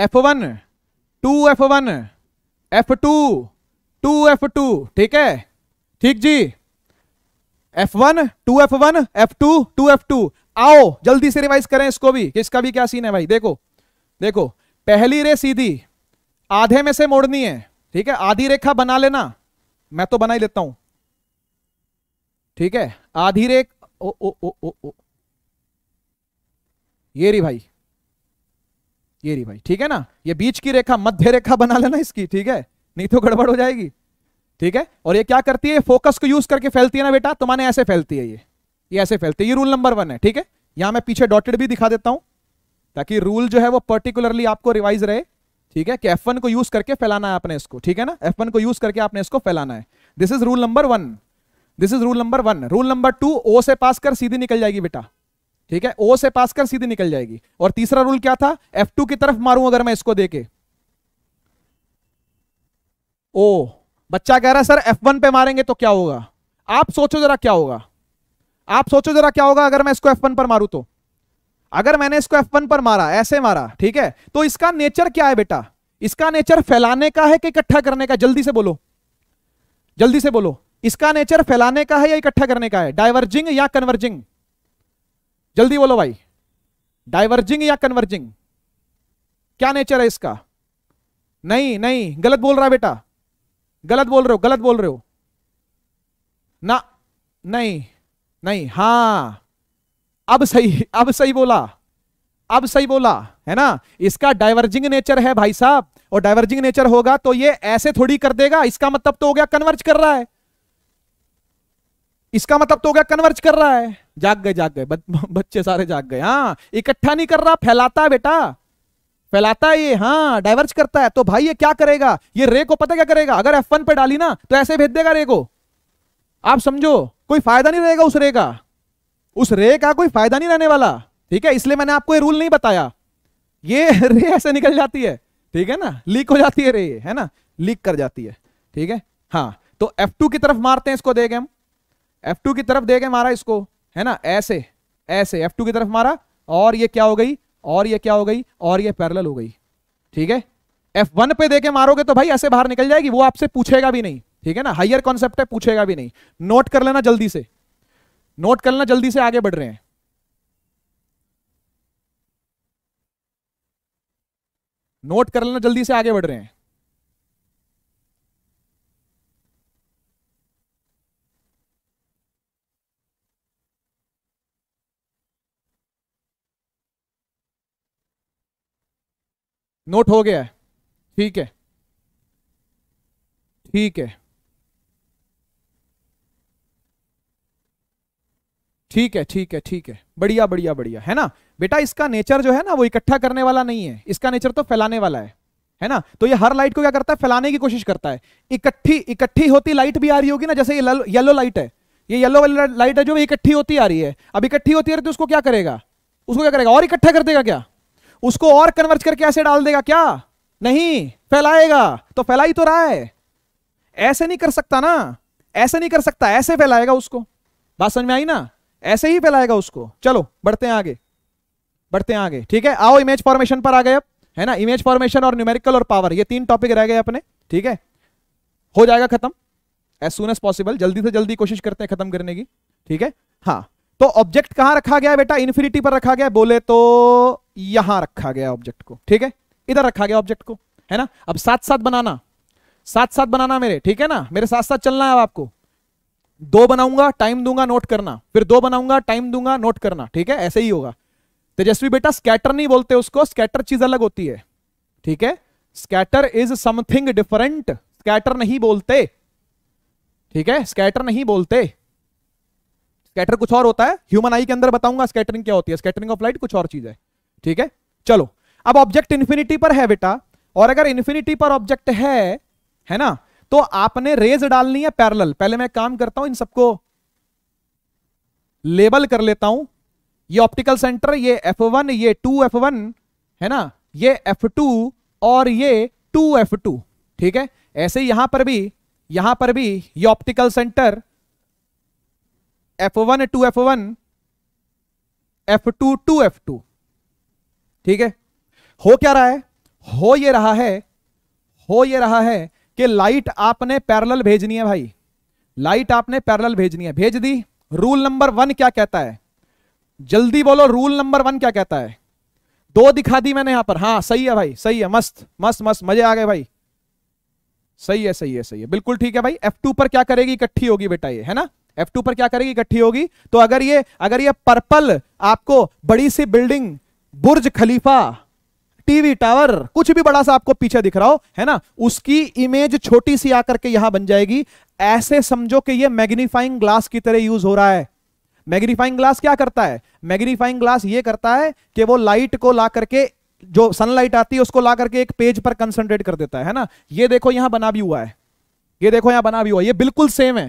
S1: F one two F one F two two F two ठीक है ठीक जी F one two F one F two two F two आओ जल्दी से रिवाइज करें इसको भी किसका इसका भी क्या सीन है भाई देखो देखो पहली रे सीधी आधे में से मोड़नी है ठीक है आधी रेखा बना लेना मैं तो बना ही लेता हूं ठीक है आधी रेख ओ ओ ओ ओ ओ ये रही भाई ये रही भाई ठीक है ना ये बीच की रेखा मध्य रेखा बना लेना इसकी ठीक है नहीं तो गड़बड़ हो जाएगी ठीक है और ये क्या करती है फोकस को यूज करके फैलती है ना बेटा तुम्हारे तो ऐसे फैलती है ये ये ऐसे फैलती है ये रूल नंबर वन है ठीक है यहां मैं पीछे डॉटेड भी दिखा देता हूं ताकि रूल जो है वो पर्टिकुलरली आपको रिवाइज रहे ठीक है कि एफ को यूज करके फैलाना है आपने इसको ठीक है ना एफ को यूज करके आपने इसको फैलाना है this is rule number one this is rule number one rule number two O से पास कर सीधी निकल जाएगी बेटा ठीक है ओ से पास कर सीधी निकल जाएगी और तीसरा रूल क्या था एफ टू की तरफ मारूं अगर मैं इसको देके ओ बच्चा कह रहा है सर एफ वन पे मारेंगे तो क्या होगा आप सोचो जरा क्या होगा आप सोचो जरा क्या होगा अगर मैं इसको एफ वन पर मारू तो अगर मैंने इसको एफ वन पर मारा ऐसे मारा ठीक है तो इसका नेचर क्या है बेटा इसका नेचर फैलाने का है कि इकट्ठा करने का जल्दी से बोलो जल्दी से बोलो इसका नेचर फैलाने का है या इकट्ठा करने का है डाइवर्जिंग या कन्वर्जिंग जल्दी बोलो भाई डाइवर्जिंग या कन्वर्जिंग क्या नेचर है इसका नहीं नहीं गलत बोल रहा है बेटा गलत बोल रहे हो गलत बोल रहे हो ना नहीं नहीं हाँ अब सही अब सही बोला अब सही बोला है ना इसका डाइवर्जिंग नेचर है भाई साहब और डाइवर्जिंग नेचर होगा तो ये ऐसे थोड़ी कर देगा इसका मतलब तो हो गया कन्वर्ज कर रहा है इसका मतलब तो हो गया कन्वर्ज कर रहा है जाग गए जाग गए बच्चे सारे जाग गए हाँ इकट्ठा नहीं कर रहा फैलाता है बेटा फैलाता है ये हाँ डाइवर्ज करता है तो भाई ये क्या करेगा ये रे को पता क्या करेगा अगर एफ वन पे डाली ना तो ऐसे भेज देगा रे को आप समझो कोई फायदा नहीं रहेगा उस रे का उस रे का कोई फायदा नहीं रहने वाला ठीक है इसलिए मैंने आपको ये रूल नहीं बताया ये रे ऐसे निकल जाती है ठीक है ना लीक हो जाती है रे है ना लीक कर जाती है ठीक है हाँ तो F2 की तरफ मारते हैं इसको देखे हम F2 की तरफ देखे मारा इसको है ना ऐसे ऐसे F2 की तरफ मारा और ये क्या हो गई और ये क्या हो गई और ये पैरल हो गई ठीक है F1 पे के मारोगे तो भाई ऐसे बाहर निकल जाएगी वो आपसे पूछेगा भी नहीं ठीक है ना हाइयर कॉन्सेप्ट है पूछेगा भी नहीं नोट कर लेना जल्दी से नोट कर लेना जल्दी से आगे बढ़ रहे हैं नोट कर लेना जल्दी से आगे बढ़ रहे हैं नोट हो गया है ठीक है ठीक है ठीक है ठीक है ठीक है बढ़िया बढ़िया बढ़िया है ना बेटा इसका नेचर जो है ना वो इकट्ठा करने वाला नहीं है इसका नेचर तो फैलाने वाला है है ना तो ये हर लाइट को क्या करता है फैलाने की कोशिश करता है इकट्ठी इकट्ठी होती लाइट भी आ रही होगी ना जैसे ये येलो लाइट है ये येलो वाली लाइट है जो इकट्ठी होती आ रही है अब इकट्ठी होती आ रही है तो उसको क्या करेगा उसको क्या करेगा और इकट्ठा कर देगा क्या उसको और कन्वर्ट करके ऐसे डाल देगा क्या नहीं फैलाएगा तो फैला ही तो रहा है ऐसे नहीं कर सकता ना ऐसे नहीं कर सकता ऐसे फैलाएगा उसको बात समझ में आई ना ऐसे ही फैलाएगा उसको चलो बढ़ते हैं आगे बढ़ते हैं आगे ठीक है आओ इमेज फॉर्मेशन पर आ गए अब है ना इमेज फॉर्मेशन और न्यूमेरिकल और पावर ये तीन टॉपिक रह गए अपने ठीक है हो जाएगा खत्म एज सुन एज पॉसिबल जल्दी से जल्दी कोशिश करते हैं खत्म करने की ठीक है हाँ तो ऑब्जेक्ट कहां रखा गया बेटा इन्फिनिटी पर रखा गया बोले तो यहां रखा गया ऑब्जेक्ट को ठीक है इधर रखा गया ऑब्जेक्ट को है ना अब साथ साथ बनाना साथ साथ बनाना मेरे ठीक है ना मेरे साथ साथ चलना है आपको दो बनाऊंगा टाइम दूंगा नोट करना फिर दो बनाऊंगा टाइम दूंगा नोट करना ठीक है ऐसे ही होगा तेजस्वी बेटा स्कैटर नहीं बोलते उसको स्कैटर चीज अलग होती है ठीक है scatter is something different scatter नहीं बोलते ठीक है स्कैटर नहीं बोलते स्कैटर कुछ और होता है ह्यूमन आई के अंदर बताऊंगा स्कैटरिंग क्या होती है स्कैटरिंग ऑफ लाइट कुछ और चीज है ठीक है चलो अब ऑब्जेक्ट इन्फिनिटी पर है बेटा और अगर इन्फिनिटी पर ऑब्जेक्ट है है ना तो आपने रेज डालनी है पैरल पहले मैं काम करता हूं इन सबको लेबल कर लेता हूं ये ऑप्टिकल सेंटर ये F1 ये 2F1 है ना ये F2 और ये 2F2 ठीक है ऐसे यहां पर भी यहां पर भी ये optical centre F1 2F1 F2 2F2 ठीक है हो क्या रहा है हो ये रहा है हो ये रहा है कि लाइट आपने पैरेलल भेजनी है भाई लाइट आपने पैरेलल भेजनी है भेज दी रूल नंबर वन क्या कहता है जल्दी बोलो रूल नंबर वन क्या कहता है दो दिखा दी मैंने यहां पर हाँ सही है भाई सही है मस्त मस्त मस्त मजे आ गए भाई सही है सही है सही है बिल्कुल ठीक है भाई F2 पर क्या करेगी इकट्ठी होगी बेटा ये है ना F2 पर क्या करेगी इकट्ठी होगी तो अगर ये अगर ये पर्पल आपको बड़ी सी building Burj Khalifa TV tower कुछ भी बड़ा सा आपको पीछे दिख रहा हो है ना उसकी इमेज छोटी सी आकर के यहां बन जाएगी ऐसे समझो कि ये मैग्नीफाइंग ग्लास की तरह यूज हो रहा है मैग्नीफाइंग ग्लास क्या करता है मैग्नीफाइंग ग्लास ये करता है कि वो लाइट को ला करके जो सनलाइट आती है उसको ला करके एक पेज पर कंसंट्रेट कर देता है, ना ये देखो यहां बना भी हुआ है ये देखो यहां बना भी हुआ है ये बिल्कुल सेम है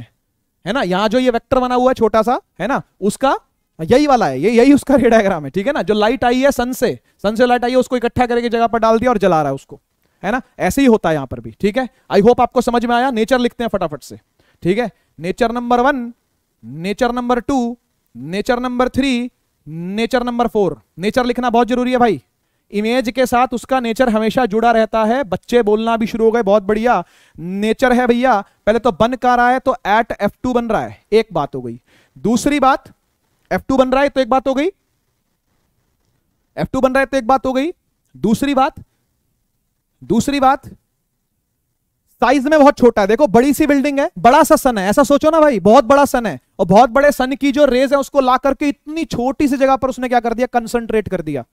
S1: है ना यहां जो ये वेक्टर बना हुआ है छोटा सा है ना उसका हाँ, यही वाला है यही उसका रेडाग्राम है ठीक है ना जो लाइट आई है सन से सन से लाइट आई है उसको इकट्ठा करके जगह पर डाल दिया और जला रहा है उसको है ना ऐसे ही होता है यहां पर भी ठीक है आई होप आपको समझ में आया नेचर लिखते हैं फटाफट से ठीक है nature number one nature number two nature number three nature number four nature लिखना बहुत जरूरी है भाई इमेज के साथ उसका नेचर हमेशा जुड़ा रहता है बच्चे बोलना भी शुरू हो गए बहुत बढ़िया नेचर है भैया पहले तो बन का रहा है तो एट एफ टू बन रहा है एक बात हो गई दूसरी बात F2 बन रहा है तो एक बात हो गई F2 बन रहा है तो एक बात हो गई दूसरी बात दूसरी बात साइज में बहुत छोटा है देखो बड़ी सी बिल्डिंग है बड़ा सा सन है ऐसा सोचो ना भाई बहुत बड़ा सन है और बहुत बड़े सन की जो रेज है उसको ला करके इतनी छोटी सी जगह पर उसने क्या कर दिया कंसंट्रेट कर दिया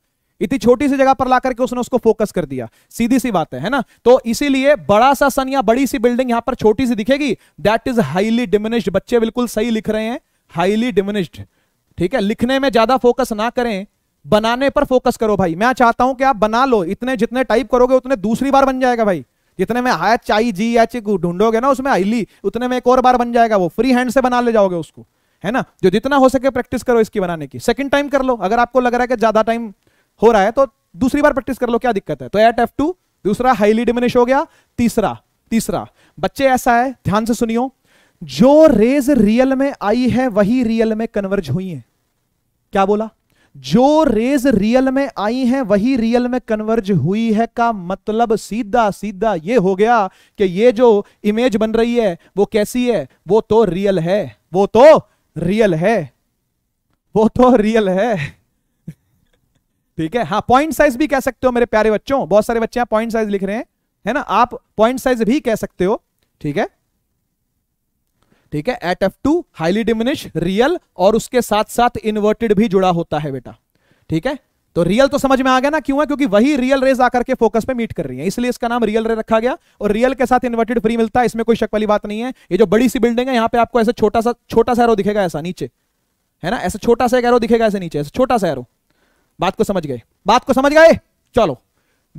S1: इतनी छोटी सी जगह पर ला करके उसने उसको फोकस कर दिया सीधी सी बात है है ना तो इसीलिए बड़ा सा सन या बड़ी सी बिल्डिंग यहां पर छोटी सी दिखेगी दैट इज हाईली डिमिनिश्ड बच्चे बिल्कुल सही लिख रहे हैं हाईली डिमिनिश्ड ठीक है लिखने में ज्यादा फोकस ना करें बनाने पर फोकस करो भाई मैं चाहता हूं कि आप बना लो इतने जितने टाइप करोगे उतने दूसरी बार बन जाएगा भाई जितने में हाय चाई जी एच ढूंढोगे ना उसमें हाईली उतने में एक और बार बन जाएगा वो फ्री हैंड से बना ले जाओगे उसको है ना जो जितना हो सके प्रैक्टिस करो इसकी बनाने की सेकंड टाइम कर लो अगर आपको लग रहा है कि ज्यादा टाइम हो रहा है तो दूसरी बार प्रैक्टिस कर लो क्या दिक्कत है तो एट एफ टू दूसरा हाईली डिमिनिश हो गया तीसरा तीसरा बच्चे ऐसा है ध्यान से सुनियो जो रेज रियल में आई है वही रियल में कन्वर्ज हुई है क्या बोला जो रेज रियल में आई है वही रियल में कन्वर्ज हुई है का मतलब सीधा सीधा ये हो गया कि ये जो इमेज बन रही है वो कैसी है वो तो रियल है वो तो रियल है वो तो रियल है ठीक है हाँ पॉइंट साइज भी कह सकते हो मेरे प्यारे बच्चों बहुत सारे बच्चे पॉइंट साइज लिख रहे हैं है ना आप पॉइंट साइज भी कह सकते हो ठीक है ठीक है at F two highly diminish real और उसके साथ साथ इन्वर्टेड भी जुड़ा होता है बेटा ठीक है तो रियल तो समझ में आ गया ना क्यों है क्योंकि वही रियल रेज आकर के फोकस पे मीट कर रही है इसलिए इसका नाम रियल रे रखा गया और रियल के साथ इन्वर्टेड फ्री मिलता है इसमें कोई शक वाली बात नहीं है ये जो बड़ी सी बिल्डिंग है यहाँ पे आपको ऐसा छोटा सा छोटा सा एरो दिखेगा ऐसा नीचे है ना ऐसा छोटा सा एरो दिखेगा ऐसे नीचे ऐसा छोटा सा एरो बात को समझ गए बात को समझ गए चलो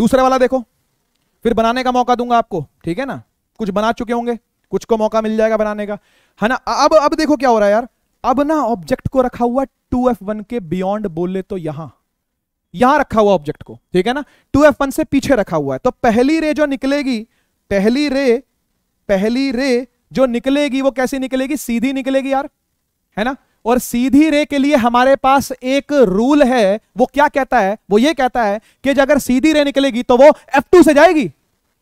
S1: दूसरे वाला देखो फिर बनाने का मौका दूंगा आपको ठीक है ना कुछ बना चुके होंगे कुछ को मौका मिल जाएगा बनाने का है ना अब अब देखो क्या हो रहा है यार अब ना ऑब्जेक्ट को रखा हुआ टू एफ वन के बियॉन्ड बोले तो यहां यहां रखा हुआ ऑब्जेक्ट को ठीक है ना टू एफ वन से पीछे रखा हुआ है तो पहली रे जो निकलेगी पहली रे पहली रे जो निकलेगी वो कैसी निकलेगी सीधी निकलेगी यार है ना और सीधी रे के लिए हमारे पास एक रूल है वो क्या कहता है वो ये कहता है कि अगर सीधी रे निकलेगी तो वो F2 से जाएगी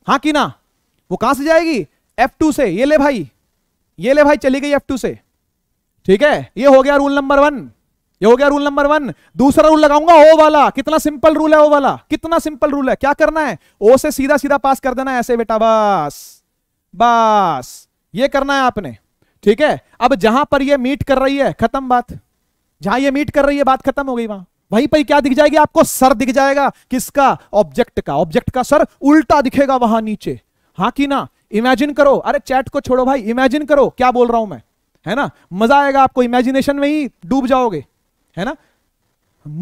S1: हाँ कि ना वो कहां से जाएगी F2 से ये ले भाई ये ले भाई चली गई F2 से ठीक है ये हो गया रूल नंबर वन ये हो गया रूल नंबर वन दूसरा रूल लगाऊंगा ओ वाला कितना सिंपल रूल है ओ वाला कितना सिंपल रूल है क्या करना है ओ से सीधा सीधा पास कर देना ऐसे बेटा बस बस ये करना है आपने ठीक है अब जहां पर ये मीट कर रही है खत्म बात जहां ये मीट कर रही है बात खत्म हो गई वहां वहीं पर क्या दिख जाएगी आपको सर दिख जाएगा किसका ऑब्जेक्ट का ऑब्जेक्ट का सर उल्टा दिखेगा वहां नीचे हाँ कि ना इमेजिन करो अरे चैट को छोड़ो भाई इमेजिन करो क्या बोल रहा हूं मैं है ना मजा आएगा आपको इमेजिनेशन में ही डूब जाओगे है ना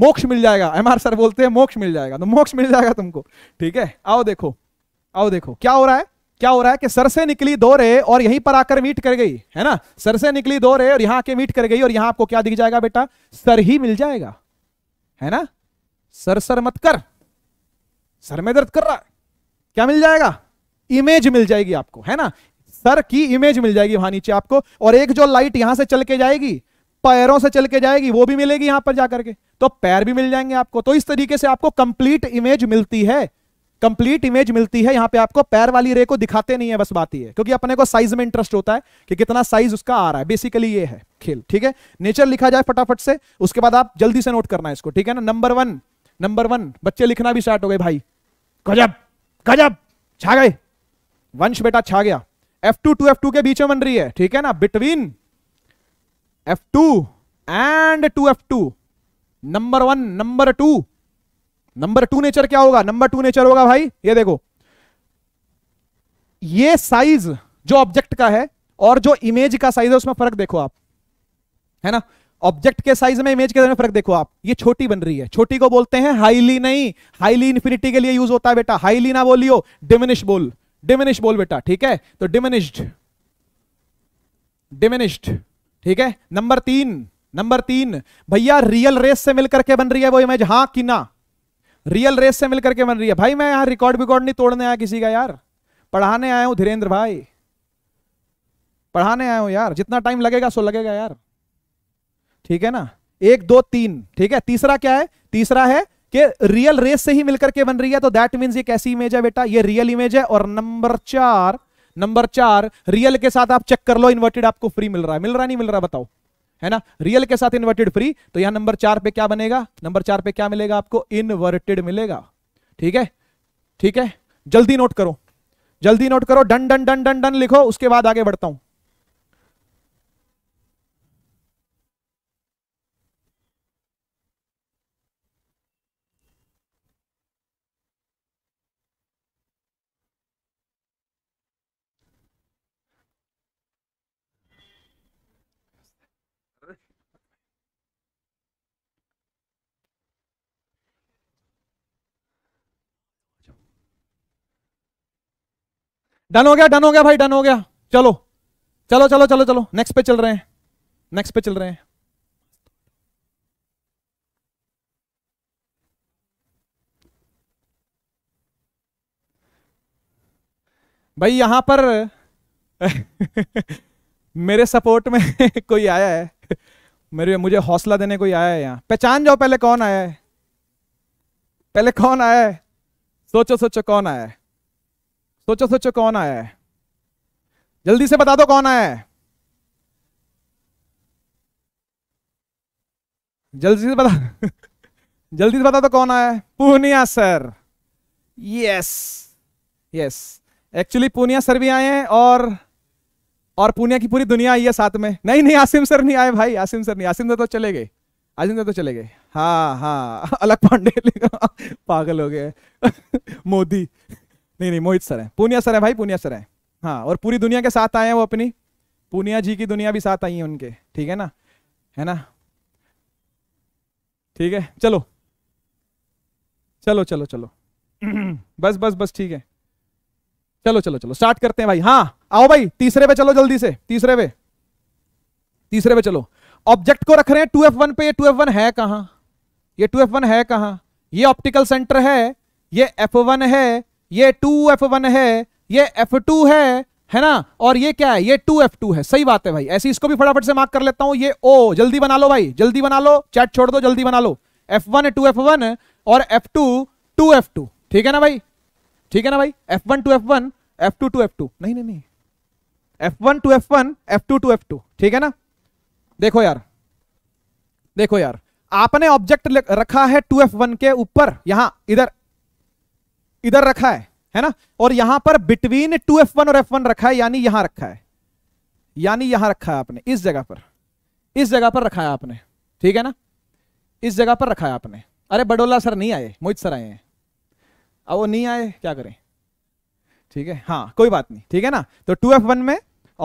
S1: मोक्ष मिल जाएगा एमआर सर बोलते हैं मोक्ष मिल जाएगा तो मोक्ष मिल जाएगा तुमको ठीक है आओ देखो आओ देखो क्या हो रहा है क्या हो रहा है कि सर से निकली दो रे और यहीं पर आकर मीट कर गई है ना सर से निकली दो रे और यहां आके मीट कर गई और यहां आपको क्या दिख जाएगा बेटा सर ही मिल जाएगा है ना सर सर मत कर सर में दर्द कर रहा है क्या मिल जाएगा इमेज मिल जाएगी आपको है ना सर की इमेज मिल जाएगी वहां नीचे आपको और एक जो लाइट यहां से चल के जाएगी पैरों से चल के जाएगी वो भी मिलेगी यहां पर जाकर के तो पैर भी मिल जाएंगे आपको तो इस तरीके से आपको कंप्लीट इमेज मिलती है कंप्लीट इमेज मिलती है यहां पे आपको पैर वाली रे को दिखाते नहीं है बस बात ही है क्योंकि अपने को साइज में इंटरेस्ट होता है कि कितना साइज उसका आ रहा है बेसिकली ये है खेल ठीक है नेचर लिखा जाए फटाफट से उसके बाद आप जल्दी से नोट करना है इसको ठीक है ना नंबर वन नंबर वन बच्चे लिखना भी स्टार्ट हो गए भाई गजब गजब छा गए वंश बेटा छा गया F two two F two के बीच में बन रही है ठीक है ना between F two and two F two number one number two number two nature क्या होगा नंबर टू नेचर होगा भाई ये देखो ये साइज जो ऑब्जेक्ट का है और जो इमेज का साइज है उसमें फर्क देखो आप है ना ऑब्जेक्ट के साइज में इमेज के में फर्क देखो आप ये छोटी बन रही है छोटी को बोलते हैं हाईली नहीं हाईली इंफिनिटी के लिए यूज होता है बेटा हाईली ना बोलियो डिमिनिश बोल डिमिनिश बोल बेटा ठीक है तो डिमिनिश्ड डिमिनिश्ड ठीक है नंबर तीन नंबर तीन भैया रियल रेस से मिलकर के बन रही है वो इमेज हाँ कि ना रियल रेस से मिलकर के बन रही है भाई मैं यहां रिकॉर्ड विकॉर्ड नहीं तोड़ने आया किसी का यार पढ़ाने आया हूं धीरेन्द्र भाई पढ़ाने आया हूं यार जितना टाइम लगेगा सो लगेगा यार ठीक है ना एक दो तीन ठीक है तीसरा क्या है तीसरा है कि रियल रेस से ही मिलकर के बन रही है तो दैट मीन ये कैसी इमेज है बेटा ये रियल इमेज है और नंबर चार नंबर चार रियल के साथ आप चेक कर लो इन्वर्टेड आपको फ्री मिल रहा है मिल रहा नहीं मिल रहा बताओ है ना रियल के साथ इन्वर्टेड फ्री तो यहां नंबर चार पे क्या बनेगा नंबर चार पे क्या मिलेगा आपको इनवर्टेड मिलेगा ठीक है ठीक है जल्दी नोट करो जल्दी नोट करो done done done done done लिखो उसके बाद आगे बढ़ता हूं डन हो गया डन हो गया भाई डन हो गया चलो चलो चलो चलो चलो नेक्स्ट पे चल रहे हैं नेक्स्ट पे चल रहे हैं भाई यहां पर मेरे सपोर्ट में कोई आया है मेरे मुझे हौसला देने कोई आया है यहां पहचान जाओ पहले कौन आया है पहले कौन आया है सोचो सोचो कौन आया है सोचो सोचो कौन आया है जल्दी से बता दो कौन आया है जल्दी से बता जल्दी से बता दो कौन आया है Punia sir yes yes actually Punia sir भी आए हैं और और पूनिया की पूरी दुनिया आई है साथ में नहीं नहीं आसिम सर नहीं आए भाई आसिम सर नहीं आसिम सर तो चले गए आसिम सर तो चले गए हाँ हाँ अलग पांडे पागल हो गए मोदी नहीं नहीं मोहित सर है पूनिया सर है भाई पूनिया सर है हाँ और पूरी दुनिया के साथ आए हैं वो अपनी पूनिया जी की दुनिया भी साथ आई है उनके ठीक है ना है ना ठीक है चलो चलो चलो चलो बस बस बस ठीक है चलो चलो चलो स्टार्ट करते हैं भाई हाँ आओ भाई तीसरे पे चलो जल्दी से तीसरे पे तीसरे पे चलो ऑब्जेक्ट को रख रहे हैं टू एफ वन पे टू एफ वन है कहां ये टू एफ वन है कहां ये ऑप्टिकल सेंटर है ये एफ वन है ये टू एफ वन है ये एफ टू है है ना और ये क्या है ये टू एफ टू है सही बात है भाई ऐसे इसको भी फटाफट से मार्क कर लेता हूं ये ओ जल्दी बना लो भाई जल्दी बना लो चैट छोड़ दो जल्दी बना लो F one two F one और F two two F two ठीक है ना भाई ठीक है ना भाई F one two F one F two two F two नहीं नहीं नहीं F one two F one F two two F two ठीक है ना देखो यार देखो यार आपने ऑब्जेक्ट रखा है टू एफ वन के ऊपर यहां इधर इधर रखा है है ना और यहां पर बिटवीन टू एफ वन और एफ वन रखा है यानी यहां रखा है यानी यहां रखा है आपने इस जगह पर इस जगह पर रखा है आपने ठीक है ना इस जगह पर रखा है आपने अरे बडोला सर नहीं आए मोहित सर आए हैं अब वो नहीं आए क्या करें ठीक है हाँ कोई बात नहीं ठीक है ना तो टू एफ वन में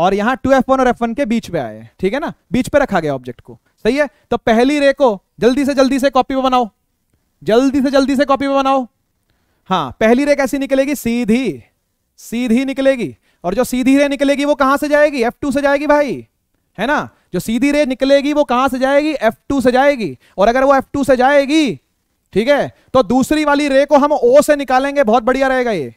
S1: और यहां टू एफ वन और एफ वन के बीच पे आए हैं ठीक है ना बीच पे रखा गया ऑब्जेक्ट को सही है तो पहली रे को जल्दी से जल्दी से कॉपी पे बनाओ जल्दी से जल्दी से कॉपी पे बनाओ हाँ पहली रे कैसी निकलेगी सीधी सीधी निकलेगी और जो सीधी रे निकलेगी वो कहां से जाएगी F2 से जाएगी भाई है ना जो सीधी रे निकलेगी वो कहां से जाएगी F2 से जाएगी और अगर वो F2 से जाएगी ठीक है तो दूसरी वाली रे को हम O से निकालेंगे बहुत बढ़िया रहेगा ये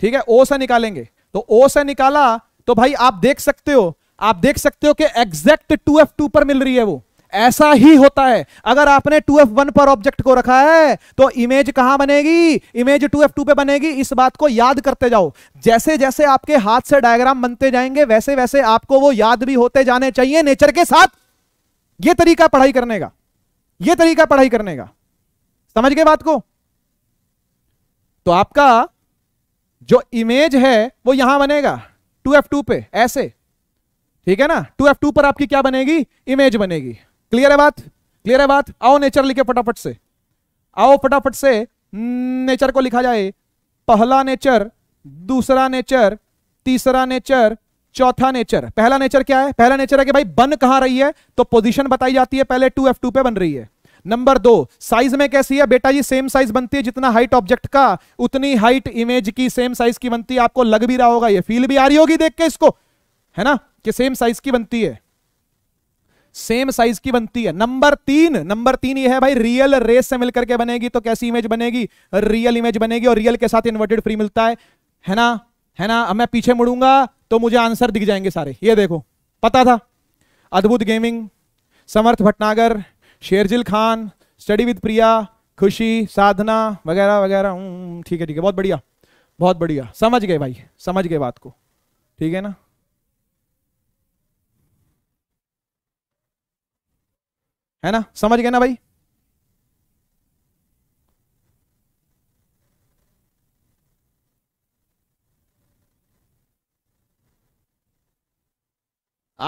S1: ठीक है O से निकालेंगे तो O से निकाला तो भाई आप देख सकते हो आप देख सकते हो कि एग्जैक्ट टू एफ टू पर मिल रही है वो ऐसा ही होता है अगर आपने 2f1 पर ऑब्जेक्ट को रखा है तो इमेज कहां बनेगी इमेज 2f2 पे बनेगी इस बात को याद करते जाओ जैसे जैसे आपके हाथ से डायग्राम बनते जाएंगे वैसे वैसे आपको वो याद भी होते जाने चाहिए नेचर के साथ ये तरीका पढ़ाई करने का ये तरीका पढ़ाई करने का समझ गए बात को तो आपका जो इमेज है वो यहां बनेगा 2f2 पे ऐसे ठीक है ना 2f2 पर आपकी क्या बनेगी इमेज बनेगी क्लियर है बात क्लियर है बात आओ नेचर लिखे फटाफट से आओ फटाफट से नेचर को लिखा जाए पहला नेचर दूसरा नेचर तीसरा नेचर चौथा नेचर पहला नेचर क्या है पहला नेचर है कि भाई बन कहां रही है तो पोजीशन बताई जाती है पहले टू एफ टू पे बन रही है नंबर दो साइज में कैसी है बेटा जी सेम साइज बनती है जितना हाइट ऑब्जेक्ट का उतनी हाइट इमेज की सेम साइज की बनती है आपको लग भी रहा होगा ये फील भी आ रही होगी देख के इसको है ना कि सेम साइज की बनती है सेम साइज की बनती है नंबर तीन नंबर तीन ये है भाई रियल रेस से मिलकर के बनेगी तो कैसी इमेज बनेगी रियल इमेज बनेगी और रियल के साथ इन्वर्टेड फ्री मिलता है है ना है ना अब मैं पीछे मुड़ूंगा तो मुझे आंसर दिख जाएंगे सारे ये देखो पता था अद्भुत gaming Samarth Bhatnagar Sherjil Khan study with Priya Khushi Sadhana वगैरह वगैरह हम्म, ठीक है ठीक है बहुत बढ़िया बहुत बढ़िया समझ गए भाई समझ गए बात को ठीक है ना है ना समझ गए ना भाई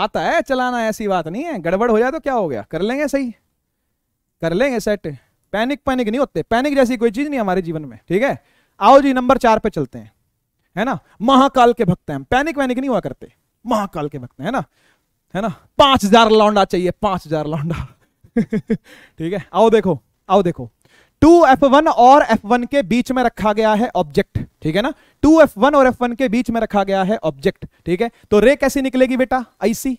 S1: आता है चलाना ऐसी बात नहीं है गड़बड़ हो जाए तो क्या हो गया कर लेंगे सही कर लेंगे सेट पैनिक पैनिक नहीं होते पैनिक जैसी कोई चीज नहीं हमारे जीवन में ठीक है आओ जी नंबर चार पे चलते हैं है ना महाकाल के भक्त हैं पैनिक वैनिक नहीं हुआ करते महाकाल के भक्त हैं है ना है ना पांच हजार लौंडा चाहिए पांच हजार लौंडा ठीक है आओ देखो आओ देखो टू एफ वन और एफ वन के बीच में रखा गया है ऑब्जेक्ट ठीक है ना टू एफ वन और एफ वन के बीच में रखा गया है ऑब्जेक्ट ठीक है तो रे कैसी निकलेगी बेटा आईसी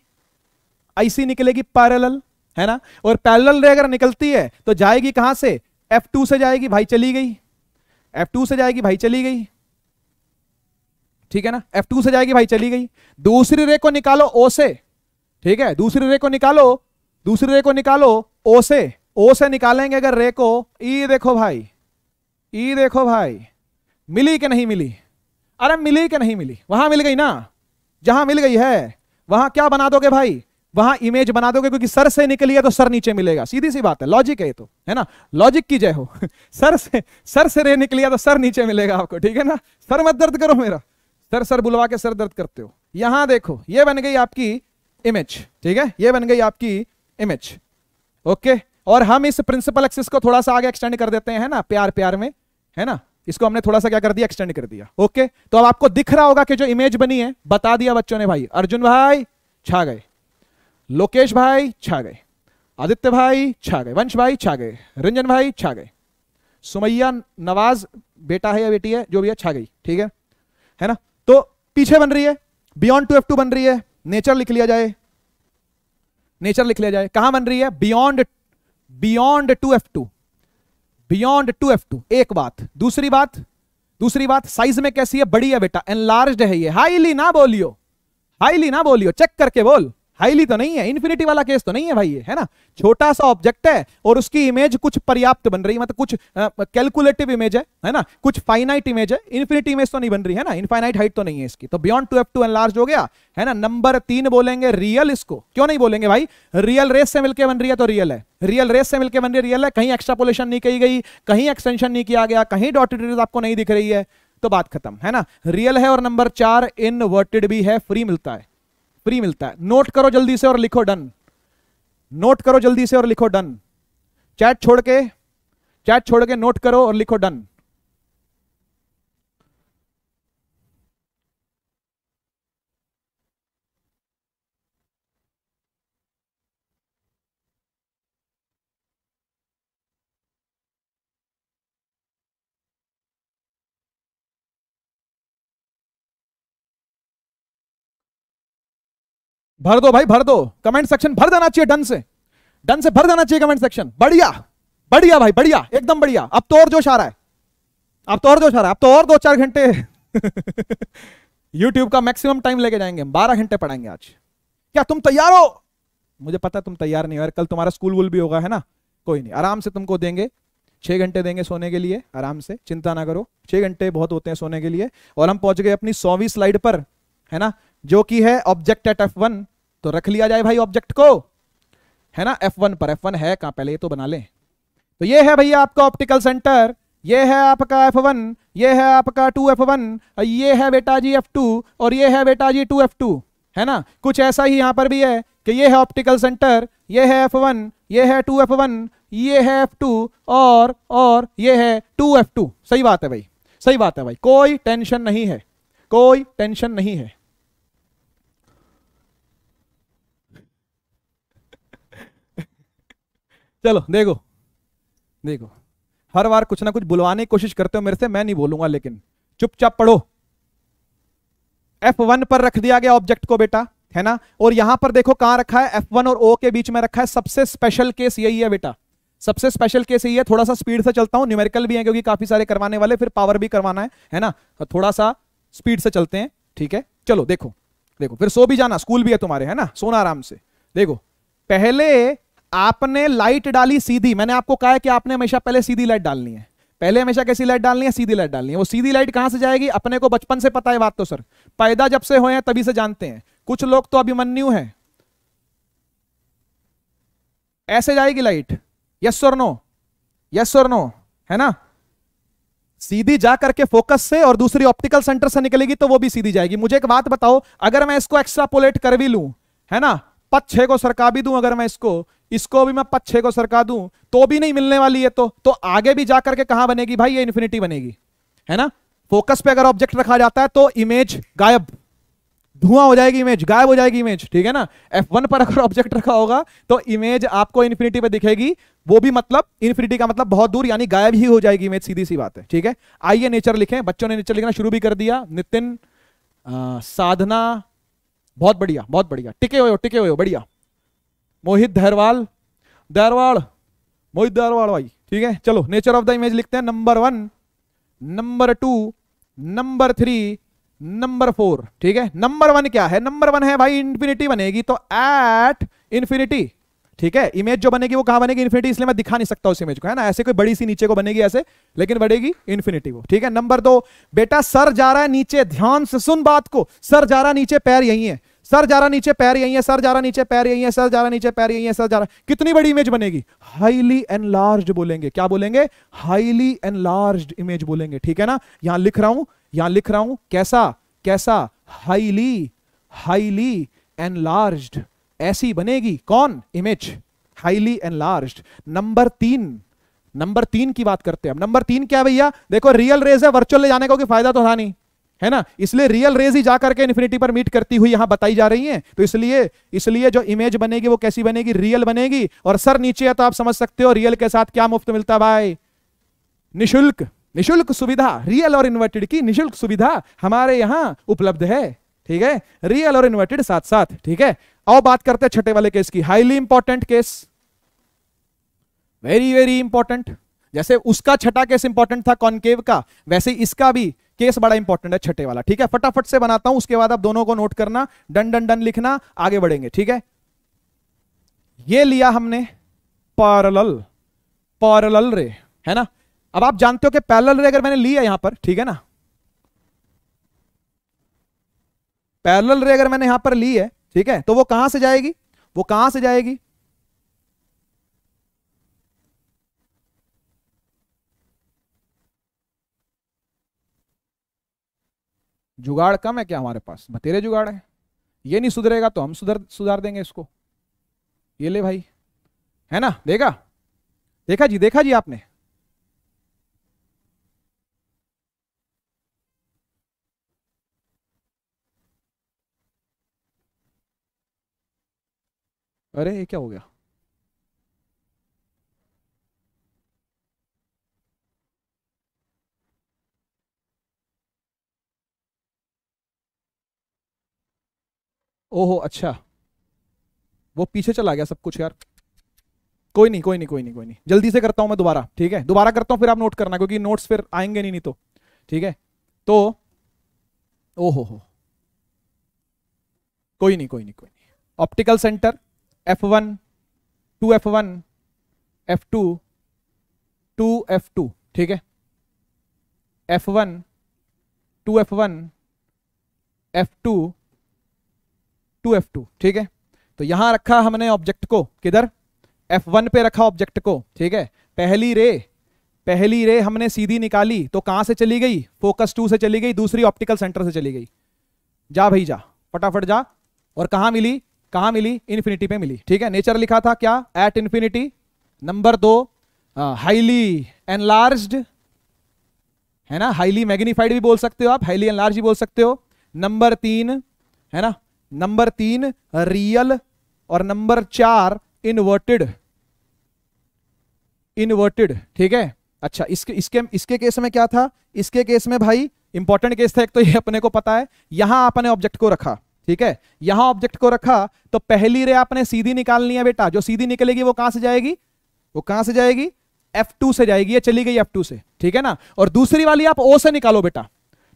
S1: आईसी निकलेगी पैरेलल है ना और पैरेलल रे अगर निकलती है तो जाएगी कहां से एफ टू से जाएगी भाई चली गई एफ टू से जाएगी भाई चली गई ठीक है ना एफ टू से जाएगी भाई चली गई दूसरी रे को निकालो ओ से ठीक है दूसरी रे को निकालो दूसरी रे को निकालो ओ से ओ से निकालेंगे अगर रे को ई देखो भाई ई देखो भाई मिली कि नहीं मिली अरे मिली कि नहीं मिली वहां मिल गई ना जहां मिल गई है वहां क्या बना दोगे भाई वहां इमेज बना दोगे क्योंकि सर से निकली है तो सर नीचे मिलेगा सीधी सी बात है लॉजिक है ये तो है ना लॉजिक की जय हो सर से सर से रे निकली है तो सर नीचे मिलेगा आपको ठीक है ना सर मत दर्द करो मेरा सर सर बुलवा के सर दर्द करते हो यहां देखो ये बन गई आपकी इमेज ठीक है ये बन गई आपकी इमेज ओके और हम इस प्रिंसिपल एक्सिस को थोड़ा सा आगे एक्सटेंड कर देते हैं ना प्यार प्यार में है ना इसको हमने थोड़ा सा क्या कर दिया एक्सटेंड कर दिया ओके तो अब आपको दिख रहा होगा कि जो इमेज बनी है बता दिया बच्चों ने भाई अर्जुन भाई छा गए लोकेश भाई छा गए आदित्य भाई छा गए वंश भाई छा गए रंजन भाई छा गए सुमैया नवाज बेटा है या बेटी है जो भी है छा गई ठीक है है ना तो पीछे बन रही है बियॉन्ड टू एफ टू बन रही है नेचर लिख लिया जाए नेचर लिख लिया जाए कहां बन रही है beyond beyond two F two beyond two F two एक बात दूसरी बात दूसरी बात साइज में कैसी है बड़ी है बेटा एनलार्ज है ये हाईली ना बोलियो हाईली ना बोलियो चेक करके बोल हाईली तो नहीं है इन्फिनिटी वाला केस तो नहीं है भाई है ना छोटा सा ऑब्जेक्ट है और उसकी इमेज कुछ पर्याप्त बन रही है मतलब कुछ कैलकुलेटिव इमेज है है ना कुछ फाइनाइट इमेज है इन्फिनिटी इमेज तो नहीं बन रही है ना इनफाइनाइट हाइट तो नहीं है इसकी तो beyond two F two enlarge हो गया है ना नंबर तीन बोलेंगे रियल इसको क्यों नहीं बोलेंगे भाई रियल रेस से मिलकर बन रही है तो रियल है रियल रेस से मिलकर बन रही है रियल है कहीं एक्स्ट्रापोलेशन नहीं की गई कहीं एक्सटेंशन नहीं किया गया कहीं डॉटेड रेस आपको नहीं दिख रही है तो बात खत्म है ना रियल है और नंबर चार इनवर्टेड भी है फ्री मिलता है फ्री मिलता है नोट करो जल्दी से और लिखो डन नोट करो जल्दी से और लिखो डन चैट छोड़ के चैट छोड़ के नोट करो और लिखो डन भर दो भाई भर दो कमेंट सेक्शन भर देना चाहिए डन से डन से भर देना चाहिए कमेंट सेक्शन बढ़िया बढ़िया भाई बढ़िया एकदम बढ़िया अब तो और जोश आ रहा है अब तो और जोश आ रहा है अब तो और दो चार घंटे यूट्यूब का मैक्सिमम टाइम लेके जाएंगे बारह घंटे पढ़ाएंगे आज क्या तुम तैयार हो मुझे पता है तुम तैयार नहीं हो यार कल तुम्हारा स्कूल वूल भी होगा है ना कोई नहीं आराम से तुमको देंगे छह घंटे देंगे सोने के लिए आराम से चिंता ना करो छह घंटे बहुत होते हैं सोने के लिए और हम पहुंच गए अपनी सौवीं स्लाइड पर है ना जो कि है ऑब्जेक्ट एट एफ वन तो रख लिया जाए भाई ऑब्जेक्ट को है ना एफ वन पर एफ वन है कहां पहले ये तो बना ले तो ये है भैया आपका ऑप्टिकल सेंटर ये है आपका एफ वन ये है आपका टू एफ वन ये है बेटा जी एफ टू और ये है बेटा जी टू एफ टू है ना कुछ ऐसा ही यहां पर भी है कि ये है ऑप्टिकल सेंटर ये है एफ वन ये है टू एफ वन ये है एफ टू और और ये है टू एफ टू सही बात है भाई सही बात है भाई कोई टेंशन नहीं है कोई टेंशन नहीं है चलो देखो देखो हर बार कुछ ना कुछ बुलवाने की कोशिश करते हो मेरे से मैं नहीं बोलूंगा लेकिन चुपचाप पढ़ो एफ वन पर रख दिया गया ऑब्जेक्ट को बेटा है ना और यहां पर देखो कहां रखा है F1 और O के बीच में रखा है सबसे स्पेशल केस यही है बेटा सबसे स्पेशल केस यही है थोड़ा सा स्पीड से चलता हूं न्यूमेरिकल भी है क्योंकि काफी सारे करवाने वाले फिर पावर भी करवाना है है ना तो थोड़ा सा स्पीड से चलते हैं ठीक है चलो देखो देखो फिर सो भी जाना स्कूल भी है तुम्हारे है ना सोना आराम से देखो पहले आपने लाइट डाली सीधी मैंने आपको कहा है कि आपने हमेशा पहले सीधी लाइट डालनी है पहले हमेशा कैसी लाइट डालनी है सीधी लाइट डालनी है वो सीधी लाइट कहां से जाएगी अपने को बचपन से पता है बात तो सर पैदा जब से हुए हैं तभी से जानते हैं कुछ लोग तो अभिमन्यु हैं ऐसे जाएगी लाइट यस और नो यस और नो है ना सीधी जा करके फोकस से और दूसरी ऑप्टिकल सेंटर से निकलेगी तो वो भी सीधी जाएगी मुझे एक बात बताओ अगर मैं इसको एक्स्ट्रापोलेट कर भी लू है ना पत छे को सरका भी दू अगर मैं इसको इसको भी मैं पच्छे को सरका दूं तो भी नहीं मिलने वाली है तो तो आगे भी जाकर के कहां बनेगी भाई ये इन्फिनिटी बनेगी है ना फोकस पे अगर ऑब्जेक्ट रखा जाता है तो इमेज गायब धुआं हो जाएगी इमेज गायब हो जाएगी इमेज ठीक है ना वन पर अगर ऑब्जेक्ट रखा होगा तो इमेज आपको इन्फिनिटी पे दिखेगी वो भी मतलब इन्फिनिटी का मतलब बहुत दूर यानी गायब ही हो जाएगी इमेज सीधी सी बात है ठीक है आइए नेचर लिखें बच्चों ने नेचर लिखना शुरू भी कर दिया नितिन आ, साधना बहुत बढ़िया बहुत बढ़िया टिके हुए टिके हुए बढ़िया मोहित धरवाल धारवाल मोहित धारवाल भाई ठीक है चलो नेचर ऑफ द इमेज लिखते हैं number one number two number three number four ठीक है नंबर वन क्या है नंबर वन है भाई इंफिनिटी बनेगी तो एट इंफिनिटी ठीक है इमेज जो बनेगी वो कहां बनेगी इन्फिनिटी इसलिए मैं दिखा नहीं सकता उस इमेज को है ना ऐसे कोई बड़ी सी नीचे को बनेगी ऐसे लेकिन बढ़ेगी इन्फिनिटी वो ठीक है नंबर दो बेटा सर जा रहा है नीचे ध्यान से सुन बात को सर जा रहा है नीचे पैर यही है सर जा रहा नीचे पैर यही है सर जा रहा नीचे पैर यही है सर जा रहा नीचे पैर यही है सर जा रहा कितनी बड़ी इमेज बनेगी हाईली एनलार्ज बोलेंगे क्या बोलेंगे हाईली एनलार्ज इमेज बोलेंगे ठीक है ना यहां लिख रहा हूं यहां लिख रहा हूं कैसा कैसा हाईली हाईली एनलार्ज ऐसी बनेगी कौन इमेज हाईली एनलार्ज नंबर तीन नंबर तीन की बात करते हैं नंबर तीन क्या भैया देखो रियल रेस है वर्चुअल ले जाने का कोई फायदा तो था नहीं है ना इसलिए रियल रेज ही जाकर के इन्फिनिटी पर मीट करती हुई यहां बताई जा रही है तो इसलिए इसलिए जो इमेज बनेगी वो कैसी बनेगी रियल बनेगी और सर नीचे है तो आप समझ सकते हो रियल के साथ क्या मुफ्त मिलता भाई निशुल्क निशुल्क सुविधा रियल और इन्वर्टेड की निशुल्क सुविधा हमारे यहां उपलब्ध है ठीक है रियल और इन्वर्टेड साथ साथ ठीक है और बात करते हैं छठे वाले केस की highly important case very very important जैसे उसका छठा केस इंपॉर्टेंट था कॉन्केव का वैसे इसका भी केस बड़ा इंपॉर्टेंट है छठे वाला ठीक है फटाफट से बनाता हूं उसके बाद आप दोनों को नोट करना डन डन डन लिखना आगे बढ़ेंगे ठीक है ये लिया हमने पैरेलल पैरेलल रे है ना अब आप जानते हो कि पैरेलल रे अगर मैंने लिया यहां पर ठीक है ना पैरेलल रे अगर मैंने यहां पर ली है ठीक है तो वो कहां से जाएगी वो कहां से जाएगी जुगाड़ कम है क्या हमारे पास बतेरे जुगाड़ है ये नहीं सुधरेगा तो हम सुधर सुधार देंगे इसको ये ले भाई है ना देखा देखा जी देखा जी आपने अरे ये क्या हो गया ओहो अच्छा वो पीछे चला गया सब कुछ यार कोई नहीं कोई नहीं कोई नहीं कोई नहीं जल्दी से करता हूँ मैं दोबारा ठीक है दोबारा करता हूँ फिर आप नोट करना क्योंकि नोट्स फिर आएंगे नहीं नहीं तो ठीक है तो ओहो हो कोई नहीं कोई नहीं कोई नहीं optical centre F one two F one F two two F two ठीक है F one two F one F two two F two ठीक है तो यहां रखा हमने ऑब्जेक्ट को किधर एफ वन पे रखा ऑब्जेक्ट को ठीक है पहली रे पहली रे हमने सीधी निकाली तो कहां से चली गई फोकस टू से चली गई दूसरी ऑप्टिकल सेंटर से चली गई जा भाई जा फटाफट जा और कहा मिली कहा मिली इन्फिनिटी पे मिली ठीक है नेचर लिखा था क्या एट इन्फिनिटी नंबर दो हाईली एनलार्ज है ना हाईली मैग्निफाइड भी बोल सकते हो आप हाईली एनलार्ज भी बोल सकते हो नंबर तीन है ना नंबर तीन रियल और नंबर चार इनवर्टेड इनवर्टेड ठीक है अच्छा इसके इसके इसके केस में क्या था इसके केस में भाई इंपॉर्टेंट केस था एक तो ये अपने को पता है यहां आपने ऑब्जेक्ट को रखा ठीक है यहां ऑब्जेक्ट को रखा तो पहली रे आपने सीधी निकालनी है बेटा जो सीधी निकलेगी वो कहां से जाएगी वो कहां से जाएगी F2 से जाएगी या चली गई F2 से ठीक है ना और दूसरी वाली आप O से निकालो बेटा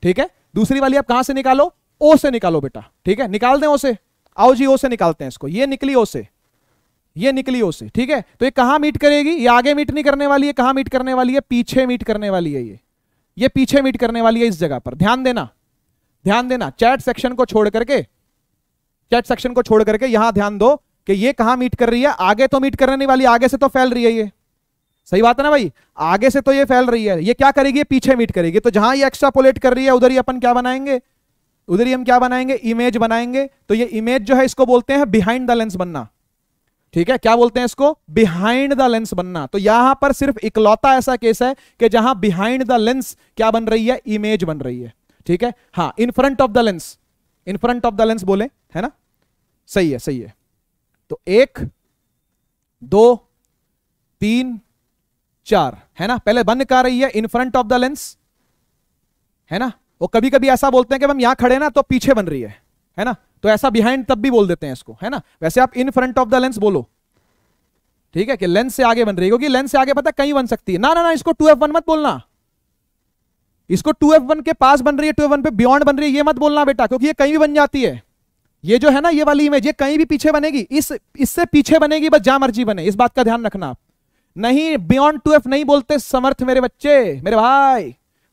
S1: ठीक है दूसरी वाली आप कहां से निकालो ओ से निकालो बेटा ठीक है निकाल दें ओ से आओ जी ओ से निकालते हैं इसको ये निकली ओ से ये निकली ओ से ठीक है तो ये कहां मीट करेगी ये आगे मीट नहीं करने वाली है कहां मीट करने वाली है पीछे मीट करने वाली है ये ये पीछे मीट करने वाली है इस जगह पर ध्यान देना ध्यान देना चैट सेक्शन को छोड़ करके चैट सेक्शन को छोड़ करके यहां ध्यान दो कि ये कहां मीट कर रही है आगे तो मीट करने वाली आगे से तो फैल रही है ये सही बात है ना भाई आगे से तो ये फैल रही है ये क्या करेगी पीछे मीट करेगी तो जहां ये एक्स्ट्रा पोलेट कर रही है उधर ही अपन क्या बनाएंगे उधर ही हम क्या बनाएंगे इमेज बनाएंगे तो ये इमेज जो है इसको बोलते हैं बिहाइंड द लेंस बनना ठीक है क्या बोलते हैं इसको बिहाइंड द लेंस बनना तो यहां पर सिर्फ इकलौता ऐसा केस है कि जहां बिहाइंड द लेंस क्या बन रही है इमेज बन रही है ठीक है हाँ in front of the lens in front of the lens बोले है ना सही है सही है तो एक दो तीन चार है ना पहले बन कर रही है in front of the lens है ना वो कभी कभी ऐसा बोलते हैं कि हम यहां खड़े ना तो पीछे बन रही है है ना तो ऐसा बिहाइंड तब भी बोल देते हैं इसको है ना वैसे आप in front of the lens बोलो ठीक है कि लेंस से आगे बन रही है क्योंकि लेंस से आगे पता कहीं बन सकती है ना ना ना इसको टू एफ वन मत बोलना इसको टू एफ वन के पास बन रही है टू एफ वन पे बियॉन्ड बन रही है ये मत बोलना बेटा क्योंकि ये कहीं भी बन जाती है ये जो है ना ये वाली इमेज ये कहीं भी पीछे बनेगी इस इससे पीछे बनेगी बस जहां मर्जी बने इस बात का ध्यान रखना आप नहीं बियॉन्ड टू एफ नहीं बोलते समर्थ मेरे बच्चे मेरे भाई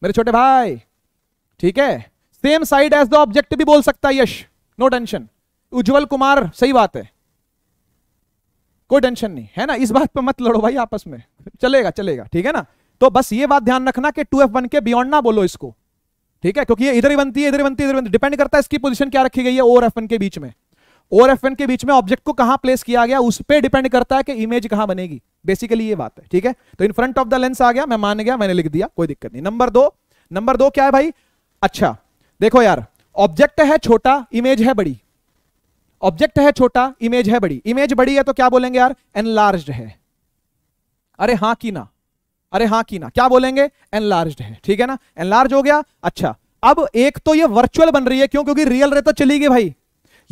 S1: मेरे छोटे भाई ठीक है same side as the object भी बोल सकता है यश नो टेंशन उज्जवल कुमार सही बात है कोई टेंशन नहीं है ना इस बात पे मत लड़ो भाई आपस में चलेगा चलेगा ठीक है ना तो बस ये बात ध्यान रखना कि 2f1 के बियॉन्ड ना बोलो इसको ठीक है क्योंकि ये इधर ही बनती है इधर ही बनती है इधर बनती है डिपेंड करता है इसकी पोजीशन क्या रखी गई है ओर एफ के बीच में और एफ के बीच में ऑब्जेक्ट को कहां प्लेस किया गया उस पर डिपेंड करता है कि इमेज कहां बनेगी बेसिकली ये बात है ठीक है तो in front of the lens आ गया मैं मान गया मैंने लिख दिया कोई दिक्कत नहीं नंबर दो नंबर दो क्या है भाई अच्छा देखो यार ऑब्जेक्ट है छोटा इमेज है बड़ी ऑब्जेक्ट है छोटा इमेज है बड़ी इमेज बड़ी है तो क्या बोलेंगे यार एनलार्ज है अरे हां की ना अरे हां की ना क्या बोलेंगे एनलार्ज है ठीक है ना एनलार्ज हो गया अच्छा अब एक तो ये वर्चुअल बन रही है क्यों क्योंकि रियल रे तो चली गई भाई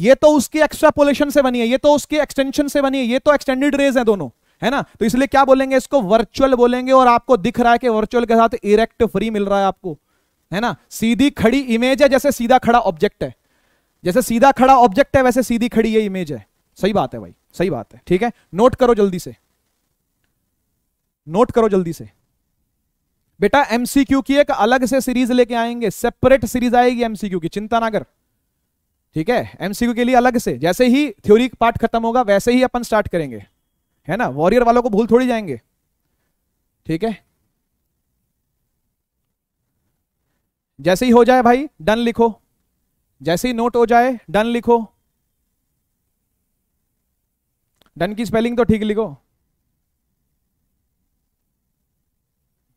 S1: ये तो उसकी एक्स्ट्रापोलेशन से बनी है ये तो उसके एक्सटेंशन से बनी है ये तो एक्सटेंडेड रेज है दोनों है ना तो इसलिए क्या बोलेंगे इसको वर्चुअल बोलेंगे और आपको दिख रहा है कि वर्चुअल के साथ इरेक्ट फ्री मिल रहा है आपको है ना सीधी खड़ी इमेज है जैसे सीधा खड़ा ऑब्जेक्ट है जैसे सीधा खड़ा ऑब्जेक्ट है वैसे सीधी खड़ी ये इमेज है सही बात है भाई सही बात है ठीक है नोट करो जल्दी से नोट करो जल्दी से बेटा एमसीक्यू की एक अलग से सीरीज लेके आएंगे सेपरेट सीरीज आएगी एमसीक्यू की चिंता ना कर ठीक है एमसीक्यू के लिए अलग से जैसे ही थ्योरी पार्ट खत्म होगा वैसे ही अपन स्टार्ट करेंगे है ना वॉरियर वालों को भूल थोड़ी जाएंगे ठीक है जैसे ही हो जाए भाई डन लिखो जैसे ही नोट हो जाए डन लिखो डन की स्पेलिंग तो ठीक लिखो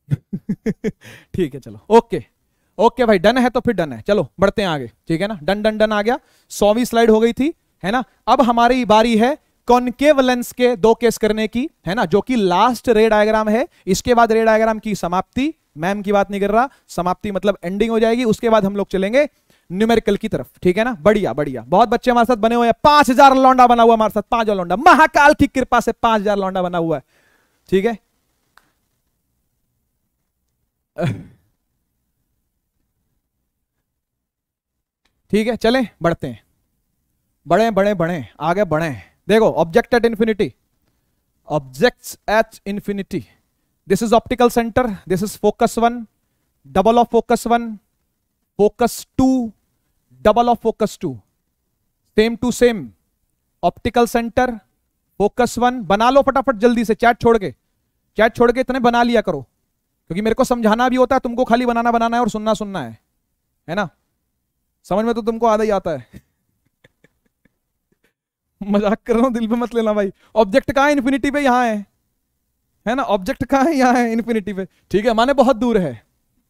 S1: ठीक है चलो ओके ओके भाई डन है तो फिर डन है चलो बढ़ते हैं आगे ठीक है ना डन डन डन आ गया सौवीं स्लाइड हो गई थी है ना अब हमारी बारी है कॉन्केव लेंस के दो केस करने की है ना जो कि लास्ट रे डायग्राम है इसके बाद रे डायग्राम की समाप्ति मैम की बात नहीं कर रहा समाप्ति मतलब एंडिंग हो जाएगी उसके बाद हम लोग चलेंगे न्यूमेरिकल की तरफ ठीक है ना बढ़िया बढ़िया बहुत बच्चे हमारे साथ बने हुए हैं पांच हजार लौंडा बना हुआ हमारे साथ पांच हजार लौंडा महाकाल की कृपा से पांच हजार लौंडा बना हुआ है ठीक है ठीक है चलें बढ़ते हैं बढ़े बढ़े बढ़े आगे बढ़े देखो object at infinity object at infinity this is optical center this is focus 1 double of focus 1 focus 2 double of focus 2 same to same optical centre focus one बना लो फटाफट जल्दी से चैट छोड़ के चैट छोड़ के इतने बना लिया करो क्योंकि मेरे को समझाना भी होता है तुमको खाली बनाना बनाना है और सुनना सुनना है है ना समझ में तो तुमको आधा ही आता है मजाक कर रहा हूं दिल पे मत लेना भाई ऑब्जेक्ट कहा इन्फिनिटी पे यहां है है ना ऑब्जेक्ट कहाँ है यहाँ है इन्फिनिटी पे ठीक है माने बहुत दूर है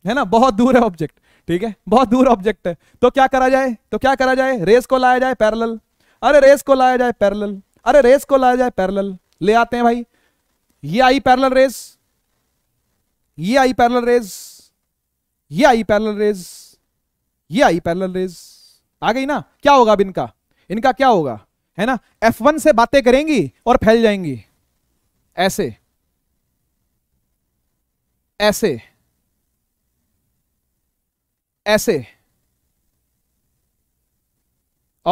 S1: है ना बहुत दूर है ऑब्जेक्ट ठीक है बहुत दूर ऑब्जेक्ट है तो क्या करा जाए तो क्या करा जाए रेस को लाया जाए पैरल अरे रेस को लाया जाए पैरल अरे रेस को लाया जाए पैरल ले आते हैं भाई ये आई पैरल रेस ये आई पैरल रेस ये आई पैरल रेस ये आई पैरल रेस आ गई ना क्या होगा अब इनका इनका क्या होगा है ना F1 से बातें करेंगी और फैल जाएंगी ऐसे ऐसे ऐसे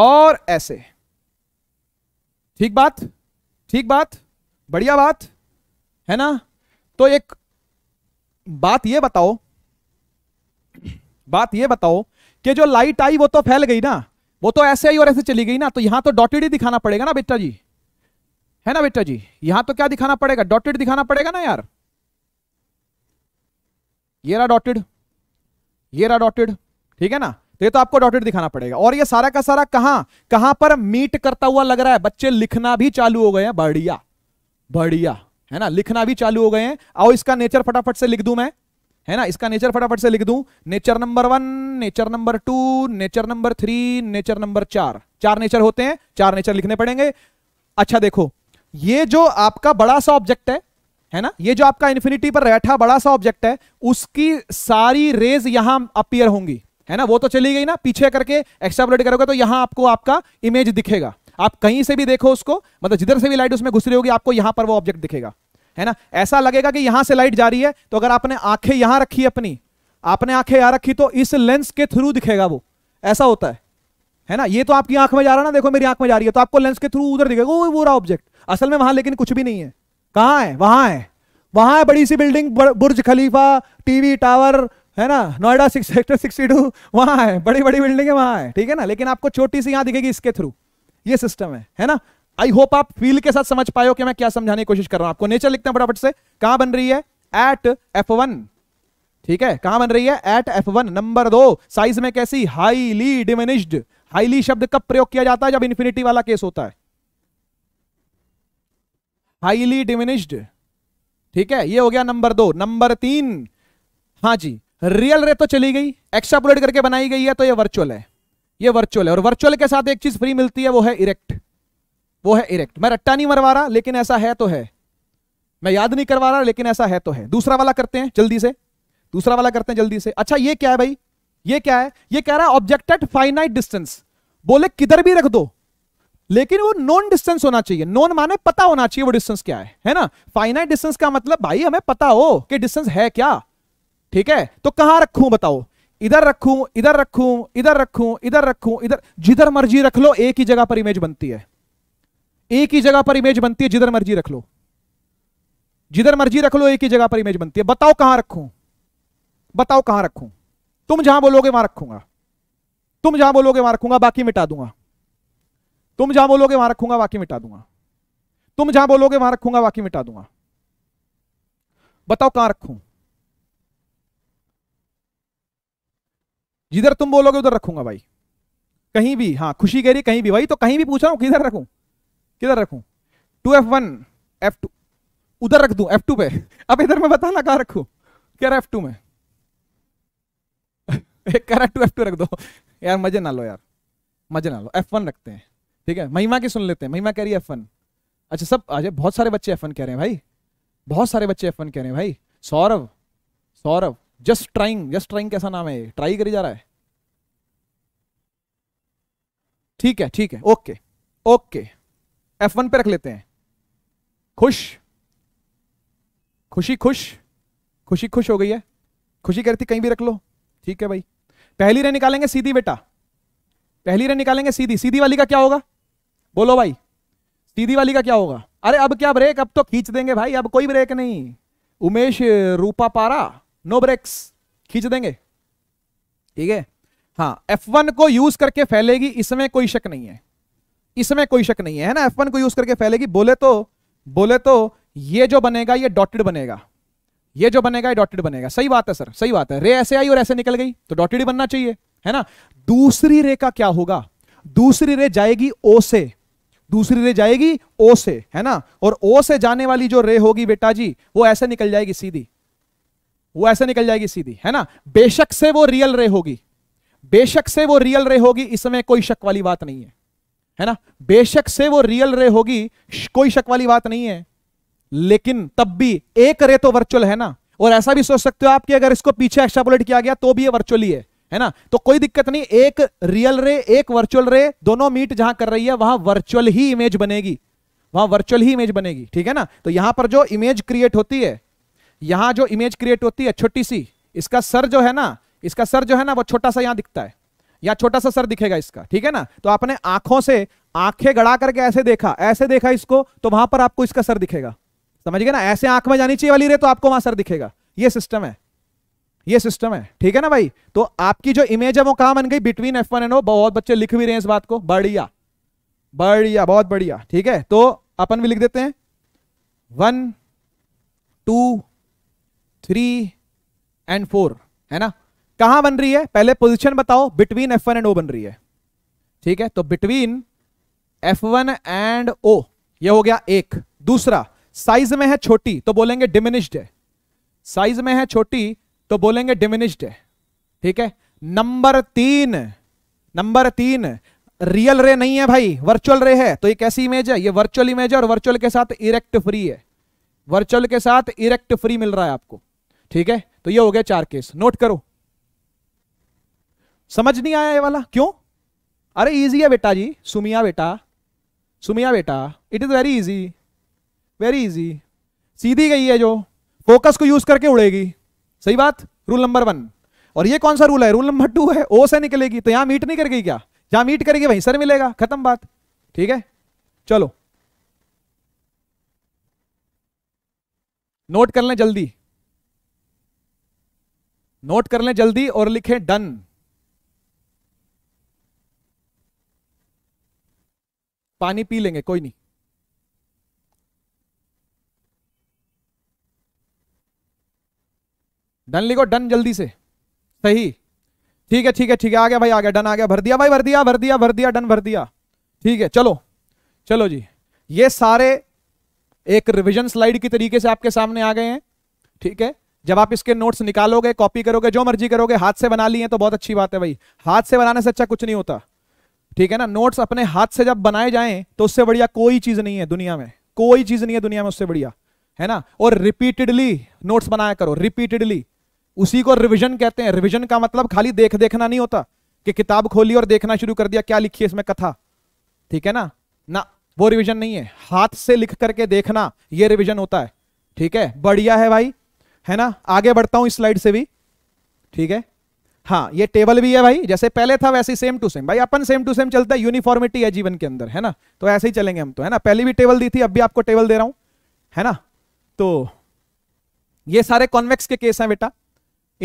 S1: और ऐसे ठीक बात ठीक बात बढ़िया बात है ना तो एक बात ये बताओ बात ये बताओ कि जो लाइट आई वो तो फैल गई ना वो तो ऐसे आई और ऐसे चली गई ना तो यहां तो डॉटेड ही दिखाना पड़ेगा ना बेटा जी है ना बेटा जी यहां तो क्या दिखाना पड़ेगा डॉटेड दिखाना पड़ेगा ना यार ये रहा डॉटेड ये रहा डॉटेड ठीक है ना तो ये तो आपको डॉटेड दिखाना पड़ेगा और ये सारा का सारा कहां कहां पर मीट करता हुआ लग रहा है बच्चे लिखना भी चालू हो गए हैं बढ़िया बढ़िया है ना लिखना भी चालू हो गए हैं आओ इसका नेचर फटाफट से लिख दू मैं है ना इसका नेचर फटाफट से लिख दू nature number one nature number two nature number three nature number चार चार नेचर होते हैं चार नेचर लिखने पड़ेंगे अच्छा देखो ये जो आपका बड़ा सा ऑब्जेक्ट है है ना ये जो आपका इन्फिनिटी पर बैठा बड़ा सा ऑब्जेक्ट है उसकी सारी रेज यहां अपियर होंगी है ना वो तो चली गई ना पीछे करके एक्सट्रापलेट करोगे तो यहां आपको आपका इमेज दिखेगा आप कहीं से भी देखो उसको मतलब जिधर से भी लाइट उसमें घुस रही होगी आपको यहां पर वो ऑब्जेक्ट दिखेगा है ना ऐसा लगेगा कि यहां से लाइट जा रही है तो अगर आपने आंखें यहां रखी अपनी आपने आंखें यहां रखी तो इस लेंस के थ्रू दिखेगा वो ऐसा होता है है ना ये तो आपकी आंख में जा रहा है ना देखो मेरी आंख में जा रही है तो आपको लेंस के थ्रू उधर दिखेगा वो बुरा ऑब्जेक्ट असल में वहां लेकिन कुछ भी नहीं है कहाँ है वहां है वहां है बड़ी सी building Burj Khalifa TV tower है ना Noida six sector sixty two वहां है बड़ी बड़ी बिल्डिंग है वहां है ठीक है ना लेकिन आपको छोटी सी यहां दिखेगी इसके थ्रू ये सिस्टम है है ना आई होप आप फील के साथ समझ पाए हो कि मैं क्या समझाने की कोशिश कर रहा हूं आपको नेचर लिखते हैं फटाफट से कहां बन रही है एट एफ वन ठीक है कहां बन रही है एट एफ वन नंबर दो साइज में कैसी हाईली डिमिनिश्ड हाईली शब्द कब प्रयोग किया जाता है जब इन्फिनिटी वाला केस होता है हाईली डिमिनिश्ड ठीक है ये हो गया नंबर दो नंबर तीन हाँ जी रियल रेट तो चली गई एक्स्ट्रापोलेट करके बनाई गई है तो ये वर्चुअल है ये वर्चुअल है और वर्चुअल के साथ एक चीज फ्री मिलती है वो है इरेक्ट वो है इरेक्ट मैं रट्टा नहीं मरवा रहा लेकिन ऐसा है तो है मैं याद नहीं करवा रहा लेकिन ऐसा है तो है दूसरा वाला करते हैं जल्दी से दूसरा वाला करते हैं जल्दी से अच्छा ये क्या है भाई ये क्या है ये कह रहा है एट फाइनाइट डिस्टेंस बोले किधर भी रख दो लेकिन वो नॉन डिस्टेंस होना चाहिए नॉन माने पता होना चाहिए वो डिस्टेंस क्या है है ना फाइनाइट डिस्टेंस का मतलब भाई हमें पता हो कि डिस्टेंस है क्या ठीक है तो कहां रखू बताओ इधर रखू इधर रखू इधर रखू इधर रखू इधर जिधर मर्जी रख लो एक ही जगह पर इमेज बनती है एक ही जगह पर इमेज बनती है जिधर मर्जी रख लो जिधर मर्जी रख लो एक ही जगह पर इमेज बनती है बताओ कहां रखू बताओ कहां रखू तुम जहां बोलोगे वहां रखूंगा तुम जहां बोलोगे वहां रखूंगा बाकी मिटा दूंगा तुम जहां बोलोगे वहां रखूंगा वाकई मिटा दूंगा तुम जहां बोलोगे वहां रखूंगा वाकई मिटा दूंगा बताओ कहां रखू जिधर तुम बोलोगे उधर रखूंगा भाई कहीं भी हाँ खुशी कह रही कहीं भी भाई तो कहीं भी पूछ रहा हूं किधर रखू किधर रखू two F one F two उधर रख दू एफ टू पे अब इधर मैं बताना कहा रखू कह रहा एफ टू में एक कह रहा टू एफ टू रख दो यार मजे ना लो यार मजे ना लो एफ वन रखते हैं ठीक है महिमा की सुन लेते हैं महिमा कह रही है एफ अच्छा सब आज बहुत सारे बच्चे एफ कह रहे हैं भाई बहुत सारे बच्चे एफ कह रहे हैं भाई Saurabh Saurabh just trying just trying कैसा नाम है ये ट्राई करी जा रहा है ठीक है ठीक है ओके ओके एफ वन पे रख लेते हैं खुश खुशी खुश खुशी खुश हो गई है खुशी करती कहीं भी रख लो ठीक है भाई पहली रे निकालेंगे सीधी बेटा पहली रे निकालेंगे सीधी सीधी वाली का क्या होगा बोलो भाई सीधी वाली का क्या होगा अरे अब क्या ब्रेक अब तो खींच देंगे भाई अब कोई ब्रेक नहीं उमेश रूपा पारा नो ब्रेक्स खींच देंगे ठीक है हाँ वन को यूज करके फैलेगी इसमें कोई शक नहीं है इसमें कोई शक नहीं है है ना वन को यूज करके फैलेगी बोले तो बोले तो ये जो बनेगा ये डॉटेड बनेगा ये जो बनेगा ये डॉटेड बनेगा सही बात है सर सही बात है रे ऐसे आई और ऐसे निकल गई तो डॉटेड ही बनना चाहिए है ना दूसरी रे का क्या होगा दूसरी रे जाएगी ओ से दूसरी रे जाएगी ओ से है ना और ओ से जाने वाली जो रे होगी बेटा जी वो ऐसे निकल जाएगी सीधी वो ऐसे निकल जाएगी सीधी है ना बेशक से वो रियल रे होगी बेशक से वो रियल रे होगी इसमें कोई शक वाली बात नहीं है है ना बेशक से वो रियल रे होगी कोई शक वाली बात नहीं है लेकिन तब भी एक रे तो वर्चुअल है ना और ऐसा भी सोच सकते हो आप कि अगर इसको पीछे एक्स्ट्रापोलेट किया गया तो भी ये वर्चुअली है है ना तो कोई दिक्कत नहीं एक रियल रे एक वर्चुअल रे दोनों मीट जहां कर रही है वहां वर्चुअल ही इमेज बनेगी वहां वर्चुअल ही इमेज बनेगी ठीक है ना तो यहां पर जो इमेज क्रिएट होती है यहां जो इमेज क्रिएट होती है छोटी सी इसका सर जो है ना इसका सर जो है ना वो छोटा सा यहां दिखता है या छोटा सा सर दिखेगा इसका ठीक है ना तो आपने आंखों से आंखें गड़ा करके ऐसे देखा ऐसे देखा इसको तो वहां पर आपको इसका सर दिखेगा समझ गए ना ऐसे आंख में जानी चाहिए वाली रे तो आपको वहां सर दिखेगा ये सिस्टम है ये सिस्टम है ठीक है ना भाई तो आपकी जो इमेज है वो कहां बन गई between F one and O बहुत बच्चे लिख भी रहे हैं इस बात को बढ़िया बढ़िया बहुत बढ़िया ठीक है तो अपन भी लिख देते हैं one two three and four है ना कहां बन रही है पहले पोजिशन बताओ between F one and O बन रही है ठीक है तो between F one and O ये हो गया एक दूसरा साइज में है छोटी तो बोलेंगे डिमिनिश्ड है साइज में है छोटी तो बोलेंगे डिमिनिश्ड है ठीक है नंबर तीन नंबर तीन रियल रे नहीं है भाई वर्चुअल रे है तो ये कैसी इमेज है ये वर्चुअल इमेज है और वर्चुअल के साथ इरेक्ट फ्री है वर्चुअल के साथ इरेक्ट फ्री मिल रहा है आपको ठीक है तो ये हो गया चार केस नोट करो समझ नहीं आया ये वाला क्यों अरे इजी है बेटा जी सुमिया बेटा सुमिया बेटा it is very easy very easy सीधी गई है जो फोकस को यूज करके उड़ेगी सही बात रूल नंबर वन और ये कौन सा रूल है रूल नंबर टू है ओ से निकलेगी तो यहां मीट नहीं करेगी क्या जहां मीट करेगी वहीं सर मिलेगा खत्म बात ठीक है चलो नोट कर लें जल्दी नोट कर लें जल्दी और लिखें डन पानी पी लेंगे कोई नहीं डन लिखो डन जल्दी से सही ठीक है ठीक है ठीक है आ गया भाई आ गया डन आ गया भर दिया भाई भर दिया भर दिया भर दिया डन भर दिया ठीक है चलो चलो जी ये सारे एक रिविजन स्लाइड की तरीके से आपके सामने आ गए हैं ठीक है जब आप इसके नोट्स निकालोगे कॉपी करोगे जो मर्जी करोगे हाथ से बना लिए तो बहुत अच्छी बात है भाई हाथ से बनाने से अच्छा कुछ नहीं होता ठीक है ना नोट्स अपने हाथ से जब बनाए जाएं तो उससे बढ़िया कोई चीज नहीं है दुनिया में कोई चीज नहीं है दुनिया में उससे बढ़िया है ना और रिपीटेडली नोट्स बनाया करो रिपीटेडली उसी को रिविजन कहते हैं रिविजन का मतलब खाली देख देखना नहीं होता कि किताब खोली और देखना शुरू कर दिया क्या लिखी है इसमें कथा ठीक है ना ना वो रिविजन नहीं है हाथ से लिख करके देखना ये रिविजन होता है ठीक है बढ़िया है भाई है ना आगे बढ़ता हूं इस स्लाइड से भी ठीक है हाँ ये टेबल भी है भाई जैसे पहले था वैसे सेम टू सेम भाई अपन सेम टू सेम चलता है यूनिफॉर्मिटी है जीवन के अंदर है ना तो ऐसे ही चलेंगे हम तो है ना पहले भी टेबल दी थी अब भी आपको टेबल दे रहा हूं है ना तो ये सारे कॉन्वेक्स के केस हैं बेटा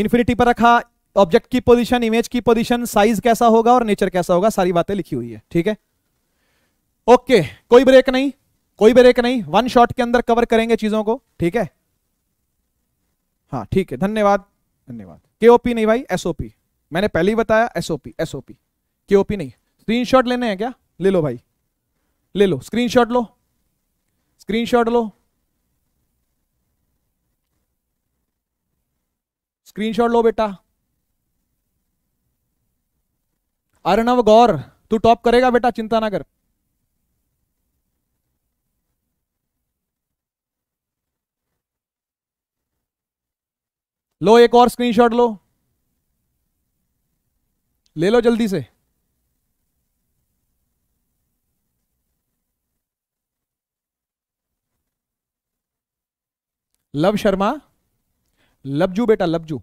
S1: इन्फिनिटी पर रखा ऑब्जेक्ट की पोजीशन इमेज की पोजीशन साइज कैसा होगा और नेचर कैसा होगा सारी बातें लिखी हुई है ठीक है ओके कोई ब्रेक नहीं कोई ब्रेक नहीं वन शॉट के अंदर कवर करेंगे चीजों को ठीक है हाँ ठीक है धन्यवाद धन्यवाद ओपी नहीं भाई एसओपी मैंने पहले ही बताया एसओपी एसओपी ओपी नहीं स्क्रीनशॉट लेने हैं क्या ले लो भाई ले लो स्क्रीनशॉट लो स्क्रीनशॉट लो स्क्रीनशॉट लो बेटा अर्णव गौर तू टॉप करेगा बेटा चिंता ना कर लो एक और स्क्रीनशॉट लो ले लो जल्दी से लव शर्मा लबजू बेटा लबजू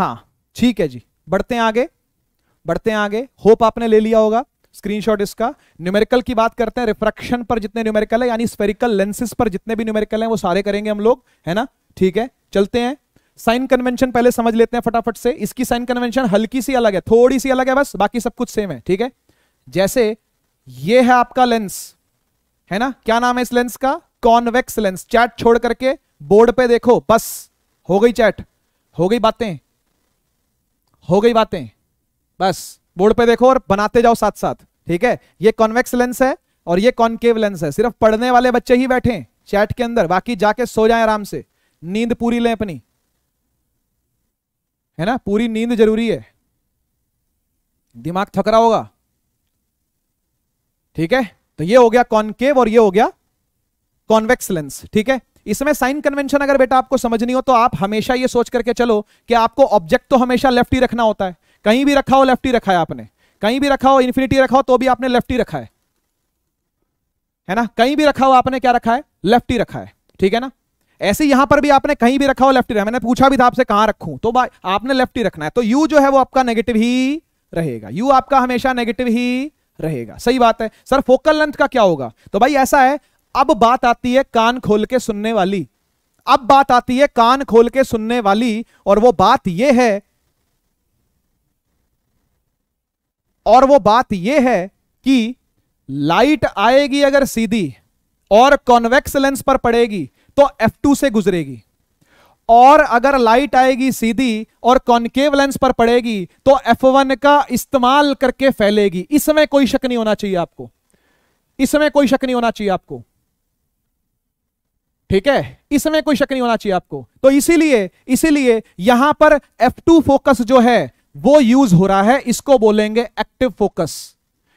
S1: हाँ ठीक है जी बढ़ते हैं आगे बढ़ते हैं आगे होप आपने ले लिया होगा स्क्रीनशॉट इसका न्यूमेरिकल की बात करते हैं रिफ्रैक्शन पर जितने न्यूमेरिकल है यानी स्पेरिकल लेंसेज पर जितने भी न्यूमेरिकल है वो सारे करेंगे हम लोग है ना ठीक है चलते हैं साइन कन्वेंशन पहले समझ लेते हैं फटाफट से इसकी साइन कन्वेंशन हल्की सी अलग है थोड़ी सी अलग है बस बाकी सब कुछ सेम है ठीक है जैसे ये है आपका लेंस है ना क्या नाम है इस लेंस का कॉन्वेक्स लेंस चैट छोड़ करके बोर्ड पे देखो बस हो गई चैट हो गई बातें हो गई बातें बस बोर्ड पे देखो और बनाते जाओ साथ साथ ठीक है ये कॉन्वेक्स लेंस है और ये कॉन्केव लेंस है सिर्फ पढ़ने वाले बच्चे ही बैठे चैट के अंदर बाकी जाके सो जाए आराम से नींद पूरी लें अपनी है ना पूरी नींद जरूरी है दिमाग थक रहा होगा ठीक है तो ये हो गया कॉनकेव और ये हो गया कॉन्वेक्स लेंस ठीक है इसमें साइन कन्वेंशन अगर बेटा आपको समझनी हो तो आप हमेशा ये सोच करके चलो कि आपको ऑब्जेक्ट तो हमेशा लेफ्ट ही रखना होता है कहीं भी रखा हो लेफ्ट ही रखा है आपने कहीं भी रखा हो इन्फिनिटी रखा हो तो भी आपने लेफ्ट ही रखा है है ना कहीं भी रखा हो आपने क्या रखा है लेफ्ट ही रखा है ठीक है ना ऐसे यहां पर भी आपने कहीं भी रखा हो लेफ्ट ही रखा मैंने पूछा भी था आपसे कहां रखू तो आपने लेफ्ट ही रखना है तो यू जो है वो आपका नेगेटिव ही रहेगा यू आपका हमेशा नेगेटिव ही रहेगा सही बात है सर फोकल लेंथ का क्या होगा तो भाई ऐसा है अब बात आती है कान खोल के सुनने वाली अब बात आती है कान खोल के सुनने वाली और वो बात ये है और वो बात ये है कि लाइट आएगी अगर सीधी और कॉन्वेक्स लेंस पर पड़ेगी तो F2 से गुजरेगी और अगर लाइट आएगी सीधी और कॉनकेव लेंस पर पड़ेगी तो F1 का इस्तेमाल करके फैलेगी इसमें कोई शक नहीं होना चाहिए आपको इसमें कोई शक नहीं होना चाहिए आपको ठीक है इसमें कोई शक नहीं होना चाहिए आपको तो इसीलिए इसीलिए यहां पर F2 फोकस जो है वो यूज हो रहा है इसको बोलेंगे एक्टिव फोकस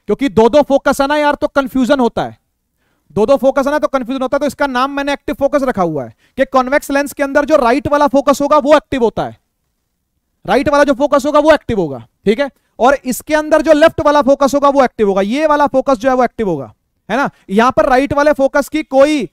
S1: क्योंकि दो दो फोकस है ना यार तो कंफ्यूजन होता है दो दो फोकस है ना तो कंफ्यूजन होता है तो इसका नाम मैंने एक्टिव फोकस रखा हुआ है कि कॉन्वेक्स लेंस के अंदर जो राइट वाला फोकस होगा वो एक्टिव होता है राइट वाला जो फोकस होगा वो एक्टिव होगा ठीक है और इसके अंदर जो लेफ्ट वाला फोकस होगा वो एक्टिव होगा ये वाला फोकस जो है वो एक्टिव होगा है ना यहां पर राइट वाले फोकस की कोई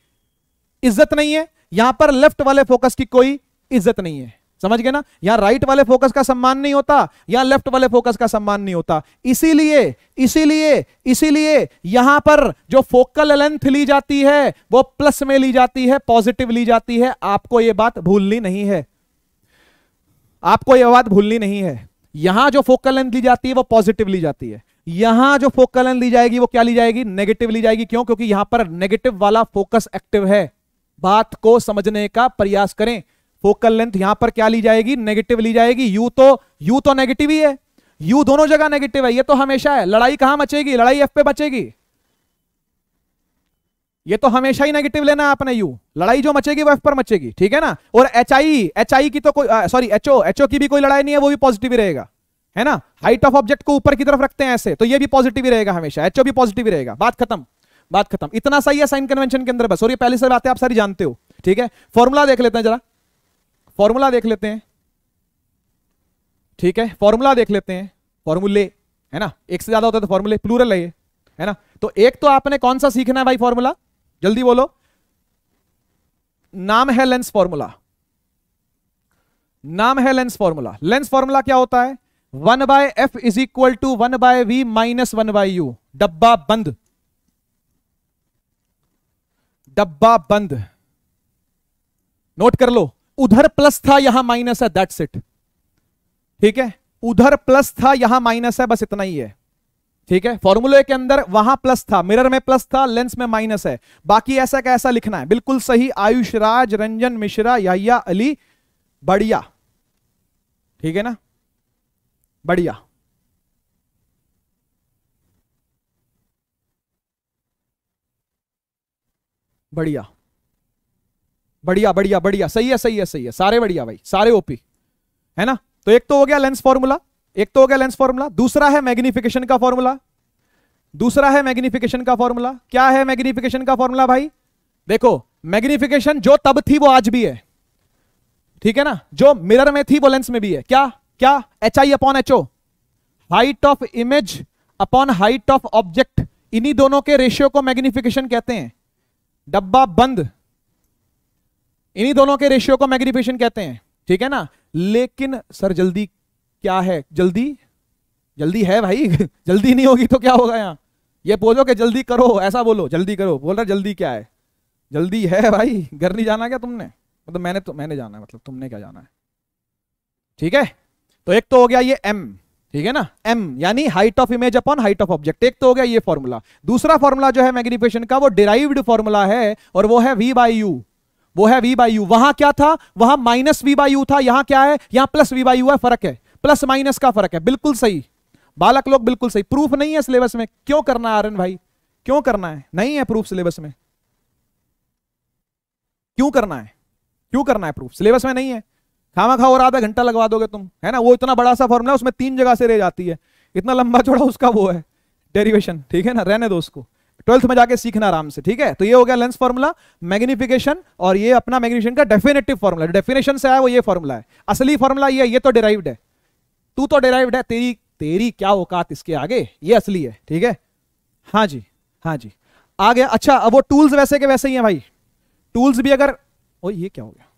S1: इज्जत नहीं है यहां पर लेफ्ट वाले फोकस की कोई इज्जत नहीं है समझ गए ना यहां राइट वाले फोकस का सम्मान नहीं होता यहां लेफ्ट वाले फोकस का सम्मान नहीं होता इसीलिए इसीलिए इसीलिए यहां पर जो फोकल लेंथ ली जाती है वो प्लस में ली जाती है पॉजिटिव ली जाती है आपको यह बात भूलनी नहीं है आपको यह बात भूलनी नहीं है यहां जो फोकल लेंथ ली जाती है वो पॉजिटिव ली जाती है यहां जो फोकल लेंथ ली जाएगी वो क्या ली जाएगी नेगेटिव ली जाएगी क्यों क्योंकि यहां पर नेगेटिव वाला फोकस एक्टिव है बात को समझने का प्रयास करें फोकल लेंथ यहां पर क्या ली जाएगी नेगेटिव ली जाएगी यू तो यू तो नेगेटिव ही है यू दोनों जगह नेगेटिव है ये तो हमेशा है लड़ाई कहां मचेगी लड़ाई एफ पे बचेगी ये तो हमेशा ही नेगेटिव लेना आपने यू लड़ाई जो मचेगी वो एफ पर मचेगी ठीक है ना और एच आई एच आई की तो कोई सॉरी एचओ एचओ की भी कोई लड़ाई नहीं है वो भी पॉजिटिव ही रहेगा है ना हाइट ऑफ ऑब्जेक्ट को ऊपर की तरफ रखते हैं ऐसे तो ये भी पॉजिटिव ही रहेगा हमेशा एचओ भी पॉजिटिव ही रहेगा बात खत्म बात खत्म इतना सही है साइन कन्वेंशन के अंदर बस और ये पहली सब बातें आप सारी जानते हो ठीक है फॉर्मूला देख लेते हैं जरा फॉर्मूला देख लेते हैं ठीक है फॉर्मूला देख लेते हैं फॉर्मूले है ना एक से ज्यादा होता है तो फॉर्मूले प्लूरल है ये है ना तो एक तो आपने कौन सा सीखना है भाई फॉर्मूला जल्दी बोलो नाम है लेंस फॉर्मूला नाम है लेंस फॉर्मूला लेंस फॉर्मूला क्या होता है one by F is equal to one by we minus one by U डब्बा बंद डब्बा बंद नोट कर लो उधर प्लस था यहां माइनस है दैट्स इट ठीक है उधर प्लस था यहां माइनस है बस इतना ही है ठीक है फॉर्मूले के अंदर वहां प्लस था मिरर में प्लस था लेंस में माइनस है बाकी ऐसा कैसा लिखना है बिल्कुल सही आयुष राज रंजन मिश्रा याया अली बढ़िया ठीक है ना बढ़िया बढ़िया बढ़िया बढ़िया बढ़िया सही है सही है सही है सारे बढ़िया भाई सारे ओपी है ना तो एक तो हो गया लेंस फॉर्मूला एक तो हो गया लेंस फॉर्मूला दूसरा है मैग्निफिकेशन का फॉर्मूला दूसरा है मैग्निफिकेशन का फॉर्मूला क्या है मैग्निफिकेशन का फॉर्मूला भाई देखो मैग्निफिकेशन जो तब थी वो आज भी है ठीक है ना जो मिरर में थी वो लेंस में भी है क्या क्या H I upon H O height of image upon height of object इन्हीं दोनों के रेशियो को मैग्निफिकेशन कहते हैं डब्बा बंद इन्हीं दोनों के रेशियो को मैग्निफिकेशन कहते हैं ठीक है ना लेकिन सर जल्दी क्या है जल्दी जल्दी है भाई जल्दी नहीं होगी तो क्या होगा यहां ये बोलो कि जल्दी करो ऐसा बोलो जल्दी करो बोल रहा जल्दी क्या है जल्दी है भाई घर नहीं जाना क्या तुमने मतलब मैंने तो मैंने जाना है मतलब तुमने क्या जाना है ठीक है तो एक तो हो गया ये एम ठीक है ना एम यानी height of image upon height of object एक तो हो गया ये फॉर्मूला दूसरा फॉर्मूला जो है मैग्निफिकेशन का वो डिराइव्ड फॉर्मूला है और वो है वी बाई यू वो है वी बाई यू वहां क्या था वहां माइनस वी बाई यू था यहां क्या है यहां प्लस वी बाई यू है फर्क है प्लस माइनस का फर्क है बिल्कुल सही बालक लोग बिल्कुल सही प्रूफ नहीं है सिलेबस में क्यों करना है आर्यन भाई क्यों करना है नहीं है प्रूफ सिलेबस में क्यों करना है क्यों करना है प्रूफ सिलेबस में नहीं है खामा खा और आधा घंटा लगवा दोगे तुम है ना वो इतना बड़ा सा फॉर्मूला उसमें तीन जगह से रह जाती है इतना लंबा चौड़ा उसका वो है डेरिवेशन ठीक है ना रहने दो उसको ट्वेल्थ में जाके सीखना आराम से ठीक है तो ये हो गया लेंस फॉर्मूला मैग्निफिकेशन और ये अपना मैग्निफिकेशन का डेफिनेटिव फॉर्मूला डेफिनेशन से आया वो ये फॉर्मूला है असली फॉर्मूला ये ये तो डिराइव्ड है तू तो डिराइव्ड है तेरी तेरी क्या औकात इसके आगे ये असली है ठीक है हाँ जी हाँ जी आ गया अच्छा अब वो टूल्स वैसे के वैसे ही है भाई टूल्स भी अगर ओ ये क्या हो गया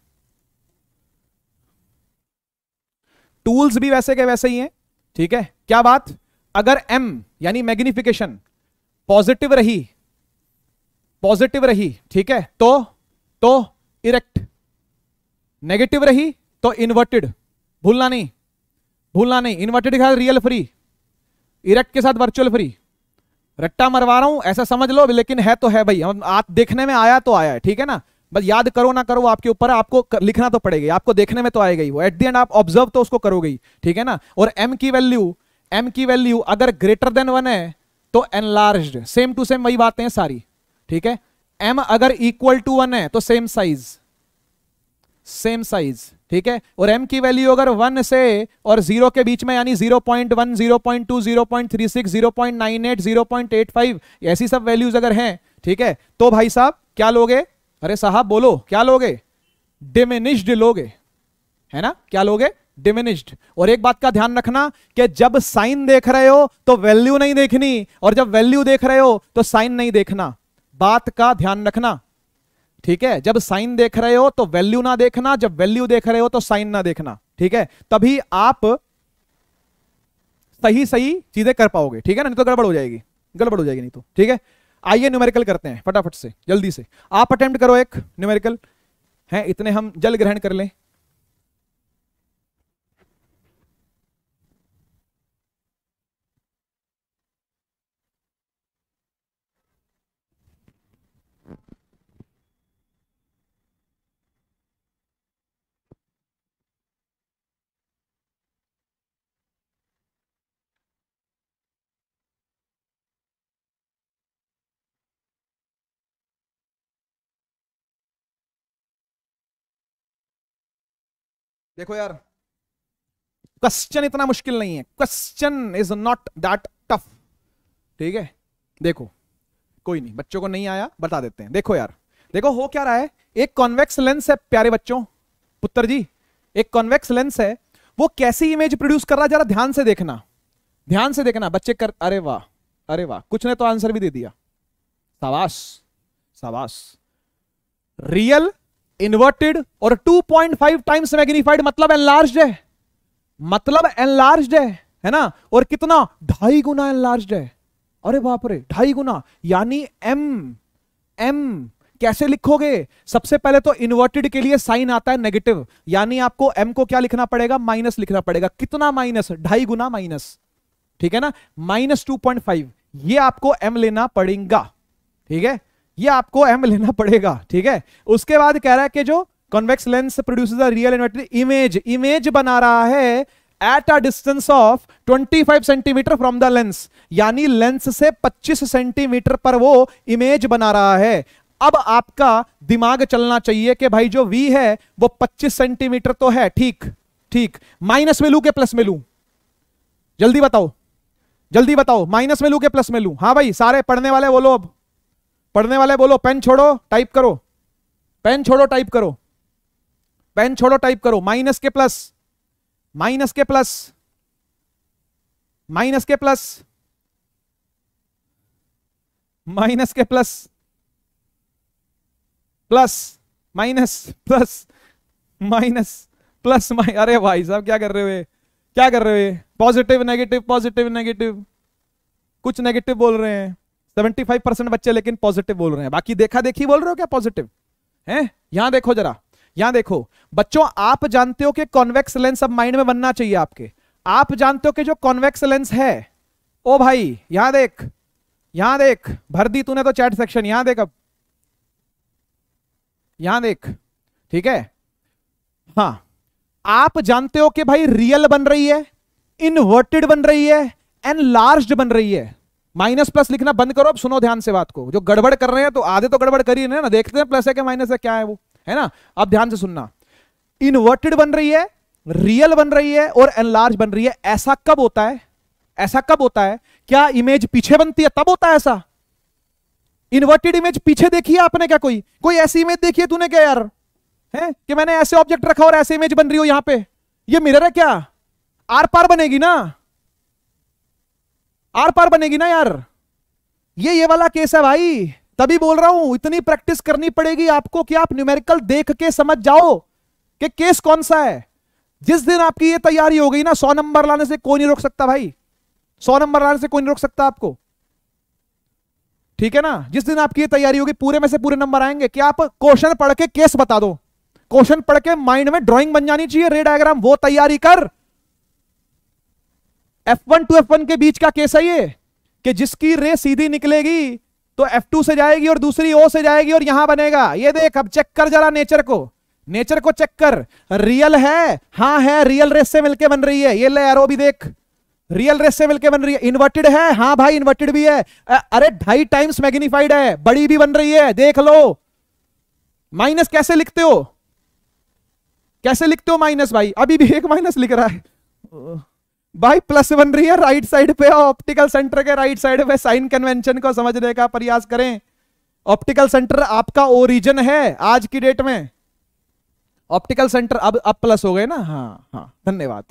S1: टूल्स भी वैसे के वैसे ही हैं ठीक है क्या बात अगर एम यानी मैग्निफिकेशन पॉजिटिव रही पॉजिटिव रही ठीक है तो तो इरेक्ट नेगेटिव रही तो इन्वर्टेड भूलना नहीं भूलना नहीं इन्वर्टेड के साथ रियल फ्री इरेक्ट के साथ वर्चुअल फ्री रट्टा मरवा रहा हूं ऐसा समझ लो लेकिन है तो है भाई हम आप देखने में आया तो आया है ठीक है ना बस याद करो ना करो आपके ऊपर आपको कर, लिखना तो पड़ेगा आपको देखने में तो आएगा ही वो एट दी एंड आप ऑब्जर्व तो उसको करोगे ही ठीक है ना और एम की वैल्यू एम की वैल्यू अगर ग्रेटर देन वन है तो एनलार्ज सेम टू सेम वही बातें सारी ठीक है एम अगर इक्वल टू वन है तो सेम साइज सेम साइज ठीक है और एम की वैल्यू अगर वन से और जीरो के बीच में यानी zero point one zero point two zero point three six zero point nine eight zero point eight five ऐसी सब वैल्यूज अगर हैं ठीक है तो भाई साहब क्या लोगे अरे साहब बोलो क्या लोगे डिमिनिश्ड लोगे है ना क्या लोगे डिमिनिश्ड और एक बात का ध्यान रखना कि जब साइन देख रहे हो तो वैल्यू नहीं देखनी और जब वैल्यू देख रहे हो तो साइन नहीं देखना बात का ध्यान रखना ठीक है जब साइन देख रहे हो तो वैल्यू ना देखना जब वैल्यू देख रहे हो तो साइन ना देखना ठीक है तभी आप सही सही चीजें कर पाओगे ठीक है ना नहीं तो गड़बड़ हो जाएगी गड़बड़ हो जाएगी नहीं तो ठीक है आइए न्यूमेरिकल करते हैं फटाफट से जल्दी से आप अटेम्प्ट करो एक न्यूमेरिकल है इतने हम जल ग्रहण कर लें देखो यार क्वेश्चन इतना मुश्किल नहीं है question is not that tough ठीक है देखो कोई नहीं बच्चों को नहीं आया बता देते हैं देखो यार देखो हो क्या रहा है एक कॉन्वेक्स लेंस है प्यारे बच्चों पुत्र जी एक कॉन्वेक्स लेंस है वो कैसी इमेज प्रोड्यूस कर रहा है जरा ध्यान से देखना ध्यान से देखना बच्चे कर अरे वाह अरे वाह कुछ ने तो आंसर भी दे दिया सावास सावास रियल इन्वर्टेड और 2.5 टाइम्स मैग्निफाइड मतलब एनलार्ज है मतलब एनलार्ज है है ना और कितना ढाई गुना एनलार्ज है अरे बाप रे ढाई गुना यानी एम एम कैसे लिखोगे सबसे पहले तो इन्वर्टेड के लिए साइन आता है नेगेटिव यानी आपको एम को क्या लिखना पड़ेगा माइनस लिखना पड़ेगा कितना माइनस ढाई गुना माइनस ठीक है ना माइनस टू पॉइंट फाइव ये आपको एम लेना पड़ेगा ठीक है ये आपको एम लेना पड़ेगा ठीक है उसके बाद कह रहा है कि जो convex lens produce the real inverted image image बना रहा है at a distance of 25 centimetre from the lens यानी लेंस से 25 सेंटीमीटर पर वो इमेज बना रहा है अब आपका दिमाग चलना चाहिए कि भाई जो वी है वो 25 सेंटीमीटर तो है ठीक ठीक माइनस में लू के प्लस में लू जल्दी बताओ जल्दी बताओ माइनस में लू के प्लस में लू हाँ भाई सारे पढ़ने वाले बोलो अब पढ़ने वाले बोलो पेन छोड़ो टाइप करो पेन छोड़ो टाइप करो पेन छोड़ो टाइप करो माइनस के प्लस माइनस के प्लस माइनस के प्लस माइनस के plus plus minus plus minus plus minus अरे भाई साहब क्या कर रहे हो क्या कर रहे हो पॉजिटिव नेगेटिव पॉजिटिव नेगेटिव कुछ नेगेटिव बोल रहे हैं सेवेंटी फाइव परसेंट बच्चे लेकिन पॉजिटिव बोल रहे हैं बाकी देखा देखी बोल रहे हो क्या पॉजिटिव है यहां देखो जरा यहां देखो बच्चों आप जानते हो कि कॉन्वेक्स लेंस अब माइंड में बनना चाहिए आपके आप जानते हो कि जो कॉन्वेक्स लेंस है ओ भाई यहां देख यहां देख भर दी तूने तो चैट सेक्शन यहां देख अब यहां देख ठीक है हाँ आप जानते हो कि भाई रियल बन रही है इनवर्टेड बन रही है एंड लार्ज बन रही है माइनस प्लस लिखना बंद करो अब सुनो ध्यान से बात को जो गड़बड़ कर रहे हैं तो आधे तो गड़बड़ कर ही ना देखते हैं प्लस है क्या माइनस है क्या है वो है ना अब ध्यान से सुनना इनवर्टेड बन रही है रियल बन रही है और एनलार्ज बन रही है ऐसा कब होता है ऐसा कब होता है क्या इमेज पीछे बनती है तब होता है ऐसा इनवर्टेड इमेज पीछे देखी है आपने क्या कोई कोई ऐसी इमेज देखी है तूने क्या यार है कि मैंने ऐसे ऑब्जेक्ट रखा और ऐसे इमेज बन रही हो यहां पे ये मिरर है क्या आर पार बनेगी ना आर पार बनेगी ना यार ये ये वाला केस है भाई तभी बोल रहा हूं इतनी प्रैक्टिस करनी पड़ेगी आपको कि आप न्यूमेरिकल देख के समझ जाओ कि केस कौन सा है जिस दिन आपकी ये तैयारी हो गई ना सौ नंबर लाने से कोई नहीं रोक सकता भाई सौ नंबर लाने से कोई नहीं रोक सकता आपको ठीक है ना जिस दिन आपकी ये तैयारी होगी पूरे में से पूरे नंबर आएंगे कि आप क्वेश्चन पढ़ के केस बता दो क्वेश्चन पढ़ के माइंड में ड्राइंग बन जानी चाहिए रे डायग्राम वो तैयारी कर F1 टू F1 के बीच का केस है ये कि जिसकी रे सीधी निकलेगी तो F2 से जाएगी और दूसरी O से जाएगी और यहां बनेगा ये देख अब चेक कर जरा नेचर को नेचर को चेक कर रियल है हा है रियल रेस से मिलके बन रही है ये ले एरो भी देख रियल रेस से मिलके बन रही है इन्वर्टेड है हाँ भाई इन्वर्टेड भी है अरे ढाई टाइम्स मैग्निफाइड है बड़ी भी बन रही है देख लो माइनस कैसे लिखते हो कैसे लिखते हो माइनस भाई अभी भी एक माइनस लिख रहा है भाई प्लस बन रही है राइट साइड पे ऑप्टिकल सेंटर के राइट साइड पे साइन कन्वेंशन को समझने का प्रयास करें ऑप्टिकल सेंटर आपका ओरिजन है आज की डेट में ऑप्टिकल सेंटर अब अब प्लस हो गए ना हाँ हाँ धन्यवाद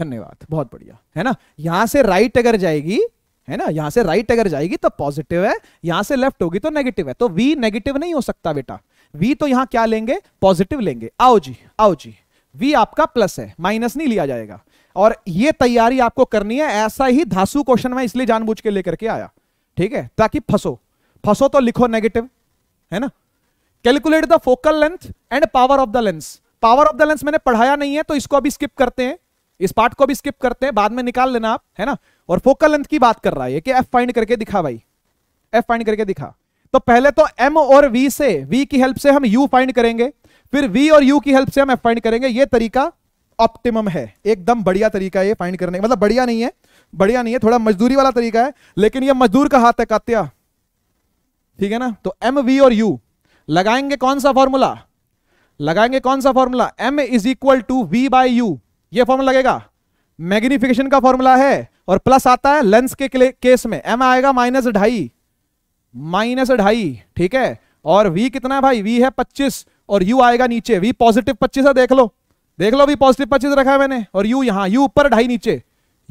S1: धन्यवाद बहुत बढ़िया है ना यहां से राइट अगर जाएगी है ना यहां से राइट अगर जाएगी तो पॉजिटिव है यहां से लेफ्ट होगी तो नेगेटिव है तो वी नेगेटिव नहीं हो सकता बेटा वी तो यहां क्या लेंगे पॉजिटिव लेंगे आओ जी आओ जी वी आपका प्लस है माइनस नहीं लिया जाएगा और ये तैयारी आपको करनी है ऐसा ही धासु क्वेश्चन में इसलिए जानबूझ के लेकर के आया ठीक है ताकि फंसो फंसो तो लिखो नेगेटिव है ना calculate the focal length and power of the lens power of the lens मैंने पढ़ाया नहीं है तो इसको अभी स्किप करते हैं इस पार्ट को भी स्किप करते हैं बाद में निकाल लेना आप है ना और फोकल लेंथ की बात कर रहा है कि एफ फाइंड करके दिखा भाई एफ फाइंड करके दिखा तो पहले तो एम और वी से वी की हेल्प से हम यू फाइंड करेंगे फिर वी और यू की हेल्प से हम एफ फाइंड करेंगे ये तरीका ऑप्टिमम है एकदम बढ़िया तरीका ये फाइंड करने मतलब बढ़िया नहीं है बढ़िया नहीं है थोड़ा मजदूरी वाला तरीका है लेकिन ये मजदूर का हाथ है कात्या ठीक है ना तो एम वी और यू लगाएंगे कौन सा फॉर्मूला लगाएंगे कौन सा formula M is equal to V by U ये फॉर्मूला लगेगा मैग्निफिकेशन का फॉर्मूला है और प्लस आता है लेंस के केस में एम आएगा माइनस ढाई माइनस ढाई ठीक है और वी कितना है भाई वी है पच्चीस और यू आएगा नीचे वी पॉजिटिव पच्चीस है देख लो देख लो भी पॉजिटिव पच्चीस रखा है मैंने और यू यहां यू ऊपर ढाई नीचे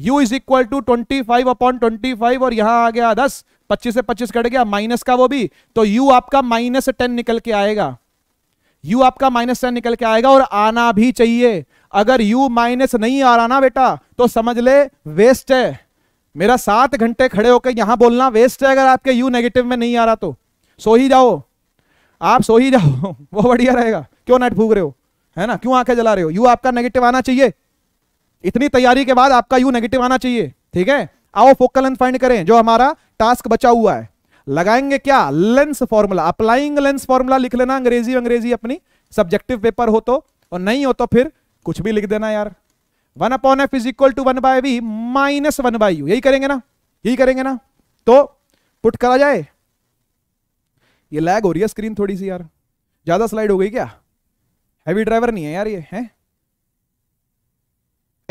S1: U is equal to twenty five upon twenty five और यहां आ गया दस पच्चीस से पच्चीस कट गया माइनस का वो भी तो यू आपका माइनस टेन निकल के आएगा यू आपका माइनस टेन निकल के आएगा और आना भी चाहिए अगर यू माइनस नहीं आ रहा ना बेटा तो समझ ले वेस्ट है मेरा सात घंटे खड़े होकर यहां बोलना वेस्ट है अगर आपके यू नेगेटिव में नहीं आ रहा तो सो ही जाओ आप सो ही जाओ वो बढ़िया रहेगा क्यों नेट फूक रहे हो है ना क्यों आंखें जला रहे हो यू आपका नेगेटिव आना चाहिए इतनी तैयारी के बाद आपका यू नेगेटिव आना चाहिए ठीक है आओ फोकल लेंथ फाइंड करें जो हमारा टास्क बचा हुआ है लगाएंगे क्या lens formula applying lens formula लिख लेना अंग्रेजी अंग्रेजी अपनी सब्जेक्टिव पेपर हो तो और नहीं हो तो फिर कुछ भी लिख देना यार one upon F is equal to one by we minus one by U यही करेंगे ना यही करेंगे ना तो पुट करा जाए ये लैग हो रही है स्क्रीन थोड़ी सी यार ज्यादा स्लाइड हो गई क्या हैवी ड्राइवर नहीं है यार ये है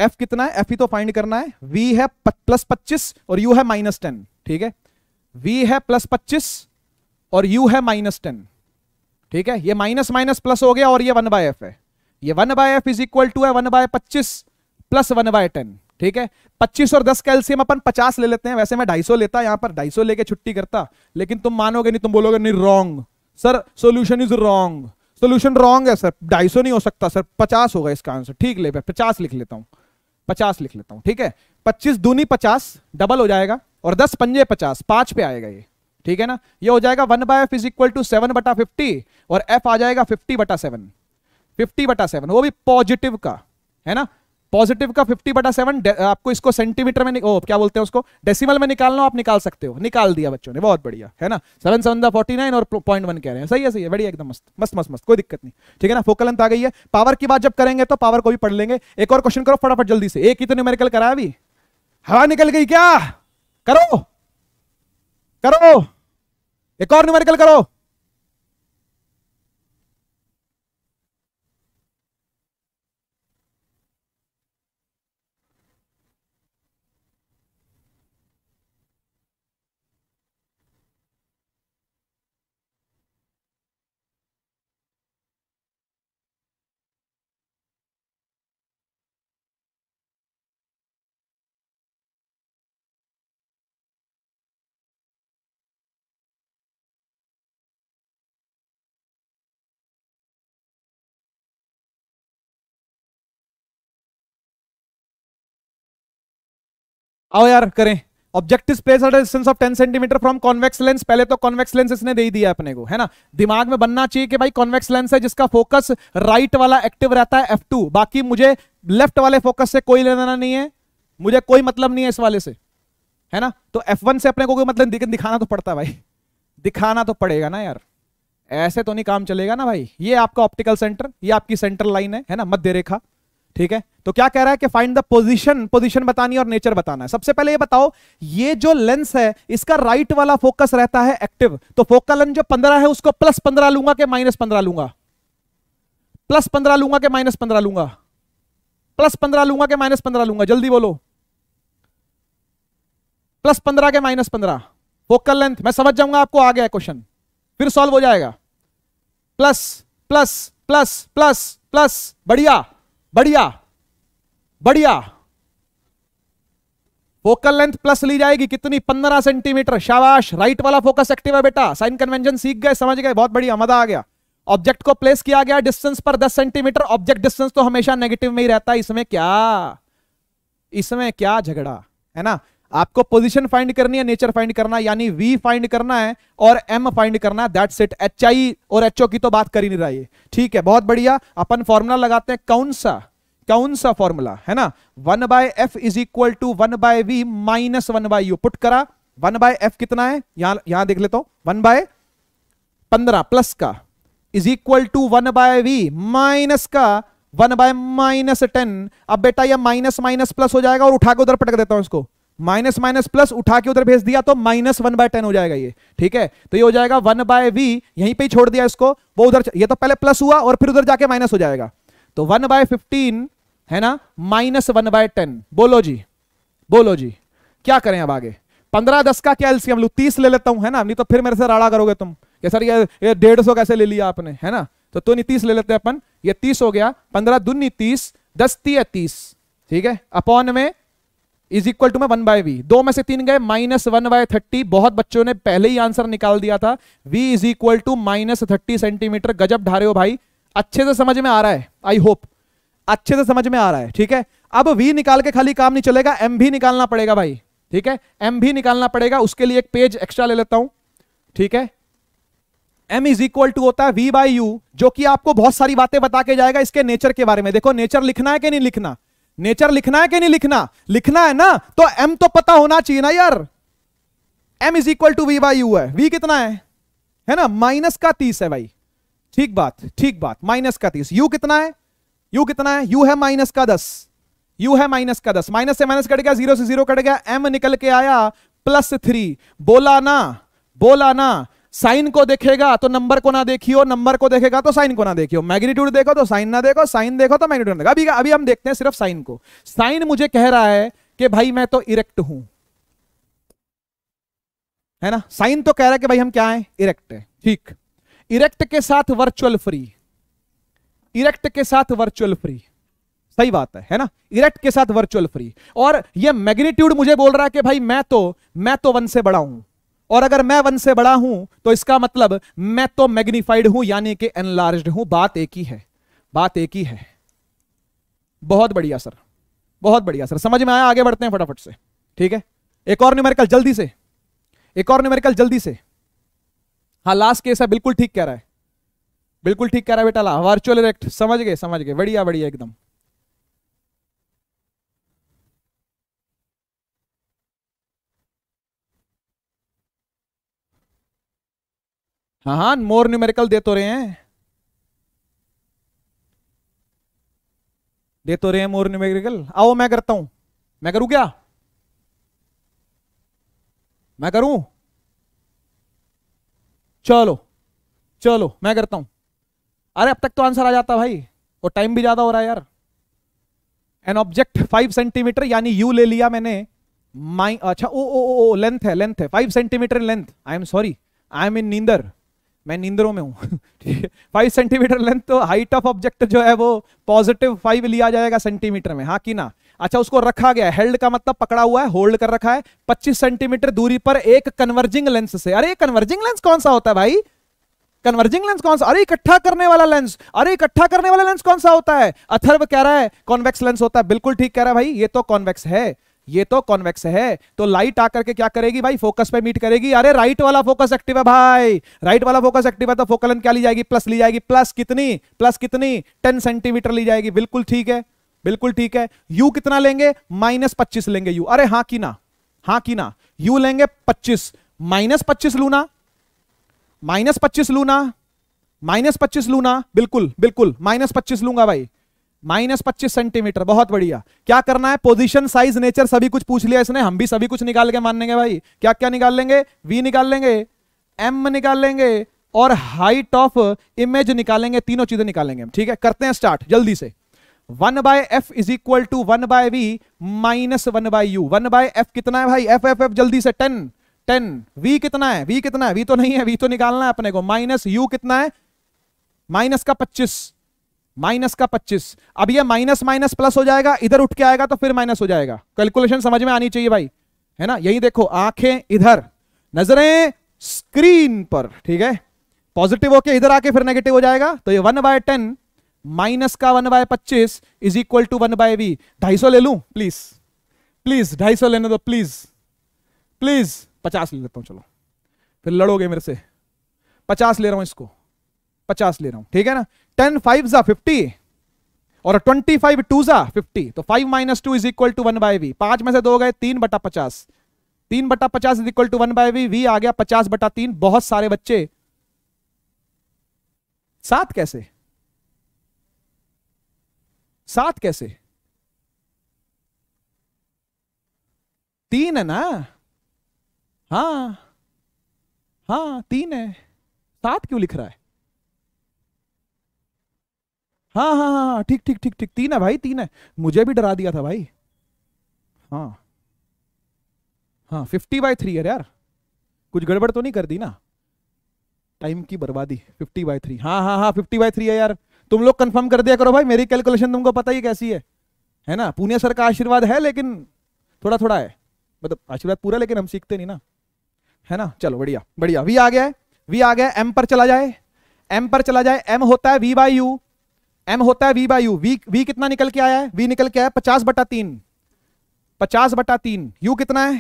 S1: एफ कितना है एफ ही तो फाइंड करना है वी है प्लस पच्चीस और यू है माइनस टेन ठीक है वी है प्लस पच्चीस और यू है माइनस टेन ठीक है ये माइनस माइनस प्लस हो गया और ये वन बाय एफ है ये one by F is equal to है वन बाय पच्चीस प्लस वन बाय टेन ठीक है पच्चीस और दस कैल्सियम अपन पचास ले लेते हैं वैसे मैं सौ लेता यहां पर सौ लेके छुट्टी करता लेकिन तुम मानोगे नहीं तुम बोलोगे नहीं wrong sir solution is wrong solution wrong है सर ढाई सौ नहीं हो सकता सर पचास होगा इसका आंसर ठीक ले पचास लिख लेता हूँ पचास लिख लेता हूँ ठीक है पच्चीस दूनी पचास डबल हो जाएगा और दस पंजे पचास पांच पे आएगा ये ठीक है ना ये हो जाएगा one by F is equal to seven बटा फिफ्टी और एफ आ जाएगा फिफ्टी बटा सेवन फिफ्टी बटा सेवन वो भी पॉजिटिव का है ना पॉजिटिव का 50 बटा सेवन आपको इसको सेंटीमीटर में ओ, क्या बोलते हैं उसको डेसिमल में निकालना आप निकाल सकते हो निकाल दिया बच्चों ने बहुत बढ़िया है ना सेवन सेवन दा नाइन और पॉइंट वन कह रहे हैं सही है सही है बढ़िया एकदम मस्त मस्त मस्त मस्त कोई दिक्कत नहीं ठीक है ना फोकल आ गई है पावर की बात जब करेंगे तो पावर को भी पढ़ लेंगे एक और क्वेश्चन करो फटाफट जल्दी से एक ही तो न्यूमेरिकल कराया अभी हवा निकल गई क्या करो करो एक और न्यूमेरिकल करो आओ यार करें objective space at distance of ten centimetre from convex lens पहले तो कॉन्वेक्स लेंस इसने दे ही दिया अपने को है ना दिमाग में बनना चाहिए कि भाई कॉन्वेक्स लेंस है जिसका फोकस राइट वाला एक्टिव रहता है F2 बाकी मुझे लेफ्ट वाले फोकस से कोई लेना नहीं है मुझे कोई मतलब नहीं है इस वाले से है ना तो F1 से अपने को कोई मतलब दिखाना तो पड़ता है भाई दिखाना तो पड़ेगा ना यार ऐसे तो नहीं काम चलेगा ना भाई ये आपका ऑप्टिकल सेंटर ये आपकी सेंटर लाइन है है ना मध्य रेखा ठीक है तो क्या कह रहा है कि फाइंड द पोजिशन पोजिशन बतानी और नेचर बताना है सबसे पहले ये बताओ ये जो लेंस है इसका राइट वाला फोकस रहता है एक्टिव तो फोकल लेंस जो पंद्रह है उसको प्लस पंद्रह लूंगा कि माइनस पंद्रह लूंगा प्लस पंद्रह लूंगा कि माइनस पंद्रह लूंगा प्लस पंद्रह लूंगा कि माइनस पंद्रह लूंगा जल्दी बोलो प्लस पंद्रह के माइनस पंद्रह फोकल लेंथ मैं समझ जाऊंगा आपको आ गया क्वेश्चन फिर सॉल्व हो जाएगा plus plus plus plus plus बढ़िया बढ़िया बढ़िया फोकल लेंथ प्लस ली जाएगी कितनी पंद्रह सेंटीमीटर शाबाश राइट वाला फोकस एक्टिव है बेटा साइन कन्वेंशन सीख गए समझ गए बहुत बढ़िया मजा आ गया ऑब्जेक्ट को प्लेस किया गया डिस्टेंस पर 10 सेंटीमीटर ऑब्जेक्ट डिस्टेंस तो हमेशा नेगेटिव में ही रहता है इसमें क्या इसमें क्या झगड़ा है ना आपको पोजीशन फाइंड करनी है नेचर फाइंड करना यानी वी फाइंड करना है और एम फाइंड करना है दैट्स इट एच आई और एच की तो बात कर ही नहीं रहा है ठीक है बहुत बढ़िया अपन फॉर्मूला लगाते हैं कौन सा कौन सा फॉर्मूला है ना one by F is equal to one by we minus one by you put करा वन बाय एफ कितना है यहां यहां देख लेता हूं वन बाय पंद्रह प्लस का is equal to one by we minus का वन बाय माइनस टेन अब बेटा ये माइनस माइनस प्लस हो जाएगा और उठाकर उधर पटक देता हूं इसको माइनस माइनस प्लस उठा के उधर भेज दिया तो माइनस वन बाय टेन हो जाएगा ये ठीक है तो ये हो जाएगा वन बाय वी यहीं पे ही छोड़ दिया इसको वो उधर ये तो पहले प्लस हुआ और फिर उधर जाके माइनस हो जाएगा तो वन बाय फिफ्टीन है ना माइनस वन बाय टेन बोलो जी बोलो जी क्या करें अब आगे पंद्रह दस का क्या एलसीएम लू तीस ले लेता हूं है ना नहीं तो फिर मेरे से राड़ा करोगे तुम ये सर ये ये डेढ़ सौ कैसे ले लिया आपने है ना तो नहीं तीस ले लेते हैं अपन ये तीस हो गया पंद्रह दुन्नी तीस दस तीय तीस ठीक है अपॉन में इज इक्वल टू में वन बाय वी दो में से तीन गए माइनस वन बाय थर्टी बहुत बच्चों ने पहले ही आंसर निकाल दिया था V is equal to minus thirty centimetre गजब ढारे हो भाई अच्छे से समझ में आ रहा है आई होप अच्छे से समझ में आ रहा है ठीक है अब वी निकाल के खाली काम नहीं चलेगा एम भी निकालना पड़ेगा भाई ठीक है एम भी निकालना पड़ेगा उसके लिए एक पेज एक्स्ट्रा ले लेता हूं ठीक है एम इज इक्वल टू होता है वी बाई यू जो कि आपको बहुत सारी बातें बता के जाएगा इसके नेचर के बारे में देखो नेचर लिखना है कि नहीं लिखना नेचर लिखना है कि नहीं लिखना लिखना है ना तो एम तो पता होना चाहिए ना यार M is equal to V by U है वी कितना है है ना माइनस का तीस है भाई ठीक बात ठीक बात माइनस का तीस यू कितना है यू कितना है यू है माइनस का दस यू है माइनस का दस माइनस से माइनस कट गया जीरो से जीरो कट गया एम निकल के आया प्लस थ्री बोला ना बोला ना साइन को देखेगा तो नंबर को ना देखियो नंबर को देखेगा तो साइन को ना देखियो मैग्नीट्यूड देखो तो साइन ना देखो साइन देखो तो मैग्नीट्यूड ना देखो अभी अभी हम देखते हैं सिर्फ साइन को साइन मुझे कह रहा है कि भाई मैं तो इरेक्ट हूं है ना साइन तो कह रहा है कि भाई हम क्या है इरेक्ट है ठीक इरेक्ट के साथ वर्चुअल फ्री इरेक्ट के साथ वर्चुअल फ्री सही बात है है ना इरेक्ट के साथ वर्चुअल फ्री और ये मैग्नीट्यूड मुझे बोल रहा है कि भाई मैं तो मैं तो वन से बड़ा हूं और अगर मैं वन से बड़ा हूं तो इसका मतलब मैं तो मैग्निफाइड हूं यानी कि एनलार्ज हूं बात एक ही है बात एक ही है बहुत बढ़िया सर बहुत बढ़िया सर समझ में आया आगे बढ़ते हैं फटाफट से ठीक है एक और न्यूमेरिकल जल्दी से एक और न्यूमेरिकल जल्दी से हाँ लास्ट केस है बिल्कुल ठीक कह रहा है बिल्कुल ठीक कह रहा है बेटा ला वर्चुअल इलेक्ट समझ गए समझ गए बढ़िया बढ़िया एकदम हाँ हाँ मोर न्यूमेरिकल दे तो रहे हैं दे तो रहे हैं मोर न्यूमेरिकल आओ मैं करता हूं मैं करूं क्या मैं करूं चलो चलो मैं करता हूं अरे अब तक तो आंसर आ जाता भाई और टाइम भी ज्यादा हो रहा है यार एन ऑब्जेक्ट फाइव सेंटीमीटर यानी यू ले लिया मैंने माई अच्छा ओ ओ ओ लेंथ है लेंथ है five centimetre length I am sorry I am in नींदर मैं नींदरों में हूं फाइव सेंटीमीटर लेंथ तो हाइट ऑफ ऑब्जेक्ट जो है वो पॉजिटिव फाइव लिया जाएगा सेंटीमीटर में हाँ कि ना अच्छा उसको रखा गया हेल्ड का मतलब पकड़ा हुआ है होल्ड कर रखा है पच्चीस सेंटीमीटर दूरी पर एक कन्वर्जिंग लेंस से अरे कन्वर्जिंग लेंस कौन सा होता है भाई कन्वर्जिंग लेंस कौन सा अरे इकट्ठा करने वाला लेंस अरे इकट्ठा करने वाला लेंस कौन सा होता है अथर्व कह रहा है कॉन्वेक्स लेंस होता है बिल्कुल ठीक कह रहा है भाई ये तो कॉन्वेक्स है ये तो कॉन्वेक्स है तो लाइट आकर के क्या करेगी भाई फोकस पे मीट करेगी अरे राइट वाला फोकस एक्टिव है भाई राइट वाला फोकस एक्टिव है तो फोकलन क्या ली जाएगी प्लस ली जाएगी प्लस कितनी प्लस कितनी टेन सेंटीमीटर ली जाएगी बिल्कुल ठीक है बिल्कुल ठीक है यू कितना लेंगे माइनस पच्चीस लेंगे यू अरे हाँ की ना हाँ की ना यू लेंगे पच्चीस माइनस पच्चीस लूना माइनस पच्चीस लूना माइनस पच्चीस लूना बिल्कुल बिल्कुल माइनस पच्चीस लूंगा भाई माइनस पच्चीस सेंटीमीटर बहुत बढ़िया क्या करना है पोजीशन साइज नेचर सभी कुछ पूछ लिया इसने हम भी सभी कुछ निकाल के मान लेंगे भाई क्या क्या निकाल लेंगे वी निकाल लेंगे एम निकाल लेंगे और हाइट ऑफ इमेज निकालेंगे तीनों चीजें निकालेंगे ठीक है करते हैं स्टार्ट जल्दी से one by F is equal to one by we minus one by U one by F कितना है भाई एफ एफ एफ जल्दी से टेन टेन वी कितना है वी कितना है वी तो नहीं है वी तो निकालना है अपने को माइनस यू कितना है माइनस का पच्चीस माइनस का 25 अब ये माइनस माइनस प्लस हो जाएगा इधर उठ के आएगा तो फिर माइनस हो जाएगा कैलकुलेशन समझ में आनी चाहिए भाई है ना यही देखो आंखें इधर नजरें स्क्रीन पर ठीक है पॉजिटिव होके इधर आके फिर नेगेटिव हो जाएगा तो ये वन बाय टेन माइनस का वन बाय पच्चीस is equal to one by V ढाई सौ ले लू प्लीज प्लीज ढाई सौ लेने दो प्लीज प्लीज पचास ले लेता हूं चलो फिर लड़ोगे मेरे से पचास ले रहा हूं इसको पचास ले रहा हूं ठीक है ना टेन फाइव जा फिफ्टी और ट्वेंटी फाइव टू जा फिफ्टी तो five minus two is equal to one by V पांच में से दो गए तीन बटा पचास तीन बटा पचास is equal to one by V V आ गया पचास बटा तीन बहुत सारे बच्चे सात कैसे सात कैसे तीन है ना हाँ हाँ तीन है सात क्यों लिख रहा है हाँ हाँ हाँ हाँ ठीक ठीक ठीक ठीक तीन है भाई तीन है मुझे भी डरा दिया था भाई हाँ हाँ फिफ्टी बाई थ्री है यार कुछ गड़बड़ तो नहीं कर दी ना टाइम की बर्बादी फिफ्टी बाई थ्री हाँ हाँ हाँ फिफ्टी बाई थ्री है यार तुम लोग कंफर्म कर दिया करो भाई मेरी कैलकुलेशन तुमको पता ही कैसी है है ना पुणे सर का आशीर्वाद है लेकिन थोड़ा थोड़ा है मतलब आशीर्वाद पूरा लेकिन हम सीखते नहीं ना है ना चलो बढ़िया बढ़िया वी आ गया है वी आ गया एम पर चला जाए एम पर चला जाए एम होता है वी बाई यू एम होता है V by U V V कितना निकल के आया है वी निकल के आया पचास बटा तीन पचास बटा तीन यू कितना है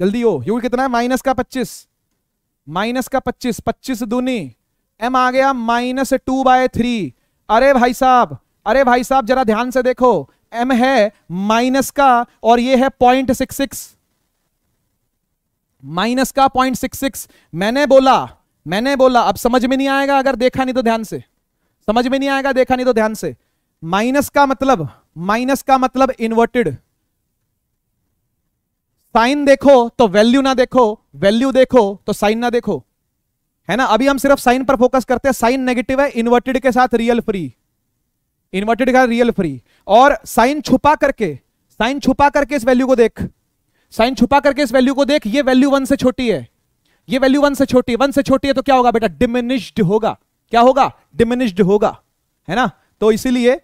S1: जल्दी हो यू कितना है माइनस का पच्चीस माइनस का पच्चीस पच्चीस दूनी एम आ गया माइनस टू बाय थ्री अरे भाई साहब अरे भाई साहब जरा ध्यान से देखो एम है माइनस का और ये है पॉइंट सिक्स सिक्स माइनस का पॉइंट सिक्स सिक्स मैंने बोला मैंने बोला अब समझ में नहीं आएगा अगर देखा नहीं तो ध्यान से समझ में नहीं आएगा देखा नहीं तो ध्यान से माइनस का मतलब माइनस का मतलब इन्वर्टेड साइन देखो तो वैल्यू ना देखो वैल्यू देखो तो साइन ना देखो है ना अभी हम सिर्फ साइन पर फोकस करते हैं साइन नेगेटिव है इन्वर्टेड के साथ रियल फ्री इन्वर्टेड का रियल फ्री और साइन छुपा करके साइन छुपा करके इस वैल्यू को देख साइन छुपा करके इस वैल्यू को देख ये वैल्यू वन से छोटी है ये वैल्यू वन से छोटी वन से छोटी है तो क्या होगा बेटा डिमिनिश्ड होगा क्या होगा डिमिनिश्ड होगा है ना तो इसीलिए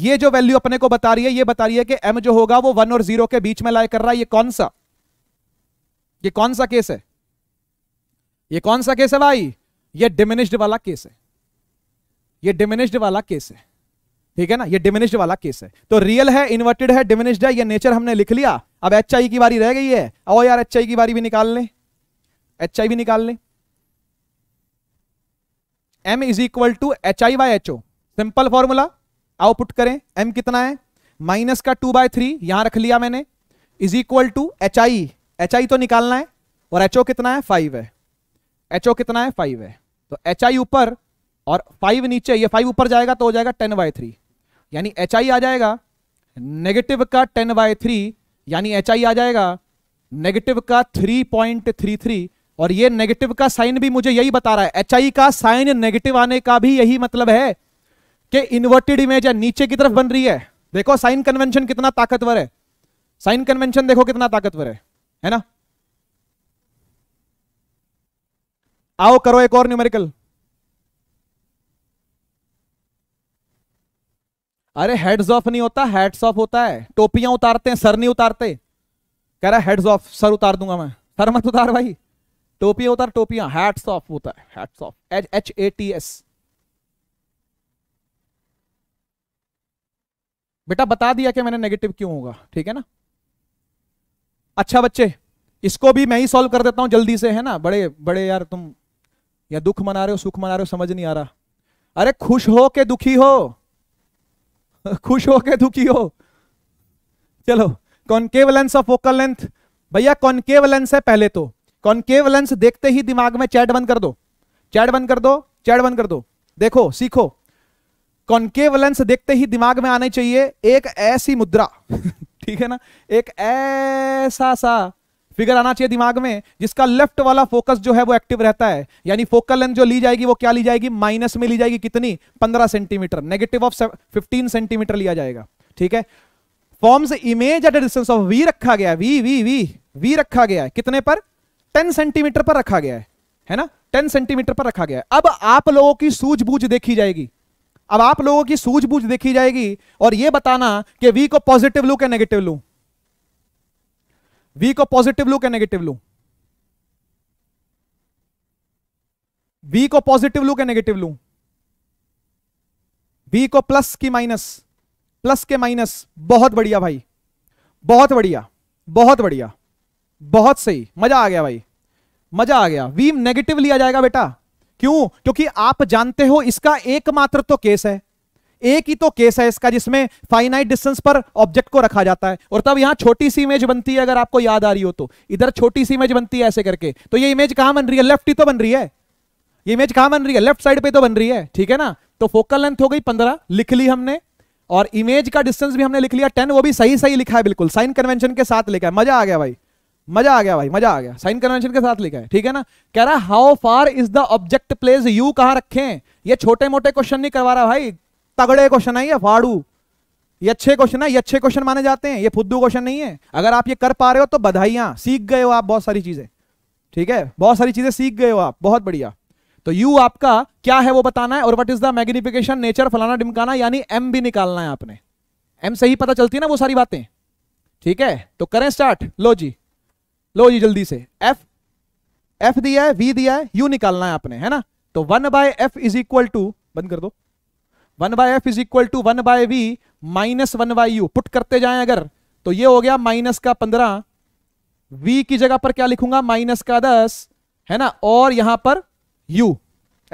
S1: ये जो वैल्यू अपने को बता रही है ये बता रही है कि एम जो होगा वो वन और जीरो के बीच में लाई कर रहा है ये कौन सा ये कौन सा केस है ये कौन सा केस है भाई ये डिमिनिश्ड वाला केस है ये डिमिनिश्ड वाला केस है ठीक है ना ये डिमिनिश्ड वाला केस है तो रियल है इन्वर्टेड है डिमिनिश्ड है ये नेचर हमने लिख लिया अब एच की बारी रह गई है आओ यार एच की बारी भी निकाल लें एच भी निकाल लें M is equal to H I by H O simple formula output करें एम कितना है माइनस का टू बाय थ्री यहां रख लिया मैंने is equal to H I H i तो निकालना है और एच ओ कितना है फाइव है एच ओ कितना है फाइव है तो एच आई ऊपर और फाइव नीचे ये फाइव ऊपर जाएगा तो हो जाएगा टेन बाय थ्री यानी एच आई आ जाएगा नेगेटिव का टेन बाय थ्री यानी एच आई आ जाएगा नेगेटिव का थ्री पॉइंट थ्री थ्री और ये नेगेटिव का साइन भी मुझे यही बता रहा है एच आई का साइन नेगेटिव आने का भी यही मतलब है कि इन्वर्टेड इमेज है नीचे की तरफ बन रही है देखो साइन कन्वेंशन कितना ताकतवर है साइन कन्वेंशन देखो कितना ताकतवर है है ना आओ करो एक और न्यूमेरिकल अरे हेड्स ऑफ नहीं होता हेड्स ऑफ होता है टोपियां उतारते हैं सर नहीं उतारते कह रहा है हेड्स ऑफ सर उतार दूंगा मैं सर मत उतार भाई टोपिया होता है टोपिया हैट्स ऑफ होता है hats off H H A T S बेटा बता दिया कि मैंने नेगेटिव क्यों होगा ठीक है ना अच्छा बच्चे इसको भी मैं ही सॉल्व कर देता हूं जल्दी से है ना बड़े बड़े यार तुम या दुख मना रहे हो सुख मना रहे हो समझ नहीं आ रहा अरे खुश हो के दुखी हो खुश हो के दुखी हो चलो concave lens of focal length भैया कॉनकेव लेंस है पहले तो कॉन्केव लेंस देखते ही दिमाग में चैट बंद कर दो चैट बंद कर दो चैट बंद कर दो देखो सीखो कॉन्केव लेंस देखते ही दिमाग में आने चाहिए एक ऐसी मुद्रा ठीक है ना एक ऐसा सा फिगर आना चाहिए दिमाग में जिसका लेफ्ट वाला फोकस जो है वो एक्टिव रहता है यानी फोकल लेंथ जो ली जाएगी वो क्या ली जाएगी माइनस में ली जाएगी कितनी 15 सेंटीमीटर नेगेटिव ऑफ 15 सेंटीमीटर लिया जाएगा ठीक है forms image at distance of v रखा गया वी वी वी वी रखा गया है कितने पर टेन सेंटीमीटर पर रखा गया है है ना टेन सेंटीमीटर पर रखा गया है अब आप लोगों की सूझबूझ देखी जाएगी अब आप लोगों की सूझबूझ देखी जाएगी और यह बताना कि वी को पॉजिटिव लू क्या नेगेटिव लू वी को पॉजिटिव लू क्या नेगेटिव लू वी को पॉजिटिव लू क्या नेगेटिव लू वी को प्लस की माइनस प्लस के माइनस बहुत बढ़िया भाई बहुत बढ़िया बहुत बढ़िया बहुत सही मजा आ गया भाई मजा आ गया वीम नेगेटिव लिया जाएगा बेटा क्यों क्योंकि आप जानते हो इसका एकमात्र तो केस है एक ही तो केस है इसका जिसमें फाइनाइट डिस्टेंस पर ऑब्जेक्ट को रखा जाता है और तब यहां छोटी सी इमेज बनती है अगर आपको याद आ रही हो तो इधर छोटी सी इमेज बनती है ऐसे करके तो ये इमेज कहां बन रही है लेफ्ट ही तो बन रही है ये इमेज कहां बन रही है लेफ्ट साइड पे तो बन रही है ठीक है ना तो फोकल लेंथ हो गई पंद्रह लिख ली हमने और इमेज का डिस्टेंस भी हमने लिख लिया टेन वो भी सही सही लिखा है बिल्कुल साइन कन्वेंशन के साथ लिखा है मजा आ गया भाई मजा आ गया भाई मजा आ गया साइन कन्वेंशन के साथ लिखा है ठीक है ना कह रहा है how far is the object place u कहा रखें ये छोटे मोटे क्वेश्चन नहीं करवा रहा भाई तगड़े क्वेश्चन है ये फाड़ू ये अच्छे क्वेश्चन है ये अच्छे क्वेश्चन माने जाते हैं ये फुद्दू क्वेश्चन नहीं है अगर आप ये कर पा रहे हो तो बधाइया सीख गए हो आप बहुत सारी चीजें ठीक है बहुत सारी चीजें सीख गए हो आप बहुत बढ़िया तो यू आपका क्या है वो बताना है और what is the magnification nature फलाना डिमकाना यानी एम भी निकालना है आपने एम से ही पता चलती है ना वो सारी बातें ठीक है तो करें स्टार्ट लो जी लो जी जल्दी से एफ एफ दिया है वी दिया है यू निकालना है आपने है ना तो one by F is equal to बंद कर दो one by F is equal to one by we minus one by you put करते जाए अगर तो ये हो गया माइनस का पंद्रह वी की जगह पर क्या लिखूंगा माइनस का दस है ना और यहां पर यू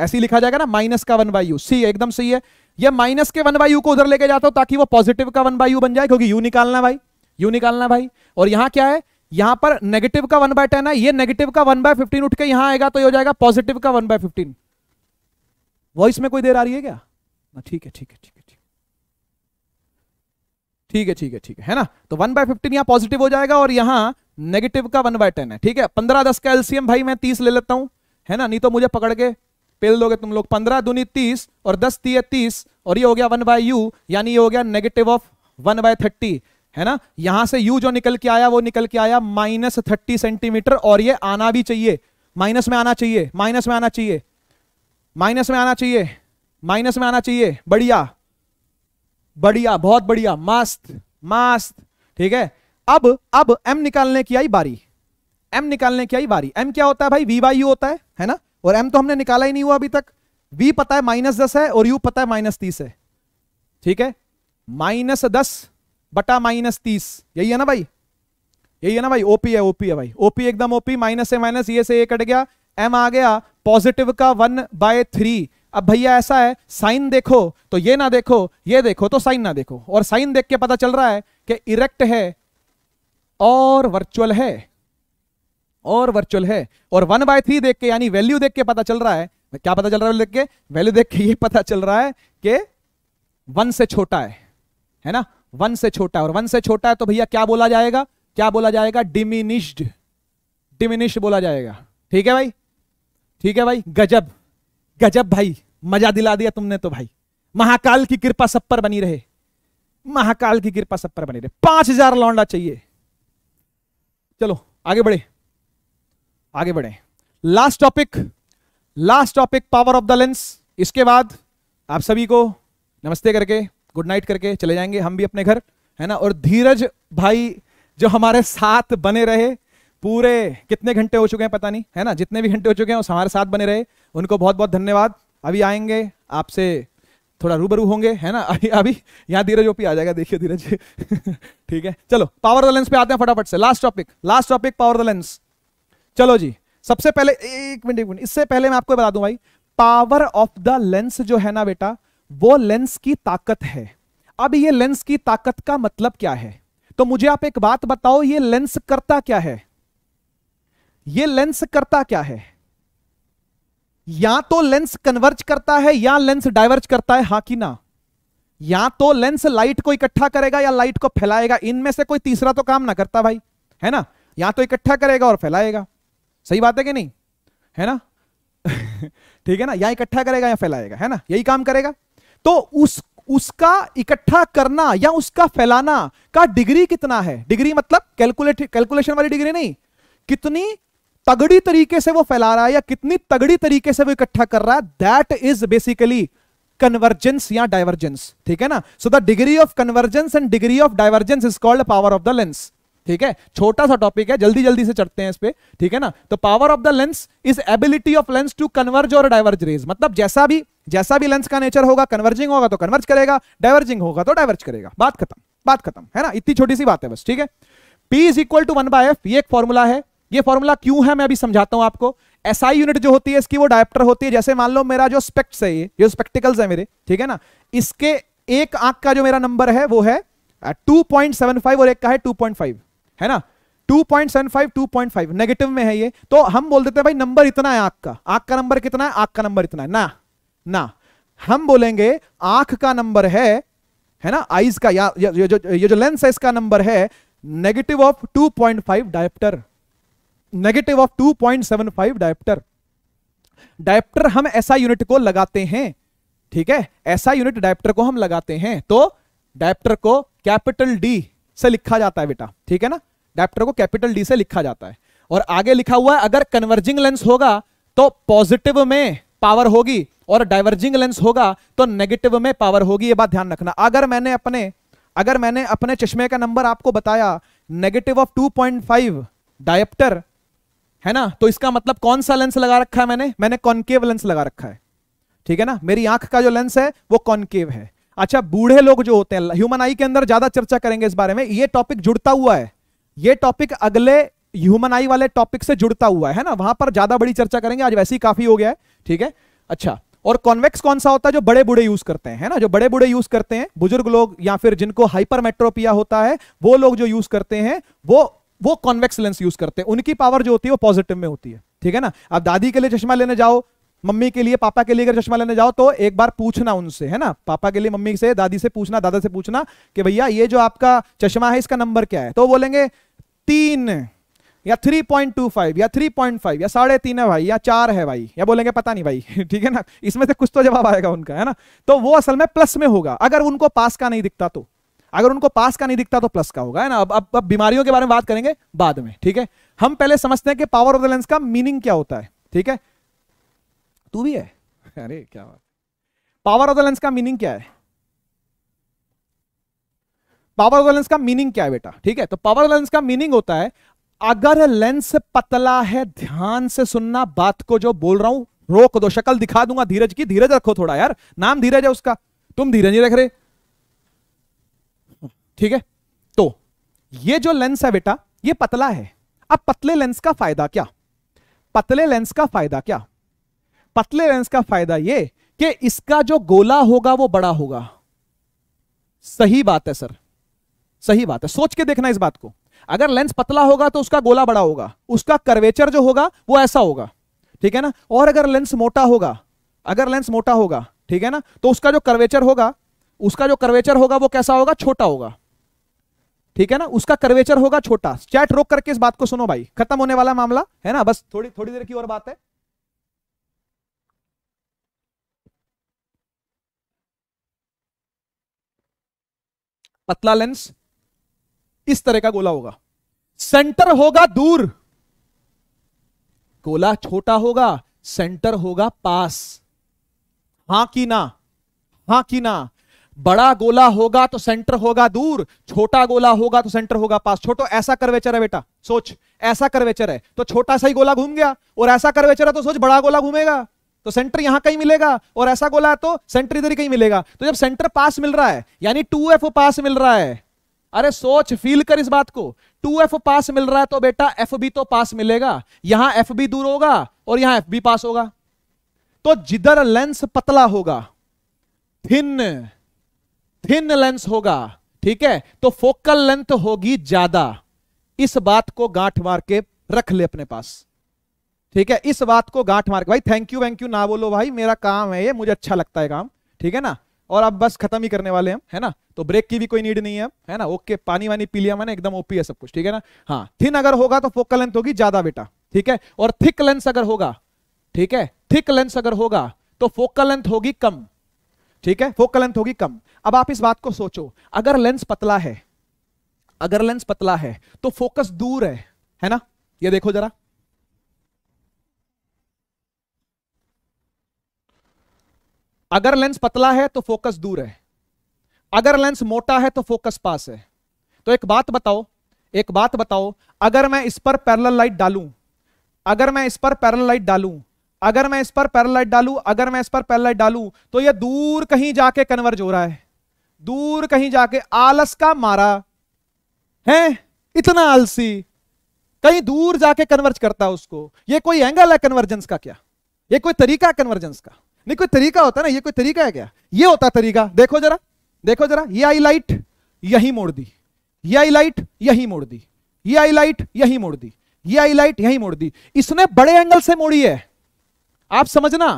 S1: ऐसी लिखा जाएगा ना माइनस का वन बाय यू सी एकदम सही है ये माइनस के वन बाई यू को उधर लेके जाता हूं ताकि वो पॉजिटिव का वन बायू यू बन जाए क्योंकि यू निकालना भाई यू निकालना भाई और यहां क्या है यहां पर नेगेटिव का वन बाय टेन है ये नेगेटिव का वन बाय फिफ्टीन उठ के यहां आएगा तो ये हो जाएगा पॉजिटिव का वन बाय फिफ्टीन वॉइस में कोई देर आ रही है क्या ठीक है ठीक है ठीक है ठीक है ठीक है ठीक है ठीक है है ना तो वन बाय फिफ्टीन यहां पॉजिटिव हो जाएगा और यहां नेगेटिव का वन बाय टेन है ठीक है पंद्रह दस का एलसीएम भाई मैं तीस ले लेता हूं है ना नहीं तो मुझे पकड़ के पेल दोगे तुम लोग पंद्रह दूनी तीस और दस तीय तीस और ये हो गया वन बाय यू यानी ये हो गया negative of one by thirty है ना यहां से यू जो निकल के आया वो निकल के आया माइनस थर्टी सेंटीमीटर और ये आना भी चाहिए माइनस में आना चाहिए माइनस में आना चाहिए माइनस में आना चाहिए माइनस में आना चाहिए बढ़िया बढ़िया बहुत बढ़िया मस्त मस्त ठीक है अब अब एम निकालने की आई बारी एम निकालने की आई बारी एम क्या होता है भाई वी बाई यू होता है है ना और एम तो हमने निकाला ही नहीं हुआ अभी तक वी पता है माइनस दस है और यू पता है माइनस तीस है ठीक है माइनस दस बटा माइनस तीस यही है ना भाई यही है ना भाई ओपी है ओपी है भाई ओपी एकदम ओपी माइनस से माइनस ये से ये कट गया एम आ गया पॉजिटिव का वन बाय थ्री अब भैया ऐसा है साइन देखो तो ये ना देखो ये देखो तो साइन ना देखो और साइन देख के पता चल रहा है कि इरेक्ट है और वर्चुअल है और वर्चुअल है और वन बाय थ्री देख के यानी वैल्यू देख के पता चल रहा है क्या पता चल रहा है देख के वैल्यू देख के ये पता चल रहा है कि वन से छोटा है है ना वन से छोटा है और वन से छोटा है तो भैया क्या बोला जाएगा क्या बोला जाएगा डिमिनिश्ड डिमिनिश्ड बोला जाएगा ठीक है भाई ठीक है भाई गजब गजब भाई मजा दिला दिया तुमने तो भाई महाकाल की कृपा सब पर बनी रहे महाकाल की कृपा सब पर बनी रहे पांच हजार लौंडा चाहिए चलो आगे बढ़े आगे बढ़े last topic last topic power of the lens इसके बाद आप सभी को नमस्ते करके गुड नाइट करके चले जाएंगे हम भी अपने घर है ना और धीरज भाई जो हमारे साथ बने रहे पूरे कितने घंटे हो चुके हैं पता नहीं है ना जितने भी घंटे हो चुके हैं हमारे साथ बने रहे उनको बहुत बहुत धन्यवाद अभी आएंगे आपसे थोड़ा रूबरू होंगे है ना अभी अभी यहाँ धीरज ओपी आ जाएगा देखिए धीरज ठीक है चलो पावर द लेंस पे आते हैं फटाफट से last topic last topic power the lens चलो जी सबसे पहले एक मिनट एक मिनट इससे पहले मैं आपको बता दूं भाई पावर ऑफ द लेंस जो है ना बेटा वो लेंस की ताकत है अब ये लेंस की ताकत का मतलब क्या है तो मुझे आप एक बात बताओ ये लेंस करता क्या है ये लेंस करता क्या है या तो लेंस कन्वर्ज करता है या लेंस डाइवर्ज करता है हा कि ना या तो लेंस लाइट को इकट्ठा करेगा या लाइट को फैलाएगा इनमें से कोई तीसरा तो काम ना करता भाई है ना या तो इकट्ठा करेगा और फैलाएगा सही बात है कि नहीं है ना ठीक है ना या इकट्ठा करेगा या फैलाएगा है ना यही काम करेगा तो उस उसका इकट्ठा करना या उसका फैलाना का डिग्री कितना है डिग्री मतलब कैलकुलेट कैलकुलेशन वाली डिग्री नहीं कितनी तगड़ी तरीके से वो फैला रहा है या कितनी तगड़ी तरीके से वो इकट्ठा कर रहा है दैट इज बेसिकली कन्वर्जेंस या डाइवर्जेंस ठीक है ना so the degree of convergence and degree of divergence is called power of the lens ठीक है छोटा सा टॉपिक है जल्दी जल्दी से चढ़ते हैं इस पर ठीक है ना तो power of the lens is ability of lens to converge और डाइवर्ज रेज मतलब जैसा भी जैसा भी लेंस का नेचर होगा कन्वर्जिंग होगा तो कन्वर्ज करेगा डाइवर्जिंग होगा तो डाइवर्ज करेगा बात खत्म बात खत्म है ना इतनी छोटी सी बात है बस ठीक है P is equal to one by f ये एक फॉर्मूला है ये फॉर्मूला क्यों है मैं अभी समझाता हूं आपको एसआई यूनिट जो होती है इसकी वो डायप्टर होती है जैसे मान लो मेरा जो स्पेक्ट्स है ये जो स्पेक्टिकल्स है मेरे ठीक है ना इसके एक आंख का जो मेरा नंबर है वो है फाइव और एक का है फाइव है ना 2.75 2.5 नेगेटिव में है ये तो हम बोल देते हैं भाई नंबर इतना है आंख का आंख का नंबर कितना है आंख का नंबर इतना है ना ना हम बोलेंगे आंख का नंबर है है ना आईज का या ये जो ये जो लेंस है इसका नंबर है negative of 2.5 point dioptre negative of 2.75 point dioptre dioptre हम ऐसा यूनिट को लगाते हैं ठीक है ऐसा यूनिट डायप्टर को हम लगाते हैं तो डायप्टर को कैपिटल डी से लिखा जाता है बेटा ठीक है ना डेप्टर को कैपिटल डी से लिखा जाता है और आगे लिखा हुआ है अगर कन्वर्जिंग लेंस होगा तो पॉजिटिव में पावर होगी और डाइवर्जिंग लेंस होगा तो नेगेटिव में पावर होगी ये बात ध्यान रखना अगर मैंने अपने अगर मैंने अपने चश्मे का नंबर आपको बताया नेगेटिव ऑफ 2.5 डायप्टर है ना तो इसका मतलब कौन सा लेंस लगा रखा है मैंने मैंने कॉनकेव लेंस लगा रखा है ठीक है ना मेरी आंख का जो लेंस है वो कॉनकेव है अच्छा बूढ़े लोग जो होते हैं ह्यूमन आई के अंदर ज्यादा चर्चा करेंगे इस बारे में ये टॉपिक जुड़ता हुआ है ये टॉपिक अगले ह्यूमन आई वाले टॉपिक से जुड़ता हुआ है ना वहां पर ज्यादा बड़ी चर्चा करेंगे आज वैसे ही काफी हो गया है ठीक है अच्छा और कॉन्वेक्स कौन सा होता है जो बड़े बूढ़े यूज करते हैं है ना जो बड़े बूढ़े यूज करते हैं बुजुर्ग लोग या फिर जिनको हाइपरमेट्रोपिया होता है वो लोग जो यूज करते हैं वो वो कॉन्वेक्स लेंस यूज करते हैं उनकी पावर जो होती है वो पॉजिटिव में होती है ठीक है ना आप दादी के लिए चश्मा लेने जाओ मम्मी के लिए पापा के लिए अगर चश्मा लेने जाओ तो एक बार पूछना उनसे है ना पापा के लिए मम्मी से दादी से पूछना दादा से पूछना कि भैया ये जो आपका चश्मा है इसका नंबर क्या है तो बोलेंगे तीन या 3.25 या 3.5 या साढ़े तीन है भाई या चार है भाई या बोलेंगे पता नहीं भाई ठीक है ना इसमें से कुछ तो जवाब आएगा उनका है ना तो वो असल में प्लस में होगा अगर उनको पास का नहीं दिखता तो अगर उनको पास का नहीं दिखता तो प्लस का होगा है ना अब अब, अब बीमारियों के बारे में बात करेंगे बाद में ठीक है हम पहले समझते हैं कि पावर ऑफ द लेंस का मीनिंग क्या होता है ठीक है तू भी है अरे क्या बात पावर ऑफ द लेंस का मीनिंग क्या है पावर ऑफ द लेंस का मीनिंग क्या है बेटा ठीक है तो पावर ऑफ लेंस का मीनिंग होता है अगर लेंस पतला है ध्यान से सुनना बात को जो बोल रहा हूं रोक दो शक्ल दिखा दूंगा धीरज की धीरज रखो थोड़ा यार नाम धीरज है उसका तुम धीरज नहीं रख रहे ठीक है तो ये जो लेंस है बेटा ये पतला है अब पतले लेंस का फायदा क्या पतले लेंस का फायदा क्या पतले लेंस का फायदा यह कि इसका जो गोला होगा वो बड़ा होगा सही बात है सर सही बात है सोच के देखना इस बात को अगर लेंस पतला होगा तो उसका गोला बड़ा होगा उसका कर्वेचर जो होगा वो ऐसा होगा ठीक है ना और अगर लेंस मोटा होगा अगर लेंस मोटा होगा ठीक है ना तो उसका जो कर्वेचर होगा उसका जो कर्वेचर होगा वो कैसा होगा छोटा होगा ठीक है ना उसका कर्वेचर होगा छोटा चैट रोक करके इस बात को सुनो भाई खत्म होने वाला मामला है ना बस थोड़ी थोड़ी देर की और बात है पतला लेंस इस तरह का गोला होगा सेंटर होगा दूर गोला छोटा होगा सेंटर होगा पास हां की ना हां की ना बड़ा गोला होगा तो सेंटर होगा दूर छोटा गोला होगा तो सेंटर होगा पास छोटो ऐसा करवेचर है बेटा सोच ऐसा करवेचर है तो छोटा सा ही गोला घूम गया और ऐसा करवेचर है तो सोच बड़ा गोला घूमेगा तो सेंटर यहां कहीं मिलेगा और ऐसा गोला है तो सेंटर इधर ही कहीं मिलेगा तो जब सेंटर पास मिल रहा है यानी टू एफ पास मिल रहा है अरे सोच फील कर इस बात को टू एफ पास मिल रहा है तो बेटा एफ बी तो पास मिलेगा यहां एफ बी दूर होगा और यहां एफ बी पास होगा तो जिधर लेंस पतला होगा थिन थिन लेंस होगा ठीक है तो फोकल लेंथ होगी ज्यादा इस बात को गांठ मार के रख ले अपने पास ठीक है इस बात को गांठ मार भाई थैंक यू वैंक यू ना बोलो भाई मेरा काम है ये मुझे अच्छा लगता है काम ठीक है ना और अब बस खत्म ही करने वाले हम है ना तो ब्रेक की भी कोई नीड नहीं है है ना ओके पानी वानी पी लिया मैंने एकदम ओपी है सब कुछ ठीक है ना हाँ थिन अगर होगा तो फोकल लेंथ होगी ज्यादा बेटा ठीक है और थिक लेंस अगर होगा ठीक है थिक लेंस अगर होगा तो फोकल लेंथ होगी कम ठीक है फोकल लेंथ होगी कम अब आप इस बात को सोचो अगर लेंस पतला है अगर लेंस पतला है तो फोकस दूर है है ना ये देखो जरा अगर लेंस पतला है तो फोकस दूर है अगर लेंस मोटा है तो फोकस पास है तो एक बात बताओ एक बात बताओ अगर मैं इस पर पैरल लाइट डालूं अगर मैं इस पर पैरल लाइट डालूं अगर मैं इस पर पैरल लाइट डालूं अगर मैं इस पर पैरल लाइट डालूं तो यह दूर कहीं जाके कन्वर्ज हो रहा है दूर कहीं जाके आलस का मारा है इतना आलसी कहीं दूर जाके कन्वर्ज करता है उसको ये कोई एंगल है कन्वर्जेंस का क्या ये कोई तरीका है कन्वर्जेंस का नहीं कोई तरीका होता ना ये कोई तरीका है क्या ये होता तरीका देखो जरा देखो जरा ये आई लाइट यही मोड़ दी ये आई लाइट यही मोड़ दी ये आई लाइट यही मोड़ दी ये आई लाइट यही मोड़ दी इसने बड़े एंगल से मोड़ी है आप समझना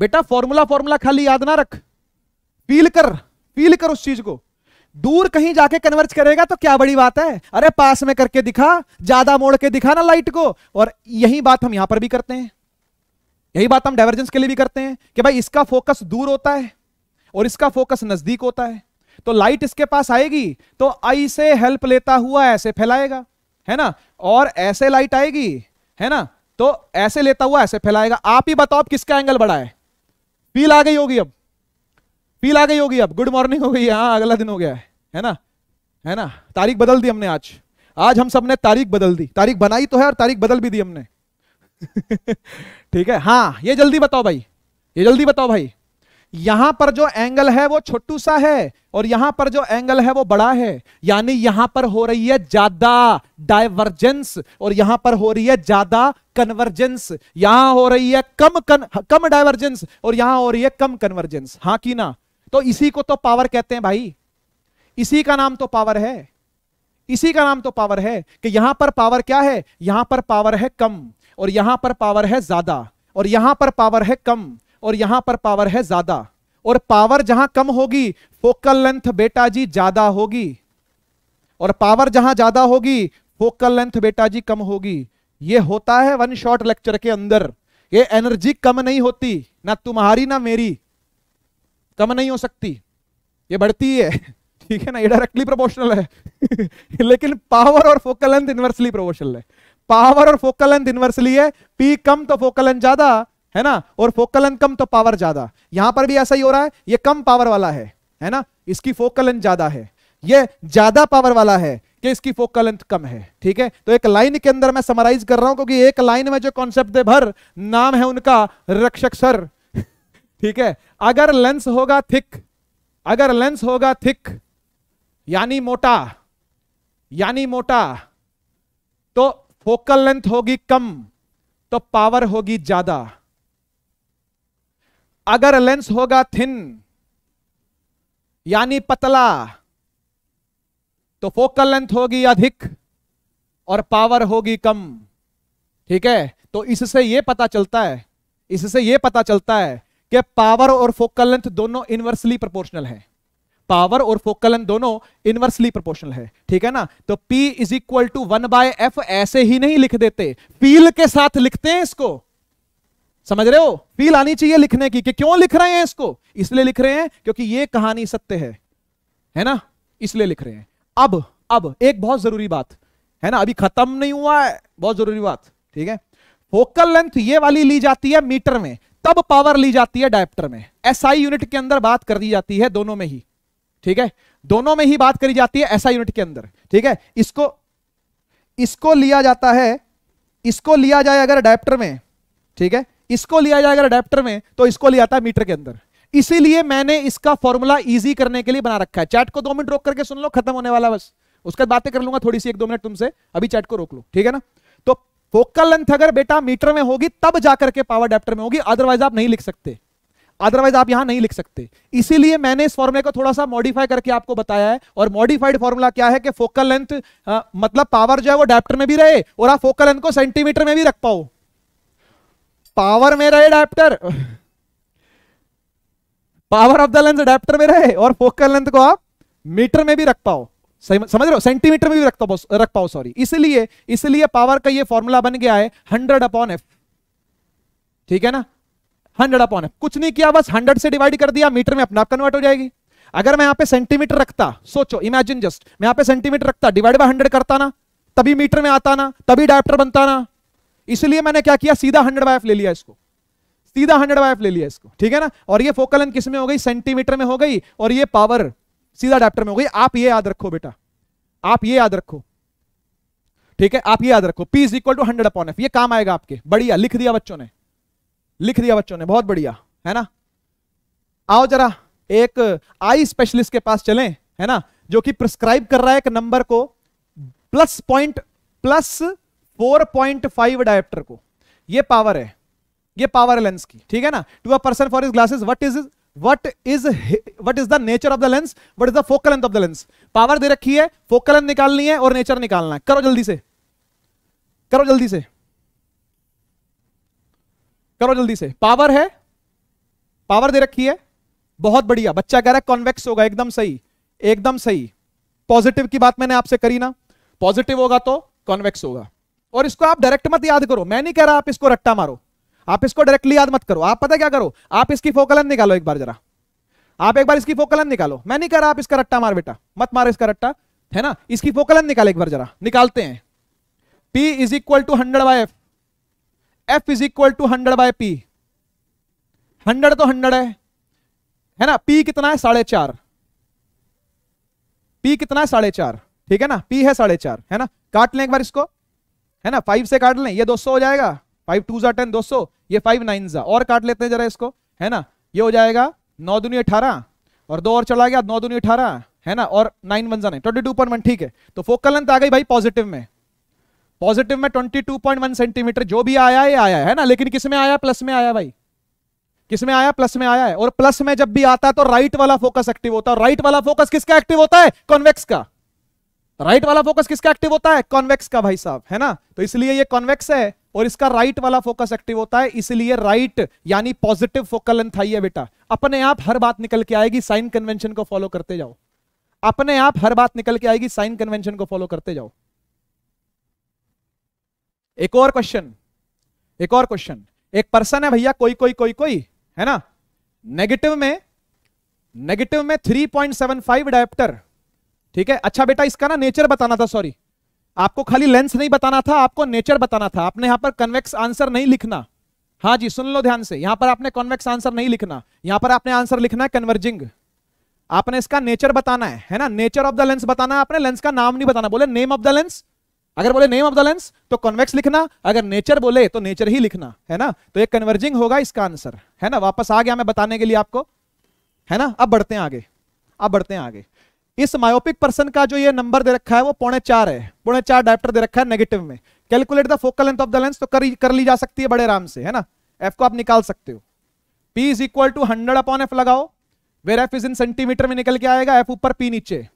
S1: बेटा फॉर्मूला फॉर्मूला खाली याद ना रख फील कर फील कर उस चीज को दूर कहीं जाके कन्वर्ज करेगा तो क्या बड़ी बात है अरे पास में करके दिखा ज्यादा मोड़ के दिखा ना लाइट को और यही बात हम यहां पर भी करते हैं यही बात हम डाइवर्जेंस के लिए भी करते हैं कि भाई इसका फोकस दूर होता है और इसका फोकस नजदीक होता है तो लाइट इसके पास आएगी तो आई से हेल्प लेता हुआ ऐसे फैलाएगा है ना और ऐसे लाइट आएगी है ना तो ऐसे लेता हुआ ऐसे फैलाएगा आप ही बताओ किसका एंगल बड़ा है फील आ गई होगी अब फील आ गई होगी अब गुड मॉर्निंग हो गई हाँ अगला दिन हो गया है है ना है ना तारीख बदल दी हमने आज आज हम सबने तारीख बदल दी तारीख बनाई तो है और तारीख बदल भी दी हमने ठीक है हाँ ये जल्दी बताओ भाई ये जल्दी बताओ भाई यहां पर जो एंगल है वो छोटू सा है और यहां पर जो एंगल है वो बड़ा है यानी यहां पर हो रही है ज्यादा डाइवर्जेंस और यहां पर हो रही है ज्यादा कन्वर्जेंस यहां हो रही है कम कन, कम डाइवर्जेंस और यहां हो रही है कम कन्वर्जेंस हाँ की ना तो इसी को तो पावर कहते हैं भाई इसी का नाम तो पावर है इसी का नाम तो पावर है कि यहां पर पावर क्या है यहां पर पावर है कम और यहां पर पावर है ज्यादा और यहां पर पावर है कम और यहां पर पावर है ज्यादा और पावर जहां कम होगी फोकल लेंथ बेटा जी ज्यादा होगी और पावर जहां ज्यादा होगी फोकल लेंथ बेटा जी कम होगी ये होता है वन शॉट लेक्चर के अंदर ये एनर्जी कम नहीं होती ना तुम्हारी ना मेरी कम नहीं हो सकती ये बढ़ती है ठीक है ना ये डायरेक्टली प्रोपोर्शनल है लेकिन पावर और फोकल लेंथ इनवर्सली प्रोपोर्शनल है पावर और फोकल लेंथ इनवर्सली है पी कम तो फोकल लेंथ ज्यादा है ना और फोकल लेंथ कम तो पावर ज्यादा यहां पर भी ऐसा ही हो रहा है ये कम पावर वाला है है ना इसकी फोकल लेंथ ज्यादा है ये ज्यादा पावर वाला है कि इसकी फोकल लेंथ कम है ठीक है तो एक लाइन के अंदर मैं समराइज कर रहा हूं क्योंकि एक लाइन में जो कॉन्सेप्ट भर नाम है उनका रक्षक सर ठीक है अगर लेंस होगा थिक अगर लेंस होगा थिक यानी मोटा यानी मोटा तो फोकल लेंथ होगी कम तो पावर होगी ज्यादा अगर लेंस होगा थिन यानी पतला तो फोकल लेंथ होगी अधिक और पावर होगी कम ठीक है तो इससे यह पता चलता है इससे यह पता चलता है कि पावर और फोकल लेंथ दोनों इन्वर्सली प्रोपोर्शनल है पावर और फोकलन दोनों इनवर्सली प्रोपोर्शनल है ठीक है ना तो P is equal to one by f ऐसे ही नहीं लिख देते फील के साथ लिखते हैं इसको समझ रहे हो फील आनी चाहिए लिखने की कि क्यों लिख रहे हैं इसको इसलिए लिख रहे हैं क्योंकि ये कहानी सत्य है है ना इसलिए लिख रहे हैं अब अब एक बहुत जरूरी बात है ना अभी खत्म नहीं हुआ है बहुत जरूरी बात ठीक है फोकल लेंथ ये वाली ली जाती है मीटर में तब पावर ली जाती है डायप्टर में एसआई SI यूनिट के अंदर बात कर दी जाती है दोनों में ही ठीक है दोनों में ही बात करी जाती है ऐसा यूनिट के अंदर ठीक है इसको इसको लिया जाता है इसको लिया जाए अगर अडेप्टर में ठीक है इसको लिया जाए अगर अडेप्टर में तो इसको लिया जाता है मीटर के अंदर इसीलिए मैंने इसका फॉर्मूला इजी करने के लिए बना रखा है चैट को दो मिनट रोक करके सुन लो खत्म होने वाला बस उसके बाद बातें कर लूंगा थोड़ी सी एक दो मिनट तुमसे अभी चैट को रोक लो ठीक है ना तो फोकल लेंथ अगर बेटा मीटर में होगी तब जाकर के पावर डेप्टर में होगी अदरवाइज आप नहीं लिख सकते अदरवाइज आप यहां नहीं लिख सकते इसीलिए मैंने इस फॉर्मुले को थोड़ा सा मॉडिफाई करके आपको बताया है और मॉडिफाइड फॉर्मूला क्या है कि फोकल लेंथ मतलब पावर जो है वो डायप्टर में भी रहे और आप फोकल लेंथ को सेंटीमीटर में भी रख पाओ पावर में रहे dioptre power of the length adapter में रहे और फोकल लेंथ को आप मीटर में भी रख पाओ समझ रहे हो सेंटीमीटर में भी रख पाओ रख पाओ सॉरी इसलिए इसलिए पावर का ये फॉर्मूला बन गया है हंड्रेड अपॉन एफ ठीक है ना हंड्रेड अपॉन एफ कुछ नहीं किया बस हंड्रेड से डिवाइड कर दिया मीटर में अपना आप कन्वर्ट हो जाएगी अगर मैं यहां पे सेंटीमीटर रखता सोचो इमेजिन जस्ट मैं यहां पे सेंटीमीटर रखता डिवाइड बाय हंड्रेड करता ना तभी मीटर में आता ना तभी डायप्टर बनता ना इसलिए मैंने क्या किया सीधा हंड्रेड बाय एफ ले लिया इसको सीधा हंड्रेड बाय एफ ले लिया इसको ठीक है ना और ये फोकल लेंथ किस में हो गई सेंटीमीटर में हो गई और ये पावर सीधा डायप्टर में हो गई आप ये याद रखो बेटा आप ये याद रखो ठीक है आप ये याद रखो P is equal to hundred upon f ये काम आएगा आपके बढ़िया लिख दिया बच्चों ने लिख दिया बच्चों ने बहुत बढ़िया है ना आओ जरा एक आई स्पेशलिस्ट के पास चलें है ना जो कि प्रिस्क्राइब कर रहा है एक नंबर को plus point plus four point five dioptre को ये पावर है ये पावर है लेंस की ठीक है ना to a person for is glasses what is what is what is the nature of the lens what is the focal length of the lens power दे रखी है फोकल लेंथ निकालनी है और नेचर निकालना है करो जल्दी से करो जल्दी से करो जल्दी से पावर है पावर दे रखी है बहुत बढ़िया बच्चा कह रहा है कॉन्वेक्स होगा एकदम सही एकदम सही पॉजिटिव की बात मैंने आपसे करी ना पॉजिटिव होगा तो कॉन्वेक्स होगा और इसको आप डायरेक्ट मत याद करो मैं नहीं कह रहा आप इसको रट्टा मारो आप इसको डायरेक्टली याद मत करो आप पता क्या करो आप इसकी फोकलन निकालो एक बार जरा आप एक बार इसकी फोकलन निकालो मैं नहीं कह रहा आप इसका रट्टा मार बेटा मत मारो इसका रट्टा है ना इसकी फोकलन निकाल एक बार जरा निकालते हैं P is equal to hundred by f f is equal to hundred by P hundred तो हंड्रेड है है ना पी कितना है साढ़े चार पी कितना है साढ़े चार ठीक है ना पी है साढ़े चार है ना काट लें एक बार इसको है ना फाइव से काट लें ये दो सौ हो जाएगा फाइव टू जा टेन दो सौ ये फाइव नाइन जा और काट लेते हैं जरा इसको है ना ये हो जाएगा नौ दुनिया अठारह और दो और चला गया नौ दुनिया अठारह है ना और नाइन वन जाना ट्वेंटी टू पॉइंट वन ठीक है तो फोकल लेंथ आ गई भाई पॉजिटिव में पॉजिटिव में 22.1 सेंटीमीटर जो भी आया है आया है ना लेकिन किस में आया प्लस में आया भाई किस में आया प्लस में आया है और प्लस में जब भी आता है तो राइट वाला फोकस एक्टिव होता है राइट वाला फोकस किसका एक्टिव होता है कॉन्वेक्स का राइट तो वाला फोकस किसका एक्टिव होता है कॉन्वेक्स का भाई साहब है ना तो इसलिए ये कॉन्वेक्स है और इसका राइट वाला फोकस एक्टिव होता है इसलिए राइट यानी पॉजिटिव फोकल लेंथ आई है बेटा अपने आप हर बात निकल के आएगी साइन कन्वेंशन को फॉलो करते जाओ अपने आप हर बात निकल के आएगी साइन कन्वेंशन को फॉलो करते जाओ एक और क्वेश्चन एक और क्वेश्चन एक पर्सन है भैया कोई कोई कोई कोई है ना नेगेटिव में नेगेटिव में 3.75 डायप्टर ठीक है अच्छा बेटा इसका ना नेचर बताना था सॉरी आपको खाली लेंस नहीं बताना था आपको नेचर बताना था आपने यहां पर कन्वेक्स आंसर नहीं लिखना हाँ जी सुन लो ध्यान से यहां पर आपने कॉन्वेक्स आंसर नहीं लिखना यहां पर आपने आंसर लिखना है कन्वर्जिंग आपने इसका नेचर बताना है है ना नेचर ऑफ द लेंस बताना है आपने लेंस का नाम नहीं बताना बोले नेम ऑफ द लेंस अगर बोले नेम ऑफ द लेंस तो कॉन्वेक्स लिखना अगर नेचर बोले तो नेचर ही लिखना है ना तो ये कन्वर्जिंग होगा इसका आंसर है ना वापस आ गया मैं बताने के लिए आपको है ना अब बढ़ते हैं आगे अब बढ़ते हैं आगे इस मायोपिक पर्सन का जो ये नंबर दे रखा है वो पौने चार है पौने चार डायप्टर दे रखा है नेगेटिव में calculate the focal length of the lens तो कर, कर ली जा सकती है बड़े आराम से है ना एफ को आप निकाल सकते हो P is equal to hundred upon f लगाओ where f is in centimetre में निकल के आएगा एफ ऊपर पी नीचे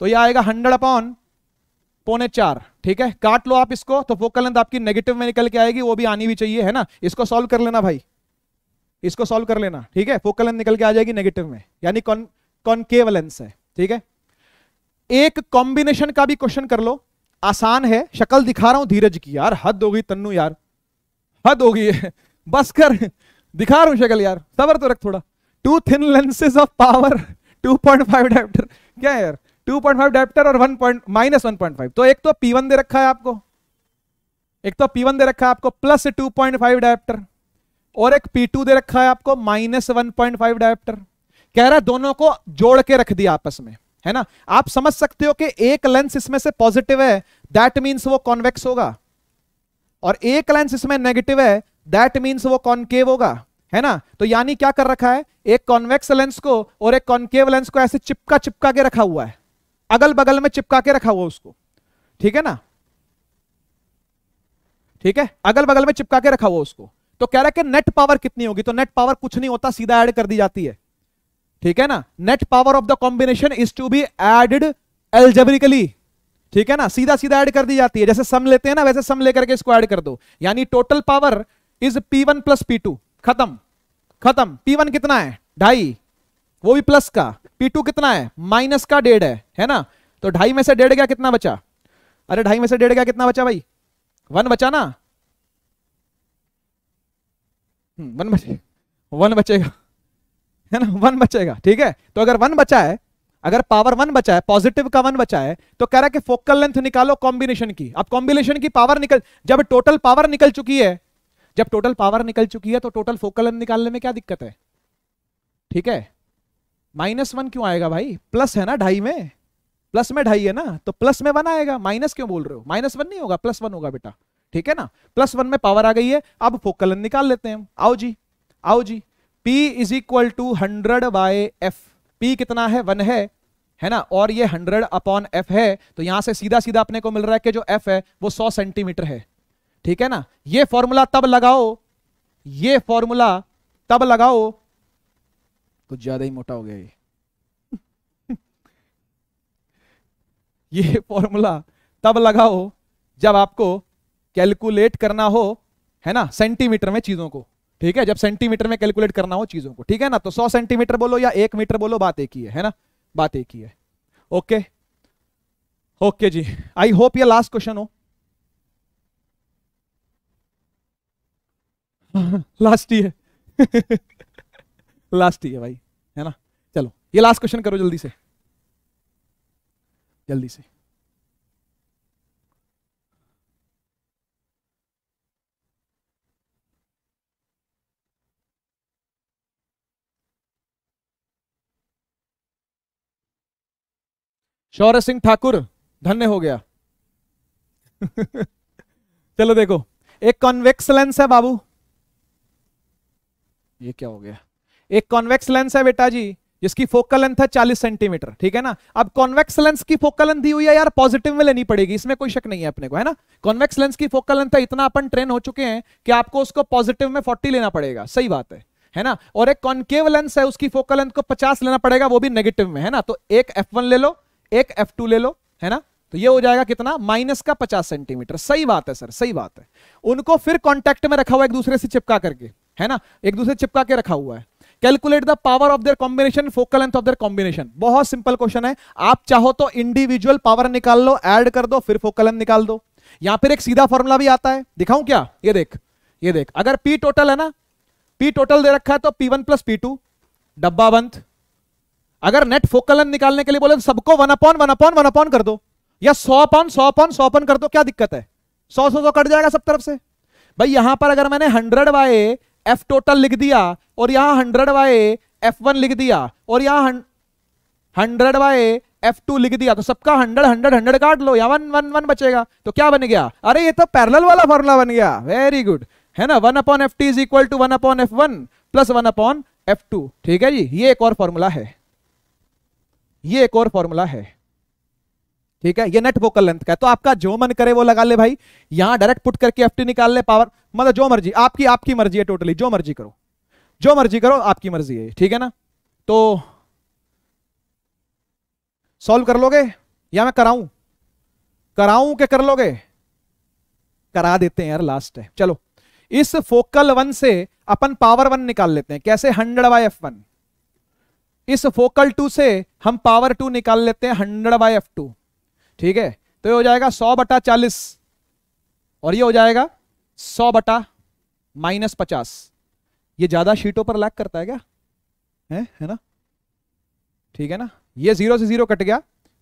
S1: तो ये आएगा हंड्रेड अपॉन पौने चार ठीक है काट लो आप इसको तो फोकल लेंथ आपकी नेगेटिव में निकल के आएगी वो भी आनी भी चाहिए है ना इसको सॉल्व कर लेना भाई इसको सॉल्व कर लेना ठीक है फोकल लेंथ निकल के आ जाएगी नेगेटिव में यानी कॉन कॉनकेव लेंस है ठीक है एक कॉम्बिनेशन का भी क्वेश्चन कर लो आसान है शक्ल दिखा रहा हूं धीरज की यार हद होगी तन्नू यार हद होगी बस कर दिखा रहा हूं शक्ल यार सबर तो रख थोड़ा two thin lenses of power two point five क्या यार 2.5 डेप्टर और 1. पॉइंट माइनस वन तो एक तो P1 दे रखा है आपको एक तो P1 दे रखा है आपको प्लस 2.5 डेप्टर और एक P2 दे रखा है आपको माइनस वन डेप्टर कह रहा है दोनों को जोड़ के रख दिया आपस में है ना आप समझ सकते हो कि एक लेंस इसमें से पॉजिटिव है दैट मीन्स वो कॉन्वेक्स होगा और एक लेंस इसमें नेगेटिव है दैट मीन्स वो कॉन्केव होगा है ना तो यानी क्या कर रखा है एक कॉन्वेक्स लेंस को और एक कॉन्केव लेंस को ऐसे चिपका चिपका के रखा हुआ है अगल बगल में चिपका के रखा हुआ उसको ठीक है ना ठीक है अगल बगल में चिपका के रखा हुआ उसको तो कह रहा है कि नेट पावर कितनी होगी तो नेट पावर कुछ नहीं होता सीधा ऐड कर दी जाती है ठीक है ना net power of the combination is to be added algebraically ठीक है ना सीधा सीधा ऐड कर दी जाती है जैसे सम लेते हैं ना वैसे सम लेकर के इसको ऐड कर दो यानी total power is P one plus P two खत्म खत्म पी वन कितना है ढाई वो भी प्लस का टू कितना है माइनस का डेढ़ है है ना तो ढाई में से डेढ़ गया कितना बचा अरे ढाई में से डेढ़ गया कितना बचा भाई वन बचा ना वन हम्म, बचे वन बचेगा है ना वन बचेगा ठीक है तो अगर वन बचा है अगर पावर वन बचा है पॉजिटिव का वन बचा है तो कह रहा है कि फोकल लेंथ निकालो कॉम्बिनेशन की अब कॉम्बिनेशन की पावर निकल जब टोटल पावर निकल चुकी है जब टोटल पावर निकल चुकी है तो टोटल फोकल लेंथ निकालने में क्या दिक्कत है ठीक है माइनस वन क्यों आएगा भाई प्लस है ना ढाई में प्लस में ढाई है ना तो प्लस में वन आएगा माइनस क्यों बोल रहे हो माइनस वन नहीं होगा प्लस वन होगा बेटा ठीक है ना प्लस वन में पावर आ गई है अब फोकलन निकाल लेते हैं आओ जी आओ जी P is equal to hundred by f P कितना है वन है है ना और ये हंड्रेड अपॉन एफ है तो यहां से सीधा सीधा अपने को मिल रहा है कि जो एफ है वो सौ सेंटीमीटर है ठीक है ना ये फॉर्मूला तब लगाओ ये फॉर्मूला तब लगाओ कुछ ज़्यादा ही मोटा हो गया ये ये फॉर्मूला तब लगाओ जब आपको कैलकुलेट करना हो है ना सेंटीमीटर में चीज़ों को ठीक है जब सेंटीमीटर में कैलकुलेट करना हो चीज़ों को ठीक है ना तो सौ सेंटीमीटर बोलो या एक मीटर बोलो बात एक ही है है ना बात एक ही है ओके ओके okay जी आई होप ये लास्ट क्वेश्चन हो लास्ट ही है लास्ट ही है भाई है ना चलो ये लास्ट क्वेश्चन करो जल्दी से जल्दी से शौर्य सिंह ठाकुर धन्य हो गया चलो देखो एक कॉन्वेक्स लेंस है बाबू ये क्या हो गया एक कॉन्वेक्स लेंस है बेटा जी जिसकी फोकल लेंथ है चालीस सेंटीमीटर ठीक है ना अब कॉन्वेक्स लेंस की फोकल लेंथ दी हुई है यार पॉजिटिव में लेनी पड़ेगी इसमें कोई शक नहीं है अपने को है ना कॉन्वेक्स लेंस की फोकल लेंथ है इतना अपन ट्रेन हो चुके हैं कि आपको उसको पॉजिटिव में फोर्टी लेना पड़ेगा सही बात है है ना और एक कॉन्केव लेंस है उसकी फोकल लेंथ को 50 लेना पड़ेगा वो भी नेगेटिव में है ना तो एक F1 ले लो एक F2 ले लो है ना तो ये हो जाएगा कितना माइनस का 50 सेंटीमीटर सही बात है सर सही बात है उनको फिर कॉन्टेक्ट में रखा हुआ एक दूसरे से चिपका करके है ना एक दूसरे चिपका के रखा हुआ है calculate the power of their combination focal length of their combination बहुत सिंपल क्वेश्चन है आप चाहो तो इंडिविजुअल पावर निकाल लो एड कर दो फिर फोकल लेंथ निकाल दो यहां पर एक सीधा फॉर्मूला भी आता है दिखाऊं क्या ये देख ये देख अगर पी टोटल है ना पी टोटल दे रखा है तो P one plus P two डब्बा बंद अगर नेट फोकल लेंथ निकालने के लिए बोले तो सबको one upon one upon one upon कर दो या सौ अपॉन सौ अपॉन सौ अपॉन कर दो क्या दिक्कत है सौ सौ सौ कट जाएगा सब तरफ से भाई यहां पर अगर मैंने हंड्रेड बाय एफ टोटल लिख दिया और यहां हंड्रेड बाय एफ वन लिख दिया और यहां हंड्रेड बाय एफ टू लिख दिया तो सबका हंड्रेड हंड्रेड हंड्रेड काट लो या वन वन वन बचेगा तो क्या बन गया अरे ये तो पैरल वाला फॉर्मूला बन गया वेरी गुड है ना one upon f t is equal to one upon f one plus one upon f two ठीक है जी ये एक और फॉर्मूला है ये एक और फॉर्मूला है ठीक है ये नेट वोकल लेंथ का है तो आपका जो मन करे वो लगा ले भाई यहां डायरेक्ट पुट करके एफ निकाल ले पावर मतलब जो मर्जी आपकी आपकी मर्जी है टोटली जो मर्जी करो जो मर्जी करो आपकी मर्जी है ठीक है ना तो सॉल्व कर लोगे या मैं कराऊं कराऊं के कर लोगे करा देते हैं यार लास्ट है चलो इस फोकल वन से अपन पावर वन निकाल लेते हैं कैसे हंड्रेड बाय एफ वन इस फोकल टू से हम पावर टू निकाल लेते हैं हंड्रेड बाय एफ टू ठीक है तो ये हो जाएगा सौ बटा चालीस और ये हो जाएगा सौ बटा माइनस पचास ये ज़्यादा शीटों पर लैक करता है क्या है है ना ठीक है ना ये जीरो से जीरो कट गया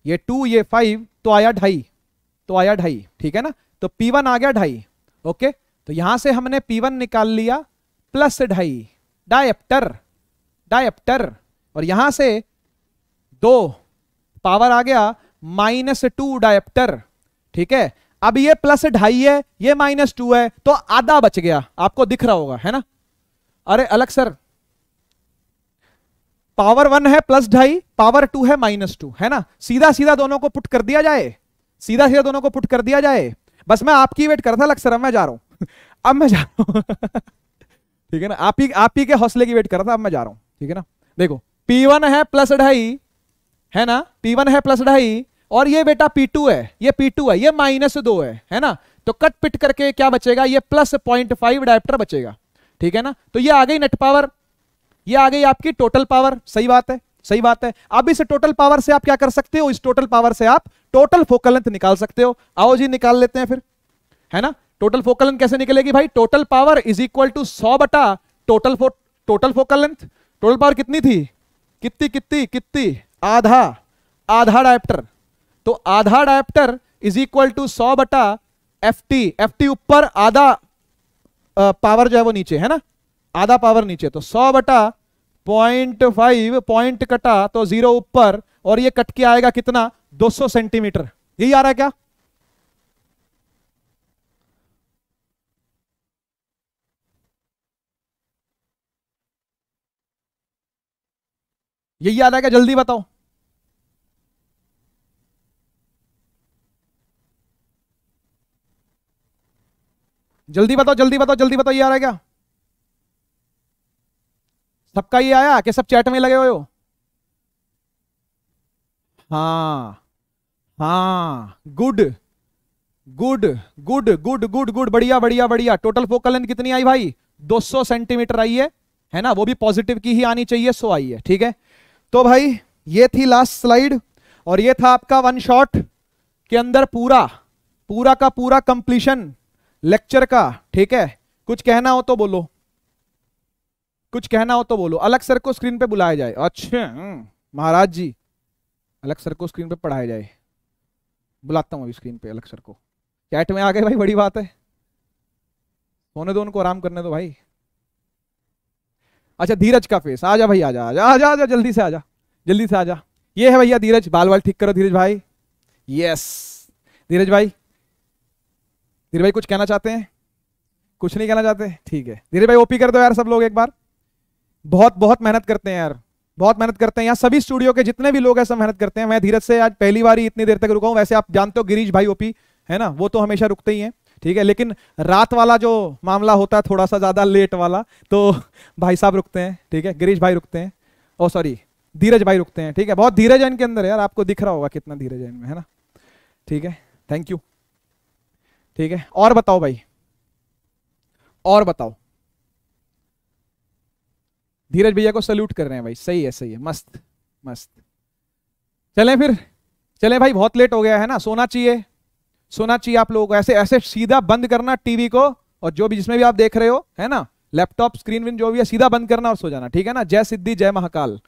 S1: ये टू ये फाइव तो आया ढाई तो आया ढाई ठीक है ना तो पी वन आ गया ढाई ओके तो यहां से हमने पी वन निकाल लिया प्लस ढाई डायप्टर डायप्टर और यहां से दो पावर आ गया माइनस टू डायप्टर ठीक है अब ये प्लस ढाई है ये माइनस टू है तो आधा बच गया आपको दिख रहा होगा है ना अरे अलग सर पावर वन है प्लस ढाई पावर टू है माइनस टू है ना सीधा सीधा दोनों को पुट कर दिया जाए सीधा सीधा दोनों को पुट कर दिया जाए बस मैं आपकी वेट करता अलग सर अब मैं जा रहा हूं अब मैं जा रहा हूं ठीक है ना आप ही आप ही के हौसले की वेट कर रहा था अब मैं जा रहा हूं ठीक है ना देखो पी वन है प्लस ढाई है ना पी वन है प्लस ढाई और ये बेटा पी टू है ये पी टू है ये माइनस दो है है ना तो कट पिट करके क्या बचेगा ये प्लस पॉइंट फाइव डायप्टर बचेगा ठीक है ना तो ये आ गई नेट पावर ये आ गई आपकी टोटल पावर सही बात है सही बात है अब इस टोटल पावर से आप क्या कर सकते हो इस टोटल पावर से आप टोटल फोकल लेंथ निकाल सकते हो आओ जी निकाल लेते हैं फिर है ना टोटल फोकल लेंथ कैसे निकलेगी भाई total power is equal to सौ बटा टोटल फो total focal length total power कितनी थी कितनी कितनी कितनी आधा आधा डायप्टर तो आधा डायप्टर इज इक्वल टू सौ बटा एफ टी एफ टी ऊपर आधा पावर जो है वो नीचे है ना आधा पावर नीचे तो सौ बटा पॉइंट फाइव पॉइंट कटा तो जीरो ऊपर और ये कट के आएगा कितना 200 सेंटीमीटर यही आ रहा है क्या यही आ रहा है क्या जल्दी बताओ जल्दी बताओ जल्दी बताओ जल्दी बताओ ये आ रहा है क्या सबका ये आया कि सब चैट में लगे हुए हो हा हा good good good good good good बढ़िया बढ़िया बढ़िया टोटल फोकल लेंथ कितनी आई भाई 200 सेंटीमीटर आई है है ना वो भी पॉजिटिव की ही आनी चाहिए सो आई है ठीक है तो भाई ये थी लास्ट स्लाइड और ये था आपका वन शॉट के अंदर पूरा पूरा का पूरा कंप्लीशन लेक्चर का ठीक है कुछ कहना हो तो बोलो कुछ कहना हो तो बोलो अलग सर को स्क्रीन पे बुलाया जाए अच्छा हम्म। महाराज जी अलग सर को स्क्रीन पे पढ़ाया जाए बुलाता हूँ अभी स्क्रीन पे अलग सर को चैट में आ गए भाई बड़ी बात है सोने दो उनको आराम करने दो भाई अच्छा धीरज का फेस आजा भाई आजा आजा आजा आजा जल्दी से आजा जल्दी से आजा ये है भैया धीरज बाल बाल ठीक करो धीरज भाई यस धीरज भाई धीरे भाई कुछ कहना चाहते हैं कुछ नहीं कहना चाहते ठीक है धीरे भाई ओपी कर दो यार सब लोग एक बार बहुत बहुत मेहनत करते हैं यार बहुत मेहनत करते हैं यहाँ सभी स्टूडियो के जितने भी लोग हैं सब मेहनत करते हैं मैं धीरज से आज पहली बार ही इतनी देर तक रुका हूँ वैसे आप जानते हो गिरीश भाई ओपी है ना वो तो हमेशा रुकते ही हैं ठीक है लेकिन रात वाला जो मामला होता है थोड़ा सा ज़्यादा लेट वाला तो भाई साहब रुकते हैं ठीक है गिरीश भाई रुकते हैं ओ सॉरी धीरज भाई रुकते हैं ठीक है बहुत धीरज है इनके अंदर यार आपको दिख रहा होगा कितना धीरज है इनमें है ना ठीक है थैंक यू ठीक है और बताओ भाई और बताओ धीरज भैया को सल्यूट कर रहे हैं भाई सही है सही है मस्त मस्त चलें फिर चलें भाई बहुत लेट हो गया है ना सोना चाहिए सोना चाहिए आप लोगों को ऐसे ऐसे सीधा बंद करना टीवी को और जो भी जिसमें भी आप देख रहे हो है ना लैपटॉप स्क्रीन विन जो भी है सीधा बंद करना और सो जाना ठीक है ना जय सिद्धि जय महाकाल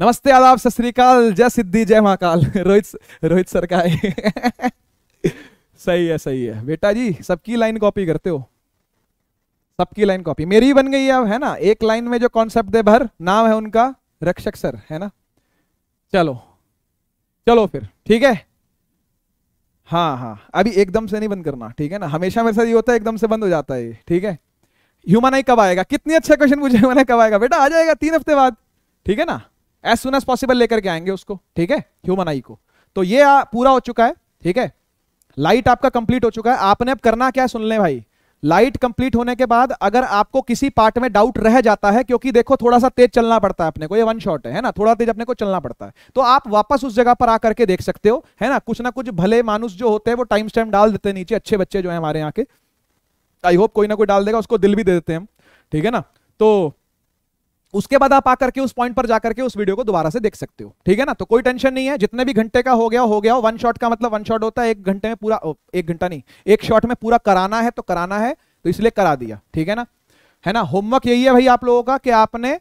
S1: नमस्ते आदाब सत श्रीकाल जय सिद्धि जय महाकाल रोहित रोहित सर का है सही है सही है बेटा जी सबकी लाइन कॉपी करते हो सबकी लाइन कॉपी मेरी ही बन गई अब है ना एक लाइन में जो कॉन्सेप्ट दे भर नाम है उनका रक्षक सर है ना चलो चलो फिर ठीक है हाँ हाँ अभी एकदम से नहीं बंद करना ठीक है ना हमेशा मेरे साथ ये होता है एकदम से बंद हो जाता है ये ठीक है ह्यूमन आई कब आएगा कितनी अच्छा क्वेश्चन पूछे ह्यूमन आई कब आएगा बेटा आ जाएगा तीन हफ्ते बाद ठीक है ना एज सुन एज पॉसिबल लेकर के आएंगे उसको ठीक है ह्यूमन आई को तो ये आ, पूरा हो चुका है ठीक है लाइट आपका कंप्लीट हो चुका है आपने अब करना क्या है सुन ले भाई लाइट कंप्लीट होने के बाद अगर आपको किसी पार्ट में डाउट रह जाता है क्योंकि देखो थोड़ा सा तेज चलना पड़ता है अपने को ये वन शॉट है, है ना थोड़ा तेज अपने को चलना पड़ता है तो आप वापस उस जगह पर आकर के देख सकते हो है ना कुछ ना कुछ भले मानुस जो होते हैं वो टाइम स्टाइम डाल देते हैं नीचे अच्छे बच्चे जो है हमारे यहाँ के आई होप कोई ना कोई डाल देगा उसको दिल भी दे देते हैं हम ठीक है ना तो उसके बाद आप आकर के उस पॉइंट पर जाकर के उस वीडियो को दोबारा से देख सकते हो ठीक है ना तो कोई टेंशन नहीं है जितने भी घंटे का हो गया हो गया वन शॉट का मतलब वन शॉट होता है एक घंटे में पूरा ओ, एक घंटा नहीं एक शॉट में पूरा कराना है तो कराना है तो इसलिए करा दिया ठीक है ना है ना होमवर्क यही है भाई आप लोगों का कि आपने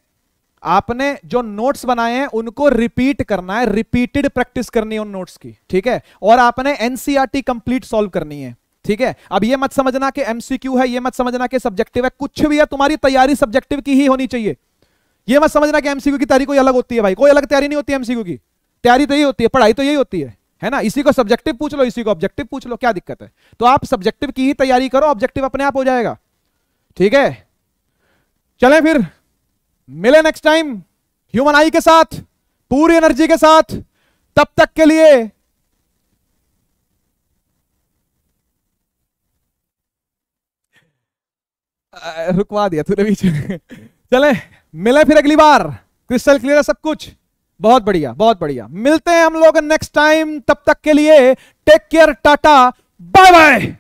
S1: आपने जो नोट्स बनाए हैं उनको रिपीट करना है रिपीटेड प्रैक्टिस करनी है उन नोट्स की ठीक है और आपने एनसीआरटी कंप्लीट सॉल्व करनी है ठीक है अब ये मत समझना कि एमसीक्यू है ये मत समझना कि सब्जेक्टिव है कुछ भी है तुम्हारी तैयारी सब्जेक्टिव की ही होनी चाहिए ये मत समझना कि एमसीक्यू की तैयारी कोई अलग होती है भाई कोई अलग तैयारी नहीं होती एमसीक्यू की तैयारी तो यही होती है पढ़ाई तो यही होती है है ना इसी को सब्जेक्टिव पूछ लो इसी को ऑब्जेक्टिव पूछ लो क्या दिक्कत है तो आप सब्जेक्टिव की ही तैयारी करो ऑब्जेक्टिव अपने आप हो जाएगा ठीक है चले फिर मिले नेक्स्ट टाइम ह्यूमन आई के साथ पूरी एनर्जी के साथ तब तक के लिए रुकवा दिया तूने बीच चले मिले फिर अगली बार क्रिस्टल क्लियर है सब कुछ बहुत बढ़िया बहुत बढ़िया मिलते हैं हम लोग नेक्स्ट टाइम तब तक के लिए टेक केयर टाटा बाय बाय